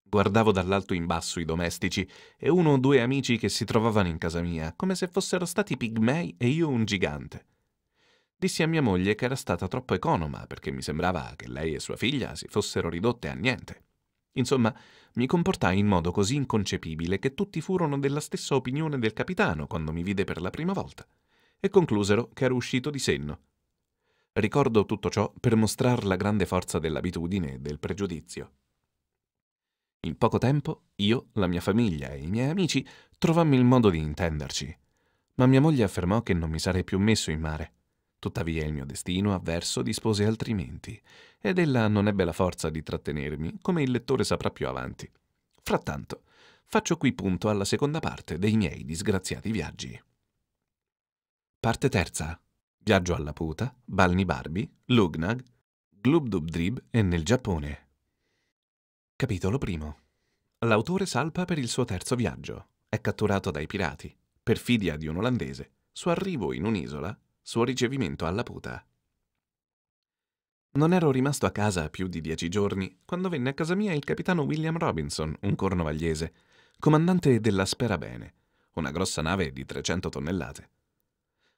Guardavo dall'alto in basso i domestici e uno o due amici che si trovavano in casa mia, come se fossero stati pigmei e io un gigante dissi a mia moglie che era stata troppo economa perché mi sembrava che lei e sua figlia si fossero ridotte a niente. Insomma, mi comportai in modo così inconcepibile che tutti furono della stessa opinione del capitano quando mi vide per la prima volta e conclusero che ero uscito di senno. Ricordo tutto ciò per mostrar la grande forza dell'abitudine e del pregiudizio. In poco tempo io, la mia famiglia e i miei amici trovammo il modo di intenderci, ma mia moglie affermò che non mi sarei più messo in mare Tuttavia il mio destino avverso dispose altrimenti, ed ella non ebbe la forza di trattenermi, come il lettore saprà più avanti. Frattanto, faccio qui punto alla seconda parte dei miei disgraziati viaggi. Parte terza. Viaggio alla Puta, Balni Barbi, Lugnag, Glubdubdrib e nel Giappone. Capitolo primo. L'autore salpa per il suo terzo viaggio. È catturato dai pirati, perfidia di un olandese. Suo arrivo in un'isola suo ricevimento alla Puta. Non ero rimasto a casa più di dieci giorni quando venne a casa mia il capitano William Robinson, un cornovagliese, comandante della Sperabene, una grossa nave di 300 tonnellate.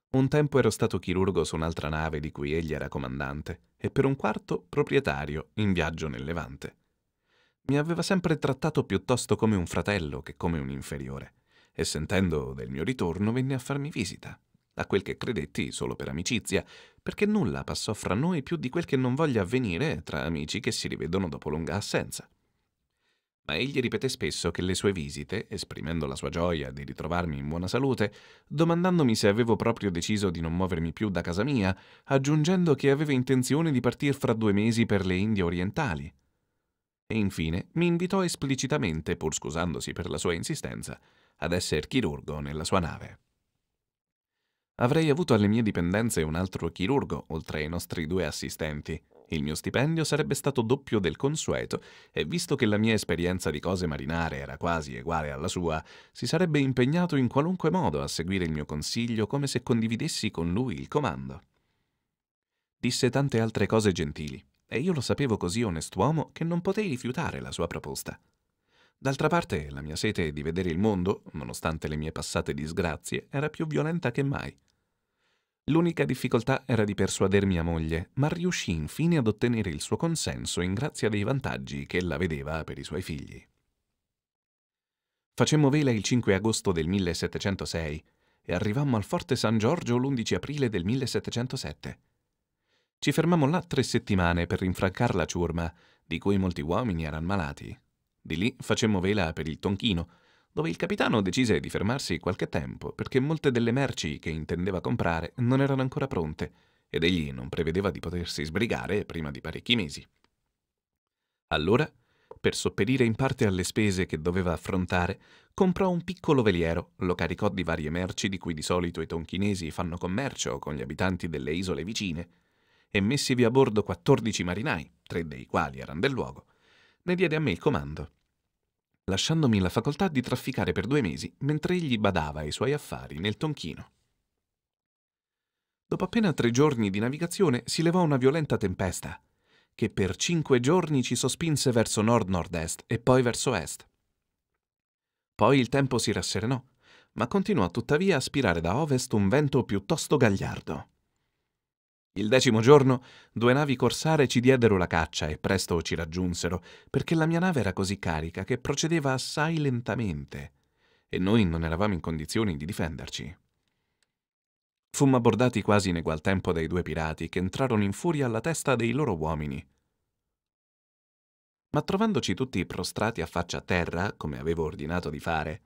Un tempo ero stato chirurgo su un'altra nave di cui egli era comandante e per un quarto proprietario in viaggio nel Levante. Mi aveva sempre trattato piuttosto come un fratello che come un inferiore e sentendo del mio ritorno venne a farmi visita a quel che credetti solo per amicizia, perché nulla passò fra noi più di quel che non voglia avvenire tra amici che si rivedono dopo lunga assenza. Ma egli ripeté spesso che le sue visite, esprimendo la sua gioia di ritrovarmi in buona salute, domandandomi se avevo proprio deciso di non muovermi più da casa mia, aggiungendo che aveva intenzione di partir fra due mesi per le Indie orientali. E infine mi invitò esplicitamente, pur scusandosi per la sua insistenza, ad essere chirurgo nella sua nave. Avrei avuto alle mie dipendenze un altro chirurgo, oltre ai nostri due assistenti. Il mio stipendio sarebbe stato doppio del consueto e visto che la mia esperienza di cose marinare era quasi uguale alla sua, si sarebbe impegnato in qualunque modo a seguire il mio consiglio come se condividessi con lui il comando. Disse tante altre cose gentili e io lo sapevo così onest'uomo che non potei rifiutare la sua proposta. D'altra parte, la mia sete di vedere il mondo, nonostante le mie passate disgrazie, era più violenta che mai. L'unica difficoltà era di persuadere mia moglie, ma riuscì infine ad ottenere il suo consenso in grazia dei vantaggi che la vedeva per i suoi figli. Facemmo vela il 5 agosto del 1706 e arrivammo al Forte San Giorgio l'11 aprile del 1707. Ci fermammo là tre settimane per rinfrancar la ciurma, di cui molti uomini erano malati. Di lì facemmo vela per il Tonchino, dove il capitano decise di fermarsi qualche tempo perché molte delle merci che intendeva comprare non erano ancora pronte ed egli non prevedeva di potersi sbrigare prima di parecchi mesi. Allora, per sopperire in parte alle spese che doveva affrontare, comprò un piccolo veliero, lo caricò di varie merci di cui di solito i tonchinesi fanno commercio con gli abitanti delle isole vicine, e messivi a bordo 14 marinai, tre dei quali erano del luogo, ne diede a me il comando lasciandomi la facoltà di trafficare per due mesi mentre egli badava ai suoi affari nel Tonchino. Dopo appena tre giorni di navigazione si levò una violenta tempesta, che per cinque giorni ci sospinse verso nord-nord-est e poi verso est. Poi il tempo si rasserenò, ma continuò tuttavia a spirare da ovest un vento piuttosto gagliardo. Il decimo giorno due navi corsare ci diedero la caccia e presto ci raggiunsero, perché la mia nave era così carica che procedeva assai lentamente e noi non eravamo in condizioni di difenderci. Fummo abbordati quasi in egual tempo dai due pirati che entrarono in furia alla testa dei loro uomini. Ma trovandoci tutti prostrati a faccia a terra, come avevo ordinato di fare,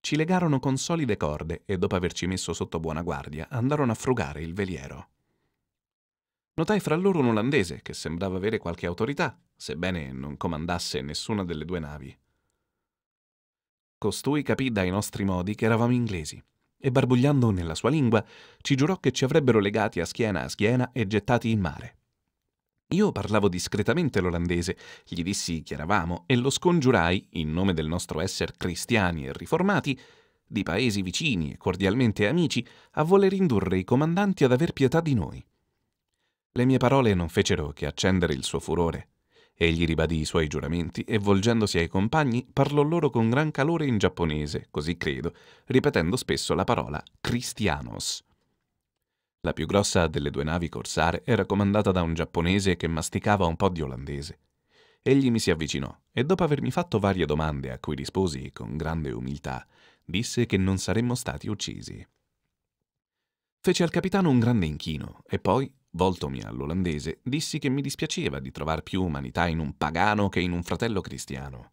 ci legarono con solide corde e dopo averci messo sotto buona guardia andarono a frugare il veliero. Notai fra loro un olandese che sembrava avere qualche autorità, sebbene non comandasse nessuna delle due navi. Costui capì dai nostri modi che eravamo inglesi e barbugliando nella sua lingua ci giurò che ci avrebbero legati a schiena a schiena e gettati in mare. Io parlavo discretamente l'olandese, gli dissi chi eravamo e lo scongiurai, in nome del nostro essere cristiani e riformati, di paesi vicini e cordialmente amici, a voler indurre i comandanti ad aver pietà di noi. Le mie parole non fecero che accendere il suo furore. Egli ribadì i suoi giuramenti e, volgendosi ai compagni, parlò loro con gran calore in giapponese, così credo, ripetendo spesso la parola Christianos. La più grossa delle due navi corsare era comandata da un giapponese che masticava un po' di olandese. Egli mi si avvicinò e, dopo avermi fatto varie domande a cui risposi con grande umiltà, disse che non saremmo stati uccisi. Fece al capitano un grande inchino e poi, Voltomi all'olandese, dissi che mi dispiaceva di trovar più umanità in un pagano che in un fratello cristiano.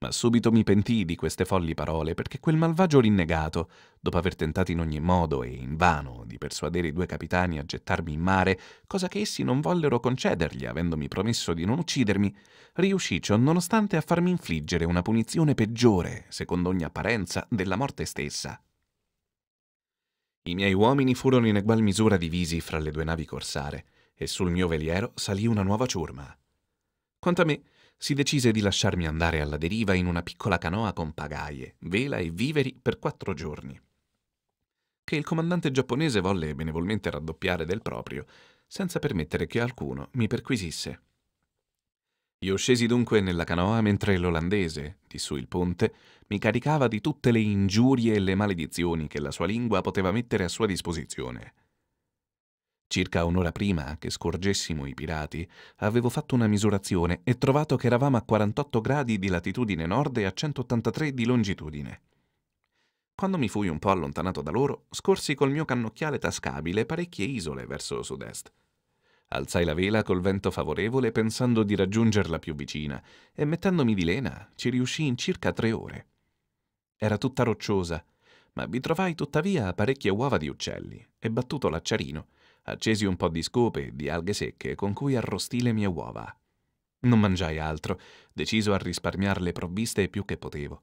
Ma subito mi pentii di queste folli parole perché quel malvagio rinnegato, dopo aver tentato in ogni modo e invano di persuadere i due capitani a gettarmi in mare, cosa che essi non vollero concedergli avendomi promesso di non uccidermi, riuscì ciò nonostante a farmi infliggere una punizione peggiore, secondo ogni apparenza, della morte stessa. I miei uomini furono in egual misura divisi fra le due navi corsare e sul mio veliero salì una nuova ciurma. Quanto a me, si decise di lasciarmi andare alla deriva in una piccola canoa con pagaie, vela e viveri per quattro giorni. Che il comandante giapponese volle benevolmente raddoppiare del proprio, senza permettere che alcuno mi perquisisse. Io scesi dunque nella canoa mentre l'olandese, di su il ponte, mi caricava di tutte le ingiurie e le maledizioni che la sua lingua poteva mettere a sua disposizione. Circa un'ora prima che scorgessimo i pirati, avevo fatto una misurazione e trovato che eravamo a 48 gradi di latitudine nord e a 183 di longitudine. Quando mi fui un po' allontanato da loro, scorsi col mio cannocchiale tascabile parecchie isole verso sud-est. Alzai la vela col vento favorevole pensando di raggiungerla più vicina e mettendomi di lena ci riuscì in circa tre ore. Era tutta rocciosa, ma vi trovai tuttavia parecchie uova di uccelli e battuto l'acciarino, accesi un po' di scope e di alghe secche con cui arrostì le mie uova. Non mangiai altro, deciso a risparmiar le provviste più che potevo.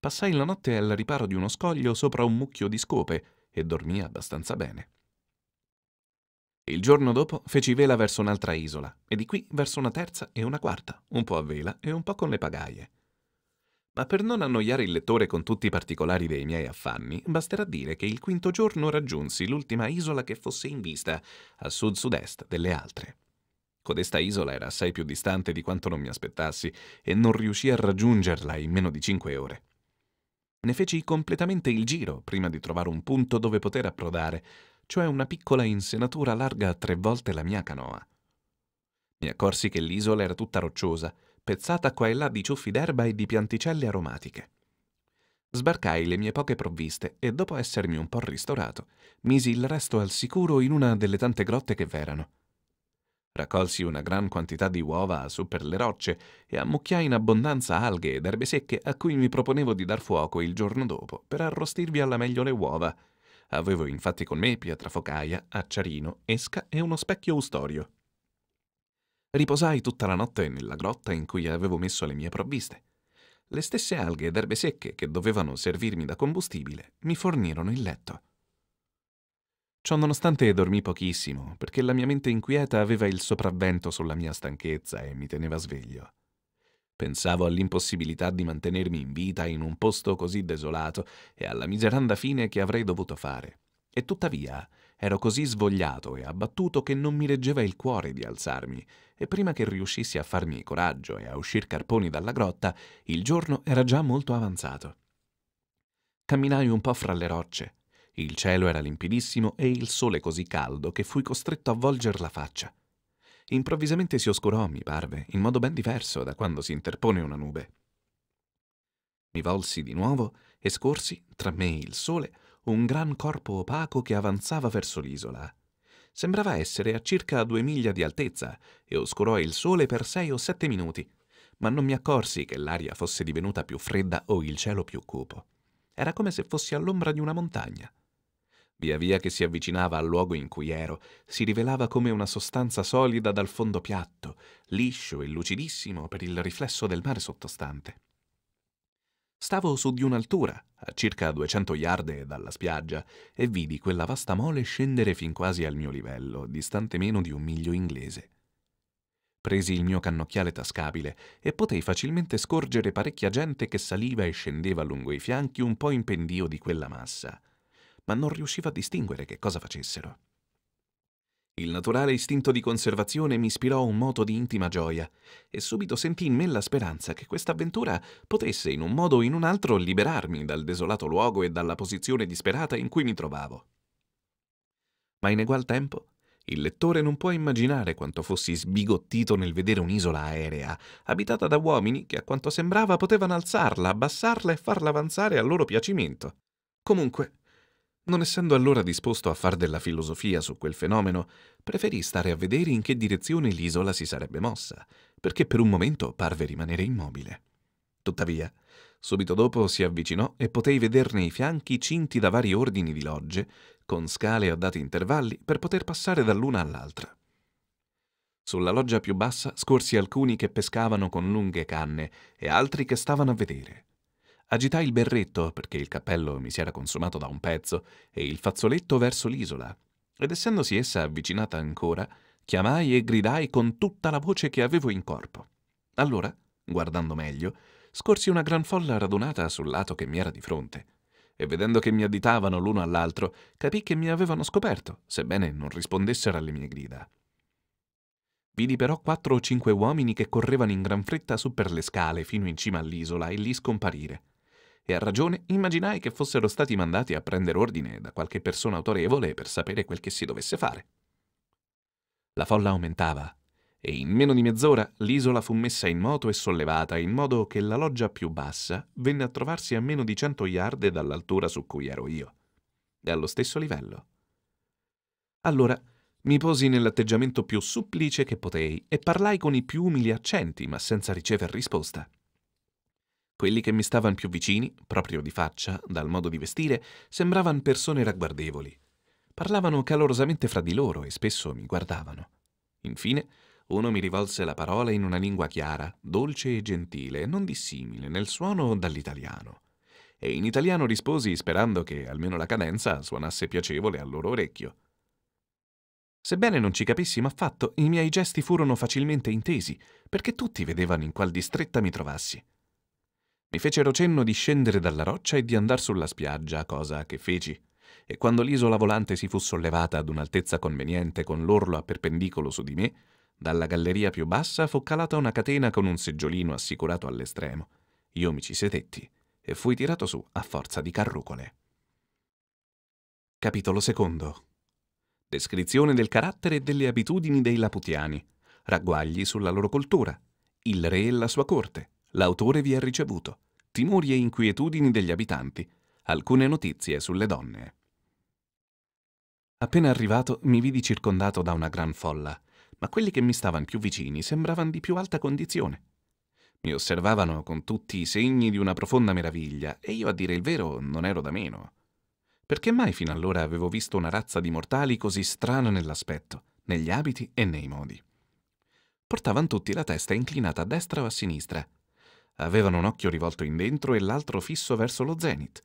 Passai la notte al riparo di uno scoglio sopra un mucchio di scope e dormì abbastanza bene. Il giorno dopo feci vela verso un'altra isola, e di qui verso una terza e una quarta, un po' a vela e un po' con le pagaie. Ma per non annoiare il lettore con tutti i particolari dei miei affanni, basterà dire che il quinto giorno raggiunsi l'ultima isola che fosse in vista, a sud-sud-est delle altre. Codesta isola era assai più distante di quanto non mi aspettassi e non riuscii a raggiungerla in meno di cinque ore. Ne feci completamente il giro prima di trovare un punto dove poter approdare, cioè una piccola insenatura larga tre volte la mia canoa. Mi accorsi che l'isola era tutta rocciosa, pezzata qua e là di ciuffi d'erba e di pianticelle aromatiche. Sbarcai le mie poche provviste e dopo essermi un po' ristorato, misi il resto al sicuro in una delle tante grotte che v'erano. Raccolsi una gran quantità di uova su per le rocce e ammucchiai in abbondanza alghe ed erbe secche a cui mi proponevo di dar fuoco il giorno dopo per arrostirvi alla meglio le uova Avevo infatti con me pietra focaia, acciarino, esca e uno specchio ustorio. Riposai tutta la notte nella grotta in cui avevo messo le mie provviste. Le stesse alghe ed erbe secche che dovevano servirmi da combustibile mi fornirono il letto. Ciononostante dormì pochissimo, perché la mia mente inquieta aveva il sopravvento sulla mia stanchezza e mi teneva sveglio. Pensavo all'impossibilità di mantenermi in vita in un posto così desolato e alla miseranda fine che avrei dovuto fare. E tuttavia ero così svogliato e abbattuto che non mi reggeva il cuore di alzarmi, e prima che riuscissi a farmi coraggio e a uscir carponi dalla grotta, il giorno era già molto avanzato. Camminai un po' fra le rocce. Il cielo era limpidissimo e il sole così caldo che fui costretto a volgere la faccia improvvisamente si oscurò, mi parve, in modo ben diverso da quando si interpone una nube. Mi volsi di nuovo e scorsi, tra me e il sole, un gran corpo opaco che avanzava verso l'isola. Sembrava essere a circa due miglia di altezza e oscurò il sole per sei o sette minuti, ma non mi accorsi che l'aria fosse divenuta più fredda o il cielo più cupo. Era come se fossi all'ombra di una montagna via via che si avvicinava al luogo in cui ero, si rivelava come una sostanza solida dal fondo piatto, liscio e lucidissimo per il riflesso del mare sottostante. Stavo su di un'altura, a circa 200 yarde dalla spiaggia, e vidi quella vasta mole scendere fin quasi al mio livello, distante meno di un miglio inglese. Presi il mio cannocchiale tascabile e potei facilmente scorgere parecchia gente che saliva e scendeva lungo i fianchi un po' in pendio di quella massa ma non riuscivo a distinguere che cosa facessero. Il naturale istinto di conservazione mi ispirò un moto di intima gioia e subito sentì in me la speranza che questa avventura potesse in un modo o in un altro liberarmi dal desolato luogo e dalla posizione disperata in cui mi trovavo. Ma in egual tempo, il lettore non può immaginare quanto fossi sbigottito nel vedere un'isola aerea, abitata da uomini che a quanto sembrava potevano alzarla, abbassarla e farla avanzare a loro piacimento. Comunque, non essendo allora disposto a far della filosofia su quel fenomeno, preferì stare a vedere in che direzione l'isola si sarebbe mossa, perché per un momento parve rimanere immobile. Tuttavia, subito dopo si avvicinò e potei vederne i fianchi cinti da vari ordini di logge, con scale a dati intervalli per poter passare dall'una all'altra. Sulla loggia più bassa scorsi alcuni che pescavano con lunghe canne e altri che stavano a vedere. Agitai il berretto, perché il cappello mi si era consumato da un pezzo, e il fazzoletto verso l'isola, ed essendosi essa avvicinata ancora, chiamai e gridai con tutta la voce che avevo in corpo. Allora, guardando meglio, scorsi una gran folla radunata sul lato che mi era di fronte, e vedendo che mi additavano l'uno all'altro, capii che mi avevano scoperto, sebbene non rispondessero alle mie grida. Vidi però quattro o cinque uomini che correvano in gran fretta su per le scale fino in cima all'isola e lì scomparire e a ragione immaginai che fossero stati mandati a prendere ordine da qualche persona autorevole per sapere quel che si dovesse fare. La folla aumentava e in meno di mezz'ora l'isola fu messa in moto e sollevata in modo che la loggia più bassa venne a trovarsi a meno di cento yard dall'altura su cui ero io, e allo stesso livello. Allora mi posi nell'atteggiamento più supplice che potei e parlai con i più umili accenti, ma senza ricever risposta. Quelli che mi stavano più vicini, proprio di faccia, dal modo di vestire, sembravano persone ragguardevoli. Parlavano calorosamente fra di loro e spesso mi guardavano. Infine, uno mi rivolse la parola in una lingua chiara, dolce e gentile, non dissimile nel suono dall'italiano. E in italiano risposi sperando che almeno la cadenza suonasse piacevole al loro orecchio. Sebbene non ci capissimo affatto, i miei gesti furono facilmente intesi, perché tutti vedevano in qual distretta mi trovassi. Mi fecero cenno di scendere dalla roccia e di andare sulla spiaggia, cosa che feci. E quando l'isola volante si fu sollevata ad un'altezza conveniente con l'orlo a perpendicolo su di me, dalla galleria più bassa fu calata una catena con un seggiolino assicurato all'estremo. Io mi ci sedetti e fui tirato su a forza di carrucole. Capitolo II Descrizione del carattere e delle abitudini dei Laputiani. Ragguagli sulla loro cultura. Il re e la sua corte. L'autore vi ha ricevuto. Timori e inquietudini degli abitanti. Alcune notizie sulle donne. Appena arrivato mi vidi circondato da una gran folla, ma quelli che mi stavano più vicini sembravano di più alta condizione. Mi osservavano con tutti i segni di una profonda meraviglia e io a dire il vero non ero da meno. Perché mai fino allora avevo visto una razza di mortali così strana nell'aspetto, negli abiti e nei modi? Portavano tutti la testa inclinata a destra o a sinistra, Avevano un occhio rivolto in dentro e l'altro fisso verso lo zenit.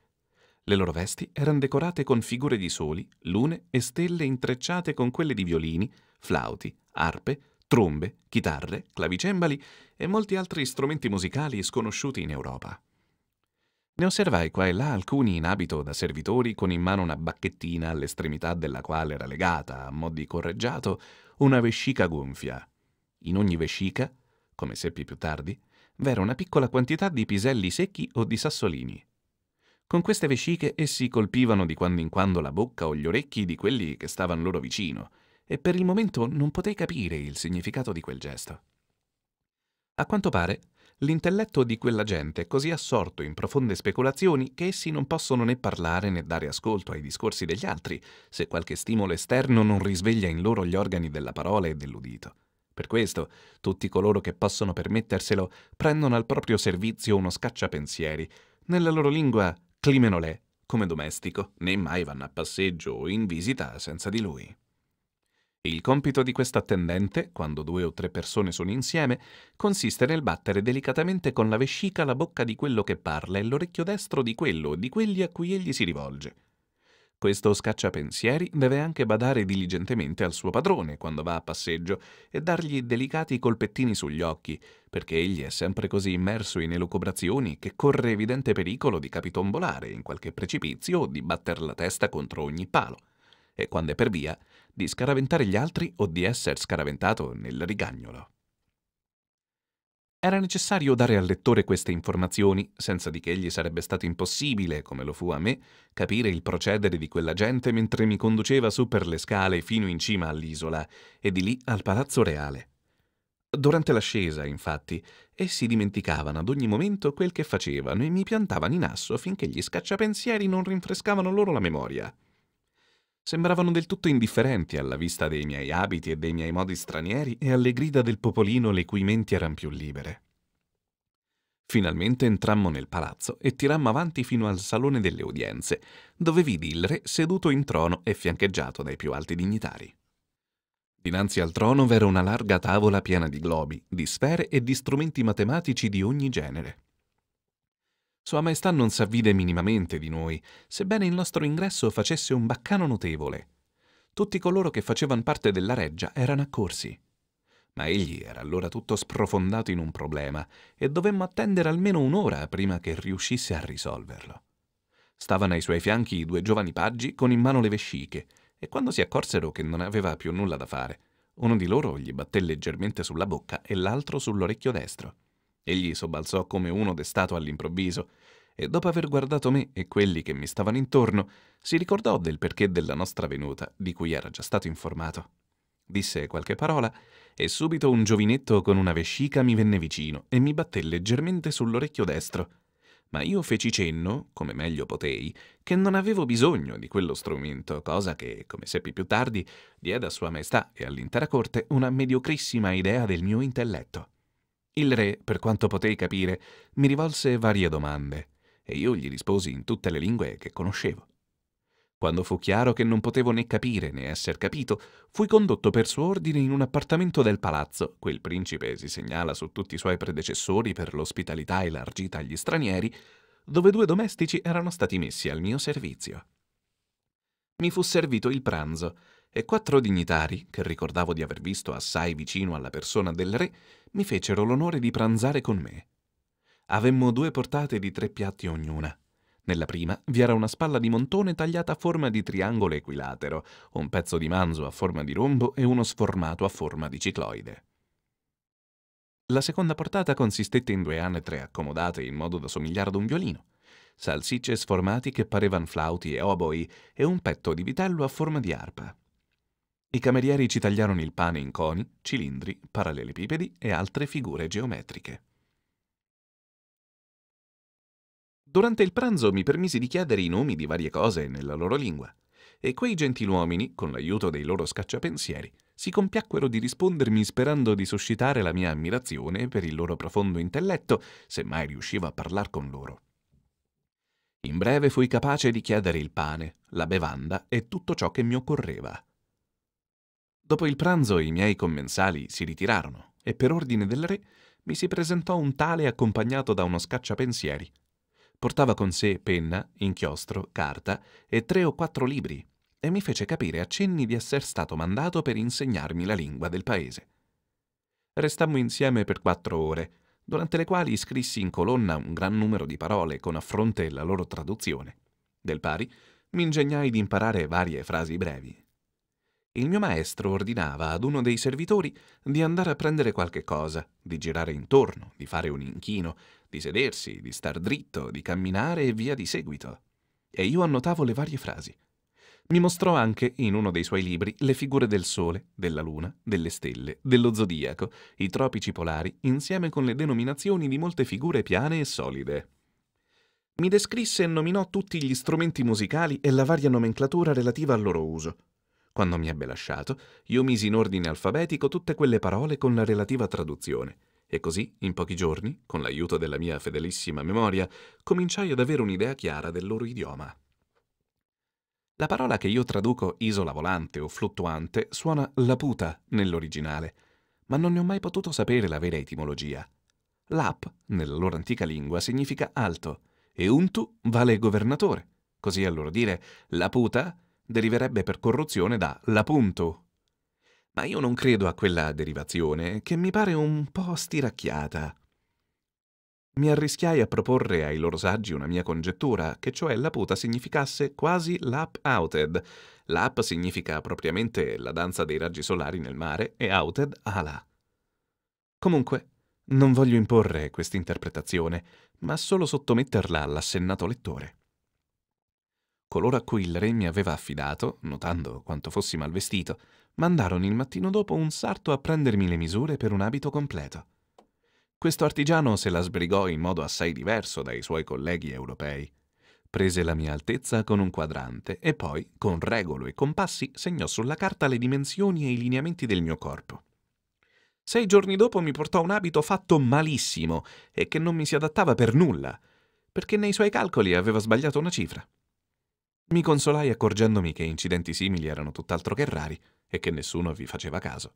Le loro vesti erano decorate con figure di soli, lune e stelle intrecciate con quelle di violini, flauti, arpe, trombe, chitarre, clavicembali e molti altri strumenti musicali sconosciuti in Europa. Ne osservai qua e là alcuni in abito da servitori con in mano una bacchettina all'estremità della quale era legata, a mo' di correggiato, una vescica gonfia. In ogni vescica, come seppi più tardi, v'era una piccola quantità di piselli secchi o di sassolini. Con queste vesciche essi colpivano di quando in quando la bocca o gli orecchi di quelli che stavano loro vicino, e per il momento non potei capire il significato di quel gesto. A quanto pare, l'intelletto di quella gente è così assorto in profonde speculazioni che essi non possono né parlare né dare ascolto ai discorsi degli altri, se qualche stimolo esterno non risveglia in loro gli organi della parola e dell'udito. Per questo, tutti coloro che possono permetterselo prendono al proprio servizio uno scacciapensieri, nella loro lingua climenolè, come domestico, né mai vanno a passeggio o in visita senza di lui. Il compito di quest'attendente, quando due o tre persone sono insieme, consiste nel battere delicatamente con la vescica la bocca di quello che parla e l'orecchio destro di quello o di quelli a cui egli si rivolge. Questo scacciapensieri deve anche badare diligentemente al suo padrone quando va a passeggio e dargli delicati colpettini sugli occhi, perché egli è sempre così immerso in elucubrazioni che corre evidente pericolo di capitombolare in qualche precipizio o di batter la testa contro ogni palo. E quando è per via, di scaraventare gli altri o di essere scaraventato nel rigagnolo. Era necessario dare al lettore queste informazioni, senza di che gli sarebbe stato impossibile, come lo fu a me, capire il procedere di quella gente mentre mi conduceva su per le scale fino in cima all'isola e di lì al palazzo reale. Durante l'ascesa, infatti, essi dimenticavano ad ogni momento quel che facevano e mi piantavano in asso finché gli scacciapensieri non rinfrescavano loro la memoria. Sembravano del tutto indifferenti alla vista dei miei abiti e dei miei modi stranieri e alle grida del popolino le cui menti erano più libere. Finalmente entrammo nel palazzo e tirammo avanti fino al salone delle udienze, dove vidi il re seduto in trono e fiancheggiato dai più alti dignitari. Dinanzi al trono v'era una larga tavola piena di globi, di sfere e di strumenti matematici di ogni genere. Sua Maestà non s'avvide minimamente di noi, sebbene il nostro ingresso facesse un baccano notevole. Tutti coloro che facevano parte della reggia erano accorsi. Ma egli era allora tutto sprofondato in un problema e dovemmo attendere almeno un'ora prima che riuscisse a risolverlo. Stavano ai suoi fianchi i due giovani paggi con in mano le vesciche, e quando si accorsero che non aveva più nulla da fare, uno di loro gli batté leggermente sulla bocca e l'altro sull'orecchio destro. Egli sobbalzò come uno destato all'improvviso e dopo aver guardato me e quelli che mi stavano intorno, si ricordò del perché della nostra venuta, di cui era già stato informato. Disse qualche parola e subito un giovinetto con una vescica mi venne vicino e mi batté leggermente sull'orecchio destro. Ma io feci cenno, come meglio potei, che non avevo bisogno di quello strumento, cosa che, come seppi più tardi, diede a Sua Maestà e all'intera corte una mediocrissima idea del mio intelletto. Il re, per quanto potei capire, mi rivolse varie domande e io gli risposi in tutte le lingue che conoscevo. Quando fu chiaro che non potevo né capire né esser capito, fui condotto per suo ordine in un appartamento del palazzo, quel principe si segnala su tutti i suoi predecessori per l'ospitalità elargita agli stranieri, dove due domestici erano stati messi al mio servizio. Mi fu servito il pranzo e quattro dignitari, che ricordavo di aver visto assai vicino alla persona del re, mi fecero l'onore di pranzare con me. Avemmo due portate di tre piatti ognuna. Nella prima vi era una spalla di montone tagliata a forma di triangolo equilatero, un pezzo di manzo a forma di rombo e uno sformato a forma di cicloide. La seconda portata consistette in due anatre accomodate in modo da somigliare ad un violino, salsicce sformati che parevano flauti e oboi e un petto di vitello a forma di arpa. I camerieri ci tagliarono il pane in coni, cilindri, parallelepipedi e altre figure geometriche. Durante il pranzo mi permisi di chiedere i nomi di varie cose nella loro lingua, e quei gentiluomini, con l'aiuto dei loro scacciapensieri, si compiacquero di rispondermi sperando di suscitare la mia ammirazione per il loro profondo intelletto, se mai riuscivo a parlare con loro. In breve fui capace di chiedere il pane, la bevanda e tutto ciò che mi occorreva. Dopo il pranzo i miei commensali si ritirarono e per ordine del re mi si presentò un tale accompagnato da uno scacciapensieri. Portava con sé penna, inchiostro, carta e tre o quattro libri e mi fece capire accenni di esser stato mandato per insegnarmi la lingua del paese. Restammo insieme per quattro ore, durante le quali scrissi in colonna un gran numero di parole con affronte la loro traduzione. Del pari, mi ingegnai di imparare varie frasi brevi il mio maestro ordinava ad uno dei servitori di andare a prendere qualche cosa, di girare intorno, di fare un inchino, di sedersi, di star dritto, di camminare e via di seguito. E io annotavo le varie frasi. Mi mostrò anche, in uno dei suoi libri, le figure del Sole, della Luna, delle stelle, dello zodiaco, i tropici polari, insieme con le denominazioni di molte figure piane e solide. Mi descrisse e nominò tutti gli strumenti musicali e la varia nomenclatura relativa al loro uso quando mi ebbe lasciato, io misi in ordine alfabetico tutte quelle parole con la relativa traduzione. E così, in pochi giorni, con l'aiuto della mia fedelissima memoria, cominciai ad avere un'idea chiara del loro idioma. La parola che io traduco isola volante o fluttuante suona laputa nell'originale, ma non ne ho mai potuto sapere la vera etimologia. Lap, nella loro antica lingua, significa alto, e untu vale governatore. Così a loro dire, laputa deriverebbe per corruzione da l'appunto. Ma io non credo a quella derivazione, che mi pare un po' stiracchiata. Mi arrischiai a proporre ai loro saggi una mia congettura, che cioè la puta significasse quasi l'app outed. L'app significa propriamente la danza dei raggi solari nel mare e outed ala. Comunque, non voglio imporre questa interpretazione, ma solo sottometterla all'assennato lettore coloro a cui il re mi aveva affidato, notando quanto fossi mal vestito, mandarono il mattino dopo un sarto a prendermi le misure per un abito completo. Questo artigiano se la sbrigò in modo assai diverso dai suoi colleghi europei. Prese la mia altezza con un quadrante e poi, con regolo e compassi, segnò sulla carta le dimensioni e i lineamenti del mio corpo. Sei giorni dopo mi portò un abito fatto malissimo e che non mi si adattava per nulla, perché nei suoi calcoli aveva sbagliato una cifra. Mi consolai accorgendomi che incidenti simili erano tutt'altro che rari e che nessuno vi faceva caso.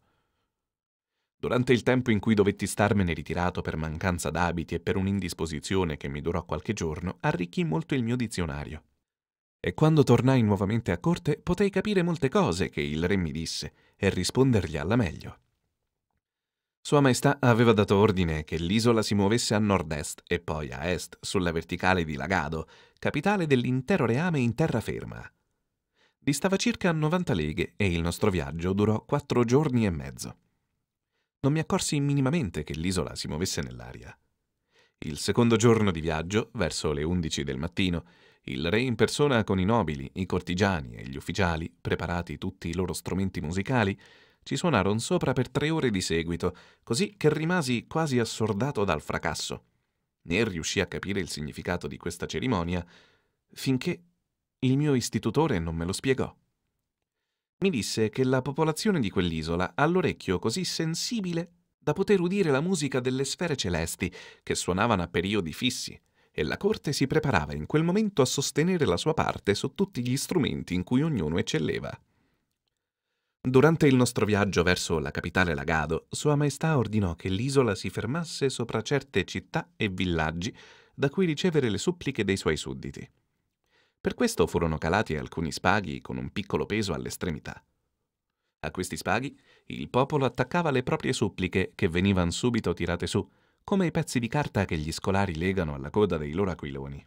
Durante il tempo in cui dovetti starmene ritirato per mancanza d'abiti e per un'indisposizione che mi durò qualche giorno, arricchì molto il mio dizionario. E quando tornai nuovamente a corte potei capire molte cose che il re mi disse e rispondergli alla meglio. Sua Maestà aveva dato ordine che l'isola si muovesse a nord-est e poi a est sulla verticale di Lagado, capitale dell'intero reame in terraferma. Distava circa 90 leghe e il nostro viaggio durò quattro giorni e mezzo. Non mi accorsi minimamente che l'isola si muovesse nell'aria. Il secondo giorno di viaggio, verso le 11 del mattino, il re in persona con i nobili, i cortigiani e gli ufficiali, preparati tutti i loro strumenti musicali, ci suonarono sopra per tre ore di seguito, così che rimasi quasi assordato dal fracasso. Né riuscì a capire il significato di questa cerimonia, finché il mio istitutore non me lo spiegò. Mi disse che la popolazione di quell'isola ha l'orecchio così sensibile da poter udire la musica delle sfere celesti che suonavano a periodi fissi, e la corte si preparava in quel momento a sostenere la sua parte su tutti gli strumenti in cui ognuno eccelleva. Durante il nostro viaggio verso la capitale Lagado, Sua Maestà ordinò che l'isola si fermasse sopra certe città e villaggi da cui ricevere le suppliche dei suoi sudditi. Per questo furono calati alcuni spaghi con un piccolo peso all'estremità. A questi spaghi il popolo attaccava le proprie suppliche che venivano subito tirate su, come i pezzi di carta che gli scolari legano alla coda dei loro aquiloni.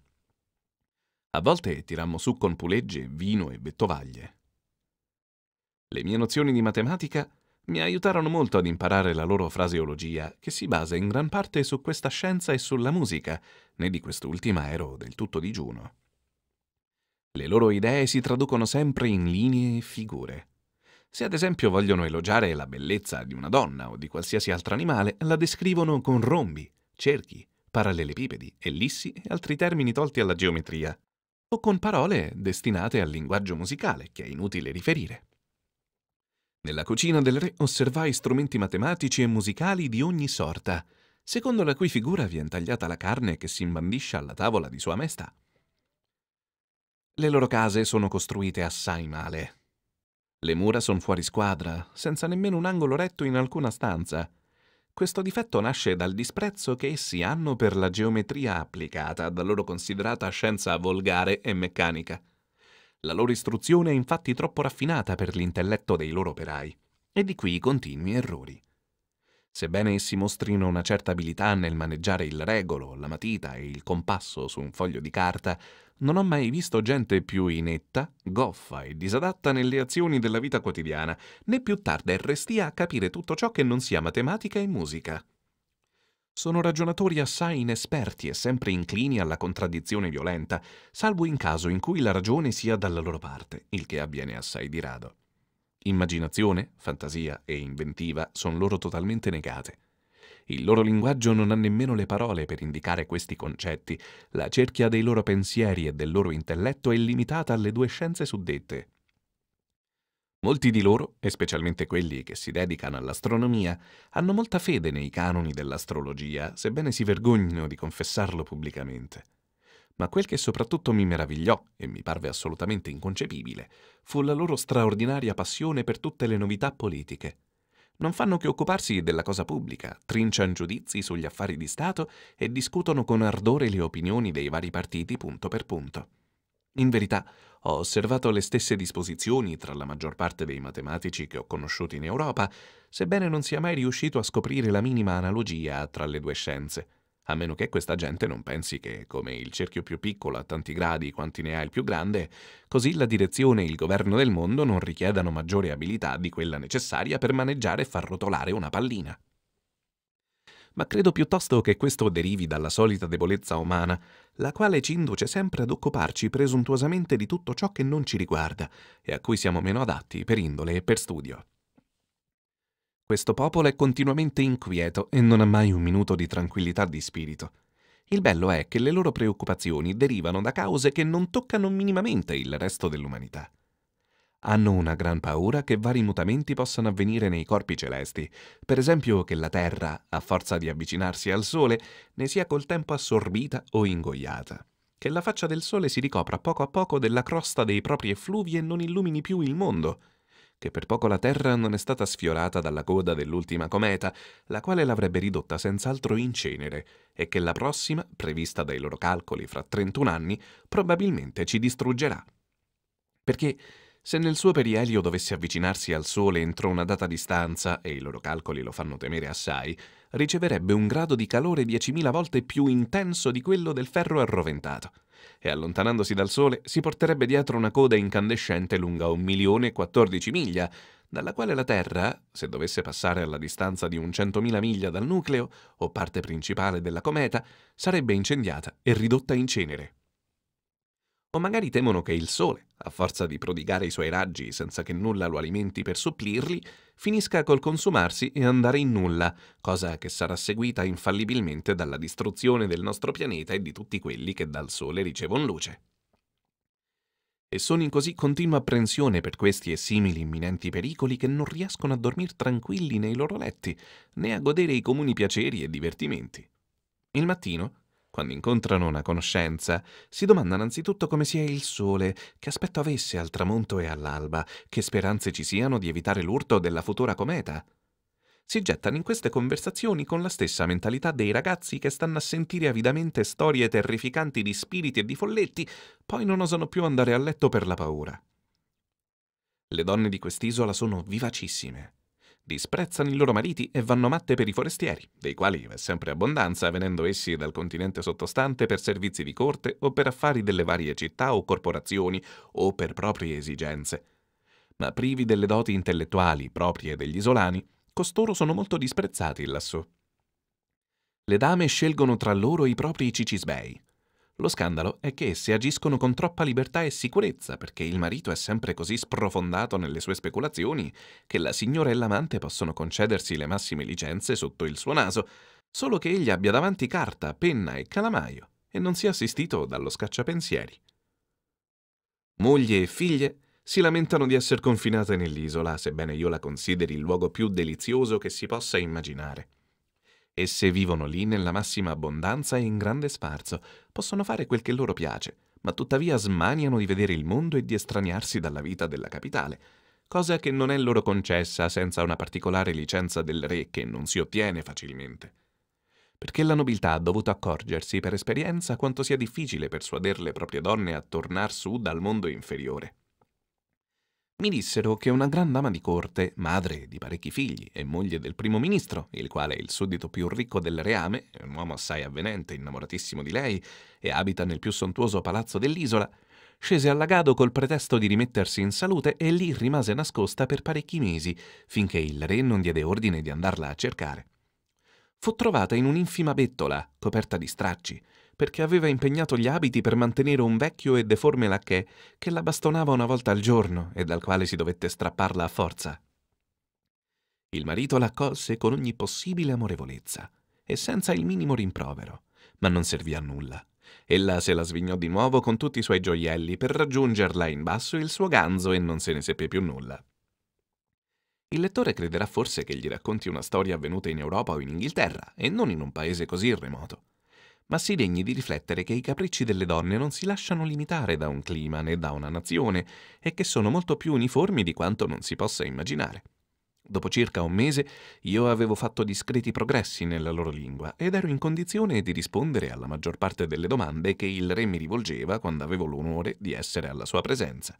A volte tirammo su con pulegge, vino e vettovaglie, le mie nozioni di matematica mi aiutarono molto ad imparare la loro fraseologia, che si basa in gran parte su questa scienza e sulla musica, né di quest'ultima ero del tutto digiuno. Le loro idee si traducono sempre in linee e figure. Se ad esempio vogliono elogiare la bellezza di una donna o di qualsiasi altro animale, la descrivono con rombi, cerchi, parallelepipedi, ellissi e altri termini tolti alla geometria, o con parole destinate al linguaggio musicale, che è inutile riferire. Nella cucina del re osservai strumenti matematici e musicali di ogni sorta, secondo la cui figura viene tagliata la carne che si imbandisce alla tavola di sua maestà. Le loro case sono costruite assai male. Le mura sono fuori squadra, senza nemmeno un angolo retto in alcuna stanza. Questo difetto nasce dal disprezzo che essi hanno per la geometria applicata, da loro considerata scienza volgare e meccanica. La loro istruzione è infatti troppo raffinata per l'intelletto dei loro operai, e di qui i continui errori. Sebbene essi mostrino una certa abilità nel maneggiare il regolo, la matita e il compasso su un foglio di carta, non ho mai visto gente più inetta, goffa e disadatta nelle azioni della vita quotidiana, né più tarda e restia a capire tutto ciò che non sia matematica e musica. Sono ragionatori assai inesperti e sempre inclini alla contraddizione violenta, salvo in caso in cui la ragione sia dalla loro parte, il che avviene assai di rado. Immaginazione, fantasia e inventiva sono loro totalmente negate. Il loro linguaggio non ha nemmeno le parole per indicare questi concetti, la cerchia dei loro pensieri e del loro intelletto è limitata alle due scienze suddette, Molti di loro, e specialmente quelli che si dedicano all'astronomia, hanno molta fede nei canoni dell'astrologia, sebbene si vergognino di confessarlo pubblicamente. Ma quel che soprattutto mi meravigliò e mi parve assolutamente inconcepibile fu la loro straordinaria passione per tutte le novità politiche. Non fanno che occuparsi della cosa pubblica, trinciano giudizi sugli affari di Stato e discutono con ardore le opinioni dei vari partiti punto per punto. In verità, ho osservato le stesse disposizioni tra la maggior parte dei matematici che ho conosciuto in Europa, sebbene non sia mai riuscito a scoprire la minima analogia tra le due scienze, a meno che questa gente non pensi che, come il cerchio più piccolo ha tanti gradi quanti ne ha il più grande, così la direzione e il governo del mondo non richiedano maggiore abilità di quella necessaria per maneggiare e far rotolare una pallina ma credo piuttosto che questo derivi dalla solita debolezza umana, la quale ci induce sempre ad occuparci presuntuosamente di tutto ciò che non ci riguarda e a cui siamo meno adatti per indole e per studio. Questo popolo è continuamente inquieto e non ha mai un minuto di tranquillità di spirito. Il bello è che le loro preoccupazioni derivano da cause che non toccano minimamente il resto dell'umanità hanno una gran paura che vari mutamenti possano avvenire nei corpi celesti, per esempio che la Terra, a forza di avvicinarsi al Sole, ne sia col tempo assorbita o ingoiata, che la faccia del Sole si ricopra poco a poco della crosta dei propri effluvi e non illumini più il mondo, che per poco la Terra non è stata sfiorata dalla coda dell'ultima cometa, la quale l'avrebbe ridotta senz'altro in cenere, e che la prossima, prevista dai loro calcoli fra 31 anni, probabilmente ci distruggerà. Perché se nel suo perielio dovesse avvicinarsi al Sole entro una data distanza, e i loro calcoli lo fanno temere assai, riceverebbe un grado di calore 10.000 volte più intenso di quello del ferro arroventato, e allontanandosi dal Sole si porterebbe dietro una coda incandescente lunga 1.014 miglia, dalla quale la Terra, se dovesse passare alla distanza di un 100.000 miglia dal nucleo o parte principale della cometa, sarebbe incendiata e ridotta in cenere. O magari temono che il Sole, a forza di prodigare i suoi raggi senza che nulla lo alimenti per supplirli, finisca col consumarsi e andare in nulla, cosa che sarà seguita infallibilmente dalla distruzione del nostro pianeta e di tutti quelli che dal Sole ricevono luce. E sono in così continua apprensione per questi e simili imminenti pericoli che non riescono a dormire tranquilli nei loro letti, né a godere i comuni piaceri e divertimenti. Il mattino, quando incontrano una conoscenza, si domandano anzitutto come sia il sole, che aspetto avesse al tramonto e all'alba, che speranze ci siano di evitare l'urto della futura cometa. Si gettano in queste conversazioni con la stessa mentalità dei ragazzi che stanno a sentire avidamente storie terrificanti di spiriti e di folletti, poi non osano più andare a letto per la paura. Le donne di quest'isola sono vivacissime disprezzano i loro mariti e vanno matte per i forestieri, dei quali è sempre abbondanza venendo essi dal continente sottostante per servizi di corte o per affari delle varie città o corporazioni o per proprie esigenze. Ma privi delle doti intellettuali proprie degli isolani, costoro sono molto disprezzati lassù. Le dame scelgono tra loro i propri cicisbei, lo scandalo è che esse agiscono con troppa libertà e sicurezza perché il marito è sempre così sprofondato nelle sue speculazioni che la signora e l'amante possono concedersi le massime licenze sotto il suo naso, solo che egli abbia davanti carta, penna e calamaio e non sia assistito dallo scacciapensieri. Moglie e figlie si lamentano di essere confinate nell'isola, sebbene io la consideri il luogo più delizioso che si possa immaginare. Esse vivono lì nella massima abbondanza e in grande sfarzo, possono fare quel che loro piace, ma tuttavia smaniano di vedere il mondo e di estraniarsi dalla vita della capitale, cosa che non è loro concessa senza una particolare licenza del re che non si ottiene facilmente. Perché la nobiltà ha dovuto accorgersi per esperienza quanto sia difficile persuadere le proprie donne a tornare su dal mondo inferiore mi dissero che una gran dama di corte, madre di parecchi figli e moglie del primo ministro, il quale è il suddito più ricco del reame, è un uomo assai avvenente, innamoratissimo di lei, e abita nel più sontuoso palazzo dell'isola, scese all'agado col pretesto di rimettersi in salute e lì rimase nascosta per parecchi mesi, finché il re non diede ordine di andarla a cercare. Fu trovata in un'infima bettola, coperta di stracci, perché aveva impegnato gli abiti per mantenere un vecchio e deforme lacchè che la bastonava una volta al giorno e dal quale si dovette strapparla a forza. Il marito la accolse con ogni possibile amorevolezza e senza il minimo rimprovero, ma non servì a nulla. Ella se la svignò di nuovo con tutti i suoi gioielli per raggiungerla in basso il suo ganzo e non se ne seppe più nulla. Il lettore crederà forse che gli racconti una storia avvenuta in Europa o in Inghilterra e non in un paese così remoto ma si degni di riflettere che i capricci delle donne non si lasciano limitare da un clima né da una nazione e che sono molto più uniformi di quanto non si possa immaginare. Dopo circa un mese io avevo fatto discreti progressi nella loro lingua ed ero in condizione di rispondere alla maggior parte delle domande che il re mi rivolgeva quando avevo l'onore di essere alla sua presenza.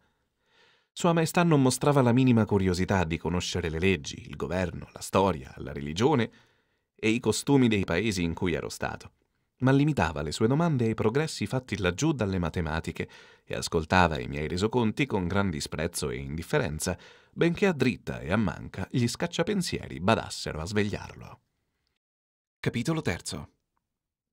Sua Maestà non mostrava la minima curiosità di conoscere le leggi, il governo, la storia, la religione e i costumi dei paesi in cui ero stato ma limitava le sue domande ai progressi fatti laggiù dalle matematiche e ascoltava i miei resoconti con gran disprezzo e indifferenza, benché a dritta e a manca gli scacciapensieri badassero a svegliarlo. Capitolo III.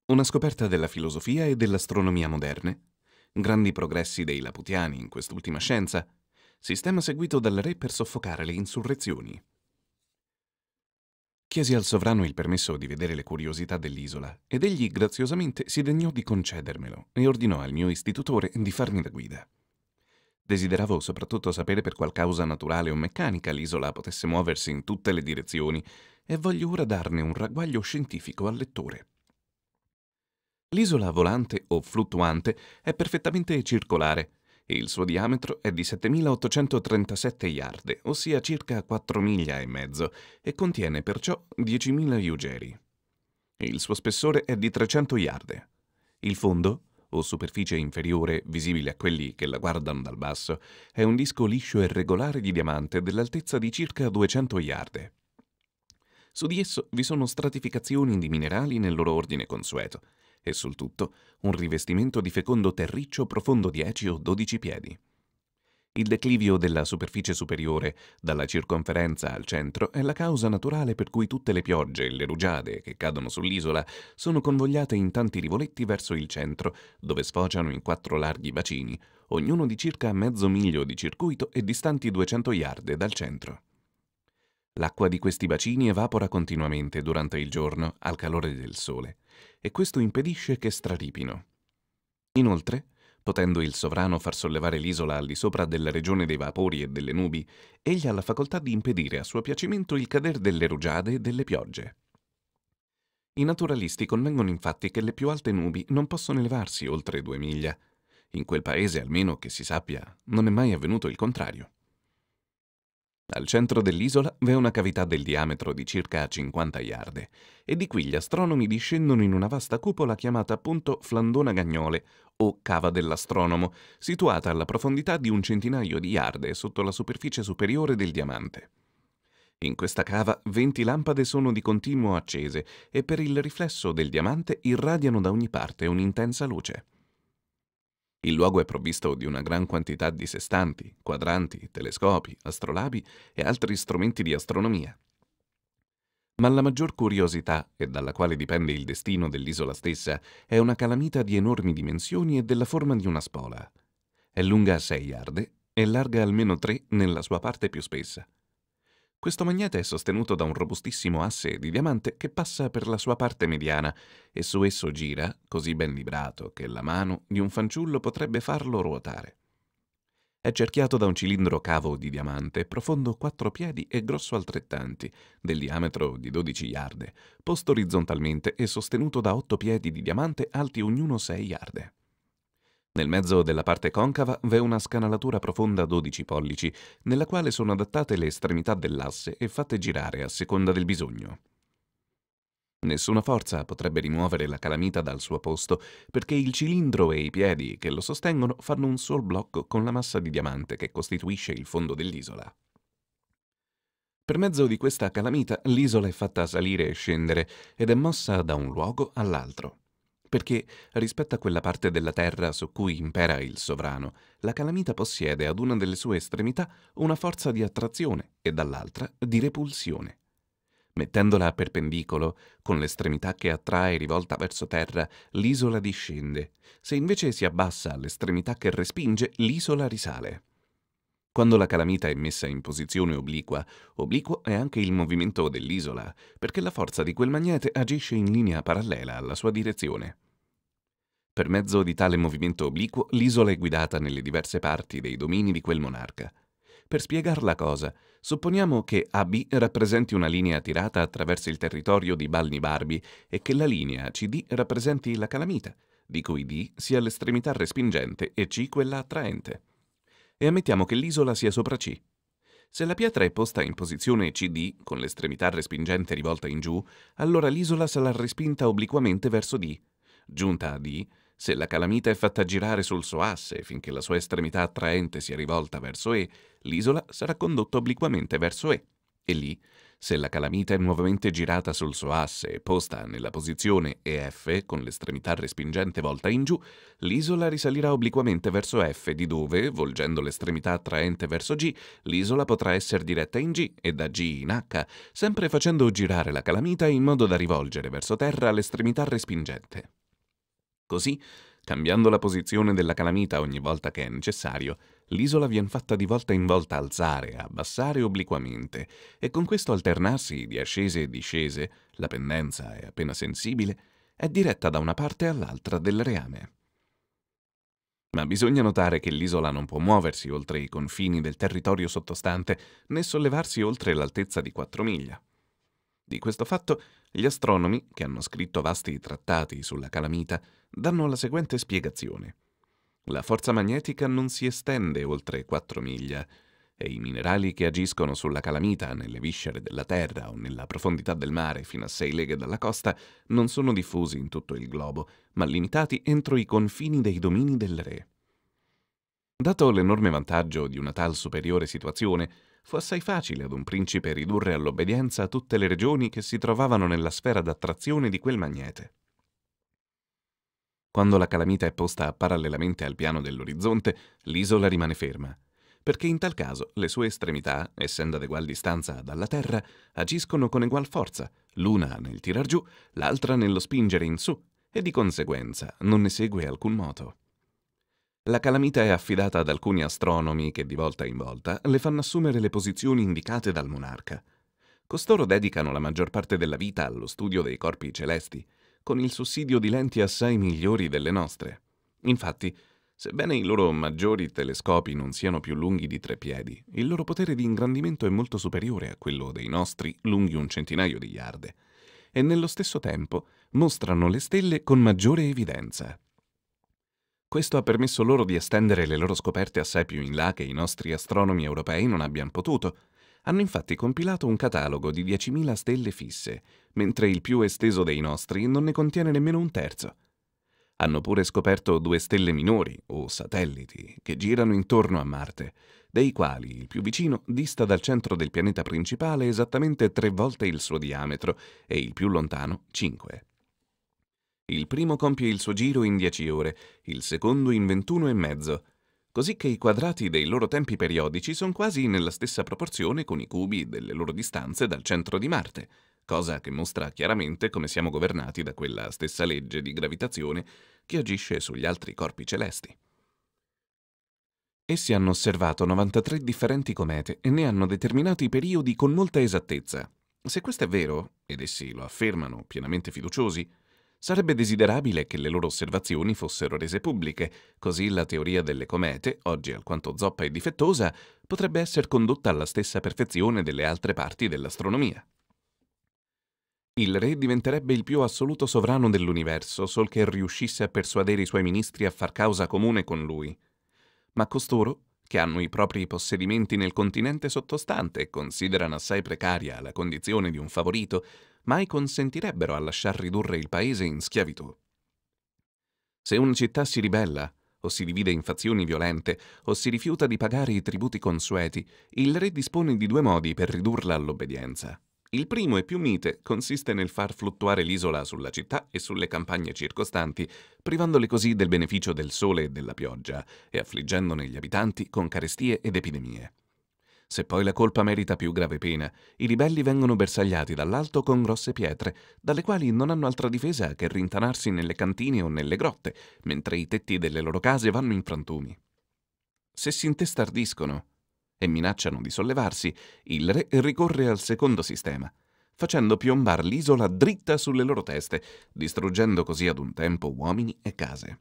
Una scoperta della filosofia e dell'astronomia moderne, grandi progressi dei Laputiani in quest'ultima scienza, sistema seguito dal re per soffocare le insurrezioni. Chiesi al sovrano il permesso di vedere le curiosità dell'isola ed egli graziosamente si degnò di concedermelo e ordinò al mio istitutore di farmi da guida. Desideravo soprattutto sapere per qual causa naturale o meccanica l'isola potesse muoversi in tutte le direzioni e voglio ora darne un ragguaglio scientifico al lettore. L'isola volante o fluttuante è perfettamente circolare il suo diametro è di 7.837 yard, ossia circa 4 miglia e mezzo, e contiene perciò 10.000 ugeri. Il suo spessore è di 300 yard. Il fondo, o superficie inferiore visibile a quelli che la guardano dal basso, è un disco liscio e regolare di diamante dell'altezza di circa 200 yard. Su di esso vi sono stratificazioni di minerali nel loro ordine consueto, e sul tutto un rivestimento di fecondo terriccio profondo 10 o 12 piedi. Il declivio della superficie superiore dalla circonferenza al centro è la causa naturale per cui tutte le piogge e le rugiade che cadono sull'isola sono convogliate in tanti rivoletti verso il centro, dove sfociano in quattro larghi bacini, ognuno di circa mezzo miglio di circuito e distanti 200 yard dal centro. L'acqua di questi bacini evapora continuamente durante il giorno al calore del sole e questo impedisce che straripino. Inoltre, potendo il sovrano far sollevare l'isola al di sopra della regione dei vapori e delle nubi, egli ha la facoltà di impedire a suo piacimento il cader delle rugiade e delle piogge. I naturalisti convengono infatti che le più alte nubi non possono elevarsi oltre due miglia. In quel paese, almeno che si sappia, non è mai avvenuto il contrario. Al centro dell'isola v'è una cavità del diametro di circa 50 yard e di qui gli astronomi discendono in una vasta cupola chiamata appunto Flandona Gagnole o Cava dell'Astronomo, situata alla profondità di un centinaio di yard sotto la superficie superiore del diamante. In questa cava 20 lampade sono di continuo accese e per il riflesso del diamante irradiano da ogni parte un'intensa luce. Il luogo è provvisto di una gran quantità di sestanti, quadranti, telescopi, astrolabi e altri strumenti di astronomia. Ma la maggior curiosità, e dalla quale dipende il destino dell'isola stessa, è una calamita di enormi dimensioni e della forma di una spola. È lunga 6 arde e larga almeno 3 nella sua parte più spessa. Questo magnete è sostenuto da un robustissimo asse di diamante che passa per la sua parte mediana e su esso gira, così ben librato che la mano di un fanciullo potrebbe farlo ruotare. È cerchiato da un cilindro cavo di diamante, profondo 4 piedi e grosso altrettanti, del diametro di 12 yard, posto orizzontalmente e sostenuto da 8 piedi di diamante alti ognuno 6 yard. Nel mezzo della parte concava v'è una scanalatura profonda 12 pollici, nella quale sono adattate le estremità dell'asse e fatte girare a seconda del bisogno. Nessuna forza potrebbe rimuovere la calamita dal suo posto, perché il cilindro e i piedi che lo sostengono fanno un sol blocco con la massa di diamante che costituisce il fondo dell'isola. Per mezzo di questa calamita l'isola è fatta salire e scendere ed è mossa da un luogo all'altro perché rispetto a quella parte della terra su cui impera il sovrano, la calamita possiede ad una delle sue estremità una forza di attrazione e dall'altra di repulsione. Mettendola a perpendicolo, con l'estremità che attrae rivolta verso terra, l'isola discende. Se invece si abbassa all'estremità che respinge, l'isola risale. Quando la calamita è messa in posizione obliqua, obliquo è anche il movimento dell'isola, perché la forza di quel magnete agisce in linea parallela alla sua direzione. Per mezzo di tale movimento obliquo, l'isola è guidata nelle diverse parti dei domini di quel monarca. Per spiegar la cosa, supponiamo che AB rappresenti una linea tirata attraverso il territorio di Balni Barbi e che la linea CD rappresenti la calamita, di cui D sia l'estremità respingente e C quella attraente e ammettiamo che l'isola sia sopra C. Se la pietra è posta in posizione CD, con l'estremità respingente rivolta in giù, allora l'isola sarà respinta obliquamente verso D. Giunta a D, se la calamita è fatta girare sul suo asse finché la sua estremità attraente sia rivolta verso E, l'isola sarà condotta obliquamente verso E. E lì se la calamita è nuovamente girata sul suo asse e posta nella posizione EF con l'estremità respingente volta in giù, l'isola risalirà obliquamente verso F di dove, volgendo l'estremità attraente verso G, l'isola potrà essere diretta in G e da G in H, sempre facendo girare la calamita in modo da rivolgere verso terra l'estremità respingente. Così Cambiando la posizione della calamita ogni volta che è necessario, l'isola viene fatta di volta in volta alzare, abbassare obliquamente, e con questo alternarsi di ascese e discese, la pendenza è appena sensibile, è diretta da una parte all'altra del reame. Ma bisogna notare che l'isola non può muoversi oltre i confini del territorio sottostante né sollevarsi oltre l'altezza di 4 miglia. Di questo fatto gli astronomi, che hanno scritto vasti trattati sulla calamita, danno la seguente spiegazione. La forza magnetica non si estende oltre 4 miglia e i minerali che agiscono sulla calamita nelle viscere della Terra o nella profondità del mare fino a 6 leghe dalla costa non sono diffusi in tutto il globo, ma limitati entro i confini dei domini del re. Dato l'enorme vantaggio di una tal superiore situazione, fu assai facile ad un principe ridurre all'obbedienza tutte le regioni che si trovavano nella sfera d'attrazione di quel magnete. Quando la calamita è posta parallelamente al piano dell'orizzonte, l'isola rimane ferma, perché in tal caso le sue estremità, essendo ad egual distanza dalla Terra, agiscono con egual forza, l'una nel tirar giù, l'altra nello spingere in su, e di conseguenza non ne segue alcun moto. La calamita è affidata ad alcuni astronomi che di volta in volta le fanno assumere le posizioni indicate dal monarca. Costoro dedicano la maggior parte della vita allo studio dei corpi celesti, con il sussidio di lenti assai migliori delle nostre. Infatti, sebbene i loro maggiori telescopi non siano più lunghi di tre piedi, il loro potere di ingrandimento è molto superiore a quello dei nostri lunghi un centinaio di yard, e nello stesso tempo mostrano le stelle con maggiore evidenza. Questo ha permesso loro di estendere le loro scoperte assai più in là che i nostri astronomi europei non abbiano potuto. Hanno infatti compilato un catalogo di 10.000 stelle fisse, mentre il più esteso dei nostri non ne contiene nemmeno un terzo. Hanno pure scoperto due stelle minori, o satelliti, che girano intorno a Marte, dei quali il più vicino dista dal centro del pianeta principale esattamente tre volte il suo diametro e il più lontano cinque. Il primo compie il suo giro in 10 ore, il secondo in 21 e mezzo, così che i quadrati dei loro tempi periodici sono quasi nella stessa proporzione con i cubi delle loro distanze dal centro di Marte, cosa che mostra chiaramente come siamo governati da quella stessa legge di gravitazione che agisce sugli altri corpi celesti. Essi hanno osservato 93 differenti comete e ne hanno determinato i periodi con molta esattezza. Se questo è vero, ed essi lo affermano pienamente fiduciosi, Sarebbe desiderabile che le loro osservazioni fossero rese pubbliche, così la teoria delle comete, oggi alquanto zoppa e difettosa, potrebbe essere condotta alla stessa perfezione delle altre parti dell'astronomia. Il re diventerebbe il più assoluto sovrano dell'universo sol che riuscisse a persuadere i suoi ministri a far causa comune con lui. Ma costoro, che hanno i propri possedimenti nel continente sottostante e considerano assai precaria la condizione di un favorito, mai consentirebbero a lasciar ridurre il paese in schiavitù. Se una città si ribella, o si divide in fazioni violente, o si rifiuta di pagare i tributi consueti, il re dispone di due modi per ridurla all'obbedienza. Il primo e più mite consiste nel far fluttuare l'isola sulla città e sulle campagne circostanti, privandole così del beneficio del sole e della pioggia, e affliggendone gli abitanti con carestie ed epidemie. Se poi la colpa merita più grave pena, i ribelli vengono bersagliati dall'alto con grosse pietre, dalle quali non hanno altra difesa che rintanarsi nelle cantine o nelle grotte, mentre i tetti delle loro case vanno in frantumi. Se si intestardiscono e minacciano di sollevarsi, il re ricorre al secondo sistema, facendo piombar l'isola dritta sulle loro teste, distruggendo così ad un tempo uomini e case.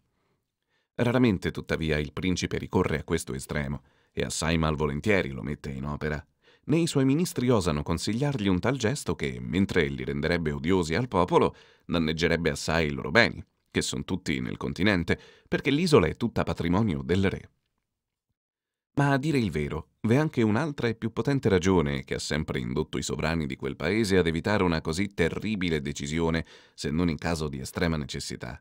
Raramente, tuttavia, il principe ricorre a questo estremo e assai malvolentieri lo mette in opera, né i suoi ministri osano consigliargli un tal gesto che, mentre li renderebbe odiosi al popolo, danneggerebbe assai i loro beni, che sono tutti nel continente, perché l'isola è tutta patrimonio del re. Ma a dire il vero, v'è anche un'altra e più potente ragione che ha sempre indotto i sovrani di quel paese ad evitare una così terribile decisione, se non in caso di estrema necessità.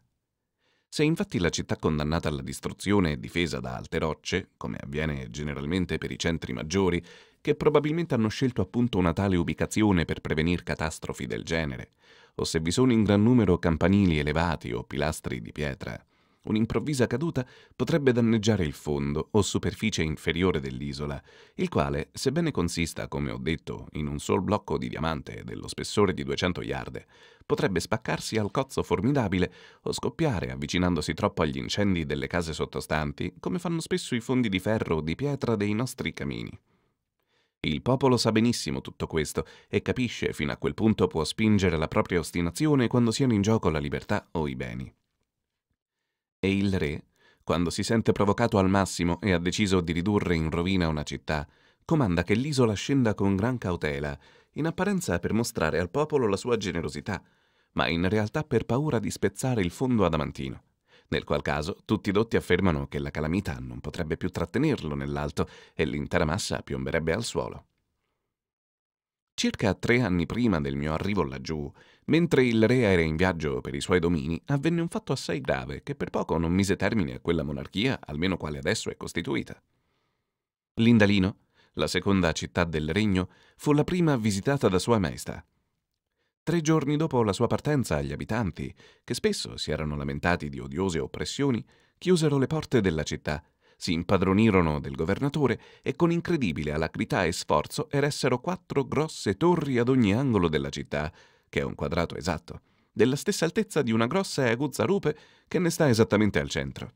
Se infatti la città condannata alla distruzione è difesa da alte rocce, come avviene generalmente per i centri maggiori, che probabilmente hanno scelto appunto una tale ubicazione per prevenire catastrofi del genere, o se vi sono in gran numero campanili elevati o pilastri di pietra, Un'improvvisa caduta potrebbe danneggiare il fondo o superficie inferiore dell'isola, il quale, sebbene consista, come ho detto, in un sol blocco di diamante dello spessore di 200 yarde, potrebbe spaccarsi al cozzo formidabile o scoppiare avvicinandosi troppo agli incendi delle case sottostanti, come fanno spesso i fondi di ferro o di pietra dei nostri camini. Il popolo sa benissimo tutto questo e capisce fino a quel punto può spingere la propria ostinazione quando siano in gioco la libertà o i beni. E il re, quando si sente provocato al massimo e ha deciso di ridurre in rovina una città, comanda che l'isola scenda con gran cautela, in apparenza per mostrare al popolo la sua generosità, ma in realtà per paura di spezzare il fondo adamantino. Nel qual caso tutti i dotti affermano che la calamità non potrebbe più trattenerlo nell'alto e l'intera massa piomberebbe al suolo. Circa tre anni prima del mio arrivo laggiù, Mentre il re era in viaggio per i suoi domini, avvenne un fatto assai grave che per poco non mise termine a quella monarchia, almeno quale adesso è costituita. L'Indalino, la seconda città del regno, fu la prima visitata da Sua Maestà. Tre giorni dopo la sua partenza, gli abitanti, che spesso si erano lamentati di odiose oppressioni, chiusero le porte della città, si impadronirono del governatore e con incredibile alacrità e sforzo eressero quattro grosse torri ad ogni angolo della città, che è un quadrato esatto, della stessa altezza di una grossa e aguzza rupe che ne sta esattamente al centro.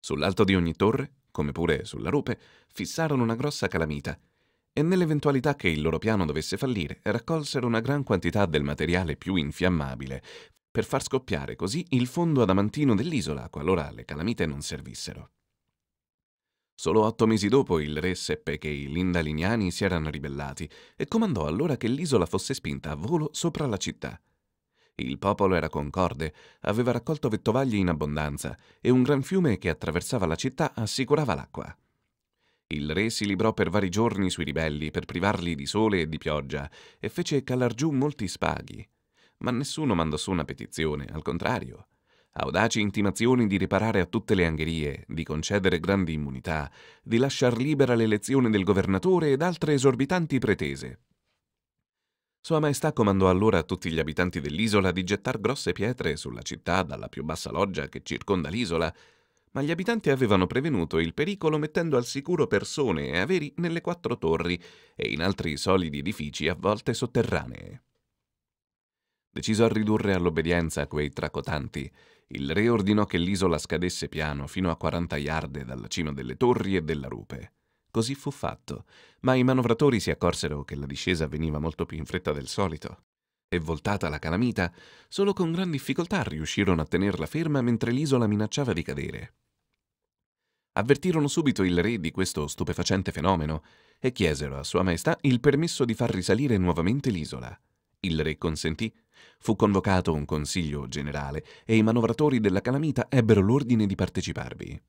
Sull'alto di ogni torre, come pure sulla rupe, fissarono una grossa calamita e nell'eventualità che il loro piano dovesse fallire, raccolsero una gran quantità del materiale più infiammabile per far scoppiare così il fondo adamantino dell'isola qualora le calamite non servissero. Solo otto mesi dopo il re seppe che i Lindaliniani si erano ribellati e comandò allora che l'isola fosse spinta a volo sopra la città. Il popolo era concorde, aveva raccolto vettovagli in abbondanza e un gran fiume che attraversava la città assicurava l'acqua. Il re si librò per vari giorni sui ribelli per privarli di sole e di pioggia e fece calar giù molti spaghi. Ma nessuno mandò su una petizione, al contrario audaci intimazioni di riparare a tutte le angherie, di concedere grandi immunità, di lasciar libera l'elezione del governatore ed altre esorbitanti pretese. Sua Maestà comandò allora a tutti gli abitanti dell'isola di gettar grosse pietre sulla città dalla più bassa loggia che circonda l'isola, ma gli abitanti avevano prevenuto il pericolo mettendo al sicuro persone e averi nelle quattro torri e in altri solidi edifici a volte sotterranee. Deciso a ridurre all'obbedienza quei tracotanti, il re ordinò che l'isola scadesse piano fino a 40 yard dalla cima delle torri e della rupe. Così fu fatto, ma i manovratori si accorsero che la discesa veniva molto più in fretta del solito. E voltata la calamita, solo con gran difficoltà riuscirono a tenerla ferma mentre l'isola minacciava di cadere. Avvertirono subito il re di questo stupefacente fenomeno e chiesero a Sua Maestà il permesso di far risalire nuovamente l'isola. Il re consentì Fu convocato un consiglio generale e i manovratori della calamita ebbero l'ordine di parteciparvi.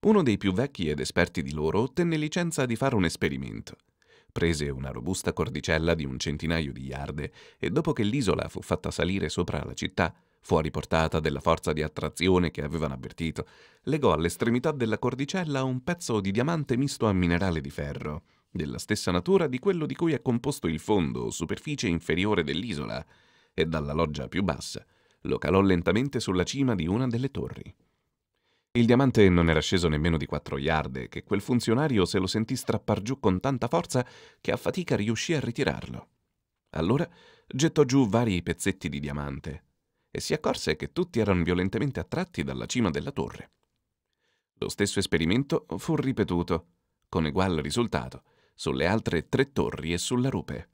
Uno dei più vecchi ed esperti di loro ottenne licenza di fare un esperimento. Prese una robusta cordicella di un centinaio di yarde e dopo che l'isola fu fatta salire sopra la città, fuori portata della forza di attrazione che avevano avvertito, legò all'estremità della cordicella un pezzo di diamante misto a minerale di ferro, della stessa natura di quello di cui è composto il fondo o superficie inferiore dell'isola, e dalla loggia più bassa lo calò lentamente sulla cima di una delle torri. Il diamante non era sceso nemmeno di quattro yarde che quel funzionario se lo sentì strappar giù con tanta forza che a fatica riuscì a ritirarlo. Allora gettò giù vari pezzetti di diamante e si accorse che tutti erano violentemente attratti dalla cima della torre. Lo stesso esperimento fu ripetuto, con egual risultato, sulle altre tre torri e sulla rupe.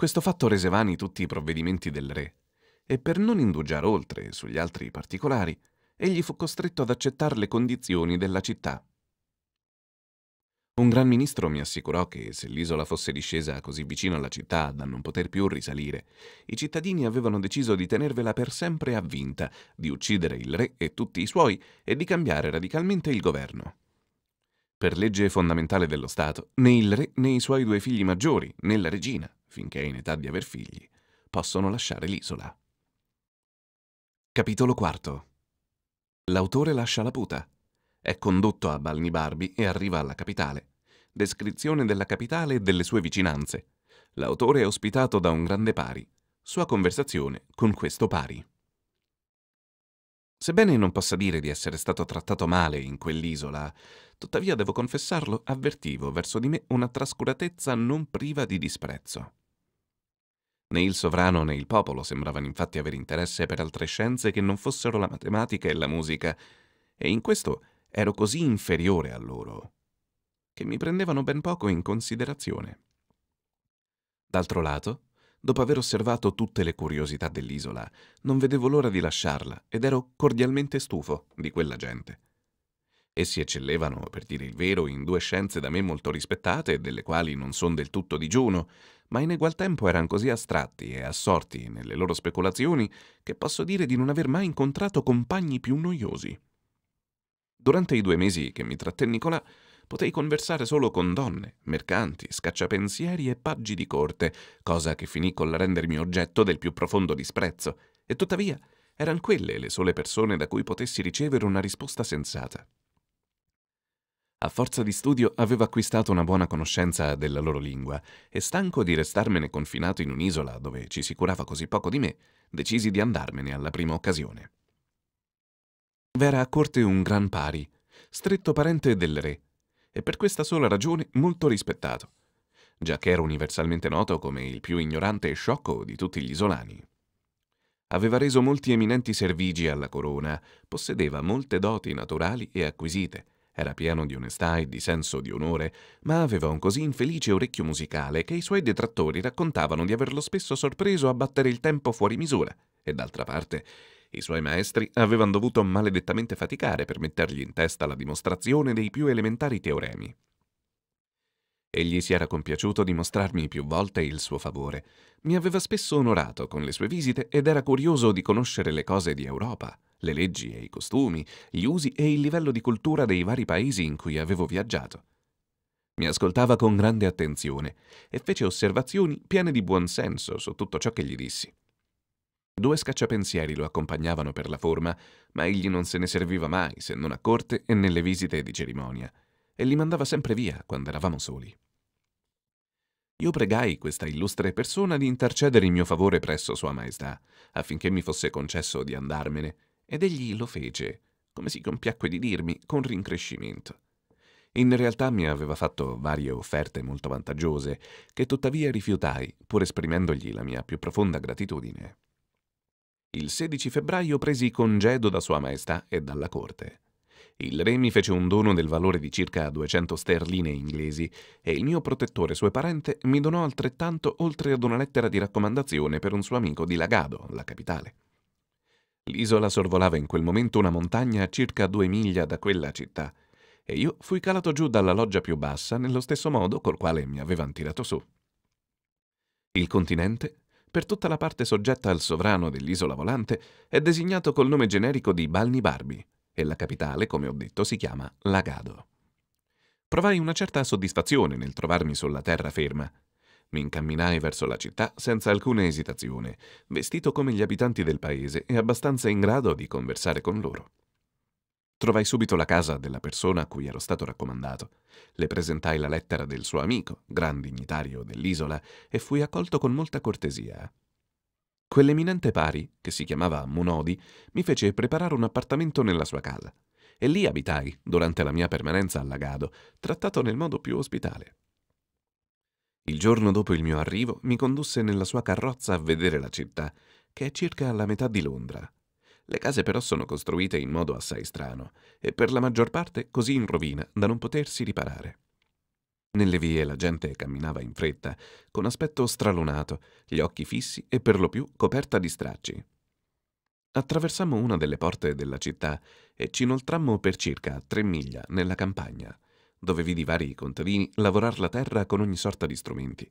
Questo fatto rese vani tutti i provvedimenti del re, e per non indugiare oltre sugli altri particolari, egli fu costretto ad accettare le condizioni della città. Un gran ministro mi assicurò che se l'isola fosse discesa così vicino alla città da non poter più risalire, i cittadini avevano deciso di tenervela per sempre avvinta, di uccidere il re e tutti i suoi e di cambiare radicalmente il governo. Per legge fondamentale dello Stato, né il re né i suoi due figli maggiori, né la regina finché è in età di aver figli, possono lasciare l'isola. Capitolo IV L'autore lascia la puta. È condotto a Balnibarbi e arriva alla capitale. Descrizione della capitale e delle sue vicinanze. L'autore è ospitato da un grande pari. Sua conversazione con questo pari. Sebbene non possa dire di essere stato trattato male in quell'isola, tuttavia devo confessarlo, avvertivo verso di me una trascuratezza non priva di disprezzo. Né il sovrano né il popolo sembravano infatti avere interesse per altre scienze che non fossero la matematica e la musica, e in questo ero così inferiore a loro che mi prendevano ben poco in considerazione. D'altro lato, dopo aver osservato tutte le curiosità dell'isola, non vedevo l'ora di lasciarla ed ero cordialmente stufo di quella gente. Essi eccellevano, per dire il vero, in due scienze da me molto rispettate e delle quali non son del tutto digiuno, ma in egual tempo erano così astratti e assorti nelle loro speculazioni che posso dire di non aver mai incontrato compagni più noiosi. Durante i due mesi che mi tratté Nicolà, potei conversare solo con donne, mercanti, scacciapensieri e paggi di corte, cosa che finì col rendermi oggetto del più profondo disprezzo, e tuttavia erano quelle le sole persone da cui potessi ricevere una risposta sensata. A forza di studio avevo acquistato una buona conoscenza della loro lingua e stanco di restarmene confinato in un'isola dove ci si curava così poco di me, decisi di andarmene alla prima occasione. V'era a corte un gran pari, stretto parente del re, e per questa sola ragione molto rispettato, giacché era universalmente noto come il più ignorante e sciocco di tutti gli isolani. Aveva reso molti eminenti servigi alla corona, possedeva molte doti naturali e acquisite, era pieno di onestà e di senso di onore, ma aveva un così infelice orecchio musicale che i suoi detrattori raccontavano di averlo spesso sorpreso a battere il tempo fuori misura, e d'altra parte i suoi maestri avevano dovuto maledettamente faticare per mettergli in testa la dimostrazione dei più elementari teoremi. Egli si era compiaciuto di mostrarmi più volte il suo favore. Mi aveva spesso onorato con le sue visite ed era curioso di conoscere le cose di Europa le leggi e i costumi, gli usi e il livello di cultura dei vari paesi in cui avevo viaggiato. Mi ascoltava con grande attenzione e fece osservazioni piene di buon senso su tutto ciò che gli dissi. Due scacciapensieri lo accompagnavano per la forma, ma egli non se ne serviva mai se non a corte e nelle visite di cerimonia, e li mandava sempre via quando eravamo soli. Io pregai questa illustre persona di intercedere in mio favore presso Sua Maestà, affinché mi fosse concesso di andarmene ed egli lo fece, come si compiacque di dirmi, con rincrescimento. In realtà mi aveva fatto varie offerte molto vantaggiose, che tuttavia rifiutai, pur esprimendogli la mia più profonda gratitudine. Il 16 febbraio presi congedo da Sua Maestà e dalla corte. Il re mi fece un dono del valore di circa 200 sterline inglesi e il mio protettore, suo parente, mi donò altrettanto oltre ad una lettera di raccomandazione per un suo amico di Lagado, la capitale. L'isola sorvolava in quel momento una montagna a circa due miglia da quella città, e io fui calato giù dalla loggia più bassa nello stesso modo col quale mi avevano tirato su. Il continente, per tutta la parte soggetta al sovrano dell'isola volante, è designato col nome generico di Balni Barbi, e la capitale, come ho detto, si chiama Lagado. Provai una certa soddisfazione nel trovarmi sulla terraferma, mi incamminai verso la città senza alcuna esitazione, vestito come gli abitanti del paese e abbastanza in grado di conversare con loro. Trovai subito la casa della persona a cui ero stato raccomandato. Le presentai la lettera del suo amico, gran dignitario dell'isola, e fui accolto con molta cortesia. Quell'eminente pari, che si chiamava Munodi, mi fece preparare un appartamento nella sua casa, e lì abitai durante la mia permanenza a Lagado, trattato nel modo più ospitale. Il giorno dopo il mio arrivo mi condusse nella sua carrozza a vedere la città, che è circa alla metà di Londra. Le case però sono costruite in modo assai strano e per la maggior parte così in rovina da non potersi riparare. Nelle vie la gente camminava in fretta, con aspetto stralunato, gli occhi fissi e per lo più coperta di stracci. Attraversammo una delle porte della città e ci inoltrammo per circa tre miglia nella campagna dove vidi vari contadini, lavorare la terra con ogni sorta di strumenti.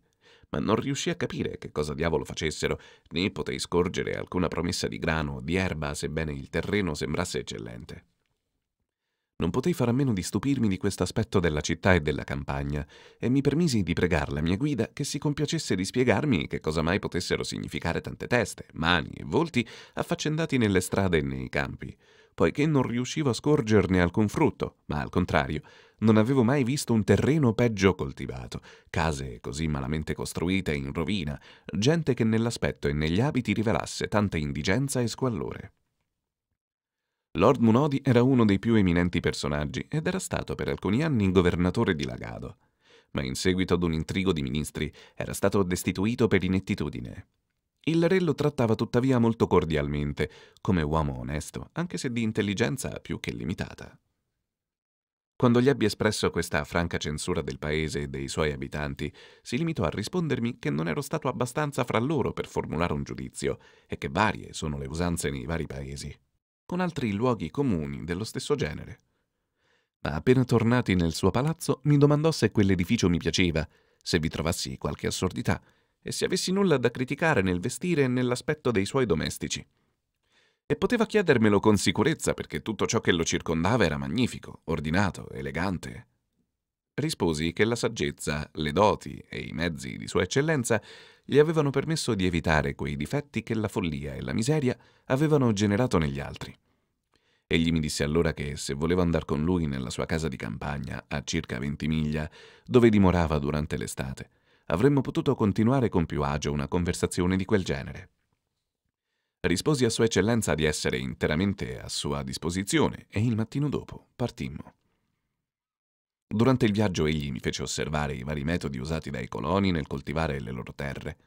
Ma non riuscì a capire che cosa diavolo facessero, né potei scorgere alcuna promessa di grano o di erba, sebbene il terreno sembrasse eccellente. Non potei fare a meno di stupirmi di questo aspetto della città e della campagna, e mi permisi di pregar la mia guida che si compiacesse di spiegarmi che cosa mai potessero significare tante teste, mani e volti affaccendati nelle strade e nei campi, poiché non riuscivo a scorgerne alcun frutto, ma al contrario, non avevo mai visto un terreno peggio coltivato, case così malamente costruite e in rovina, gente che nell'aspetto e negli abiti rivelasse tanta indigenza e squallore. Lord Munodi era uno dei più eminenti personaggi ed era stato per alcuni anni governatore di Lagado, ma in seguito ad un intrigo di ministri era stato destituito per inettitudine. Il re lo trattava tuttavia molto cordialmente, come uomo onesto, anche se di intelligenza più che limitata. Quando gli ebbi espresso questa franca censura del paese e dei suoi abitanti, si limitò a rispondermi che non ero stato abbastanza fra loro per formulare un giudizio e che varie sono le usanze nei vari paesi, con altri luoghi comuni dello stesso genere. Ma appena tornati nel suo palazzo mi domandò se quell'edificio mi piaceva, se vi trovassi qualche assurdità e se avessi nulla da criticare nel vestire e nell'aspetto dei suoi domestici. E poteva chiedermelo con sicurezza perché tutto ciò che lo circondava era magnifico, ordinato, elegante. Risposi che la saggezza, le doti e i mezzi di Sua Eccellenza gli avevano permesso di evitare quei difetti che la follia e la miseria avevano generato negli altri. Egli mi disse allora che se volevo andare con lui nella sua casa di campagna, a circa 20 miglia, dove dimorava durante l'estate, avremmo potuto continuare con più agio una conversazione di quel genere. Risposi a Sua Eccellenza di essere interamente a sua disposizione e il mattino dopo partimmo. Durante il viaggio egli mi fece osservare i vari metodi usati dai coloni nel coltivare le loro terre,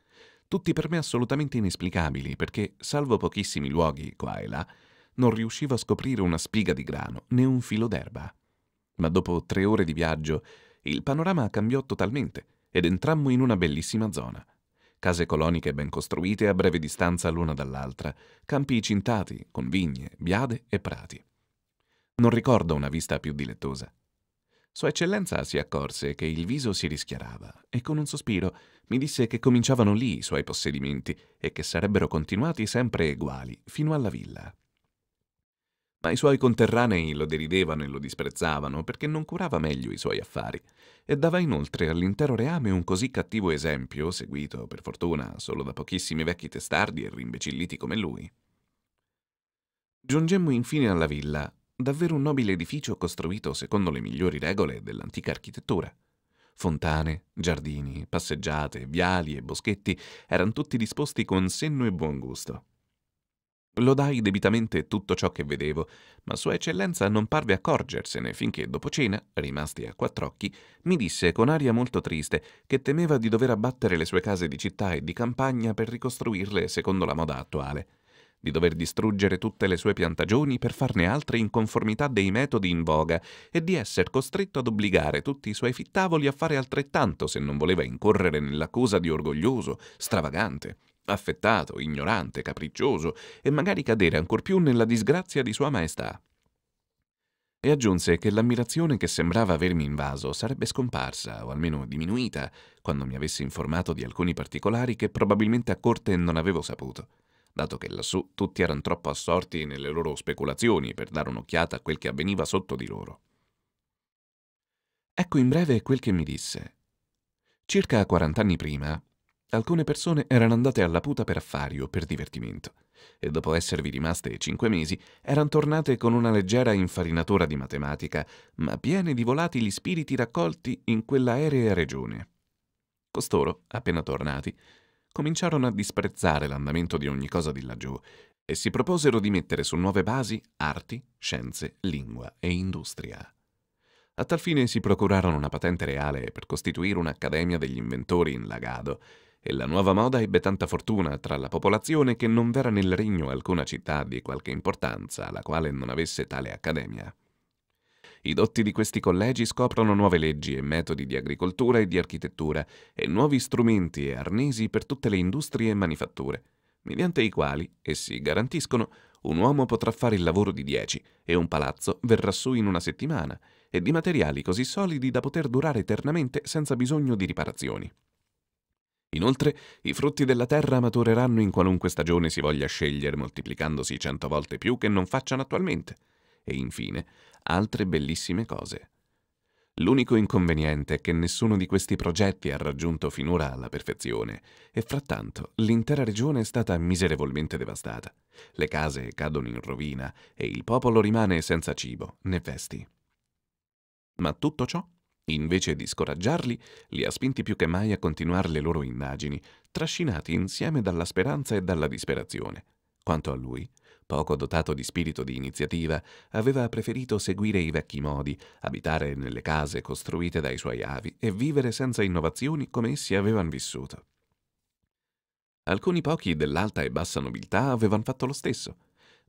tutti per me assolutamente inesplicabili perché, salvo pochissimi luoghi qua e là, non riuscivo a scoprire una spiga di grano né un filo d'erba. Ma dopo tre ore di viaggio il panorama cambiò totalmente ed entrammo in una bellissima zona case coloniche ben costruite a breve distanza l'una dall'altra, campi cintati con vigne, biade e prati. Non ricordo una vista più dilettosa. Sua Eccellenza si accorse che il viso si rischiarava e con un sospiro mi disse che cominciavano lì i suoi possedimenti e che sarebbero continuati sempre eguali fino alla villa ma i suoi conterranei lo deridevano e lo disprezzavano perché non curava meglio i suoi affari e dava inoltre all'intero reame un così cattivo esempio, seguito per fortuna solo da pochissimi vecchi testardi e rimbecilliti come lui. Giungemmo infine alla villa, davvero un nobile edificio costruito secondo le migliori regole dell'antica architettura. Fontane, giardini, passeggiate, viali e boschetti erano tutti disposti con senno e buon gusto. Lodai debitamente tutto ciò che vedevo, ma Sua Eccellenza non parve accorgersene finché, dopo cena, rimasti a quattr'occhi, mi disse con aria molto triste che temeva di dover abbattere le sue case di città e di campagna per ricostruirle secondo la moda attuale, di dover distruggere tutte le sue piantagioni per farne altre in conformità dei metodi in voga e di essere costretto ad obbligare tutti i suoi fittavoli a fare altrettanto se non voleva incorrere nell'accusa di orgoglioso, stravagante affettato, ignorante, capriccioso e magari cadere ancor più nella disgrazia di Sua Maestà. E aggiunse che l'ammirazione che sembrava avermi invaso sarebbe scomparsa, o almeno diminuita, quando mi avessi informato di alcuni particolari che probabilmente a corte non avevo saputo, dato che lassù tutti erano troppo assorti nelle loro speculazioni per dare un'occhiata a quel che avveniva sotto di loro. Ecco in breve quel che mi disse. Circa 40 anni prima, Alcune persone erano andate alla puta per affari o per divertimento e dopo esservi rimaste cinque mesi erano tornate con una leggera infarinatura di matematica, ma piene di volatili spiriti raccolti in quell'aerea regione. Costoro, appena tornati, cominciarono a disprezzare l'andamento di ogni cosa di laggiù e si proposero di mettere su nuove basi arti, scienze, lingua e industria. A tal fine si procurarono una patente reale per costituire un'accademia degli inventori in Lagado e la nuova moda ebbe tanta fortuna tra la popolazione che non v'era nel regno alcuna città di qualche importanza la quale non avesse tale accademia. I dotti di questi collegi scoprono nuove leggi e metodi di agricoltura e di architettura e nuovi strumenti e arnesi per tutte le industrie e manifatture, mediante i quali essi garantiscono un uomo potrà fare il lavoro di dieci e un palazzo verrà su in una settimana e di materiali così solidi da poter durare eternamente senza bisogno di riparazioni. Inoltre, i frutti della terra matureranno in qualunque stagione si voglia scegliere, moltiplicandosi cento volte più che non facciano attualmente. E infine, altre bellissime cose. L'unico inconveniente è che nessuno di questi progetti ha raggiunto finora la perfezione e frattanto l'intera regione è stata miserevolmente devastata. Le case cadono in rovina e il popolo rimane senza cibo né vesti. Ma tutto ciò Invece di scoraggiarli, li ha spinti più che mai a continuare le loro indagini, trascinati insieme dalla speranza e dalla disperazione. Quanto a lui, poco dotato di spirito di iniziativa, aveva preferito seguire i vecchi modi, abitare nelle case costruite dai suoi avi e vivere senza innovazioni come essi avevano vissuto. Alcuni pochi dell'alta e bassa nobiltà avevano fatto lo stesso,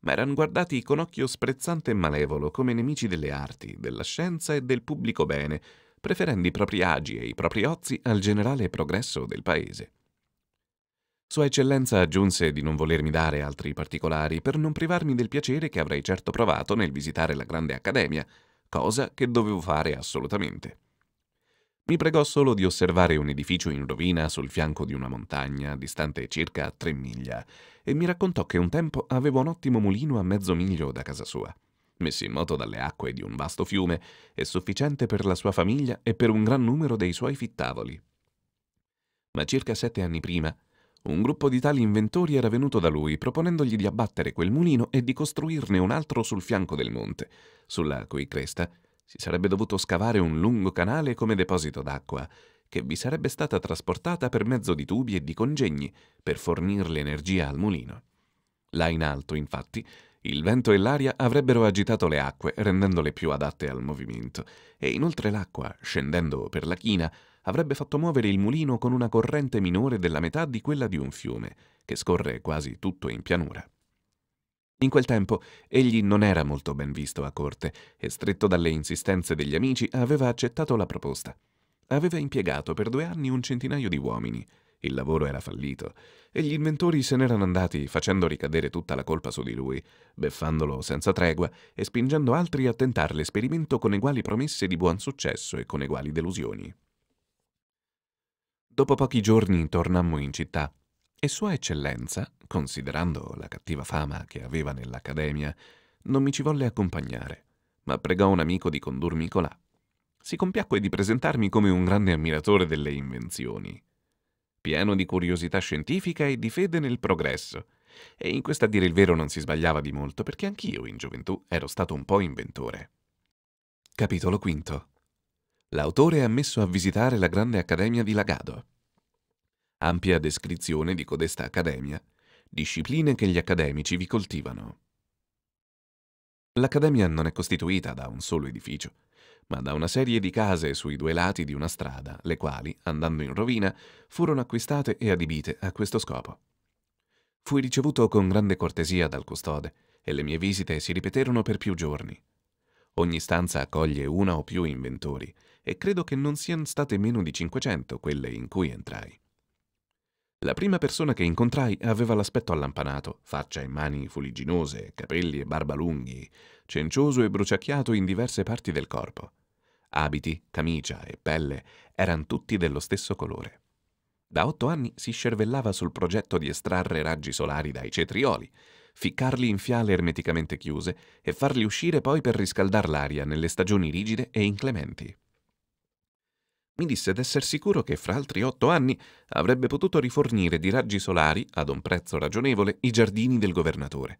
ma erano guardati con occhio sprezzante e malevolo come nemici delle arti, della scienza e del pubblico bene, preferendo i propri agi e i propri ozi al generale progresso del paese. Sua Eccellenza aggiunse di non volermi dare altri particolari per non privarmi del piacere che avrei certo provato nel visitare la grande accademia, cosa che dovevo fare assolutamente. Mi pregò solo di osservare un edificio in rovina sul fianco di una montagna distante circa tre miglia e mi raccontò che un tempo aveva un ottimo mulino a mezzo miglio da casa sua messo in moto dalle acque di un vasto fiume, è sufficiente per la sua famiglia e per un gran numero dei suoi fittavoli. Ma circa sette anni prima, un gruppo di tali inventori era venuto da lui proponendogli di abbattere quel mulino e di costruirne un altro sul fianco del monte, sulla cui cresta si sarebbe dovuto scavare un lungo canale come deposito d'acqua, che vi sarebbe stata trasportata per mezzo di tubi e di congegni per fornire l'energia al mulino. Là in alto, infatti, il vento e l'aria avrebbero agitato le acque, rendendole più adatte al movimento, e inoltre l'acqua, scendendo per la china, avrebbe fatto muovere il mulino con una corrente minore della metà di quella di un fiume, che scorre quasi tutto in pianura. In quel tempo egli non era molto ben visto a corte e, stretto dalle insistenze degli amici, aveva accettato la proposta. Aveva impiegato per due anni un centinaio di uomini il lavoro era fallito e gli inventori se n'erano andati facendo ricadere tutta la colpa su di lui, beffandolo senza tregua e spingendo altri a tentare l'esperimento con eguali promesse di buon successo e con eguali delusioni. Dopo pochi giorni tornammo in città e Sua Eccellenza, considerando la cattiva fama che aveva nell'Accademia, non mi ci volle accompagnare, ma pregò un amico di condurmi colà. Si compiacque di presentarmi come un grande ammiratore delle invenzioni pieno di curiosità scientifica e di fede nel progresso. E in questo a dire il vero non si sbagliava di molto perché anch'io in gioventù ero stato un po' inventore. Capitolo V. L'autore è messo a visitare la grande accademia di Lagado. Ampia descrizione di codesta accademia, discipline che gli accademici vi coltivano. L'accademia non è costituita da un solo edificio, ma da una serie di case sui due lati di una strada, le quali, andando in rovina, furono acquistate e adibite a questo scopo. Fui ricevuto con grande cortesia dal custode e le mie visite si ripeterono per più giorni. Ogni stanza accoglie una o più inventori e credo che non siano state meno di 500 quelle in cui entrai. La prima persona che incontrai aveva l'aspetto allampanato, faccia e mani fuliginose, capelli e barba lunghi, cencioso e bruciacchiato in diverse parti del corpo. Abiti, camicia e pelle erano tutti dello stesso colore. Da otto anni si scervellava sul progetto di estrarre raggi solari dai cetrioli, ficcarli in fiale ermeticamente chiuse e farli uscire poi per riscaldare l'aria nelle stagioni rigide e inclementi mi disse d'esser sicuro che fra altri otto anni avrebbe potuto rifornire di raggi solari, ad un prezzo ragionevole, i giardini del governatore.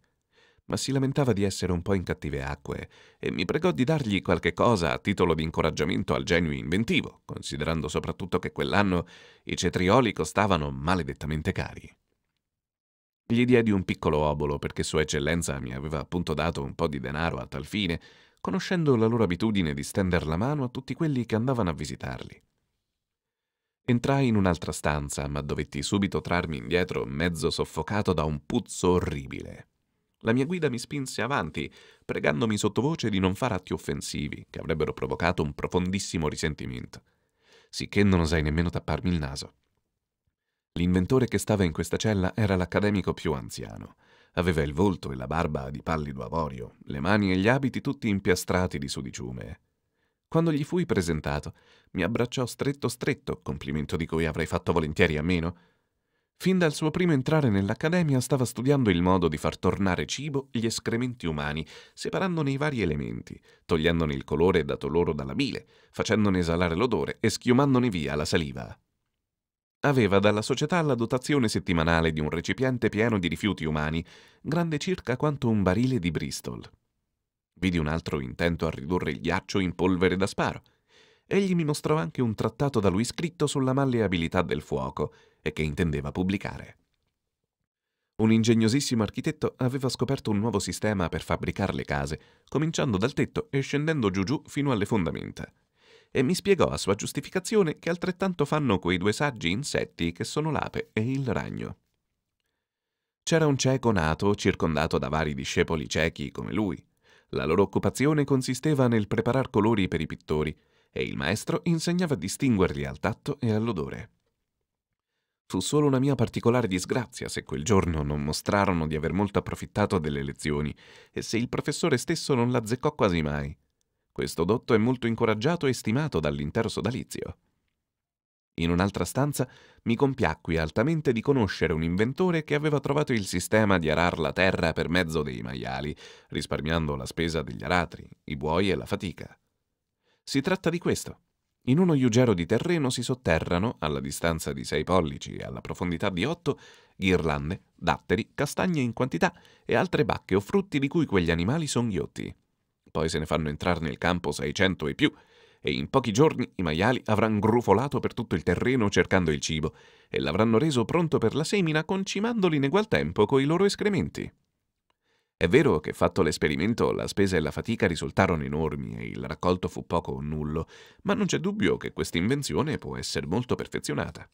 Ma si lamentava di essere un po' in cattive acque e mi pregò di dargli qualche cosa a titolo di incoraggiamento al genio inventivo, considerando soprattutto che quell'anno i cetrioli costavano maledettamente cari. Gli diedi un piccolo obolo perché Sua Eccellenza mi aveva appunto dato un po' di denaro a tal fine, conoscendo la loro abitudine di stender la mano a tutti quelli che andavano a visitarli. Entrai in un'altra stanza, ma dovetti subito trarmi indietro, mezzo soffocato da un puzzo orribile. La mia guida mi spinse avanti, pregandomi sottovoce di non fare atti offensivi, che avrebbero provocato un profondissimo risentimento, sicché non osai nemmeno tapparmi il naso. L'inventore che stava in questa cella era l'accademico più anziano, Aveva il volto e la barba di pallido avorio, le mani e gli abiti tutti impiastrati di sudiciume. Quando gli fui presentato, mi abbracciò stretto stretto, complimento di cui avrei fatto volentieri a meno. Fin dal suo primo entrare nell'accademia stava studiando il modo di far tornare cibo gli escrementi umani, separandone i vari elementi, togliendone il colore dato loro dalla bile, facendone esalare l'odore e schiumandone via la saliva aveva dalla società la dotazione settimanale di un recipiente pieno di rifiuti umani, grande circa quanto un barile di Bristol. Vidi un altro intento a ridurre il ghiaccio in polvere da sparo. Egli mi mostrò anche un trattato da lui scritto sulla malleabilità del fuoco e che intendeva pubblicare. Un ingegnosissimo architetto aveva scoperto un nuovo sistema per fabbricare le case, cominciando dal tetto e scendendo giù giù fino alle fondamenta e mi spiegò a sua giustificazione che altrettanto fanno quei due saggi insetti che sono l'ape e il ragno. C'era un cieco nato, circondato da vari discepoli ciechi come lui. La loro occupazione consisteva nel preparar colori per i pittori, e il maestro insegnava a distinguerli al tatto e all'odore. Fu solo una mia particolare disgrazia se quel giorno non mostrarono di aver molto approfittato delle lezioni e se il professore stesso non l'azzeccò quasi mai. Questo dotto è molto incoraggiato e stimato dall'intero sodalizio. In un'altra stanza mi compiacqui altamente di conoscere un inventore che aveva trovato il sistema di arar la terra per mezzo dei maiali, risparmiando la spesa degli aratri, i buoi e la fatica. Si tratta di questo. In uno iugero di terreno si sotterrano, alla distanza di sei pollici e alla profondità di otto, ghirlande, datteri, castagne in quantità e altre bacche o frutti di cui quegli animali sono ghiotti poi se ne fanno entrare nel campo 600 e più, e in pochi giorni i maiali avranno grufolato per tutto il terreno cercando il cibo e l'avranno reso pronto per la semina concimandoli in egual tempo coi loro escrementi. È vero che fatto l'esperimento la spesa e la fatica risultarono enormi e il raccolto fu poco o nullo, ma non c'è dubbio che questa invenzione può essere molto perfezionata.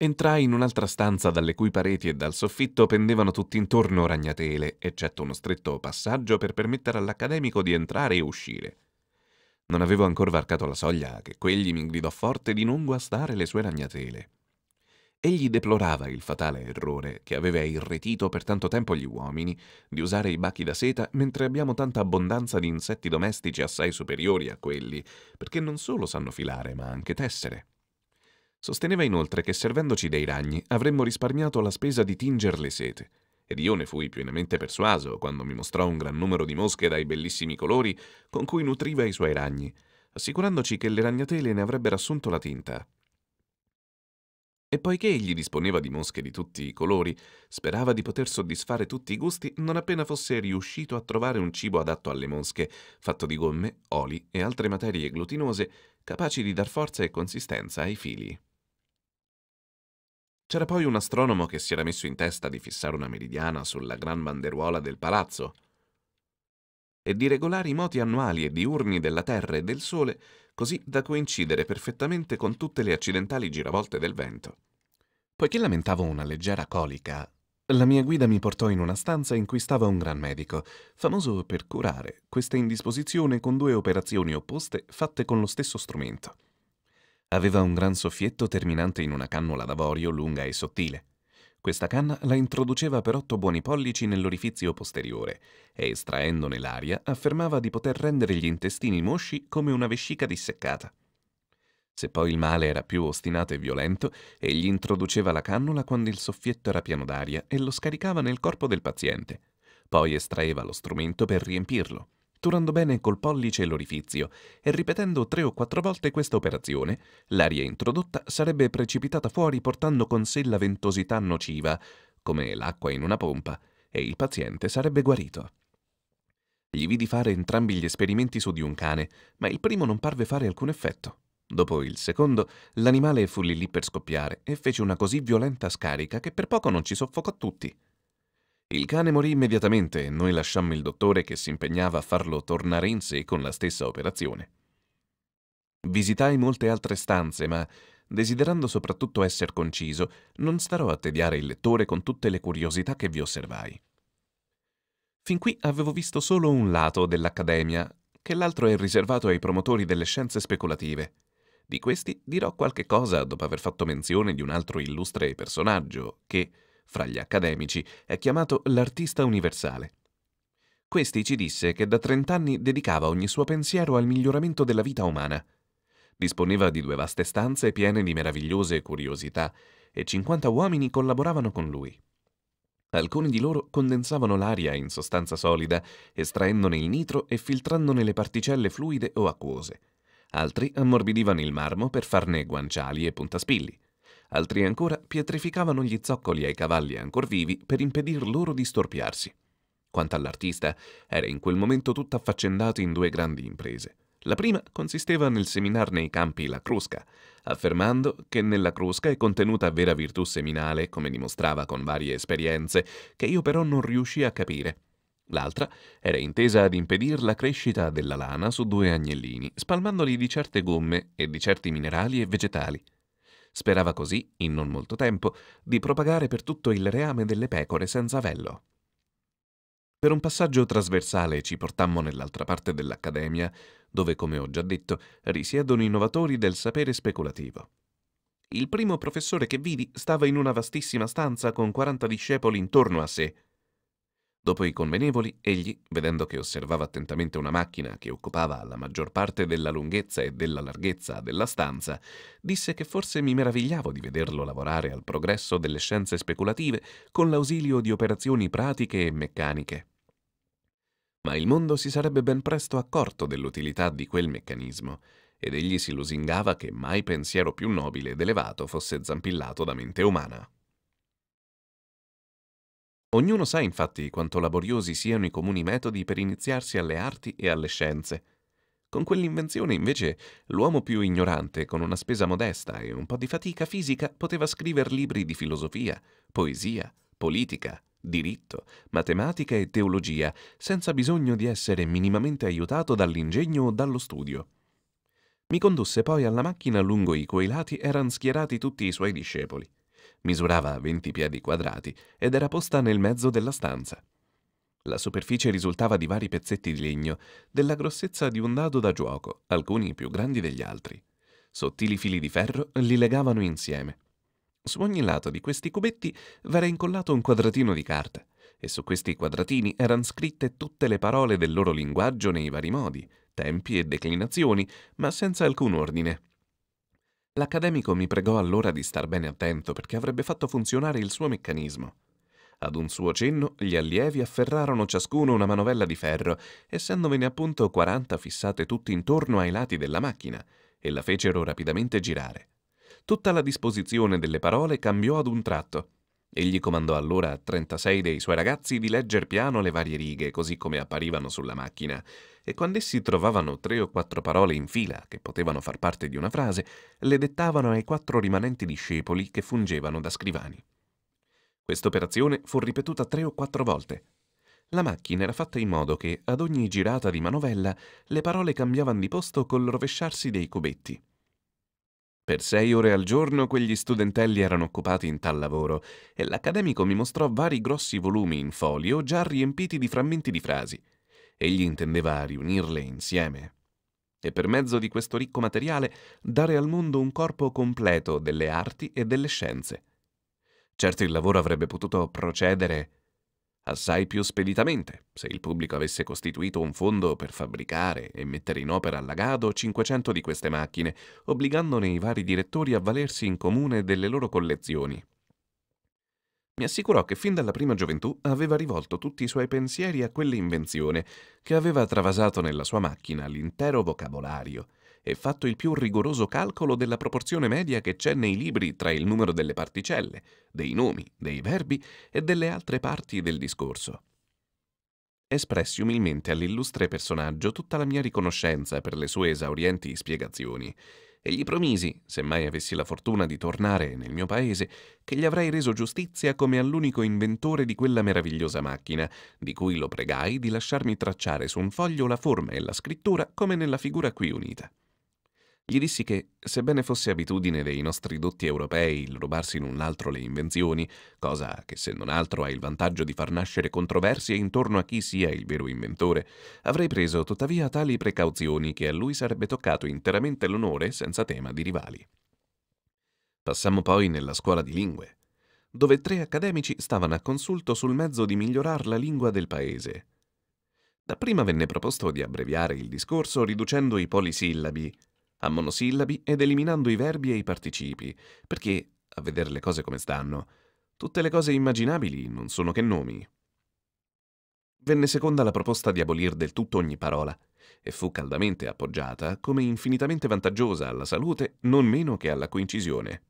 Entrai in un'altra stanza dalle cui pareti e dal soffitto pendevano tutt'intorno ragnatele, eccetto uno stretto passaggio per permettere all'accademico di entrare e uscire. Non avevo ancora varcato la soglia che quegli mi gridò forte di non guastare le sue ragnatele. Egli deplorava il fatale errore che aveva irretito per tanto tempo gli uomini di usare i bachi da seta mentre abbiamo tanta abbondanza di insetti domestici assai superiori a quelli, perché non solo sanno filare ma anche tessere. Sosteneva inoltre che servendoci dei ragni avremmo risparmiato la spesa di tinger le sete, ed io ne fui pienamente persuaso quando mi mostrò un gran numero di mosche dai bellissimi colori con cui nutriva i suoi ragni, assicurandoci che le ragnatele ne avrebbero assunto la tinta. E poiché egli disponeva di mosche di tutti i colori, sperava di poter soddisfare tutti i gusti non appena fosse riuscito a trovare un cibo adatto alle mosche, fatto di gomme, oli e altre materie glutinose, capaci di dar forza e consistenza ai fili. C'era poi un astronomo che si era messo in testa di fissare una meridiana sulla gran banderuola del palazzo e di regolare i moti annuali e diurni della Terra e del Sole così da coincidere perfettamente con tutte le accidentali giravolte del vento. Poiché lamentavo una leggera colica, la mia guida mi portò in una stanza in cui stava un gran medico, famoso per curare questa indisposizione con due operazioni opposte fatte con lo stesso strumento. Aveva un gran soffietto terminante in una cannula d'avorio lunga e sottile. Questa canna la introduceva per otto buoni pollici nell'orifizio posteriore e, estraendone l'aria, affermava di poter rendere gli intestini mosci come una vescica disseccata. Se poi il male era più ostinato e violento, egli introduceva la cannula quando il soffietto era pieno d'aria e lo scaricava nel corpo del paziente. Poi estraeva lo strumento per riempirlo turando bene col pollice l'orifizio e ripetendo tre o quattro volte questa operazione, l'aria introdotta sarebbe precipitata fuori portando con sé la ventosità nociva, come l'acqua in una pompa, e il paziente sarebbe guarito. Gli vidi fare entrambi gli esperimenti su di un cane, ma il primo non parve fare alcun effetto. Dopo il secondo, l'animale fu lì lì per scoppiare e fece una così violenta scarica che per poco non ci soffocò tutti. Il cane morì immediatamente e noi lasciammo il dottore che si impegnava a farlo tornare in sé con la stessa operazione. Visitai molte altre stanze, ma desiderando soprattutto essere conciso, non starò a tediare il lettore con tutte le curiosità che vi osservai. Fin qui avevo visto solo un lato dell'Accademia, che l'altro è riservato ai promotori delle scienze speculative. Di questi dirò qualche cosa dopo aver fatto menzione di un altro illustre personaggio che, fra gli accademici, è chiamato l'artista universale. Questi ci disse che da trent'anni dedicava ogni suo pensiero al miglioramento della vita umana. Disponeva di due vaste stanze piene di meravigliose curiosità e 50 uomini collaboravano con lui. Alcuni di loro condensavano l'aria in sostanza solida, estraendone il nitro e filtrandone le particelle fluide o acquose. Altri ammorbidivano il marmo per farne guanciali e puntaspilli altri ancora pietrificavano gli zoccoli ai cavalli ancor vivi per impedir loro di storpiarsi. Quanto all'artista, era in quel momento tutto affaccendato in due grandi imprese. La prima consisteva nel seminar nei campi la crusca, affermando che nella crusca è contenuta vera virtù seminale, come dimostrava con varie esperienze, che io però non riuscii a capire. L'altra era intesa ad impedire la crescita della lana su due agnellini, spalmandoli di certe gomme e di certi minerali e vegetali. Sperava così, in non molto tempo, di propagare per tutto il reame delle pecore senza vello. Per un passaggio trasversale ci portammo nell'altra parte dell'Accademia, dove, come ho già detto, risiedono i novatori del sapere speculativo. Il primo professore che vidi stava in una vastissima stanza con 40 discepoli intorno a sé, Dopo i convenevoli, egli, vedendo che osservava attentamente una macchina che occupava la maggior parte della lunghezza e della larghezza della stanza, disse che forse mi meravigliavo di vederlo lavorare al progresso delle scienze speculative con l'ausilio di operazioni pratiche e meccaniche. Ma il mondo si sarebbe ben presto accorto dell'utilità di quel meccanismo, ed egli si lusingava che mai pensiero più nobile ed elevato fosse zampillato da mente umana. Ognuno sa infatti quanto laboriosi siano i comuni metodi per iniziarsi alle arti e alle scienze. Con quell'invenzione, invece, l'uomo più ignorante, con una spesa modesta e un po' di fatica fisica, poteva scrivere libri di filosofia, poesia, politica, diritto, matematica e teologia, senza bisogno di essere minimamente aiutato dall'ingegno o dallo studio. Mi condusse poi alla macchina lungo i cui lati erano schierati tutti i suoi discepoli misurava 20 piedi quadrati ed era posta nel mezzo della stanza. La superficie risultava di vari pezzetti di legno, della grossezza di un dado da gioco, alcuni più grandi degli altri. Sottili fili di ferro li legavano insieme. Su ogni lato di questi cubetti v'era incollato un quadratino di carta, e su questi quadratini erano scritte tutte le parole del loro linguaggio nei vari modi, tempi e declinazioni, ma senza alcun ordine. L'accademico mi pregò allora di star bene attento perché avrebbe fatto funzionare il suo meccanismo. Ad un suo cenno, gli allievi afferrarono ciascuno una manovella di ferro, essendomene appunto 40 fissate tutti intorno ai lati della macchina, e la fecero rapidamente girare. Tutta la disposizione delle parole cambiò ad un tratto. Egli comandò allora a 36 dei suoi ragazzi di leggere piano le varie righe, così come apparivano sulla macchina, e quando essi trovavano tre o quattro parole in fila che potevano far parte di una frase, le dettavano ai quattro rimanenti discepoli che fungevano da scrivani. Quest'operazione fu ripetuta tre o quattro volte. La macchina era fatta in modo che, ad ogni girata di manovella, le parole cambiavano di posto col rovesciarsi dei cubetti. Per sei ore al giorno quegli studentelli erano occupati in tal lavoro e l'accademico mi mostrò vari grossi volumi in folio già riempiti di frammenti di frasi. Egli intendeva riunirle insieme e per mezzo di questo ricco materiale dare al mondo un corpo completo delle arti e delle scienze. Certo il lavoro avrebbe potuto procedere assai più speditamente, se il pubblico avesse costituito un fondo per fabbricare e mettere in opera all'agado 500 di queste macchine, obbligandone i vari direttori a valersi in comune delle loro collezioni. Mi assicurò che fin dalla prima gioventù aveva rivolto tutti i suoi pensieri a quell'invenzione, che aveva travasato nella sua macchina l'intero vocabolario, e fatto il più rigoroso calcolo della proporzione media che c'è nei libri tra il numero delle particelle, dei nomi, dei verbi e delle altre parti del discorso. Espressi umilmente all'illustre personaggio tutta la mia riconoscenza per le sue esaurienti spiegazioni e gli promisi, se mai avessi la fortuna di tornare nel mio paese, che gli avrei reso giustizia come all'unico inventore di quella meravigliosa macchina, di cui lo pregai di lasciarmi tracciare su un foglio la forma e la scrittura come nella figura qui unita. Gli dissi che, sebbene fosse abitudine dei nostri dotti europei il rubarsi in un altro le invenzioni, cosa che se non altro ha il vantaggio di far nascere controversie intorno a chi sia il vero inventore, avrei preso tuttavia tali precauzioni che a lui sarebbe toccato interamente l'onore senza tema di rivali. Passammo poi nella scuola di lingue, dove tre accademici stavano a consulto sul mezzo di migliorare la lingua del paese. Dapprima venne proposto di abbreviare il discorso riducendo i polisillabi a monosillabi ed eliminando i verbi e i participi, perché, a vedere le cose come stanno, tutte le cose immaginabili non sono che nomi. Venne seconda la proposta di abolir del tutto ogni parola e fu caldamente appoggiata come infinitamente vantaggiosa alla salute non meno che alla coincisione.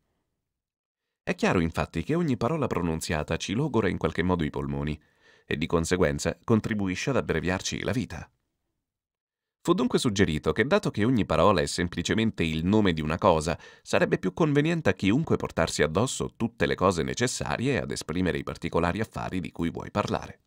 È chiaro infatti che ogni parola pronunziata ci logora in qualche modo i polmoni e di conseguenza contribuisce ad abbreviarci la vita. Fu dunque suggerito che dato che ogni parola è semplicemente il nome di una cosa, sarebbe più conveniente a chiunque portarsi addosso tutte le cose necessarie ad esprimere i particolari affari di cui vuoi parlare.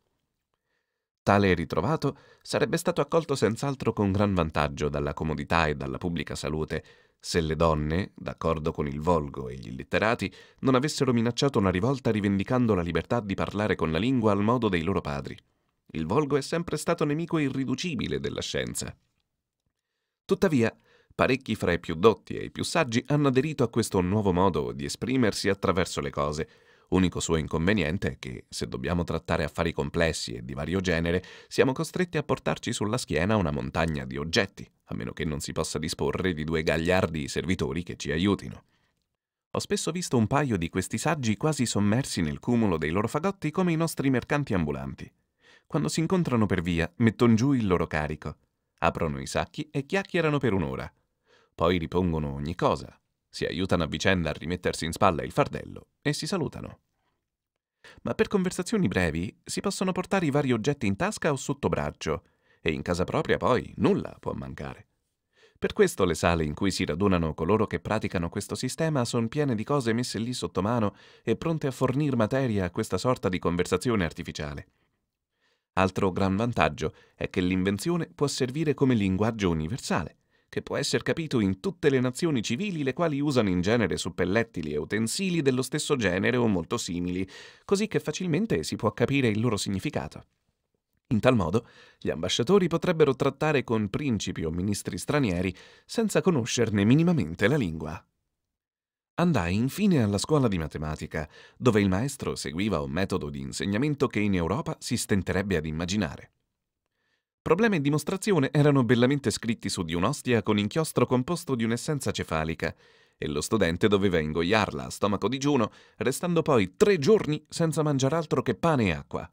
Tale ritrovato sarebbe stato accolto senz'altro con gran vantaggio dalla comodità e dalla pubblica salute se le donne, d'accordo con il volgo e gli illitterati, non avessero minacciato una rivolta rivendicando la libertà di parlare con la lingua al modo dei loro padri il volgo è sempre stato nemico irriducibile della scienza. Tuttavia, parecchi fra i più dotti e i più saggi hanno aderito a questo nuovo modo di esprimersi attraverso le cose. Unico suo inconveniente è che, se dobbiamo trattare affari complessi e di vario genere, siamo costretti a portarci sulla schiena una montagna di oggetti, a meno che non si possa disporre di due gagliardi servitori che ci aiutino. Ho spesso visto un paio di questi saggi quasi sommersi nel cumulo dei loro fagotti come i nostri mercanti ambulanti. Quando si incontrano per via, mettono giù il loro carico, aprono i sacchi e chiacchierano per un'ora. Poi ripongono ogni cosa, si aiutano a vicenda a rimettersi in spalla il fardello e si salutano. Ma per conversazioni brevi si possono portare i vari oggetti in tasca o sotto braccio, e in casa propria poi nulla può mancare. Per questo le sale in cui si radunano coloro che praticano questo sistema sono piene di cose messe lì sotto mano e pronte a fornir materia a questa sorta di conversazione artificiale. Altro gran vantaggio è che l'invenzione può servire come linguaggio universale, che può essere capito in tutte le nazioni civili le quali usano in genere suppellettili e utensili dello stesso genere o molto simili, così che facilmente si può capire il loro significato. In tal modo, gli ambasciatori potrebbero trattare con principi o ministri stranieri senza conoscerne minimamente la lingua. Andai infine alla scuola di matematica, dove il maestro seguiva un metodo di insegnamento che in Europa si stenterebbe ad immaginare. Problema e dimostrazione erano bellamente scritti su di un'ostia con inchiostro composto di un'essenza cefalica e lo studente doveva ingoiarla a stomaco digiuno, restando poi tre giorni senza mangiare altro che pane e acqua.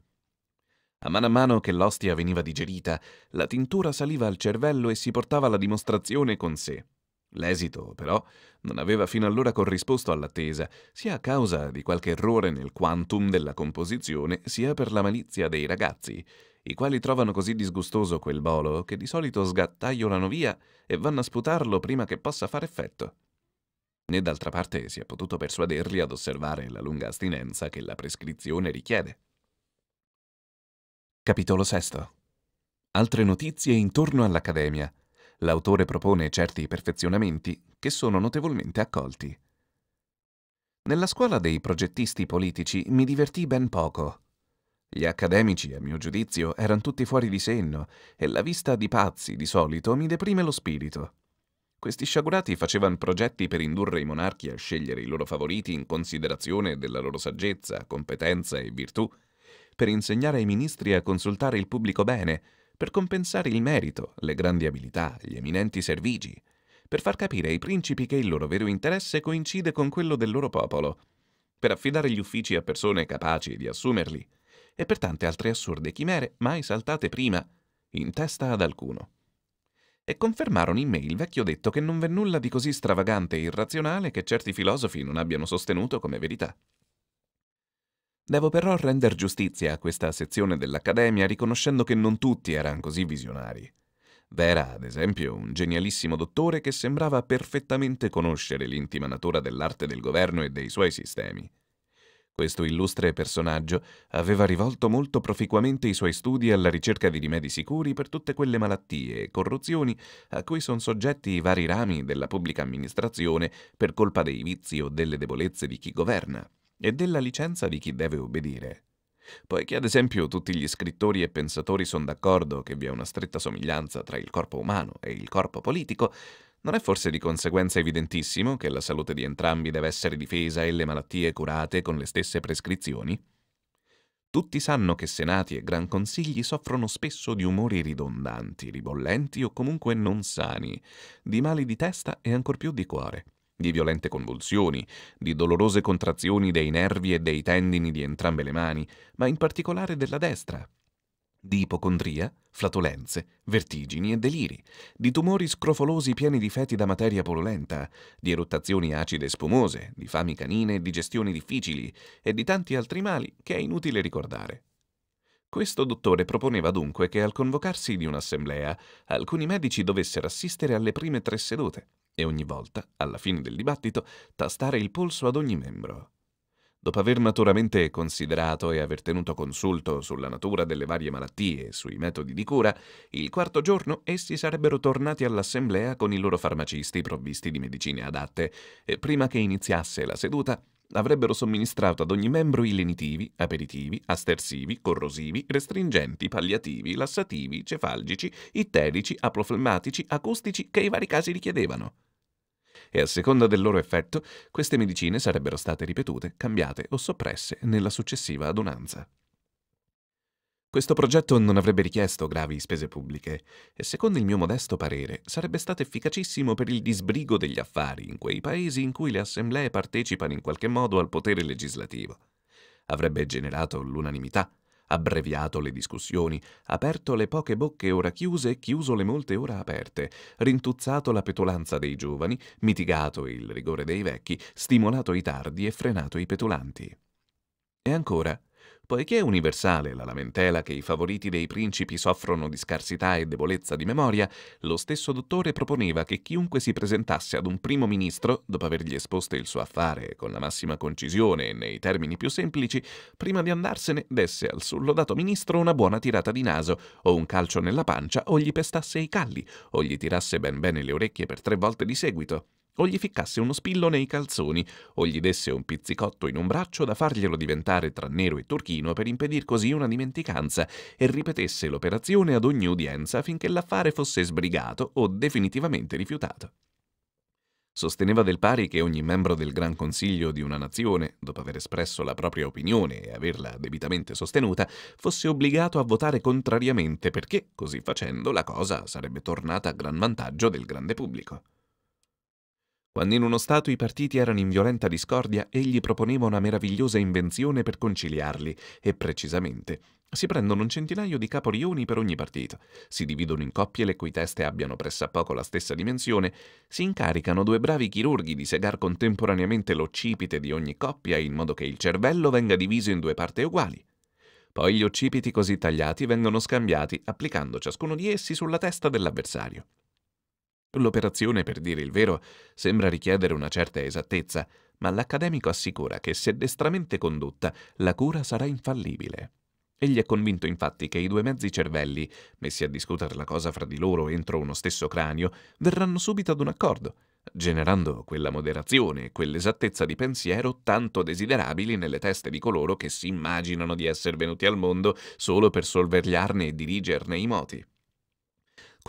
A mano a mano che l'ostia veniva digerita, la tintura saliva al cervello e si portava la dimostrazione con sé. L'esito, però, non aveva fino allora corrisposto all'attesa, sia a causa di qualche errore nel quantum della composizione, sia per la malizia dei ragazzi, i quali trovano così disgustoso quel bolo che di solito sgattaiolano via e vanno a sputarlo prima che possa fare effetto. Né d'altra parte si è potuto persuaderli ad osservare la lunga astinenza che la prescrizione richiede. Capitolo VI. Altre notizie intorno all'Accademia – l'autore propone certi perfezionamenti che sono notevolmente accolti. Nella scuola dei progettisti politici mi divertì ben poco. Gli accademici, a mio giudizio, erano tutti fuori di senno e la vista di pazzi, di solito, mi deprime lo spirito. Questi sciagurati facevano progetti per indurre i monarchi a scegliere i loro favoriti in considerazione della loro saggezza, competenza e virtù, per insegnare ai ministri a consultare il pubblico bene per compensare il merito, le grandi abilità, gli eminenti servigi, per far capire ai principi che il loro vero interesse coincide con quello del loro popolo, per affidare gli uffici a persone capaci di assumerli, e per tante altre assurde chimere mai saltate prima, in testa ad alcuno. E confermarono in me il vecchio detto che non v'è nulla di così stravagante e irrazionale che certi filosofi non abbiano sostenuto come verità. Devo però render giustizia a questa sezione dell'Accademia riconoscendo che non tutti erano così visionari. Vera, ad esempio, un genialissimo dottore che sembrava perfettamente conoscere l'intima natura dell'arte del governo e dei suoi sistemi. Questo illustre personaggio aveva rivolto molto proficuamente i suoi studi alla ricerca di rimedi sicuri per tutte quelle malattie e corruzioni a cui sono soggetti i vari rami della pubblica amministrazione per colpa dei vizi o delle debolezze di chi governa e della licenza di chi deve obbedire. Poiché ad esempio tutti gli scrittori e pensatori sono d'accordo che vi è una stretta somiglianza tra il corpo umano e il corpo politico, non è forse di conseguenza evidentissimo che la salute di entrambi deve essere difesa e le malattie curate con le stesse prescrizioni? Tutti sanno che senati e gran consigli soffrono spesso di umori ridondanti, ribollenti o comunque non sani, di mali di testa e ancor più di cuore di violente convulsioni, di dolorose contrazioni dei nervi e dei tendini di entrambe le mani, ma in particolare della destra, di ipocondria, flatulenze, vertigini e deliri, di tumori scrofolosi pieni di feti da materia polulenta, di eruttazioni acide e spumose, di fami canine e digestioni difficili e di tanti altri mali che è inutile ricordare. Questo dottore proponeva dunque che al convocarsi di un'assemblea alcuni medici dovessero assistere alle prime tre sedute, e ogni volta, alla fine del dibattito, tastare il polso ad ogni membro dopo aver maturamente considerato e aver tenuto consulto sulla natura delle varie malattie e sui metodi di cura, il quarto giorno essi sarebbero tornati all'assemblea con i loro farmacisti provvisti di medicine adatte e prima che iniziasse la seduta avrebbero somministrato ad ogni membro i lenitivi, aperitivi, astersivi, corrosivi, restringenti, palliativi, lassativi, cefalgici, itterici, aproflemmatici, acustici che i vari casi richiedevano e a seconda del loro effetto queste medicine sarebbero state ripetute, cambiate o soppresse nella successiva adunanza. Questo progetto non avrebbe richiesto gravi spese pubbliche e secondo il mio modesto parere sarebbe stato efficacissimo per il disbrigo degli affari in quei paesi in cui le assemblee partecipano in qualche modo al potere legislativo. Avrebbe generato l'unanimità abbreviato le discussioni, aperto le poche bocche ora chiuse e chiuso le molte ora aperte, rintuzzato la petulanza dei giovani, mitigato il rigore dei vecchi, stimolato i tardi e frenato i petulanti. E ancora, Poiché è universale la lamentela che i favoriti dei principi soffrono di scarsità e debolezza di memoria, lo stesso dottore proponeva che chiunque si presentasse ad un primo ministro, dopo avergli esposto il suo affare con la massima concisione e nei termini più semplici, prima di andarsene desse al sollodato ministro una buona tirata di naso, o un calcio nella pancia, o gli pestasse i calli, o gli tirasse ben bene le orecchie per tre volte di seguito o gli ficcasse uno spillo nei calzoni, o gli desse un pizzicotto in un braccio da farglielo diventare tra nero e turchino per impedir così una dimenticanza, e ripetesse l'operazione ad ogni udienza finché l'affare fosse sbrigato o definitivamente rifiutato. Sosteneva del pari che ogni membro del Gran Consiglio di una nazione, dopo aver espresso la propria opinione e averla debitamente sostenuta, fosse obbligato a votare contrariamente perché, così facendo, la cosa sarebbe tornata a gran vantaggio del grande pubblico. Quando in uno Stato i partiti erano in violenta discordia, egli proponeva una meravigliosa invenzione per conciliarli, e precisamente si prendono un centinaio di caporioni per ogni partito, si dividono in coppie le cui teste abbiano pressappoco la stessa dimensione, si incaricano due bravi chirurghi di segar contemporaneamente l'occipite di ogni coppia in modo che il cervello venga diviso in due parti uguali. Poi gli occipiti così tagliati vengono scambiati, applicando ciascuno di essi sulla testa dell'avversario. L'operazione, per dire il vero, sembra richiedere una certa esattezza, ma l'accademico assicura che se destramente condotta la cura sarà infallibile. Egli è convinto infatti che i due mezzi cervelli, messi a discutere la cosa fra di loro entro uno stesso cranio, verranno subito ad un accordo, generando quella moderazione e quell'esattezza di pensiero tanto desiderabili nelle teste di coloro che si immaginano di essere venuti al mondo solo per solvergliarne e dirigerne i moti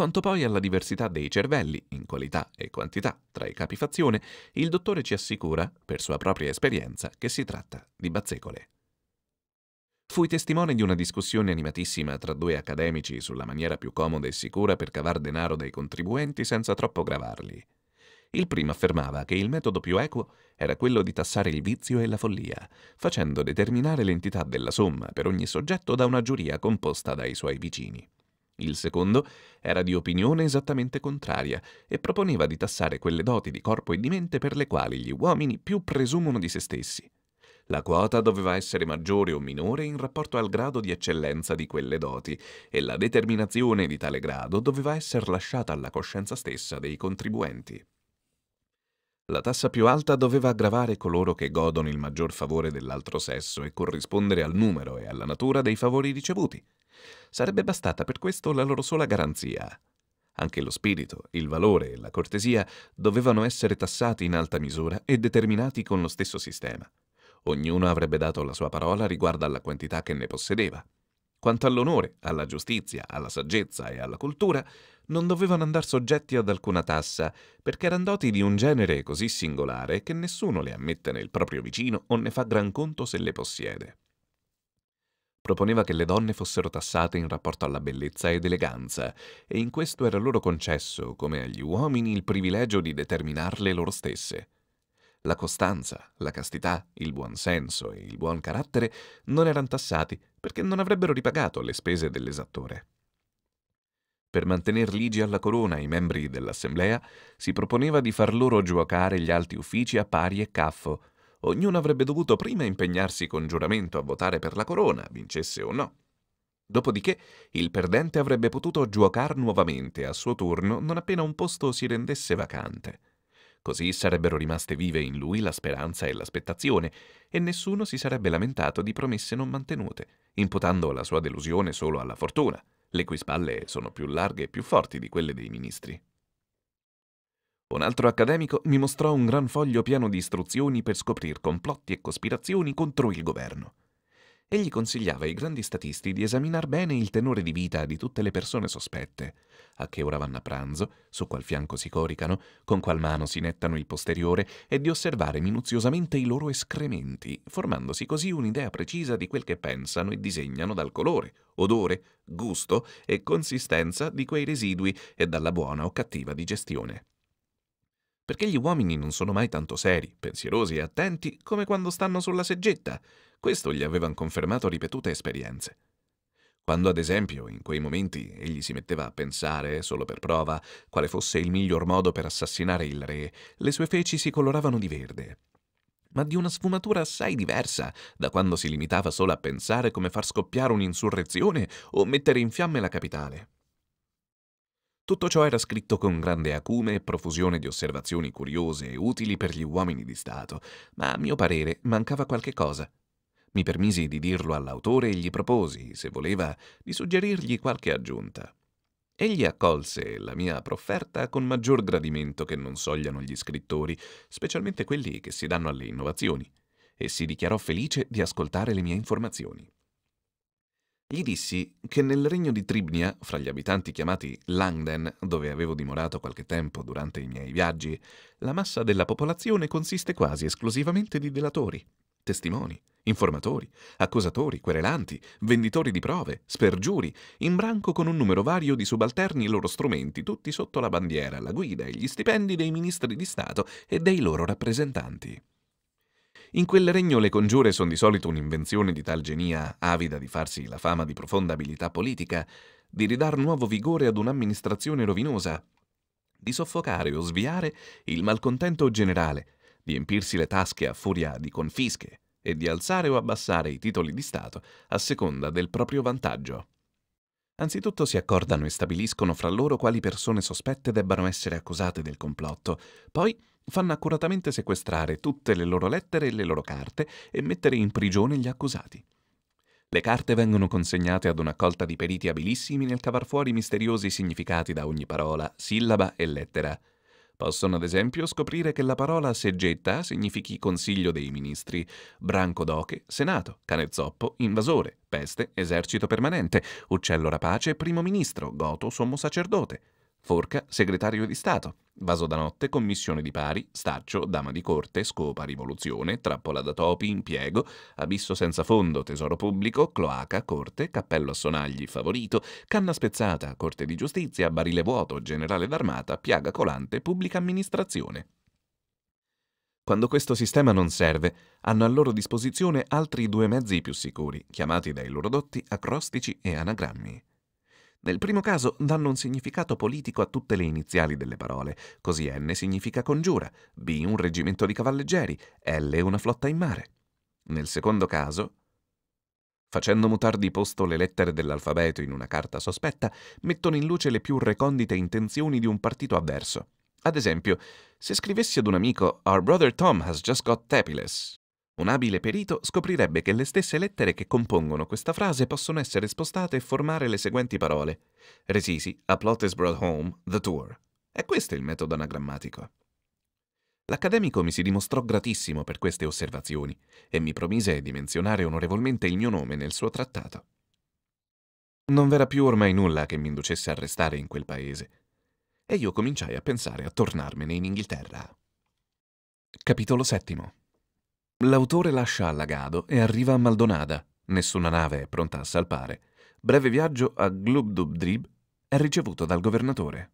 quanto poi alla diversità dei cervelli, in qualità e quantità, tra i capifazione, il dottore ci assicura, per sua propria esperienza, che si tratta di bazzecole. Fui testimone di una discussione animatissima tra due accademici sulla maniera più comoda e sicura per cavar denaro dai contribuenti senza troppo gravarli. Il primo affermava che il metodo più equo era quello di tassare il vizio e la follia, facendo determinare l'entità della somma per ogni soggetto da una giuria composta dai suoi vicini. Il secondo era di opinione esattamente contraria e proponeva di tassare quelle doti di corpo e di mente per le quali gli uomini più presumono di se stessi. La quota doveva essere maggiore o minore in rapporto al grado di eccellenza di quelle doti e la determinazione di tale grado doveva essere lasciata alla coscienza stessa dei contribuenti la tassa più alta doveva aggravare coloro che godono il maggior favore dell'altro sesso e corrispondere al numero e alla natura dei favori ricevuti. Sarebbe bastata per questo la loro sola garanzia. Anche lo spirito, il valore e la cortesia dovevano essere tassati in alta misura e determinati con lo stesso sistema. Ognuno avrebbe dato la sua parola riguardo alla quantità che ne possedeva. Quanto all'onore, alla giustizia, alla saggezza e alla cultura, non dovevano andare soggetti ad alcuna tassa, perché eran doti di un genere così singolare che nessuno le ammette nel proprio vicino o ne fa gran conto se le possiede. Proponeva che le donne fossero tassate in rapporto alla bellezza ed eleganza, e in questo era loro concesso, come agli uomini, il privilegio di determinarle loro stesse. La costanza, la castità, il buon senso e il buon carattere non erano tassati perché non avrebbero ripagato le spese dell'esattore. Per mantener ligi alla corona i membri dell'assemblea, si proponeva di far loro giuocare gli alti uffici a pari e caffo. Ognuno avrebbe dovuto prima impegnarsi con giuramento a votare per la corona, vincesse o no. Dopodiché il perdente avrebbe potuto giuocar nuovamente a suo turno non appena un posto si rendesse vacante. Così sarebbero rimaste vive in lui la speranza e l'aspettazione, e nessuno si sarebbe lamentato di promesse non mantenute, imputando la sua delusione solo alla fortuna le cui spalle sono più larghe e più forti di quelle dei ministri. Un altro accademico mi mostrò un gran foglio pieno di istruzioni per scoprire complotti e cospirazioni contro il governo. Egli consigliava ai grandi statisti di esaminar bene il tenore di vita di tutte le persone sospette, a che ora vanno a pranzo, su qual fianco si coricano, con qual mano si nettano il posteriore e di osservare minuziosamente i loro escrementi, formandosi così un'idea precisa di quel che pensano e disegnano dal colore, odore, gusto e consistenza di quei residui e dalla buona o cattiva digestione perché gli uomini non sono mai tanto seri, pensierosi e attenti come quando stanno sulla seggetta, questo gli avevano confermato ripetute esperienze. Quando ad esempio in quei momenti egli si metteva a pensare, solo per prova, quale fosse il miglior modo per assassinare il re, le sue feci si coloravano di verde, ma di una sfumatura assai diversa da quando si limitava solo a pensare come far scoppiare un'insurrezione o mettere in fiamme la capitale. Tutto ciò era scritto con grande acume e profusione di osservazioni curiose e utili per gli uomini di Stato, ma a mio parere mancava qualche cosa. Mi permisi di dirlo all'autore e gli proposi, se voleva, di suggerirgli qualche aggiunta. Egli accolse la mia profferta con maggior gradimento che non sogliano gli scrittori, specialmente quelli che si danno alle innovazioni, e si dichiarò felice di ascoltare le mie informazioni. Gli dissi che nel regno di Tribnia, fra gli abitanti chiamati Langden, dove avevo dimorato qualche tempo durante i miei viaggi, la massa della popolazione consiste quasi esclusivamente di delatori, testimoni, informatori, accusatori, querelanti, venditori di prove, spergiuri, in branco con un numero vario di subalterni e loro strumenti, tutti sotto la bandiera, la guida e gli stipendi dei ministri di Stato e dei loro rappresentanti. In quel regno le congiure sono di solito un'invenzione di tal genia, avida di farsi la fama di profonda abilità politica, di ridar nuovo vigore ad un'amministrazione rovinosa, di soffocare o sviare il malcontento generale, di empirsi le tasche a furia di confische, e di alzare o abbassare i titoli di Stato a seconda del proprio vantaggio. Anzitutto si accordano e stabiliscono fra loro quali persone sospette debbano essere accusate del complotto, poi fanno accuratamente sequestrare tutte le loro lettere e le loro carte e mettere in prigione gli accusati. Le carte vengono consegnate ad una colta di periti abilissimi nel cavar fuori misteriosi significati da ogni parola, sillaba e lettera. Possono ad esempio scoprire che la parola seggetta significhi consiglio dei ministri, branco d'oche, senato, cane zoppo, invasore, peste, esercito permanente, uccello rapace, primo ministro, goto, sommo sacerdote. Forca, segretario di Stato. Vaso da notte, commissione di pari, staccio, dama di corte, scopa, rivoluzione, trappola da topi, impiego, abisso senza fondo, tesoro pubblico, cloaca, corte, cappello a sonagli, favorito, canna spezzata, corte di giustizia, barile vuoto, generale d'armata, piaga colante, pubblica amministrazione. Quando questo sistema non serve, hanno a loro disposizione altri due mezzi più sicuri, chiamati dai loro dotti acrostici e anagrammi. Nel primo caso danno un significato politico a tutte le iniziali delle parole, così N significa congiura, B un reggimento di cavalleggeri, L una flotta in mare. Nel secondo caso, facendo mutar di posto le lettere dell'alfabeto in una carta sospetta, mettono in luce le più recondite intenzioni di un partito avverso. Ad esempio, se scrivessi ad un amico Our brother Tom has just got tapiless, un abile perito scoprirebbe che le stesse lettere che compongono questa frase possono essere spostate e formare le seguenti parole. Resisi, A Plot is Brought Home, The Tour. E questo è il metodo anagrammatico. L'accademico mi si dimostrò gratissimo per queste osservazioni e mi promise di menzionare onorevolmente il mio nome nel suo trattato. Non v'era più ormai nulla che mi inducesse a restare in quel paese, e io cominciai a pensare a tornarmene in Inghilterra. Capitolo VII L'autore lascia Allagado e arriva a Maldonada. Nessuna nave è pronta a salpare. Breve viaggio a Glubdubdrib è ricevuto dal governatore.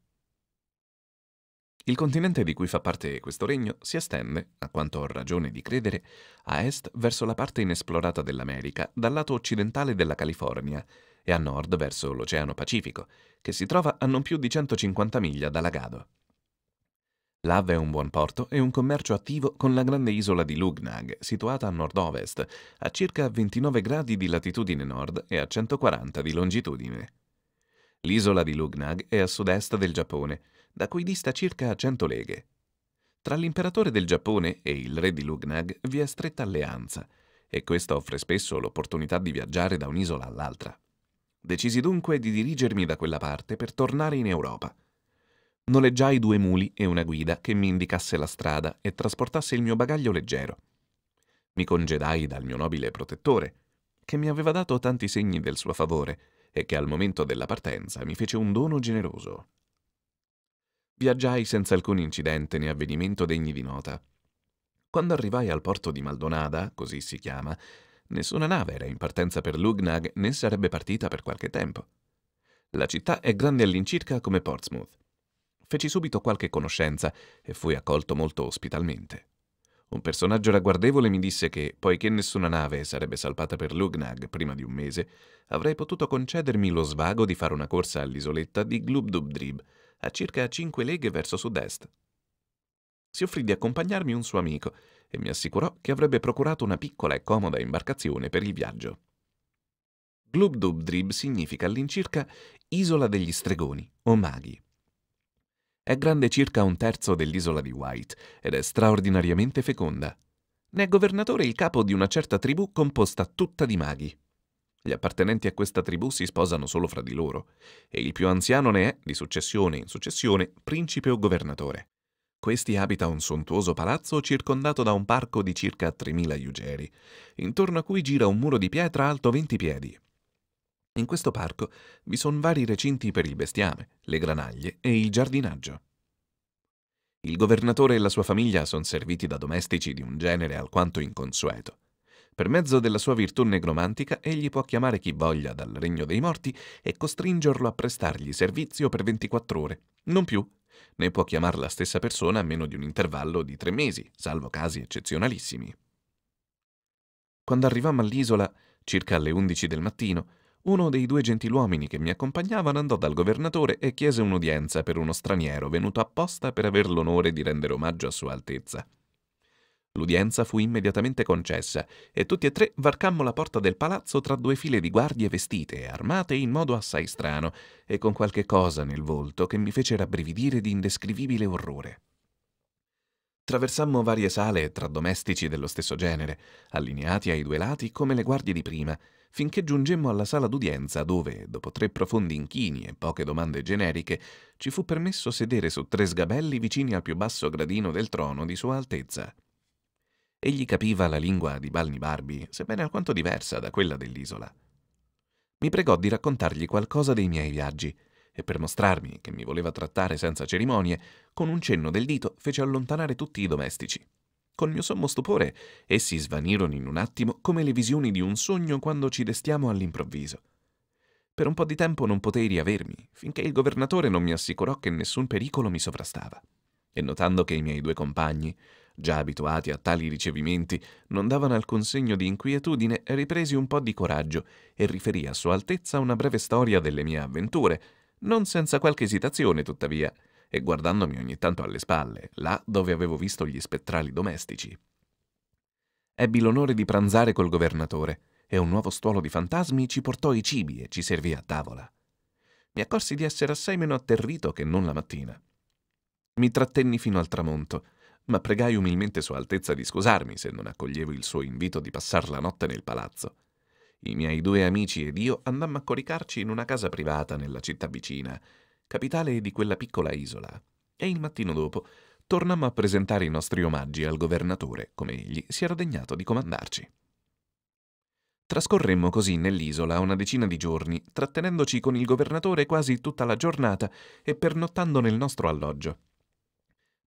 Il continente di cui fa parte questo regno si estende, a quanto ho ragione di credere, a est verso la parte inesplorata dell'America, dal lato occidentale della California, e a nord verso l'Oceano Pacifico, che si trova a non più di 150 miglia da Lagado. L'av è un buon porto e un commercio attivo con la grande isola di Lugnag, situata a nord-ovest, a circa 29 gradi di latitudine nord e a 140 di longitudine. L'isola di Lugnag è a sud-est del Giappone, da cui dista circa 100 leghe. Tra l'imperatore del Giappone e il re di Lugnag vi è stretta alleanza, e questa offre spesso l'opportunità di viaggiare da un'isola all'altra. Decisi dunque di dirigermi da quella parte per tornare in Europa noleggiai due muli e una guida che mi indicasse la strada e trasportasse il mio bagaglio leggero. Mi congedai dal mio nobile protettore, che mi aveva dato tanti segni del suo favore e che al momento della partenza mi fece un dono generoso. Viaggiai senza alcun incidente né avvenimento degni di nota. Quando arrivai al porto di Maldonada, così si chiama, nessuna nave era in partenza per Lugnag né sarebbe partita per qualche tempo. La città è grande all'incirca come Portsmouth Feci subito qualche conoscenza e fui accolto molto ospitalmente. Un personaggio ragguardevole mi disse che, poiché nessuna nave sarebbe salpata per Lugnag prima di un mese, avrei potuto concedermi lo svago di fare una corsa all'isoletta di Glubdubdrib, a circa 5 leghe verso sud-est. Si offrì di accompagnarmi un suo amico e mi assicurò che avrebbe procurato una piccola e comoda imbarcazione per il viaggio. Glubdubdrib significa all'incirca isola degli stregoni o maghi. È grande circa un terzo dell'isola di White ed è straordinariamente feconda. Ne è governatore il capo di una certa tribù composta tutta di maghi. Gli appartenenti a questa tribù si sposano solo fra di loro, e il più anziano ne è, di successione in successione, principe o governatore. Questi abita un sontuoso palazzo circondato da un parco di circa 3.000 iugeri, intorno a cui gira un muro di pietra alto 20 piedi, in questo parco vi sono vari recinti per il bestiame, le granaglie e il giardinaggio. Il governatore e la sua famiglia sono serviti da domestici di un genere alquanto inconsueto. Per mezzo della sua virtù negromantica, egli può chiamare chi voglia dal regno dei morti e costringerlo a prestargli servizio per 24 ore, non più. Ne può chiamare la stessa persona a meno di un intervallo di tre mesi, salvo casi eccezionalissimi. Quando arrivammo all'isola, circa alle 11 del mattino, uno dei due gentiluomini che mi accompagnavano andò dal governatore e chiese un'udienza per uno straniero venuto apposta per aver l'onore di rendere omaggio a Sua Altezza. L'udienza fu immediatamente concessa e tutti e tre varcammo la porta del palazzo tra due file di guardie vestite, e armate in modo assai strano e con qualche cosa nel volto che mi fece rabbrividire di indescrivibile orrore. Traversammo varie sale tra domestici dello stesso genere, allineati ai due lati come le guardie di prima, finché giungemmo alla sala d'udienza dove, dopo tre profondi inchini e poche domande generiche, ci fu permesso sedere su tre sgabelli vicini al più basso gradino del trono di Sua Altezza. Egli capiva la lingua di Balni Barbi, sebbene alquanto diversa da quella dell'isola. Mi pregò di raccontargli qualcosa dei miei viaggi e per mostrarmi che mi voleva trattare senza cerimonie, con un cenno del dito fece allontanare tutti i domestici. Col mio sommo stupore, essi svanirono in un attimo come le visioni di un sogno quando ci destiamo all'improvviso. Per un po' di tempo non potei riavermi, finché il governatore non mi assicurò che nessun pericolo mi sovrastava. E notando che i miei due compagni, già abituati a tali ricevimenti, non davano alcun segno di inquietudine, ripresi un po' di coraggio e riferì a Sua Altezza una breve storia delle mie avventure, non senza qualche esitazione tuttavia, e guardandomi ogni tanto alle spalle, là dove avevo visto gli spettrali domestici. Ebbi l'onore di pranzare col governatore e un nuovo stuolo di fantasmi ci portò i cibi e ci servì a tavola. Mi accorsi di essere assai meno atterrito che non la mattina. Mi trattenni fino al tramonto, ma pregai umilmente Sua Altezza di scusarmi se non accoglievo il suo invito di passare la notte nel palazzo. I miei due amici ed io andammo a coricarci in una casa privata nella città vicina capitale di quella piccola isola, e il mattino dopo tornammo a presentare i nostri omaggi al governatore, come egli si era degnato di comandarci. Trascorremmo così nell'isola una decina di giorni, trattenendoci con il governatore quasi tutta la giornata e pernottando nel nostro alloggio.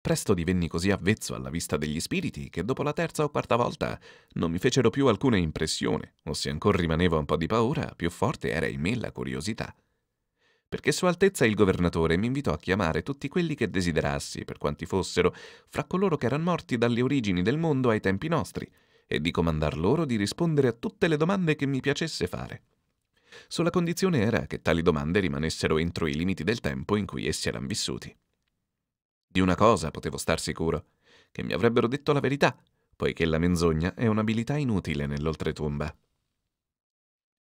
Presto divenni così avvezzo alla vista degli spiriti che dopo la terza o quarta volta non mi fecero più alcuna impressione, o se ancora rimaneva un po' di paura, più forte era in me la curiosità perché Sua Altezza il Governatore mi invitò a chiamare tutti quelli che desiderassi, per quanti fossero, fra coloro che erano morti dalle origini del mondo ai tempi nostri, e di comandar loro di rispondere a tutte le domande che mi piacesse fare. Sola condizione era che tali domande rimanessero entro i limiti del tempo in cui essi erano vissuti. Di una cosa potevo star sicuro, che mi avrebbero detto la verità, poiché la menzogna è un'abilità inutile nell'oltretomba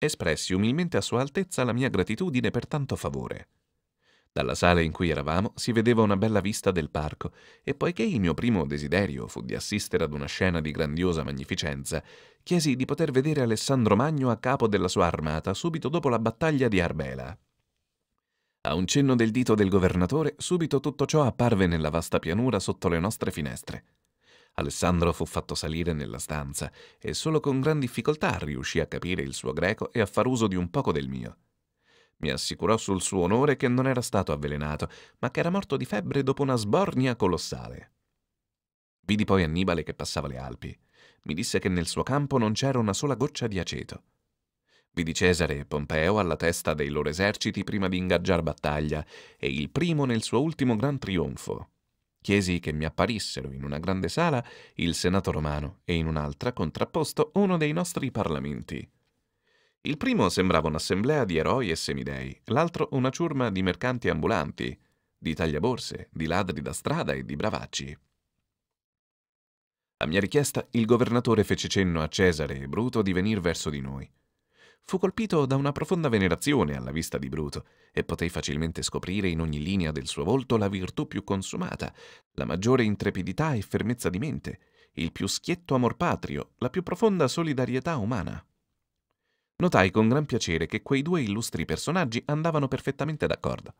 espressi umilmente a Sua Altezza la mia gratitudine per tanto favore. Dalla sala in cui eravamo si vedeva una bella vista del parco e poiché il mio primo desiderio fu di assistere ad una scena di grandiosa magnificenza, chiesi di poter vedere Alessandro Magno a capo della sua armata subito dopo la battaglia di Arbela. A un cenno del dito del governatore, subito tutto ciò apparve nella vasta pianura sotto le nostre finestre. Alessandro fu fatto salire nella stanza e solo con gran difficoltà riuscì a capire il suo greco e a far uso di un poco del mio. Mi assicurò sul suo onore che non era stato avvelenato, ma che era morto di febbre dopo una sbornia colossale. Vidi poi Annibale che passava le Alpi. Mi disse che nel suo campo non c'era una sola goccia di aceto. Vidi Cesare e Pompeo alla testa dei loro eserciti prima di ingaggiar battaglia, e il primo nel suo ultimo gran trionfo, Chiesi che mi apparissero in una grande sala il Senato romano e in un'altra contrapposto uno dei nostri parlamenti. Il primo sembrava un'assemblea di eroi e semidei, l'altro una ciurma di mercanti ambulanti, di tagliaborse, di ladri da strada e di bravacci. A mia richiesta il governatore fece cenno a Cesare e Bruto di venir verso di noi. Fu colpito da una profonda venerazione alla vista di Bruto e potei facilmente scoprire in ogni linea del suo volto la virtù più consumata, la maggiore intrepidità e fermezza di mente, il più schietto amor patrio, la più profonda solidarietà umana. Notai con gran piacere che quei due illustri personaggi andavano perfettamente d'accordo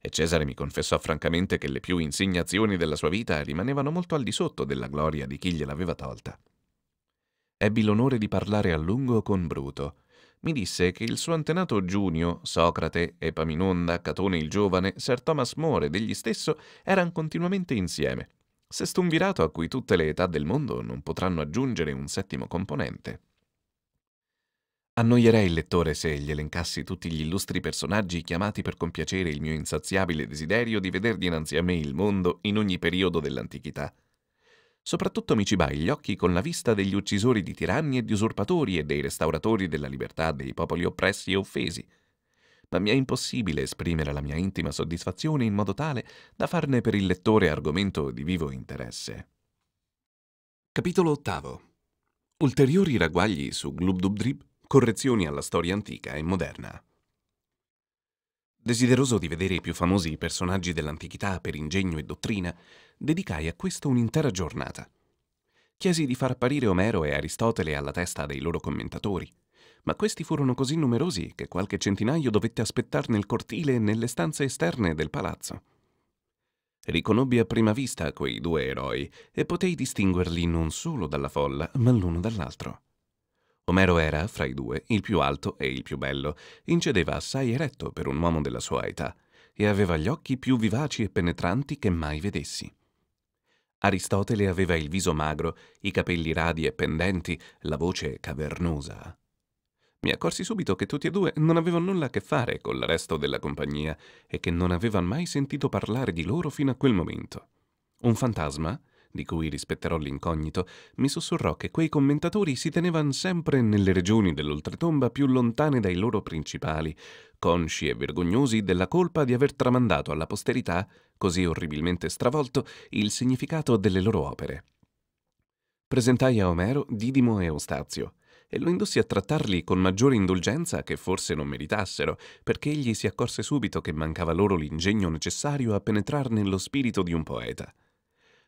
e Cesare mi confessò francamente che le più insegnazioni della sua vita rimanevano molto al di sotto della gloria di chi gliel'aveva tolta. Ebbi l'onore di parlare a lungo con Bruto mi disse che il suo antenato Giunio, Socrate, Epaminonda, Catone il Giovane, Sir Thomas More ed egli stesso erano continuamente insieme. Sesto un virato a cui tutte le età del mondo non potranno aggiungere un settimo componente. Annoierei il lettore se gli elencassi tutti gli illustri personaggi chiamati per compiacere il mio insaziabile desiderio di veder dinanzi a me il mondo in ogni periodo dell'antichità. Soprattutto mi cibai gli occhi con la vista degli uccisori di tiranni e di usurpatori e dei restauratori della libertà dei popoli oppressi e offesi. Ma mi è impossibile esprimere la mia intima soddisfazione in modo tale da farne per il lettore argomento di vivo interesse. Capitolo ottavo. Ulteriori ragguagli su Glubdubdrib, correzioni alla storia antica e moderna. Desideroso di vedere i più famosi personaggi dell'antichità per ingegno e dottrina, dedicai a questo un'intera giornata. Chiesi di far apparire Omero e Aristotele alla testa dei loro commentatori, ma questi furono così numerosi che qualche centinaio dovette aspettare nel cortile e nelle stanze esterne del palazzo. Riconobbi a prima vista quei due eroi e potei distinguerli non solo dalla folla, ma l'uno dall'altro. Omero era, fra i due, il più alto e il più bello, incedeva assai eretto per un uomo della sua età, e aveva gli occhi più vivaci e penetranti che mai vedessi. Aristotele aveva il viso magro, i capelli radi e pendenti, la voce cavernosa. Mi accorsi subito che tutti e due non avevano nulla a che fare con il resto della compagnia e che non aveva mai sentito parlare di loro fino a quel momento. Un fantasma? di cui rispetterò l'incognito, mi sussurrò che quei commentatori si tenevano sempre nelle regioni dell'oltretomba più lontane dai loro principali, consci e vergognosi della colpa di aver tramandato alla posterità, così orribilmente stravolto, il significato delle loro opere. Presentai a Omero Didimo e Eustazio e lo indossi a trattarli con maggiore indulgenza che forse non meritassero, perché egli si accorse subito che mancava loro l'ingegno necessario a penetrar nello spirito di un poeta.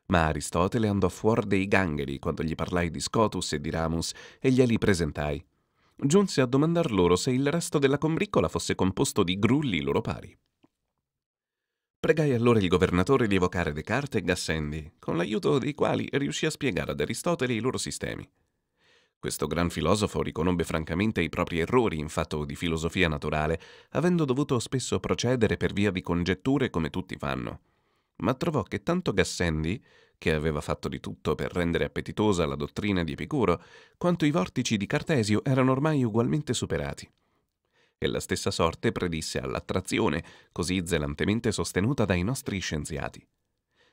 Ma Aristotele andò fuori dei gangheri quando gli parlai di Scotus e di Ramus e glieli presentai. Giunse a domandar loro se il resto della combriccola fosse composto di grulli loro pari. Pregai allora il governatore di evocare Descartes e Gassendi, con l'aiuto dei quali riuscì a spiegare ad Aristotele i loro sistemi. Questo gran filosofo riconobbe francamente i propri errori in fatto di filosofia naturale, avendo dovuto spesso procedere per via di congetture come tutti fanno ma trovò che tanto Gassendi, che aveva fatto di tutto per rendere appetitosa la dottrina di Epicuro, quanto i vortici di Cartesio erano ormai ugualmente superati. E la stessa sorte predisse all'attrazione, così zelantemente sostenuta dai nostri scienziati.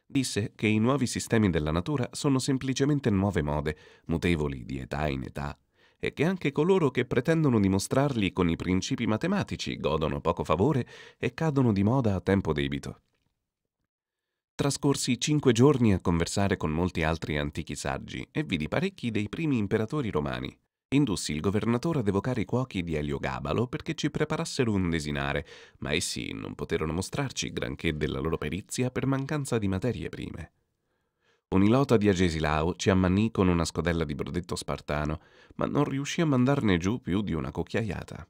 Disse che i nuovi sistemi della natura sono semplicemente nuove mode, mutevoli di età in età, e che anche coloro che pretendono dimostrarli con i principi matematici godono poco favore e cadono di moda a tempo debito trascorsi cinque giorni a conversare con molti altri antichi saggi e vidi parecchi dei primi imperatori romani. Indussi il governatore ad evocare i cuochi di Eliogabalo perché ci preparassero un desinare, ma essi non poterono mostrarci granché della loro perizia per mancanza di materie prime. Un ilota di Agesilao ci ammannì con una scodella di brodetto spartano, ma non riuscì a mandarne giù più di una cucchiaiata.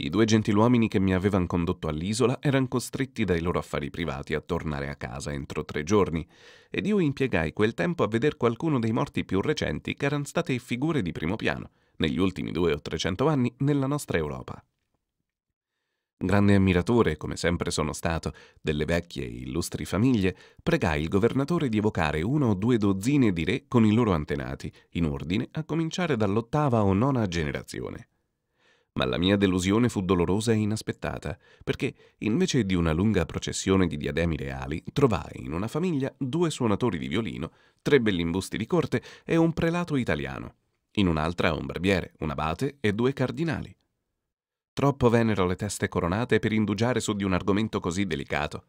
I due gentiluomini che mi avevano condotto all'isola erano costretti dai loro affari privati a tornare a casa entro tre giorni, ed io impiegai quel tempo a veder qualcuno dei morti più recenti che erano state figure di primo piano, negli ultimi due o trecento anni, nella nostra Europa. Grande ammiratore, come sempre sono stato, delle vecchie e illustri famiglie, pregai il governatore di evocare una o due dozzine di re con i loro antenati, in ordine a cominciare dall'ottava o nona generazione ma la mia delusione fu dolorosa e inaspettata, perché invece di una lunga processione di diademi reali, trovai in una famiglia due suonatori di violino, tre bellimbusti di corte e un prelato italiano. In un'altra un barbiere, un abate e due cardinali. Troppo vennero le teste coronate per indugiare su di un argomento così delicato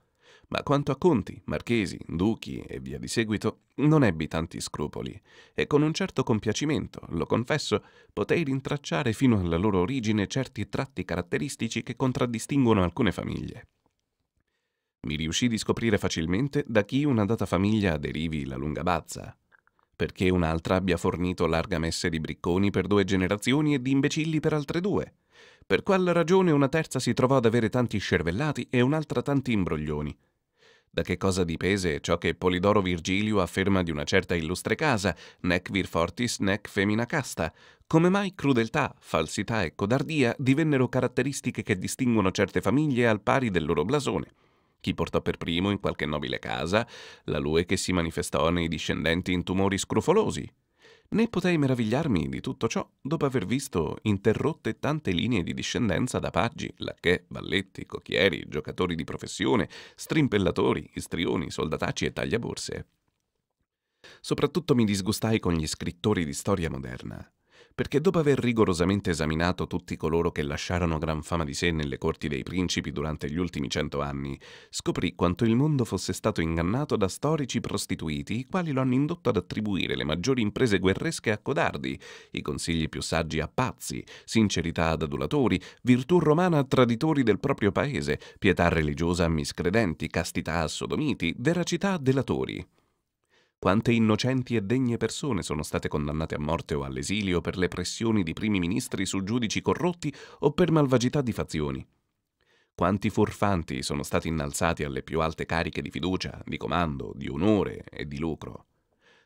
ma quanto a conti, marchesi, duchi e via di seguito, non ebbi tanti scrupoli, e con un certo compiacimento, lo confesso, potei rintracciare fino alla loro origine certi tratti caratteristici che contraddistinguono alcune famiglie. Mi riuscì di scoprire facilmente da chi una data famiglia derivi la lunga bazza, perché un'altra abbia fornito larga messe di bricconi per due generazioni e di imbecilli per altre due, per quale ragione una terza si trovò ad avere tanti scervellati e un'altra tanti imbroglioni, da che cosa dipese ciò che Polidoro Virgilio afferma di una certa illustre casa, nec vir fortis nec femina casta? Come mai crudeltà, falsità e codardia divennero caratteristiche che distinguono certe famiglie al pari del loro blasone? Chi portò per primo in qualche nobile casa la lue che si manifestò nei discendenti in tumori scrofolosi? Né potei meravigliarmi di tutto ciò dopo aver visto interrotte tante linee di discendenza da Paggi, Lacchè, Balletti, cocchieri, giocatori di professione, strimpellatori, istrioni, soldatacci e tagliaborse. Soprattutto mi disgustai con gli scrittori di storia moderna perché dopo aver rigorosamente esaminato tutti coloro che lasciarono gran fama di sé nelle corti dei principi durante gli ultimi cento anni, scoprì quanto il mondo fosse stato ingannato da storici prostituiti, i quali lo hanno indotto ad attribuire le maggiori imprese guerresche a codardi, i consigli più saggi a pazzi, sincerità ad adulatori, virtù romana a traditori del proprio paese, pietà religiosa a miscredenti, castità a sodomiti, veracità a delatori. Quante innocenti e degne persone sono state condannate a morte o all'esilio per le pressioni di primi ministri su giudici corrotti o per malvagità di fazioni? Quanti furfanti sono stati innalzati alle più alte cariche di fiducia, di comando, di onore e di lucro?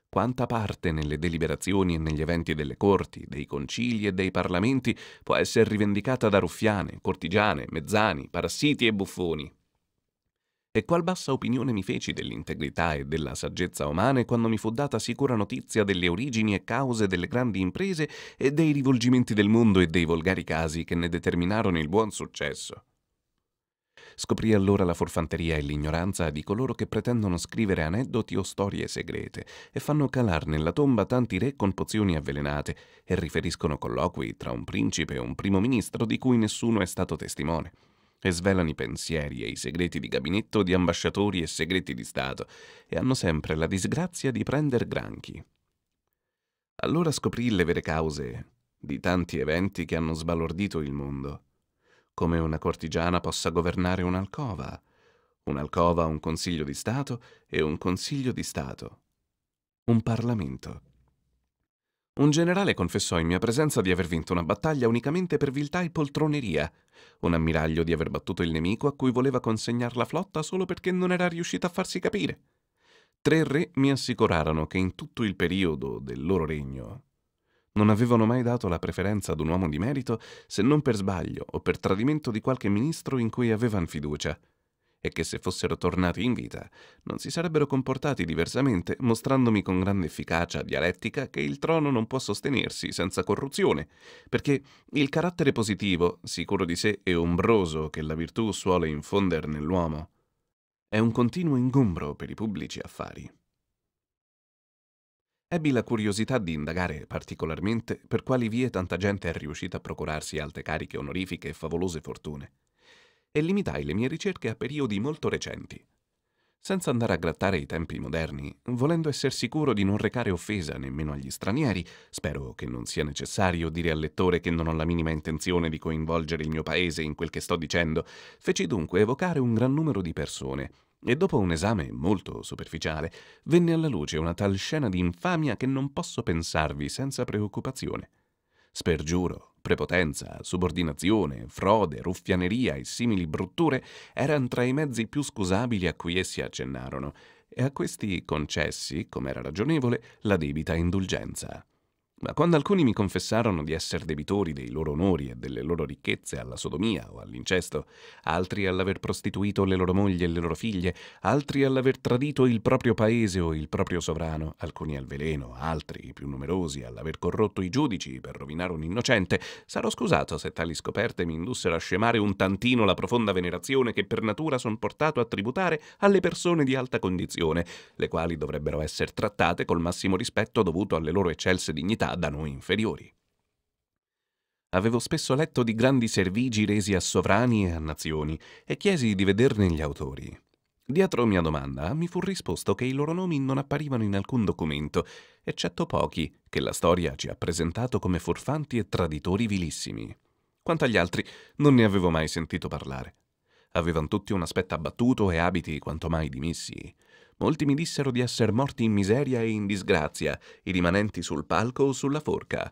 Quanta parte nelle deliberazioni e negli eventi delle corti, dei concili e dei parlamenti può essere rivendicata da ruffiane, cortigiane, mezzani, parassiti e buffoni? e qual bassa opinione mi feci dell'integrità e della saggezza umane quando mi fu data sicura notizia delle origini e cause delle grandi imprese e dei rivolgimenti del mondo e dei volgari casi che ne determinarono il buon successo. Scoprì allora la forfanteria e l'ignoranza di coloro che pretendono scrivere aneddoti o storie segrete e fanno calar nella tomba tanti re con pozioni avvelenate e riferiscono colloqui tra un principe e un primo ministro di cui nessuno è stato testimone e svelano i pensieri e i segreti di gabinetto di ambasciatori e segreti di Stato e hanno sempre la disgrazia di prender granchi. Allora scoprì le vere cause di tanti eventi che hanno sbalordito il mondo. Come una cortigiana possa governare un'alcova, un'alcova un Consiglio di Stato e un Consiglio di Stato, un Parlamento. Un generale confessò in mia presenza di aver vinto una battaglia unicamente per viltà e poltroneria, un ammiraglio di aver battuto il nemico a cui voleva consegnare la flotta solo perché non era riuscito a farsi capire. Tre re mi assicurarono che in tutto il periodo del loro regno non avevano mai dato la preferenza ad un uomo di merito se non per sbaglio o per tradimento di qualche ministro in cui avevano fiducia e che se fossero tornati in vita non si sarebbero comportati diversamente, mostrandomi con grande efficacia dialettica che il trono non può sostenersi senza corruzione, perché il carattere positivo, sicuro di sé e ombroso che la virtù suole infonder nell'uomo, è un continuo ingombro per i pubblici affari. Ebbi la curiosità di indagare particolarmente per quali vie tanta gente è riuscita a procurarsi alte cariche onorifiche e favolose fortune e limitai le mie ricerche a periodi molto recenti. Senza andare a grattare i tempi moderni, volendo essere sicuro di non recare offesa nemmeno agli stranieri, spero che non sia necessario dire al lettore che non ho la minima intenzione di coinvolgere il mio paese in quel che sto dicendo, feci dunque evocare un gran numero di persone, e dopo un esame molto superficiale venne alla luce una tal scena di infamia che non posso pensarvi senza preoccupazione. Spergiuro Prepotenza, subordinazione, frode, ruffianeria e simili brutture erano tra i mezzi più scusabili a cui essi accennarono, e a questi concessi, come era ragionevole, la debita indulgenza. Ma quando alcuni mi confessarono di essere debitori dei loro onori e delle loro ricchezze alla sodomia o all'incesto, altri all'aver prostituito le loro mogli e le loro figlie, altri all'aver tradito il proprio paese o il proprio sovrano, alcuni al veleno, altri, più numerosi, all'aver corrotto i giudici per rovinare un innocente, sarò scusato se tali scoperte mi indussero a scemare un tantino la profonda venerazione che per natura son portato a tributare alle persone di alta condizione, le quali dovrebbero essere trattate col massimo rispetto dovuto alle loro eccelse dignità da noi inferiori. Avevo spesso letto di grandi servigi resi a sovrani e a nazioni e chiesi di vederne gli autori. Dietro mia domanda mi fu risposto che i loro nomi non apparivano in alcun documento, eccetto pochi che la storia ci ha presentato come furfanti e traditori vilissimi. Quanto agli altri, non ne avevo mai sentito parlare. Avevano tutti un aspetto abbattuto e abiti quanto mai dimessi molti mi dissero di esser morti in miseria e in disgrazia, i rimanenti sul palco o sulla forca.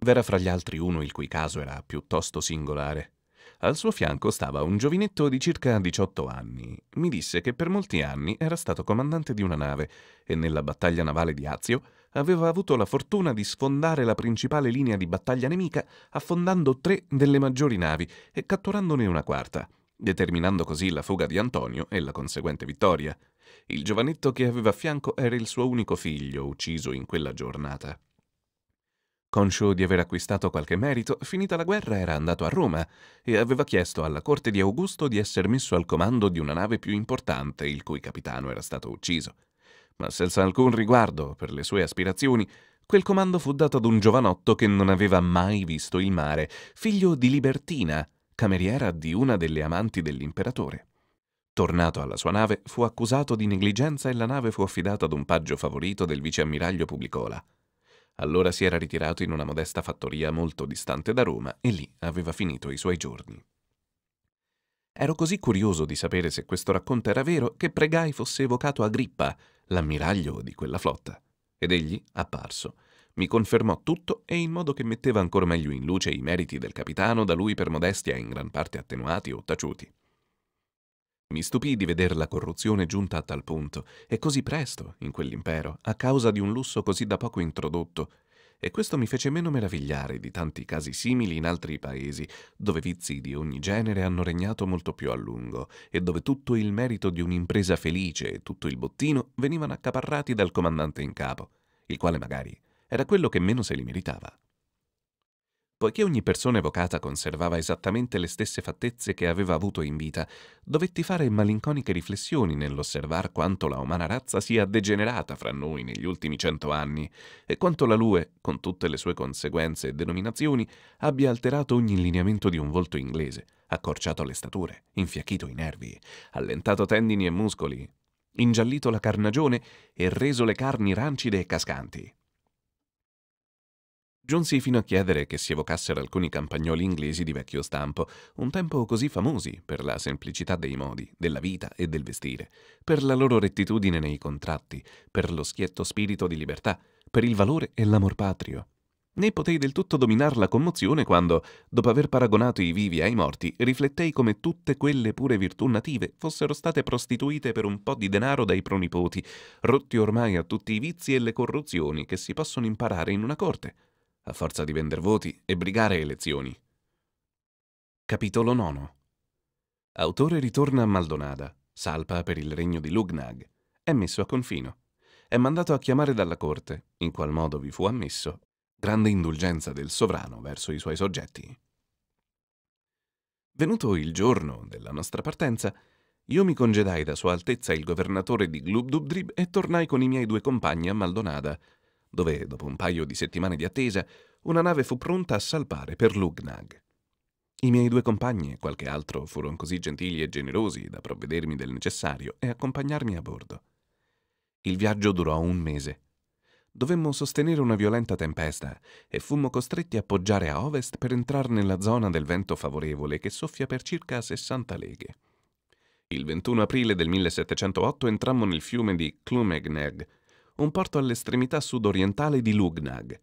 V'era fra gli altri uno il cui caso era piuttosto singolare. Al suo fianco stava un giovinetto di circa 18 anni. Mi disse che per molti anni era stato comandante di una nave e nella battaglia navale di Azio aveva avuto la fortuna di sfondare la principale linea di battaglia nemica affondando tre delle maggiori navi e catturandone una quarta, determinando così la fuga di Antonio e la conseguente vittoria. Il giovanetto che aveva a fianco era il suo unico figlio, ucciso in quella giornata. Conscio di aver acquistato qualche merito, finita la guerra era andato a Roma e aveva chiesto alla corte di Augusto di essere messo al comando di una nave più importante, il cui capitano era stato ucciso. Ma senza alcun riguardo per le sue aspirazioni, quel comando fu dato ad un giovanotto che non aveva mai visto il mare, figlio di Libertina, cameriera di una delle amanti dell'imperatore. Tornato alla sua nave, fu accusato di negligenza e la nave fu affidata ad un paggio favorito del viceammiraglio Publicola. Allora si era ritirato in una modesta fattoria molto distante da Roma e lì aveva finito i suoi giorni. Ero così curioso di sapere se questo racconto era vero che pregai fosse evocato Agrippa, l'ammiraglio di quella flotta. Ed egli, apparso, mi confermò tutto e in modo che metteva ancora meglio in luce i meriti del capitano da lui per modestia in gran parte attenuati o taciuti. Mi stupì di veder la corruzione giunta a tal punto, e così presto, in quell'impero, a causa di un lusso così da poco introdotto, e questo mi fece meno meravigliare di tanti casi simili in altri paesi, dove vizi di ogni genere hanno regnato molto più a lungo, e dove tutto il merito di un'impresa felice e tutto il bottino venivano accaparrati dal comandante in capo, il quale magari era quello che meno se li meritava. Poiché ogni persona evocata conservava esattamente le stesse fattezze che aveva avuto in vita, dovetti fare malinconiche riflessioni nell'osservar quanto la umana razza sia degenerata fra noi negli ultimi cento anni e quanto la Lue, con tutte le sue conseguenze e denominazioni, abbia alterato ogni lineamento di un volto inglese, accorciato le stature, infiacchito i nervi, allentato tendini e muscoli, ingiallito la carnagione e reso le carni rancide e cascanti giunsi fino a chiedere che si evocassero alcuni campagnoli inglesi di vecchio stampo, un tempo così famosi per la semplicità dei modi, della vita e del vestire, per la loro rettitudine nei contratti, per lo schietto spirito di libertà, per il valore e l'amor patrio. Né potei del tutto dominar la commozione quando, dopo aver paragonato i vivi ai morti, riflettei come tutte quelle pure virtù native fossero state prostituite per un po' di denaro dai pronipoti, rotti ormai a tutti i vizi e le corruzioni che si possono imparare in una corte a forza di vender voti e brigare elezioni. Capitolo 9 Autore ritorna a Maldonada, salpa per il regno di Lugnag, è messo a confino, è mandato a chiamare dalla corte, in qual modo vi fu ammesso, grande indulgenza del sovrano verso i suoi soggetti. Venuto il giorno della nostra partenza, io mi congedai da Sua Altezza il governatore di Glubdubdrib e tornai con i miei due compagni a Maldonada dove, dopo un paio di settimane di attesa, una nave fu pronta a salpare per Lugnag. I miei due compagni e qualche altro furono così gentili e generosi da provvedermi del necessario e accompagnarmi a bordo. Il viaggio durò un mese. Dovemmo sostenere una violenta tempesta e fummo costretti a poggiare a ovest per entrare nella zona del vento favorevole che soffia per circa 60 leghe. Il 21 aprile del 1708 entrammo nel fiume di Klumegneg, un porto all'estremità sudorientale di Lugnag.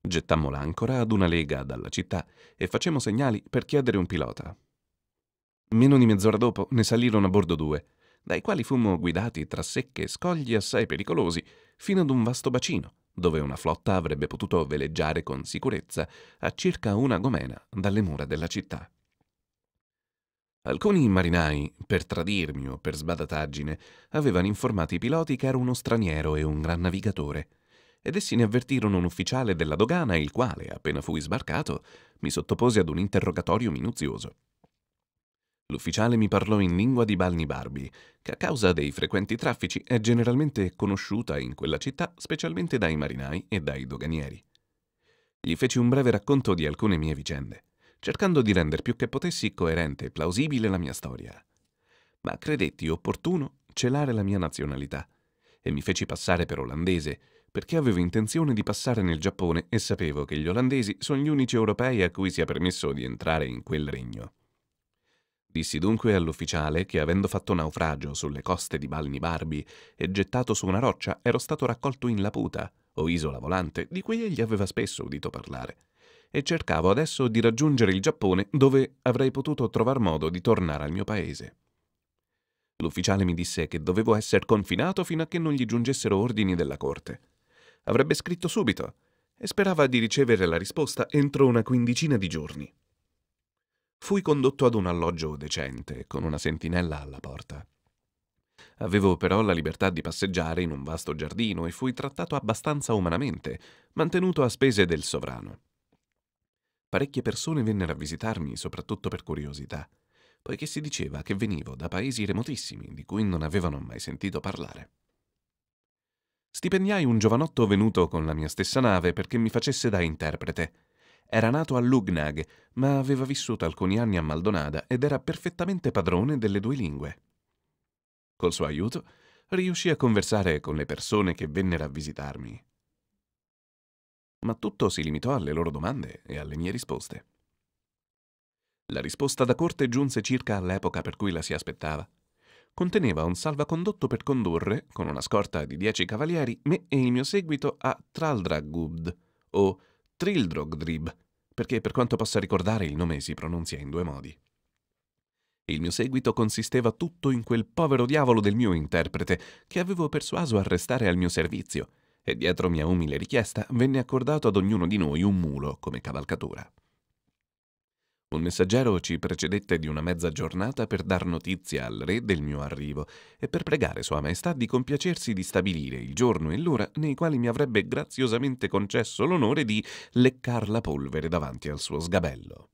Gettammo l'ancora ad una lega dalla città e facemmo segnali per chiedere un pilota. Meno di mezz'ora dopo ne salirono a bordo due, dai quali fummo guidati tra secche e scogli assai pericolosi fino ad un vasto bacino, dove una flotta avrebbe potuto veleggiare con sicurezza a circa una gomena dalle mura della città. Alcuni marinai, per tradirmi o per sbadataggine, avevano informato i piloti che ero uno straniero e un gran navigatore, ed essi ne avvertirono un ufficiale della dogana il quale, appena fui sbarcato, mi sottopose ad un interrogatorio minuzioso. L'ufficiale mi parlò in lingua di Balni Barbi, che a causa dei frequenti traffici è generalmente conosciuta in quella città specialmente dai marinai e dai doganieri. Gli feci un breve racconto di alcune mie vicende cercando di rendere più che potessi coerente e plausibile la mia storia. Ma credetti opportuno celare la mia nazionalità e mi feci passare per olandese perché avevo intenzione di passare nel Giappone e sapevo che gli olandesi sono gli unici europei a cui sia permesso di entrare in quel regno. Dissi dunque all'ufficiale che avendo fatto naufragio sulle coste di Balni Barbi e gettato su una roccia ero stato raccolto in Laputa, o isola volante, di cui egli aveva spesso udito parlare e cercavo adesso di raggiungere il Giappone dove avrei potuto trovar modo di tornare al mio paese. L'ufficiale mi disse che dovevo essere confinato fino a che non gli giungessero ordini della corte. Avrebbe scritto subito e sperava di ricevere la risposta entro una quindicina di giorni. Fui condotto ad un alloggio decente, con una sentinella alla porta. Avevo però la libertà di passeggiare in un vasto giardino e fui trattato abbastanza umanamente, mantenuto a spese del sovrano. Parecchie persone vennero a visitarmi, soprattutto per curiosità, poiché si diceva che venivo da paesi remotissimi di cui non avevano mai sentito parlare. Stipendiai un giovanotto venuto con la mia stessa nave perché mi facesse da interprete. Era nato a Lugnag, ma aveva vissuto alcuni anni a Maldonada ed era perfettamente padrone delle due lingue. Col suo aiuto, riuscì a conversare con le persone che vennero a visitarmi ma tutto si limitò alle loro domande e alle mie risposte. La risposta da corte giunse circa all'epoca per cui la si aspettava. Conteneva un salvacondotto per condurre, con una scorta di dieci cavalieri, me e il mio seguito a Traldragubd, o Trildrogdrib, perché per quanto possa ricordare il nome si pronunzia in due modi. Il mio seguito consisteva tutto in quel povero diavolo del mio interprete, che avevo persuaso a restare al mio servizio, e dietro mia umile richiesta venne accordato ad ognuno di noi un mulo come cavalcatura. Un messaggero ci precedette di una mezza giornata per dar notizia al re del mio arrivo e per pregare Sua Maestà di compiacersi di stabilire il giorno e l'ora nei quali mi avrebbe graziosamente concesso l'onore di leccar la polvere davanti al suo sgabello.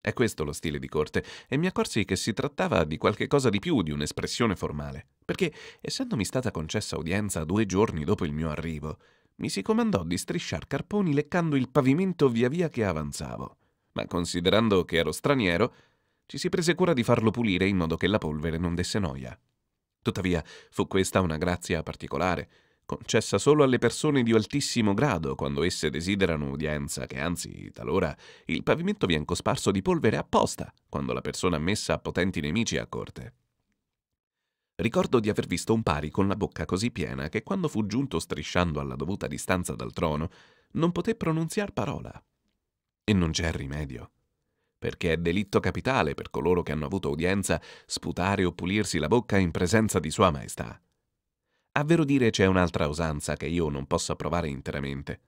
È questo lo stile di corte, e mi accorsi che si trattava di qualche cosa di più di un'espressione formale, perché, essendomi stata concessa udienza due giorni dopo il mio arrivo, mi si comandò di strisciar carponi leccando il pavimento via via che avanzavo. Ma considerando che ero straniero, ci si prese cura di farlo pulire in modo che la polvere non desse noia. Tuttavia, fu questa una grazia particolare, concessa solo alle persone di altissimo grado quando esse desiderano udienza, che anzi, talora, il pavimento viene cosparso di polvere apposta quando la persona ammessa ha potenti nemici a corte. Ricordo di aver visto un pari con la bocca così piena che quando fu giunto strisciando alla dovuta distanza dal trono, non poté pronunziar parola. E non c'è rimedio perché è delitto capitale per coloro che hanno avuto udienza sputare o pulirsi la bocca in presenza di Sua Maestà. A vero dire c'è un'altra usanza che io non posso approvare interamente.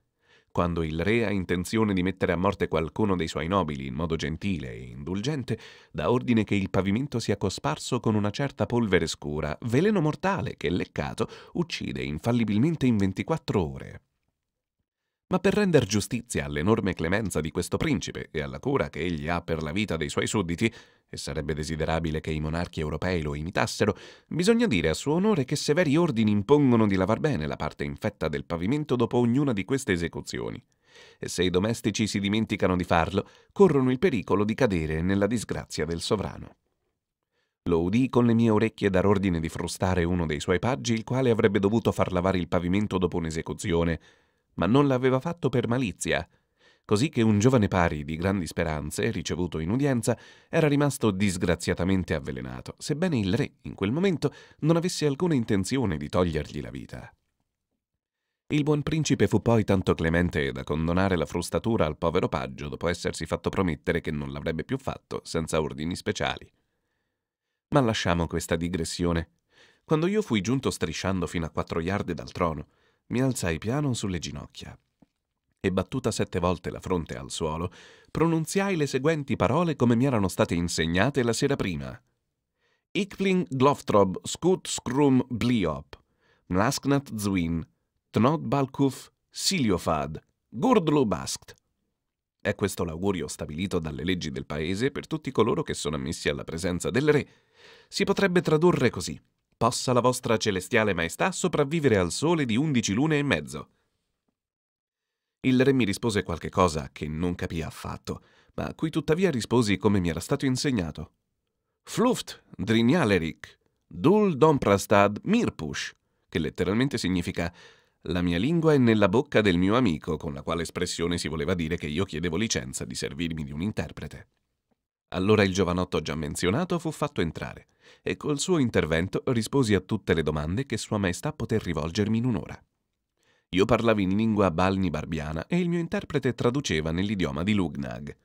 Quando il re ha intenzione di mettere a morte qualcuno dei suoi nobili in modo gentile e indulgente, dà ordine che il pavimento sia cosparso con una certa polvere scura, veleno mortale che, leccato, uccide infallibilmente in 24 ore. Ma per render giustizia all'enorme clemenza di questo principe e alla cura che egli ha per la vita dei suoi sudditi, e sarebbe desiderabile che i monarchi europei lo imitassero, bisogna dire a suo onore che severi ordini impongono di lavar bene la parte infetta del pavimento dopo ognuna di queste esecuzioni. E se i domestici si dimenticano di farlo, corrono il pericolo di cadere nella disgrazia del sovrano. Lo udì con le mie orecchie dar ordine di frustare uno dei suoi paggi, il quale avrebbe dovuto far lavare il pavimento dopo un'esecuzione, ma non l'aveva fatto per malizia, così che un giovane pari di grandi speranze, ricevuto in udienza, era rimasto disgraziatamente avvelenato, sebbene il re, in quel momento, non avesse alcuna intenzione di togliergli la vita. Il buon principe fu poi tanto clemente da condonare la frustatura al povero paggio dopo essersi fatto promettere che non l'avrebbe più fatto senza ordini speciali. Ma lasciamo questa digressione. Quando io fui giunto strisciando fino a quattro yard dal trono, mi alzai piano sulle ginocchia e battuta sette volte la fronte al suolo, pronunziai le seguenti parole come mi erano state insegnate la sera prima. Ikpling Gloftrob Skut Skrum Bliop, Mlasknat Zwin, Tnod Balkuf Siliofad, Gurdlu Baskt. È questo l'augurio stabilito dalle leggi del paese per tutti coloro che sono ammessi alla presenza del re. Si potrebbe tradurre così: Possa la vostra celestiale maestà sopravvivere al sole di undici lune e mezzo. Il re mi rispose qualche cosa che non capì affatto, ma a cui tuttavia risposi come mi era stato insegnato. Fluft drignalerik, Dul Domprastad Mirpush, che letteralmente significa la mia lingua è nella bocca del mio amico, con la quale espressione si voleva dire che io chiedevo licenza di servirmi di un interprete. Allora il giovanotto già menzionato fu fatto entrare e col suo intervento risposi a tutte le domande che Sua Maestà poté rivolgermi in un'ora. Io parlavo in lingua balni-barbiana e il mio interprete traduceva nell'idioma di Lugnag.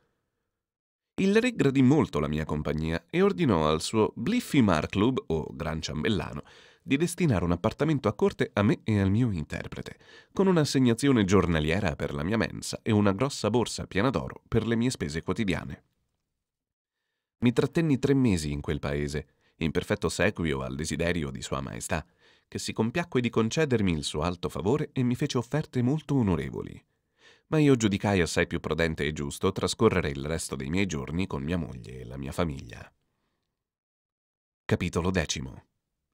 Il re gradì molto la mia compagnia e ordinò al suo Bliffy Marklub, o Gran Ciambellano, di destinare un appartamento a corte a me e al mio interprete, con un'assegnazione giornaliera per la mia mensa e una grossa borsa piena d'oro per le mie spese quotidiane. Mi trattenni tre mesi in quel paese, in perfetto sequio al desiderio di Sua Maestà, che si compiacque di concedermi il suo alto favore e mi fece offerte molto onorevoli. Ma io giudicai assai più prudente e giusto trascorrere il resto dei miei giorni con mia moglie e la mia famiglia. Capitolo X.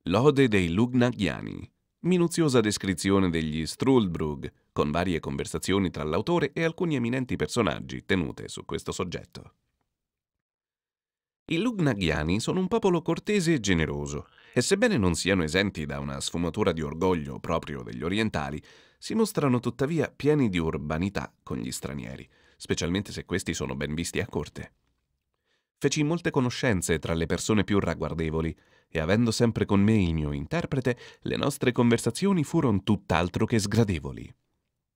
Lode dei Lugnaghiani. Minuziosa descrizione degli Strulbrug, con varie conversazioni tra l'autore e alcuni eminenti personaggi tenute su questo soggetto. I Lugnaghiani sono un popolo cortese e generoso, e sebbene non siano esenti da una sfumatura di orgoglio proprio degli orientali, si mostrano tuttavia pieni di urbanità con gli stranieri, specialmente se questi sono ben visti a corte. Feci molte conoscenze tra le persone più ragguardevoli e avendo sempre con me il mio interprete, le nostre conversazioni furono tutt'altro che sgradevoli.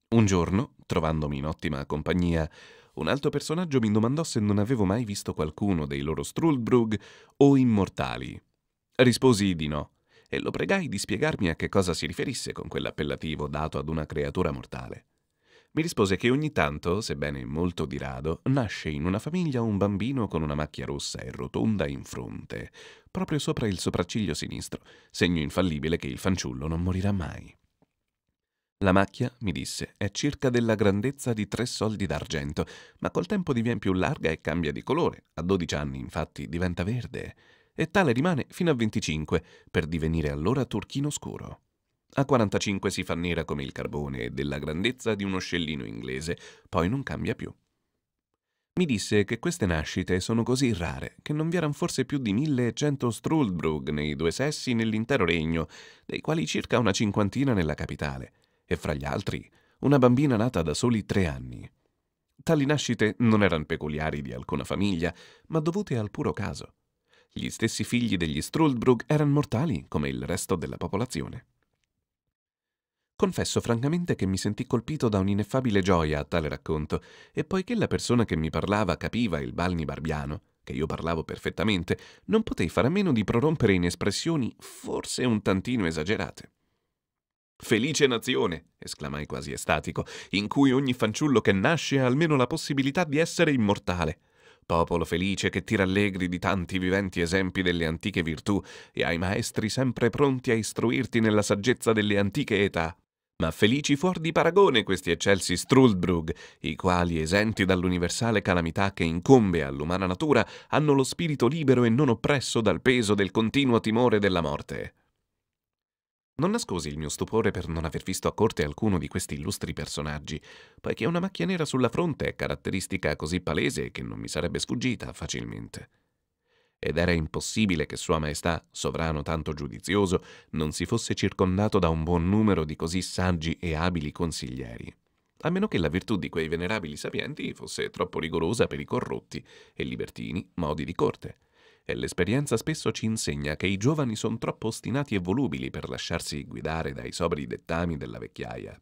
Un giorno, trovandomi in ottima compagnia, un altro personaggio mi domandò se non avevo mai visto qualcuno dei loro Struldbrug o immortali, Risposi di no e lo pregai di spiegarmi a che cosa si riferisse con quell'appellativo dato ad una creatura mortale. Mi rispose che ogni tanto, sebbene molto di rado, nasce in una famiglia un bambino con una macchia rossa e rotonda in fronte, proprio sopra il sopracciglio sinistro, segno infallibile che il fanciullo non morirà mai. La macchia, mi disse, è circa della grandezza di tre soldi d'argento, ma col tempo diviene più larga e cambia di colore. A dodici anni, infatti, diventa verde e tale rimane fino a 25, per divenire allora turchino scuro. A 45 si fa nera come il carbone e della grandezza di uno scellino inglese, poi non cambia più. Mi disse che queste nascite sono così rare che non vi erano forse più di 1100 Struldbrug nei due sessi nell'intero regno, dei quali circa una cinquantina nella capitale, e fra gli altri una bambina nata da soli tre anni. Tali nascite non erano peculiari di alcuna famiglia, ma dovute al puro caso. Gli stessi figli degli Struldbrug erano mortali, come il resto della popolazione. Confesso francamente che mi sentì colpito da un'ineffabile gioia a tale racconto, e poiché la persona che mi parlava capiva il Balni Barbiano, che io parlavo perfettamente, non potei fare a meno di prorompere in espressioni forse un tantino esagerate. Felice nazione, esclamai quasi estatico, in cui ogni fanciullo che nasce ha almeno la possibilità di essere immortale popolo felice che ti rallegri di tanti viventi esempi delle antiche virtù e ai maestri sempre pronti a istruirti nella saggezza delle antiche età. Ma felici fuori di paragone questi eccelsi Struldbrug, i quali, esenti dall'universale calamità che incombe all'umana natura, hanno lo spirito libero e non oppresso dal peso del continuo timore della morte. Non nascosi il mio stupore per non aver visto a corte alcuno di questi illustri personaggi, poiché una macchia nera sulla fronte è caratteristica così palese che non mi sarebbe sfuggita facilmente. Ed era impossibile che Sua Maestà, sovrano tanto giudizioso, non si fosse circondato da un buon numero di così saggi e abili consiglieri. A meno che la virtù di quei venerabili sapienti fosse troppo rigorosa per i corrotti e libertini modi di corte e l'esperienza spesso ci insegna che i giovani sono troppo ostinati e volubili per lasciarsi guidare dai sobri dettami della vecchiaia.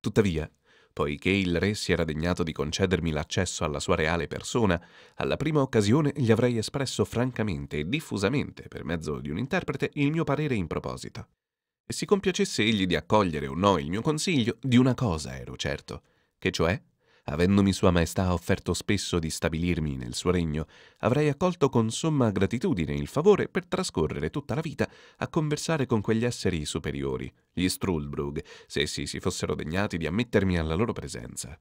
Tuttavia, poiché il re si era degnato di concedermi l'accesso alla sua reale persona, alla prima occasione gli avrei espresso francamente e diffusamente, per mezzo di un interprete, il mio parere in proposito. E si compiacesse egli di accogliere o no il mio consiglio, di una cosa ero certo, che cioè avendomi Sua Maestà offerto spesso di stabilirmi nel suo regno, avrei accolto con somma gratitudine il favore per trascorrere tutta la vita a conversare con quegli esseri superiori, gli Strulbrug, se essi si fossero degnati di ammettermi alla loro presenza.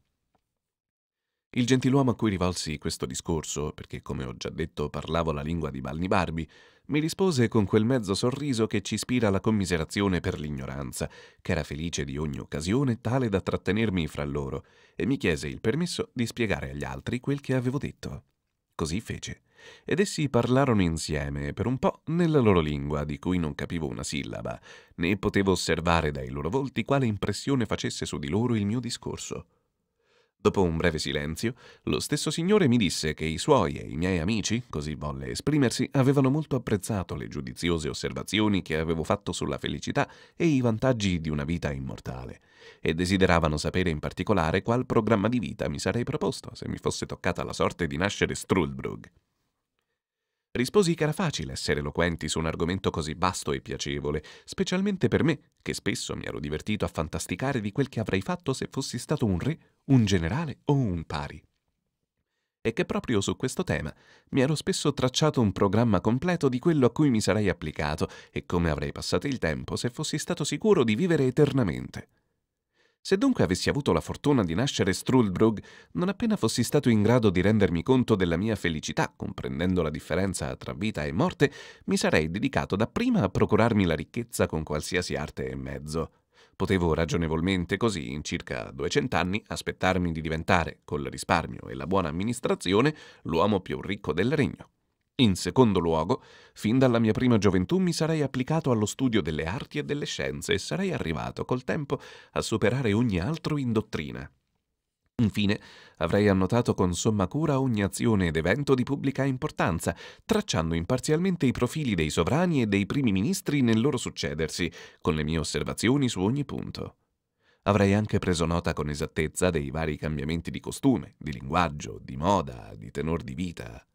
Il gentiluomo a cui rivolsi questo discorso, perché come ho già detto parlavo la lingua di Balni Barbi, mi rispose con quel mezzo sorriso che ci ispira la commiserazione per l'ignoranza, che era felice di ogni occasione tale da trattenermi fra loro, e mi chiese il permesso di spiegare agli altri quel che avevo detto. Così fece. Ed essi parlarono insieme per un po' nella loro lingua, di cui non capivo una sillaba, né potevo osservare dai loro volti quale impressione facesse su di loro il mio discorso. Dopo un breve silenzio, lo stesso signore mi disse che i suoi e i miei amici, così volle esprimersi, avevano molto apprezzato le giudiziose osservazioni che avevo fatto sulla felicità e i vantaggi di una vita immortale, e desideravano sapere in particolare qual programma di vita mi sarei proposto se mi fosse toccata la sorte di nascere Struldbrug. Risposi che era facile essere eloquenti su un argomento così vasto e piacevole, specialmente per me, che spesso mi ero divertito a fantasticare di quel che avrei fatto se fossi stato un re, un generale o un pari. E che proprio su questo tema mi ero spesso tracciato un programma completo di quello a cui mi sarei applicato e come avrei passato il tempo se fossi stato sicuro di vivere eternamente. Se dunque avessi avuto la fortuna di nascere Struldbrug, non appena fossi stato in grado di rendermi conto della mia felicità, comprendendo la differenza tra vita e morte, mi sarei dedicato dapprima a procurarmi la ricchezza con qualsiasi arte e mezzo. Potevo ragionevolmente così, in circa 200 anni, aspettarmi di diventare, col risparmio e la buona amministrazione, l'uomo più ricco del regno. In secondo luogo, fin dalla mia prima gioventù mi sarei applicato allo studio delle arti e delle scienze e sarei arrivato col tempo a superare ogni altro in dottrina. Infine, avrei annotato con somma cura ogni azione ed evento di pubblica importanza, tracciando imparzialmente i profili dei sovrani e dei primi ministri nel loro succedersi, con le mie osservazioni su ogni punto. Avrei anche preso nota con esattezza dei vari cambiamenti di costume, di linguaggio, di moda, di tenor di vita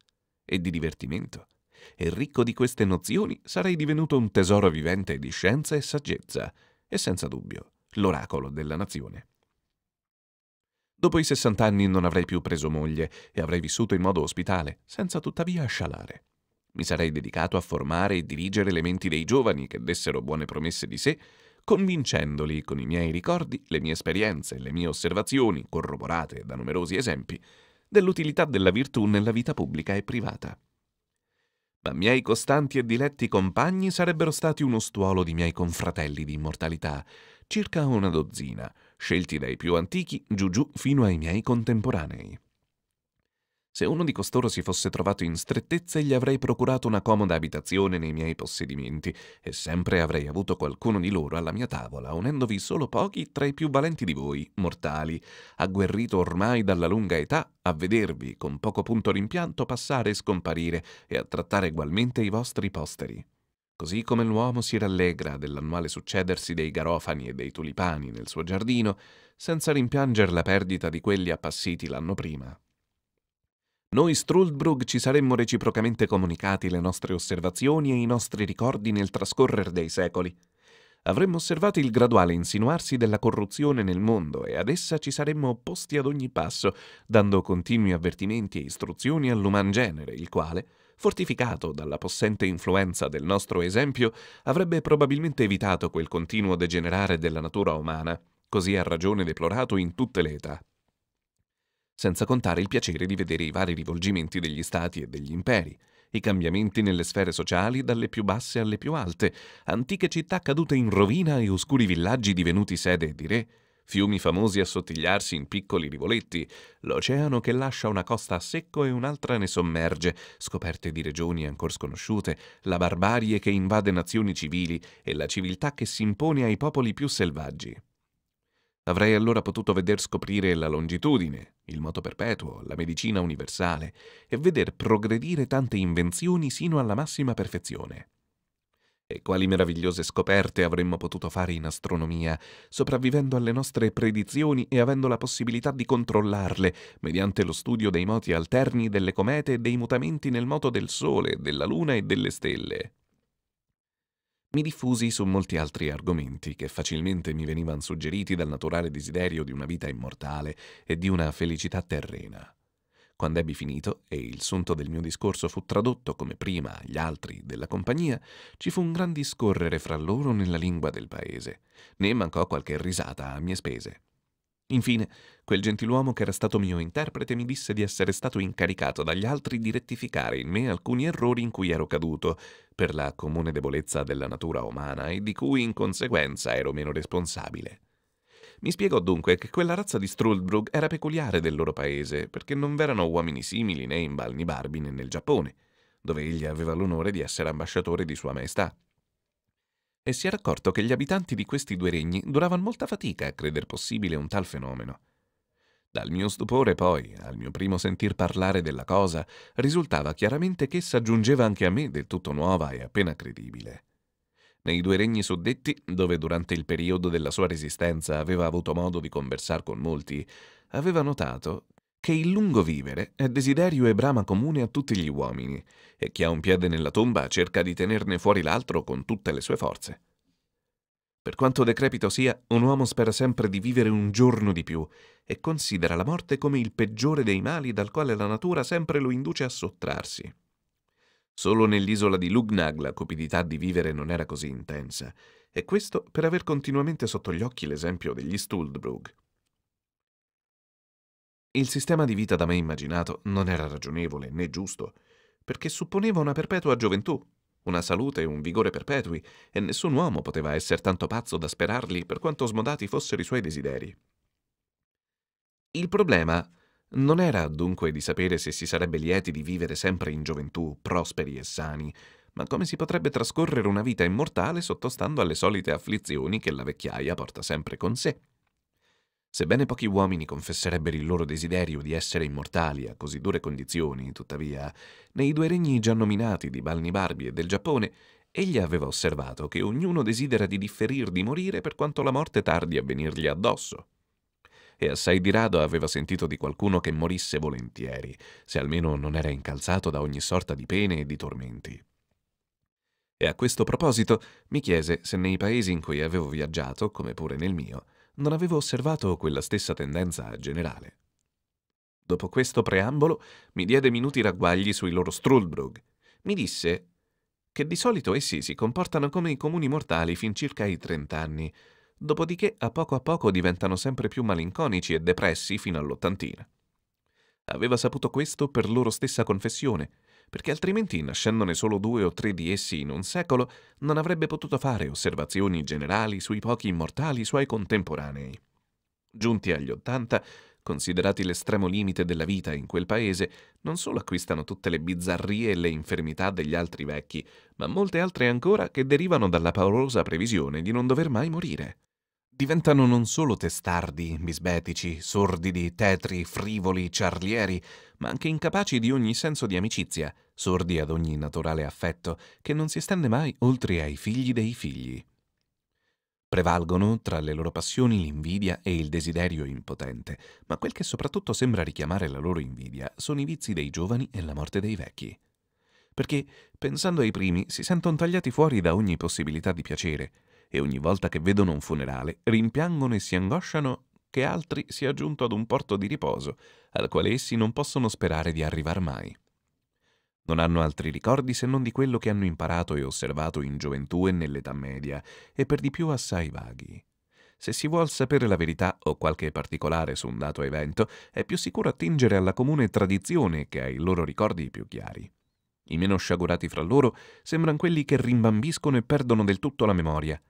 e di divertimento. E ricco di queste nozioni sarei divenuto un tesoro vivente di scienza e saggezza, e senza dubbio l'oracolo della nazione. Dopo i 60 anni non avrei più preso moglie e avrei vissuto in modo ospitale, senza tuttavia scialare. Mi sarei dedicato a formare e dirigere le menti dei giovani che dessero buone promesse di sé, convincendoli con i miei ricordi, le mie esperienze e le mie osservazioni, corroborate da numerosi esempi, dell'utilità della virtù nella vita pubblica e privata. Ma miei costanti e diletti compagni sarebbero stati uno stuolo di miei confratelli di immortalità, circa una dozzina, scelti dai più antichi giù giù fino ai miei contemporanei. Se uno di costoro si fosse trovato in strettezze, gli avrei procurato una comoda abitazione nei miei possedimenti, e sempre avrei avuto qualcuno di loro alla mia tavola, unendovi solo pochi tra i più valenti di voi, mortali, agguerrito ormai dalla lunga età a vedervi, con poco punto rimpianto, passare e scomparire, e a trattare ugualmente i vostri posteri. Così come l'uomo si rallegra dell'annuale succedersi dei garofani e dei tulipani nel suo giardino, senza rimpianger la perdita di quelli appassiti l'anno prima. Noi Struldbrug ci saremmo reciprocamente comunicati le nostre osservazioni e i nostri ricordi nel trascorrere dei secoli. Avremmo osservato il graduale insinuarsi della corruzione nel mondo e ad essa ci saremmo opposti ad ogni passo, dando continui avvertimenti e istruzioni all'uman genere, il quale, fortificato dalla possente influenza del nostro esempio, avrebbe probabilmente evitato quel continuo degenerare della natura umana, così a ragione deplorato in tutte le età senza contare il piacere di vedere i vari rivolgimenti degli stati e degli imperi, i cambiamenti nelle sfere sociali dalle più basse alle più alte, antiche città cadute in rovina e oscuri villaggi divenuti sede di re, fiumi famosi assottigliarsi in piccoli rivoletti, l'oceano che lascia una costa a secco e un'altra ne sommerge, scoperte di regioni ancora sconosciute, la barbarie che invade nazioni civili e la civiltà che si impone ai popoli più selvaggi. Avrei allora potuto veder scoprire la longitudine, il moto perpetuo, la medicina universale e veder progredire tante invenzioni sino alla massima perfezione. E quali meravigliose scoperte avremmo potuto fare in astronomia, sopravvivendo alle nostre predizioni e avendo la possibilità di controllarle mediante lo studio dei moti alterni delle comete e dei mutamenti nel moto del Sole, della Luna e delle stelle mi diffusi su molti altri argomenti che facilmente mi venivano suggeriti dal naturale desiderio di una vita immortale e di una felicità terrena. Quando ebbi finito e il sunto del mio discorso fu tradotto come prima agli altri della compagnia, ci fu un gran discorrere fra loro nella lingua del paese, né mancò qualche risata a mie spese. Infine, quel gentiluomo che era stato mio interprete mi disse di essere stato incaricato dagli altri di rettificare in me alcuni errori in cui ero caduto, per la comune debolezza della natura umana e di cui in conseguenza ero meno responsabile. Mi spiegò dunque che quella razza di Struldbrug era peculiare del loro paese, perché non v'erano uomini simili né in Balni Barbi né nel Giappone, dove egli aveva l'onore di essere ambasciatore di Sua Maestà e si era accorto che gli abitanti di questi due regni duravano molta fatica a creder possibile un tal fenomeno. Dal mio stupore, poi, al mio primo sentir parlare della cosa, risultava chiaramente che essa giungeva anche a me del tutto nuova e appena credibile. Nei due regni suddetti, dove durante il periodo della sua resistenza aveva avuto modo di conversare con molti, aveva notato che il lungo vivere è desiderio e brama comune a tutti gli uomini, e chi ha un piede nella tomba cerca di tenerne fuori l'altro con tutte le sue forze. Per quanto decrepito sia, un uomo spera sempre di vivere un giorno di più e considera la morte come il peggiore dei mali dal quale la natura sempre lo induce a sottrarsi. Solo nell'isola di Lugnag la cupidità di vivere non era così intensa, e questo per aver continuamente sotto gli occhi l'esempio degli Stuldbrug. Il sistema di vita da me immaginato non era ragionevole né giusto, perché supponeva una perpetua gioventù, una salute e un vigore perpetui, e nessun uomo poteva essere tanto pazzo da sperarli per quanto smodati fossero i suoi desideri. Il problema non era dunque di sapere se si sarebbe lieti di vivere sempre in gioventù, prosperi e sani, ma come si potrebbe trascorrere una vita immortale sottostando alle solite afflizioni che la vecchiaia porta sempre con sé. Sebbene pochi uomini confesserebbero il loro desiderio di essere immortali a così dure condizioni, tuttavia, nei due regni già nominati di Balnibarbi e del Giappone, egli aveva osservato che ognuno desidera di differir di morire per quanto la morte tardi a venirgli addosso. E assai di rado aveva sentito di qualcuno che morisse volentieri, se almeno non era incalzato da ogni sorta di pene e di tormenti e a questo proposito mi chiese se nei paesi in cui avevo viaggiato, come pure nel mio, non avevo osservato quella stessa tendenza generale. Dopo questo preambolo mi diede minuti ragguagli sui loro Strulbrug. Mi disse che di solito essi si comportano come i comuni mortali fin circa i trent'anni, dopodiché a poco a poco diventano sempre più malinconici e depressi fino all'ottantina. Aveva saputo questo per loro stessa confessione, perché altrimenti, nascendone solo due o tre di essi in un secolo, non avrebbe potuto fare osservazioni generali sui pochi immortali suoi contemporanei. Giunti agli Ottanta, considerati l'estremo limite della vita in quel paese, non solo acquistano tutte le bizzarrie e le infermità degli altri vecchi, ma molte altre ancora che derivano dalla paurosa previsione di non dover mai morire diventano non solo testardi, bisbetici, sordidi, tetri, frivoli, ciarlieri, ma anche incapaci di ogni senso di amicizia, sordi ad ogni naturale affetto che non si estende mai oltre ai figli dei figli. Prevalgono tra le loro passioni l'invidia e il desiderio impotente, ma quel che soprattutto sembra richiamare la loro invidia sono i vizi dei giovani e la morte dei vecchi perché, pensando ai primi, si sentono tagliati fuori da ogni possibilità di piacere, e ogni volta che vedono un funerale rimpiangono e si angosciano che altri sia giunto ad un porto di riposo, al quale essi non possono sperare di arrivar mai. Non hanno altri ricordi se non di quello che hanno imparato e osservato in gioventù e nell'età media, e per di più assai vaghi. Se si vuol sapere la verità o qualche particolare su un dato evento, è più sicuro attingere alla comune tradizione che ai loro ricordi più chiari. I meno sciagurati fra loro sembran quelli che rimbambiscono e perdono del tutto la memoria,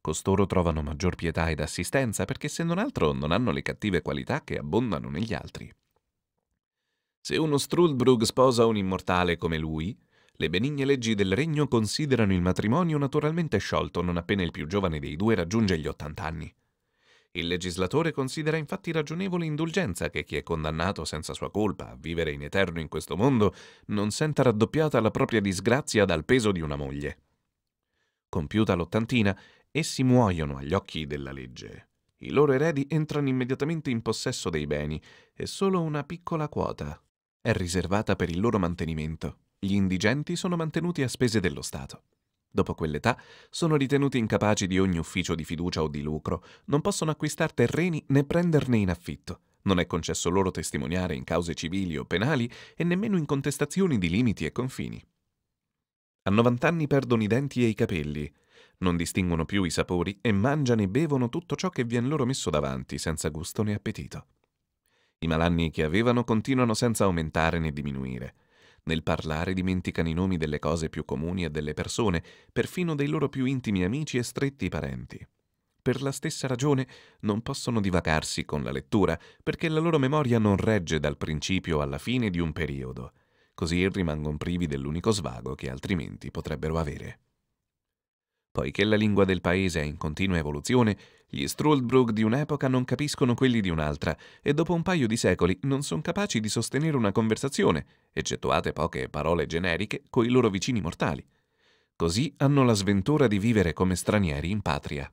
Costoro trovano maggior pietà ed assistenza perché se non altro non hanno le cattive qualità che abbondano negli altri. Se uno Struldbrug sposa un immortale come lui, le benigne leggi del regno considerano il matrimonio naturalmente sciolto non appena il più giovane dei due raggiunge gli 80 anni. Il legislatore considera infatti ragionevole indulgenza che chi è condannato senza sua colpa a vivere in eterno in questo mondo non senta raddoppiata la propria disgrazia dal peso di una moglie. Compiuta l'ottantina, Essi muoiono agli occhi della legge. I loro eredi entrano immediatamente in possesso dei beni e solo una piccola quota è riservata per il loro mantenimento. Gli indigenti sono mantenuti a spese dello Stato. Dopo quell'età sono ritenuti incapaci di ogni ufficio di fiducia o di lucro, non possono acquistare terreni né prenderne in affitto, non è concesso loro testimoniare in cause civili o penali e nemmeno in contestazioni di limiti e confini. A 90 anni perdono i denti e i capelli, non distinguono più i sapori e mangiano e bevono tutto ciò che vien loro messo davanti, senza gusto né appetito. I malanni che avevano continuano senza aumentare né diminuire. Nel parlare dimenticano i nomi delle cose più comuni e delle persone, perfino dei loro più intimi amici e stretti parenti. Per la stessa ragione non possono divagarsi con la lettura, perché la loro memoria non regge dal principio alla fine di un periodo. Così rimangono privi dell'unico svago che altrimenti potrebbero avere. Poiché la lingua del paese è in continua evoluzione, gli Struldbrug di un'epoca non capiscono quelli di un'altra e dopo un paio di secoli non sono capaci di sostenere una conversazione, eccettuate poche parole generiche, coi loro vicini mortali. Così hanno la sventura di vivere come stranieri in patria.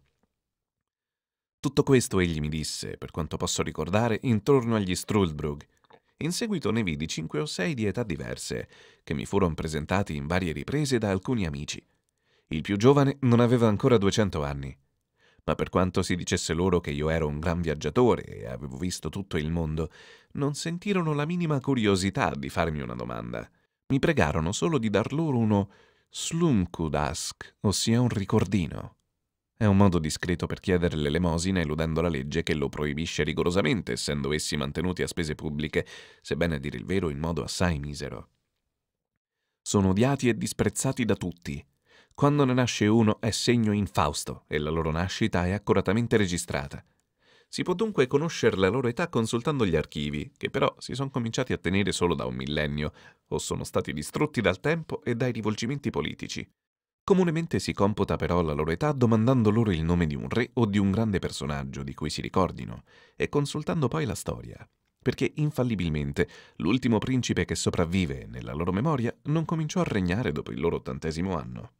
Tutto questo egli mi disse, per quanto posso ricordare, intorno agli Struldbrug. In seguito ne vidi cinque o sei di età diverse, che mi furono presentati in varie riprese da alcuni amici. Il più giovane non aveva ancora 200 anni. Ma per quanto si dicesse loro che io ero un gran viaggiatore e avevo visto tutto il mondo, non sentirono la minima curiosità di farmi una domanda. Mi pregarono solo di dar loro uno slumkudask, ossia un ricordino. È un modo discreto per chiedere l'elemosina eludendo la legge che lo proibisce rigorosamente, essendo essi mantenuti a spese pubbliche, sebbene a dire il vero in modo assai misero. Sono odiati e disprezzati da tutti. Quando ne nasce uno è segno infausto e la loro nascita è accuratamente registrata. Si può dunque conoscere la loro età consultando gli archivi, che però si sono cominciati a tenere solo da un millennio, o sono stati distrutti dal tempo e dai rivolgimenti politici. Comunemente si computa però la loro età domandando loro il nome di un re o di un grande personaggio di cui si ricordino, e consultando poi la storia, perché infallibilmente l'ultimo principe che sopravvive nella loro memoria non cominciò a regnare dopo il loro ottantesimo anno.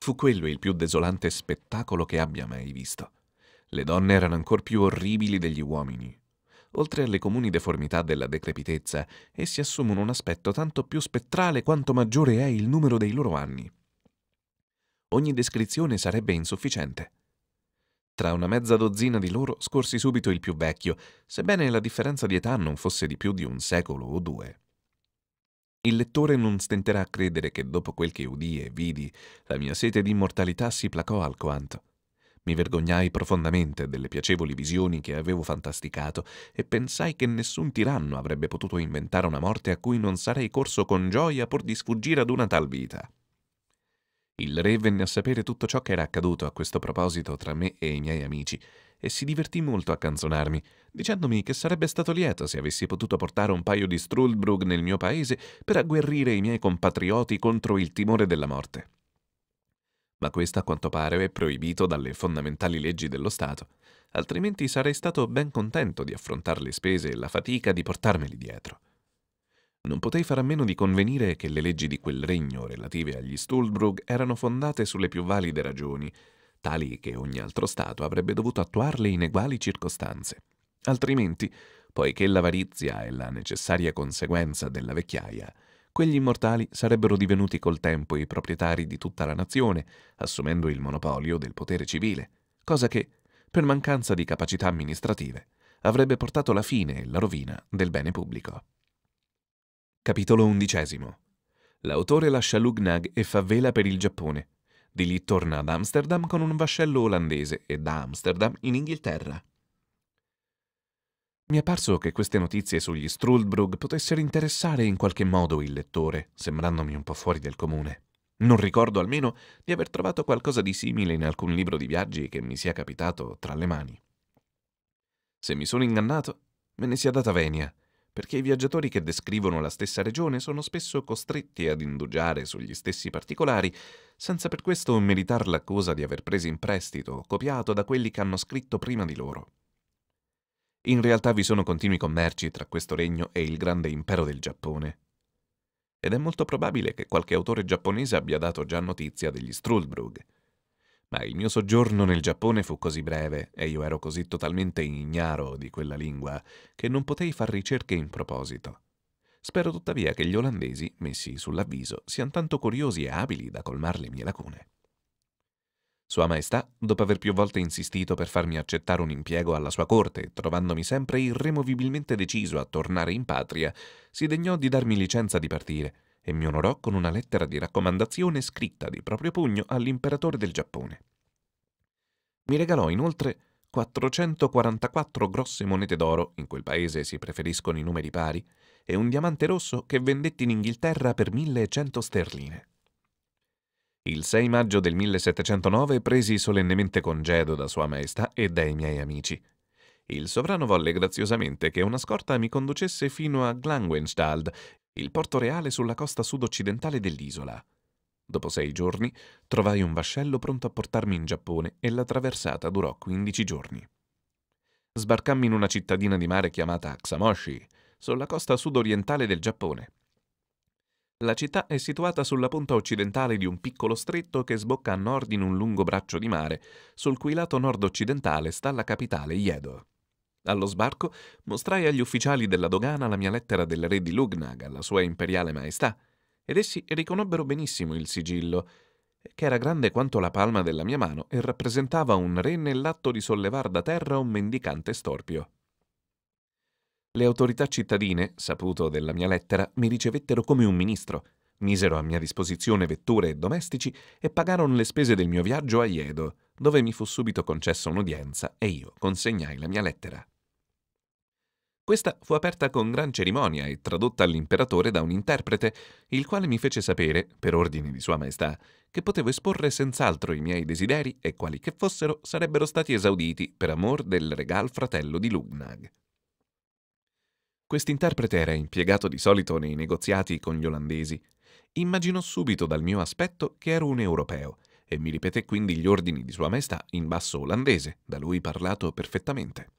Fu quello il più desolante spettacolo che abbia mai visto. Le donne erano ancor più orribili degli uomini. Oltre alle comuni deformità della decrepitezza, essi assumono un aspetto tanto più spettrale quanto maggiore è il numero dei loro anni. Ogni descrizione sarebbe insufficiente. Tra una mezza dozzina di loro scorsi subito il più vecchio, sebbene la differenza di età non fosse di più di un secolo o due. Il lettore non stenterà a credere che dopo quel che udì e vidi, la mia sete di immortalità si placò alquanto. Mi vergognai profondamente delle piacevoli visioni che avevo fantasticato e pensai che nessun tiranno avrebbe potuto inventare una morte a cui non sarei corso con gioia pur di sfuggire ad una tal vita. Il re venne a sapere tutto ciò che era accaduto a questo proposito tra me e i miei amici e si divertì molto a canzonarmi, dicendomi che sarebbe stato lieto se avessi potuto portare un paio di Struldbrug nel mio paese per agguerrire i miei compatrioti contro il timore della morte. Ma questo a quanto pare è proibito dalle fondamentali leggi dello Stato, altrimenti sarei stato ben contento di affrontare le spese e la fatica di portarmeli dietro. Non potei far a meno di convenire che le leggi di quel regno relative agli Stulbrug erano fondate sulle più valide ragioni tali che ogni altro Stato avrebbe dovuto attuarle in eguali circostanze. Altrimenti, poiché l'avarizia è la necessaria conseguenza della vecchiaia, quegli immortali sarebbero divenuti col tempo i proprietari di tutta la nazione, assumendo il monopolio del potere civile, cosa che, per mancanza di capacità amministrative, avrebbe portato la fine e la rovina del bene pubblico. Capitolo XI L'autore lascia Lugnag e fa vela per il Giappone, di lì torna ad Amsterdam con un vascello olandese e da Amsterdam in Inghilterra. Mi è parso che queste notizie sugli Struldbrug potessero interessare in qualche modo il lettore, sembrandomi un po' fuori del comune. Non ricordo almeno di aver trovato qualcosa di simile in alcun libro di viaggi che mi sia capitato tra le mani. Se mi sono ingannato, me ne sia data venia perché i viaggiatori che descrivono la stessa regione sono spesso costretti ad indugiare sugli stessi particolari, senza per questo meritar l'accusa di aver preso in prestito o copiato da quelli che hanno scritto prima di loro. In realtà vi sono continui commerci tra questo regno e il grande impero del Giappone. Ed è molto probabile che qualche autore giapponese abbia dato già notizia degli Struldbrug, ma il mio soggiorno nel Giappone fu così breve e io ero così totalmente ignaro di quella lingua che non potei far ricerche in proposito. Spero tuttavia che gli olandesi, messi sull'avviso, siano tanto curiosi e abili da colmar le mie lacune. Sua Maestà, dopo aver più volte insistito per farmi accettare un impiego alla sua corte, trovandomi sempre irremovibilmente deciso a tornare in patria, si degnò di darmi licenza di partire e mi onorò con una lettera di raccomandazione scritta di proprio pugno all'imperatore del Giappone. Mi regalò inoltre 444 grosse monete d'oro, in quel paese si preferiscono i numeri pari, e un diamante rosso che vendetti in Inghilterra per 1100 sterline. Il 6 maggio del 1709 presi solennemente congedo da Sua Maestà e dai miei amici. Il sovrano volle graziosamente che una scorta mi conducesse fino a Glanwenstald, il porto reale sulla costa sud-occidentale dell'isola. Dopo sei giorni trovai un vascello pronto a portarmi in Giappone e la traversata durò 15 giorni. Sbarcammi in una cittadina di mare chiamata Aksamoshi, sulla costa sud-orientale del Giappone. La città è situata sulla punta occidentale di un piccolo stretto che sbocca a nord in un lungo braccio di mare, sul cui lato nord-occidentale sta la capitale Iedo. Allo sbarco mostrai agli ufficiali della dogana la mia lettera del re di Lugnag alla sua imperiale maestà, ed essi riconobbero benissimo il sigillo, che era grande quanto la palma della mia mano e rappresentava un re nell'atto di sollevar da terra un mendicante storpio. Le autorità cittadine, saputo della mia lettera, mi ricevettero come un ministro, misero a mia disposizione vetture e domestici e pagarono le spese del mio viaggio a Iedo dove mi fu subito concessa un'udienza e io consegnai la mia lettera. Questa fu aperta con gran cerimonia e tradotta all'imperatore da un interprete, il quale mi fece sapere, per ordine di Sua Maestà, che potevo esporre senz'altro i miei desideri e quali che fossero sarebbero stati esauditi per amor del regal fratello di Lugnag. Quest'interprete era impiegato di solito nei negoziati con gli olandesi. Immaginò subito dal mio aspetto che ero un europeo e mi ripeté quindi gli ordini di Sua Maestà in basso olandese, da lui parlato perfettamente.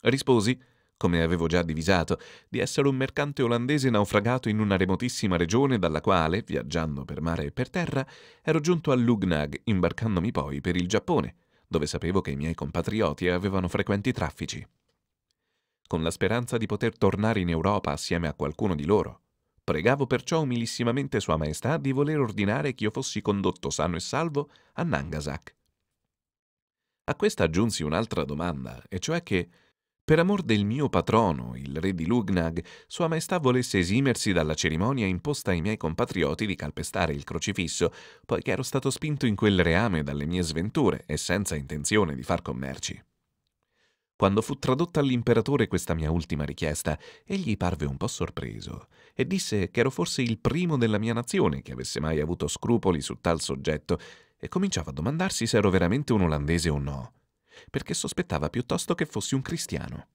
Risposi, come avevo già divisato, di essere un mercante olandese naufragato in una remotissima regione dalla quale, viaggiando per mare e per terra, ero giunto a Lugnag, imbarcandomi poi per il Giappone, dove sapevo che i miei compatrioti avevano frequenti traffici. Con la speranza di poter tornare in Europa assieme a qualcuno di loro, Pregavo perciò umilissimamente Sua Maestà di voler ordinare ch'io fossi condotto sano e salvo a Nangasak. A questa aggiunsi un'altra domanda, e cioè che, per amor del mio patrono, il re di Lugnag, Sua Maestà volesse esimersi dalla cerimonia imposta ai miei compatrioti di calpestare il crocifisso, poiché ero stato spinto in quel reame dalle mie sventure e senza intenzione di far commerci. Quando fu tradotta all'imperatore questa mia ultima richiesta, egli parve un po' sorpreso e disse che ero forse il primo della mia nazione che avesse mai avuto scrupoli su tal soggetto e cominciava a domandarsi se ero veramente un olandese o no, perché sospettava piuttosto che fossi un cristiano.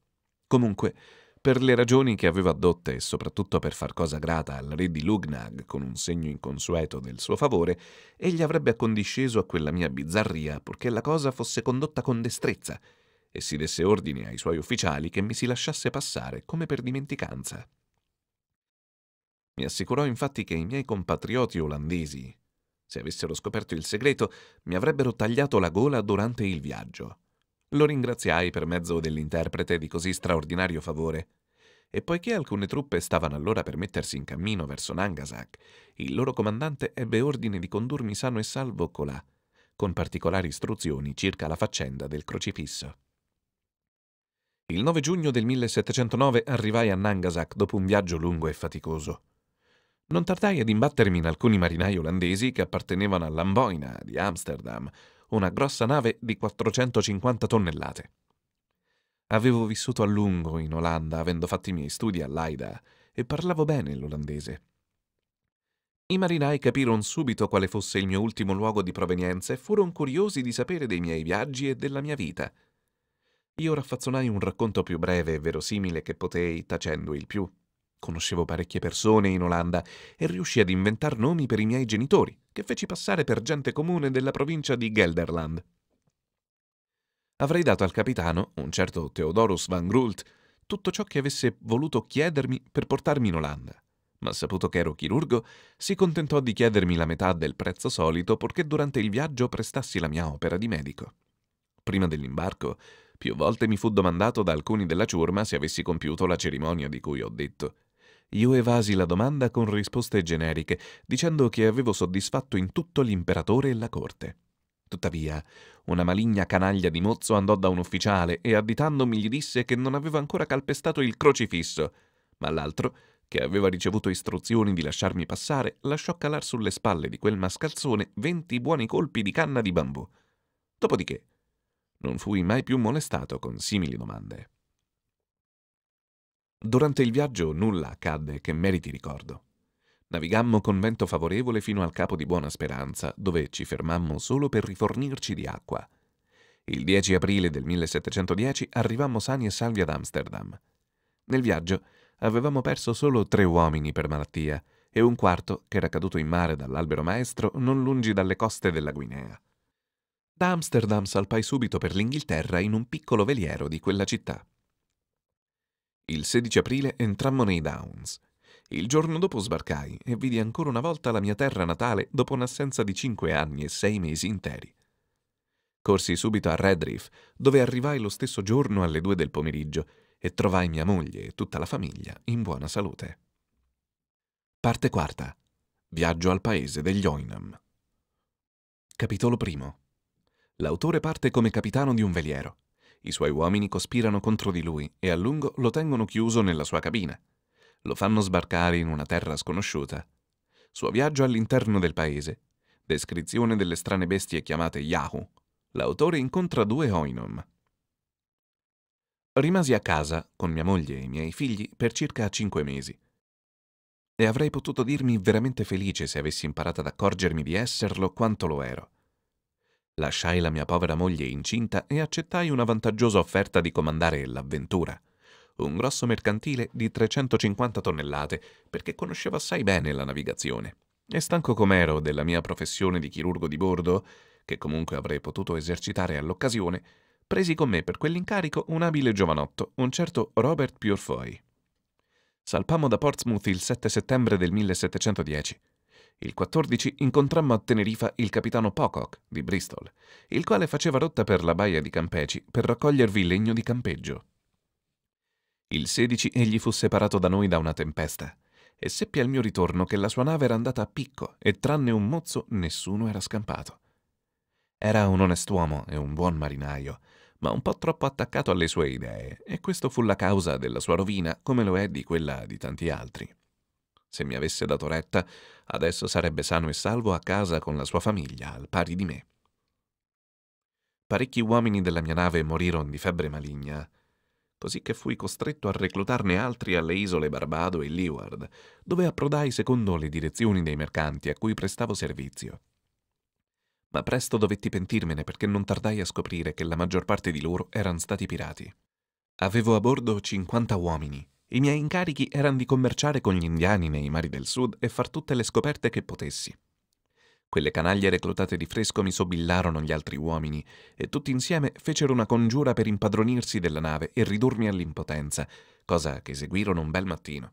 Comunque, per le ragioni che aveva addotte e soprattutto per far cosa grata al re di Lugnag con un segno inconsueto del suo favore, egli avrebbe accondisceso a quella mia bizzarria purché la cosa fosse condotta con destrezza e si desse ordine ai suoi ufficiali che mi si lasciasse passare come per dimenticanza. Mi assicurò infatti che i miei compatrioti olandesi, se avessero scoperto il segreto, mi avrebbero tagliato la gola durante il viaggio. Lo ringraziai per mezzo dell'interprete di così straordinario favore. E poiché alcune truppe stavano allora per mettersi in cammino verso Nangasak, il loro comandante ebbe ordine di condurmi sano e salvo colà, con particolari istruzioni circa la faccenda del crocifisso. Il 9 giugno del 1709 arrivai a Nangasak dopo un viaggio lungo e faticoso. Non tardai ad imbattermi in alcuni marinai olandesi che appartenevano all'Amboina di Amsterdam, una grossa nave di 450 tonnellate. Avevo vissuto a lungo in Olanda, avendo fatto i miei studi all'Aida, e parlavo bene l'olandese. I marinai capirono subito quale fosse il mio ultimo luogo di provenienza e furono curiosi di sapere dei miei viaggi e della mia vita. Io raffazzonai un racconto più breve e verosimile che potei, tacendo il più. Conoscevo parecchie persone in Olanda e riuscii ad inventar nomi per i miei genitori, che feci passare per gente comune della provincia di Gelderland. Avrei dato al capitano, un certo Theodorus van Grult, tutto ciò che avesse voluto chiedermi per portarmi in Olanda, ma saputo che ero chirurgo, si contentò di chiedermi la metà del prezzo solito purché durante il viaggio prestassi la mia opera di medico. Prima dell'imbarco più volte mi fu domandato da alcuni della ciurma se avessi compiuto la cerimonia di cui ho detto. Io evasi la domanda con risposte generiche, dicendo che avevo soddisfatto in tutto l'imperatore e la corte. Tuttavia, una maligna canaglia di mozzo andò da un ufficiale e additandomi gli disse che non aveva ancora calpestato il crocifisso, ma l'altro, che aveva ricevuto istruzioni di lasciarmi passare, lasciò calar sulle spalle di quel mascalzone venti buoni colpi di canna di bambù. Dopodiché non fui mai più molestato con simili domande. Durante il viaggio nulla accadde che meriti ricordo. Navigammo con vento favorevole fino al capo di Buona Speranza, dove ci fermammo solo per rifornirci di acqua. Il 10 aprile del 1710 arrivammo sani e salvi ad Amsterdam. Nel viaggio avevamo perso solo tre uomini per malattia e un quarto che era caduto in mare dall'albero maestro non lungi dalle coste della Guinea. Da Amsterdam salpai subito per l'Inghilterra in un piccolo veliero di quella città. Il 16 aprile entrammo nei Downs. Il giorno dopo sbarcai e vidi ancora una volta la mia terra natale dopo un'assenza di cinque anni e sei mesi interi. Corsi subito a Redriff, dove arrivai lo stesso giorno alle due del pomeriggio e trovai mia moglie e tutta la famiglia in buona salute. Parte quarta. Viaggio al paese degli Oinam. Capitolo primo. L'autore parte come capitano di un veliero. I suoi uomini cospirano contro di lui e a lungo lo tengono chiuso nella sua cabina. Lo fanno sbarcare in una terra sconosciuta. Suo viaggio all'interno del paese. Descrizione delle strane bestie chiamate Yahoo. L'autore incontra due Oinom. Rimasi a casa con mia moglie e i miei figli per circa cinque mesi. E avrei potuto dirmi veramente felice se avessi imparato ad accorgermi di esserlo quanto lo ero. Lasciai la mia povera moglie incinta e accettai una vantaggiosa offerta di comandare l'avventura. Un grosso mercantile di 350 tonnellate, perché conoscevo assai bene la navigazione. E stanco com'ero della mia professione di chirurgo di bordo, che comunque avrei potuto esercitare all'occasione, presi con me per quell'incarico un abile giovanotto, un certo Robert Purfoy. Salpammo da Portsmouth il 7 settembre del 1710. Il 14 incontrammo a Tenerifa il capitano Pocock di Bristol, il quale faceva rotta per la baia di Campeci per raccogliervi legno di campeggio. Il 16 egli fu separato da noi da una tempesta e seppi al mio ritorno che la sua nave era andata a picco e tranne un mozzo nessuno era scampato. Era un onest'uomo e un buon marinaio, ma un po' troppo attaccato alle sue idee, e questo fu la causa della sua rovina come lo è di quella di tanti altri se mi avesse dato retta, adesso sarebbe sano e salvo a casa con la sua famiglia, al pari di me. Parecchi uomini della mia nave morirono di febbre maligna, così che fui costretto a reclutarne altri alle isole Barbado e Leeward, dove approdai secondo le direzioni dei mercanti a cui prestavo servizio. Ma presto dovetti pentirmene perché non tardai a scoprire che la maggior parte di loro erano stati pirati. Avevo a bordo 50 uomini, i miei incarichi erano di commerciare con gli indiani nei mari del sud e far tutte le scoperte che potessi. Quelle canaglie reclutate di fresco mi sobillarono gli altri uomini e tutti insieme fecero una congiura per impadronirsi della nave e ridurmi all'impotenza, cosa che eseguirono un bel mattino.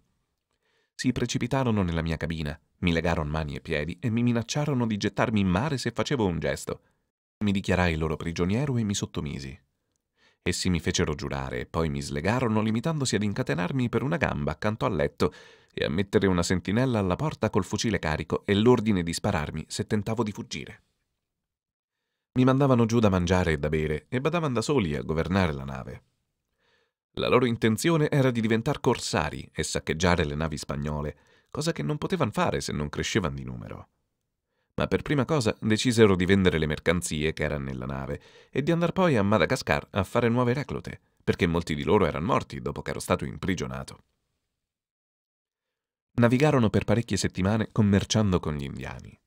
Si precipitarono nella mia cabina, mi legarono mani e piedi e mi minacciarono di gettarmi in mare se facevo un gesto. Mi dichiarai loro prigioniero e mi sottomisi. Essi mi fecero giurare e poi mi slegarono limitandosi ad incatenarmi per una gamba accanto al letto e a mettere una sentinella alla porta col fucile carico e l'ordine di spararmi se tentavo di fuggire. Mi mandavano giù da mangiare e da bere e badavano da soli a governare la nave. La loro intenzione era di diventare corsari e saccheggiare le navi spagnole, cosa che non potevano fare se non crescevano di numero ma per prima cosa decisero di vendere le mercanzie che erano nella nave e di andare poi a Madagascar a fare nuove reclute, perché molti di loro erano morti dopo che ero stato imprigionato. Navigarono per parecchie settimane commerciando con gli indiani,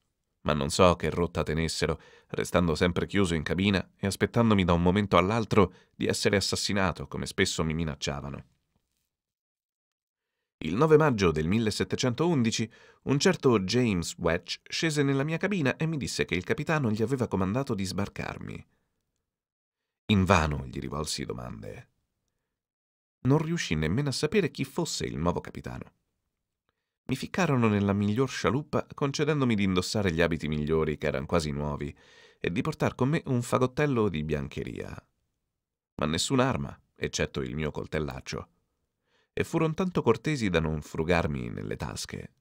ma non so che rotta tenessero, restando sempre chiuso in cabina e aspettandomi da un momento all'altro di essere assassinato, come spesso mi minacciavano. Il 9 maggio del 1711 un certo James Wetch scese nella mia cabina e mi disse che il capitano gli aveva comandato di sbarcarmi. Invano gli rivolsi domande. Non riuscì nemmeno a sapere chi fosse il nuovo capitano. Mi ficcarono nella miglior scialuppa concedendomi di indossare gli abiti migliori che erano quasi nuovi e di portare con me un fagottello di biancheria. Ma nessun'arma, eccetto il mio coltellaccio, e furono tanto cortesi da non frugarmi nelle tasche.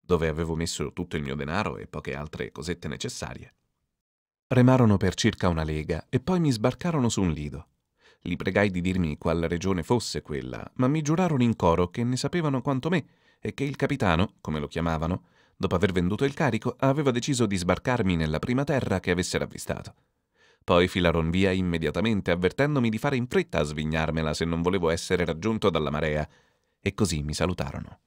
Dove avevo messo tutto il mio denaro e poche altre cosette necessarie. Remarono per circa una lega e poi mi sbarcarono su un lido. Li pregai di dirmi qual regione fosse quella, ma mi giurarono in coro che ne sapevano quanto me e che il capitano, come lo chiamavano, dopo aver venduto il carico, aveva deciso di sbarcarmi nella prima terra che avesse ravvistato. Poi filaron via immediatamente, avvertendomi di fare in fretta a svignarmela se non volevo essere raggiunto dalla marea, e così mi salutarono.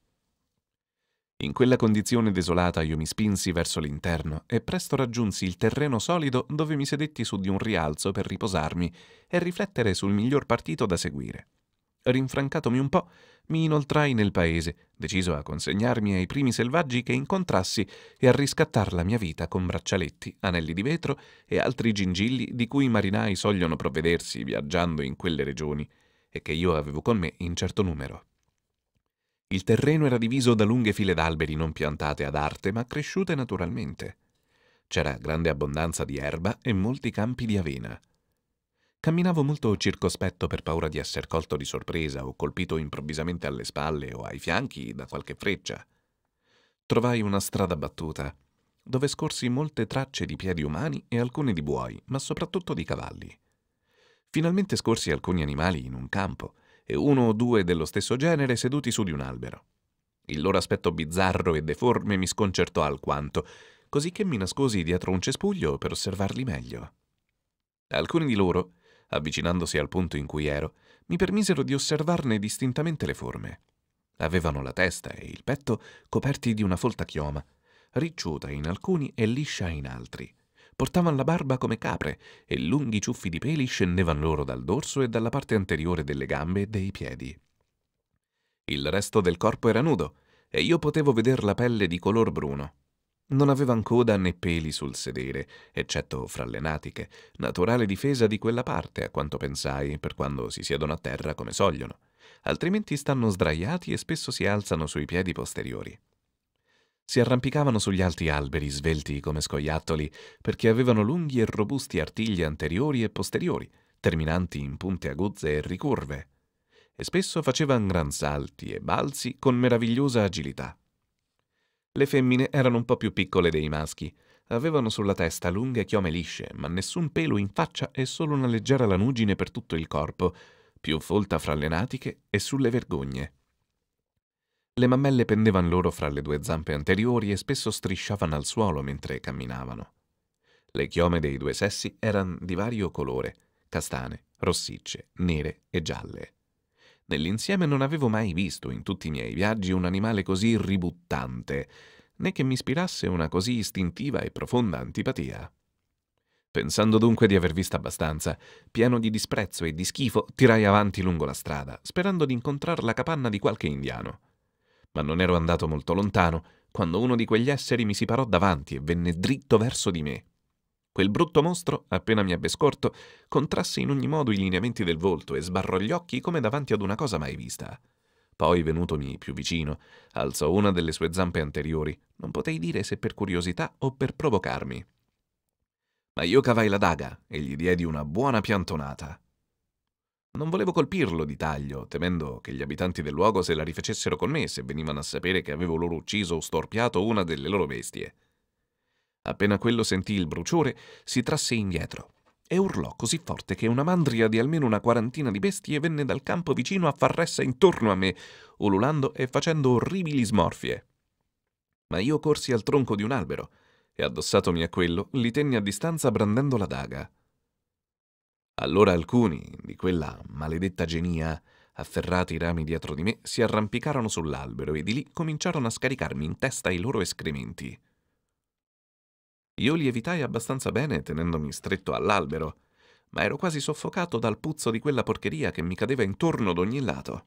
In quella condizione desolata io mi spinsi verso l'interno e presto raggiunsi il terreno solido dove mi sedetti su di un rialzo per riposarmi e riflettere sul miglior partito da seguire. Rinfrancatomi un po', mi inoltrai nel paese, deciso a consegnarmi ai primi selvaggi che incontrassi e a riscattar la mia vita con braccialetti, anelli di vetro e altri gingilli di cui i marinai sogliono provvedersi viaggiando in quelle regioni e che io avevo con me in certo numero. Il terreno era diviso da lunghe file d'alberi non piantate ad arte, ma cresciute naturalmente. C'era grande abbondanza di erba e molti campi di avena. Camminavo molto circospetto per paura di esser colto di sorpresa o colpito improvvisamente alle spalle o ai fianchi da qualche freccia. Trovai una strada battuta, dove scorsi molte tracce di piedi umani e alcune di buoi, ma soprattutto di cavalli. Finalmente scorsi alcuni animali in un campo e uno o due dello stesso genere seduti su di un albero. Il loro aspetto bizzarro e deforme mi sconcertò alquanto, così che mi nascosi dietro un cespuglio per osservarli meglio. Alcuni di loro avvicinandosi al punto in cui ero, mi permisero di osservarne distintamente le forme. Avevano la testa e il petto coperti di una folta chioma, ricciuta in alcuni e liscia in altri. Portavano la barba come capre e lunghi ciuffi di peli scendevano loro dal dorso e dalla parte anteriore delle gambe e dei piedi. Il resto del corpo era nudo e io potevo veder la pelle di color bruno, non avevan coda né peli sul sedere, eccetto fra le natiche, naturale difesa di quella parte, a quanto pensai, per quando si siedono a terra come sogliono, altrimenti stanno sdraiati e spesso si alzano sui piedi posteriori. Si arrampicavano sugli alti alberi, svelti come scoiattoli, perché avevano lunghi e robusti artigli anteriori e posteriori, terminanti in punte aguzze e ricurve, e spesso facevano gran salti e balzi con meravigliosa agilità. Le femmine erano un po' più piccole dei maschi. Avevano sulla testa lunghe chiome lisce, ma nessun pelo in faccia e solo una leggera lanugine per tutto il corpo, più folta fra le natiche e sulle vergogne. Le mammelle pendevano loro fra le due zampe anteriori e spesso strisciavano al suolo mentre camminavano. Le chiome dei due sessi erano di vario colore, castane, rossicce, nere e gialle. Nell'insieme non avevo mai visto in tutti i miei viaggi un animale così ributtante, né che mi ispirasse una così istintiva e profonda antipatia. Pensando dunque di aver visto abbastanza, pieno di disprezzo e di schifo, tirai avanti lungo la strada, sperando di incontrare la capanna di qualche indiano. Ma non ero andato molto lontano quando uno di quegli esseri mi si parò davanti e venne dritto verso di me. Quel brutto mostro, appena mi ebbe scorto, contrasse in ogni modo i lineamenti del volto e sbarrò gli occhi come davanti ad una cosa mai vista. Poi, venutomi più vicino, alzò una delle sue zampe anteriori, non potei dire se per curiosità o per provocarmi. Ma io cavai la daga e gli diedi una buona piantonata. Non volevo colpirlo di taglio, temendo che gli abitanti del luogo se la rifacessero con me se venivano a sapere che avevo loro ucciso o storpiato una delle loro bestie. Appena quello sentì il bruciore, si trasse indietro e urlò così forte che una mandria di almeno una quarantina di bestie venne dal campo vicino a far ressa intorno a me, ululando e facendo orribili smorfie. Ma io corsi al tronco di un albero e, addossatomi a quello, li tenni a distanza brandendo la daga. Allora alcuni di quella maledetta genia, afferrati i rami dietro di me, si arrampicarono sull'albero e di lì cominciarono a scaricarmi in testa i loro escrementi. Io li evitai abbastanza bene tenendomi stretto all'albero, ma ero quasi soffocato dal puzzo di quella porcheria che mi cadeva intorno d'ogni lato.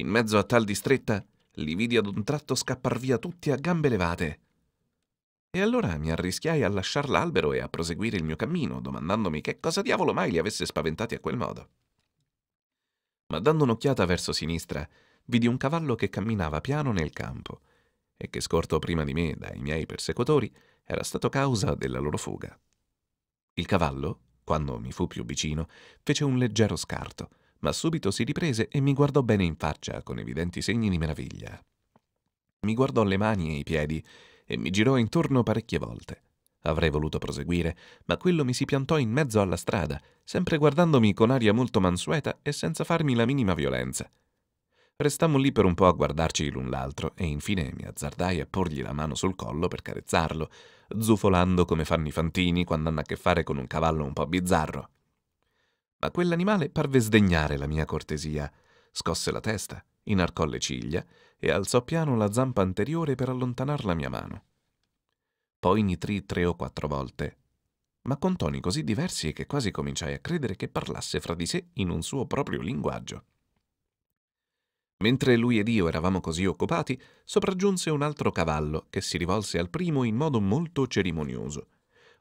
In mezzo a tal distretta li vidi ad un tratto scappar via tutti a gambe levate. E allora mi arrischiai a lasciar l'albero e a proseguire il mio cammino, domandandomi che cosa diavolo mai li avesse spaventati a quel modo. Ma dando un'occhiata verso sinistra, vidi un cavallo che camminava piano nel campo, e che scorto prima di me dai miei persecutori, era stato causa della loro fuga. Il cavallo, quando mi fu più vicino, fece un leggero scarto, ma subito si riprese e mi guardò bene in faccia con evidenti segni di meraviglia. Mi guardò le mani e i piedi e mi girò intorno parecchie volte. Avrei voluto proseguire, ma quello mi si piantò in mezzo alla strada, sempre guardandomi con aria molto mansueta e senza farmi la minima violenza, Restammo lì per un po' a guardarci l'un l'altro e infine mi azzardai a porgli la mano sul collo per carezzarlo, zufolando come fanno i fantini quando hanno a che fare con un cavallo un po' bizzarro. Ma quell'animale parve sdegnare la mia cortesia, scosse la testa, inarcò le ciglia e alzò piano la zampa anteriore per allontanar la mia mano. Poi nitrì tre o quattro volte, ma con toni così diversi che quasi cominciai a credere che parlasse fra di sé in un suo proprio linguaggio. Mentre lui ed io eravamo così occupati, sopraggiunse un altro cavallo che si rivolse al primo in modo molto cerimonioso.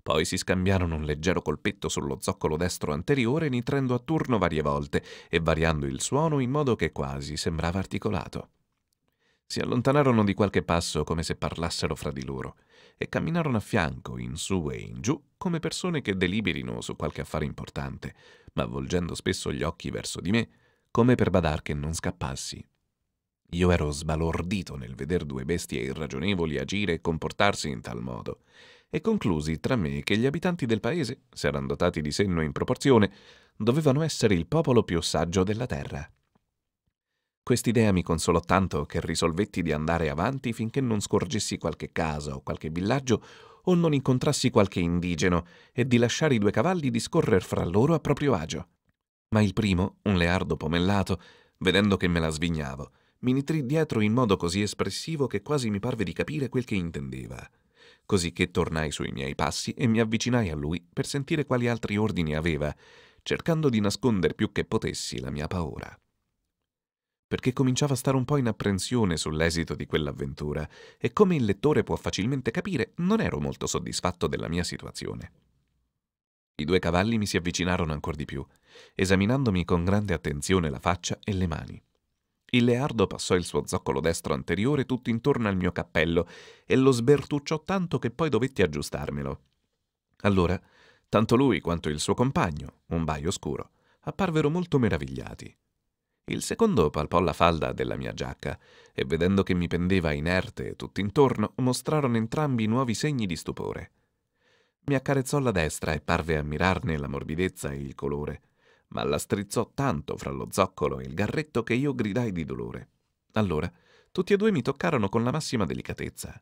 Poi si scambiarono un leggero colpetto sullo zoccolo destro anteriore, nitrendo a turno varie volte e variando il suono in modo che quasi sembrava articolato. Si allontanarono di qualche passo come se parlassero fra di loro e camminarono a fianco, in su e in giù, come persone che deliberino su qualche affare importante, ma volgendo spesso gli occhi verso di me, come per badar che non scappassi. Io ero sbalordito nel veder due bestie irragionevoli agire e comportarsi in tal modo, e conclusi tra me che gli abitanti del paese, se erano dotati di senno in proporzione, dovevano essere il popolo più saggio della terra. Quest'idea mi consolò tanto che risolvetti di andare avanti finché non scorgessi qualche casa o qualche villaggio o non incontrassi qualche indigeno e di lasciare i due cavalli discorrer fra loro a proprio agio. Ma il primo, un leardo pomellato, vedendo che me la svignavo, mi nitrì dietro in modo così espressivo che quasi mi parve di capire quel che intendeva. Così che tornai sui miei passi e mi avvicinai a lui per sentire quali altri ordini aveva, cercando di nascondere più che potessi la mia paura. Perché cominciava a stare un po' in apprensione sull'esito di quell'avventura e come il lettore può facilmente capire non ero molto soddisfatto della mia situazione. I due cavalli mi si avvicinarono ancora di più, esaminandomi con grande attenzione la faccia e le mani. Il leardo passò il suo zoccolo destro anteriore tutto intorno al mio cappello e lo sbertucciò tanto che poi dovetti aggiustarmelo. Allora, tanto lui quanto il suo compagno, un baio scuro, apparvero molto meravigliati. Il secondo palpò la falda della mia giacca e vedendo che mi pendeva inerte tutt'intorno, mostrarono entrambi nuovi segni di stupore. Mi accarezzò la destra e parve ammirarne la morbidezza e il colore, ma la strizzò tanto fra lo zoccolo e il garretto che io gridai di dolore. Allora, tutti e due mi toccarono con la massima delicatezza.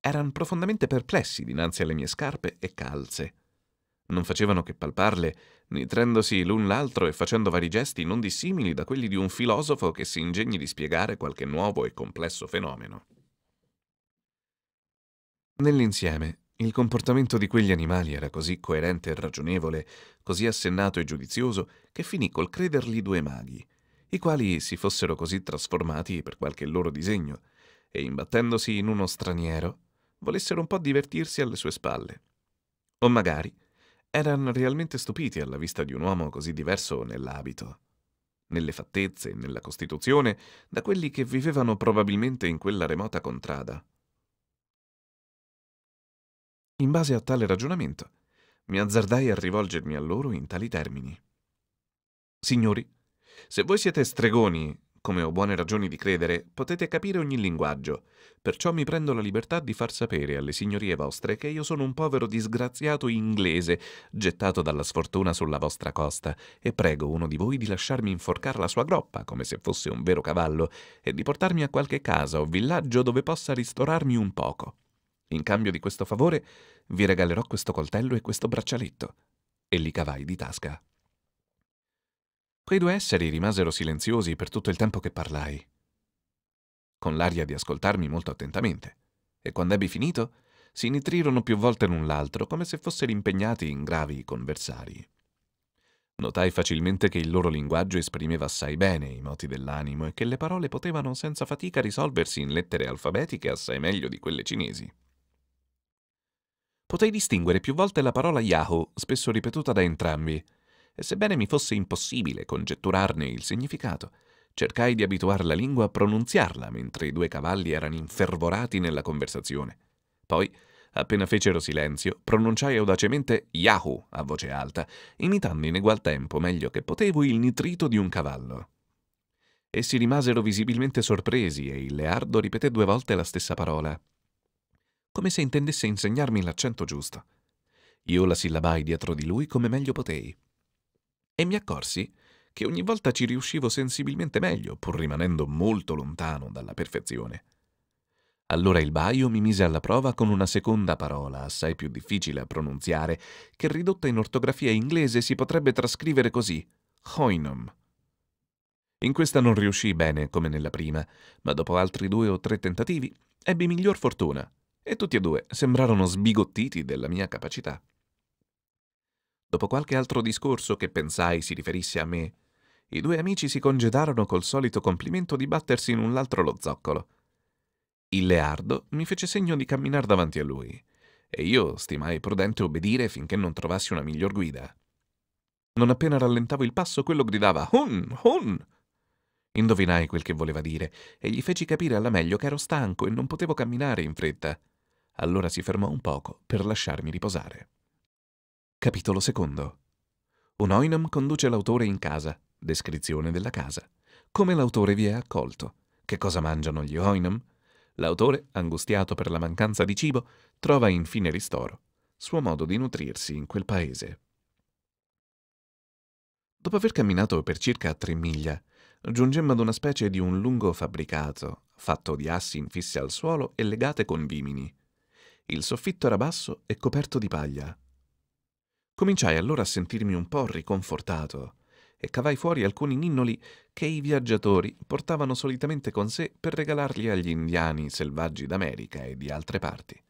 Eran profondamente perplessi dinanzi alle mie scarpe e calze. Non facevano che palparle, nitrendosi l'un l'altro e facendo vari gesti non dissimili da quelli di un filosofo che si ingegni di spiegare qualche nuovo e complesso fenomeno. Nell'insieme il comportamento di quegli animali era così coerente e ragionevole, così assennato e giudizioso, che finì col crederli due maghi, i quali si fossero così trasformati per qualche loro disegno, e imbattendosi in uno straniero, volessero un po' divertirsi alle sue spalle. O magari erano realmente stupiti alla vista di un uomo così diverso nell'abito, nelle fattezze e nella costituzione da quelli che vivevano probabilmente in quella remota contrada. In base a tale ragionamento, mi azzardai a rivolgermi a loro in tali termini. Signori, se voi siete stregoni, come ho buone ragioni di credere, potete capire ogni linguaggio, perciò mi prendo la libertà di far sapere alle signorie vostre che io sono un povero disgraziato inglese, gettato dalla sfortuna sulla vostra costa, e prego uno di voi di lasciarmi inforcar la sua groppa, come se fosse un vero cavallo, e di portarmi a qualche casa o villaggio dove possa ristorarmi un poco. In cambio di questo favore vi regalerò questo coltello e questo braccialetto. E li cavai di tasca. Quei due esseri rimasero silenziosi per tutto il tempo che parlai, con l'aria di ascoltarmi molto attentamente, e quando ebbi finito, si nitrirono più volte l'un l'altro come se fossero impegnati in gravi conversari. Notai facilmente che il loro linguaggio esprimeva assai bene i moti dell'animo e che le parole potevano senza fatica risolversi in lettere alfabetiche assai meglio di quelle cinesi. Potei distinguere più volte la parola Yahoo, spesso ripetuta da entrambi, e sebbene mi fosse impossibile congetturarne il significato, cercai di abituare la lingua a pronunziarla mentre i due cavalli erano infervorati nella conversazione. Poi, appena fecero silenzio, pronunciai audacemente Yahoo a voce alta, imitando in egual tempo meglio che potevo il nitrito di un cavallo. Essi rimasero visibilmente sorpresi e il Leardo ripeté due volte la stessa parola come se intendesse insegnarmi l'accento giusto. Io la sillabai dietro di lui come meglio potei. E mi accorsi che ogni volta ci riuscivo sensibilmente meglio, pur rimanendo molto lontano dalla perfezione. Allora il baio mi mise alla prova con una seconda parola, assai più difficile a pronunziare, che ridotta in ortografia inglese si potrebbe trascrivere così: hoinom. In questa non riuscii bene come nella prima, ma dopo altri due o tre tentativi ebbi miglior fortuna e tutti e due sembrarono sbigottiti della mia capacità. Dopo qualche altro discorso che pensai si riferisse a me, i due amici si congedarono col solito complimento di battersi in un l'altro lo zoccolo. Il leardo mi fece segno di camminar davanti a lui, e io stimai prudente obbedire finché non trovassi una miglior guida. Non appena rallentavo il passo, quello gridava Hun! Hun! Indovinai quel che voleva dire e gli feci capire alla meglio che ero stanco e non potevo camminare in fretta. Allora si fermò un poco per lasciarmi riposare. Capitolo secondo. Un oinam conduce l'autore in casa. Descrizione della casa. Come l'autore vi è accolto. Che cosa mangiano gli oinam? L'autore, angustiato per la mancanza di cibo, trova infine ristoro. Suo modo di nutrirsi in quel paese. Dopo aver camminato per circa tre miglia, giungemmo ad una specie di un lungo fabbricato, fatto di assi infisse al suolo e legate con vimini. Il soffitto era basso e coperto di paglia. Cominciai allora a sentirmi un po' riconfortato e cavai fuori alcuni ninnoli che i viaggiatori portavano solitamente con sé per regalarli agli indiani selvaggi d'America e di altre parti.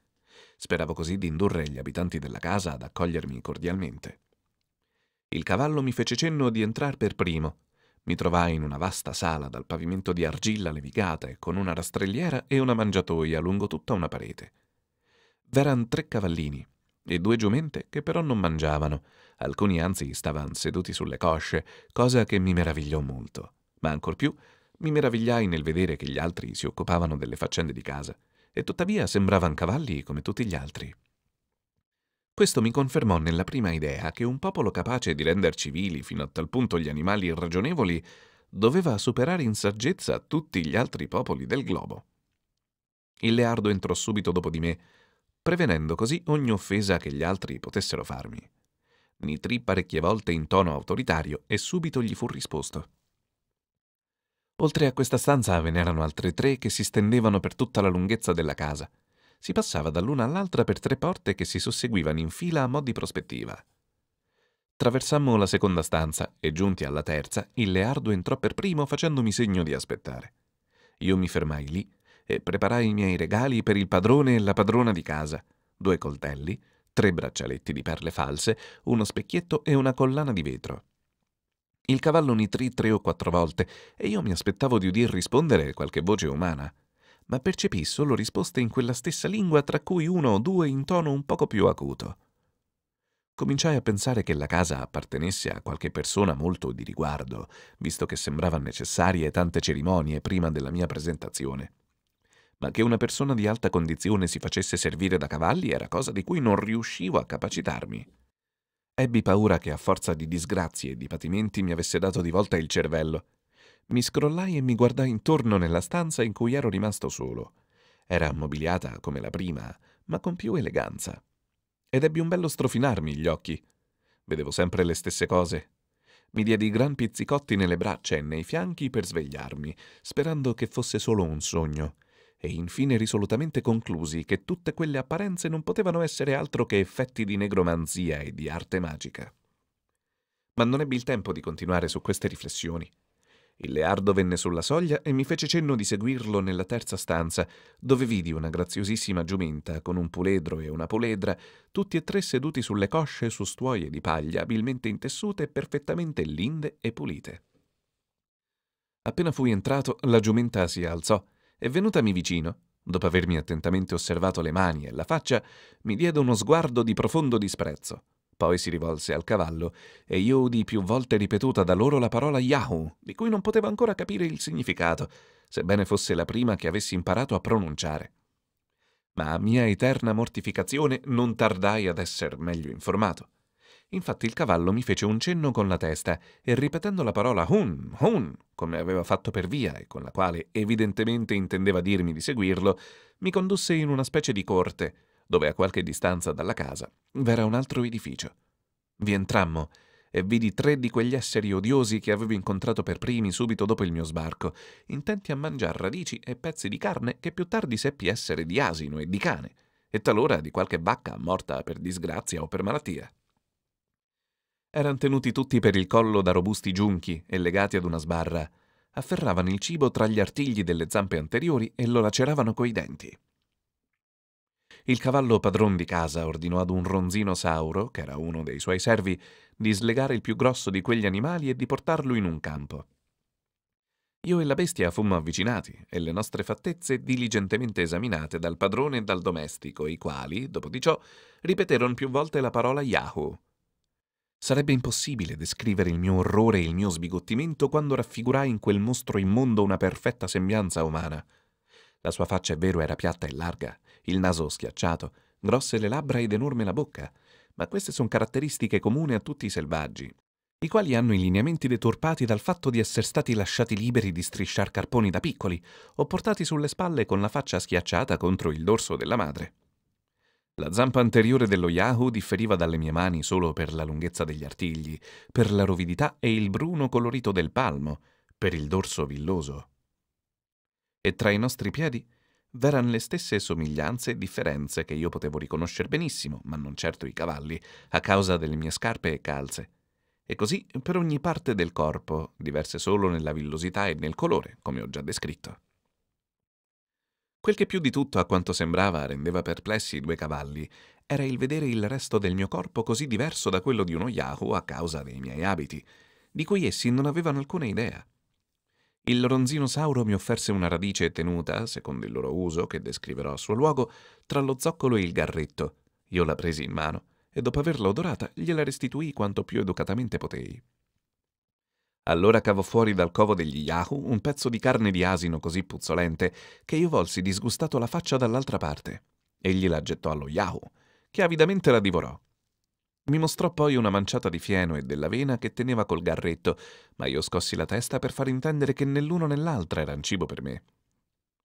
Speravo così di indurre gli abitanti della casa ad accogliermi cordialmente. Il cavallo mi fece cenno di entrare per primo. Mi trovai in una vasta sala dal pavimento di argilla levigata e con una rastrelliera e una mangiatoia lungo tutta una parete. V'eran tre cavallini e due giumente che però non mangiavano, alcuni anzi stavan seduti sulle cosce, cosa che mi meravigliò molto, ma ancor più mi meravigliai nel vedere che gli altri si occupavano delle faccende di casa, e tuttavia sembravan cavalli come tutti gli altri. Questo mi confermò nella prima idea che un popolo capace di render civili fino a tal punto gli animali irragionevoli doveva superare in saggezza tutti gli altri popoli del globo. Il leardo entrò subito dopo di me prevenendo così ogni offesa che gli altri potessero farmi. Nitrì parecchie volte in tono autoritario e subito gli fu risposto. Oltre a questa stanza ve n'erano altre tre che si stendevano per tutta la lunghezza della casa. Si passava dall'una all'altra per tre porte che si susseguivano in fila a mo' di prospettiva. Traversammo la seconda stanza e giunti alla terza, il Leardo entrò per primo facendomi segno di aspettare. Io mi fermai lì e preparai i miei regali per il padrone e la padrona di casa. Due coltelli, tre braccialetti di perle false, uno specchietto e una collana di vetro. Il cavallo nitrì tre o quattro volte e io mi aspettavo di udir rispondere qualche voce umana, ma percepì solo risposte in quella stessa lingua, tra cui uno o due in tono un poco più acuto. Cominciai a pensare che la casa appartenesse a qualche persona molto di riguardo, visto che sembrava necessarie tante cerimonie prima della mia presentazione ma che una persona di alta condizione si facesse servire da cavalli era cosa di cui non riuscivo a capacitarmi. Ebbi paura che a forza di disgrazie e di patimenti mi avesse dato di volta il cervello. Mi scrollai e mi guardai intorno nella stanza in cui ero rimasto solo. Era ammobiliata come la prima, ma con più eleganza. Ed ebbi un bello strofinarmi gli occhi. Vedevo sempre le stesse cose, mi diedi gran pizzicotti nelle braccia e nei fianchi per svegliarmi, sperando che fosse solo un sogno, e infine risolutamente conclusi che tutte quelle apparenze non potevano essere altro che effetti di negromanzia e di arte magica. Ma non ebbi il tempo di continuare su queste riflessioni. Il leardo venne sulla soglia e mi fece cenno di seguirlo nella terza stanza, dove vidi una graziosissima giumenta con un puledro e una puledra, tutti e tre seduti sulle cosce su stuoie di paglia abilmente intessute e perfettamente linde e pulite. Appena fui entrato, la giumenta si alzò e venutami vicino, dopo avermi attentamente osservato le mani e la faccia, mi diede uno sguardo di profondo disprezzo. Poi si rivolse al cavallo e io udì più volte ripetuta da loro la parola Yahoo, di cui non potevo ancora capire il significato, sebbene fosse la prima che avessi imparato a pronunciare. Ma a mia eterna mortificazione non tardai ad esser meglio informato. Infatti il cavallo mi fece un cenno con la testa e ripetendo la parola hun, hun, come aveva fatto per via e con la quale evidentemente intendeva dirmi di seguirlo, mi condusse in una specie di corte, dove a qualche distanza dalla casa v'era un altro edificio. Vi entrammo e vidi tre di quegli esseri odiosi che avevo incontrato per primi subito dopo il mio sbarco, intenti a mangiar radici e pezzi di carne che più tardi seppi essere di asino e di cane, e talora di qualche vacca morta per disgrazia o per malattia erano tenuti tutti per il collo da robusti giunchi e legati ad una sbarra. Afferravano il cibo tra gli artigli delle zampe anteriori e lo laceravano coi denti. Il cavallo padron di casa ordinò ad un ronzino sauro, che era uno dei suoi servi, di slegare il più grosso di quegli animali e di portarlo in un campo. Io e la bestia fummo avvicinati e le nostre fattezze diligentemente esaminate dal padrone e dal domestico, i quali, dopo di ciò, ripeterono più volte la parola Yahoo. Sarebbe impossibile descrivere il mio orrore e il mio sbigottimento quando raffigurai in quel mostro immondo una perfetta sembianza umana. La sua faccia, è vero, era piatta e larga, il naso schiacciato, grosse le labbra ed enorme la bocca, ma queste sono caratteristiche comuni a tutti i selvaggi, i quali hanno i lineamenti deturpati dal fatto di essere stati lasciati liberi di strisciar carponi da piccoli o portati sulle spalle con la faccia schiacciata contro il dorso della madre. La zampa anteriore dello Yahoo differiva dalle mie mani solo per la lunghezza degli artigli, per la rovidità e il bruno colorito del palmo, per il dorso villoso. E tra i nostri piedi v'eran le stesse somiglianze e differenze che io potevo riconoscere benissimo, ma non certo i cavalli, a causa delle mie scarpe e calze. E così per ogni parte del corpo, diverse solo nella villosità e nel colore, come ho già descritto. Quel che più di tutto a quanto sembrava rendeva perplessi i due cavalli era il vedere il resto del mio corpo così diverso da quello di uno Yahoo a causa dei miei abiti, di cui essi non avevano alcuna idea. Il ronzinosauro mi offerse una radice tenuta, secondo il loro uso, che descriverò a suo luogo, tra lo zoccolo e il garretto. Io la presi in mano e dopo averla odorata gliela restituì quanto più educatamente potei. Allora cavò fuori dal covo degli Yahoo un pezzo di carne di asino così puzzolente che io volsi disgustato la faccia dall'altra parte. Egli la gettò allo Yahoo, che avidamente la divorò. Mi mostrò poi una manciata di fieno e dell'avena che teneva col garretto, ma io scossi la testa per far intendere che nell'uno né l'altra eran cibo per me.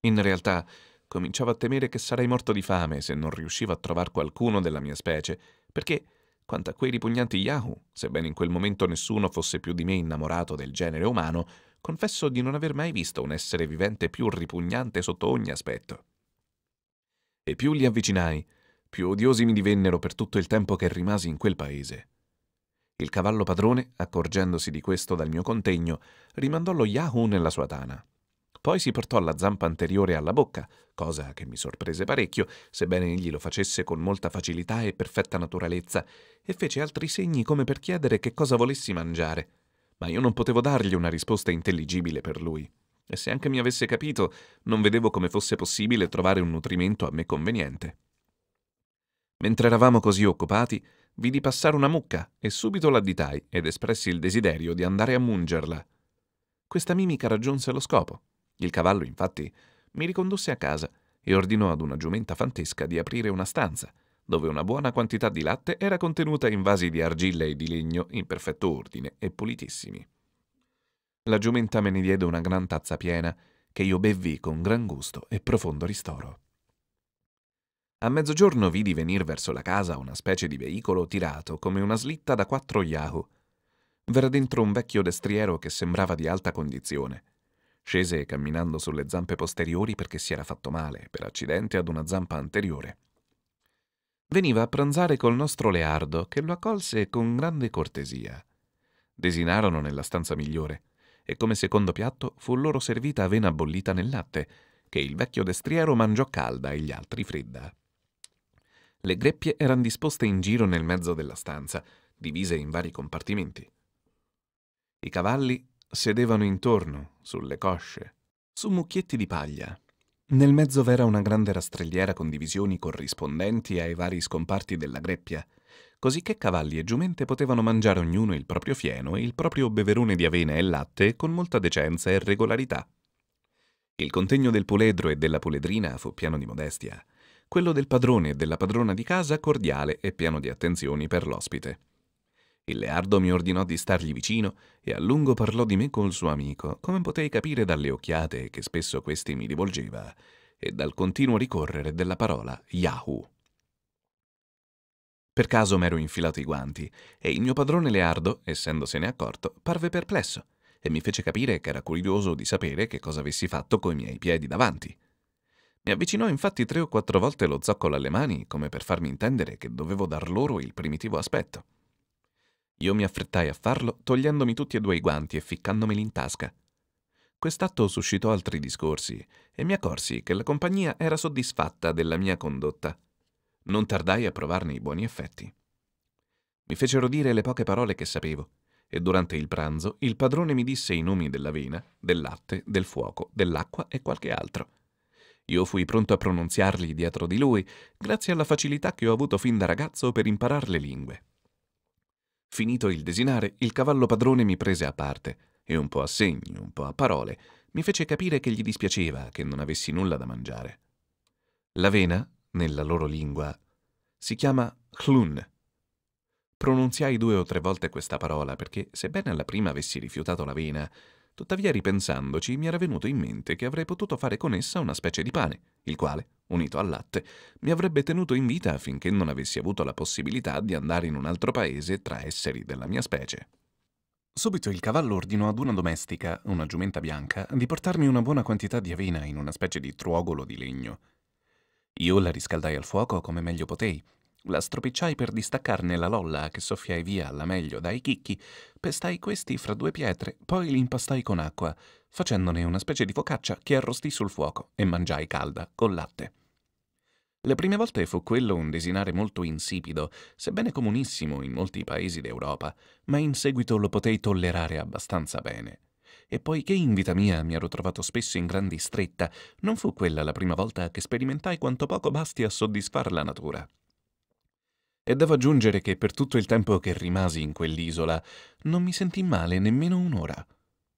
In realtà cominciavo a temere che sarei morto di fame se non riuscivo a trovar qualcuno della mia specie, perché quanto a quei ripugnanti Yahoo, sebbene in quel momento nessuno fosse più di me innamorato del genere umano, confesso di non aver mai visto un essere vivente più ripugnante sotto ogni aspetto. E più li avvicinai, più odiosi mi divennero per tutto il tempo che rimasi in quel paese. Il cavallo padrone, accorgendosi di questo dal mio contegno, rimandò lo Yahoo nella sua tana. Poi si portò la zampa anteriore alla bocca, cosa che mi sorprese parecchio, sebbene egli lo facesse con molta facilità e perfetta naturalezza, e fece altri segni come per chiedere che cosa volessi mangiare. Ma io non potevo dargli una risposta intelligibile per lui. E se anche mi avesse capito, non vedevo come fosse possibile trovare un nutrimento a me conveniente. Mentre eravamo così occupati, vidi passare una mucca e subito l'additai ed espressi il desiderio di andare a mungerla. Questa mimica raggiunse lo scopo. Il cavallo, infatti, mi ricondusse a casa e ordinò ad una giumenta fantesca di aprire una stanza, dove una buona quantità di latte era contenuta in vasi di argilla e di legno in perfetto ordine e pulitissimi. La giumenta me ne diede una gran tazza piena, che io bevvi con gran gusto e profondo ristoro. A mezzogiorno vidi venir verso la casa una specie di veicolo tirato come una slitta da quattro Yahoo. V'era dentro un vecchio destriero che sembrava di alta condizione. Scese camminando sulle zampe posteriori perché si era fatto male per accidente ad una zampa anteriore. Veniva a pranzare col nostro Leardo, che lo accolse con grande cortesia. Desinarono nella stanza migliore e come secondo piatto fu loro servita avena bollita nel latte, che il vecchio destriero mangiò calda e gli altri fredda. Le greppie erano disposte in giro nel mezzo della stanza, divise in vari compartimenti. I cavalli Sedevano intorno, sulle cosce, su mucchietti di paglia. Nel mezzo v'era una grande rastrelliera con divisioni corrispondenti ai vari scomparti della greppia, così che cavalli e giumente potevano mangiare ognuno il proprio fieno e il proprio beverone di avena e latte con molta decenza e regolarità. Il contegno del puledro e della puledrina fu pieno di modestia, quello del padrone e della padrona di casa cordiale e pieno di attenzioni per l'ospite. Il leardo mi ordinò di stargli vicino e a lungo parlò di me col suo amico, come potei capire dalle occhiate che spesso questi mi rivolgeva e dal continuo ricorrere della parola Yahoo. Per caso m'ero infilato i guanti e il mio padrone Leardo, essendosene accorto, parve perplesso e mi fece capire che era curioso di sapere che cosa avessi fatto coi miei piedi davanti. Mi avvicinò infatti tre o quattro volte lo zoccolo alle mani come per farmi intendere che dovevo dar loro il primitivo aspetto. Io mi affrettai a farlo, togliendomi tutti e due i guanti e ficcandomeli in tasca. Quest'atto suscitò altri discorsi e mi accorsi che la compagnia era soddisfatta della mia condotta. Non tardai a provarne i buoni effetti. Mi fecero dire le poche parole che sapevo e durante il pranzo il padrone mi disse i nomi dell'avena, del latte, del fuoco, dell'acqua e qualche altro. Io fui pronto a pronunziarli dietro di lui, grazie alla facilità che ho avuto fin da ragazzo per imparare le lingue. Finito il desinare, il cavallo padrone mi prese a parte e un po' a segni, un po' a parole, mi fece capire che gli dispiaceva che non avessi nulla da mangiare. L'avena, nella loro lingua, si chiama chlun. Pronunziai due o tre volte questa parola perché, sebbene alla prima avessi rifiutato l'avena, Tuttavia, ripensandoci, mi era venuto in mente che avrei potuto fare con essa una specie di pane, il quale, unito al latte, mi avrebbe tenuto in vita finché non avessi avuto la possibilità di andare in un altro paese tra esseri della mia specie. Subito il cavallo ordinò ad una domestica, una giumenta bianca, di portarmi una buona quantità di avena in una specie di truogolo di legno. Io la riscaldai al fuoco come meglio potei la stropicciai per distaccarne la lolla che soffiai via alla meglio dai chicchi, pestai questi fra due pietre, poi li impastai con acqua, facendone una specie di focaccia che arrostì sul fuoco e mangiai calda col latte. Le prime volte fu quello un desinare molto insipido, sebbene comunissimo in molti paesi d'Europa, ma in seguito lo potei tollerare abbastanza bene e poiché in vita mia mi ero trovato spesso in grandi stretta, non fu quella la prima volta che sperimentai quanto poco basti a soddisfar la natura. E devo aggiungere che per tutto il tempo che rimasi in quell'isola non mi sentì male nemmeno un'ora.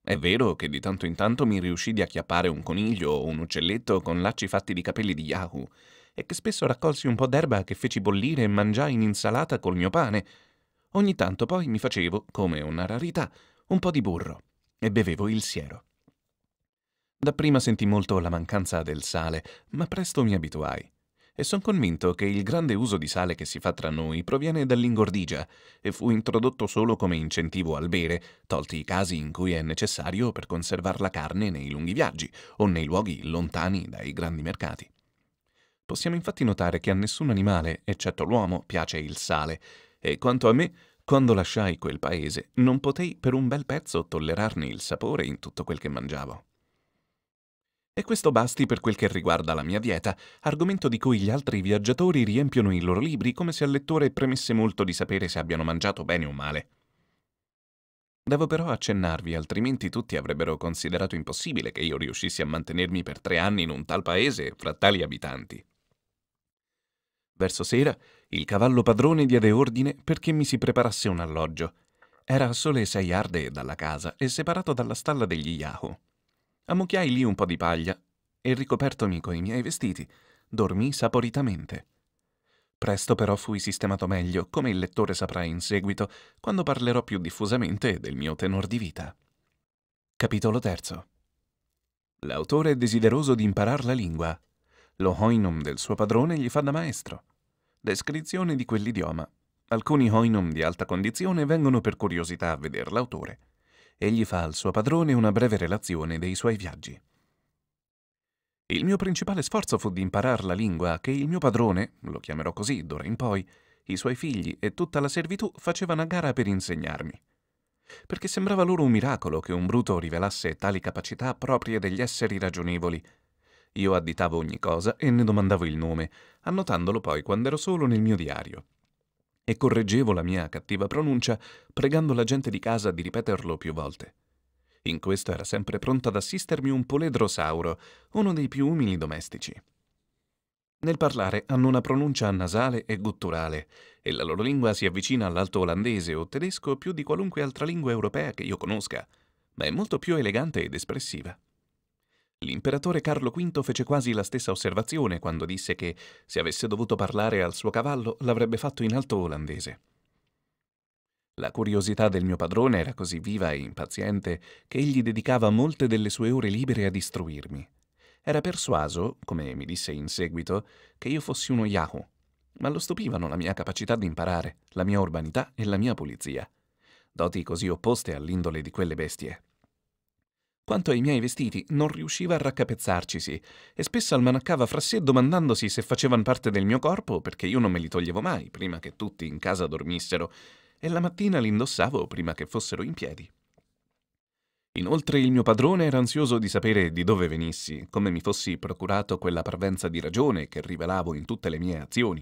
È vero che di tanto in tanto mi riuscì di acchiappare un coniglio o un uccelletto con lacci fatti di capelli di Yahoo, e che spesso raccolsi un po' d'erba che feci bollire e mangiai in insalata col mio pane. Ogni tanto poi mi facevo, come una rarità, un po' di burro e bevevo il siero. Dapprima sentii molto la mancanza del sale, ma presto mi abituai e sono convinto che il grande uso di sale che si fa tra noi proviene dall'ingordigia e fu introdotto solo come incentivo al bere, tolti i casi in cui è necessario per conservare la carne nei lunghi viaggi o nei luoghi lontani dai grandi mercati. Possiamo infatti notare che a nessun animale, eccetto l'uomo, piace il sale, e quanto a me, quando lasciai quel paese, non potei per un bel pezzo tollerarne il sapore in tutto quel che mangiavo. E questo basti per quel che riguarda la mia dieta, argomento di cui gli altri viaggiatori riempiono i loro libri come se al lettore premesse molto di sapere se abbiano mangiato bene o male. Devo però accennarvi, altrimenti tutti avrebbero considerato impossibile che io riuscissi a mantenermi per tre anni in un tal paese fra tali abitanti. Verso sera, il cavallo padrone diede ordine perché mi si preparasse un alloggio. Era a sole sei arde dalla casa e separato dalla stalla degli Yahoo. Ammucchiai lì un po' di paglia e ricopertomi coi miei vestiti, dormì saporitamente. Presto però fui sistemato meglio, come il lettore saprà in seguito, quando parlerò più diffusamente del mio tenor di vita. Capitolo III L'autore è desideroso di imparare la lingua. Lo hoinum del suo padrone gli fa da maestro. Descrizione di quell'idioma. Alcuni hoinum di alta condizione vengono per curiosità a vedere l'autore egli fa al suo padrone una breve relazione dei suoi viaggi. Il mio principale sforzo fu di imparare la lingua che il mio padrone, lo chiamerò così d'ora in poi, i suoi figli e tutta la servitù facevano a gara per insegnarmi. Perché sembrava loro un miracolo che un bruto rivelasse tali capacità proprie degli esseri ragionevoli. Io additavo ogni cosa e ne domandavo il nome, annotandolo poi quando ero solo nel mio diario e correggevo la mia cattiva pronuncia pregando la gente di casa di ripeterlo più volte. In questo era sempre pronta ad assistermi un poledrosauro, uno dei più umili domestici. Nel parlare hanno una pronuncia nasale e gutturale, e la loro lingua si avvicina all'alto olandese o tedesco più di qualunque altra lingua europea che io conosca, ma è molto più elegante ed espressiva. L'imperatore Carlo V fece quasi la stessa osservazione quando disse che, se avesse dovuto parlare al suo cavallo, l'avrebbe fatto in alto olandese. La curiosità del mio padrone era così viva e impaziente che egli dedicava molte delle sue ore libere ad istruirmi. Era persuaso, come mi disse in seguito, che io fossi uno Yahoo, ma lo stupivano la mia capacità di imparare, la mia urbanità e la mia pulizia, doti così opposte all'indole di quelle bestie. Quanto ai miei vestiti, non riusciva a raccapezzarcisi e spesso almanaccava fra sé domandandosi se facevano parte del mio corpo perché io non me li toglievo mai prima che tutti in casa dormissero e la mattina li indossavo prima che fossero in piedi. Inoltre il mio padrone era ansioso di sapere di dove venissi, come mi fossi procurato quella parvenza di ragione che rivelavo in tutte le mie azioni.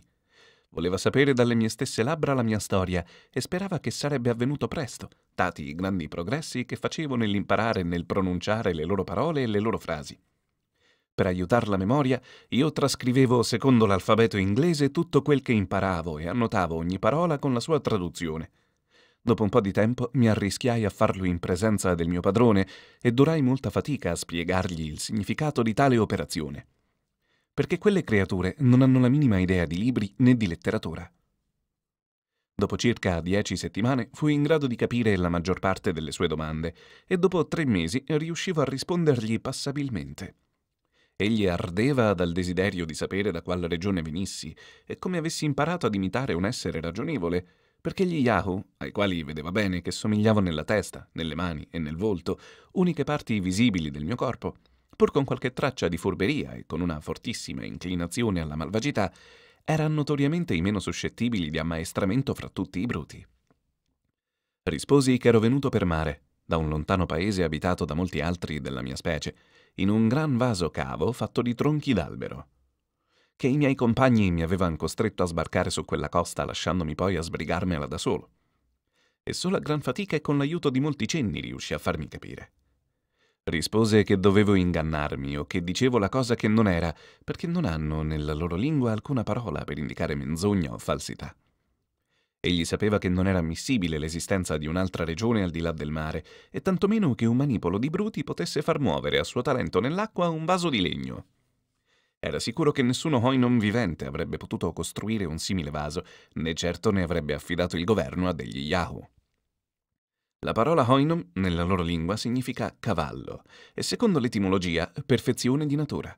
Voleva sapere dalle mie stesse labbra la mia storia e sperava che sarebbe avvenuto presto, dati i grandi progressi che facevo nell'imparare e nel pronunciare le loro parole e le loro frasi. Per aiutar la memoria, io trascrivevo secondo l'alfabeto inglese tutto quel che imparavo e annotavo ogni parola con la sua traduzione. Dopo un po' di tempo mi arrischiai a farlo in presenza del mio padrone e durai molta fatica a spiegargli il significato di tale operazione perché quelle creature non hanno la minima idea di libri né di letteratura. Dopo circa dieci settimane fui in grado di capire la maggior parte delle sue domande e dopo tre mesi riuscivo a rispondergli passabilmente. Egli ardeva dal desiderio di sapere da quale regione venissi e come avessi imparato ad imitare un essere ragionevole, perché gli Yahoo, ai quali vedeva bene che somigliavo nella testa, nelle mani e nel volto, uniche parti visibili del mio corpo, pur con qualche traccia di furberia e con una fortissima inclinazione alla malvagità, era notoriamente i meno suscettibili di ammaestramento fra tutti i bruti. Risposi che ero venuto per mare, da un lontano paese abitato da molti altri della mia specie, in un gran vaso cavo fatto di tronchi d'albero. Che i miei compagni mi avevano costretto a sbarcare su quella costa lasciandomi poi a sbrigarmela da solo. E solo a gran fatica e con l'aiuto di molti cenni riuscì a farmi capire. Rispose che dovevo ingannarmi o che dicevo la cosa che non era, perché non hanno nella loro lingua alcuna parola per indicare menzogna o falsità. Egli sapeva che non era ammissibile l'esistenza di un'altra regione al di là del mare, e tantomeno che un manipolo di bruti potesse far muovere a suo talento nell'acqua un vaso di legno. Era sicuro che nessuno hoi non vivente avrebbe potuto costruire un simile vaso, né certo ne avrebbe affidato il governo a degli Yahoo. La parola hoinum, nella loro lingua, significa cavallo e secondo l'etimologia perfezione di natura.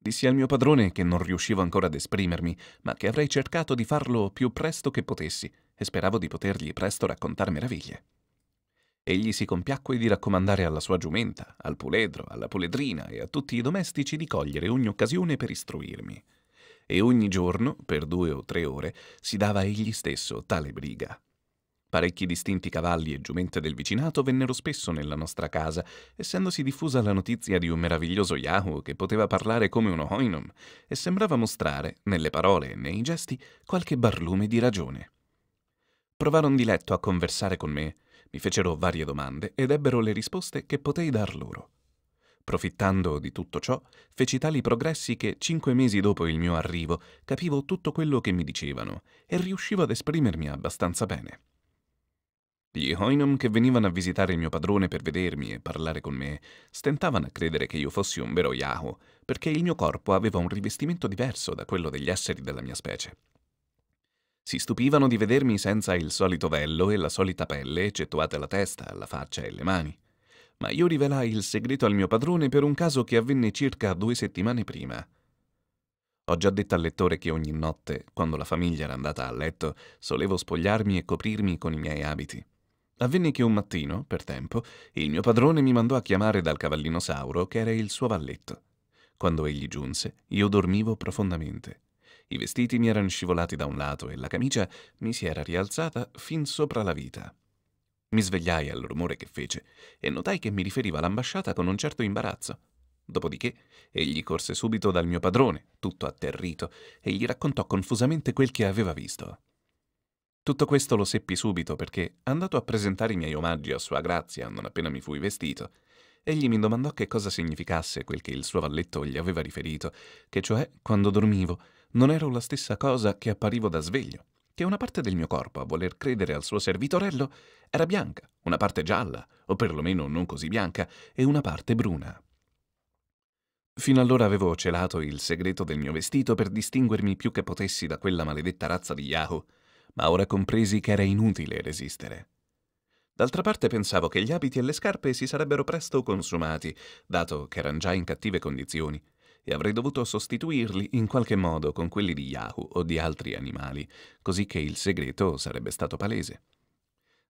Dissi al mio padrone che non riuscivo ancora ad esprimermi, ma che avrei cercato di farlo più presto che potessi e speravo di potergli presto raccontare meraviglie. Egli si compiacque di raccomandare alla sua giumenta, al puledro, alla puledrina e a tutti i domestici di cogliere ogni occasione per istruirmi. E ogni giorno, per due o tre ore, si dava egli stesso tale briga. Parecchi distinti cavalli e giumente del vicinato vennero spesso nella nostra casa, essendosi diffusa la notizia di un meraviglioso Yahoo che poteva parlare come uno Hoinom e sembrava mostrare, nelle parole e nei gesti, qualche barlume di ragione. Provarono di letto a conversare con me, mi fecero varie domande ed ebbero le risposte che potei dar loro. Profittando di tutto ciò, feci tali progressi che cinque mesi dopo il mio arrivo capivo tutto quello che mi dicevano e riuscivo ad esprimermi abbastanza bene. Gli Hoinom che venivano a visitare il mio padrone per vedermi e parlare con me stentavano a credere che io fossi un vero Yahoo, perché il mio corpo aveva un rivestimento diverso da quello degli esseri della mia specie. Si stupivano di vedermi senza il solito vello e la solita pelle, eccettuate la testa, la faccia e le mani. Ma io rivelai il segreto al mio padrone per un caso che avvenne circa due settimane prima. Ho già detto al lettore che ogni notte, quando la famiglia era andata a letto, solevo spogliarmi e coprirmi con i miei abiti. Avvenne che un mattino, per tempo, il mio padrone mi mandò a chiamare dal cavallino Sauro, che era il suo valletto. Quando egli giunse, io dormivo profondamente. I vestiti mi erano scivolati da un lato e la camicia mi si era rialzata fin sopra la vita. Mi svegliai al rumore che fece e notai che mi riferiva all'ambasciata con un certo imbarazzo. Dopodiché egli corse subito dal mio padrone, tutto atterrito, e gli raccontò confusamente quel che aveva visto. Tutto questo lo seppi subito perché, andato a presentare i miei omaggi a Sua Grazia non appena mi fui vestito, egli mi domandò che cosa significasse quel che il suo valletto gli aveva riferito, che cioè, quando dormivo, non ero la stessa cosa che apparivo da sveglio, che una parte del mio corpo, a voler credere al suo servitorello, era bianca, una parte gialla, o perlomeno non così bianca, e una parte bruna. Fino allora avevo celato il segreto del mio vestito per distinguermi più che potessi da quella maledetta razza di Yahoo, ma ora compresi che era inutile resistere. D'altra parte pensavo che gli abiti e le scarpe si sarebbero presto consumati, dato che erano già in cattive condizioni, e avrei dovuto sostituirli in qualche modo con quelli di Yahoo o di altri animali, così che il segreto sarebbe stato palese.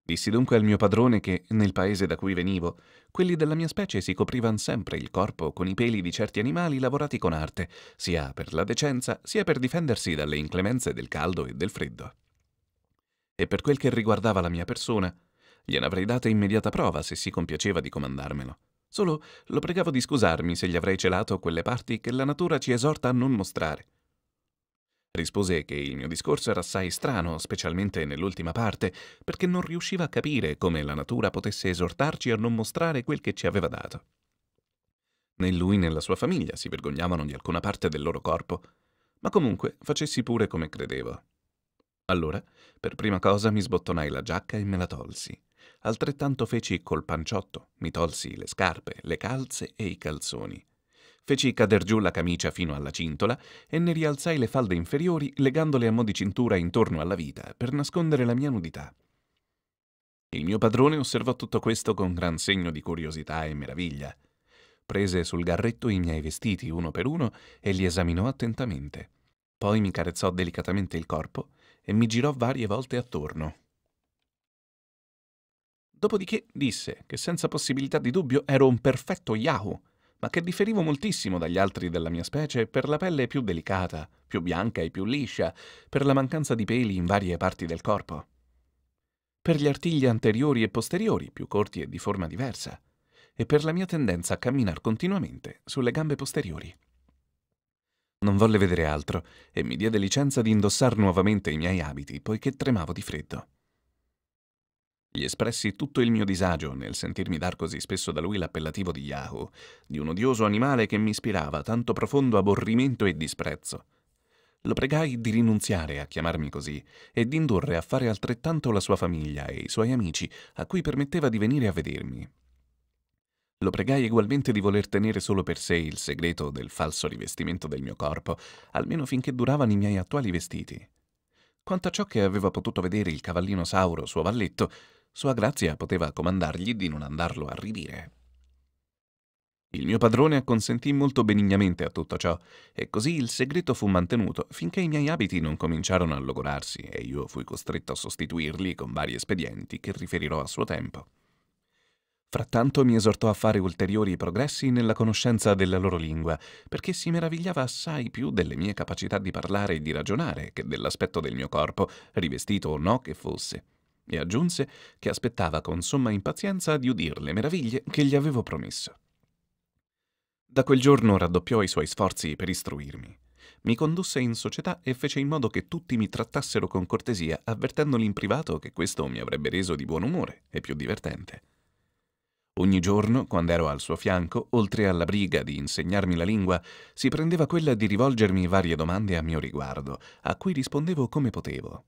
Dissi dunque al mio padrone che, nel paese da cui venivo, quelli della mia specie si coprivano sempre il corpo con i peli di certi animali lavorati con arte, sia per la decenza, sia per difendersi dalle inclemenze del caldo e del freddo e per quel che riguardava la mia persona, gliene avrei data immediata prova se si compiaceva di comandarmelo. Solo lo pregavo di scusarmi se gli avrei celato quelle parti che la natura ci esorta a non mostrare. Rispose che il mio discorso era assai strano, specialmente nell'ultima parte, perché non riusciva a capire come la natura potesse esortarci a non mostrare quel che ci aveva dato. Né lui né la sua famiglia si vergognavano di alcuna parte del loro corpo, ma comunque facessi pure come credevo. Allora, per prima cosa mi sbottonai la giacca e me la tolsi. Altrettanto feci col panciotto, mi tolsi le scarpe, le calze e i calzoni. Feci cader giù la camicia fino alla cintola e ne rialzai le falde inferiori legandole a mo' di cintura intorno alla vita per nascondere la mia nudità. Il mio padrone osservò tutto questo con gran segno di curiosità e meraviglia. Prese sul garretto i miei vestiti uno per uno e li esaminò attentamente. Poi mi carezzò delicatamente il corpo e mi girò varie volte attorno. Dopodiché disse che senza possibilità di dubbio ero un perfetto Yahoo, ma che differivo moltissimo dagli altri della mia specie per la pelle più delicata, più bianca e più liscia, per la mancanza di peli in varie parti del corpo, per gli artigli anteriori e posteriori, più corti e di forma diversa, e per la mia tendenza a camminare continuamente sulle gambe posteriori. Non volle vedere altro e mi diede licenza di indossare nuovamente i miei abiti, poiché tremavo di freddo. Gli espressi tutto il mio disagio nel sentirmi dar così spesso da lui l'appellativo di Yahoo, di un odioso animale che mi ispirava tanto profondo aborrimento e disprezzo. Lo pregai di rinunziare a chiamarmi così e di indurre a fare altrettanto la sua famiglia e i suoi amici, a cui permetteva di venire a vedermi, lo pregai egualmente di voler tenere solo per sé il segreto del falso rivestimento del mio corpo, almeno finché duravano i miei attuali vestiti. Quanto a ciò che aveva potuto vedere il cavallino Sauro, suo valletto, sua grazia poteva comandargli di non andarlo a ridire. Il mio padrone acconsentì molto benignamente a tutto ciò, e così il segreto fu mantenuto finché i miei abiti non cominciarono a logorarsi e io fui costretto a sostituirli con vari espedienti che riferirò a suo tempo. Frattanto mi esortò a fare ulteriori progressi nella conoscenza della loro lingua, perché si meravigliava assai più delle mie capacità di parlare e di ragionare che dell'aspetto del mio corpo, rivestito o no che fosse. E aggiunse che aspettava con somma impazienza di udire le meraviglie che gli avevo promesso. Da quel giorno raddoppiò i suoi sforzi per istruirmi. Mi condusse in società e fece in modo che tutti mi trattassero con cortesia, avvertendoli in privato che questo mi avrebbe reso di buon umore e più divertente. Ogni giorno, quando ero al suo fianco, oltre alla briga di insegnarmi la lingua, si prendeva quella di rivolgermi varie domande a mio riguardo, a cui rispondevo come potevo.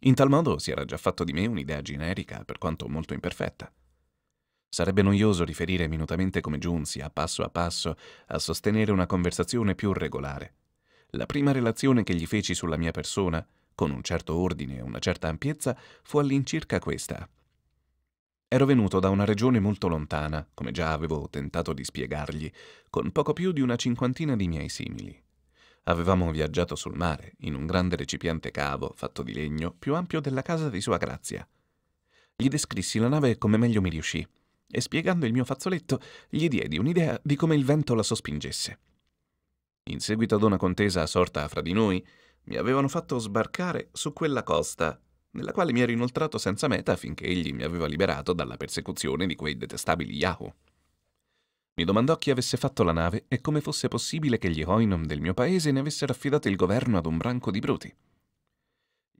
In tal modo si era già fatto di me un'idea generica, per quanto molto imperfetta. Sarebbe noioso riferire minutamente come giunsi, a passo a passo, a sostenere una conversazione più regolare. La prima relazione che gli feci sulla mia persona, con un certo ordine e una certa ampiezza, fu all'incirca questa. Ero venuto da una regione molto lontana, come già avevo tentato di spiegargli, con poco più di una cinquantina di miei simili. Avevamo viaggiato sul mare, in un grande recipiente cavo, fatto di legno, più ampio della casa di Sua Grazia. Gli descrissi la nave come meglio mi riuscì, e spiegando il mio fazzoletto gli diedi un'idea di come il vento la sospingesse. In seguito ad una contesa sorta fra di noi, mi avevano fatto sbarcare su quella costa nella quale mi ero inoltrato senza meta finché egli mi aveva liberato dalla persecuzione di quei detestabili Yahoo. Mi domandò chi avesse fatto la nave e come fosse possibile che gli Hoinom del mio paese ne avessero affidato il governo ad un branco di bruti.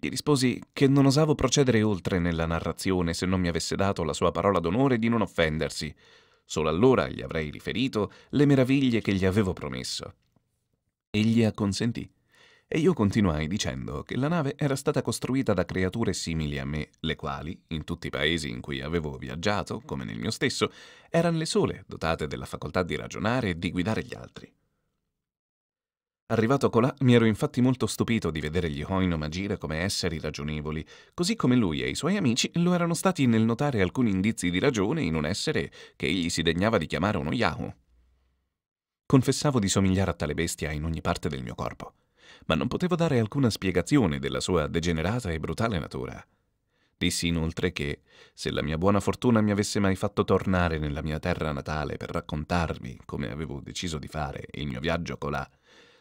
Gli risposi che non osavo procedere oltre nella narrazione se non mi avesse dato la sua parola d'onore di non offendersi. Solo allora gli avrei riferito le meraviglie che gli avevo promesso. Egli acconsentì e io continuai dicendo che la nave era stata costruita da creature simili a me, le quali, in tutti i paesi in cui avevo viaggiato, come nel mio stesso, erano le sole dotate della facoltà di ragionare e di guidare gli altri. Arrivato colà, mi ero infatti molto stupito di vedere gli Hoinom agire come esseri ragionevoli, così come lui e i suoi amici lo erano stati nel notare alcuni indizi di ragione in un essere che egli si degnava di chiamare uno Yahoo. Confessavo di somigliare a tale bestia in ogni parte del mio corpo ma non potevo dare alcuna spiegazione della sua degenerata e brutale natura. Dissi inoltre che, se la mia buona fortuna mi avesse mai fatto tornare nella mia terra natale per raccontarvi, come avevo deciso di fare, il mio viaggio colà,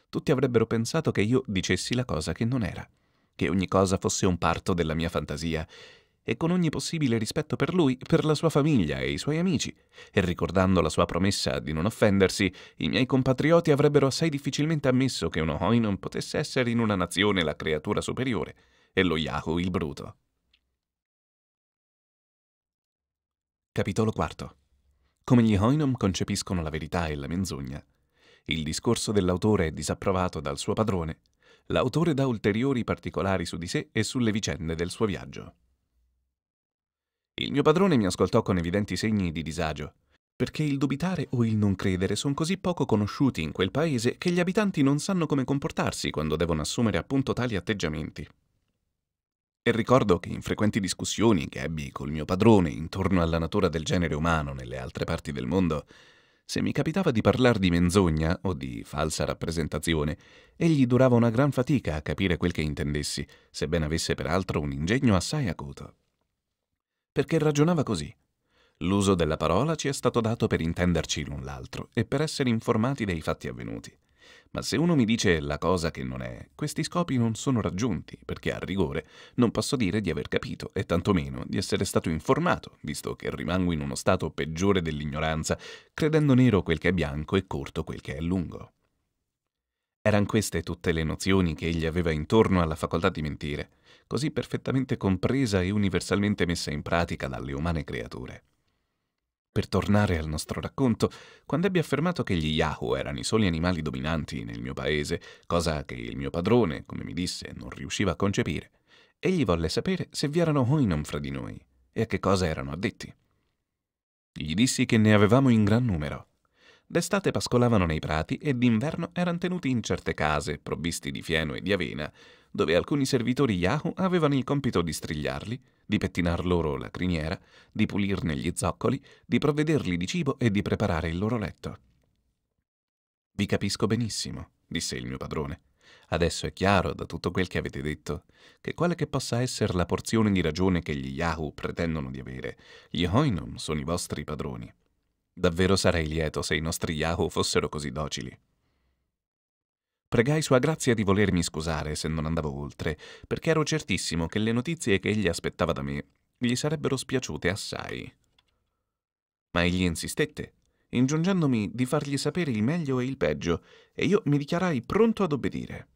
tutti avrebbero pensato che io dicessi la cosa che non era, che ogni cosa fosse un parto della mia fantasia e con ogni possibile rispetto per lui, per la sua famiglia e i suoi amici, e ricordando la sua promessa di non offendersi, i miei compatrioti avrebbero assai difficilmente ammesso che uno Hoi non potesse essere in una nazione la creatura superiore e lo Yahoo il bruto. Capitolo 4 Come gli Hoinom concepiscono la verità e la menzogna. Il discorso dell'autore è disapprovato dal suo padrone. L'autore dà ulteriori particolari su di sé e sulle vicende del suo viaggio. Il mio padrone mi ascoltò con evidenti segni di disagio, perché il dubitare o il non credere sono così poco conosciuti in quel paese che gli abitanti non sanno come comportarsi quando devono assumere appunto tali atteggiamenti. E ricordo che in frequenti discussioni che ebbi col mio padrone intorno alla natura del genere umano nelle altre parti del mondo, se mi capitava di parlare di menzogna o di falsa rappresentazione, egli durava una gran fatica a capire quel che intendessi, sebbene avesse peraltro un ingegno assai acuto perché ragionava così. L'uso della parola ci è stato dato per intenderci l'un l'altro e per essere informati dei fatti avvenuti. Ma se uno mi dice la cosa che non è, questi scopi non sono raggiunti, perché a rigore non posso dire di aver capito e tantomeno di essere stato informato, visto che rimango in uno stato peggiore dell'ignoranza, credendo nero quel che è bianco e corto quel che è lungo. Eran queste tutte le nozioni che egli aveva intorno alla facoltà di mentire, così perfettamente compresa e universalmente messa in pratica dalle umane creature. Per tornare al nostro racconto, quando ebbi affermato che gli Yahoo erano i soli animali dominanti nel mio paese, cosa che il mio padrone, come mi disse, non riusciva a concepire, egli volle sapere se vi erano Hoinom fra di noi e a che cosa erano addetti. Gli dissi che ne avevamo in gran numero. D'estate pascolavano nei prati e d'inverno erano tenuti in certe case, provvisti di fieno e di avena, dove alcuni servitori Yahoo avevano il compito di strigliarli, di pettinar loro la criniera, di pulirne gli zoccoli, di provvederli di cibo e di preparare il loro letto. Vi capisco benissimo, disse il mio padrone. Adesso è chiaro da tutto quel che avete detto che quale che possa essere la porzione di ragione che gli Yahoo pretendono di avere, gli Hoinon sono i vostri padroni. Davvero sarei lieto se i nostri Yahoo fossero così docili. Pregai Sua Grazia di volermi scusare se non andavo oltre, perché ero certissimo che le notizie che egli aspettava da me gli sarebbero spiaciute assai. Ma egli insistette, ingiungendomi di fargli sapere il meglio e il peggio, e io mi dichiarai pronto ad obbedire.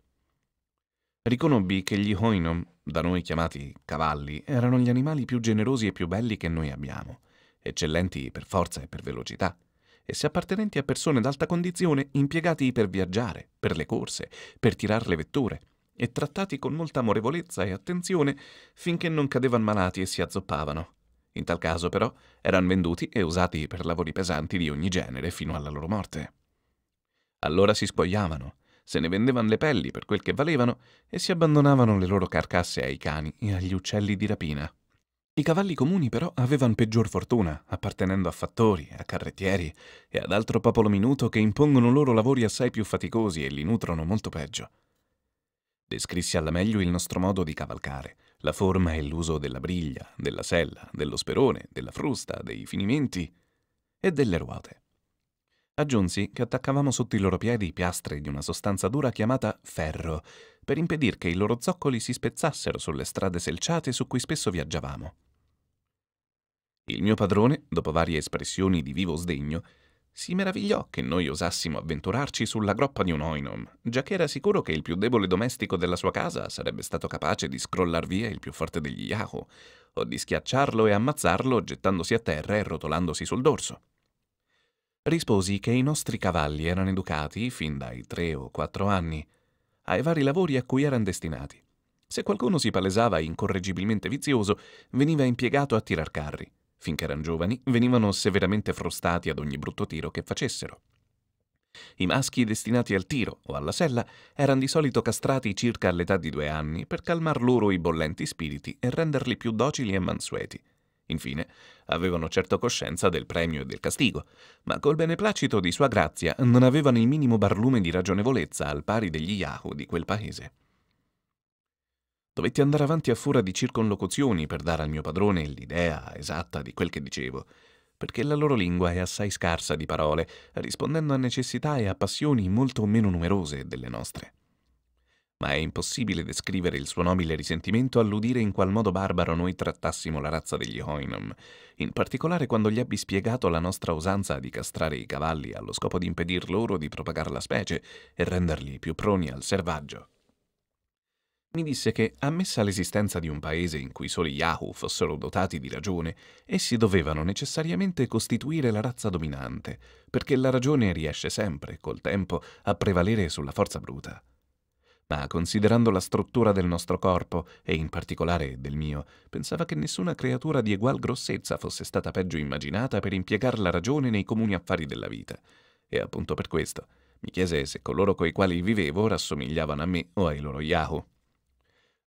Riconobbi che gli Hoinom, da noi chiamati cavalli, erano gli animali più generosi e più belli che noi abbiamo, eccellenti per forza e per velocità e se appartenenti a persone d'alta condizione impiegati per viaggiare, per le corse, per tirar le vetture, e trattati con molta amorevolezza e attenzione finché non cadevano malati e si azzoppavano. In tal caso, però, erano venduti e usati per lavori pesanti di ogni genere fino alla loro morte. Allora si spogliavano, se ne vendevano le pelli per quel che valevano e si abbandonavano le loro carcasse ai cani e agli uccelli di rapina. I cavalli comuni però avevano peggior fortuna, appartenendo a fattori, a carrettieri e ad altro popolo minuto che impongono loro lavori assai più faticosi e li nutrono molto peggio. Descrissi alla meglio il nostro modo di cavalcare, la forma e l'uso della briglia, della sella, dello sperone, della frusta, dei finimenti e delle ruote. Aggiunsi che attaccavamo sotto i loro piedi piastre di una sostanza dura chiamata ferro, per impedir che i loro zoccoli si spezzassero sulle strade selciate su cui spesso viaggiavamo. Il mio padrone, dopo varie espressioni di vivo sdegno, si meravigliò che noi osassimo avventurarci sulla groppa di un oinom, già che era sicuro che il più debole domestico della sua casa sarebbe stato capace di scrollar via il più forte degli Yahoo, o di schiacciarlo e ammazzarlo gettandosi a terra e rotolandosi sul dorso. Risposi che i nostri cavalli erano educati, fin dai tre o quattro anni, ai vari lavori a cui erano destinati. Se qualcuno si palesava incorreggibilmente vizioso, veniva impiegato a tirar carri finché erano giovani, venivano severamente frustati ad ogni brutto tiro che facessero. I maschi destinati al tiro o alla sella erano di solito castrati circa all'età di due anni per calmar loro i bollenti spiriti e renderli più docili e mansueti. Infine, avevano certo coscienza del premio e del castigo, ma col beneplacito di sua grazia non avevano il minimo barlume di ragionevolezza al pari degli Yahoo di quel paese. Dovetti andare avanti a furia di circonlocuzioni per dare al mio padrone l'idea esatta di quel che dicevo, perché la loro lingua è assai scarsa di parole, rispondendo a necessità e a passioni molto meno numerose delle nostre. Ma è impossibile descrivere il suo nobile risentimento all'udire in qual modo barbaro noi trattassimo la razza degli Hoinum, in particolare quando gli ebbi spiegato la nostra usanza di castrare i cavalli allo scopo di impedir loro di propagare la specie e renderli più proni al servaggio mi disse che, ammessa l'esistenza di un paese in cui solo Yahoo fossero dotati di ragione, essi dovevano necessariamente costituire la razza dominante, perché la ragione riesce sempre, col tempo, a prevalere sulla forza bruta. Ma considerando la struttura del nostro corpo, e in particolare del mio, pensava che nessuna creatura di egual grossezza fosse stata peggio immaginata per impiegare la ragione nei comuni affari della vita. E appunto per questo mi chiese se coloro coi quali vivevo rassomigliavano a me o ai loro Yahoo.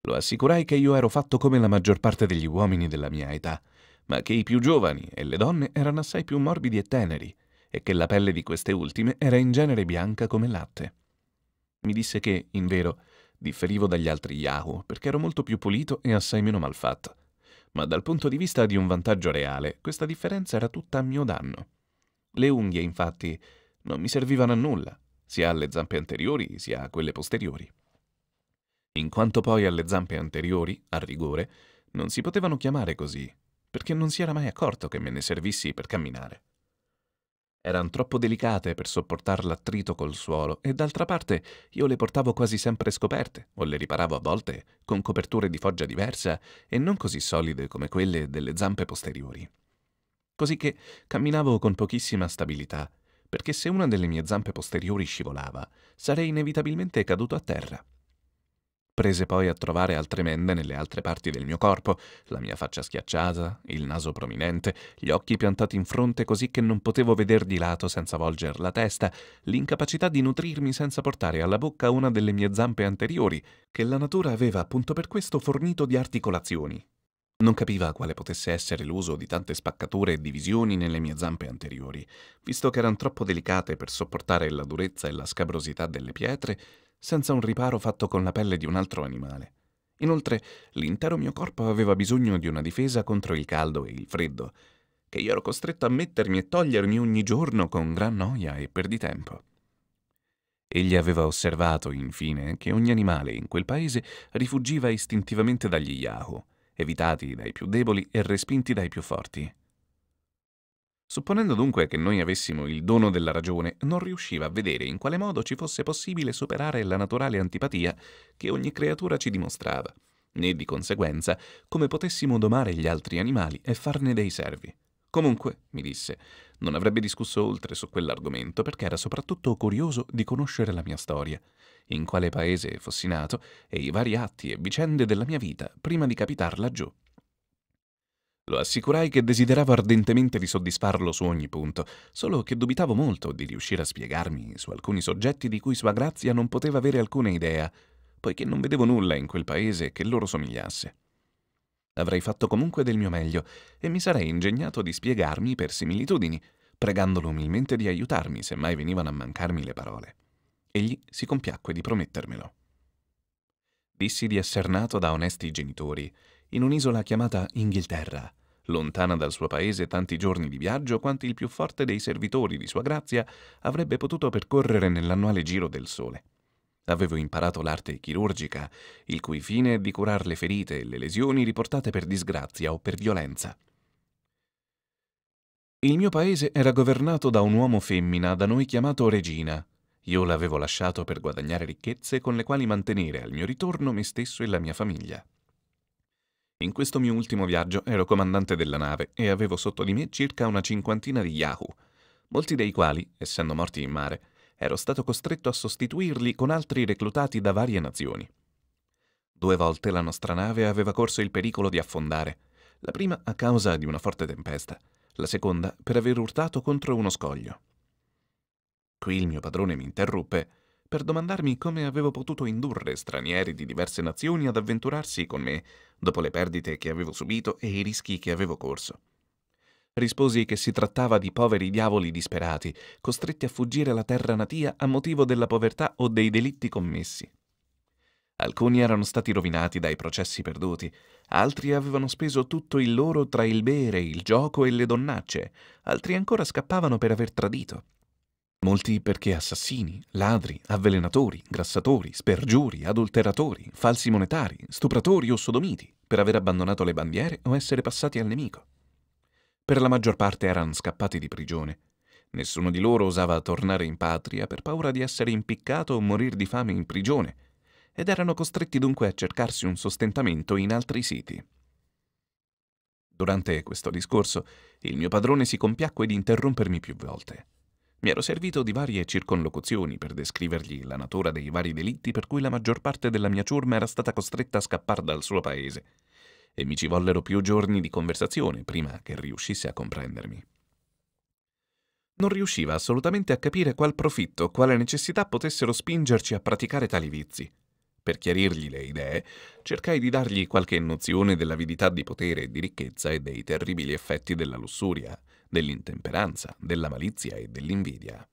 Lo assicurai che io ero fatto come la maggior parte degli uomini della mia età, ma che i più giovani e le donne erano assai più morbidi e teneri, e che la pelle di queste ultime era in genere bianca come latte. Mi disse che, in vero, differivo dagli altri Yahoo perché ero molto più pulito e assai meno malfatto, ma dal punto di vista di un vantaggio reale, questa differenza era tutta a mio danno. Le unghie, infatti, non mi servivano a nulla, sia alle zampe anteriori sia a quelle posteriori in quanto poi alle zampe anteriori, a rigore, non si potevano chiamare così, perché non si era mai accorto che me ne servissi per camminare. Erano troppo delicate per sopportare l'attrito col suolo e d'altra parte io le portavo quasi sempre scoperte o le riparavo a volte con coperture di foggia diversa e non così solide come quelle delle zampe posteriori. Cosicché camminavo con pochissima stabilità, perché se una delle mie zampe posteriori scivolava, sarei inevitabilmente caduto a terra Prese poi a trovare altre mende nelle altre parti del mio corpo, la mia faccia schiacciata, il naso prominente, gli occhi piantati in fronte così che non potevo veder di lato senza volger la testa, l'incapacità di nutrirmi senza portare alla bocca una delle mie zampe anteriori, che la natura aveva appunto per questo fornito di articolazioni. Non capiva quale potesse essere l'uso di tante spaccature e divisioni nelle mie zampe anteriori, visto che erano troppo delicate per sopportare la durezza e la scabrosità delle pietre, senza un riparo fatto con la pelle di un altro animale. Inoltre, l'intero mio corpo aveva bisogno di una difesa contro il caldo e il freddo, che io ero costretto a mettermi e togliermi ogni giorno con gran noia e perditempo. Egli aveva osservato, infine, che ogni animale in quel paese rifuggiva istintivamente dagli Yahoo, evitati dai più deboli e respinti dai più forti. Supponendo dunque che noi avessimo il dono della ragione, non riusciva a vedere in quale modo ci fosse possibile superare la naturale antipatia che ogni creatura ci dimostrava, né di conseguenza come potessimo domare gli altri animali e farne dei servi. Comunque, mi disse, non avrebbe discusso oltre su quell'argomento perché era soprattutto curioso di conoscere la mia storia, in quale paese fossi nato e i vari atti e vicende della mia vita prima di capitar laggiù. Lo assicurai che desideravo ardentemente di soddisfarlo su ogni punto, solo che dubitavo molto di riuscire a spiegarmi su alcuni soggetti di cui Sua Grazia non poteva avere alcuna idea, poiché non vedevo nulla in quel paese che loro somigliasse. Avrei fatto comunque del mio meglio e mi sarei ingegnato di spiegarmi per similitudini, pregandolo umilmente di aiutarmi se mai venivano a mancarmi le parole. Egli si compiacque di promettermelo. Dissi di esser nato da onesti genitori in un'isola chiamata Inghilterra, lontana dal suo paese tanti giorni di viaggio quanti il più forte dei servitori di Sua Grazia avrebbe potuto percorrere nell'annuale giro del sole. Avevo imparato l'arte chirurgica, il cui fine è di curare le ferite e le lesioni riportate per disgrazia o per violenza. Il mio paese era governato da un uomo femmina da noi chiamato Regina. Io l'avevo lasciato per guadagnare ricchezze con le quali mantenere al mio ritorno me stesso e la mia famiglia. In questo mio ultimo viaggio ero comandante della nave e avevo sotto di me circa una cinquantina di Yahoo, molti dei quali, essendo morti in mare, ero stato costretto a sostituirli con altri reclutati da varie nazioni. Due volte la nostra nave aveva corso il pericolo di affondare, la prima a causa di una forte tempesta, la seconda per aver urtato contro uno scoglio. Qui il mio padrone mi interruppe per domandarmi come avevo potuto indurre stranieri di diverse nazioni ad avventurarsi con me, dopo le perdite che avevo subito e i rischi che avevo corso. Risposi che si trattava di poveri diavoli disperati, costretti a fuggire la terra natia a motivo della povertà o dei delitti commessi. Alcuni erano stati rovinati dai processi perduti, altri avevano speso tutto il loro tra il bere, il gioco e le donnacce, altri ancora scappavano per aver tradito molti perché assassini, ladri, avvelenatori, grassatori, spergiuri, adulteratori, falsi monetari, stupratori o sodomiti, per aver abbandonato le bandiere o essere passati al nemico. Per la maggior parte erano scappati di prigione. Nessuno di loro osava tornare in patria per paura di essere impiccato o morire di fame in prigione, ed erano costretti dunque a cercarsi un sostentamento in altri siti. Durante questo discorso, il mio padrone si compiacque di interrompermi più volte. Mi ero servito di varie circonlocuzioni per descrivergli la natura dei vari delitti per cui la maggior parte della mia ciurma era stata costretta a scappare dal suo paese, e mi ci vollero più giorni di conversazione prima che riuscisse a comprendermi. Non riusciva assolutamente a capire qual profitto, quale necessità potessero spingerci a praticare tali vizi. Per chiarirgli le idee, cercai di dargli qualche nozione dell'avidità di potere e di ricchezza e dei terribili effetti della lussuria, dell'intemperanza, della malizia e dell'invidia.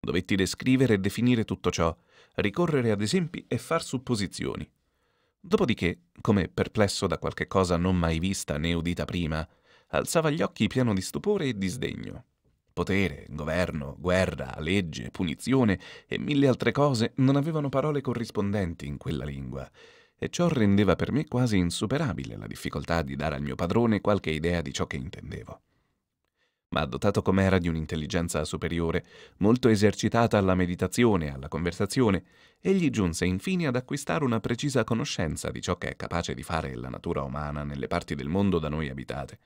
Dovetti descrivere e definire tutto ciò, ricorrere ad esempi e far supposizioni. Dopodiché, come perplesso da qualche cosa non mai vista né udita prima, alzava gli occhi pieno di stupore e di sdegno. Potere, governo, guerra, legge, punizione e mille altre cose non avevano parole corrispondenti in quella lingua, e ciò rendeva per me quasi insuperabile la difficoltà di dare al mio padrone qualche idea di ciò che intendevo ma dotato com'era di un'intelligenza superiore, molto esercitata alla meditazione e alla conversazione, egli giunse infine ad acquistare una precisa conoscenza di ciò che è capace di fare la natura umana nelle parti del mondo da noi abitate,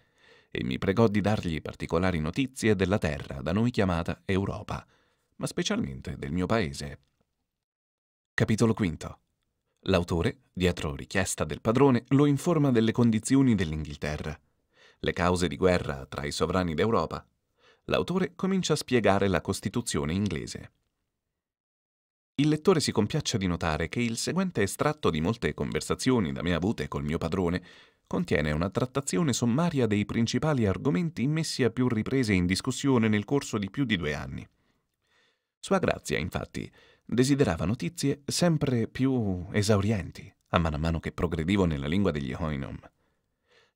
e mi pregò di dargli particolari notizie della terra da noi chiamata Europa, ma specialmente del mio paese. Capitolo V. L'autore, dietro richiesta del padrone, lo informa delle condizioni dell'Inghilterra le cause di guerra tra i sovrani d'Europa, l'autore comincia a spiegare la Costituzione inglese. Il lettore si compiaccia di notare che il seguente estratto di molte conversazioni da me avute col mio padrone contiene una trattazione sommaria dei principali argomenti messi a più riprese in discussione nel corso di più di due anni. Sua Grazia, infatti, desiderava notizie sempre più esaurienti a mano a mano che progredivo nella lingua degli Hoinom.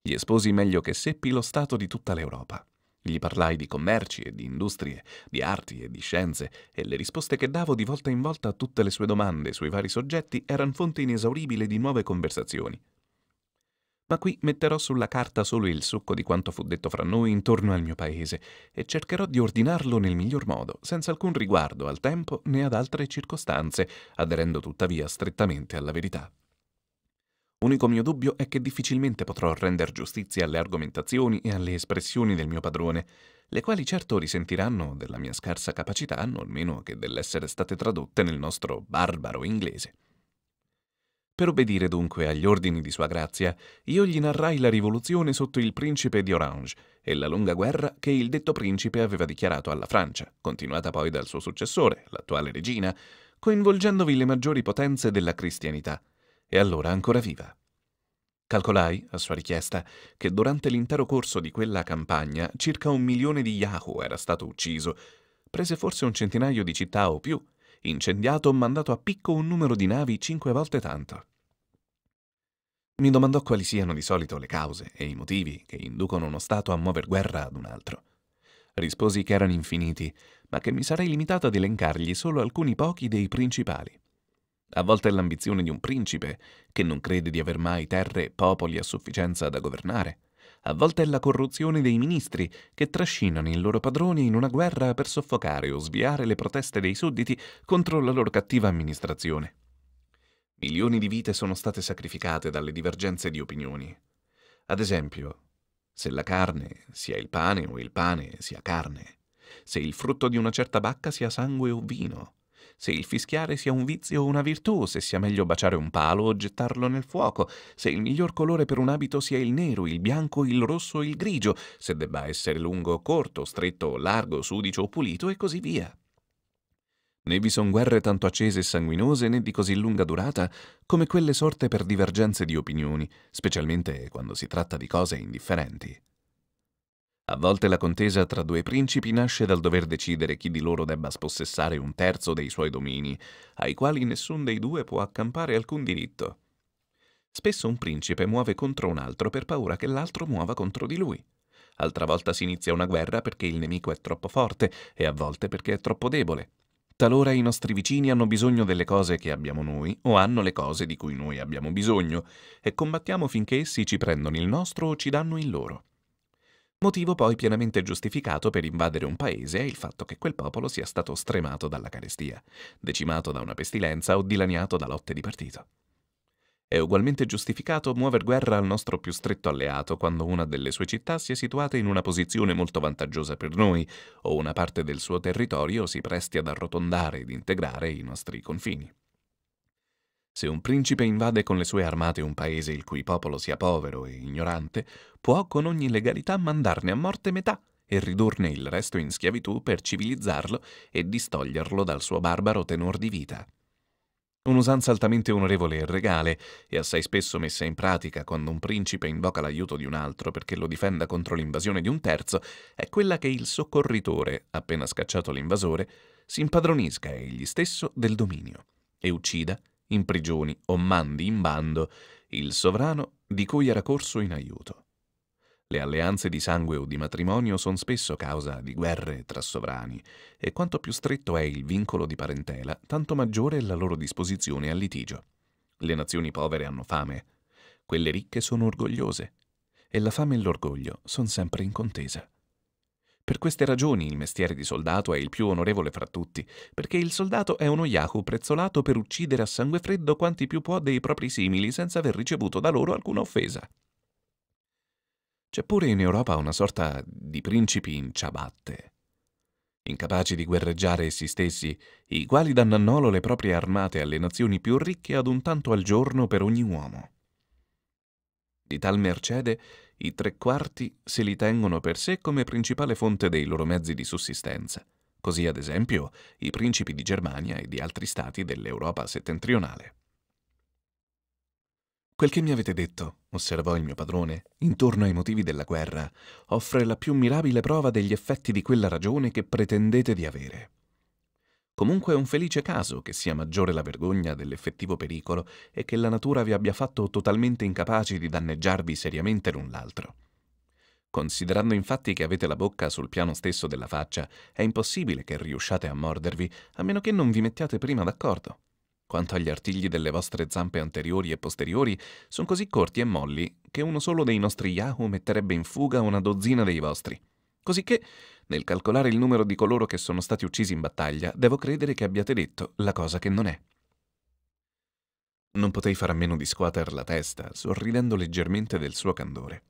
Gli esposi meglio che seppi lo stato di tutta l'Europa. Gli parlai di commerci e di industrie, di arti e di scienze, e le risposte che davo di volta in volta a tutte le sue domande sui vari soggetti erano fonte inesauribile di nuove conversazioni. Ma qui metterò sulla carta solo il succo di quanto fu detto fra noi intorno al mio paese e cercherò di ordinarlo nel miglior modo, senza alcun riguardo al tempo né ad altre circostanze, aderendo tuttavia strettamente alla verità. Unico mio dubbio è che difficilmente potrò render giustizia alle argomentazioni e alle espressioni del mio padrone, le quali certo risentiranno della mia scarsa capacità, non meno che dell'essere state tradotte nel nostro barbaro inglese. Per obbedire dunque agli ordini di Sua Grazia, io gli narrai la rivoluzione sotto il principe di Orange e la lunga guerra che il detto principe aveva dichiarato alla Francia, continuata poi dal suo successore, l'attuale regina, coinvolgendovi le maggiori potenze della cristianità, e allora ancora viva. Calcolai, a sua richiesta, che durante l'intero corso di quella campagna circa un milione di Yahoo era stato ucciso, prese forse un centinaio di città o più, incendiato o mandato a picco un numero di navi cinque volte tanto. Mi domandò quali siano di solito le cause e i motivi che inducono uno Stato a muover guerra ad un altro. Risposi che erano infiniti, ma che mi sarei limitato ad elencargli solo alcuni pochi dei principali. A volte è l'ambizione di un principe, che non crede di aver mai terre e popoli a sufficienza da governare. A volte è la corruzione dei ministri, che trascinano i loro padroni in una guerra per soffocare o sviare le proteste dei sudditi contro la loro cattiva amministrazione. Milioni di vite sono state sacrificate dalle divergenze di opinioni. Ad esempio, se la carne sia il pane o il pane sia carne, se il frutto di una certa bacca sia sangue o vino, se il fischiare sia un vizio o una virtù, se sia meglio baciare un palo o gettarlo nel fuoco, se il miglior colore per un abito sia il nero, il bianco, il rosso o il grigio, se debba essere lungo o corto, stretto o largo, sudicio o pulito e così via. Né vi son guerre tanto accese e sanguinose né di così lunga durata come quelle sorte per divergenze di opinioni, specialmente quando si tratta di cose indifferenti. A volte la contesa tra due principi nasce dal dover decidere chi di loro debba spossessare un terzo dei suoi domini, ai quali nessun dei due può accampare alcun diritto. Spesso un principe muove contro un altro per paura che l'altro muova contro di lui. Altra volta si inizia una guerra perché il nemico è troppo forte e a volte perché è troppo debole. Talora i nostri vicini hanno bisogno delle cose che abbiamo noi o hanno le cose di cui noi abbiamo bisogno e combattiamo finché essi ci prendono il nostro o ci danno il loro motivo poi pienamente giustificato per invadere un paese è il fatto che quel popolo sia stato stremato dalla carestia, decimato da una pestilenza o dilaniato da lotte di partito. È ugualmente giustificato muover guerra al nostro più stretto alleato quando una delle sue città si è situata in una posizione molto vantaggiosa per noi o una parte del suo territorio si presti ad arrotondare ed integrare i nostri confini. Se un principe invade con le sue armate un paese il cui popolo sia povero e ignorante, può con ogni legalità mandarne a morte metà e ridurne il resto in schiavitù per civilizzarlo e distoglierlo dal suo barbaro tenor di vita. Un'usanza altamente onorevole e regale, e assai spesso messa in pratica quando un principe invoca l'aiuto di un altro perché lo difenda contro l'invasione di un terzo, è quella che il soccorritore, appena scacciato l'invasore, si impadronisca egli stesso del dominio e uccida in prigioni o mandi in bando il sovrano di cui era corso in aiuto. Le alleanze di sangue o di matrimonio sono spesso causa di guerre tra sovrani e quanto più stretto è il vincolo di parentela, tanto maggiore è la loro disposizione al litigio. Le nazioni povere hanno fame, quelle ricche sono orgogliose e la fame e l'orgoglio sono sempre in contesa. Per queste ragioni il mestiere di soldato è il più onorevole fra tutti, perché il soldato è uno Yaku prezzolato per uccidere a sangue freddo quanti più può dei propri simili senza aver ricevuto da loro alcuna offesa. C'è pure in Europa una sorta di principi in ciabatte. Incapaci di guerreggiare essi stessi, i quali danno a nolo le proprie armate alle nazioni più ricche ad un tanto al giorno per ogni uomo. Di tal mercede i tre quarti se li tengono per sé come principale fonte dei loro mezzi di sussistenza. Così ad esempio i principi di Germania e di altri stati dell'Europa settentrionale. Quel che mi avete detto, osservò il mio padrone, intorno ai motivi della guerra, offre la più mirabile prova degli effetti di quella ragione che pretendete di avere. Comunque è un felice caso che sia maggiore la vergogna dell'effettivo pericolo e che la natura vi abbia fatto totalmente incapaci di danneggiarvi seriamente l'un l'altro. Considerando infatti che avete la bocca sul piano stesso della faccia, è impossibile che riusciate a mordervi a meno che non vi mettiate prima d'accordo. Quanto agli artigli delle vostre zampe anteriori e posteriori, sono così corti e molli che uno solo dei nostri Yahoo metterebbe in fuga una dozzina dei vostri. Cosicché nel calcolare il numero di coloro che sono stati uccisi in battaglia, devo credere che abbiate detto la cosa che non è. Non potei fare a meno di scuoter la testa, sorridendo leggermente del suo candore.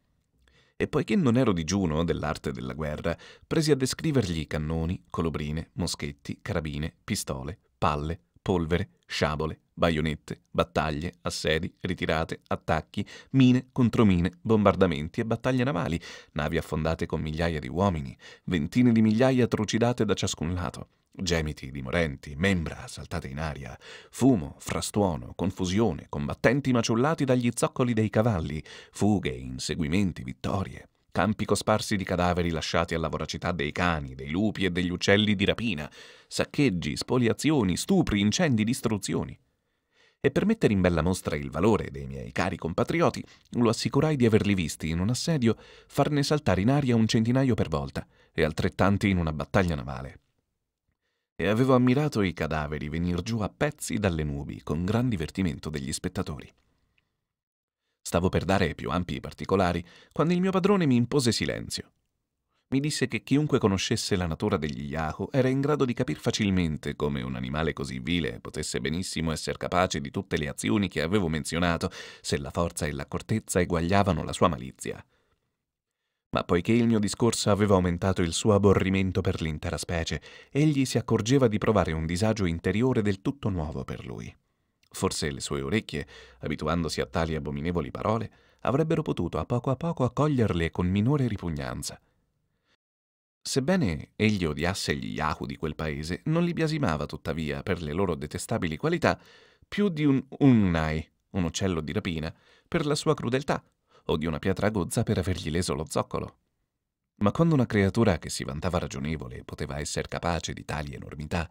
E poiché non ero digiuno dell'arte della guerra, presi a descrivergli cannoni, colobrine, moschetti, carabine, pistole, palle, polvere, sciabole, baionette, battaglie, assedi, ritirate, attacchi, mine, contromine, bombardamenti e battaglie navali, navi affondate con migliaia di uomini, ventine di migliaia trucidate da ciascun lato, gemiti di morenti, membra saltate in aria, fumo, frastuono, confusione, combattenti maciullati dagli zoccoli dei cavalli, fughe, inseguimenti, vittorie campi cosparsi di cadaveri lasciati alla voracità dei cani, dei lupi e degli uccelli di rapina, saccheggi, spoliazioni, stupri, incendi, distruzioni. E per mettere in bella mostra il valore dei miei cari compatrioti, lo assicurai di averli visti in un assedio farne saltare in aria un centinaio per volta e altrettanti in una battaglia navale. E avevo ammirato i cadaveri venir giù a pezzi dalle nubi con gran divertimento degli spettatori. Stavo per dare più ampi particolari quando il mio padrone mi impose silenzio. Mi disse che chiunque conoscesse la natura degli Yahoo era in grado di capir facilmente come un animale così vile potesse benissimo essere capace di tutte le azioni che avevo menzionato se la forza e l'accortezza eguagliavano la sua malizia. Ma poiché il mio discorso aveva aumentato il suo aborrimento per l'intera specie, egli si accorgeva di provare un disagio interiore del tutto nuovo per lui. Forse le sue orecchie, abituandosi a tali abominevoli parole, avrebbero potuto a poco a poco accoglierle con minore ripugnanza. Sebbene egli odiasse gli Yahoo di quel paese, non li biasimava tuttavia per le loro detestabili qualità più di un unnai, un uccello di rapina, per la sua crudeltà, o di una pietra gozza per avergli leso lo zoccolo. Ma quando una creatura che si vantava ragionevole poteva essere capace di tali enormità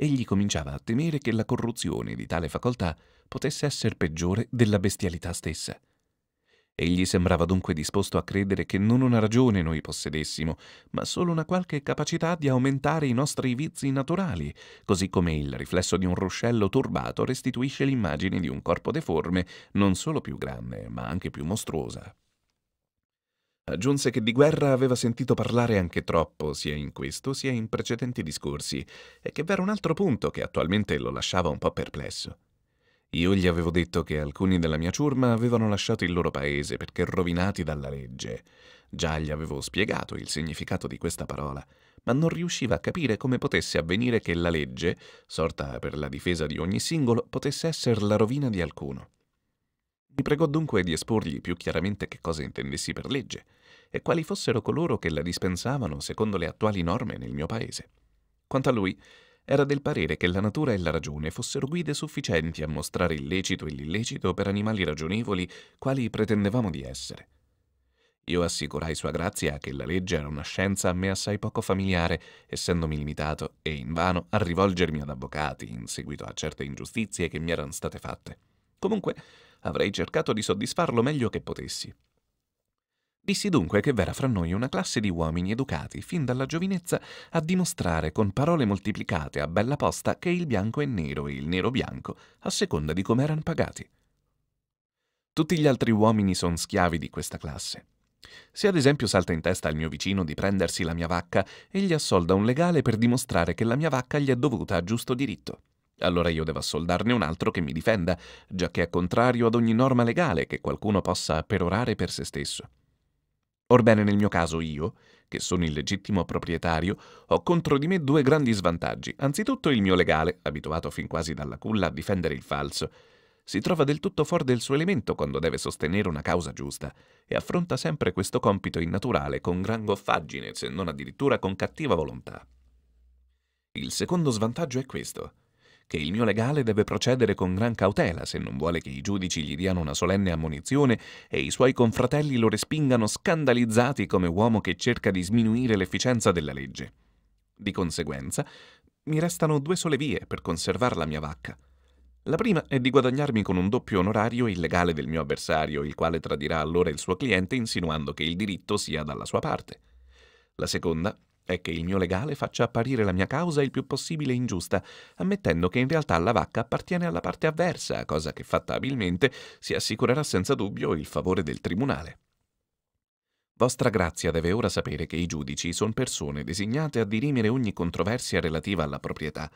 egli cominciava a temere che la corruzione di tale facoltà potesse essere peggiore della bestialità stessa. Egli sembrava dunque disposto a credere che non una ragione noi possedessimo, ma solo una qualche capacità di aumentare i nostri vizi naturali, così come il riflesso di un ruscello turbato restituisce l'immagine di un corpo deforme, non solo più grande, ma anche più mostruosa. Aggiunse che di guerra aveva sentito parlare anche troppo, sia in questo sia in precedenti discorsi, e che v'era un altro punto che attualmente lo lasciava un po' perplesso. Io gli avevo detto che alcuni della mia ciurma avevano lasciato il loro paese perché rovinati dalla legge. Già gli avevo spiegato il significato di questa parola, ma non riusciva a capire come potesse avvenire che la legge, sorta per la difesa di ogni singolo, potesse essere la rovina di alcuno. Mi pregò dunque di esporgli più chiaramente che cosa intendessi per legge, e quali fossero coloro che la dispensavano secondo le attuali norme nel mio paese. Quanto a lui, era del parere che la natura e la ragione fossero guide sufficienti a mostrare il lecito e l'illecito per animali ragionevoli quali pretendevamo di essere. Io assicurai Sua Grazia che la legge era una scienza a me assai poco familiare, essendomi limitato, e invano, a rivolgermi ad avvocati in seguito a certe ingiustizie che mi erano state fatte. Comunque, avrei cercato di soddisfarlo meglio che potessi. Dissi dunque che v'era fra noi una classe di uomini educati fin dalla giovinezza a dimostrare con parole moltiplicate a bella posta che il bianco è nero e il nero bianco, a seconda di come eran pagati. Tutti gli altri uomini sono schiavi di questa classe. Se ad esempio salta in testa al mio vicino di prendersi la mia vacca, e gli assolda un legale per dimostrare che la mia vacca gli è dovuta a giusto diritto. Allora io devo assoldarne un altro che mi difenda, giacché è contrario ad ogni norma legale che qualcuno possa perorare per se stesso. Orbene, nel mio caso io, che sono il legittimo proprietario, ho contro di me due grandi svantaggi. Anzitutto il mio legale, abituato fin quasi dalla culla a difendere il falso, si trova del tutto fuori del suo elemento quando deve sostenere una causa giusta e affronta sempre questo compito innaturale con gran goffaggine, se non addirittura con cattiva volontà. Il secondo svantaggio è questo che il mio legale deve procedere con gran cautela se non vuole che i giudici gli diano una solenne ammonizione e i suoi confratelli lo respingano scandalizzati come uomo che cerca di sminuire l'efficienza della legge. Di conseguenza, mi restano due sole vie per conservare la mia vacca. La prima è di guadagnarmi con un doppio onorario il legale del mio avversario, il quale tradirà allora il suo cliente insinuando che il diritto sia dalla sua parte. La seconda è che il mio legale faccia apparire la mia causa il più possibile ingiusta, ammettendo che in realtà la vacca appartiene alla parte avversa, cosa che fatta abilmente si assicurerà senza dubbio il favore del tribunale. Vostra Grazia deve ora sapere che i giudici sono persone designate a dirimere ogni controversia relativa alla proprietà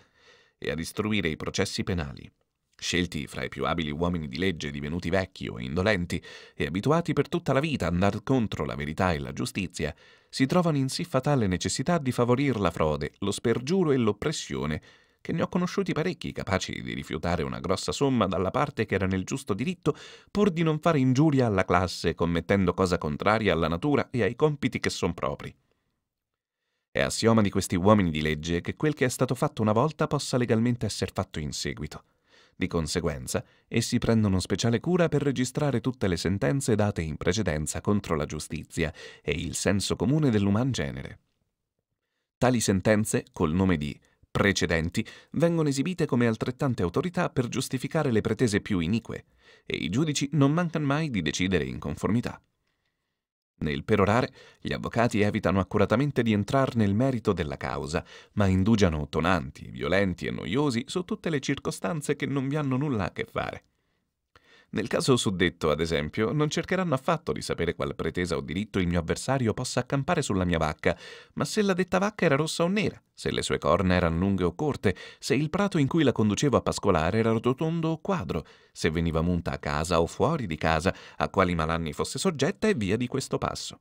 e ad istruire i processi penali, scelti fra i più abili uomini di legge divenuti vecchi o indolenti e abituati per tutta la vita a andare contro la verità e la giustizia, si trovano in sì fatale necessità di favorire la frode, lo spergiuro e l'oppressione, che ne ho conosciuti parecchi capaci di rifiutare una grossa somma dalla parte che era nel giusto diritto, pur di non fare ingiuria alla classe commettendo cosa contraria alla natura e ai compiti che son propri. È assioma di questi uomini di legge che quel che è stato fatto una volta possa legalmente essere fatto in seguito. Di conseguenza, essi prendono speciale cura per registrare tutte le sentenze date in precedenza contro la giustizia e il senso comune dell'uman genere. Tali sentenze, col nome di precedenti, vengono esibite come altrettante autorità per giustificare le pretese più inique, e i giudici non mancano mai di decidere in conformità. Nel perorare, gli avvocati evitano accuratamente di entrare nel merito della causa, ma indugiano tonanti, violenti e noiosi su tutte le circostanze che non vi hanno nulla a che fare. Nel caso suddetto, ad esempio, non cercheranno affatto di sapere qual pretesa o diritto il mio avversario possa accampare sulla mia vacca, ma se la detta vacca era rossa o nera, se le sue corna erano lunghe o corte, se il prato in cui la conducevo a pascolare era rotondo o quadro, se veniva munta a casa o fuori di casa, a quali malanni fosse soggetta e via di questo passo.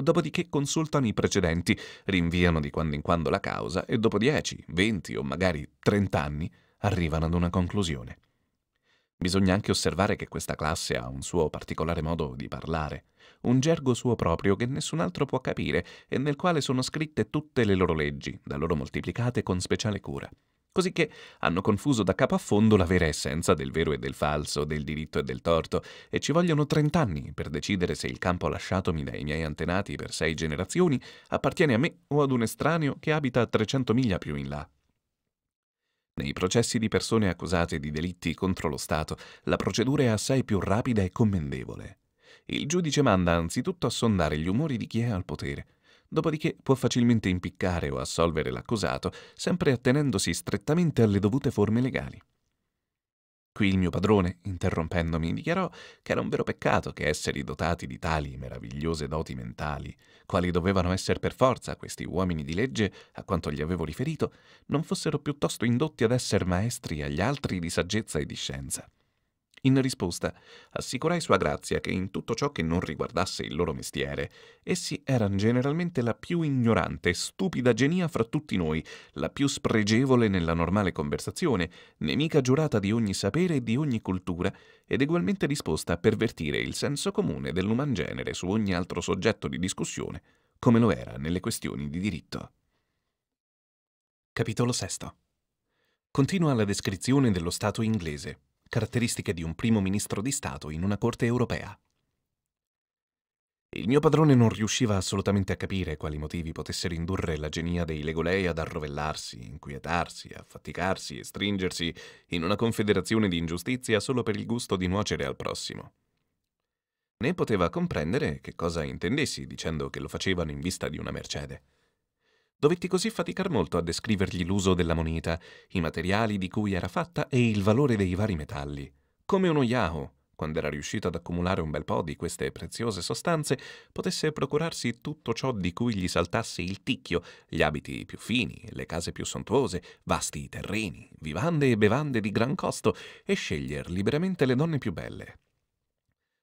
Dopodiché consultano i precedenti, rinviano di quando in quando la causa e dopo 10, 20 o magari 30 anni arrivano ad una conclusione. Bisogna anche osservare che questa classe ha un suo particolare modo di parlare, un gergo suo proprio che nessun altro può capire e nel quale sono scritte tutte le loro leggi, da loro moltiplicate con speciale cura. Cosicché hanno confuso da capo a fondo la vera essenza del vero e del falso, del diritto e del torto, e ci vogliono trent'anni per decidere se il campo lasciatomi dai miei antenati per sei generazioni appartiene a me o ad un estraneo che abita 300 miglia più in là. Nei processi di persone accusate di delitti contro lo Stato, la procedura è assai più rapida e commendevole. Il giudice manda anzitutto a sondare gli umori di chi è al potere, dopodiché può facilmente impiccare o assolvere l'accusato, sempre attenendosi strettamente alle dovute forme legali. Qui il mio padrone, interrompendomi, dichiarò che era un vero peccato che esseri dotati di tali meravigliose doti mentali, quali dovevano essere per forza questi uomini di legge, a quanto gli avevo riferito, non fossero piuttosto indotti ad essere maestri agli altri di saggezza e di scienza. In risposta, assicurai Sua Grazia che in tutto ciò che non riguardasse il loro mestiere, essi erano generalmente la più ignorante e stupida genia fra tutti noi, la più spregevole nella normale conversazione, nemica giurata di ogni sapere e di ogni cultura, ed egualmente disposta a pervertire il senso comune dell'uman genere su ogni altro soggetto di discussione, come lo era nelle questioni di diritto. Capitolo VI Continua la descrizione dello Stato inglese. Caratteristiche di un primo ministro di Stato in una corte europea. Il mio padrone non riusciva assolutamente a capire quali motivi potessero indurre la genia dei Legolei ad arrovellarsi, inquietarsi, affaticarsi e stringersi in una confederazione di ingiustizia solo per il gusto di nuocere al prossimo. Né poteva comprendere che cosa intendessi dicendo che lo facevano in vista di una mercede. Dovetti così faticar molto a descrivergli l'uso della moneta, i materiali di cui era fatta e il valore dei vari metalli. Come uno Yahoo, quando era riuscito ad accumulare un bel po' di queste preziose sostanze, potesse procurarsi tutto ciò di cui gli saltasse il ticchio, gli abiti più fini, le case più sontuose, vasti terreni, vivande e bevande di gran costo, e sceglier liberamente le donne più belle.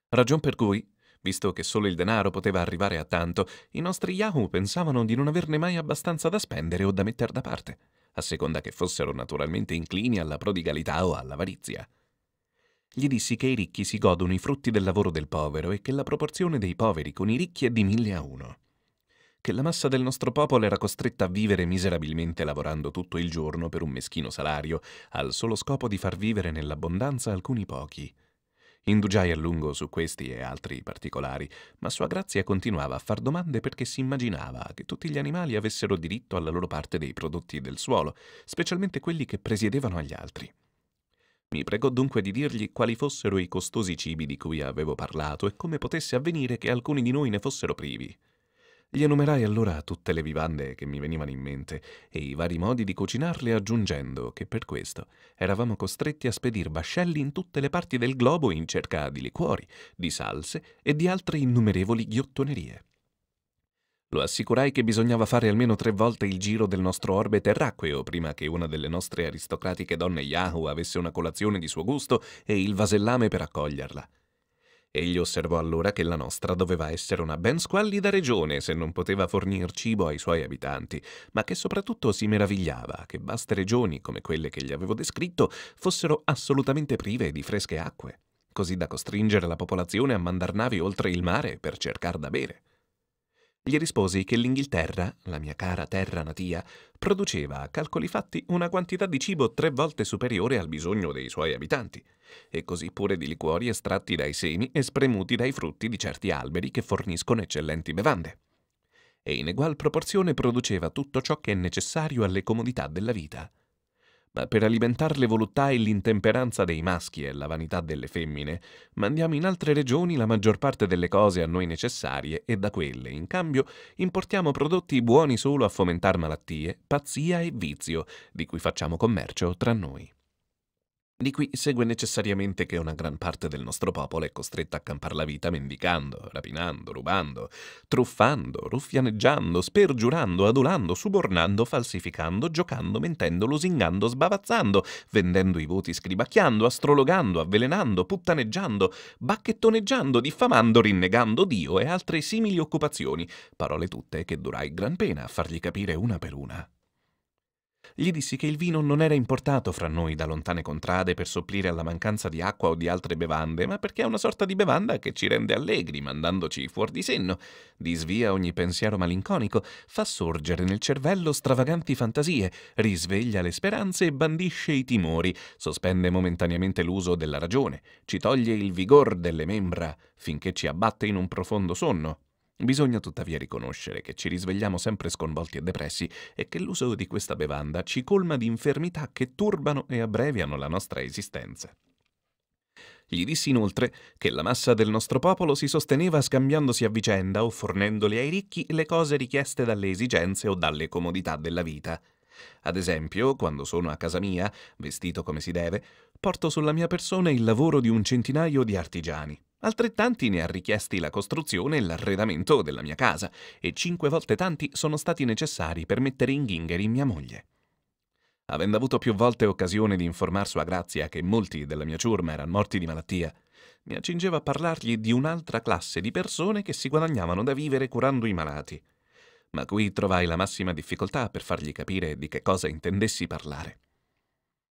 Ragion per cui, Visto che solo il denaro poteva arrivare a tanto, i nostri Yahoo pensavano di non averne mai abbastanza da spendere o da metter da parte, a seconda che fossero naturalmente inclini alla prodigalità o all'avarizia. Gli dissi che i ricchi si godono i frutti del lavoro del povero e che la proporzione dei poveri con i ricchi è di mille a uno. Che la massa del nostro popolo era costretta a vivere miserabilmente lavorando tutto il giorno per un meschino salario, al solo scopo di far vivere nell'abbondanza alcuni pochi Indugiai a lungo su questi e altri particolari, ma Sua Grazia continuava a far domande perché si immaginava che tutti gli animali avessero diritto alla loro parte dei prodotti del suolo, specialmente quelli che presiedevano agli altri. Mi pregò dunque di dirgli quali fossero i costosi cibi di cui avevo parlato e come potesse avvenire che alcuni di noi ne fossero privi. Gli enumerai allora tutte le vivande che mi venivano in mente e i vari modi di cucinarle aggiungendo che per questo eravamo costretti a spedir vascelli in tutte le parti del globo in cerca di liquori, di salse e di altre innumerevoli ghiottonerie. Lo assicurai che bisognava fare almeno tre volte il giro del nostro orbe terracqueo prima che una delle nostre aristocratiche donne Yahoo avesse una colazione di suo gusto e il vasellame per accoglierla. Egli osservò allora che la nostra doveva essere una ben squallida regione se non poteva fornir cibo ai suoi abitanti, ma che soprattutto si meravigliava che vaste regioni come quelle che gli avevo descritto fossero assolutamente prive di fresche acque, così da costringere la popolazione a mandar navi oltre il mare per cercar da bere gli risposi che l'Inghilterra, la mia cara terra natia, produceva, a calcoli fatti, una quantità di cibo tre volte superiore al bisogno dei suoi abitanti, e così pure di liquori estratti dai semi e spremuti dai frutti di certi alberi che forniscono eccellenti bevande. E in egual proporzione produceva tutto ciò che è necessario alle comodità della vita, per alimentare le voluttà e l'intemperanza dei maschi e la vanità delle femmine, mandiamo in altre regioni la maggior parte delle cose a noi necessarie e da quelle, in cambio, importiamo prodotti buoni solo a fomentare malattie, pazzia e vizio, di cui facciamo commercio tra noi. Di qui segue necessariamente che una gran parte del nostro popolo è costretta a campar la vita mendicando, rapinando, rubando, truffando, ruffianeggiando, spergiurando, adulando, subornando, falsificando, giocando, mentendo, lusingando, sbavazzando, vendendo i voti scribacchiando, astrologando, avvelenando, puttaneggiando, bacchettoneggiando, diffamando, rinnegando Dio e altre simili occupazioni, parole tutte che durai gran pena a fargli capire una per una gli dissi che il vino non era importato fra noi da lontane contrade per sopplire alla mancanza di acqua o di altre bevande, ma perché è una sorta di bevanda che ci rende allegri, mandandoci fuori di senno, disvia ogni pensiero malinconico, fa sorgere nel cervello stravaganti fantasie, risveglia le speranze e bandisce i timori, sospende momentaneamente l'uso della ragione, ci toglie il vigor delle membra, finché ci abbatte in un profondo sonno, Bisogna tuttavia riconoscere che ci risvegliamo sempre sconvolti e depressi e che l'uso di questa bevanda ci colma di infermità che turbano e abbreviano la nostra esistenza. Gli dissi inoltre che la massa del nostro popolo si sosteneva scambiandosi a vicenda o fornendole ai ricchi le cose richieste dalle esigenze o dalle comodità della vita. Ad esempio, quando sono a casa mia, vestito come si deve, porto sulla mia persona il lavoro di un centinaio di artigiani. Altrettanti ne ha richiesti la costruzione e l'arredamento della mia casa, e cinque volte tanti sono stati necessari per mettere in ghingheri mia moglie. Avendo avuto più volte occasione di informar Sua Grazia che molti della mia ciurma erano morti di malattia, mi accingevo a parlargli di un'altra classe di persone che si guadagnavano da vivere curando i malati. Ma qui trovai la massima difficoltà per fargli capire di che cosa intendessi parlare.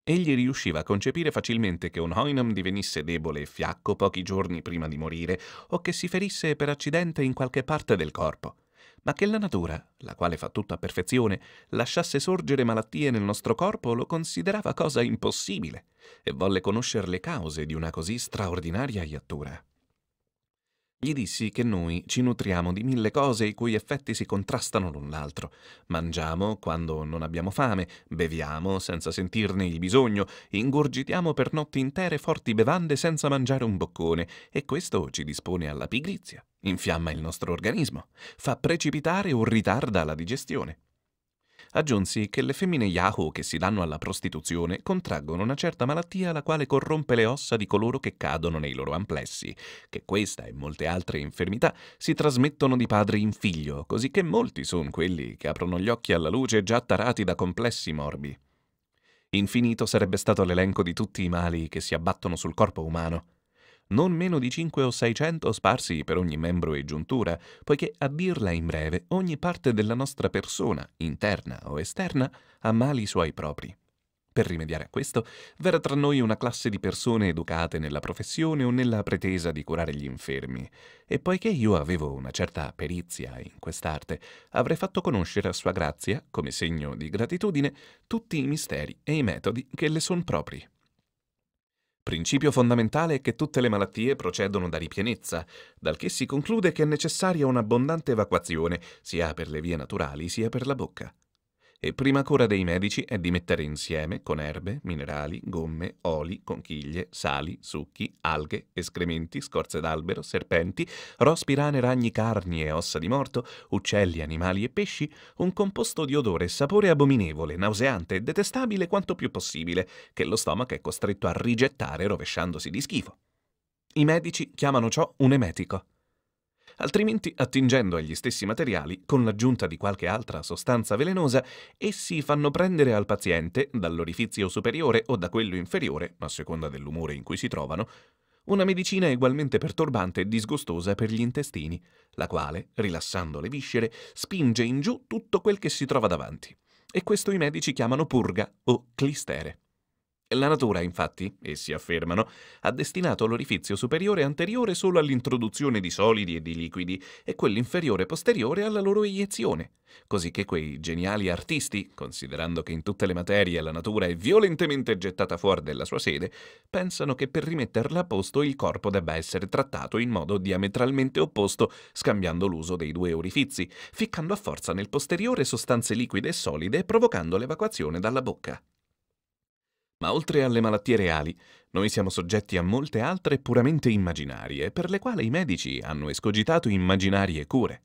Egli riusciva a concepire facilmente che un Hoinam divenisse debole e fiacco pochi giorni prima di morire o che si ferisse per accidente in qualche parte del corpo, ma che la natura, la quale fa tutto a perfezione, lasciasse sorgere malattie nel nostro corpo lo considerava cosa impossibile e volle conoscere le cause di una così straordinaria iattura. Gli dissi che noi ci nutriamo di mille cose i cui effetti si contrastano l'un l'altro. Mangiamo quando non abbiamo fame, beviamo senza sentirne il bisogno, ingurgitiamo per notti intere forti bevande senza mangiare un boccone, e questo ci dispone alla pigrizia, infiamma il nostro organismo, fa precipitare o ritarda la digestione aggiunsi che le femmine Yahoo che si danno alla prostituzione contraggono una certa malattia la quale corrompe le ossa di coloro che cadono nei loro amplessi, che questa e molte altre infermità si trasmettono di padre in figlio, così che molti sono quelli che aprono gli occhi alla luce già tarati da complessi morbi. Infinito sarebbe stato l'elenco di tutti i mali che si abbattono sul corpo umano non meno di 5 o 600 sparsi per ogni membro e giuntura, poiché a dirla in breve ogni parte della nostra persona, interna o esterna, ha mali suoi propri. Per rimediare a questo, verrà tra noi una classe di persone educate nella professione o nella pretesa di curare gli infermi. E poiché io avevo una certa perizia in quest'arte, avrei fatto conoscere a sua grazia, come segno di gratitudine, tutti i misteri e i metodi che le son propri. Principio fondamentale è che tutte le malattie procedono da ripienezza, dal che si conclude che è necessaria un'abbondante evacuazione, sia per le vie naturali sia per la bocca e prima cura dei medici è di mettere insieme con erbe, minerali, gomme, oli, conchiglie, sali, succhi, alghe, escrementi, scorze d'albero, serpenti, rospi, rane, ragni, carni e ossa di morto, uccelli, animali e pesci, un composto di odore e sapore abominevole, nauseante e detestabile quanto più possibile, che lo stomaco è costretto a rigettare rovesciandosi di schifo. I medici chiamano ciò un emetico altrimenti attingendo agli stessi materiali con l'aggiunta di qualche altra sostanza velenosa, essi fanno prendere al paziente, dall'orifizio superiore o da quello inferiore, a seconda dell'umore in cui si trovano, una medicina ugualmente perturbante e disgustosa per gli intestini, la quale, rilassando le viscere, spinge in giù tutto quel che si trova davanti. E questo i medici chiamano purga o clistere. La natura, infatti, essi affermano, ha destinato l'orifizio superiore e anteriore solo all'introduzione di solidi e di liquidi e quell'inferiore posteriore alla loro iniezione, così che quei geniali artisti, considerando che in tutte le materie la natura è violentemente gettata fuori della sua sede, pensano che per rimetterla a posto il corpo debba essere trattato in modo diametralmente opposto, scambiando l'uso dei due orifizi, ficcando a forza nel posteriore sostanze liquide e solide e provocando l'evacuazione dalla bocca. Ma oltre alle malattie reali, noi siamo soggetti a molte altre puramente immaginarie, per le quali i medici hanno escogitato immaginarie cure.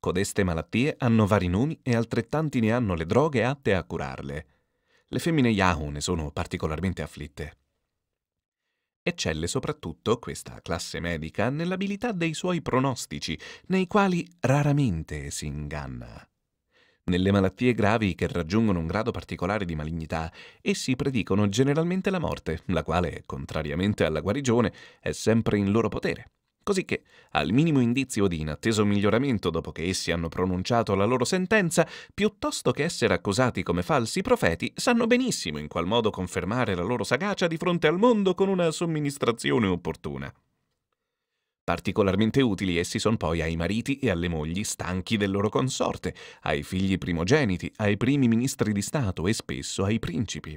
Codeste malattie hanno vari nomi e altrettanti ne hanno le droghe atte a curarle. Le femmine Yahoo ne sono particolarmente afflitte. Eccelle soprattutto questa classe medica nell'abilità dei suoi pronostici, nei quali raramente si inganna. Nelle malattie gravi che raggiungono un grado particolare di malignità, essi predicono generalmente la morte, la quale, contrariamente alla guarigione, è sempre in loro potere. Cosicché, al minimo indizio di inatteso miglioramento dopo che essi hanno pronunciato la loro sentenza, piuttosto che essere accusati come falsi profeti, sanno benissimo in qual modo confermare la loro sagacia di fronte al mondo con una somministrazione opportuna. Particolarmente utili essi sono poi ai mariti e alle mogli stanchi del loro consorte, ai figli primogeniti, ai primi ministri di Stato e spesso ai principi.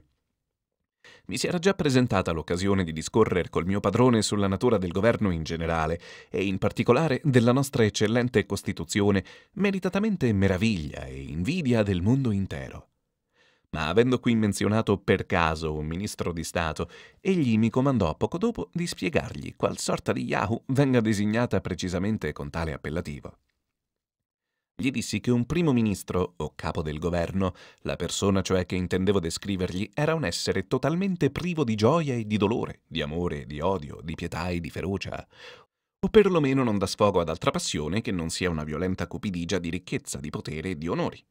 Mi si era già presentata l'occasione di discorrere col mio padrone sulla natura del governo in generale e in particolare della nostra eccellente Costituzione, meritatamente meraviglia e invidia del mondo intero. Ma avendo qui menzionato per caso un ministro di Stato, egli mi comandò poco dopo di spiegargli qual sorta di Yahoo venga designata precisamente con tale appellativo. Gli dissi che un primo ministro o capo del governo, la persona cioè che intendevo descrivergli, era un essere totalmente privo di gioia e di dolore, di amore di odio, di pietà e di ferocia, o perlomeno non dà sfogo ad altra passione che non sia una violenta cupidigia di ricchezza, di potere e di onori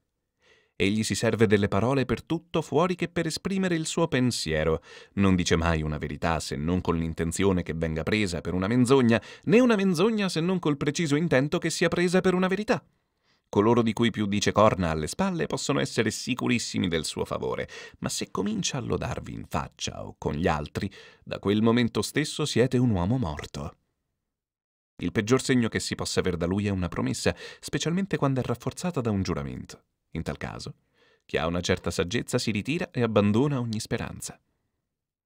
Egli si serve delle parole per tutto fuori che per esprimere il suo pensiero. Non dice mai una verità se non con l'intenzione che venga presa per una menzogna, né una menzogna se non col preciso intento che sia presa per una verità. Coloro di cui più dice corna alle spalle possono essere sicurissimi del suo favore, ma se comincia a lodarvi in faccia o con gli altri, da quel momento stesso siete un uomo morto. Il peggior segno che si possa avere da lui è una promessa, specialmente quando è rafforzata da un giuramento. In tal caso, chi ha una certa saggezza si ritira e abbandona ogni speranza.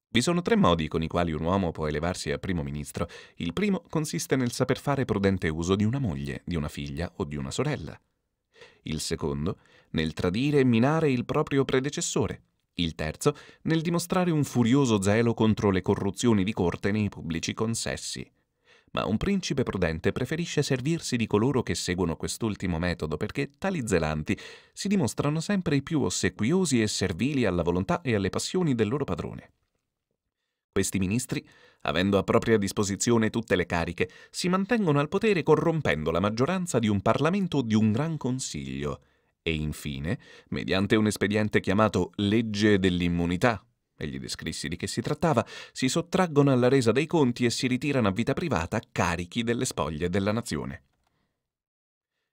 Vi sono tre modi con i quali un uomo può elevarsi a primo ministro. Il primo consiste nel saper fare prudente uso di una moglie, di una figlia o di una sorella. Il secondo, nel tradire e minare il proprio predecessore. Il terzo, nel dimostrare un furioso zelo contro le corruzioni di corte nei pubblici consessi ma un principe prudente preferisce servirsi di coloro che seguono quest'ultimo metodo perché tali zelanti si dimostrano sempre i più ossequiosi e servili alla volontà e alle passioni del loro padrone. Questi ministri, avendo a propria disposizione tutte le cariche, si mantengono al potere corrompendo la maggioranza di un Parlamento o di un Gran Consiglio e infine, mediante un espediente chiamato legge dell'immunità e gli descrissi di che si trattava, si sottraggono alla resa dei conti e si ritirano a vita privata carichi delle spoglie della nazione.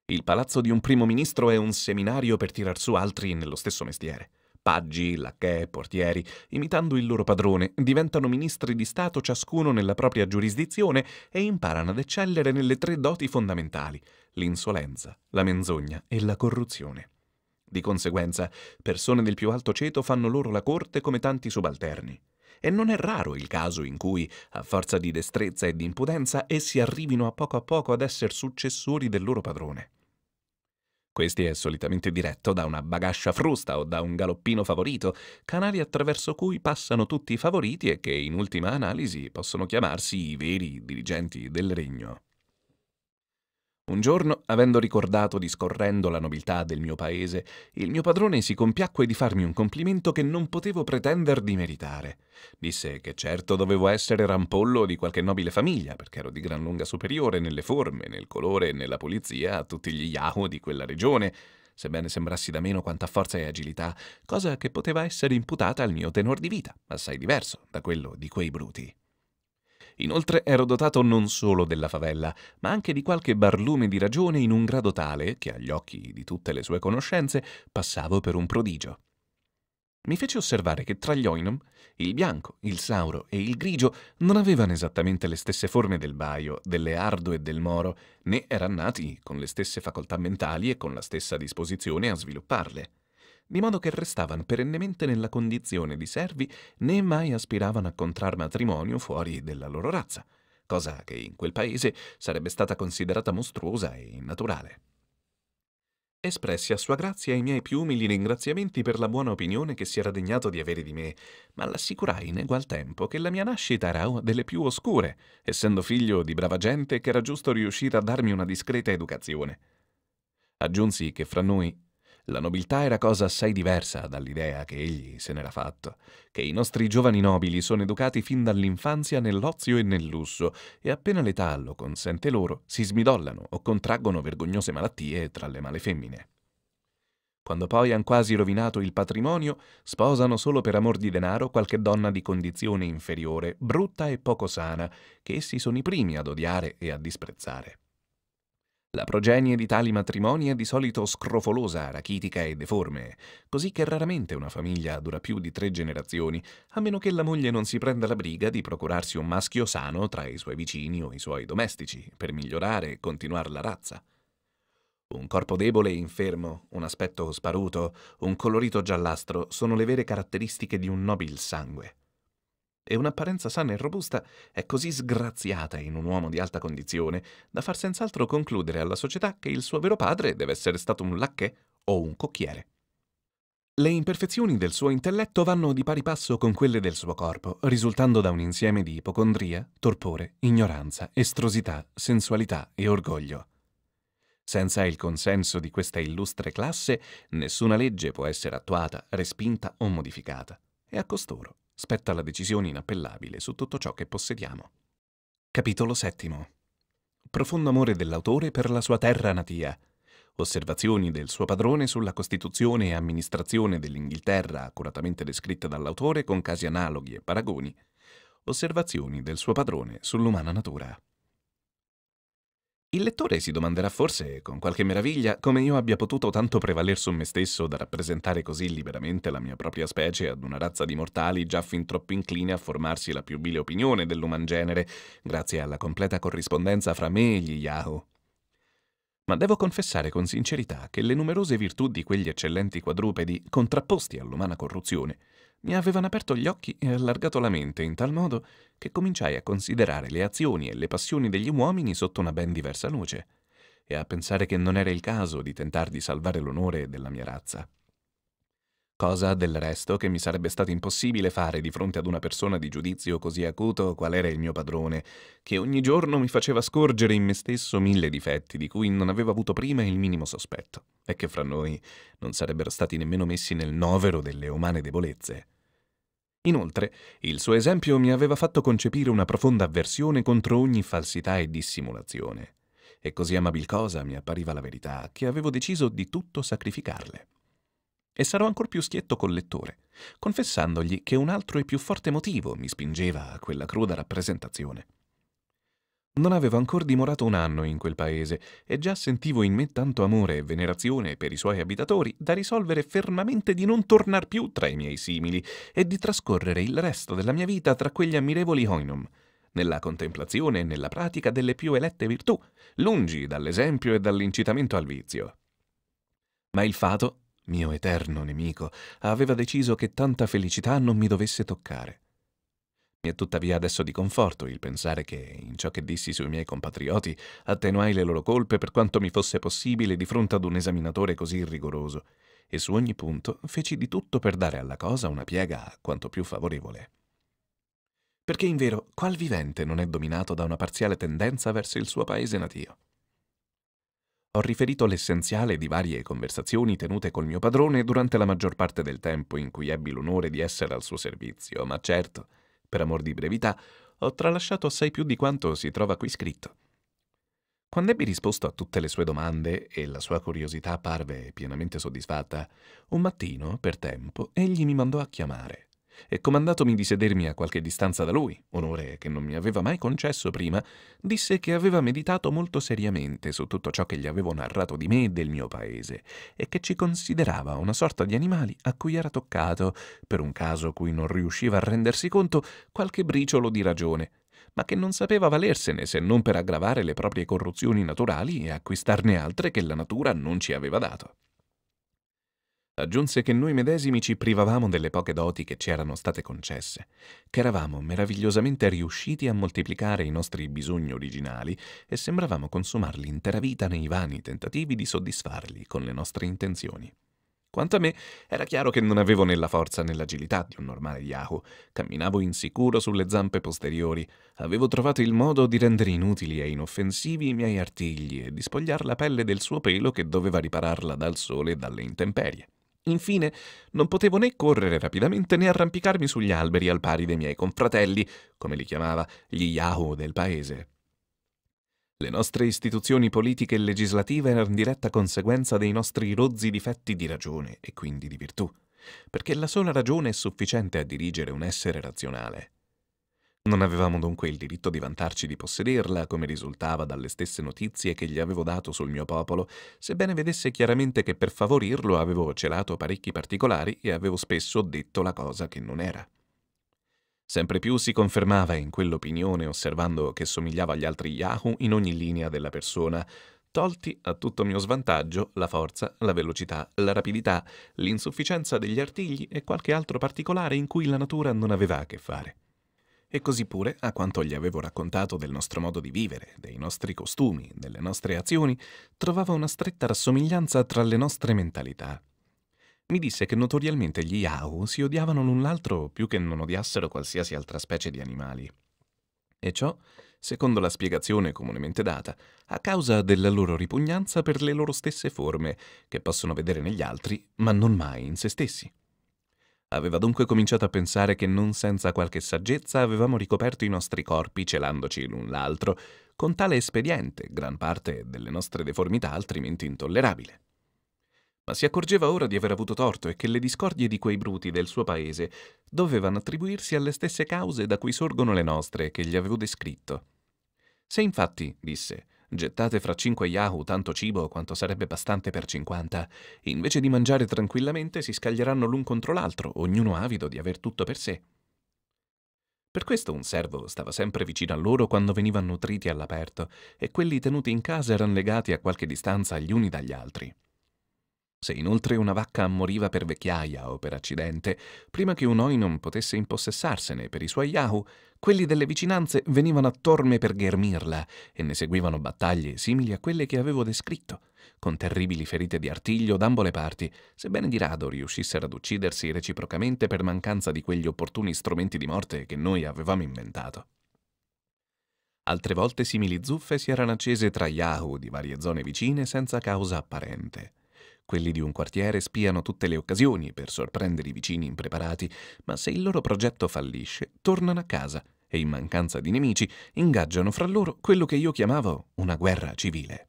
Il palazzo di un primo ministro è un seminario per tirar su altri nello stesso mestiere. Paggi, lacchè, portieri, imitando il loro padrone, diventano ministri di Stato ciascuno nella propria giurisdizione e imparano ad eccellere nelle tre doti fondamentali, l'insolenza, la menzogna e la corruzione. Di conseguenza, persone del più alto ceto fanno loro la corte come tanti subalterni. E non è raro il caso in cui, a forza di destrezza e di impudenza, essi arrivino a poco a poco ad essere successori del loro padrone. Questi è solitamente diretto da una bagascia frusta o da un galoppino favorito, canali attraverso cui passano tutti i favoriti e che in ultima analisi possono chiamarsi i veri dirigenti del regno. Un giorno, avendo ricordato discorrendo la nobiltà del mio paese, il mio padrone si compiacque di farmi un complimento che non potevo pretender di meritare. Disse che certo dovevo essere rampollo di qualche nobile famiglia, perché ero di gran lunga superiore nelle forme, nel colore e nella pulizia a tutti gli Yahoo di quella regione, sebbene sembrassi da meno quanta forza e agilità, cosa che poteva essere imputata al mio tenor di vita, assai diverso da quello di quei bruti. Inoltre ero dotato non solo della favella, ma anche di qualche barlume di ragione in un grado tale che agli occhi di tutte le sue conoscenze passavo per un prodigio. Mi fece osservare che tra gli oinom il bianco, il sauro e il grigio non avevano esattamente le stesse forme del baio, delle ardo e del moro, né erano nati con le stesse facoltà mentali e con la stessa disposizione a svilupparle di modo che restavano perennemente nella condizione di servi né mai aspiravano a contrar matrimonio fuori della loro razza, cosa che in quel paese sarebbe stata considerata mostruosa e innaturale. Espressi a sua grazia i miei più umili ringraziamenti per la buona opinione che si era degnato di avere di me, ma l'assicurai in egual tempo che la mia nascita era una delle più oscure, essendo figlio di brava gente che era giusto riuscire a darmi una discreta educazione. Aggiunsi che fra noi la nobiltà era cosa assai diversa dall'idea che egli se n'era fatto, che i nostri giovani nobili sono educati fin dall'infanzia nell'ozio e nel lusso, e appena l'età lo consente loro, si smidollano o contraggono vergognose malattie tra le male femmine. Quando poi han quasi rovinato il patrimonio, sposano solo per amor di denaro qualche donna di condizione inferiore, brutta e poco sana, che essi sono i primi ad odiare e a disprezzare. La progenie di tali matrimoni è di solito scrofolosa, rachitica e deforme, così che raramente una famiglia dura più di tre generazioni, a meno che la moglie non si prenda la briga di procurarsi un maschio sano tra i suoi vicini o i suoi domestici, per migliorare e continuare la razza. Un corpo debole e infermo, un aspetto sparuto, un colorito giallastro sono le vere caratteristiche di un nobile sangue e un'apparenza sana e robusta è così sgraziata in un uomo di alta condizione da far senz'altro concludere alla società che il suo vero padre deve essere stato un lacchè o un cocchiere. Le imperfezioni del suo intelletto vanno di pari passo con quelle del suo corpo, risultando da un insieme di ipocondria, torpore, ignoranza, estrosità, sensualità e orgoglio. Senza il consenso di questa illustre classe, nessuna legge può essere attuata, respinta o modificata. È a costoro spetta la decisione inappellabile su tutto ciò che possediamo. Capitolo VII. Profondo amore dell'autore per la sua terra natia. Osservazioni del suo padrone sulla costituzione e amministrazione dell'Inghilterra accuratamente descritta dall'autore con casi analoghi e paragoni. Osservazioni del suo padrone sull'umana natura. Il lettore si domanderà forse, con qualche meraviglia, come io abbia potuto tanto prevaler su me stesso da rappresentare così liberamente la mia propria specie ad una razza di mortali già fin troppo incline a formarsi la più bile opinione dell'uman genere, grazie alla completa corrispondenza fra me e gli Yahoo. Ma devo confessare con sincerità che le numerose virtù di quegli eccellenti quadrupedi, contrapposti all'umana corruzione, mi avevano aperto gli occhi e allargato la mente in tal modo che cominciai a considerare le azioni e le passioni degli uomini sotto una ben diversa luce, e a pensare che non era il caso di tentar di salvare l'onore della mia razza cosa del resto che mi sarebbe stato impossibile fare di fronte ad una persona di giudizio così acuto qual era il mio padrone, che ogni giorno mi faceva scorgere in me stesso mille difetti di cui non avevo avuto prima il minimo sospetto, e che fra noi non sarebbero stati nemmeno messi nel novero delle umane debolezze. Inoltre, il suo esempio mi aveva fatto concepire una profonda avversione contro ogni falsità e dissimulazione. E così amabil cosa mi appariva la verità che avevo deciso di tutto sacrificarle e sarò ancor più schietto col lettore, confessandogli che un altro e più forte motivo mi spingeva a quella cruda rappresentazione. Non avevo ancora dimorato un anno in quel paese e già sentivo in me tanto amore e venerazione per i suoi abitatori da risolvere fermamente di non tornar più tra i miei simili e di trascorrere il resto della mia vita tra quegli ammirevoli hoinum, nella contemplazione e nella pratica delle più elette virtù, lungi dall'esempio e dall'incitamento al vizio. Ma il fato mio eterno nemico, aveva deciso che tanta felicità non mi dovesse toccare. Mi è tuttavia adesso di conforto il pensare che, in ciò che dissi sui miei compatrioti, attenuai le loro colpe per quanto mi fosse possibile di fronte ad un esaminatore così rigoroso, e su ogni punto feci di tutto per dare alla cosa una piega quanto più favorevole. Perché invero, qual vivente non è dominato da una parziale tendenza verso il suo paese natio? Ho riferito l'essenziale di varie conversazioni tenute col mio padrone durante la maggior parte del tempo in cui ebbi l'onore di essere al suo servizio, ma certo, per amor di brevità, ho tralasciato assai più di quanto si trova qui scritto. Quando ebbi risposto a tutte le sue domande e la sua curiosità parve pienamente soddisfatta, un mattino, per tempo, egli mi mandò a chiamare e comandatomi di sedermi a qualche distanza da lui, onore che non mi aveva mai concesso prima, disse che aveva meditato molto seriamente su tutto ciò che gli avevo narrato di me e del mio paese, e che ci considerava una sorta di animali a cui era toccato, per un caso cui non riusciva a rendersi conto, qualche briciolo di ragione, ma che non sapeva valersene se non per aggravare le proprie corruzioni naturali e acquistarne altre che la natura non ci aveva dato aggiunse che noi medesimi ci privavamo delle poche doti che ci erano state concesse, che eravamo meravigliosamente riusciti a moltiplicare i nostri bisogni originali e sembravamo consumar l'intera vita nei vani tentativi di soddisfarli con le nostre intenzioni. Quanto a me, era chiaro che non avevo né la forza né l'agilità di un normale Yahoo. Camminavo insicuro sulle zampe posteriori. Avevo trovato il modo di rendere inutili e inoffensivi i miei artigli e di spogliar la pelle del suo pelo che doveva ripararla dal sole e dalle intemperie. Infine, non potevo né correre rapidamente né arrampicarmi sugli alberi al pari dei miei confratelli, come li chiamava gli Yahoo del paese. Le nostre istituzioni politiche e legislative erano diretta conseguenza dei nostri rozzi difetti di ragione e quindi di virtù, perché la sola ragione è sufficiente a dirigere un essere razionale. Non avevamo dunque il diritto di vantarci di possederla, come risultava dalle stesse notizie che gli avevo dato sul mio popolo, sebbene vedesse chiaramente che per favorirlo avevo celato parecchi particolari e avevo spesso detto la cosa che non era. Sempre più si confermava in quell'opinione osservando che somigliava agli altri Yahoo in ogni linea della persona, tolti a tutto mio svantaggio la forza, la velocità, la rapidità, l'insufficienza degli artigli e qualche altro particolare in cui la natura non aveva a che fare. E così pure a quanto gli avevo raccontato del nostro modo di vivere, dei nostri costumi, delle nostre azioni, trovava una stretta rassomiglianza tra le nostre mentalità. Mi disse che notoriamente gli Yao si odiavano l'un l'altro più che non odiassero qualsiasi altra specie di animali. E ciò, secondo la spiegazione comunemente data, a causa della loro ripugnanza per le loro stesse forme, che possono vedere negli altri, ma non mai in se stessi. Aveva dunque cominciato a pensare che non senza qualche saggezza avevamo ricoperto i nostri corpi celandoci l'un l'altro, con tale espediente gran parte delle nostre deformità altrimenti intollerabile. Ma si accorgeva ora di aver avuto torto e che le discordie di quei bruti del suo paese dovevano attribuirsi alle stesse cause da cui sorgono le nostre che gli avevo descritto. Se infatti, disse, Gettate fra cinque Yahoo tanto cibo quanto sarebbe bastante per cinquanta. invece di mangiare tranquillamente si scaglieranno l'un contro l'altro, ognuno avido di aver tutto per sé. Per questo un servo stava sempre vicino a loro quando venivano nutriti all'aperto e quelli tenuti in casa erano legati a qualche distanza gli uni dagli altri. Se inoltre una vacca moriva per vecchiaia o per accidente, prima che un oinon potesse impossessarsene per i suoi yahoo, quelli delle vicinanze venivano a torme per ghermirla e ne seguivano battaglie simili a quelle che avevo descritto, con terribili ferite di artiglio da ambo le parti, sebbene di rado riuscissero ad uccidersi reciprocamente per mancanza di quegli opportuni strumenti di morte che noi avevamo inventato. Altre volte simili zuffe si erano accese tra Yahoo di varie zone vicine senza causa apparente. Quelli di un quartiere spiano tutte le occasioni per sorprendere i vicini impreparati, ma se il loro progetto fallisce, tornano a casa e in mancanza di nemici ingaggiano fra loro quello che io chiamavo una guerra civile.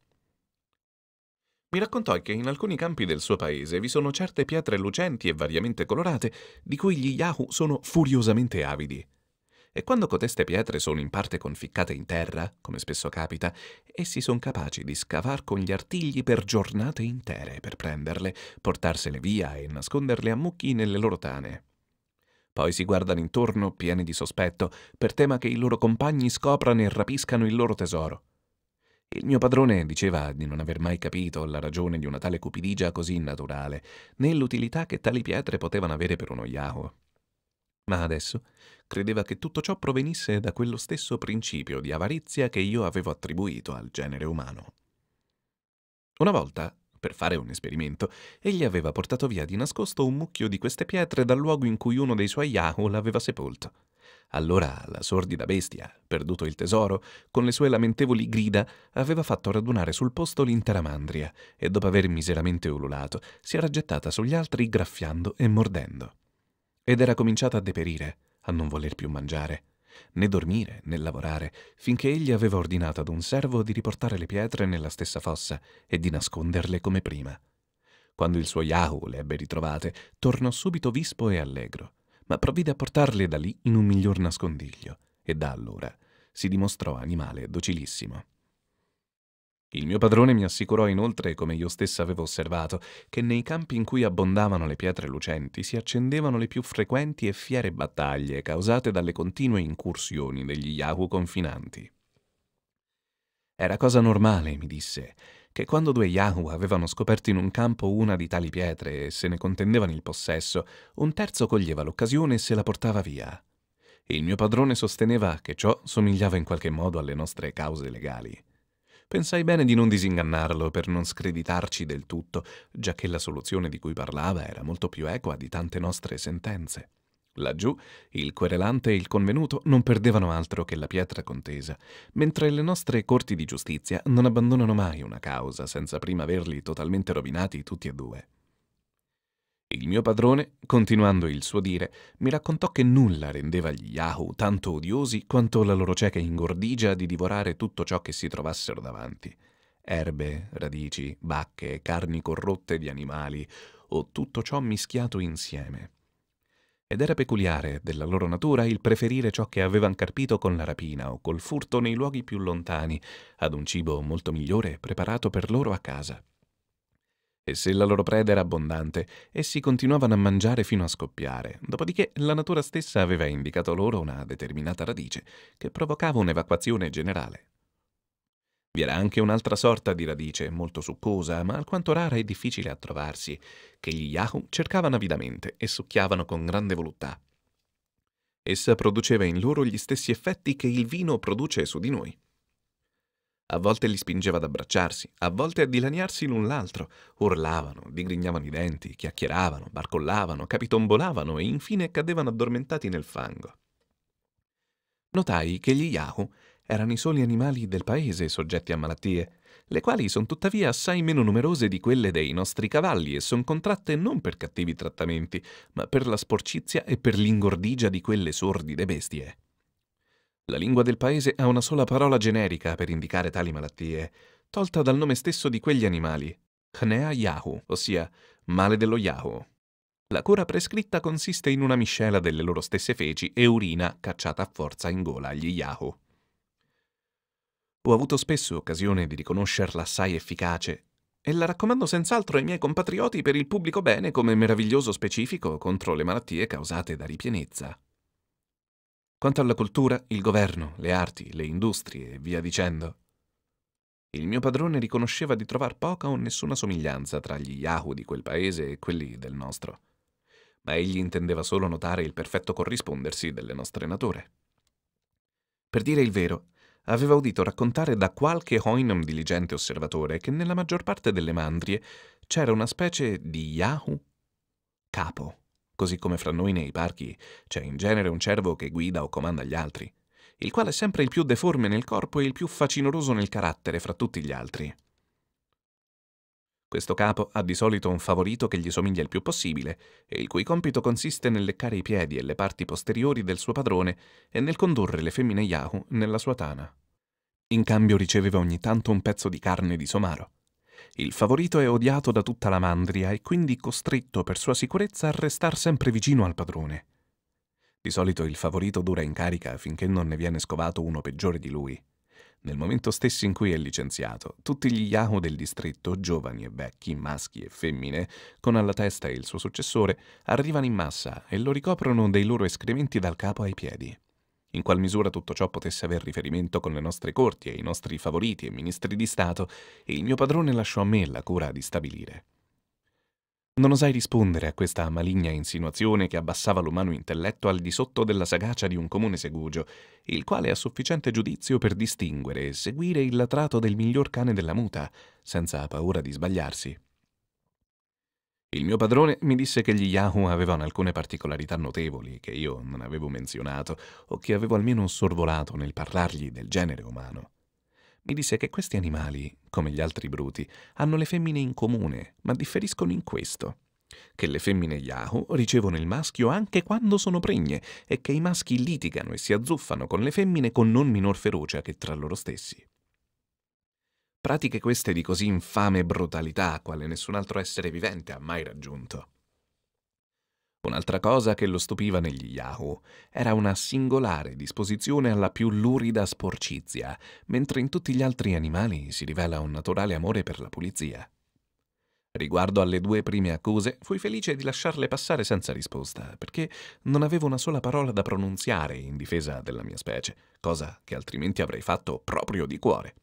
Mi raccontò che in alcuni campi del suo paese vi sono certe pietre lucenti e variamente colorate di cui gli Yahoo sono furiosamente avidi e quando coteste pietre sono in parte conficcate in terra, come spesso capita, essi sono capaci di scavar con gli artigli per giornate intere per prenderle, portarsele via e nasconderle a mucchi nelle loro tane. Poi si guardano intorno pieni di sospetto, per tema che i loro compagni scoprano e rapiscano il loro tesoro. Il mio padrone diceva di non aver mai capito la ragione di una tale cupidigia così naturale, né l'utilità che tali pietre potevano avere per uno Yahoo ma adesso credeva che tutto ciò provenisse da quello stesso principio di avarizia che io avevo attribuito al genere umano. Una volta, per fare un esperimento, egli aveva portato via di nascosto un mucchio di queste pietre dal luogo in cui uno dei suoi Yahoo l'aveva sepolto. Allora la sordida bestia, perduto il tesoro, con le sue lamentevoli grida, aveva fatto radunare sul posto l'intera mandria e dopo aver miseramente ululato, si era gettata sugli altri graffiando e mordendo ed era cominciata a deperire, a non voler più mangiare, né dormire né lavorare, finché egli aveva ordinato ad un servo di riportare le pietre nella stessa fossa e di nasconderle come prima. Quando il suo Yahoo le ebbe ritrovate, tornò subito vispo e allegro, ma provvide a portarle da lì in un miglior nascondiglio, e da allora si dimostrò animale docilissimo. Il mio padrone mi assicurò inoltre, come io stessa avevo osservato, che nei campi in cui abbondavano le pietre lucenti si accendevano le più frequenti e fiere battaglie causate dalle continue incursioni degli Yahoo confinanti. Era cosa normale, mi disse, che quando due Yahoo avevano scoperto in un campo una di tali pietre e se ne contendevano il possesso, un terzo coglieva l'occasione e se la portava via. Il mio padrone sosteneva che ciò somigliava in qualche modo alle nostre cause legali. Pensai bene di non disingannarlo per non screditarci del tutto, giacché la soluzione di cui parlava era molto più equa di tante nostre sentenze. Laggiù, il querelante e il convenuto non perdevano altro che la pietra contesa, mentre le nostre corti di giustizia non abbandonano mai una causa senza prima averli totalmente rovinati tutti e due. Il mio padrone, continuando il suo dire, mi raccontò che nulla rendeva gli Yahoo tanto odiosi quanto la loro cieca ingordigia di divorare tutto ciò che si trovassero davanti. Erbe, radici, bacche, carni corrotte di animali, o tutto ciò mischiato insieme. Ed era peculiare della loro natura il preferire ciò che avevano carpito con la rapina o col furto nei luoghi più lontani, ad un cibo molto migliore preparato per loro a casa e se la loro preda era abbondante, essi continuavano a mangiare fino a scoppiare, dopodiché la natura stessa aveva indicato loro una determinata radice che provocava un'evacuazione generale. Vi era anche un'altra sorta di radice, molto succosa, ma alquanto rara e difficile a trovarsi, che gli Yahoo cercavano avidamente e succhiavano con grande voluttà. Essa produceva in loro gli stessi effetti che il vino produce su di noi. A volte li spingeva ad abbracciarsi, a volte a dilaniarsi l'un l'altro. Urlavano, digrignavano i denti, chiacchieravano, barcollavano, capitombolavano e infine cadevano addormentati nel fango. Notai che gli Yahoo erano i soli animali del paese soggetti a malattie, le quali sono tuttavia assai meno numerose di quelle dei nostri cavalli e sono contratte non per cattivi trattamenti, ma per la sporcizia e per l'ingordigia di quelle sordide bestie. La lingua del paese ha una sola parola generica per indicare tali malattie, tolta dal nome stesso di quegli animali, Chnea Yahu, ossia male dello Yahu. La cura prescritta consiste in una miscela delle loro stesse feci e urina cacciata a forza in gola agli Yahu. Ho avuto spesso occasione di riconoscerla assai efficace e la raccomando senz'altro ai miei compatrioti per il pubblico bene come meraviglioso specifico contro le malattie causate da ripienezza quanto alla cultura, il governo, le arti, le industrie e via dicendo. Il mio padrone riconosceva di trovar poca o nessuna somiglianza tra gli Yahoo di quel paese e quelli del nostro, ma egli intendeva solo notare il perfetto corrispondersi delle nostre nature. Per dire il vero, aveva udito raccontare da qualche hoinum diligente osservatore che nella maggior parte delle mandrie c'era una specie di Yahoo capo così come fra noi nei parchi c'è in genere un cervo che guida o comanda gli altri, il quale è sempre il più deforme nel corpo e il più facinoroso nel carattere fra tutti gli altri. Questo capo ha di solito un favorito che gli somiglia il più possibile e il cui compito consiste nel leccare i piedi e le parti posteriori del suo padrone e nel condurre le femmine Yahoo nella sua tana. In cambio riceveva ogni tanto un pezzo di carne di somaro, il favorito è odiato da tutta la mandria e quindi costretto per sua sicurezza a restare sempre vicino al padrone. Di solito il favorito dura in carica finché non ne viene scovato uno peggiore di lui. Nel momento stesso in cui è licenziato, tutti gli Yahoo del distretto, giovani e vecchi, maschi e femmine, con alla testa il suo successore, arrivano in massa e lo ricoprono dei loro escrementi dal capo ai piedi in qual misura tutto ciò potesse aver riferimento con le nostre corti e i nostri favoriti e ministri di Stato, il mio padrone lasciò a me la cura di stabilire. Non osai rispondere a questa maligna insinuazione che abbassava l'umano intelletto al di sotto della sagacia di un comune segugio, il quale ha sufficiente giudizio per distinguere e seguire il latrato del miglior cane della muta, senza paura di sbagliarsi. Il mio padrone mi disse che gli Yahoo avevano alcune particolarità notevoli che io non avevo menzionato o che avevo almeno sorvolato nel parlargli del genere umano. Mi disse che questi animali, come gli altri bruti, hanno le femmine in comune, ma differiscono in questo. Che le femmine Yahoo ricevono il maschio anche quando sono pregne e che i maschi litigano e si azzuffano con le femmine con non minor ferocia che tra loro stessi pratiche queste di così infame brutalità quale nessun altro essere vivente ha mai raggiunto. Un'altra cosa che lo stupiva negli Yahoo era una singolare disposizione alla più lurida sporcizia, mentre in tutti gli altri animali si rivela un naturale amore per la pulizia. Riguardo alle due prime accuse, fui felice di lasciarle passare senza risposta, perché non avevo una sola parola da pronunziare in difesa della mia specie, cosa che altrimenti avrei fatto proprio di cuore.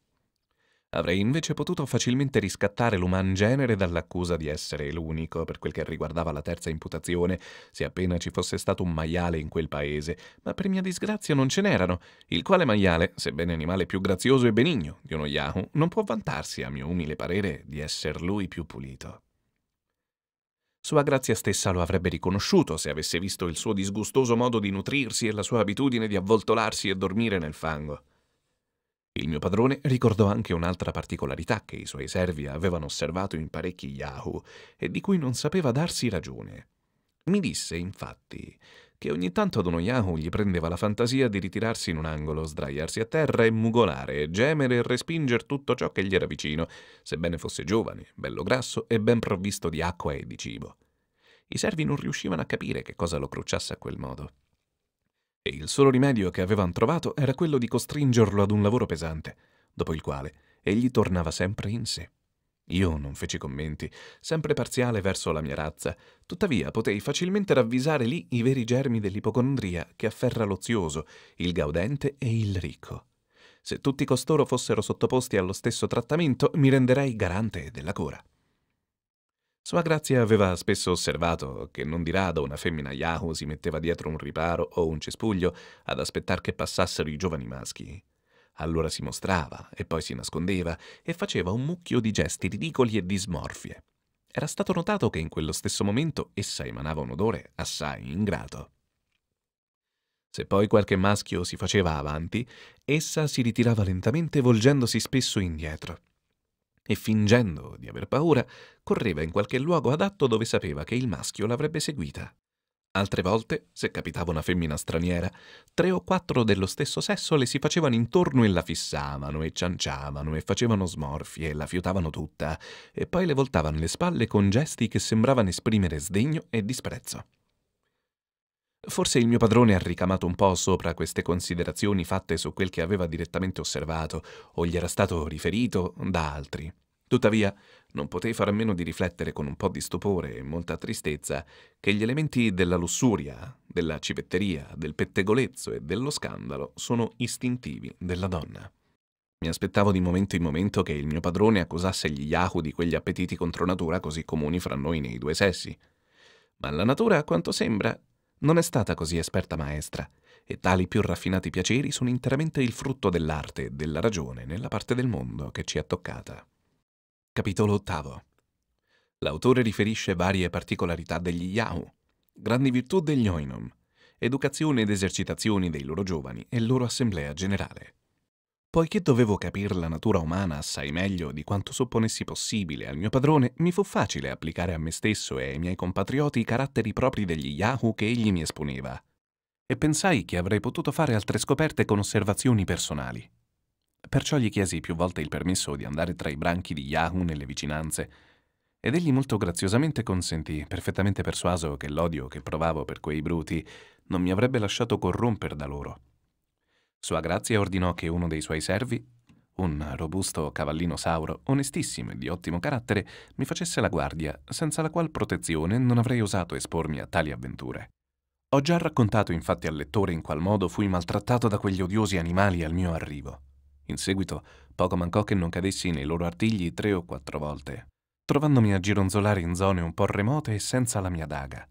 Avrei invece potuto facilmente riscattare l'uman genere dall'accusa di essere l'unico per quel che riguardava la terza imputazione, se appena ci fosse stato un maiale in quel paese, ma per mia disgrazia non ce n'erano, il quale maiale, sebbene animale più grazioso e benigno di uno Yahoo, non può vantarsi, a mio umile parere, di esser lui più pulito. Sua grazia stessa lo avrebbe riconosciuto se avesse visto il suo disgustoso modo di nutrirsi e la sua abitudine di avvoltolarsi e dormire nel fango. Il mio padrone ricordò anche un'altra particolarità che i suoi servi avevano osservato in parecchi Yahoo e di cui non sapeva darsi ragione. Mi disse, infatti, che ogni tanto ad uno Yahoo gli prendeva la fantasia di ritirarsi in un angolo, sdraiarsi a terra e mugolare, gemere e respingere tutto ciò che gli era vicino, sebbene fosse giovane, bello grasso e ben provvisto di acqua e di cibo. I servi non riuscivano a capire che cosa lo crucciasse a quel modo e il solo rimedio che avevano trovato era quello di costringerlo ad un lavoro pesante, dopo il quale egli tornava sempre in sé. Io non feci commenti, sempre parziale verso la mia razza, tuttavia potei facilmente ravvisare lì i veri germi dell'ipocondria che afferra l'ozioso, il gaudente e il ricco. Se tutti costoro fossero sottoposti allo stesso trattamento, mi renderei garante della cura. Sua Grazia aveva spesso osservato che non di rado una femmina Yahoo si metteva dietro un riparo o un cespuglio ad aspettare che passassero i giovani maschi. Allora si mostrava e poi si nascondeva e faceva un mucchio di gesti ridicoli e di smorfie. Era stato notato che in quello stesso momento essa emanava un odore assai ingrato. Se poi qualche maschio si faceva avanti, essa si ritirava lentamente volgendosi spesso indietro e fingendo di aver paura, correva in qualche luogo adatto dove sapeva che il maschio l'avrebbe seguita. Altre volte, se capitava una femmina straniera, tre o quattro dello stesso sesso le si facevano intorno e la fissavano e cianciavano e facevano smorfie e la fiutavano tutta, e poi le voltavano le spalle con gesti che sembravano esprimere sdegno e disprezzo. Forse il mio padrone ha ricamato un po' sopra queste considerazioni fatte su quel che aveva direttamente osservato o gli era stato riferito da altri. Tuttavia, non potei far a meno di riflettere con un po' di stupore e molta tristezza che gli elementi della lussuria, della civetteria, del pettegolezzo e dello scandalo sono istintivi della donna. Mi aspettavo di momento in momento che il mio padrone accusasse gli Yahoo di quegli appetiti contro natura così comuni fra noi nei due sessi. Ma la natura, a quanto sembra, non è stata così esperta maestra, e tali più raffinati piaceri sono interamente il frutto dell'arte e della ragione nella parte del mondo che ci è toccata. Capitolo ottavo. L'autore riferisce varie particolarità degli Yahoo, grandi virtù degli Oinom, educazione ed esercitazioni dei loro giovani e loro assemblea generale. Poiché dovevo capire la natura umana assai meglio di quanto supponessi possibile al mio padrone, mi fu facile applicare a me stesso e ai miei compatrioti i caratteri propri degli Yahoo che egli mi esponeva. E pensai che avrei potuto fare altre scoperte con osservazioni personali. Perciò gli chiesi più volte il permesso di andare tra i branchi di Yahoo nelle vicinanze, ed egli molto graziosamente consentì, perfettamente persuaso che l'odio che provavo per quei bruti non mi avrebbe lasciato corrompere da loro. Sua Grazia ordinò che uno dei suoi servi, un robusto cavallino sauro, onestissimo e di ottimo carattere, mi facesse la guardia, senza la qual protezione non avrei osato espormi a tali avventure. Ho già raccontato infatti al lettore in qual modo fui maltrattato da quegli odiosi animali al mio arrivo. In seguito, poco mancò che non cadessi nei loro artigli tre o quattro volte, trovandomi a gironzolare in zone un po' remote e senza la mia daga.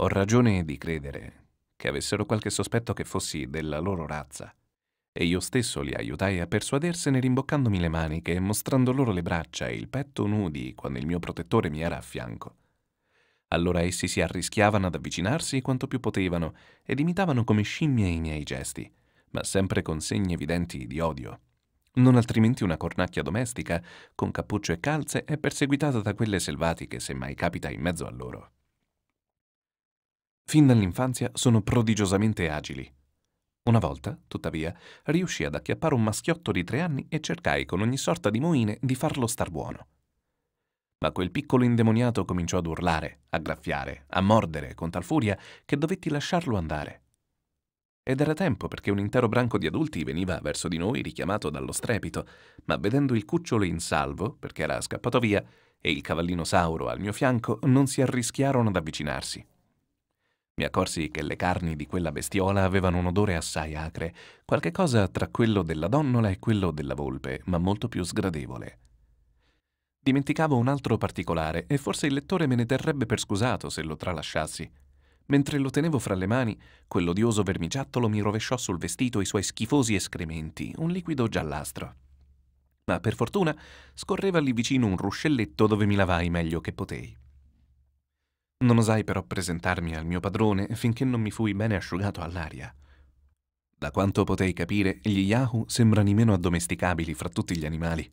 Ho ragione di credere che avessero qualche sospetto che fossi della loro razza. E io stesso li aiutai a persuadersene rimboccandomi le maniche e mostrando loro le braccia e il petto nudi quando il mio protettore mi era a fianco. Allora essi si arrischiavano ad avvicinarsi quanto più potevano ed imitavano come scimmie i miei gesti, ma sempre con segni evidenti di odio non altrimenti una cornacchia domestica, con cappuccio e calze, è perseguitata da quelle selvatiche se mai capita in mezzo a loro. Fin dall'infanzia sono prodigiosamente agili. Una volta, tuttavia, riuscì ad acchiappare un maschiotto di tre anni e cercai con ogni sorta di moine di farlo star buono. Ma quel piccolo indemoniato cominciò ad urlare, a graffiare, a mordere con tal furia che dovetti lasciarlo andare. Ed era tempo perché un intero branco di adulti veniva verso di noi richiamato dallo strepito, ma vedendo il cucciolo in salvo, perché era scappato via, e il cavallino sauro al mio fianco, non si arrischiarono ad avvicinarsi. Mi accorsi che le carni di quella bestiola avevano un odore assai acre, qualche cosa tra quello della donnola e quello della volpe, ma molto più sgradevole. Dimenticavo un altro particolare e forse il lettore me ne terrebbe per scusato se lo tralasciassi. Mentre lo tenevo fra le mani, quell'odioso vermiciattolo mi rovesciò sul vestito i suoi schifosi escrementi, un liquido giallastro. Ma per fortuna scorreva lì vicino un ruscelletto dove mi lavai meglio che potei. Non osai però presentarmi al mio padrone finché non mi fui bene asciugato all'aria. Da quanto potei capire, gli Yahoo sembrano i meno addomesticabili fra tutti gli animali.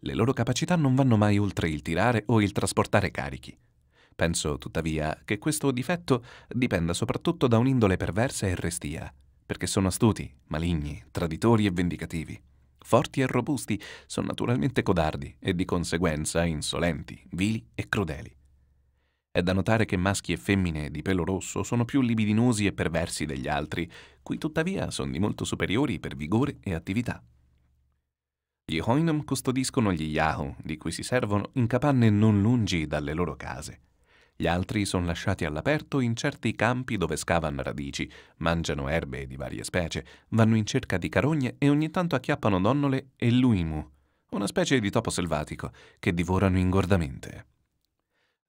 Le loro capacità non vanno mai oltre il tirare o il trasportare carichi. Penso, tuttavia, che questo difetto dipenda soprattutto da un'indole perversa e restia, perché sono astuti, maligni, traditori e vendicativi. Forti e robusti, sono naturalmente codardi e di conseguenza insolenti, vili e crudeli. È da notare che maschi e femmine di pelo rosso sono più libidinosi e perversi degli altri, cui tuttavia sono di molto superiori per vigore e attività. Gli Hoinom custodiscono gli Yahoo, di cui si servono in capanne non lungi dalle loro case. Gli altri sono lasciati all'aperto in certi campi dove scavano radici, mangiano erbe di varie specie, vanno in cerca di carogne e ogni tanto acchiappano donnole e luimu, una specie di topo selvatico che divorano ingordamente.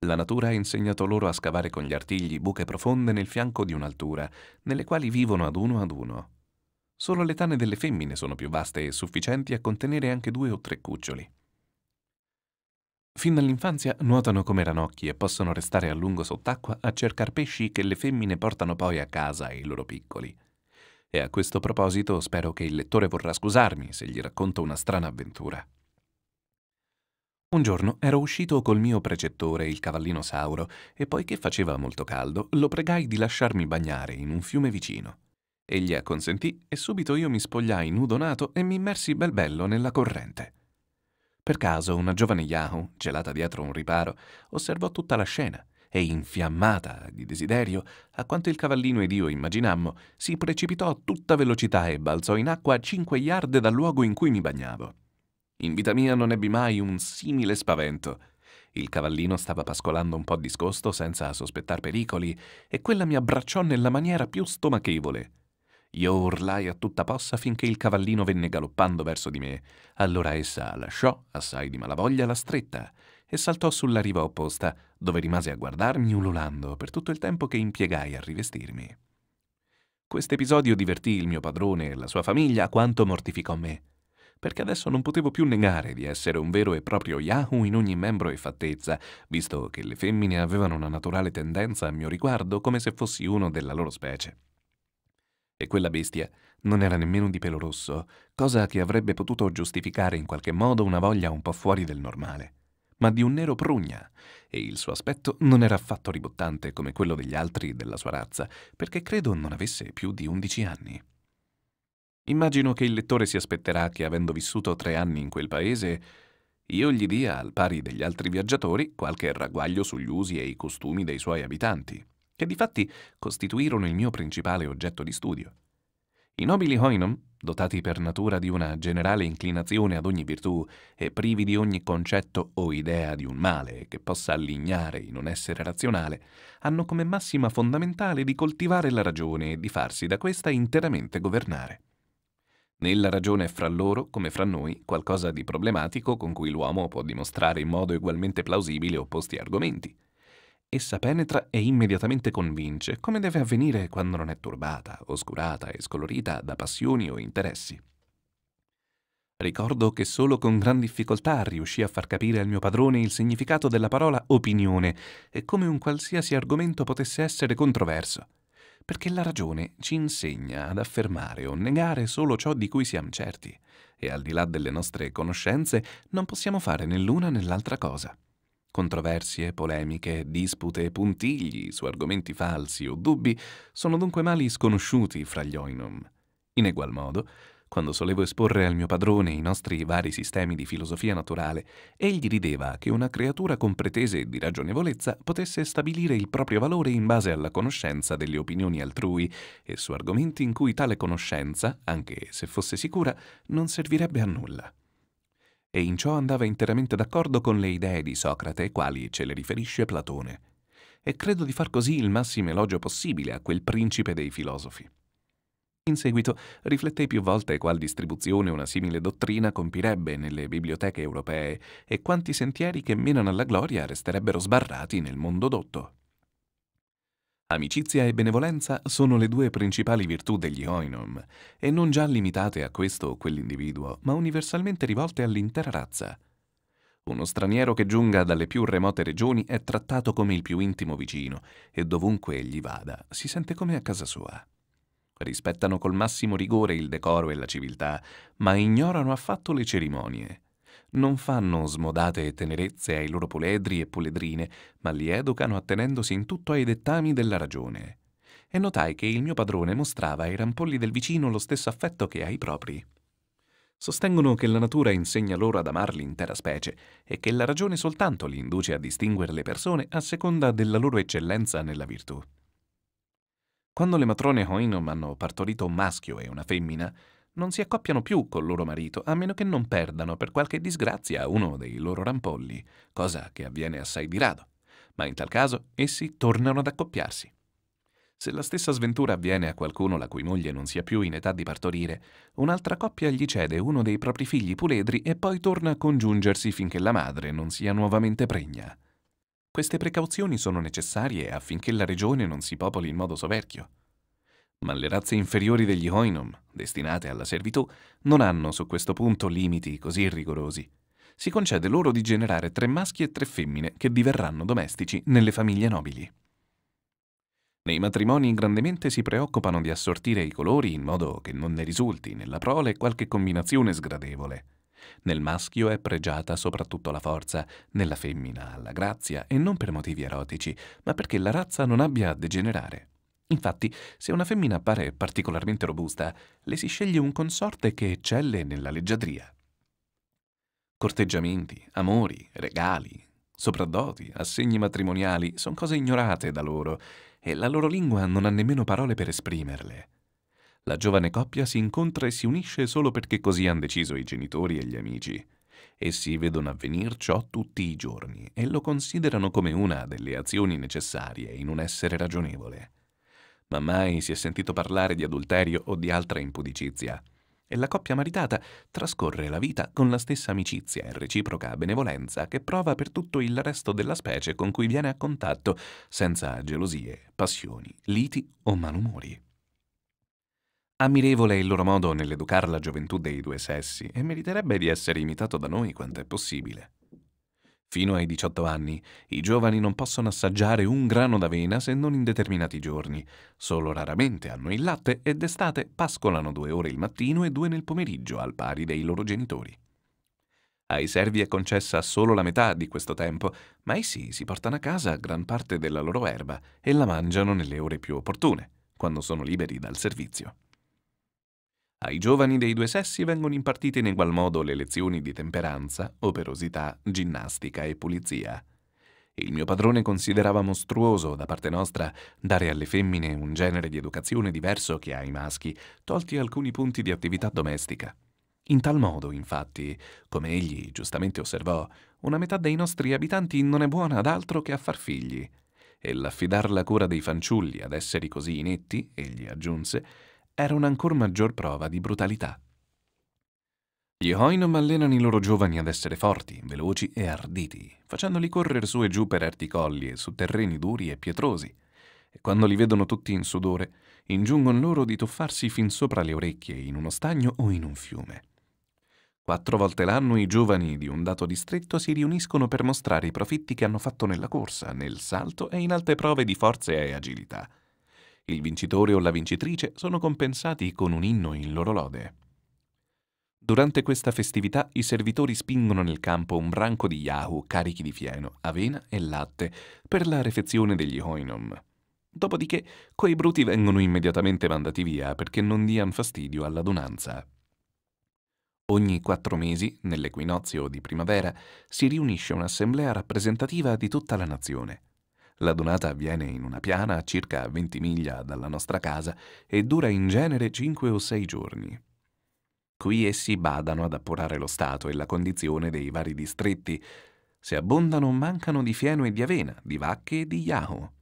La natura ha insegnato loro a scavare con gli artigli buche profonde nel fianco di un'altura, nelle quali vivono ad uno ad uno. Solo le tane delle femmine sono più vaste e sufficienti a contenere anche due o tre cuccioli. Fin dall'infanzia nuotano come ranocchi e possono restare a lungo sott'acqua a cercare pesci che le femmine portano poi a casa ai loro piccoli. E a questo proposito spero che il lettore vorrà scusarmi se gli racconto una strana avventura. Un giorno ero uscito col mio precettore, il cavallino Sauro, e poiché faceva molto caldo, lo pregai di lasciarmi bagnare in un fiume vicino. Egli acconsentì e subito io mi spogliai nudo nato e mi immersi bel bello nella corrente. Per caso una giovane Yahoo, gelata dietro un riparo, osservò tutta la scena e, infiammata di desiderio, a quanto il cavallino ed io immaginammo, si precipitò a tutta velocità e balzò in acqua a cinque yard dal luogo in cui mi bagnavo. In vita mia non ebbi mai un simile spavento. Il cavallino stava pascolando un po' discosto senza sospettar pericoli e quella mi abbracciò nella maniera più stomachevole. Io urlai a tutta possa finché il cavallino venne galoppando verso di me. Allora essa lasciò, assai di malavoglia, la stretta e saltò sulla riva opposta, dove rimase a guardarmi ululando per tutto il tempo che impiegai a rivestirmi. Quest'episodio divertì il mio padrone e la sua famiglia quanto mortificò me perché adesso non potevo più negare di essere un vero e proprio Yahoo in ogni membro e fattezza, visto che le femmine avevano una naturale tendenza a mio riguardo come se fossi uno della loro specie. E quella bestia non era nemmeno di pelo rosso, cosa che avrebbe potuto giustificare in qualche modo una voglia un po' fuori del normale, ma di un nero prugna, e il suo aspetto non era affatto ribottante come quello degli altri della sua razza, perché credo non avesse più di undici anni. Immagino che il lettore si aspetterà che, avendo vissuto tre anni in quel paese, io gli dia, al pari degli altri viaggiatori, qualche ragguaglio sugli usi e i costumi dei suoi abitanti, che difatti costituirono il mio principale oggetto di studio. I nobili Hoinom, dotati per natura di una generale inclinazione ad ogni virtù e privi di ogni concetto o idea di un male che possa allignare in un essere razionale, hanno come massima fondamentale di coltivare la ragione e di farsi da questa interamente governare. Nella ragione è fra loro, come fra noi, qualcosa di problematico con cui l'uomo può dimostrare in modo ugualmente plausibile opposti argomenti. Essa penetra e immediatamente convince, come deve avvenire quando non è turbata, oscurata e scolorita da passioni o interessi. Ricordo che solo con gran difficoltà riuscì a far capire al mio padrone il significato della parola opinione e come un qualsiasi argomento potesse essere controverso perché la ragione ci insegna ad affermare o negare solo ciò di cui siamo certi, e al di là delle nostre conoscenze non possiamo fare né l'una né l'altra cosa. Controversie, polemiche, dispute e puntigli su argomenti falsi o dubbi sono dunque mali sconosciuti fra gli oinom. In egual modo, quando solevo esporre al mio padrone i nostri vari sistemi di filosofia naturale, egli rideva che una creatura con pretese di ragionevolezza potesse stabilire il proprio valore in base alla conoscenza delle opinioni altrui e su argomenti in cui tale conoscenza, anche se fosse sicura, non servirebbe a nulla. E in ciò andava interamente d'accordo con le idee di Socrate, quali ce le riferisce Platone. E credo di far così il massimo elogio possibile a quel principe dei filosofi. In seguito riflettei più volte qual distribuzione una simile dottrina compirebbe nelle biblioteche europee e quanti sentieri che menano alla gloria resterebbero sbarrati nel mondo dotto. Amicizia e benevolenza sono le due principali virtù degli Oinom, e non già limitate a questo o quell'individuo, ma universalmente rivolte all'intera razza. Uno straniero che giunga dalle più remote regioni è trattato come il più intimo vicino, e dovunque egli vada si sente come a casa sua rispettano col massimo rigore il decoro e la civiltà, ma ignorano affatto le cerimonie. Non fanno smodate tenerezze ai loro poledri e poledrine, ma li educano attenendosi in tutto ai dettami della ragione. E notai che il mio padrone mostrava ai rampolli del vicino lo stesso affetto che ai propri. Sostengono che la natura insegna loro ad amar l'intera specie e che la ragione soltanto li induce a distinguere le persone a seconda della loro eccellenza nella virtù. Quando le matrone Hoinom hanno partorito un maschio e una femmina, non si accoppiano più col loro marito a meno che non perdano per qualche disgrazia uno dei loro rampolli, cosa che avviene assai di rado, ma in tal caso essi tornano ad accoppiarsi. Se la stessa sventura avviene a qualcuno la cui moglie non sia più in età di partorire, un'altra coppia gli cede uno dei propri figli puledri e poi torna a congiungersi finché la madre non sia nuovamente pregna. Queste precauzioni sono necessarie affinché la regione non si popoli in modo soverchio. Ma le razze inferiori degli Hoinom, destinate alla servitù, non hanno su questo punto limiti così rigorosi. Si concede loro di generare tre maschi e tre femmine che diverranno domestici nelle famiglie nobili. Nei matrimoni grandemente si preoccupano di assortire i colori in modo che non ne risulti nella prole qualche combinazione sgradevole. Nel maschio è pregiata soprattutto la forza, nella femmina la grazia e non per motivi erotici, ma perché la razza non abbia a degenerare. Infatti, se una femmina appare particolarmente robusta, le si sceglie un consorte che eccelle nella leggiadria. Corteggiamenti, amori, regali, sopraddoti, assegni matrimoniali sono cose ignorate da loro e la loro lingua non ha nemmeno parole per esprimerle. La giovane coppia si incontra e si unisce solo perché così hanno deciso i genitori e gli amici. Essi vedono avvenir ciò tutti i giorni e lo considerano come una delle azioni necessarie in un essere ragionevole. Ma mai si è sentito parlare di adulterio o di altra impudicizia. E la coppia maritata trascorre la vita con la stessa amicizia e reciproca benevolenza che prova per tutto il resto della specie con cui viene a contatto, senza gelosie, passioni, liti o malumori. Ammirevole il loro modo nell'educare la gioventù dei due sessi e meriterebbe di essere imitato da noi quanto è possibile. Fino ai 18 anni, i giovani non possono assaggiare un grano d'avena se non in determinati giorni. Solo raramente hanno il latte e d'estate pascolano due ore il mattino e due nel pomeriggio al pari dei loro genitori. Ai servi è concessa solo la metà di questo tempo, ma essi si portano a casa gran parte della loro erba e la mangiano nelle ore più opportune, quando sono liberi dal servizio. Ai giovani dei due sessi vengono impartite in egual modo le lezioni di temperanza, operosità, ginnastica e pulizia. Il mio padrone considerava mostruoso, da parte nostra, dare alle femmine un genere di educazione diverso che ai maschi, tolti alcuni punti di attività domestica. In tal modo, infatti, come egli giustamente osservò, una metà dei nostri abitanti non è buona ad altro che a far figli. E l'affidar la cura dei fanciulli ad esseri così inetti, egli aggiunse, era un'ancor maggior prova di brutalità. Gli Hoinom allenano i loro giovani ad essere forti, veloci e arditi, facendoli correre su e giù per erti colli e su terreni duri e pietrosi. E quando li vedono tutti in sudore, ingiungono loro di tuffarsi fin sopra le orecchie in uno stagno o in un fiume. Quattro volte l'anno i giovani di un dato distretto si riuniscono per mostrare i profitti che hanno fatto nella corsa, nel salto e in alte prove di forza e agilità. Il vincitore o la vincitrice sono compensati con un inno in loro lode. Durante questa festività i servitori spingono nel campo un branco di Yahoo carichi di fieno, avena e latte per la refezione degli Hoinom. Dopodiché quei bruti vengono immediatamente mandati via perché non dian fastidio all'adunanza. Ogni quattro mesi, nell'equinozio di primavera, si riunisce un'assemblea rappresentativa di tutta la nazione. La donata avviene in una piana a circa 20 miglia dalla nostra casa e dura in genere 5 o 6 giorni. Qui essi badano ad appurare lo stato e la condizione dei vari distretti. Se abbondano, mancano di fieno e di avena, di vacche e di yahoo.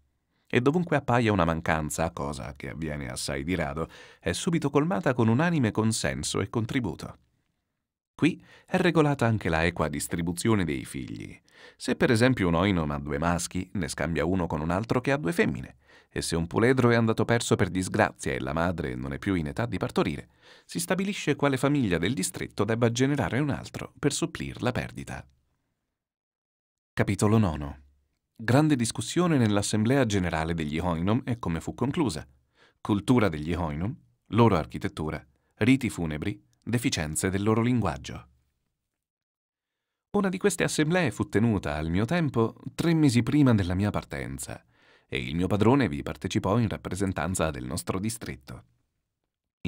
E dovunque appaia una mancanza, cosa che avviene assai di rado, è subito colmata con unanime consenso e contributo. Qui è regolata anche la equa distribuzione dei figli. Se per esempio un oinon ha due maschi, ne scambia uno con un altro che ha due femmine. E se un puledro è andato perso per disgrazia e la madre non è più in età di partorire, si stabilisce quale famiglia del distretto debba generare un altro per supplir la perdita. Capitolo 9. Grande discussione nell'Assemblea generale degli Hoinom e come fu conclusa. Cultura degli Hoinom, loro architettura, riti funebri, deficienze del loro linguaggio. Una di queste assemblee fu tenuta al mio tempo tre mesi prima della mia partenza e il mio padrone vi partecipò in rappresentanza del nostro distretto.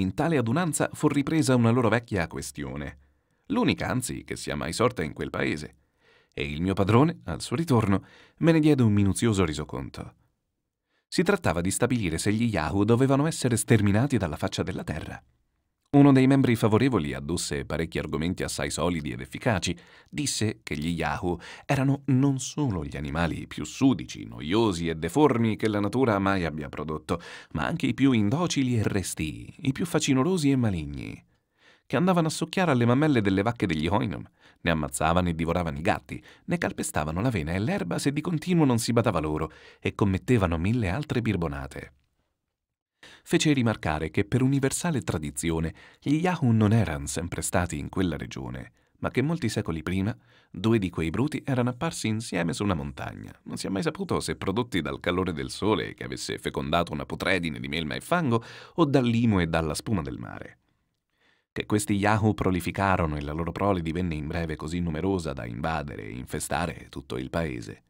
In tale adunanza fu ripresa una loro vecchia questione, l'unica anzi che sia mai sorta in quel paese, e il mio padrone, al suo ritorno, me ne diede un minuzioso resoconto. Si trattava di stabilire se gli Yahoo dovevano essere sterminati dalla faccia della terra. Uno dei membri favorevoli addusse parecchi argomenti assai solidi ed efficaci. Disse che gli Yahoo erano non solo gli animali più sudici, noiosi e deformi che la natura mai abbia prodotto, ma anche i più indocili e restii, i più facinorosi e maligni, che andavano a succhiare alle mammelle delle vacche degli Hoinum, ne ammazzavano e divoravano i gatti, ne calpestavano la vena e l'erba se di continuo non si badava loro, e commettevano mille altre birbonate fece rimarcare che per universale tradizione gli Yahoo non erano sempre stati in quella regione, ma che molti secoli prima due di quei bruti erano apparsi insieme su una montagna. Non si è mai saputo se prodotti dal calore del sole che avesse fecondato una putredine di melma e fango o dall'imo e dalla spuma del mare. Che questi Yahoo prolificarono e la loro prole divenne in breve così numerosa da invadere e infestare tutto il paese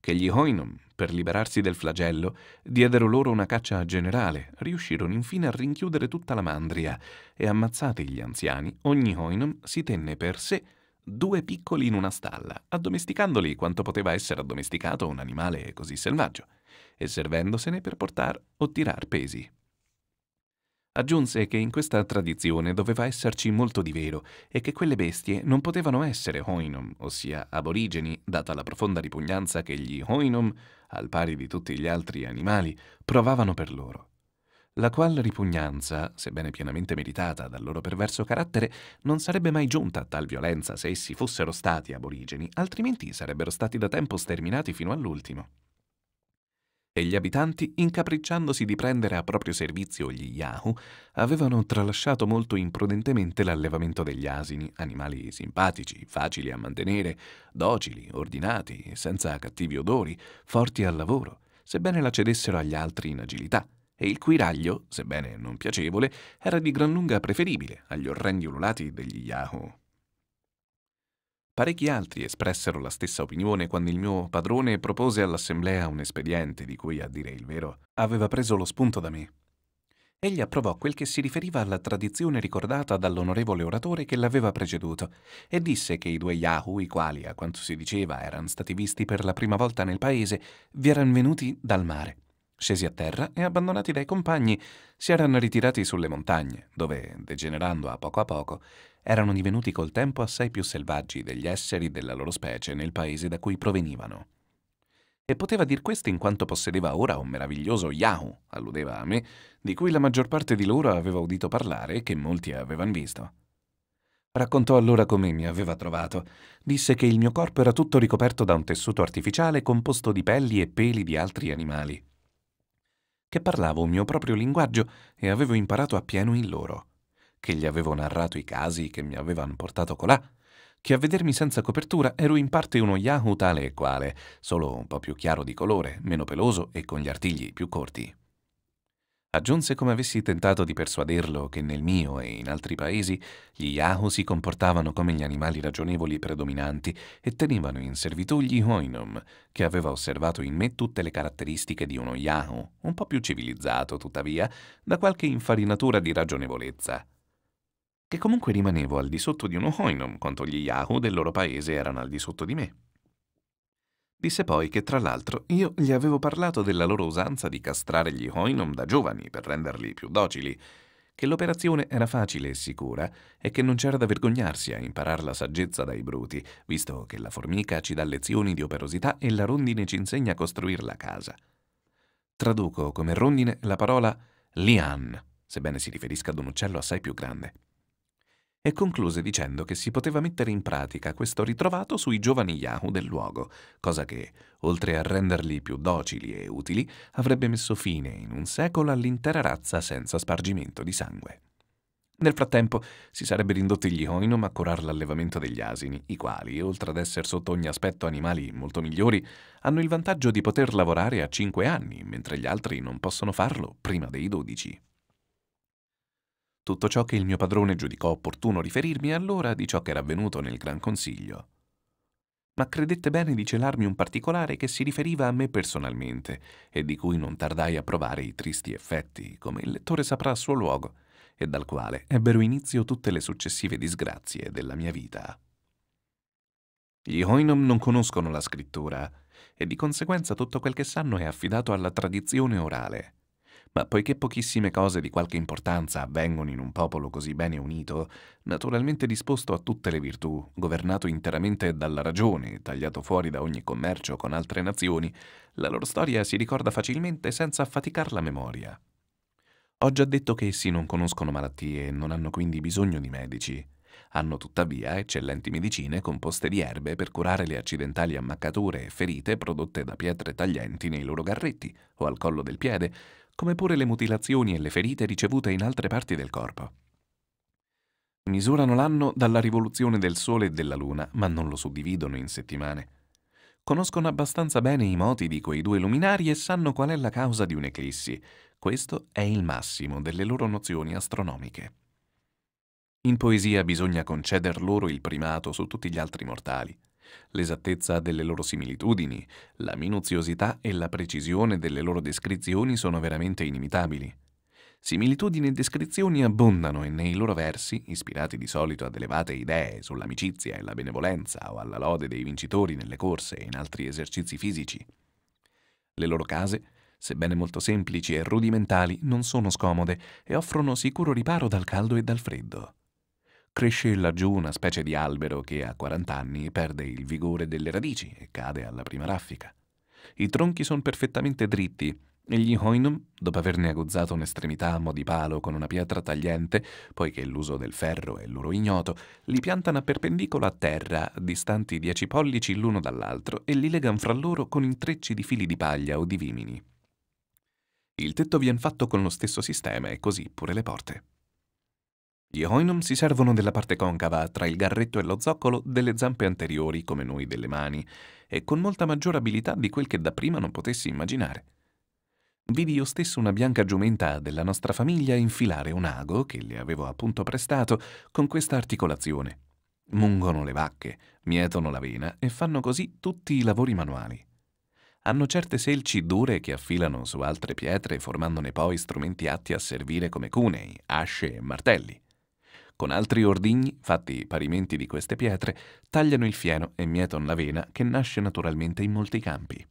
che gli Hoinom, per liberarsi del flagello, diedero loro una caccia generale, riuscirono infine a rinchiudere tutta la mandria e ammazzati gli anziani, ogni Hoinom si tenne per sé due piccoli in una stalla, addomesticandoli quanto poteva essere addomesticato un animale così selvaggio, e servendosene per portare o tirar pesi. Aggiunse che in questa tradizione doveva esserci molto di vero e che quelle bestie non potevano essere hoinom, ossia aborigeni, data la profonda ripugnanza che gli hoinom, al pari di tutti gli altri animali, provavano per loro. La qual ripugnanza, sebbene pienamente meritata dal loro perverso carattere, non sarebbe mai giunta a tal violenza se essi fossero stati aborigeni, altrimenti sarebbero stati da tempo sterminati fino all'ultimo e gli abitanti, incapricciandosi di prendere a proprio servizio gli Yahoo, avevano tralasciato molto imprudentemente l'allevamento degli asini, animali simpatici, facili a mantenere, docili, ordinati, senza cattivi odori, forti al lavoro, sebbene la cedessero agli altri in agilità, e il cui raglio, sebbene non piacevole, era di gran lunga preferibile agli orrendi ululati degli Yahoo. Parecchi altri espressero la stessa opinione quando il mio padrone propose all'assemblea un espediente di cui, a dire il vero, aveva preso lo spunto da me. Egli approvò quel che si riferiva alla tradizione ricordata dall'onorevole oratore che l'aveva preceduto e disse che i due Yahoo, i quali, a quanto si diceva, erano stati visti per la prima volta nel paese, vi erano venuti dal mare. Scesi a terra e abbandonati dai compagni, si erano ritirati sulle montagne, dove, degenerando a poco a poco, erano divenuti col tempo assai più selvaggi degli esseri della loro specie nel paese da cui provenivano. E poteva dir questo in quanto possedeva ora un meraviglioso Yahoo, alludeva a me, di cui la maggior parte di loro aveva udito parlare e che molti avevano visto. Raccontò allora come mi aveva trovato. Disse che il mio corpo era tutto ricoperto da un tessuto artificiale composto di pelli e peli di altri animali. Che parlavo un mio proprio linguaggio e avevo imparato appieno in loro che gli avevo narrato i casi che mi avevano portato colà, che a vedermi senza copertura ero in parte uno Yahoo tale e quale, solo un po' più chiaro di colore, meno peloso e con gli artigli più corti. Aggiunse come avessi tentato di persuaderlo che nel mio e in altri paesi gli Yahoo si comportavano come gli animali ragionevoli predominanti e tenevano in servitù gli Hoinom, che aveva osservato in me tutte le caratteristiche di uno Yahoo, un po' più civilizzato tuttavia, da qualche infarinatura di ragionevolezza che comunque rimanevo al di sotto di uno hoinom quanto gli Yahoo del loro paese erano al di sotto di me. Disse poi che tra l'altro io gli avevo parlato della loro usanza di castrare gli hoinom da giovani per renderli più docili, che l'operazione era facile e sicura e che non c'era da vergognarsi a imparare la saggezza dai bruti, visto che la formica ci dà lezioni di operosità e la rondine ci insegna a costruire la casa. Traduco come rondine la parola lian, sebbene si riferisca ad un uccello assai più grande e concluse dicendo che si poteva mettere in pratica questo ritrovato sui giovani Yahoo del luogo, cosa che, oltre a renderli più docili e utili, avrebbe messo fine in un secolo all'intera razza senza spargimento di sangue. Nel frattempo si sarebbero indotti gli Hoinom a curare l'allevamento degli asini, i quali, oltre ad essere sotto ogni aspetto animali molto migliori, hanno il vantaggio di poter lavorare a 5 anni, mentre gli altri non possono farlo prima dei 12 tutto ciò che il mio padrone giudicò opportuno riferirmi allora di ciò che era avvenuto nel Gran Consiglio. Ma credette bene di celarmi un particolare che si riferiva a me personalmente e di cui non tardai a provare i tristi effetti, come il lettore saprà a suo luogo, e dal quale ebbero inizio tutte le successive disgrazie della mia vita. Gli Hoinom non conoscono la scrittura e di conseguenza tutto quel che sanno è affidato alla tradizione orale ma poiché pochissime cose di qualche importanza avvengono in un popolo così bene unito, naturalmente disposto a tutte le virtù, governato interamente dalla ragione, tagliato fuori da ogni commercio con altre nazioni, la loro storia si ricorda facilmente senza affaticar la memoria. Ho già detto che essi non conoscono malattie e non hanno quindi bisogno di medici. Hanno tuttavia eccellenti medicine composte di erbe per curare le accidentali ammaccature e ferite prodotte da pietre taglienti nei loro garretti o al collo del piede come pure le mutilazioni e le ferite ricevute in altre parti del corpo. Misurano l'anno dalla rivoluzione del Sole e della Luna, ma non lo suddividono in settimane. Conoscono abbastanza bene i moti di quei due luminari e sanno qual è la causa di un'eclissi. Questo è il massimo delle loro nozioni astronomiche. In poesia bisogna conceder loro il primato su tutti gli altri mortali. L'esattezza delle loro similitudini, la minuziosità e la precisione delle loro descrizioni sono veramente inimitabili. Similitudini e descrizioni abbondano e nei loro versi, ispirati di solito ad elevate idee sull'amicizia e la benevolenza o alla lode dei vincitori nelle corse e in altri esercizi fisici, le loro case, sebbene molto semplici e rudimentali, non sono scomode e offrono sicuro riparo dal caldo e dal freddo. Cresce laggiù una specie di albero che a 40 anni perde il vigore delle radici e cade alla prima raffica. I tronchi sono perfettamente dritti e gli Hoinum, dopo averne aguzzato un'estremità a mo' di palo con una pietra tagliente, poiché l'uso del ferro è loro ignoto, li piantano a perpendicolo a terra, distanti 10 pollici l'uno dall'altro, e li legano fra loro con intrecci di fili di paglia o di vimini. Il tetto viene fatto con lo stesso sistema e così pure le porte. Gli hoinum si servono della parte concava tra il garretto e lo zoccolo delle zampe anteriori, come noi delle mani, e con molta maggior abilità di quel che da prima non potessi immaginare. Vidi io stesso una bianca giumenta della nostra famiglia infilare un ago che le avevo appunto prestato con questa articolazione. Mungono le vacche, mietono l'avena e fanno così tutti i lavori manuali. Hanno certe selci dure che affilano su altre pietre formandone poi strumenti atti a servire come cunei, asce e martelli. Con altri ordigni, fatti parimenti di queste pietre, tagliano il fieno e mieton vena che nasce naturalmente in molti campi.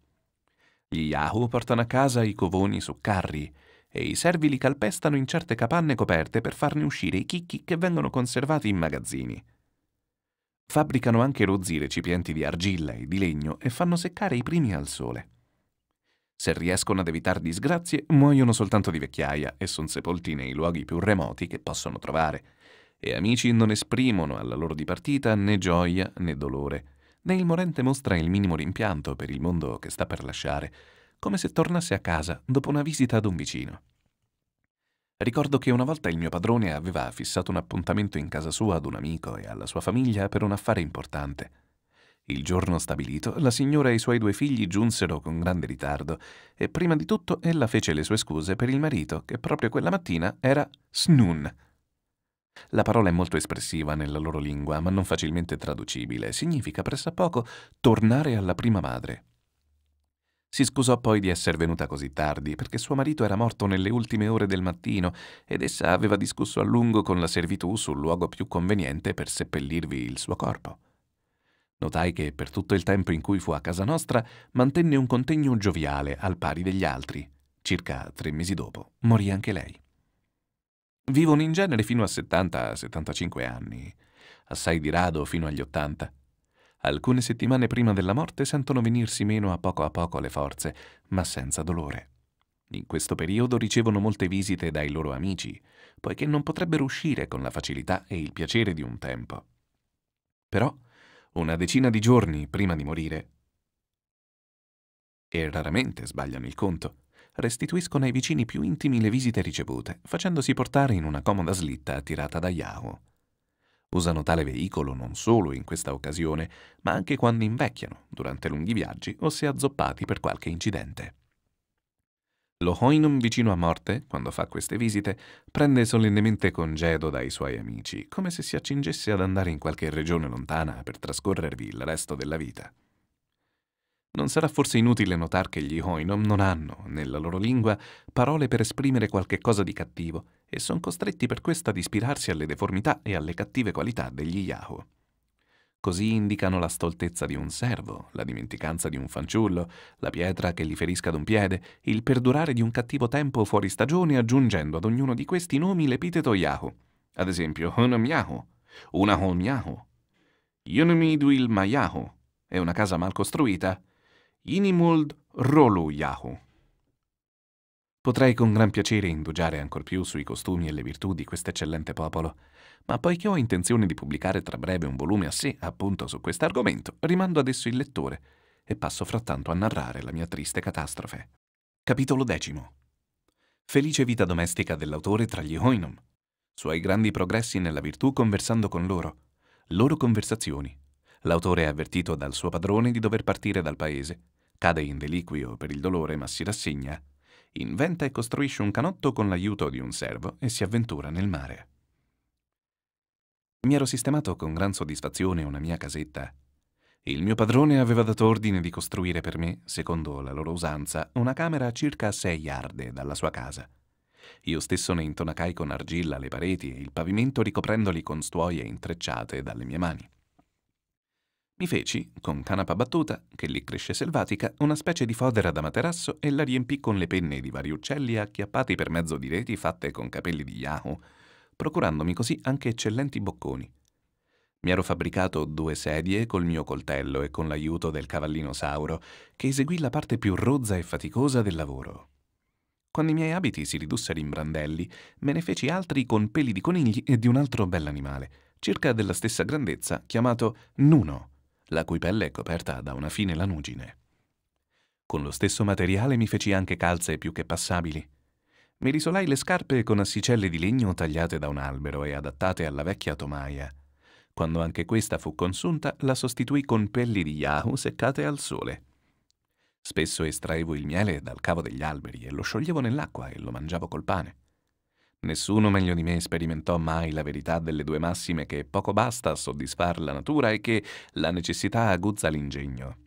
Gli Yahoo portano a casa i covoni su carri e i servi li calpestano in certe capanne coperte per farne uscire i chicchi che vengono conservati in magazzini. Fabbricano anche rozzi recipienti di argilla e di legno e fanno seccare i primi al sole. Se riescono ad evitare disgrazie, muoiono soltanto di vecchiaia e sono sepolti nei luoghi più remoti che possono trovare, e amici non esprimono alla loro dipartita né gioia né dolore, né il morente mostra il minimo rimpianto per il mondo che sta per lasciare, come se tornasse a casa dopo una visita ad un vicino. Ricordo che una volta il mio padrone aveva fissato un appuntamento in casa sua ad un amico e alla sua famiglia per un affare importante. Il giorno stabilito, la signora e i suoi due figli giunsero con grande ritardo e prima di tutto ella fece le sue scuse per il marito che proprio quella mattina era snun, la parola è molto espressiva nella loro lingua, ma non facilmente traducibile. Significa pressappoco tornare alla prima madre. Si scusò poi di essere venuta così tardi, perché suo marito era morto nelle ultime ore del mattino ed essa aveva discusso a lungo con la servitù sul luogo più conveniente per seppellirvi il suo corpo. Notai che per tutto il tempo in cui fu a casa nostra mantenne un contegno gioviale al pari degli altri. Circa tre mesi dopo morì anche lei. Vivono in genere fino a 70-75 anni, assai di rado fino agli 80. Alcune settimane prima della morte sentono venirsi meno a poco a poco le forze, ma senza dolore. In questo periodo ricevono molte visite dai loro amici, poiché non potrebbero uscire con la facilità e il piacere di un tempo. Però, una decina di giorni prima di morire, e raramente sbagliano il conto, restituiscono ai vicini più intimi le visite ricevute, facendosi portare in una comoda slitta attirata da Yao. Usano tale veicolo non solo in questa occasione, ma anche quando invecchiano, durante lunghi viaggi o se azzoppati per qualche incidente. Lo Hoinum vicino a morte, quando fa queste visite, prende solennemente congedo dai suoi amici, come se si accingesse ad andare in qualche regione lontana per trascorrervi il resto della vita. Non sarà forse inutile notare che gli Hoinom non hanno, nella loro lingua, parole per esprimere qualche cosa di cattivo e sono costretti per questo ad ispirarsi alle deformità e alle cattive qualità degli Yahoo. Così indicano la stoltezza di un servo, la dimenticanza di un fanciullo, la pietra che gli ferisca ad un piede, il perdurare di un cattivo tempo fuori stagione aggiungendo ad ognuno di questi nomi l'epiteto Yahoo. Ad esempio, Honam Yahoo, una Hom Yahoo, Ma Yahoo, è una casa mal costruita, Inimold yahu. Potrei con gran piacere indugiare ancor più sui costumi e le virtù di quest'eccellente popolo, ma poiché ho intenzione di pubblicare tra breve un volume a sé appunto su questo argomento, rimando adesso il lettore e passo frattanto a narrare la mia triste catastrofe. Capitolo decimo. Felice vita domestica dell'autore tra gli Hoinom. Suoi grandi progressi nella virtù conversando con loro. Loro conversazioni. L'autore è avvertito dal suo padrone di dover partire dal paese Cade in deliquio per il dolore ma si rassegna. Inventa e costruisce un canotto con l'aiuto di un servo e si avventura nel mare. Mi ero sistemato con gran soddisfazione una mia casetta. Il mio padrone aveva dato ordine di costruire per me, secondo la loro usanza, una camera a circa sei yarde dalla sua casa. Io stesso ne intonacai con argilla le pareti e il pavimento ricoprendoli con stuoie intrecciate dalle mie mani. Mi feci, con canapa battuta, che lì cresce selvatica, una specie di fodera da materasso e la riempì con le penne di vari uccelli acchiappati per mezzo di reti fatte con capelli di Yahoo, procurandomi così anche eccellenti bocconi. Mi ero fabbricato due sedie col mio coltello e con l'aiuto del cavallino Sauro, che eseguì la parte più rozza e faticosa del lavoro. Quando i miei abiti si ridussero in brandelli, me ne feci altri con peli di conigli e di un altro bell'animale, circa della stessa grandezza, chiamato Nuno, la cui pelle è coperta da una fine lanugine. Con lo stesso materiale mi feci anche calze più che passabili. Mi risolai le scarpe con assicelle di legno tagliate da un albero e adattate alla vecchia tomaia. Quando anche questa fu consunta, la sostituì con pelli di yahoo seccate al sole. Spesso estraevo il miele dal cavo degli alberi e lo scioglievo nell'acqua e lo mangiavo col pane. Nessuno meglio di me sperimentò mai la verità delle due massime che poco basta a soddisfar la natura e che la necessità aguzza l'ingegno.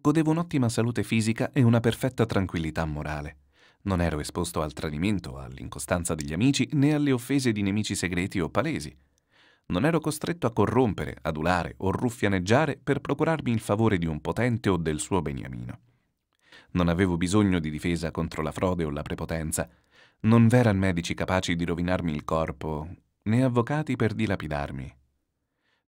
Godevo un'ottima salute fisica e una perfetta tranquillità morale. Non ero esposto al tradimento, all'incostanza degli amici né alle offese di nemici segreti o palesi. Non ero costretto a corrompere, adulare o ruffianeggiare per procurarmi il favore di un potente o del suo beniamino. Non avevo bisogno di difesa contro la frode o la prepotenza. Non v'eran medici capaci di rovinarmi il corpo, né avvocati per dilapidarmi.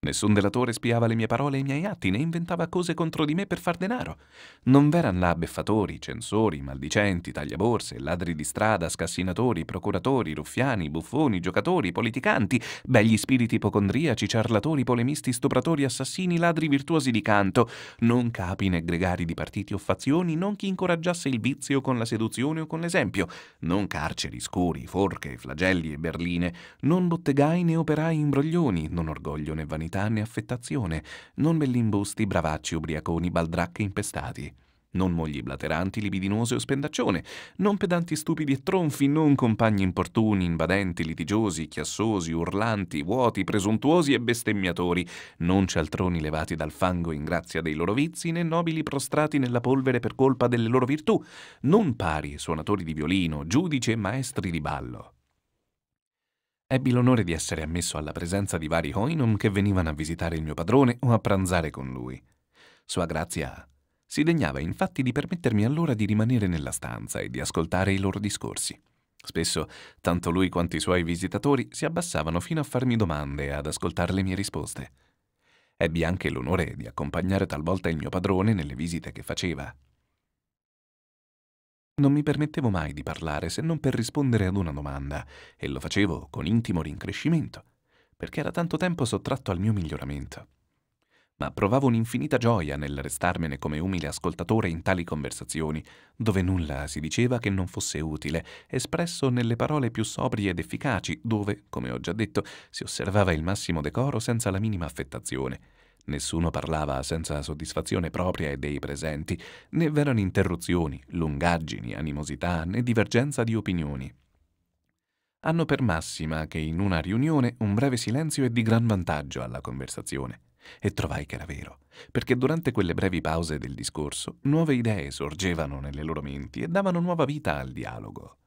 Nessun delatore spiava le mie parole e i miei atti, né inventava cose contro di me per far denaro. Non v'eran là beffatori, censori, maldicenti, tagliaborse, ladri di strada, scassinatori, procuratori, ruffiani, buffoni, giocatori, politicanti, begli spiriti ipocondriaci, ciarlatori, polemisti, stupratori, assassini, ladri virtuosi di canto, non capi né gregari di partiti o fazioni, non chi incoraggiasse il vizio con la seduzione o con l'esempio, non carceri, scuri, forche, flagelli e berline, non bottegai né operai imbroglioni, non orgoglio né vanità vanità né affettazione, non bellimbusti, bravacci, ubriaconi, baldracche impestati non mogli blateranti, libidinose o spendaccione, non pedanti stupidi e tronfi, non compagni importuni, invadenti, litigiosi, chiassosi, urlanti, vuoti, presuntuosi e bestemmiatori, non cialtroni levati dal fango in grazia dei loro vizi, né nobili prostrati nella polvere per colpa delle loro virtù, non pari, suonatori di violino, giudici e maestri di ballo. Ebbi l'onore di essere ammesso alla presenza di vari Hoinom che venivano a visitare il mio padrone o a pranzare con lui. Sua grazia si degnava infatti di permettermi allora di rimanere nella stanza e di ascoltare i loro discorsi. Spesso, tanto lui quanto i suoi visitatori si abbassavano fino a farmi domande e ad ascoltare le mie risposte. Ebbi anche l'onore di accompagnare talvolta il mio padrone nelle visite che faceva. Non mi permettevo mai di parlare se non per rispondere ad una domanda, e lo facevo con intimo rincrescimento, perché era tanto tempo sottratto al mio miglioramento. Ma provavo un'infinita gioia nel restarmene come umile ascoltatore in tali conversazioni, dove nulla si diceva che non fosse utile, espresso nelle parole più sobrie ed efficaci, dove, come ho già detto, si osservava il massimo decoro senza la minima affettazione, Nessuno parlava senza soddisfazione propria e dei presenti, né v'erano interruzioni, lungaggini, animosità, né divergenza di opinioni. Hanno per massima che in una riunione un breve silenzio è di gran vantaggio alla conversazione. E trovai che era vero, perché durante quelle brevi pause del discorso nuove idee sorgevano nelle loro menti e davano nuova vita al dialogo.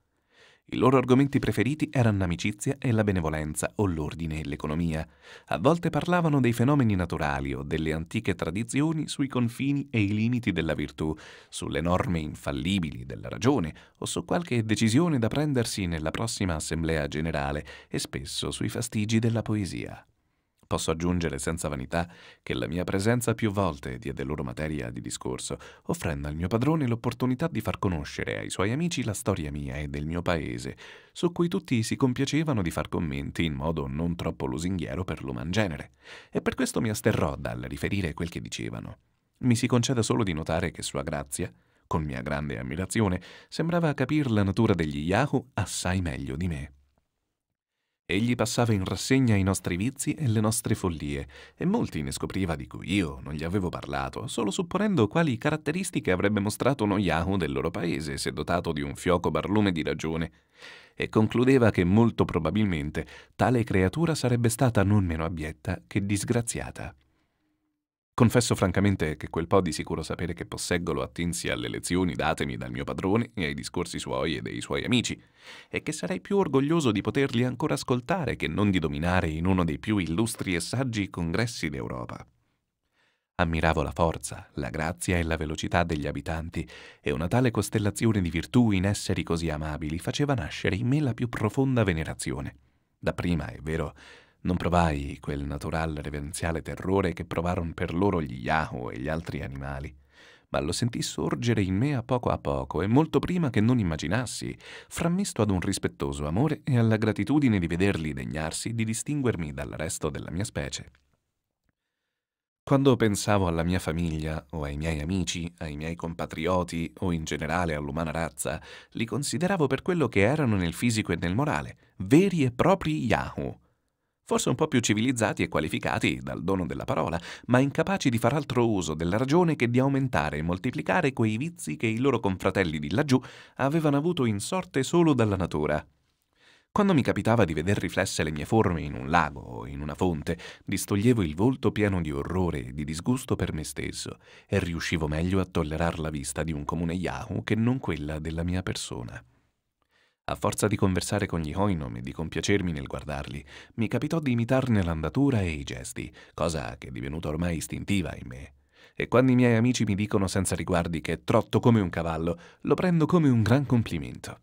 I loro argomenti preferiti erano l'amicizia e la benevolenza o l'ordine e l'economia. A volte parlavano dei fenomeni naturali o delle antiche tradizioni sui confini e i limiti della virtù, sulle norme infallibili della ragione o su qualche decisione da prendersi nella prossima assemblea generale e spesso sui fastigi della poesia. Posso aggiungere senza vanità che la mia presenza più volte diede loro materia di discorso, offrendo al mio padrone l'opportunità di far conoscere ai suoi amici la storia mia e del mio paese, su cui tutti si compiacevano di far commenti in modo non troppo lusinghiero per l'uman genere, e per questo mi asterrò dal riferire quel che dicevano. Mi si conceda solo di notare che Sua Grazia, con mia grande ammirazione, sembrava capir la natura degli Yahoo assai meglio di me. Egli passava in rassegna i nostri vizi e le nostre follie, e molti ne scopriva di cui io non gli avevo parlato, solo supponendo quali caratteristiche avrebbe mostrato uno Yahoo del loro paese se dotato di un fioco barlume di ragione, e concludeva che molto probabilmente tale creatura sarebbe stata non meno abietta che disgraziata. Confesso francamente che quel po' di sicuro sapere che posseggo lo attinsi alle lezioni datemi dal mio padrone e ai discorsi suoi e dei suoi amici, e che sarei più orgoglioso di poterli ancora ascoltare che non di dominare in uno dei più illustri e saggi congressi d'Europa. Ammiravo la forza, la grazia e la velocità degli abitanti, e una tale costellazione di virtù in esseri così amabili faceva nascere in me la più profonda venerazione. Dapprima, è vero, non provai quel natural reverenziale terrore che provarono per loro gli Yahoo e gli altri animali, ma lo sentì sorgere in me a poco a poco e molto prima che non immaginassi, frammisto ad un rispettoso amore e alla gratitudine di vederli degnarsi di distinguermi dal resto della mia specie. Quando pensavo alla mia famiglia o ai miei amici, ai miei compatrioti o in generale all'umana razza, li consideravo per quello che erano nel fisico e nel morale, veri e propri Yahoo, forse un po' più civilizzati e qualificati dal dono della parola, ma incapaci di far altro uso della ragione che di aumentare e moltiplicare quei vizi che i loro confratelli di laggiù avevano avuto in sorte solo dalla natura. Quando mi capitava di veder riflesse le mie forme in un lago o in una fonte, distoglievo il volto pieno di orrore e di disgusto per me stesso e riuscivo meglio a tollerar la vista di un comune Yahoo che non quella della mia persona. A forza di conversare con gli Hoinom e di compiacermi nel guardarli, mi capitò di imitarne l'andatura e i gesti, cosa che è divenuta ormai istintiva in me. E quando i miei amici mi dicono senza riguardi che trotto come un cavallo, lo prendo come un gran complimento.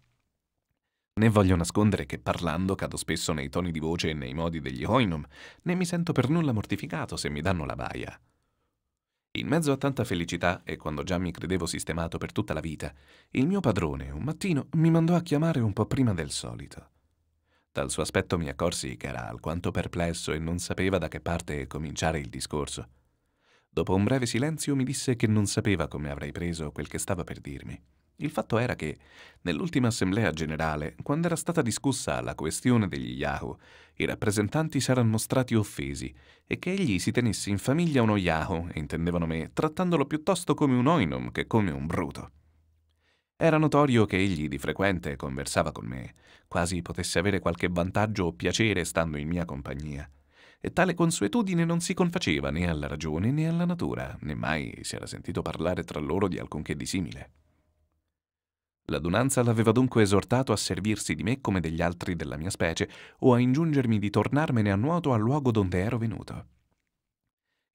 Né voglio nascondere che parlando cado spesso nei toni di voce e nei modi degli Hoinom, né mi sento per nulla mortificato se mi danno la baia. In mezzo a tanta felicità, e quando già mi credevo sistemato per tutta la vita, il mio padrone un mattino mi mandò a chiamare un po' prima del solito. Dal suo aspetto mi accorsi che era alquanto perplesso e non sapeva da che parte cominciare il discorso. Dopo un breve silenzio mi disse che non sapeva come avrei preso quel che stava per dirmi. Il fatto era che, nell'ultima assemblea generale, quando era stata discussa la questione degli Yahoo, i rappresentanti si erano mostrati offesi e che egli si tenesse in famiglia uno Yahoo, intendevano me, trattandolo piuttosto come un oinom che come un bruto. Era notorio che egli di frequente conversava con me, quasi potesse avere qualche vantaggio o piacere stando in mia compagnia. E tale consuetudine non si confaceva né alla ragione né alla natura, né mai si era sentito parlare tra loro di alcunché di simile. L'adunanza l'aveva dunque esortato a servirsi di me come degli altri della mia specie o a ingiungermi di tornarmene a nuoto al luogo donde ero venuto.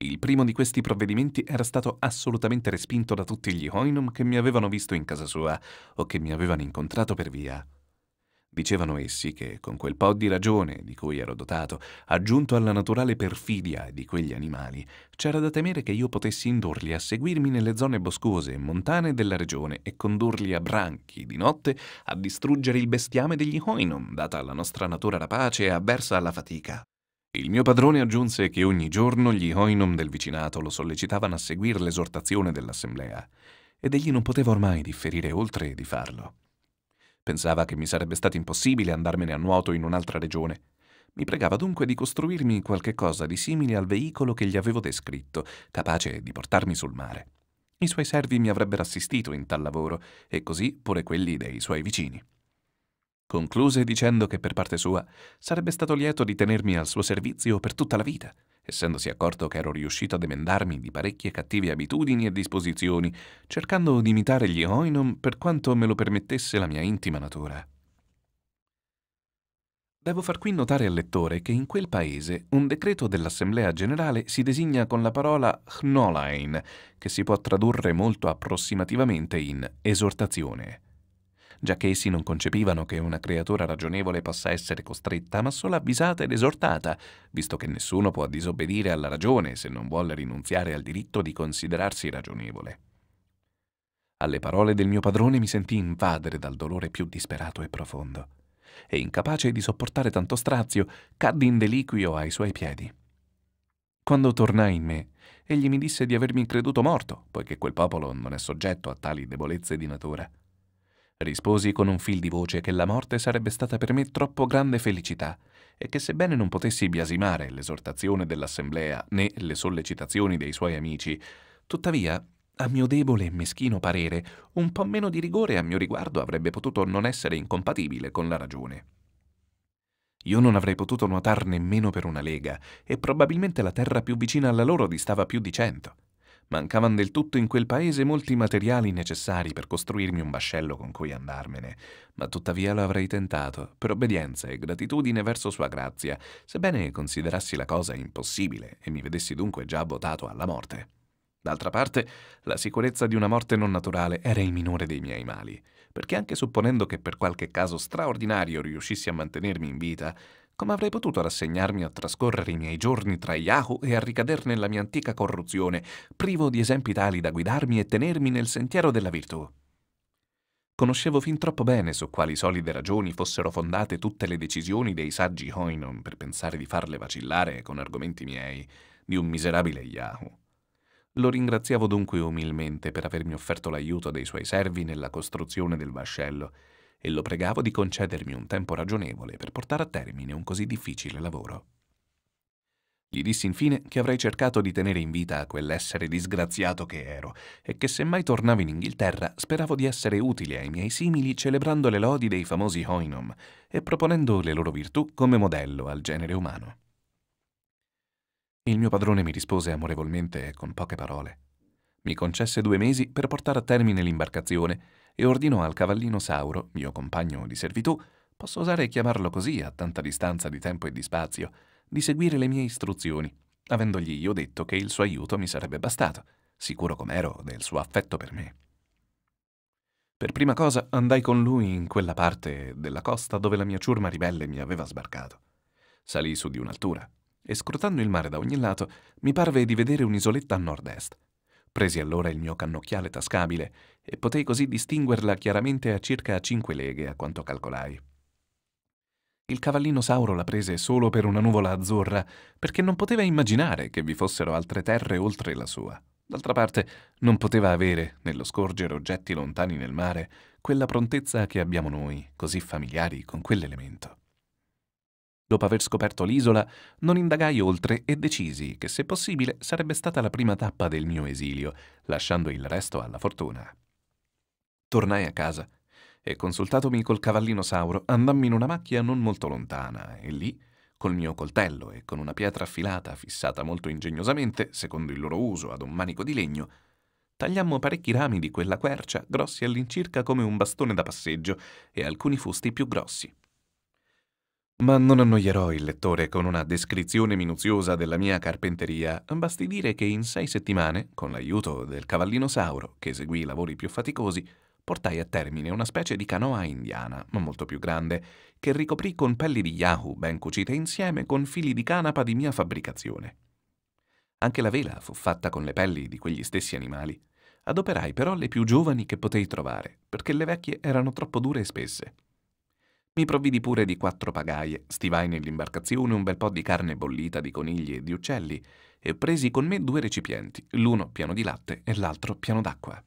Il primo di questi provvedimenti era stato assolutamente respinto da tutti gli hoinum che mi avevano visto in casa sua o che mi avevano incontrato per via. Dicevano essi che, con quel po' di ragione di cui ero dotato, aggiunto alla naturale perfidia di quegli animali, c'era da temere che io potessi indurli a seguirmi nelle zone boscose e montane della regione e condurli a branchi di notte a distruggere il bestiame degli Hoinon, data la nostra natura rapace e avversa alla fatica. Il mio padrone aggiunse che ogni giorno gli Hoinon del vicinato lo sollecitavano a seguire l'esortazione dell'assemblea, ed egli non poteva ormai differire oltre di farlo. Pensava che mi sarebbe stato impossibile andarmene a nuoto in un'altra regione. Mi pregava dunque di costruirmi qualche cosa di simile al veicolo che gli avevo descritto, capace di portarmi sul mare. I suoi servi mi avrebbero assistito in tal lavoro, e così pure quelli dei suoi vicini. Concluse dicendo che per parte sua sarebbe stato lieto di tenermi al suo servizio per tutta la vita essendosi accorto che ero riuscito ad emendarmi di parecchie cattive abitudini e disposizioni, cercando di imitare gli Oinon per quanto me lo permettesse la mia intima natura. Devo far qui notare al lettore che in quel paese un decreto dell'Assemblea generale si designa con la parola hnolain, che si può tradurre molto approssimativamente in esortazione giacché essi non concepivano che una creatura ragionevole possa essere costretta, ma solo avvisata ed esortata, visto che nessuno può disobbedire alla ragione se non vuole rinunziare al diritto di considerarsi ragionevole. Alle parole del mio padrone mi sentì invadere dal dolore più disperato e profondo, e incapace di sopportare tanto strazio, caddi in deliquio ai suoi piedi. Quando tornai in me, egli mi disse di avermi creduto morto, poiché quel popolo non è soggetto a tali debolezze di natura. Risposi con un fil di voce che la morte sarebbe stata per me troppo grande felicità e che sebbene non potessi biasimare l'esortazione dell'assemblea né le sollecitazioni dei suoi amici, tuttavia, a mio debole e meschino parere, un po' meno di rigore a mio riguardo avrebbe potuto non essere incompatibile con la ragione. Io non avrei potuto nuotar nemmeno per una lega, e probabilmente la terra più vicina alla loro distava più di cento. Mancavano del tutto in quel paese molti materiali necessari per costruirmi un vascello con cui andarmene, ma tuttavia lo avrei tentato, per obbedienza e gratitudine verso Sua Grazia, sebbene considerassi la cosa impossibile e mi vedessi dunque già votato alla morte. D'altra parte, la sicurezza di una morte non naturale era il minore dei miei mali, perché anche supponendo che per qualche caso straordinario riuscissi a mantenermi in vita, come avrei potuto rassegnarmi a trascorrere i miei giorni tra Yahoo e a ricadere nella mia antica corruzione, privo di esempi tali da guidarmi e tenermi nel sentiero della virtù? Conoscevo fin troppo bene su quali solide ragioni fossero fondate tutte le decisioni dei saggi Hoinon per pensare di farle vacillare con argomenti miei, di un miserabile Yahoo. Lo ringraziavo dunque umilmente per avermi offerto l'aiuto dei suoi servi nella costruzione del vascello e lo pregavo di concedermi un tempo ragionevole per portare a termine un così difficile lavoro. Gli dissi infine che avrei cercato di tenere in vita quell'essere disgraziato che ero e che se mai tornavo in Inghilterra speravo di essere utile ai miei simili celebrando le lodi dei famosi Hoinom e proponendo le loro virtù come modello al genere umano. Il mio padrone mi rispose amorevolmente e con poche parole. Mi concesse due mesi per portare a termine l'imbarcazione e ordinò al cavallino Sauro, mio compagno di servitù, posso osare chiamarlo così a tanta distanza di tempo e di spazio, di seguire le mie istruzioni, avendogli io detto che il suo aiuto mi sarebbe bastato, sicuro com'ero del suo affetto per me. Per prima cosa andai con lui in quella parte della costa dove la mia ciurma ribelle mi aveva sbarcato. Salì su di un'altura e scrutando il mare da ogni lato mi parve di vedere un'isoletta a nord-est. Presi allora il mio cannocchiale tascabile e potei così distinguerla chiaramente a circa cinque leghe, a quanto calcolai. Il cavallino Sauro la prese solo per una nuvola azzurra, perché non poteva immaginare che vi fossero altre terre oltre la sua. D'altra parte, non poteva avere, nello scorgere oggetti lontani nel mare, quella prontezza che abbiamo noi, così familiari con quell'elemento. Dopo aver scoperto l'isola, non indagai oltre e decisi che, se possibile, sarebbe stata la prima tappa del mio esilio, lasciando il resto alla fortuna. Tornai a casa e, consultatomi col cavallino Sauro, andammi in una macchia non molto lontana e lì, col mio coltello e con una pietra affilata fissata molto ingegnosamente, secondo il loro uso, ad un manico di legno, tagliammo parecchi rami di quella quercia, grossi all'incirca come un bastone da passeggio, e alcuni fusti più grossi. Ma non annoierò il lettore con una descrizione minuziosa della mia carpenteria, basti dire che in sei settimane, con l'aiuto del cavallino Sauro, che eseguì i lavori più faticosi, portai a termine una specie di canoa indiana, ma molto più grande, che ricoprì con pelli di Yahoo ben cucite insieme con fili di canapa di mia fabbricazione. Anche la vela fu fatta con le pelli di quegli stessi animali. Adoperai però le più giovani che potei trovare, perché le vecchie erano troppo dure e spesse. Mi provvidi pure di quattro pagaie, stivai nell'imbarcazione un bel po' di carne bollita di conigli e di uccelli, e presi con me due recipienti, l'uno pieno di latte e l'altro pieno d'acqua.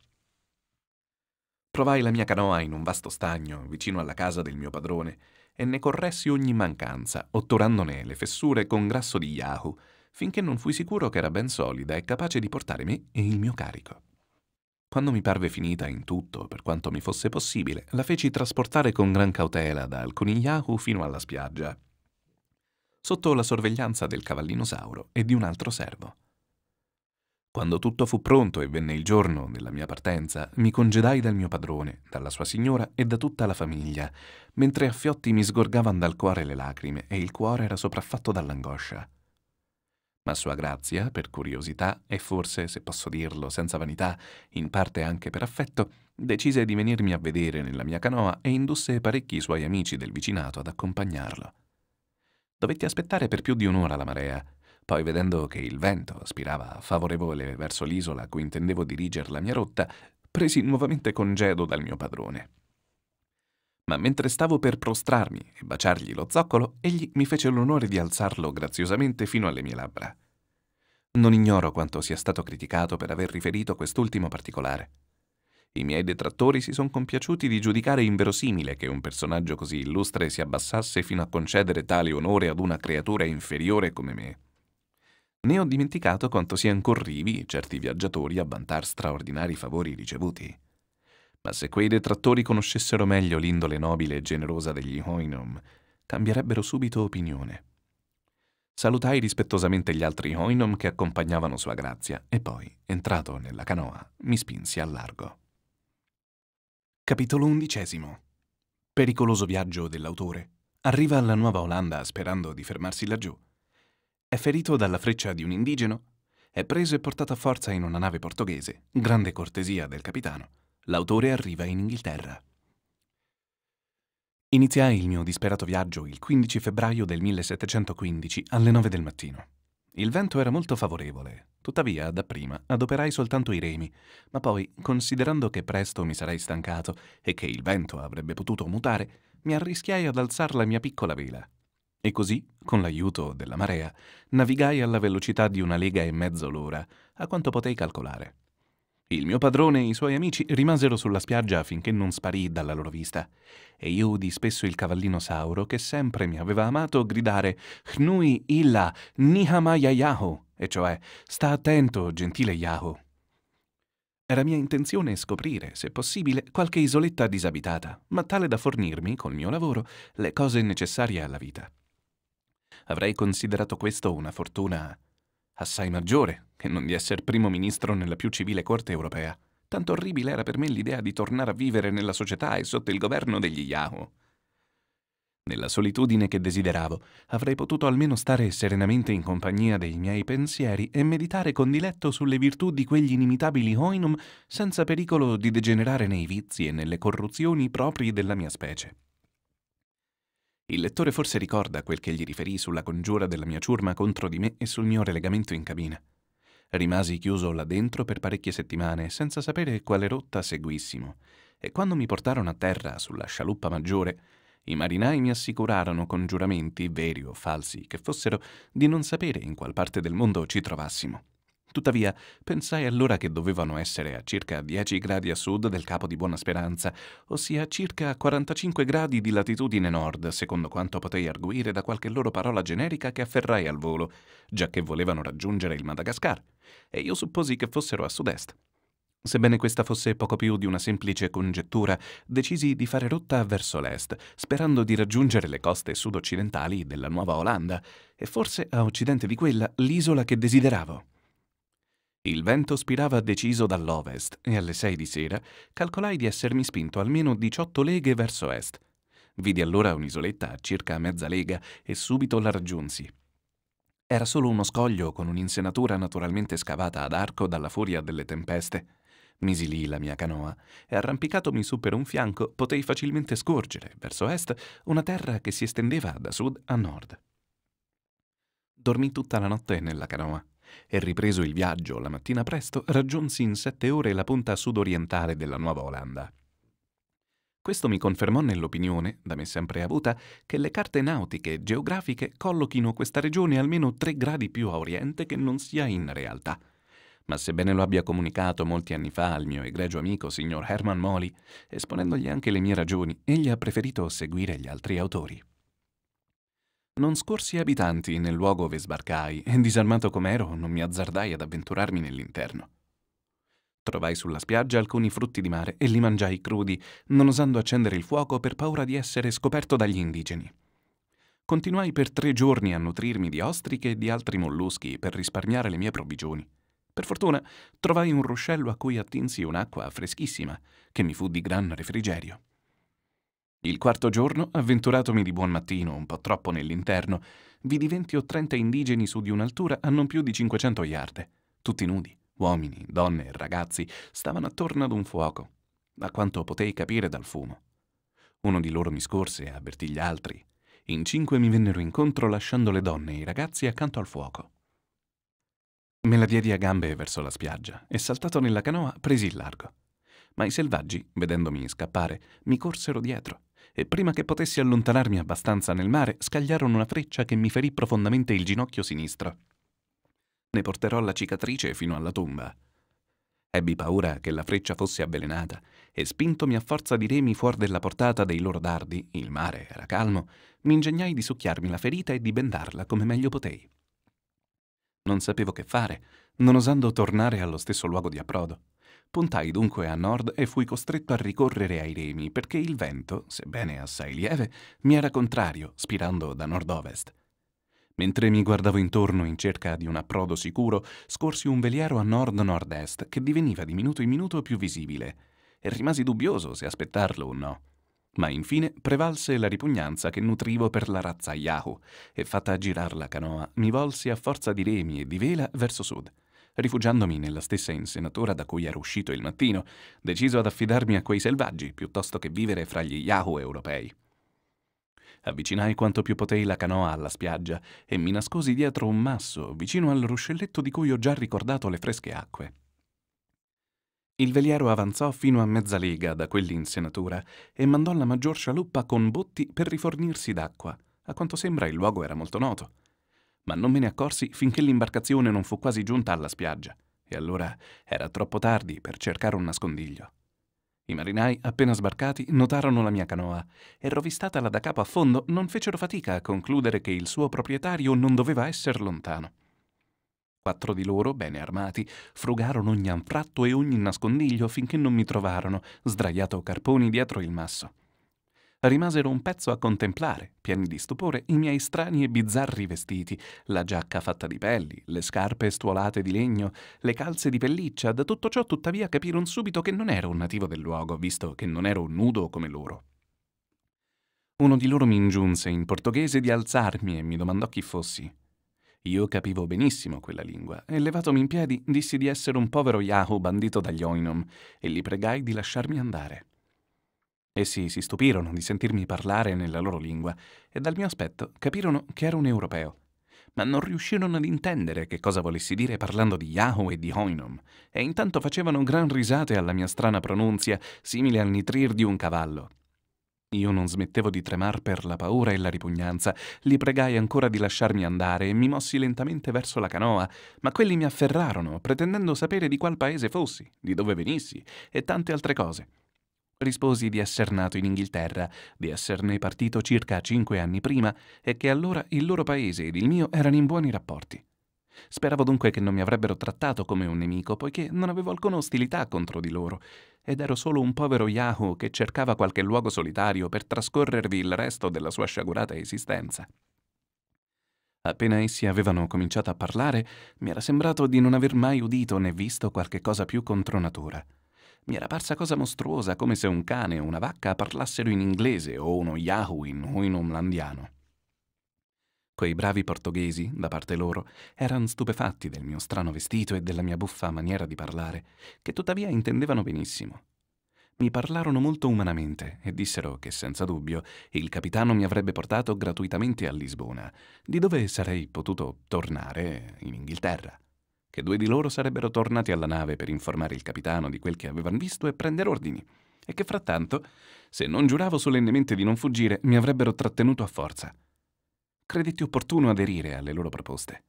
Provai la mia canoa in un vasto stagno vicino alla casa del mio padrone e ne corressi ogni mancanza, otturandone le fessure con grasso di Yahoo, finché non fui sicuro che era ben solida e capace di portare me e il mio carico. Quando mi parve finita in tutto, per quanto mi fosse possibile, la feci trasportare con gran cautela da alcuni Yahoo fino alla spiaggia, sotto la sorveglianza del cavallino Sauro e di un altro servo. Quando tutto fu pronto e venne il giorno della mia partenza, mi congedai dal mio padrone, dalla sua signora e da tutta la famiglia, mentre a fiotti mi sgorgavan dal cuore le lacrime e il cuore era sopraffatto dall'angoscia. Ma sua grazia, per curiosità e forse, se posso dirlo, senza vanità, in parte anche per affetto, decise di venirmi a vedere nella mia canoa e indusse parecchi suoi amici del vicinato ad accompagnarlo. Dovetti aspettare per più di un'ora la marea, poi vedendo che il vento aspirava favorevole verso l'isola a cui intendevo dirigere la mia rotta, presi nuovamente congedo dal mio padrone. Ma mentre stavo per prostrarmi e baciargli lo zoccolo, egli mi fece l'onore di alzarlo graziosamente fino alle mie labbra. Non ignoro quanto sia stato criticato per aver riferito quest'ultimo particolare. I miei detrattori si sono compiaciuti di giudicare inverosimile che un personaggio così illustre si abbassasse fino a concedere tale onore ad una creatura inferiore come me. Ne ho dimenticato quanto siano corrivi certi viaggiatori a vantar straordinari favori ricevuti. Ma se quei detrattori conoscessero meglio l'indole nobile e generosa degli Hoinom, cambierebbero subito opinione. Salutai rispettosamente gli altri Hoinom che accompagnavano Sua Grazia e poi, entrato nella canoa, mi spinsi al largo. Capitolo undicesimo Pericoloso viaggio dell'autore. Arriva alla Nuova Olanda sperando di fermarsi laggiù è ferito dalla freccia di un indigeno, è preso e portato a forza in una nave portoghese. Grande cortesia del capitano, l'autore arriva in Inghilterra. Iniziai il mio disperato viaggio il 15 febbraio del 1715 alle 9 del mattino. Il vento era molto favorevole, tuttavia dapprima adoperai soltanto i remi, ma poi, considerando che presto mi sarei stancato e che il vento avrebbe potuto mutare, mi arrischiai ad alzare la mia piccola vela. E così, con l'aiuto della marea, navigai alla velocità di una lega e mezzo l'ora, a quanto potei calcolare. Il mio padrone e i suoi amici rimasero sulla spiaggia finché non sparì dalla loro vista, e io udì spesso il cavallino Sauro, che sempre mi aveva amato, gridare Hnui illa nihamaya yaho, e cioè sta attento, gentile Yaho. Era mia intenzione scoprire, se possibile, qualche isoletta disabitata, ma tale da fornirmi, col mio lavoro, le cose necessarie alla vita avrei considerato questo una fortuna assai maggiore che non di essere primo ministro nella più civile corte europea. Tanto orribile era per me l'idea di tornare a vivere nella società e sotto il governo degli Yahoo. Nella solitudine che desideravo, avrei potuto almeno stare serenamente in compagnia dei miei pensieri e meditare con diletto sulle virtù di quegli inimitabili Hoinum senza pericolo di degenerare nei vizi e nelle corruzioni propri della mia specie. Il lettore forse ricorda quel che gli riferì sulla congiura della mia ciurma contro di me e sul mio relegamento in cabina. Rimasi chiuso là dentro per parecchie settimane senza sapere quale rotta seguissimo e quando mi portarono a terra sulla scialuppa maggiore, i marinai mi assicurarono con giuramenti, veri o falsi che fossero, di non sapere in qual parte del mondo ci trovassimo. Tuttavia, pensai allora che dovevano essere a circa 10 gradi a sud del Capo di Buona Speranza, ossia a circa 45 gradi di latitudine nord, secondo quanto potei arguire da qualche loro parola generica che afferrai al volo, giacché volevano raggiungere il Madagascar, e io supposi che fossero a sud-est. Sebbene questa fosse poco più di una semplice congettura, decisi di fare rotta verso l'est, sperando di raggiungere le coste sud-occidentali della Nuova Olanda e forse a occidente di quella l'isola che desideravo. Il vento spirava deciso dall'ovest e alle sei di sera calcolai di essermi spinto almeno 18 leghe verso est. Vidi allora un'isoletta a circa mezza lega e subito la raggiunsi. Era solo uno scoglio con un'insenatura naturalmente scavata ad arco dalla furia delle tempeste. Misi lì la mia canoa e arrampicatomi su per un fianco potei facilmente scorgere, verso est, una terra che si estendeva da sud a nord. Dormi tutta la notte nella canoa e ripreso il viaggio la mattina presto raggiunsi in sette ore la punta sudorientale della Nuova Olanda. Questo mi confermò nell'opinione, da me sempre avuta, che le carte nautiche e geografiche collochino questa regione almeno tre gradi più a oriente che non sia in realtà. Ma sebbene lo abbia comunicato molti anni fa al mio egregio amico signor Herman Moli, esponendogli anche le mie ragioni, egli ha preferito seguire gli altri autori. Non scorsi abitanti nel luogo ove sbarcai e disarmato com'ero non mi azzardai ad avventurarmi nell'interno. Trovai sulla spiaggia alcuni frutti di mare e li mangiai crudi, non osando accendere il fuoco per paura di essere scoperto dagli indigeni. Continuai per tre giorni a nutrirmi di ostriche e di altri molluschi per risparmiare le mie provvigioni. Per fortuna trovai un ruscello a cui attinsi un'acqua freschissima, che mi fu di gran refrigerio. Il quarto giorno, avventuratomi di buon mattino un po' troppo nell'interno, vidi venti o trenta indigeni su di un'altura a non più di 500 yard. Tutti nudi, uomini, donne e ragazzi, stavano attorno ad un fuoco, a quanto potei capire dal fumo. Uno di loro mi scorse e avvertì gli altri. In cinque mi vennero incontro lasciando le donne e i ragazzi accanto al fuoco. Me la diedi a gambe verso la spiaggia e saltato nella canoa presi il largo. Ma i selvaggi, vedendomi scappare, mi corsero dietro e prima che potessi allontanarmi abbastanza nel mare scagliarono una freccia che mi ferì profondamente il ginocchio sinistro. Ne porterò la cicatrice fino alla tomba. Ebbi paura che la freccia fosse avvelenata e spintomi a forza di remi fuori della portata dei loro dardi, il mare era calmo, mi ingegnai di succhiarmi la ferita e di bendarla come meglio potei. Non sapevo che fare, non osando tornare allo stesso luogo di approdo. Puntai dunque a nord e fui costretto a ricorrere ai remi perché il vento, sebbene assai lieve, mi era contrario, spirando da nord-ovest. Mentre mi guardavo intorno in cerca di un approdo sicuro, scorsi un veliero a nord-nord-est che diveniva di minuto in minuto più visibile e rimasi dubbioso se aspettarlo o no. Ma infine prevalse la ripugnanza che nutrivo per la razza Yahoo e fatta girar la canoa mi volsi a forza di remi e di vela verso sud rifugiandomi nella stessa insenatura da cui ero uscito il mattino, deciso ad affidarmi a quei selvaggi piuttosto che vivere fra gli Yahoo europei. Avvicinai quanto più potei la canoa alla spiaggia e mi nascosi dietro un masso vicino al ruscelletto di cui ho già ricordato le fresche acque. Il veliero avanzò fino a mezza lega da quell'insenatura e mandò la maggior scialuppa con botti per rifornirsi d'acqua. A quanto sembra il luogo era molto noto ma non me ne accorsi finché l'imbarcazione non fu quasi giunta alla spiaggia, e allora era troppo tardi per cercare un nascondiglio. I marinai, appena sbarcati, notarono la mia canoa e, rovistatala da capo a fondo, non fecero fatica a concludere che il suo proprietario non doveva essere lontano. Quattro di loro, bene armati, frugarono ogni anfratto e ogni nascondiglio finché non mi trovarono, sdraiato carponi dietro il masso rimasero un pezzo a contemplare, pieni di stupore, i miei strani e bizzarri vestiti, la giacca fatta di pelli, le scarpe stuolate di legno, le calze di pelliccia. Da tutto ciò, tuttavia, capirono subito che non ero un nativo del luogo, visto che non ero nudo come loro. Uno di loro mi ingiunse in portoghese di alzarmi e mi domandò chi fossi. Io capivo benissimo quella lingua e, levatomi in piedi, dissi di essere un povero Yahoo bandito dagli Oinom e li pregai di lasciarmi andare. Essi si stupirono di sentirmi parlare nella loro lingua e dal mio aspetto capirono che ero un europeo, ma non riuscirono ad intendere che cosa volessi dire parlando di Yahoo e di Hoinom, e intanto facevano gran risate alla mia strana pronunzia, simile al nitrir di un cavallo. Io non smettevo di tremar per la paura e la ripugnanza, li pregai ancora di lasciarmi andare e mi mossi lentamente verso la canoa, ma quelli mi afferrarono, pretendendo sapere di qual paese fossi, di dove venissi e tante altre cose risposi di esser nato in Inghilterra, di esserne partito circa cinque anni prima e che allora il loro paese ed il mio erano in buoni rapporti. Speravo dunque che non mi avrebbero trattato come un nemico, poiché non avevo alcuna ostilità contro di loro, ed ero solo un povero Yahoo che cercava qualche luogo solitario per trascorrervi il resto della sua sciagurata esistenza. Appena essi avevano cominciato a parlare, mi era sembrato di non aver mai udito né visto qualche cosa più contro natura. Mi era parsa cosa mostruosa, come se un cane o una vacca parlassero in inglese o uno Yahoo in, o in Quei bravi portoghesi, da parte loro, erano stupefatti del mio strano vestito e della mia buffa maniera di parlare, che tuttavia intendevano benissimo. Mi parlarono molto umanamente e dissero che senza dubbio il capitano mi avrebbe portato gratuitamente a Lisbona, di dove sarei potuto tornare in Inghilterra che due di loro sarebbero tornati alla nave per informare il capitano di quel che avevano visto e prendere ordini, e che frattanto, se non giuravo solennemente di non fuggire, mi avrebbero trattenuto a forza. Credetti opportuno aderire alle loro proposte.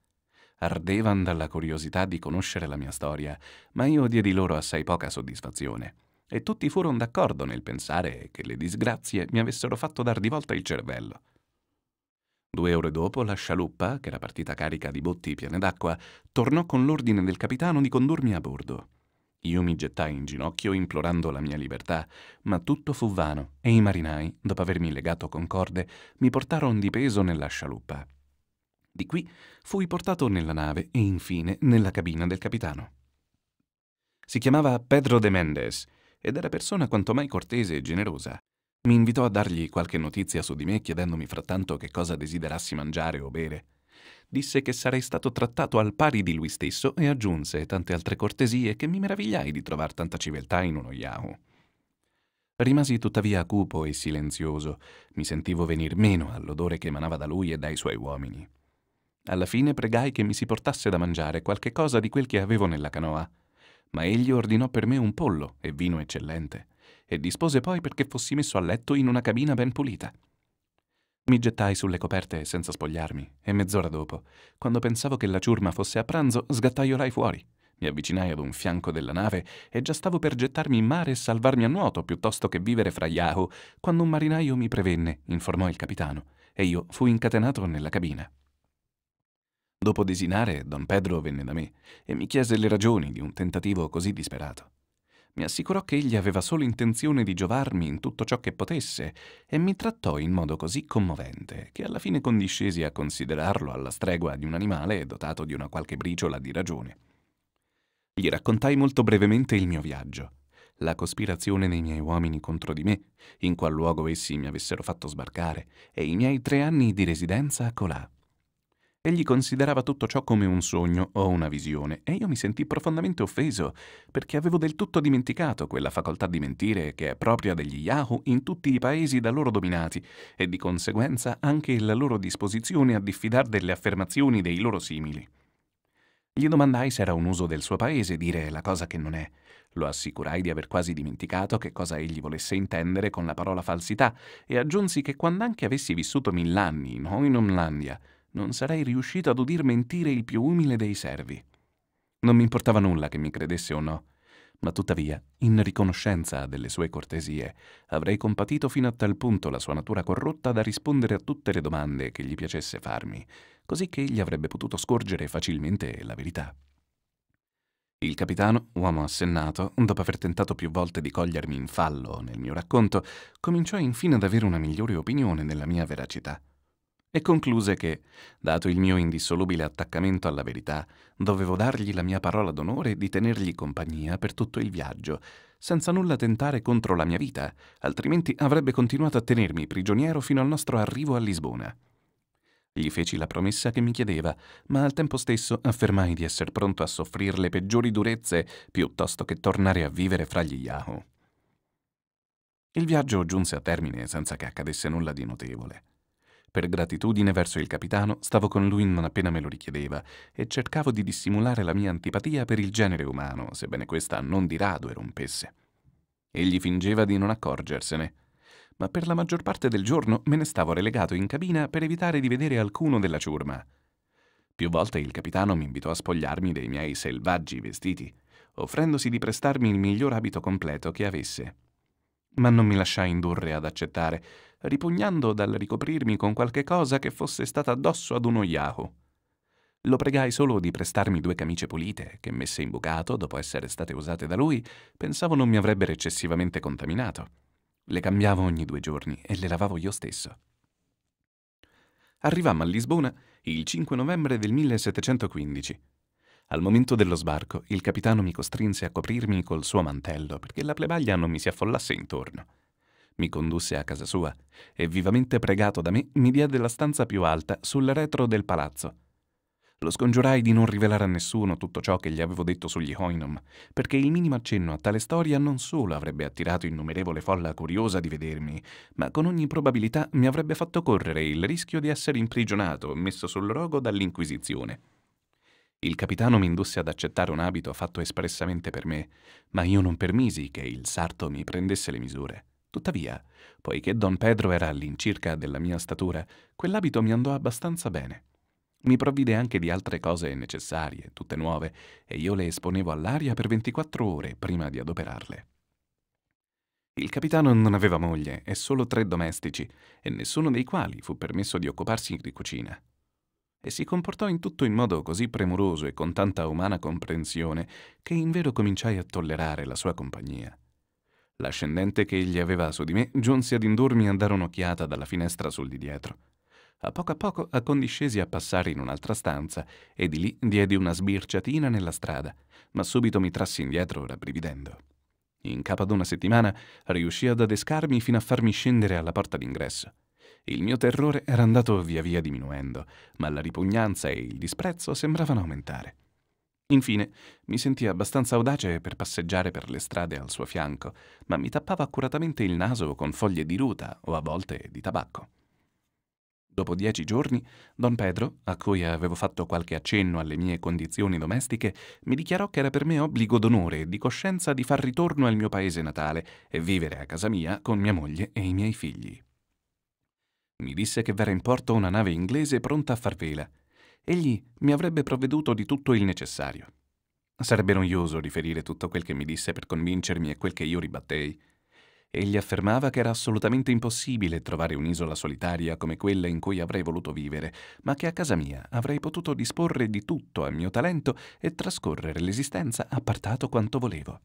Ardevan dalla curiosità di conoscere la mia storia, ma io diedi loro assai poca soddisfazione, e tutti furono d'accordo nel pensare che le disgrazie mi avessero fatto dar di volta il cervello. Due ore dopo la scialuppa, che era partita carica di botti piene d'acqua, tornò con l'ordine del capitano di condurmi a bordo. Io mi gettai in ginocchio implorando la mia libertà, ma tutto fu vano e i marinai, dopo avermi legato con corde, mi portarono di peso nella scialuppa. Di qui fui portato nella nave e infine nella cabina del capitano. Si chiamava Pedro de Mendes ed era persona quanto mai cortese e generosa. Mi invitò a dargli qualche notizia su di me chiedendomi frattanto che cosa desiderassi mangiare o bere. Disse che sarei stato trattato al pari di lui stesso e aggiunse tante altre cortesie che mi meravigliai di trovar tanta civiltà in uno Yahoo. Rimasi tuttavia cupo e silenzioso, mi sentivo venir meno all'odore che emanava da lui e dai suoi uomini. Alla fine pregai che mi si portasse da mangiare qualche cosa di quel che avevo nella canoa, ma egli ordinò per me un pollo e vino eccellente e dispose poi perché fossi messo a letto in una cabina ben pulita. Mi gettai sulle coperte senza spogliarmi e mezz'ora dopo, quando pensavo che la ciurma fosse a pranzo, sgattaiolai fuori. Mi avvicinai ad un fianco della nave e già stavo per gettarmi in mare e salvarmi a nuoto piuttosto che vivere fra Yahoo, quando un marinaio mi prevenne, informò il capitano, e io fui incatenato nella cabina. Dopo desinare, don Pedro venne da me e mi chiese le ragioni di un tentativo così disperato mi assicurò che egli aveva solo intenzione di giovarmi in tutto ciò che potesse e mi trattò in modo così commovente che alla fine condiscesi a considerarlo alla stregua di un animale dotato di una qualche briciola di ragione. Gli raccontai molto brevemente il mio viaggio, la cospirazione dei miei uomini contro di me, in qual luogo essi mi avessero fatto sbarcare, e i miei tre anni di residenza a Colà. Egli considerava tutto ciò come un sogno o una visione e io mi sentii profondamente offeso perché avevo del tutto dimenticato quella facoltà di mentire che è propria degli Yahoo in tutti i paesi da loro dominati e di conseguenza anche la loro disposizione a diffidare delle affermazioni dei loro simili. Gli domandai se era un uso del suo paese dire la cosa che non è. Lo assicurai di aver quasi dimenticato che cosa egli volesse intendere con la parola falsità e aggiunsi che quando anche avessi vissuto mill'anni in Hoinomlandia, non sarei riuscito ad udir mentire il più umile dei servi. Non mi importava nulla che mi credesse o no, ma tuttavia, in riconoscenza delle sue cortesie, avrei compatito fino a tal punto la sua natura corrotta da rispondere a tutte le domande che gli piacesse farmi, così che egli avrebbe potuto scorgere facilmente la verità. Il capitano, uomo assennato, dopo aver tentato più volte di cogliermi in fallo nel mio racconto, cominciò infine ad avere una migliore opinione della mia veracità e concluse che, dato il mio indissolubile attaccamento alla verità, dovevo dargli la mia parola d'onore di tenergli compagnia per tutto il viaggio, senza nulla tentare contro la mia vita, altrimenti avrebbe continuato a tenermi prigioniero fino al nostro arrivo a Lisbona. Gli feci la promessa che mi chiedeva, ma al tempo stesso affermai di essere pronto a soffrire le peggiori durezze piuttosto che tornare a vivere fra gli Yahoo. Il viaggio giunse a termine senza che accadesse nulla di notevole. Per gratitudine verso il capitano stavo con lui non appena me lo richiedeva e cercavo di dissimulare la mia antipatia per il genere umano, sebbene questa non di rado erompesse. Egli fingeva di non accorgersene, ma per la maggior parte del giorno me ne stavo relegato in cabina per evitare di vedere alcuno della ciurma. Più volte il capitano mi invitò a spogliarmi dei miei selvaggi vestiti, offrendosi di prestarmi il miglior abito completo che avesse ma non mi lasciai indurre ad accettare, ripugnando dal ricoprirmi con qualche cosa che fosse stata addosso ad uno Yahoo. Lo pregai solo di prestarmi due camicie pulite, che messe in bucato dopo essere state usate da lui, pensavo non mi avrebbero eccessivamente contaminato. Le cambiavo ogni due giorni e le lavavo io stesso. Arrivammo a Lisbona il 5 novembre del 1715 al momento dello sbarco, il capitano mi costrinse a coprirmi col suo mantello perché la plebaglia non mi si affollasse intorno. Mi condusse a casa sua e, vivamente pregato da me, mi diede la stanza più alta sul retro del palazzo. Lo scongiurai di non rivelare a nessuno tutto ciò che gli avevo detto sugli Hoinom, perché il minimo accenno a tale storia non solo avrebbe attirato innumerevole folla curiosa di vedermi, ma con ogni probabilità mi avrebbe fatto correre il rischio di essere imprigionato o messo sul rogo dall'Inquisizione. Il capitano mi indusse ad accettare un abito fatto espressamente per me, ma io non permisi che il sarto mi prendesse le misure. Tuttavia, poiché Don Pedro era all'incirca della mia statura, quell'abito mi andò abbastanza bene. Mi provvide anche di altre cose necessarie, tutte nuove, e io le esponevo all'aria per 24 ore prima di adoperarle. Il capitano non aveva moglie e solo tre domestici, e nessuno dei quali fu permesso di occuparsi di cucina e si comportò in tutto in modo così premuroso e con tanta umana comprensione che invero cominciai a tollerare la sua compagnia. L'ascendente che egli aveva su di me giunse ad indurmi a dare un'occhiata dalla finestra sul di dietro. A poco a poco accondiscesi a passare in un'altra stanza e di lì diedi una sbirciatina nella strada, ma subito mi trassi indietro rabbrividendo. In capo ad una settimana riuscì ad adescarmi fino a farmi scendere alla porta d'ingresso. Il mio terrore era andato via via diminuendo, ma la ripugnanza e il disprezzo sembravano aumentare. Infine, mi sentì abbastanza audace per passeggiare per le strade al suo fianco, ma mi tappava accuratamente il naso con foglie di ruta o a volte di tabacco. Dopo dieci giorni, Don Pedro, a cui avevo fatto qualche accenno alle mie condizioni domestiche, mi dichiarò che era per me obbligo d'onore e di coscienza di far ritorno al mio paese natale e vivere a casa mia con mia moglie e i miei figli. Mi disse che vera in porto una nave inglese pronta a far vela. Egli mi avrebbe provveduto di tutto il necessario. Sarebbe noioso riferire tutto quel che mi disse per convincermi e quel che io ribattei. Egli affermava che era assolutamente impossibile trovare un'isola solitaria come quella in cui avrei voluto vivere, ma che a casa mia avrei potuto disporre di tutto a mio talento e trascorrere l'esistenza appartato quanto volevo.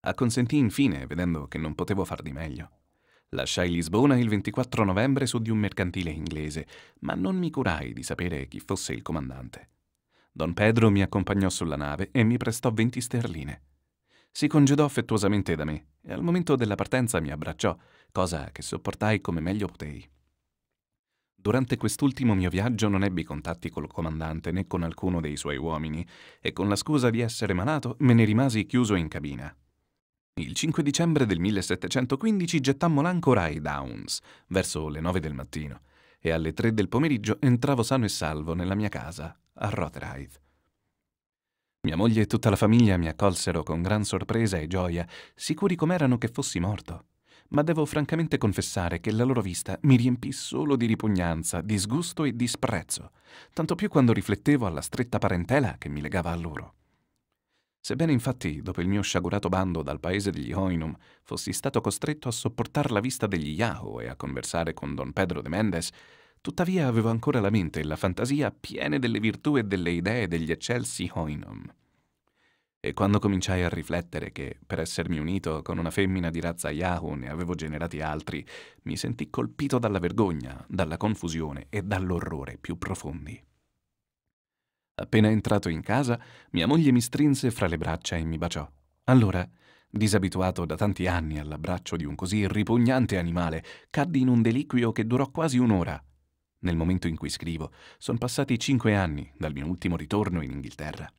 Acconsentì infine, vedendo che non potevo far di meglio. Lasciai Lisbona il 24 novembre su di un mercantile inglese, ma non mi curai di sapere chi fosse il comandante. Don Pedro mi accompagnò sulla nave e mi prestò 20 sterline. Si congedò affettuosamente da me e al momento della partenza mi abbracciò, cosa che sopportai come meglio potei. Durante quest'ultimo mio viaggio non ebbi contatti col comandante né con alcuno dei suoi uomini e con la scusa di essere malato me ne rimasi chiuso in cabina. Il 5 dicembre del 1715 gettammo l'ancora ai Downs, verso le 9 del mattino, e alle 3 del pomeriggio entravo sano e salvo nella mia casa, a Rotherhithe. Mia moglie e tutta la famiglia mi accolsero con gran sorpresa e gioia, sicuri com'erano che fossi morto. Ma devo francamente confessare che la loro vista mi riempì solo di ripugnanza, disgusto e disprezzo, tanto più quando riflettevo alla stretta parentela che mi legava a loro. Sebbene infatti, dopo il mio sciagurato bando dal paese degli Oinum, fossi stato costretto a sopportare la vista degli Yahoo e a conversare con Don Pedro de Mendes, tuttavia avevo ancora la mente e la fantasia piene delle virtù e delle idee degli eccelsi Oinum. E quando cominciai a riflettere che, per essermi unito con una femmina di razza Yahoo, ne avevo generati altri, mi sentì colpito dalla vergogna, dalla confusione e dall'orrore più profondi. Appena entrato in casa, mia moglie mi strinse fra le braccia e mi baciò. Allora, disabituato da tanti anni all'abbraccio di un così ripugnante animale, caddi in un deliquio che durò quasi un'ora. Nel momento in cui scrivo, sono passati cinque anni dal mio ultimo ritorno in Inghilterra.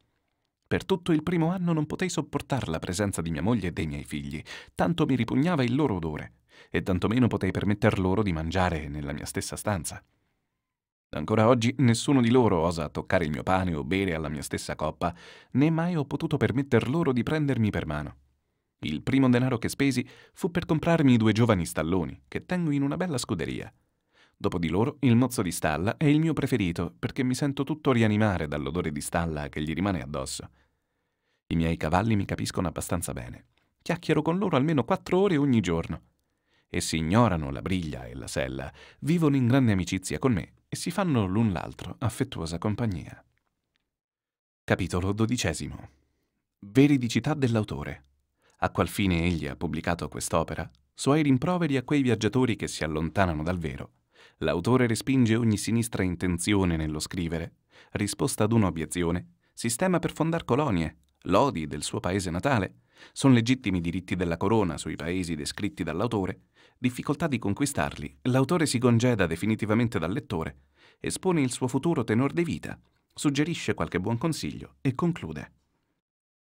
Per tutto il primo anno non potei sopportare la presenza di mia moglie e dei miei figli, tanto mi ripugnava il loro odore, e tantomeno potei permetter loro di mangiare nella mia stessa stanza. Ancora oggi nessuno di loro osa toccare il mio pane o bere alla mia stessa coppa, né mai ho potuto permetter loro di prendermi per mano. Il primo denaro che spesi fu per comprarmi due giovani stalloni che tengo in una bella scuderia. Dopo di loro, il mozzo di stalla è il mio preferito perché mi sento tutto rianimare dall'odore di stalla che gli rimane addosso. I miei cavalli mi capiscono abbastanza bene. Chiacchiero con loro almeno quattro ore ogni giorno e si ignorano la briglia e la sella, vivono in grande amicizia con me e si fanno l'un l'altro affettuosa compagnia. Capitolo XII Veridicità dell'autore. A qual fine egli ha pubblicato quest'opera, suoi rimproveri a quei viaggiatori che si allontanano dal vero. L'autore respinge ogni sinistra intenzione nello scrivere, risposta ad un'obiezione, sistema per fondar colonie, lodi del suo paese natale, sono legittimi diritti della corona sui paesi descritti dall'autore, difficoltà di conquistarli, l'autore si congeda definitivamente dal lettore, espone il suo futuro tenor di vita, suggerisce qualche buon consiglio e conclude.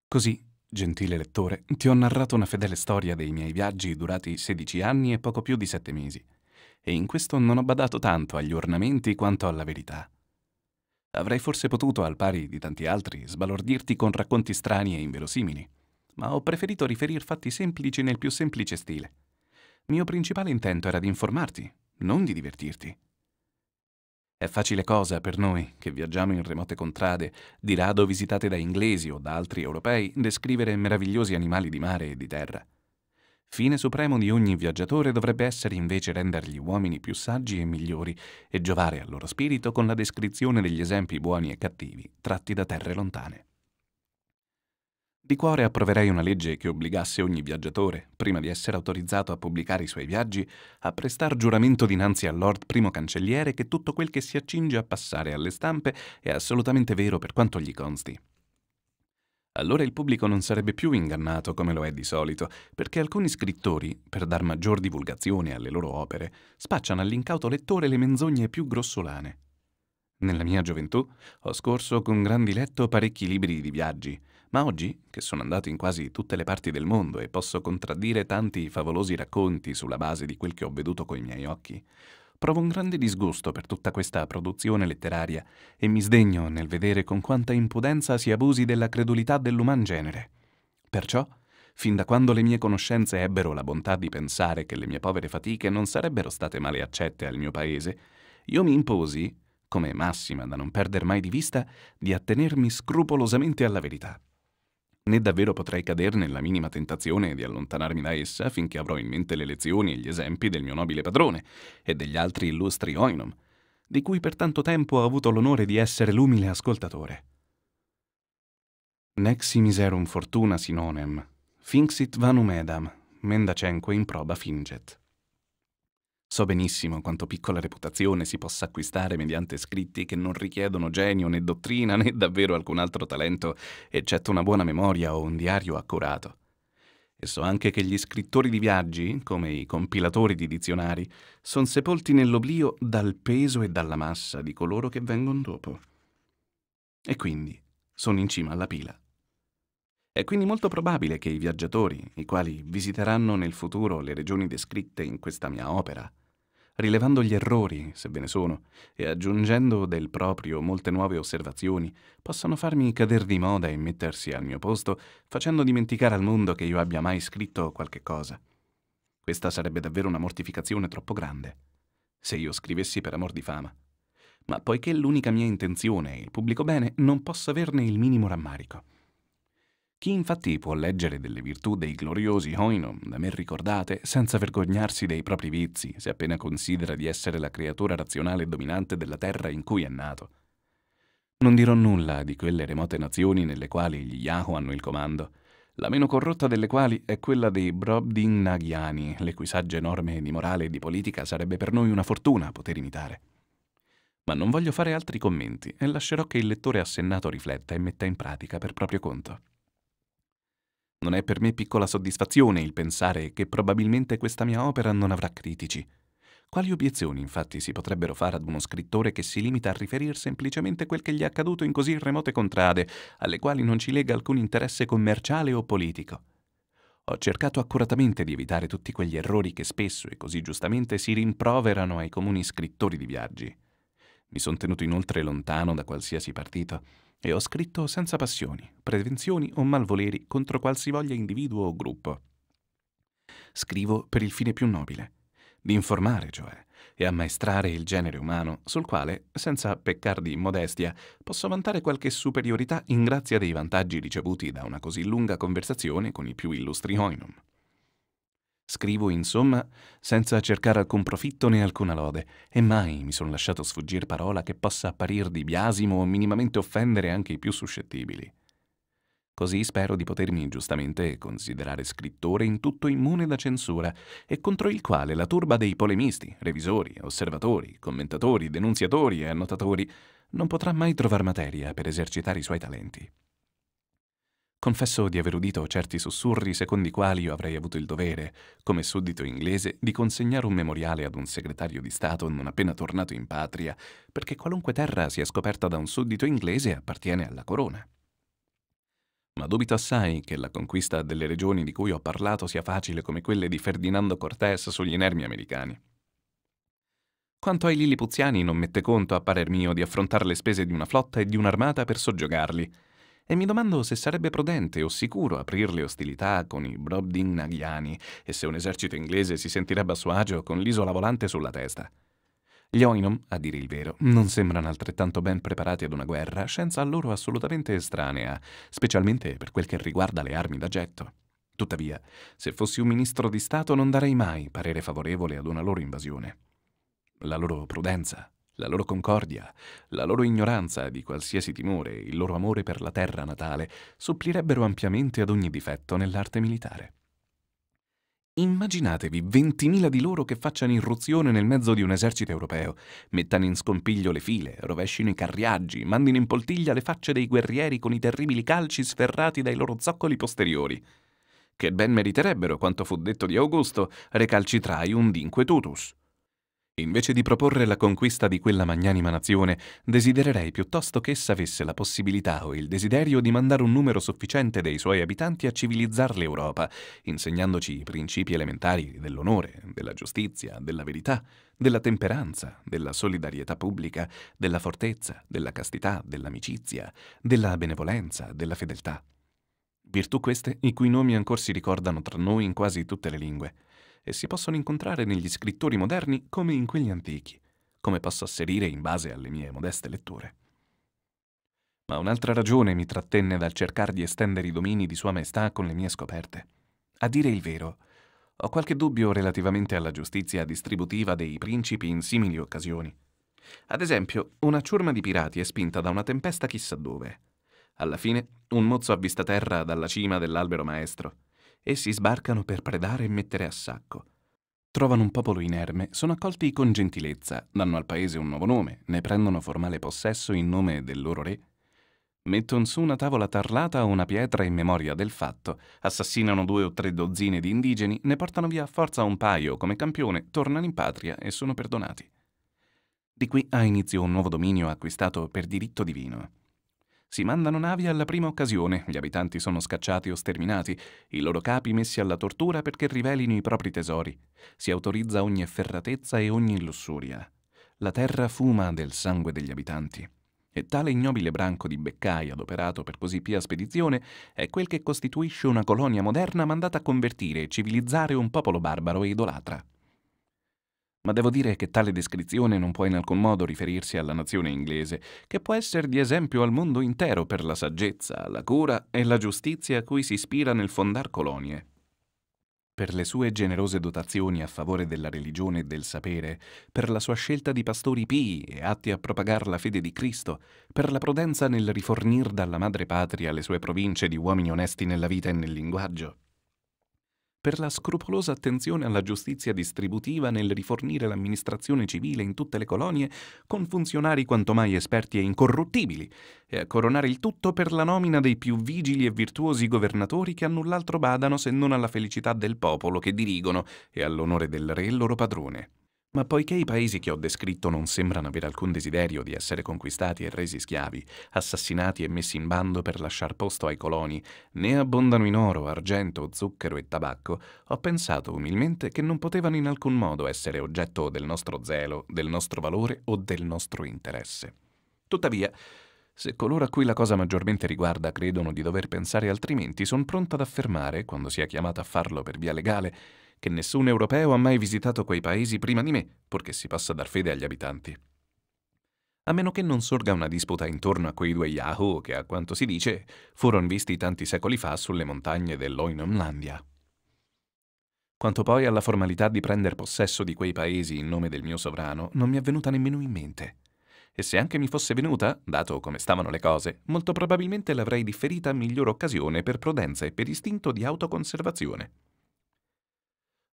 Così, gentile lettore, ti ho narrato una fedele storia dei miei viaggi durati 16 anni e poco più di 7 mesi, e in questo non ho badato tanto agli ornamenti quanto alla verità. Avrei forse potuto, al pari di tanti altri, sbalordirti con racconti strani e inverosimili, ma ho preferito riferir fatti semplici nel più semplice stile mio principale intento era di informarti, non di divertirti. È facile cosa per noi, che viaggiamo in remote contrade, di rado visitate da inglesi o da altri europei, descrivere meravigliosi animali di mare e di terra. Fine supremo di ogni viaggiatore dovrebbe essere invece rendergli uomini più saggi e migliori e giovare al loro spirito con la descrizione degli esempi buoni e cattivi tratti da terre lontane. Di cuore approverei una legge che obbligasse ogni viaggiatore, prima di essere autorizzato a pubblicare i suoi viaggi, a prestar giuramento dinanzi al Lord Primo Cancelliere che tutto quel che si accinge a passare alle stampe è assolutamente vero per quanto gli consti. Allora il pubblico non sarebbe più ingannato come lo è di solito, perché alcuni scrittori, per dar maggior divulgazione alle loro opere, spacciano all'incauto lettore le menzogne più grossolane. Nella mia gioventù ho scorso con gran diletto parecchi libri di viaggi, ma oggi, che sono andato in quasi tutte le parti del mondo e posso contraddire tanti favolosi racconti sulla base di quel che ho veduto coi miei occhi, provo un grande disgusto per tutta questa produzione letteraria e mi sdegno nel vedere con quanta impudenza si abusi della credulità dell'uman genere. Perciò, fin da quando le mie conoscenze ebbero la bontà di pensare che le mie povere fatiche non sarebbero state male accette al mio paese, io mi imposi, come massima da non perdere mai di vista, di attenermi scrupolosamente alla verità né davvero potrei cadere nella minima tentazione di allontanarmi da essa finché avrò in mente le lezioni e gli esempi del mio nobile padrone e degli altri illustri oinom, di cui per tanto tempo ho avuto l'onore di essere l'umile ascoltatore. Nexi miserum fortuna sinonem, finxit vanum edam, mendacenque in proba finget. So benissimo quanto piccola reputazione si possa acquistare mediante scritti che non richiedono genio né dottrina né davvero alcun altro talento, eccetto una buona memoria o un diario accurato. E so anche che gli scrittori di viaggi, come i compilatori di dizionari, sono sepolti nell'oblio dal peso e dalla massa di coloro che vengono dopo. E quindi sono in cima alla pila. È quindi molto probabile che i viaggiatori, i quali visiteranno nel futuro le regioni descritte in questa mia opera, rilevando gli errori, se ve ne sono, e aggiungendo del proprio molte nuove osservazioni, possono farmi cadere di moda e mettersi al mio posto, facendo dimenticare al mondo che io abbia mai scritto qualche cosa. Questa sarebbe davvero una mortificazione troppo grande, se io scrivessi per amor di fama. Ma poiché l'unica mia intenzione è il pubblico bene, non posso averne il minimo rammarico. Chi infatti può leggere delle virtù dei gloriosi Hoino, da me ricordate, senza vergognarsi dei propri vizi, se appena considera di essere la creatura razionale dominante della terra in cui è nato? Non dirò nulla di quelle remote nazioni nelle quali gli Yahoo hanno il comando, la meno corrotta delle quali è quella dei Brobdin Nagyani, le cui sagge norme di morale e di politica sarebbe per noi una fortuna poter imitare. Ma non voglio fare altri commenti e lascerò che il lettore assennato rifletta e metta in pratica per proprio conto. Non è per me piccola soddisfazione il pensare che probabilmente questa mia opera non avrà critici. Quali obiezioni infatti si potrebbero fare ad uno scrittore che si limita a riferire semplicemente quel che gli è accaduto in così remote contrade, alle quali non ci lega alcun interesse commerciale o politico? Ho cercato accuratamente di evitare tutti quegli errori che spesso e così giustamente si rimproverano ai comuni scrittori di viaggi. Mi sono tenuto inoltre lontano da qualsiasi partito e ho scritto senza passioni, prevenzioni o malvoleri contro qualsivoglia individuo o gruppo. Scrivo per il fine più nobile, di informare, cioè, e ammaestrare il genere umano, sul quale, senza peccar di immodestia, posso vantare qualche superiorità in grazia dei vantaggi ricevuti da una così lunga conversazione con i più illustri Hoinum. Scrivo, insomma, senza cercare alcun profitto né alcuna lode, e mai mi sono lasciato sfuggire parola che possa apparir di biasimo o minimamente offendere anche i più suscettibili. Così spero di potermi giustamente considerare scrittore in tutto immune da censura e contro il quale la turba dei polemisti, revisori, osservatori, commentatori, denunziatori e annotatori non potrà mai trovar materia per esercitare i suoi talenti. Confesso di aver udito certi sussurri secondo i quali io avrei avuto il dovere, come suddito inglese, di consegnare un memoriale ad un segretario di Stato non appena tornato in patria, perché qualunque terra sia scoperta da un suddito inglese appartiene alla corona. Ma dubito assai che la conquista delle regioni di cui ho parlato sia facile come quelle di Ferdinando Cortés sugli inermi americani. Quanto ai lillipuziani non mette conto, a parer mio, di affrontare le spese di una flotta e di un'armata per soggiogarli, e mi domando se sarebbe prudente o sicuro aprire le ostilità con i Brobding Nagiani e se un esercito inglese si sentirebbe a suo agio con l'isola volante sulla testa. Gli Oinom, a dire il vero, non sembrano altrettanto ben preparati ad una guerra, scienza a loro assolutamente estranea, specialmente per quel che riguarda le armi da getto. Tuttavia, se fossi un ministro di Stato non darei mai parere favorevole ad una loro invasione. La loro prudenza la loro concordia, la loro ignoranza di qualsiasi timore, il loro amore per la terra natale, supplirebbero ampiamente ad ogni difetto nell'arte militare. Immaginatevi 20.000 di loro che facciano irruzione nel mezzo di un esercito europeo, mettano in scompiglio le file, rovescino i carriaggi, mandino in poltiglia le facce dei guerrieri con i terribili calci sferrati dai loro zoccoli posteriori. Che ben meriterebbero quanto fu detto di Augusto, recalcitrai un dinque tutus. Invece di proporre la conquista di quella magnanima nazione, desidererei piuttosto che essa avesse la possibilità o il desiderio di mandare un numero sufficiente dei suoi abitanti a civilizzare l'Europa, insegnandoci i principi elementari dell'onore, della giustizia, della verità, della temperanza, della solidarietà pubblica, della fortezza, della castità, dell'amicizia, della benevolenza, della fedeltà. Virtù queste i cui nomi ancora si ricordano tra noi in quasi tutte le lingue e si possono incontrare negli scrittori moderni come in quelli antichi, come posso asserire in base alle mie modeste letture. Ma un'altra ragione mi trattenne dal cercare di estendere i domini di Sua Maestà con le mie scoperte. A dire il vero, ho qualche dubbio relativamente alla giustizia distributiva dei principi in simili occasioni. Ad esempio, una ciurma di pirati è spinta da una tempesta chissà dove. Alla fine, un mozzo avvista terra dalla cima dell'albero maestro Essi sbarcano per predare e mettere a sacco. Trovano un popolo inerme, sono accolti con gentilezza, danno al paese un nuovo nome, ne prendono formale possesso in nome del loro re. Mettono su una tavola tarlata o una pietra in memoria del fatto, assassinano due o tre dozzine di indigeni, ne portano via a forza un paio come campione, tornano in patria e sono perdonati. Di qui ha inizio un nuovo dominio acquistato per diritto divino. Si mandano navi alla prima occasione, gli abitanti sono scacciati o sterminati, i loro capi messi alla tortura perché rivelino i propri tesori. Si autorizza ogni efferratezza e ogni lussuria. La terra fuma del sangue degli abitanti. E tale ignobile branco di beccai adoperato per così pia spedizione è quel che costituisce una colonia moderna mandata a convertire e civilizzare un popolo barbaro e idolatra ma devo dire che tale descrizione non può in alcun modo riferirsi alla nazione inglese, che può essere di esempio al mondo intero per la saggezza, la cura e la giustizia a cui si ispira nel fondar colonie. Per le sue generose dotazioni a favore della religione e del sapere, per la sua scelta di pastori pii e atti a propagare la fede di Cristo, per la prudenza nel rifornir dalla madre patria le sue province di uomini onesti nella vita e nel linguaggio, per la scrupolosa attenzione alla giustizia distributiva nel rifornire l'amministrazione civile in tutte le colonie con funzionari quanto mai esperti e incorruttibili, e a coronare il tutto per la nomina dei più vigili e virtuosi governatori che a null'altro badano se non alla felicità del popolo che dirigono e all'onore del re e loro padrone. Ma poiché i paesi che ho descritto non sembrano avere alcun desiderio di essere conquistati e resi schiavi, assassinati e messi in bando per lasciar posto ai coloni, né abbondano in oro, argento, zucchero e tabacco, ho pensato umilmente che non potevano in alcun modo essere oggetto del nostro zelo, del nostro valore o del nostro interesse. Tuttavia, se coloro a cui la cosa maggiormente riguarda credono di dover pensare altrimenti, sono pronto ad affermare, quando sia chiamato a farlo per via legale, che nessun europeo ha mai visitato quei paesi prima di me, purché si possa dar fede agli abitanti. A meno che non sorga una disputa intorno a quei due Yahoo che, a quanto si dice, furono visti tanti secoli fa sulle montagne dell'Oinomlandia. Quanto poi alla formalità di prendere possesso di quei paesi in nome del mio sovrano, non mi è venuta nemmeno in mente. E se anche mi fosse venuta, dato come stavano le cose, molto probabilmente l'avrei differita a miglior occasione per prudenza e per istinto di autoconservazione.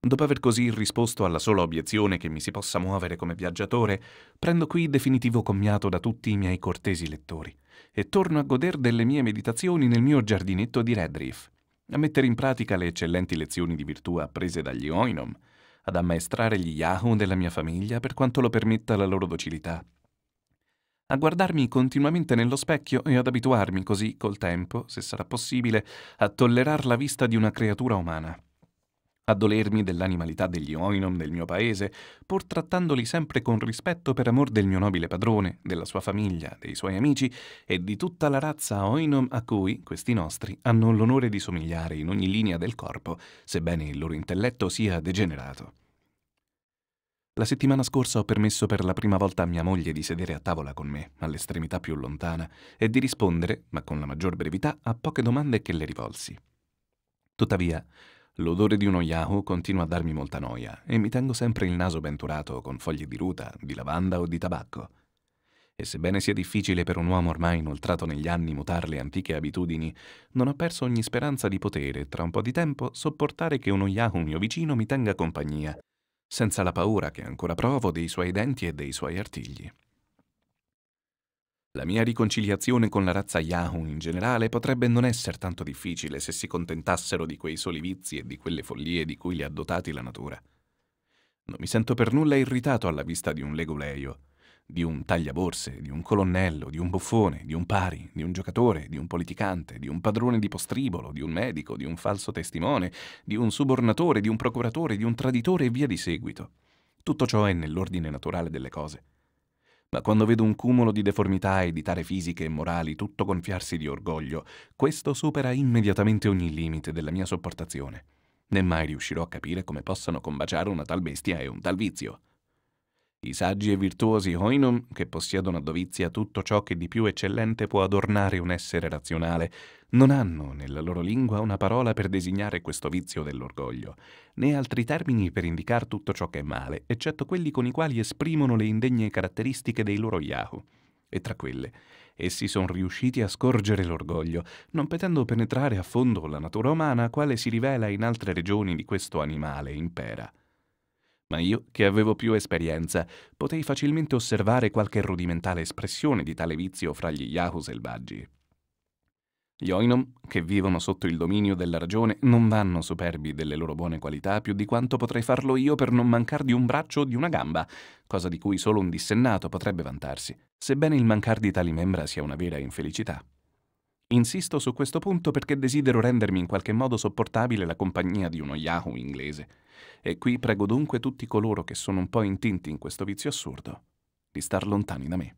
Dopo aver così risposto alla sola obiezione che mi si possa muovere come viaggiatore, prendo qui definitivo commiato da tutti i miei cortesi lettori e torno a goder delle mie meditazioni nel mio giardinetto di Redriff, a mettere in pratica le eccellenti lezioni di virtù apprese dagli Oinom, ad ammaestrare gli Yahoo della mia famiglia per quanto lo permetta la loro docilità, a guardarmi continuamente nello specchio e ad abituarmi così, col tempo, se sarà possibile, a tollerar la vista di una creatura umana a dolermi dell'animalità degli oinom del mio paese, pur trattandoli sempre con rispetto per amor del mio nobile padrone, della sua famiglia, dei suoi amici e di tutta la razza oinom a cui questi nostri hanno l'onore di somigliare in ogni linea del corpo, sebbene il loro intelletto sia degenerato. La settimana scorsa ho permesso per la prima volta a mia moglie di sedere a tavola con me, all'estremità più lontana, e di rispondere, ma con la maggior brevità, a poche domande che le rivolsi. Tuttavia, L'odore di uno Yahoo continua a darmi molta noia e mi tengo sempre il naso benturato con foglie di ruta, di lavanda o di tabacco. E sebbene sia difficile per un uomo ormai inoltrato negli anni mutare le antiche abitudini, non ho perso ogni speranza di potere, tra un po' di tempo, sopportare che uno Yahoo mio vicino mi tenga compagnia, senza la paura che ancora provo dei suoi denti e dei suoi artigli. La mia riconciliazione con la razza Yahoo in generale potrebbe non essere tanto difficile se si contentassero di quei soli vizi e di quelle follie di cui li ha dotati la natura. Non mi sento per nulla irritato alla vista di un legoleio, di un tagliaborse, di un colonnello, di un buffone, di un pari, di un giocatore, di un politicante, di un padrone di postribolo, di un medico, di un falso testimone, di un subornatore, di un procuratore, di un traditore e via di seguito. Tutto ciò è nell'ordine naturale delle cose ma quando vedo un cumulo di deformità e di tare fisiche e morali tutto gonfiarsi di orgoglio, questo supera immediatamente ogni limite della mia sopportazione. Né mai riuscirò a capire come possano combaciare una tal bestia e un tal vizio i saggi e virtuosi hoinum, che possiedono a dovizia tutto ciò che di più eccellente può adornare un essere razionale, non hanno nella loro lingua una parola per designare questo vizio dell'orgoglio, né altri termini per indicare tutto ciò che è male, eccetto quelli con i quali esprimono le indegne caratteristiche dei loro Yahoo. E tra quelle, essi sono riusciti a scorgere l'orgoglio, non potendo penetrare a fondo la natura umana quale si rivela in altre regioni di questo animale impera ma io, che avevo più esperienza, potei facilmente osservare qualche rudimentale espressione di tale vizio fra gli Yahoo selvaggi. Gli Oinom, che vivono sotto il dominio della ragione, non vanno superbi delle loro buone qualità più di quanto potrei farlo io per non mancar di un braccio o di una gamba, cosa di cui solo un dissennato potrebbe vantarsi, sebbene il mancar di tali membra sia una vera infelicità. Insisto su questo punto perché desidero rendermi in qualche modo sopportabile la compagnia di uno Yahoo inglese. E qui prego dunque tutti coloro che sono un po' intinti in questo vizio assurdo di star lontani da me.